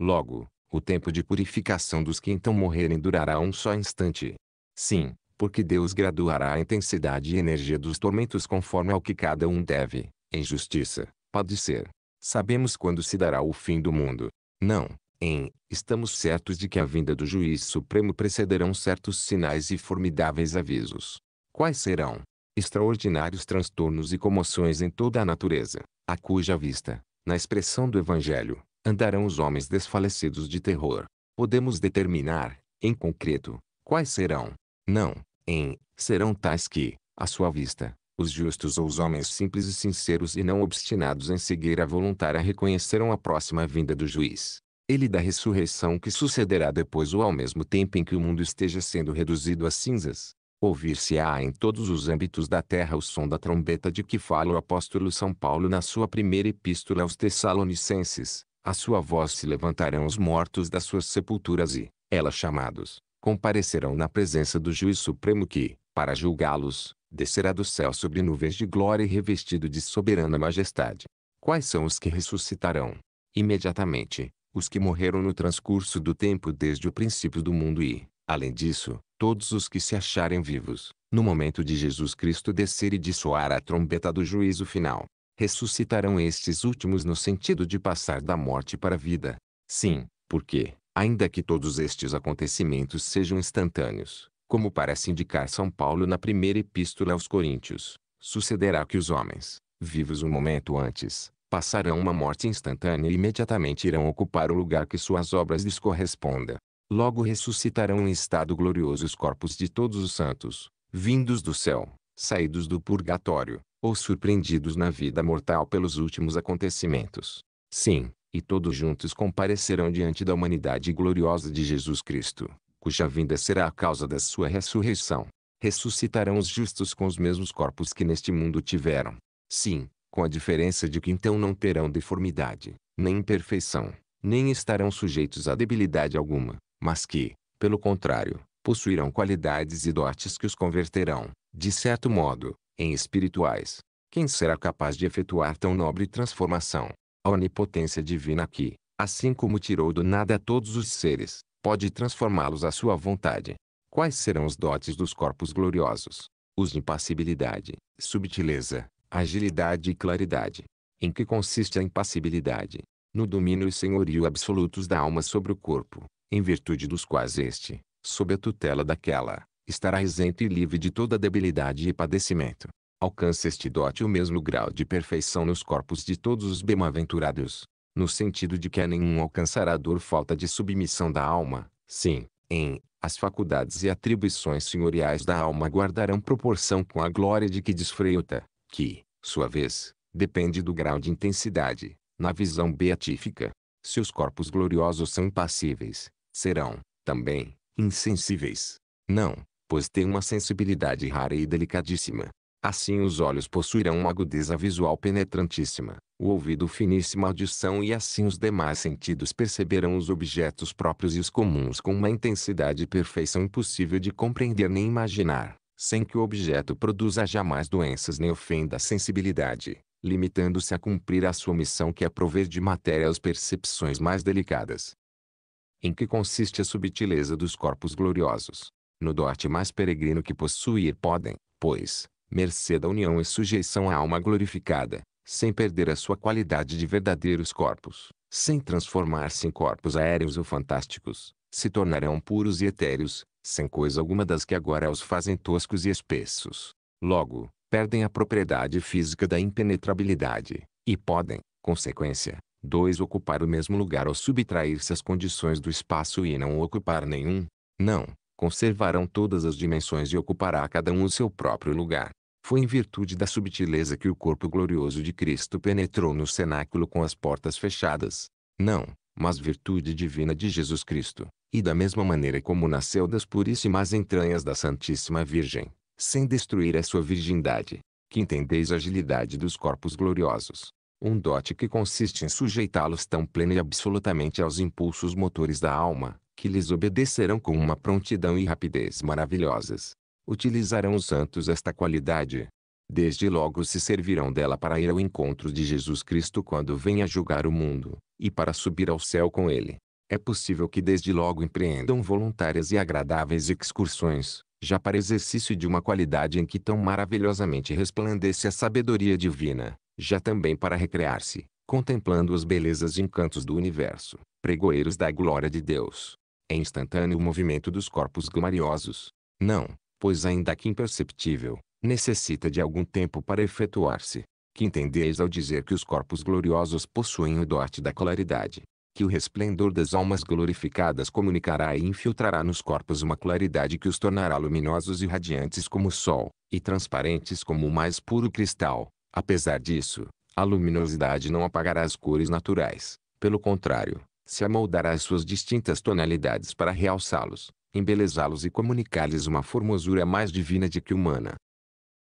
Logo, o tempo de purificação dos que então morrerem durará um só instante. Sim, porque Deus graduará a intensidade e energia dos tormentos conforme ao que cada um deve, em justiça, padecer. Sabemos quando se dará o fim do mundo. Não, em, estamos certos de que a vinda do juiz supremo precederão certos sinais e formidáveis avisos quais serão extraordinários transtornos e comoções em toda a natureza, a cuja vista, na expressão do Evangelho, andarão os homens desfalecidos de terror. Podemos determinar, em concreto, quais serão, não, em, serão tais que, à sua vista, os justos ou os homens simples e sinceros e não obstinados em seguir a voluntária reconhecerão a próxima vinda do juiz. Ele da ressurreição que sucederá depois ou ao mesmo tempo em que o mundo esteja sendo reduzido a cinzas, Ouvir-se-á em todos os âmbitos da terra o som da trombeta de que fala o apóstolo São Paulo na sua primeira epístola aos Tessalonicenses. A sua voz se levantarão os mortos das suas sepulturas e, ela chamados, comparecerão na presença do juiz supremo que, para julgá-los, descerá do céu sobre nuvens de glória e revestido de soberana majestade. Quais são os que ressuscitarão? Imediatamente, os que morreram no transcurso do tempo desde o princípio do mundo e, além disso, todos os que se acharem vivos, no momento de Jesus Cristo descer e de soar a trombeta do juízo final, ressuscitarão estes últimos no sentido de passar da morte para a vida. Sim, porque, ainda que todos estes acontecimentos sejam instantâneos, como parece indicar São Paulo na primeira epístola aos Coríntios, sucederá que os homens, vivos um momento antes, passarão uma morte instantânea e imediatamente irão ocupar o lugar que suas obras lhes correspondam logo ressuscitarão em estado glorioso os corpos de todos os santos, vindos do céu, saídos do purgatório, ou surpreendidos na vida mortal pelos últimos acontecimentos. Sim, e todos juntos comparecerão diante da humanidade gloriosa de Jesus Cristo, cuja vinda será a causa da sua ressurreição. Ressuscitarão os justos com os mesmos corpos que neste mundo tiveram. Sim, com a diferença de que então não terão deformidade, nem imperfeição, nem estarão sujeitos a debilidade alguma mas que, pelo contrário, possuirão qualidades e dotes que os converterão, de certo modo, em espirituais. Quem será capaz de efetuar tão nobre transformação? A onipotência divina que, assim como tirou do nada todos os seres, pode transformá-los à sua vontade. Quais serão os dotes dos corpos gloriosos? Os de impassibilidade, subtileza, agilidade e claridade. Em que consiste a impassibilidade? No domínio e senhorio absolutos da alma sobre o corpo, em virtude dos quais este, sob a tutela daquela, estará isento e livre de toda debilidade e padecimento. Alcança este dote o mesmo grau de perfeição nos corpos de todos os bem-aventurados, no sentido de que a nenhum alcançará dor falta de submissão da alma, sim, em, as faculdades e atribuições senhoriais da alma guardarão proporção com a glória de que desfruta, que, sua vez, depende do grau de intensidade, na visão beatífica. Se os corpos gloriosos são impassíveis serão, também, insensíveis. Não, pois têm uma sensibilidade rara e delicadíssima. Assim os olhos possuirão uma agudeza visual penetrantíssima, o ouvido finíssima audição e assim os demais sentidos perceberão os objetos próprios e os comuns com uma intensidade e perfeição impossível de compreender nem imaginar, sem que o objeto produza jamais doenças nem ofenda a sensibilidade, limitando-se a cumprir a sua missão que é prover de matéria as percepções mais delicadas em que consiste a subtileza dos corpos gloriosos. No dote mais peregrino que possuir podem, pois, mercê da união e sujeição à alma glorificada, sem perder a sua qualidade de verdadeiros corpos, sem transformar-se em corpos aéreos ou fantásticos, se tornarão puros e etéreos, sem coisa alguma das que agora os fazem toscos e espessos. Logo, perdem a propriedade física da impenetrabilidade, e podem, consequência, 2. Ocupar o mesmo lugar ou subtrair-se às condições do espaço e não ocupar nenhum. Não, conservarão todas as dimensões e ocupará cada um o seu próprio lugar. Foi em virtude da subtileza que o corpo glorioso de Cristo penetrou no cenáculo com as portas fechadas. Não, mas virtude divina de Jesus Cristo, e da mesma maneira como nasceu das puríssimas entranhas da Santíssima Virgem, sem destruir a sua virgindade, que entendeis a agilidade dos corpos gloriosos, um dote que consiste em sujeitá-los tão plena e absolutamente aos impulsos motores da alma, que lhes obedecerão com uma prontidão e rapidez maravilhosas. Utilizarão os santos esta qualidade. Desde logo se servirão dela para ir ao encontro de Jesus Cristo quando venha julgar o mundo, e para subir ao céu com ele. É possível que desde logo empreendam voluntárias e agradáveis excursões, já para exercício de uma qualidade em que tão maravilhosamente resplandece a sabedoria divina já também para recrear-se, contemplando as belezas e encantos do universo, pregoeiros da glória de Deus. É instantâneo o movimento dos corpos gloriosos. Não, pois ainda que imperceptível, necessita de algum tempo para efetuar-se. Que entendeis ao dizer que os corpos gloriosos possuem o dote da claridade, que o resplendor das almas glorificadas comunicará e infiltrará nos corpos uma claridade que os tornará luminosos e radiantes como o sol, e transparentes como o mais puro cristal, Apesar disso, a luminosidade não apagará as cores naturais. Pelo contrário, se amoldará às suas distintas tonalidades para realçá-los, embelezá-los e comunicar-lhes uma formosura mais divina de que humana.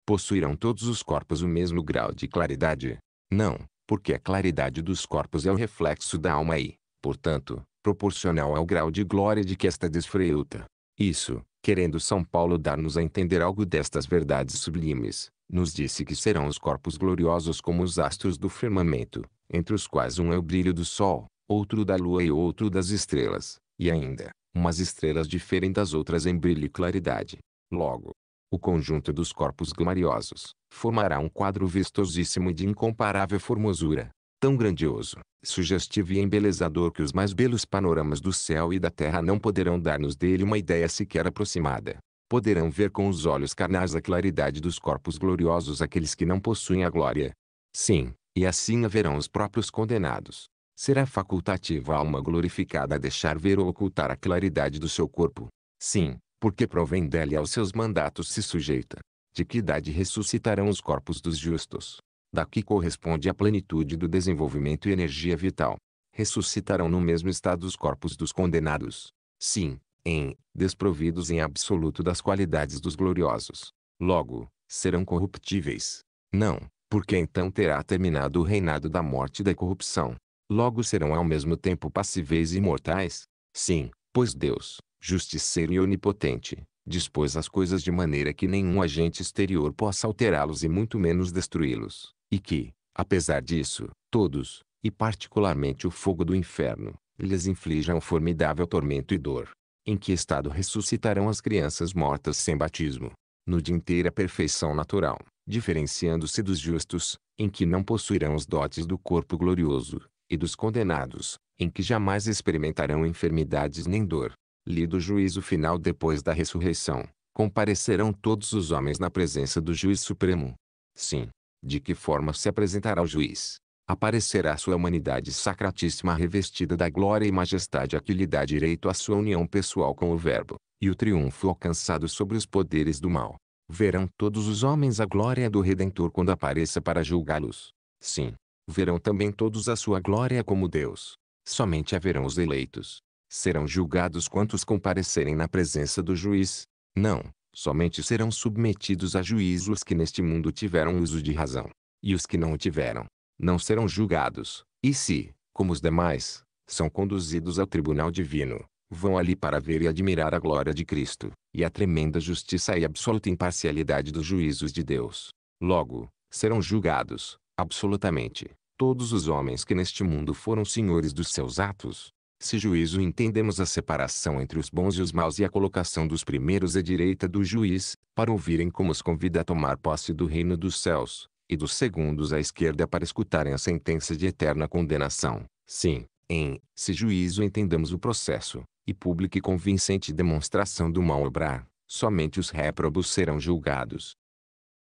Possuirão todos os corpos o mesmo grau de claridade? Não, porque a claridade dos corpos é o reflexo da alma e, portanto, proporcional ao grau de glória de que esta desfreuta. Isso, querendo São Paulo dar-nos a entender algo destas verdades sublimes, nos disse que serão os corpos gloriosos como os astros do firmamento, entre os quais um é o brilho do sol, outro da lua e outro das estrelas, e ainda, umas estrelas diferem das outras em brilho e claridade. Logo, o conjunto dos corpos gloriosos formará um quadro vistosíssimo e de incomparável formosura, tão grandioso, sugestivo e embelezador que os mais belos panoramas do céu e da terra não poderão dar-nos dele uma ideia sequer aproximada poderão ver com os olhos carnais a claridade dos corpos gloriosos aqueles que não possuem a glória. Sim, e assim haverão os próprios condenados. Será facultativa a alma glorificada a deixar ver ou ocultar a claridade do seu corpo. Sim, porque provém dela e aos seus mandatos se sujeita. De que idade ressuscitarão os corpos dos justos? Daqui corresponde à plenitude do desenvolvimento e energia vital. Ressuscitarão no mesmo estado os corpos dos condenados. Sim, em desprovidos em absoluto das qualidades dos gloriosos. Logo, serão corruptíveis. Não, porque então terá terminado o reinado da morte e da corrupção. Logo serão ao mesmo tempo passíveis e mortais. Sim, pois Deus, justiceiro e onipotente, dispôs as coisas de maneira que nenhum agente exterior possa alterá-los e muito menos destruí-los, e que, apesar disso, todos, e particularmente o fogo do inferno, lhes inflijam um formidável tormento e dor em que estado ressuscitarão as crianças mortas sem batismo, no de inteira perfeição natural, diferenciando-se dos justos, em que não possuirão os dotes do corpo glorioso, e dos condenados, em que jamais experimentarão enfermidades nem dor. Lido o juízo final depois da ressurreição, comparecerão todos os homens na presença do juiz supremo. Sim, de que forma se apresentará o juiz? aparecerá sua humanidade sacratíssima revestida da glória e majestade a que lhe dá direito a sua união pessoal com o Verbo, e o triunfo alcançado sobre os poderes do mal. Verão todos os homens a glória do Redentor quando apareça para julgá-los. Sim, verão também todos a sua glória como Deus. Somente haverão os eleitos. Serão julgados quantos comparecerem na presença do juiz. Não, somente serão submetidos a juízo os que neste mundo tiveram uso de razão. E os que não o tiveram, não serão julgados, e se, como os demais, são conduzidos ao tribunal divino, vão ali para ver e admirar a glória de Cristo, e a tremenda justiça e absoluta imparcialidade dos juízos de Deus. Logo, serão julgados, absolutamente, todos os homens que neste mundo foram senhores dos seus atos. Se juízo entendemos a separação entre os bons e os maus e a colocação dos primeiros à direita do juiz, para ouvirem como os convida a tomar posse do reino dos céus, e dos segundos à esquerda para escutarem a sentença de eterna condenação. Sim, em se juízo entendamos o processo, e pública e convincente demonstração do mal obrar, somente os réprobos serão julgados.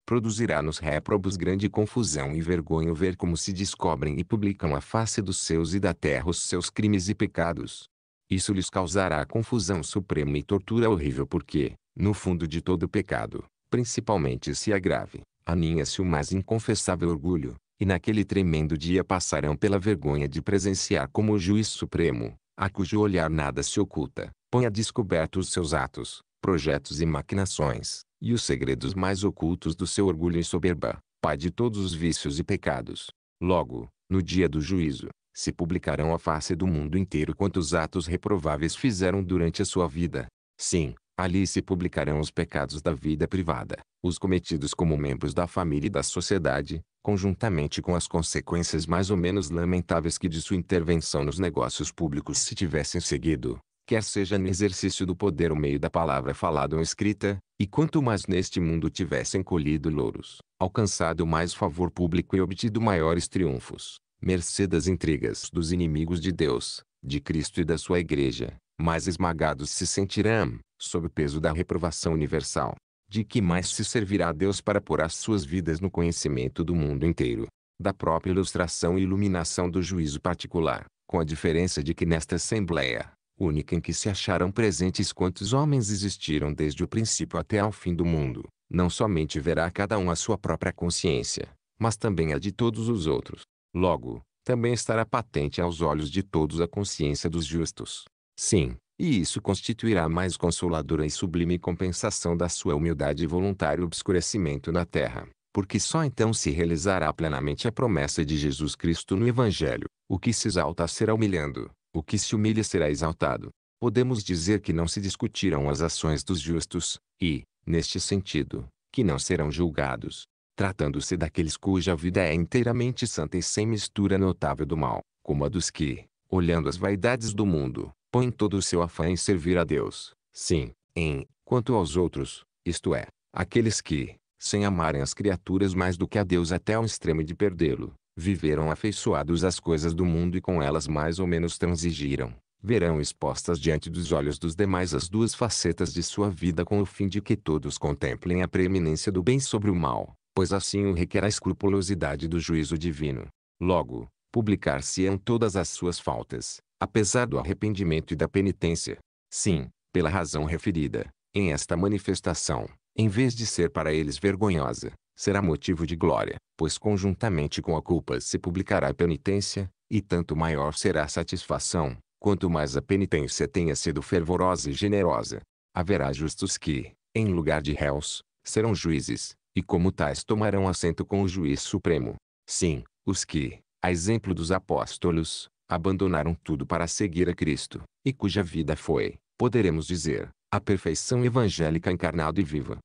Produzirá nos réprobos grande confusão e vergonha ver como se descobrem e publicam a face dos seus e da terra os seus crimes e pecados. Isso lhes causará confusão suprema e tortura horrível porque, no fundo de todo pecado, principalmente se agrave, aninha-se o mais inconfessável orgulho, e naquele tremendo dia passarão pela vergonha de presenciar como o juiz supremo, a cujo olhar nada se oculta, põe a descoberto os seus atos, projetos e maquinações, e os segredos mais ocultos do seu orgulho e soberba, pai de todos os vícios e pecados. Logo, no dia do juízo, se publicarão à face do mundo inteiro quantos atos reprováveis fizeram durante a sua vida. Sim, Ali se publicarão os pecados da vida privada, os cometidos como membros da família e da sociedade, conjuntamente com as consequências mais ou menos lamentáveis que de sua intervenção nos negócios públicos se tivessem seguido, quer seja no exercício do poder ou meio da palavra falada ou escrita, e quanto mais neste mundo tivessem colhido louros, alcançado mais favor público e obtido maiores triunfos, mercê das intrigas dos inimigos de Deus, de Cristo e da sua Igreja, mais esmagados se sentirão, sob o peso da reprovação universal, de que mais se servirá Deus para pôr as suas vidas no conhecimento do mundo inteiro, da própria ilustração e iluminação do juízo particular, com a diferença de que nesta assembleia, única em que se acharam presentes quantos homens existiram desde o princípio até ao fim do mundo, não somente verá cada um a sua própria consciência, mas também a de todos os outros. Logo, também estará patente aos olhos de todos a consciência dos justos. Sim, e isso constituirá a mais consoladora e sublime compensação da sua humildade e voluntário obscurecimento na terra, porque só então se realizará plenamente a promessa de Jesus Cristo no Evangelho: o que se exalta será humilhando, o que se humilha será exaltado. Podemos dizer que não se discutirão as ações dos justos, e, neste sentido, que não serão julgados. Tratando-se daqueles cuja vida é inteiramente santa e sem mistura notável do mal, como a dos que, olhando as vaidades do mundo, põe todo o seu afã em servir a Deus. Sim, em quanto aos outros, isto é, aqueles que, sem amarem as criaturas mais do que a Deus até ao extremo de perdê-lo, viveram afeiçoados às coisas do mundo e com elas mais ou menos transigiram, verão expostas diante dos olhos dos demais as duas facetas de sua vida com o fim de que todos contemplem a preeminência do bem sobre o mal, pois assim o requer a escrupulosidade do juízo divino. Logo, publicar-se-ão todas as suas faltas, apesar do arrependimento e da penitência. Sim, pela razão referida, em esta manifestação, em vez de ser para eles vergonhosa, será motivo de glória, pois conjuntamente com a culpa se publicará a penitência, e tanto maior será a satisfação, quanto mais a penitência tenha sido fervorosa e generosa. Haverá justos que, em lugar de réus, serão juízes, e como tais tomarão assento com o juiz supremo. Sim, os que, a exemplo dos apóstolos, abandonaram tudo para seguir a Cristo, e cuja vida foi, poderemos dizer, a perfeição evangélica encarnada e viva.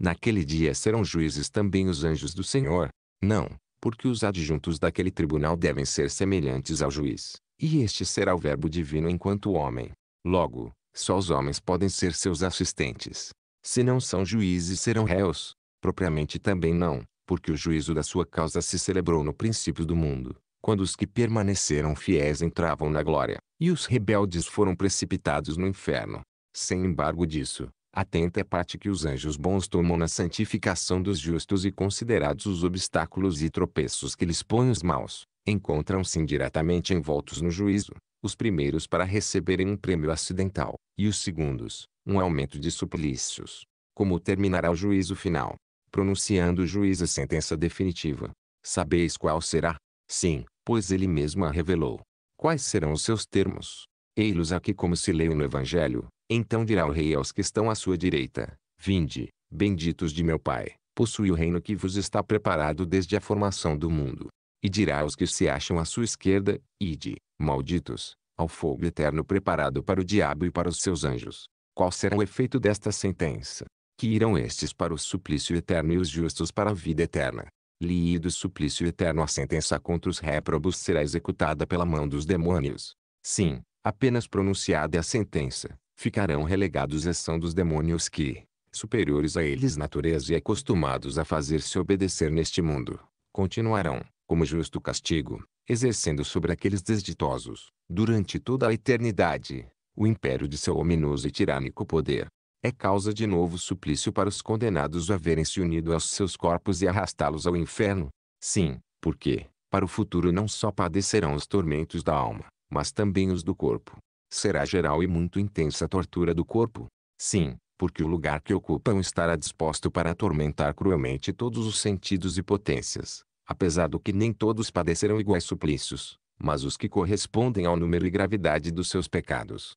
Naquele dia serão juízes também os anjos do Senhor? Não, porque os adjuntos daquele tribunal devem ser semelhantes ao juiz, e este será o Verbo divino enquanto homem. Logo, só os homens podem ser seus assistentes. Se não são juízes, serão réus. Propriamente também não, porque o juízo da sua causa se celebrou no princípio do mundo, quando os que permaneceram fiéis entravam na glória, e os rebeldes foram precipitados no inferno. Sem embargo disso, atenta é parte que os anjos bons tomam na santificação dos justos e considerados os obstáculos e tropeços que lhes põem os maus, encontram-se indiretamente envoltos no juízo, os primeiros para receberem um prêmio acidental, e os segundos, um aumento de suplícios. Como terminará o juízo final? Pronunciando o juiz a sentença definitiva. Sabeis qual será? Sim, pois ele mesmo a revelou. Quais serão os seus termos? Ei-los aqui como se leio no Evangelho. Então dirá o rei aos que estão à sua direita: Vinde, benditos de meu Pai, possui o reino que vos está preparado desde a formação do mundo. E dirá aos que se acham à sua esquerda: Ide, malditos, ao fogo eterno preparado para o diabo e para os seus anjos. Qual será o efeito desta sentença? Que irão estes para o suplício eterno e os justos para a vida eterna li do suplício eterno a sentença contra os réprobos será executada pela mão dos demônios. Sim, apenas pronunciada é a sentença, ficarão relegados à ação dos demônios que, superiores a eles natureza e acostumados a fazer-se obedecer neste mundo, continuarão, como justo castigo, exercendo sobre aqueles desditosos, durante toda a eternidade, o império de seu ominoso e tirânico poder é causa de novo suplício para os condenados a verem se unido aos seus corpos e arrastá-los ao inferno. Sim, porque, para o futuro não só padecerão os tormentos da alma, mas também os do corpo. Será geral e muito intensa a tortura do corpo. Sim, porque o lugar que ocupam estará disposto para atormentar cruelmente todos os sentidos e potências, apesar do que nem todos padecerão iguais suplícios, mas os que correspondem ao número e gravidade dos seus pecados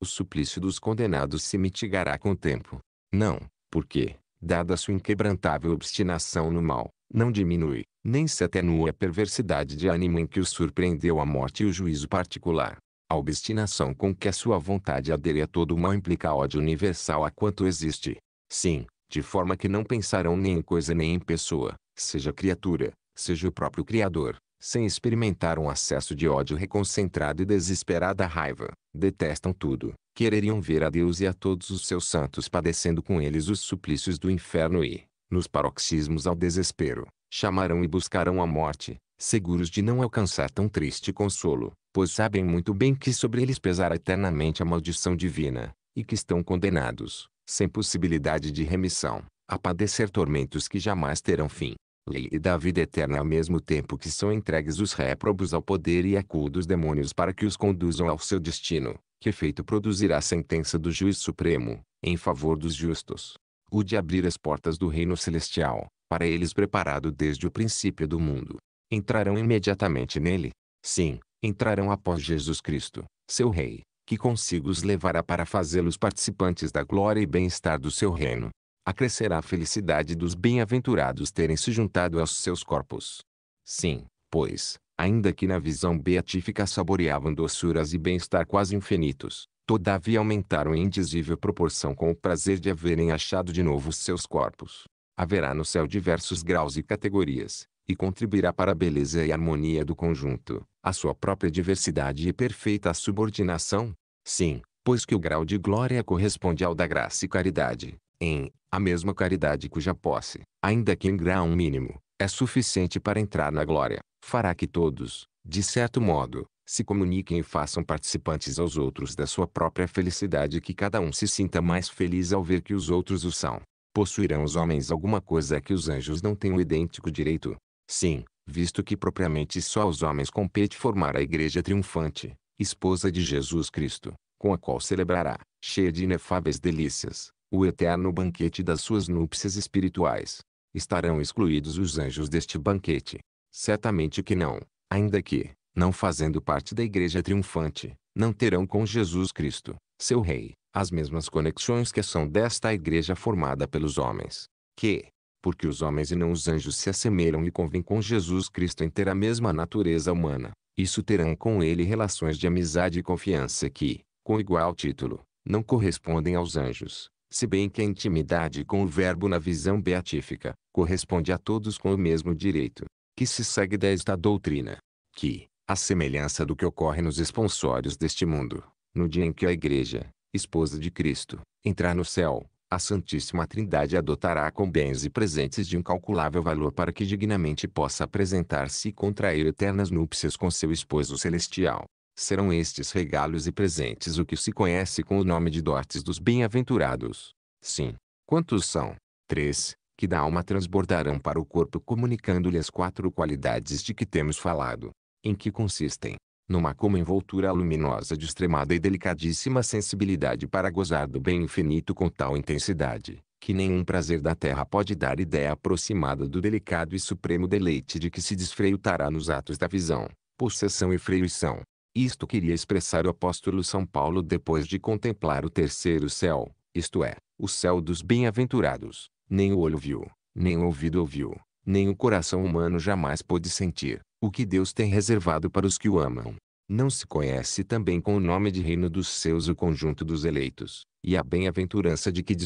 o suplício dos condenados se mitigará com o tempo. Não, porque, dada sua inquebrantável obstinação no mal, não diminui, nem se atenua a perversidade de ânimo em que o surpreendeu a morte e o juízo particular. A obstinação com que a sua vontade adere a todo o mal implica ódio universal a quanto existe. Sim, de forma que não pensarão nem em coisa nem em pessoa, seja criatura, seja o próprio Criador, sem experimentar um acesso de ódio reconcentrado e desesperada raiva, detestam tudo, quereriam ver a Deus e a todos os seus santos padecendo com eles os suplícios do inferno e, nos paroxismos ao desespero, chamarão e buscarão a morte, seguros de não alcançar tão triste consolo, pois sabem muito bem que sobre eles pesará eternamente a maldição divina, e que estão condenados, sem possibilidade de remissão, a padecer tormentos que jamais terão fim lei e da vida eterna ao mesmo tempo que são entregues os réprobos ao poder e a cul dos demônios para que os conduzam ao seu destino, que efeito produzirá a sentença do juiz supremo, em favor dos justos. O de abrir as portas do reino celestial, para eles preparado desde o princípio do mundo. Entrarão imediatamente nele. Sim, entrarão após Jesus Cristo, seu Rei, que consigo os levará para fazê-los participantes da glória e bem-estar do seu reino acrescerá a felicidade dos bem-aventurados terem se juntado aos seus corpos. Sim, pois, ainda que na visão beatífica saboreavam doçuras e bem-estar quase infinitos, todavia aumentaram em indizível proporção com o prazer de haverem achado de novo seus corpos. Haverá no céu diversos graus e categorias, e contribuirá para a beleza e harmonia do conjunto, a sua própria diversidade e perfeita subordinação? Sim, pois que o grau de glória corresponde ao da graça e caridade, em a mesma caridade cuja posse, ainda que em grau mínimo, é suficiente para entrar na glória, fará que todos, de certo modo, se comuniquem e façam participantes aos outros da sua própria felicidade e que cada um se sinta mais feliz ao ver que os outros o são. Possuirão os homens alguma coisa que os anjos não têm o idêntico direito? Sim, visto que propriamente só aos homens compete formar a igreja triunfante, esposa de Jesus Cristo, com a qual celebrará, cheia de inefáveis delícias, o eterno banquete das suas núpcias espirituais. Estarão excluídos os anjos deste banquete? Certamente que não, ainda que, não fazendo parte da igreja triunfante, não terão com Jesus Cristo, seu Rei, as mesmas conexões que são desta igreja formada pelos homens. Que, porque os homens e não os anjos se assemelham e convêm com Jesus Cristo em ter a mesma natureza humana, isso terão com ele relações de amizade e confiança que, com igual título, não correspondem aos anjos, se bem que a intimidade com o Verbo na visão beatífica, corresponde a todos com o mesmo direito, que se segue desta doutrina, que, à semelhança do que ocorre nos esponsórios deste mundo, no dia em que a Igreja, esposa de Cristo, entrar no céu, a Santíssima Trindade adotará com bens e presentes de incalculável valor para que dignamente possa apresentar-se e contrair eternas núpcias com seu esposo celestial serão estes regalos e presentes o que se conhece com o nome de dotes dos bem-aventurados. Sim, quantos são? Três, que da alma transbordarão para o corpo comunicando-lhe as quatro qualidades de que temos falado. Em que consistem? Numa como envoltura luminosa de extremada e delicadíssima sensibilidade para gozar do bem infinito com tal intensidade, que nenhum prazer da terra pode dar ideia aproximada do delicado e supremo deleite de que se desfreutará nos atos da visão, possessão e freição, isto queria expressar o apóstolo São Paulo depois de contemplar o terceiro céu, isto é, o céu dos bem-aventurados. Nem o olho viu, nem o ouvido ouviu, nem o coração humano jamais pôde sentir, o que Deus tem reservado para os que o amam. Não se conhece também com o nome de reino dos seus o conjunto dos eleitos, e a bem-aventurança de que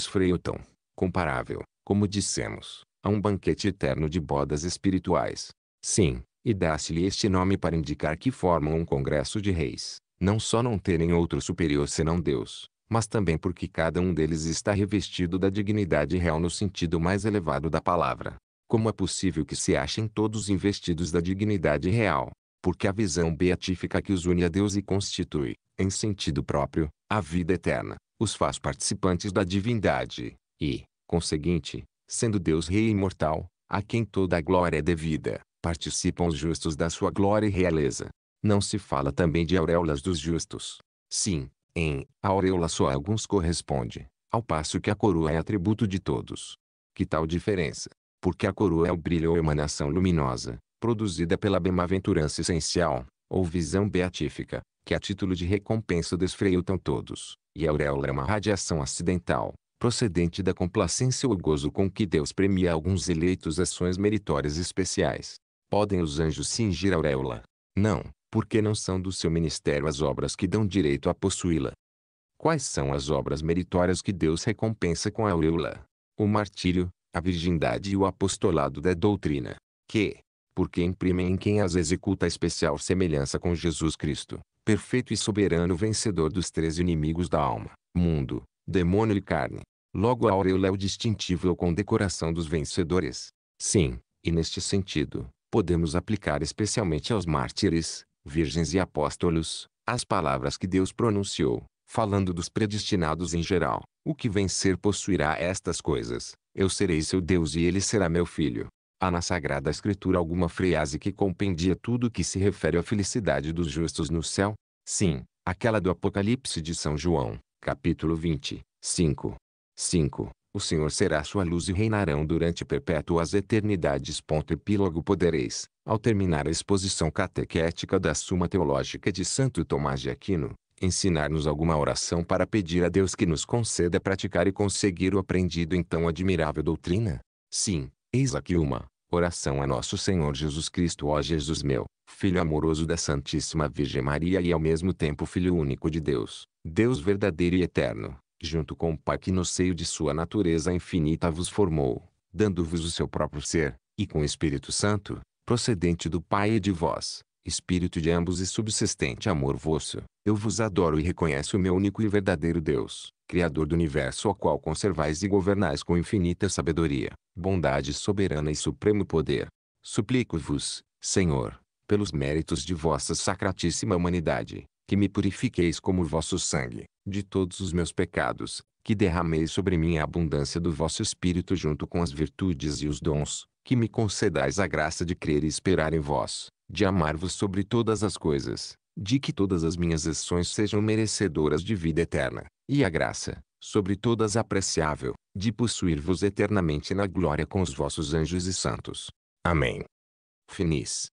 tão comparável, como dissemos, a um banquete eterno de bodas espirituais. Sim, e dá-se-lhe este nome para indicar que formam um congresso de reis, não só não terem outro superior senão Deus, mas também porque cada um deles está revestido da dignidade real no sentido mais elevado da palavra. Como é possível que se achem todos investidos da dignidade real? Porque a visão beatífica que os une a Deus e constitui, em sentido próprio, a vida eterna, os faz participantes da divindade, e, conseguinte, sendo Deus Rei imortal, a quem toda a glória é devida, participam os justos da sua glória e realeza. Não se fala também de auréolas dos justos. Sim, em a auréola só a alguns corresponde, ao passo que a coroa é atributo de todos. Que tal diferença? Porque a coroa é o brilho ou emanação luminosa, produzida pela bemaventurança essencial, ou visão beatífica, que a título de recompensa desfreutam todos, e a auréola é uma radiação acidental, procedente da complacência ou gozo com que Deus premia alguns eleitos ações meritórias especiais. Podem os anjos cingir a auréola? Não, porque não são do seu ministério as obras que dão direito a possuí-la. Quais são as obras meritórias que Deus recompensa com a auréola? O martírio, a virgindade e o apostolado da doutrina, que, porque imprimem em quem as executa especial semelhança com Jesus Cristo, perfeito e soberano vencedor dos três inimigos da alma, mundo, demônio e carne. Logo a auréola é o distintivo ou condecoração dos vencedores. Sim, e neste sentido, podemos aplicar especialmente aos mártires, virgens e apóstolos, as palavras que Deus pronunciou, falando dos predestinados em geral. O que vencer possuirá estas coisas, eu serei seu Deus e ele será meu filho. Há na Sagrada Escritura alguma frase que compendia tudo o que se refere à felicidade dos justos no céu? Sim, aquela do Apocalipse de São João, capítulo 20, 5. 5. O Senhor será sua luz e reinarão durante perpétuas eternidades. epílogo Podereis, ao terminar a exposição catequética da Suma Teológica de Santo Tomás de Aquino, ensinar-nos alguma oração para pedir a Deus que nos conceda praticar e conseguir o aprendido em tão admirável doutrina? Sim, eis aqui uma. Oração a nosso Senhor Jesus Cristo, ó Jesus meu, Filho amoroso da Santíssima Virgem Maria e ao mesmo tempo Filho único de Deus, Deus verdadeiro e eterno, junto com o Pai que no seio de sua natureza infinita vos formou, dando-vos o seu próprio ser, e com o Espírito Santo, procedente do Pai e de vós, Espírito de ambos e subsistente amor vosso, eu vos adoro e reconheço o meu único e verdadeiro Deus, Criador do universo ao qual conservais e governais com infinita sabedoria, bondade soberana e supremo poder. Suplico-vos, Senhor, pelos méritos de vossa sacratíssima humanidade, que me purifiqueis como vosso sangue, de todos os meus pecados, que derramei sobre mim a abundância do vosso Espírito junto com as virtudes e os dons, que me concedais a graça de crer e esperar em vós, de amar-vos sobre todas as coisas, de que todas as minhas ações sejam merecedoras de vida eterna, e a graça, sobre todas apreciável, de possuir-vos eternamente na glória com os vossos anjos e santos. Amém. Finis.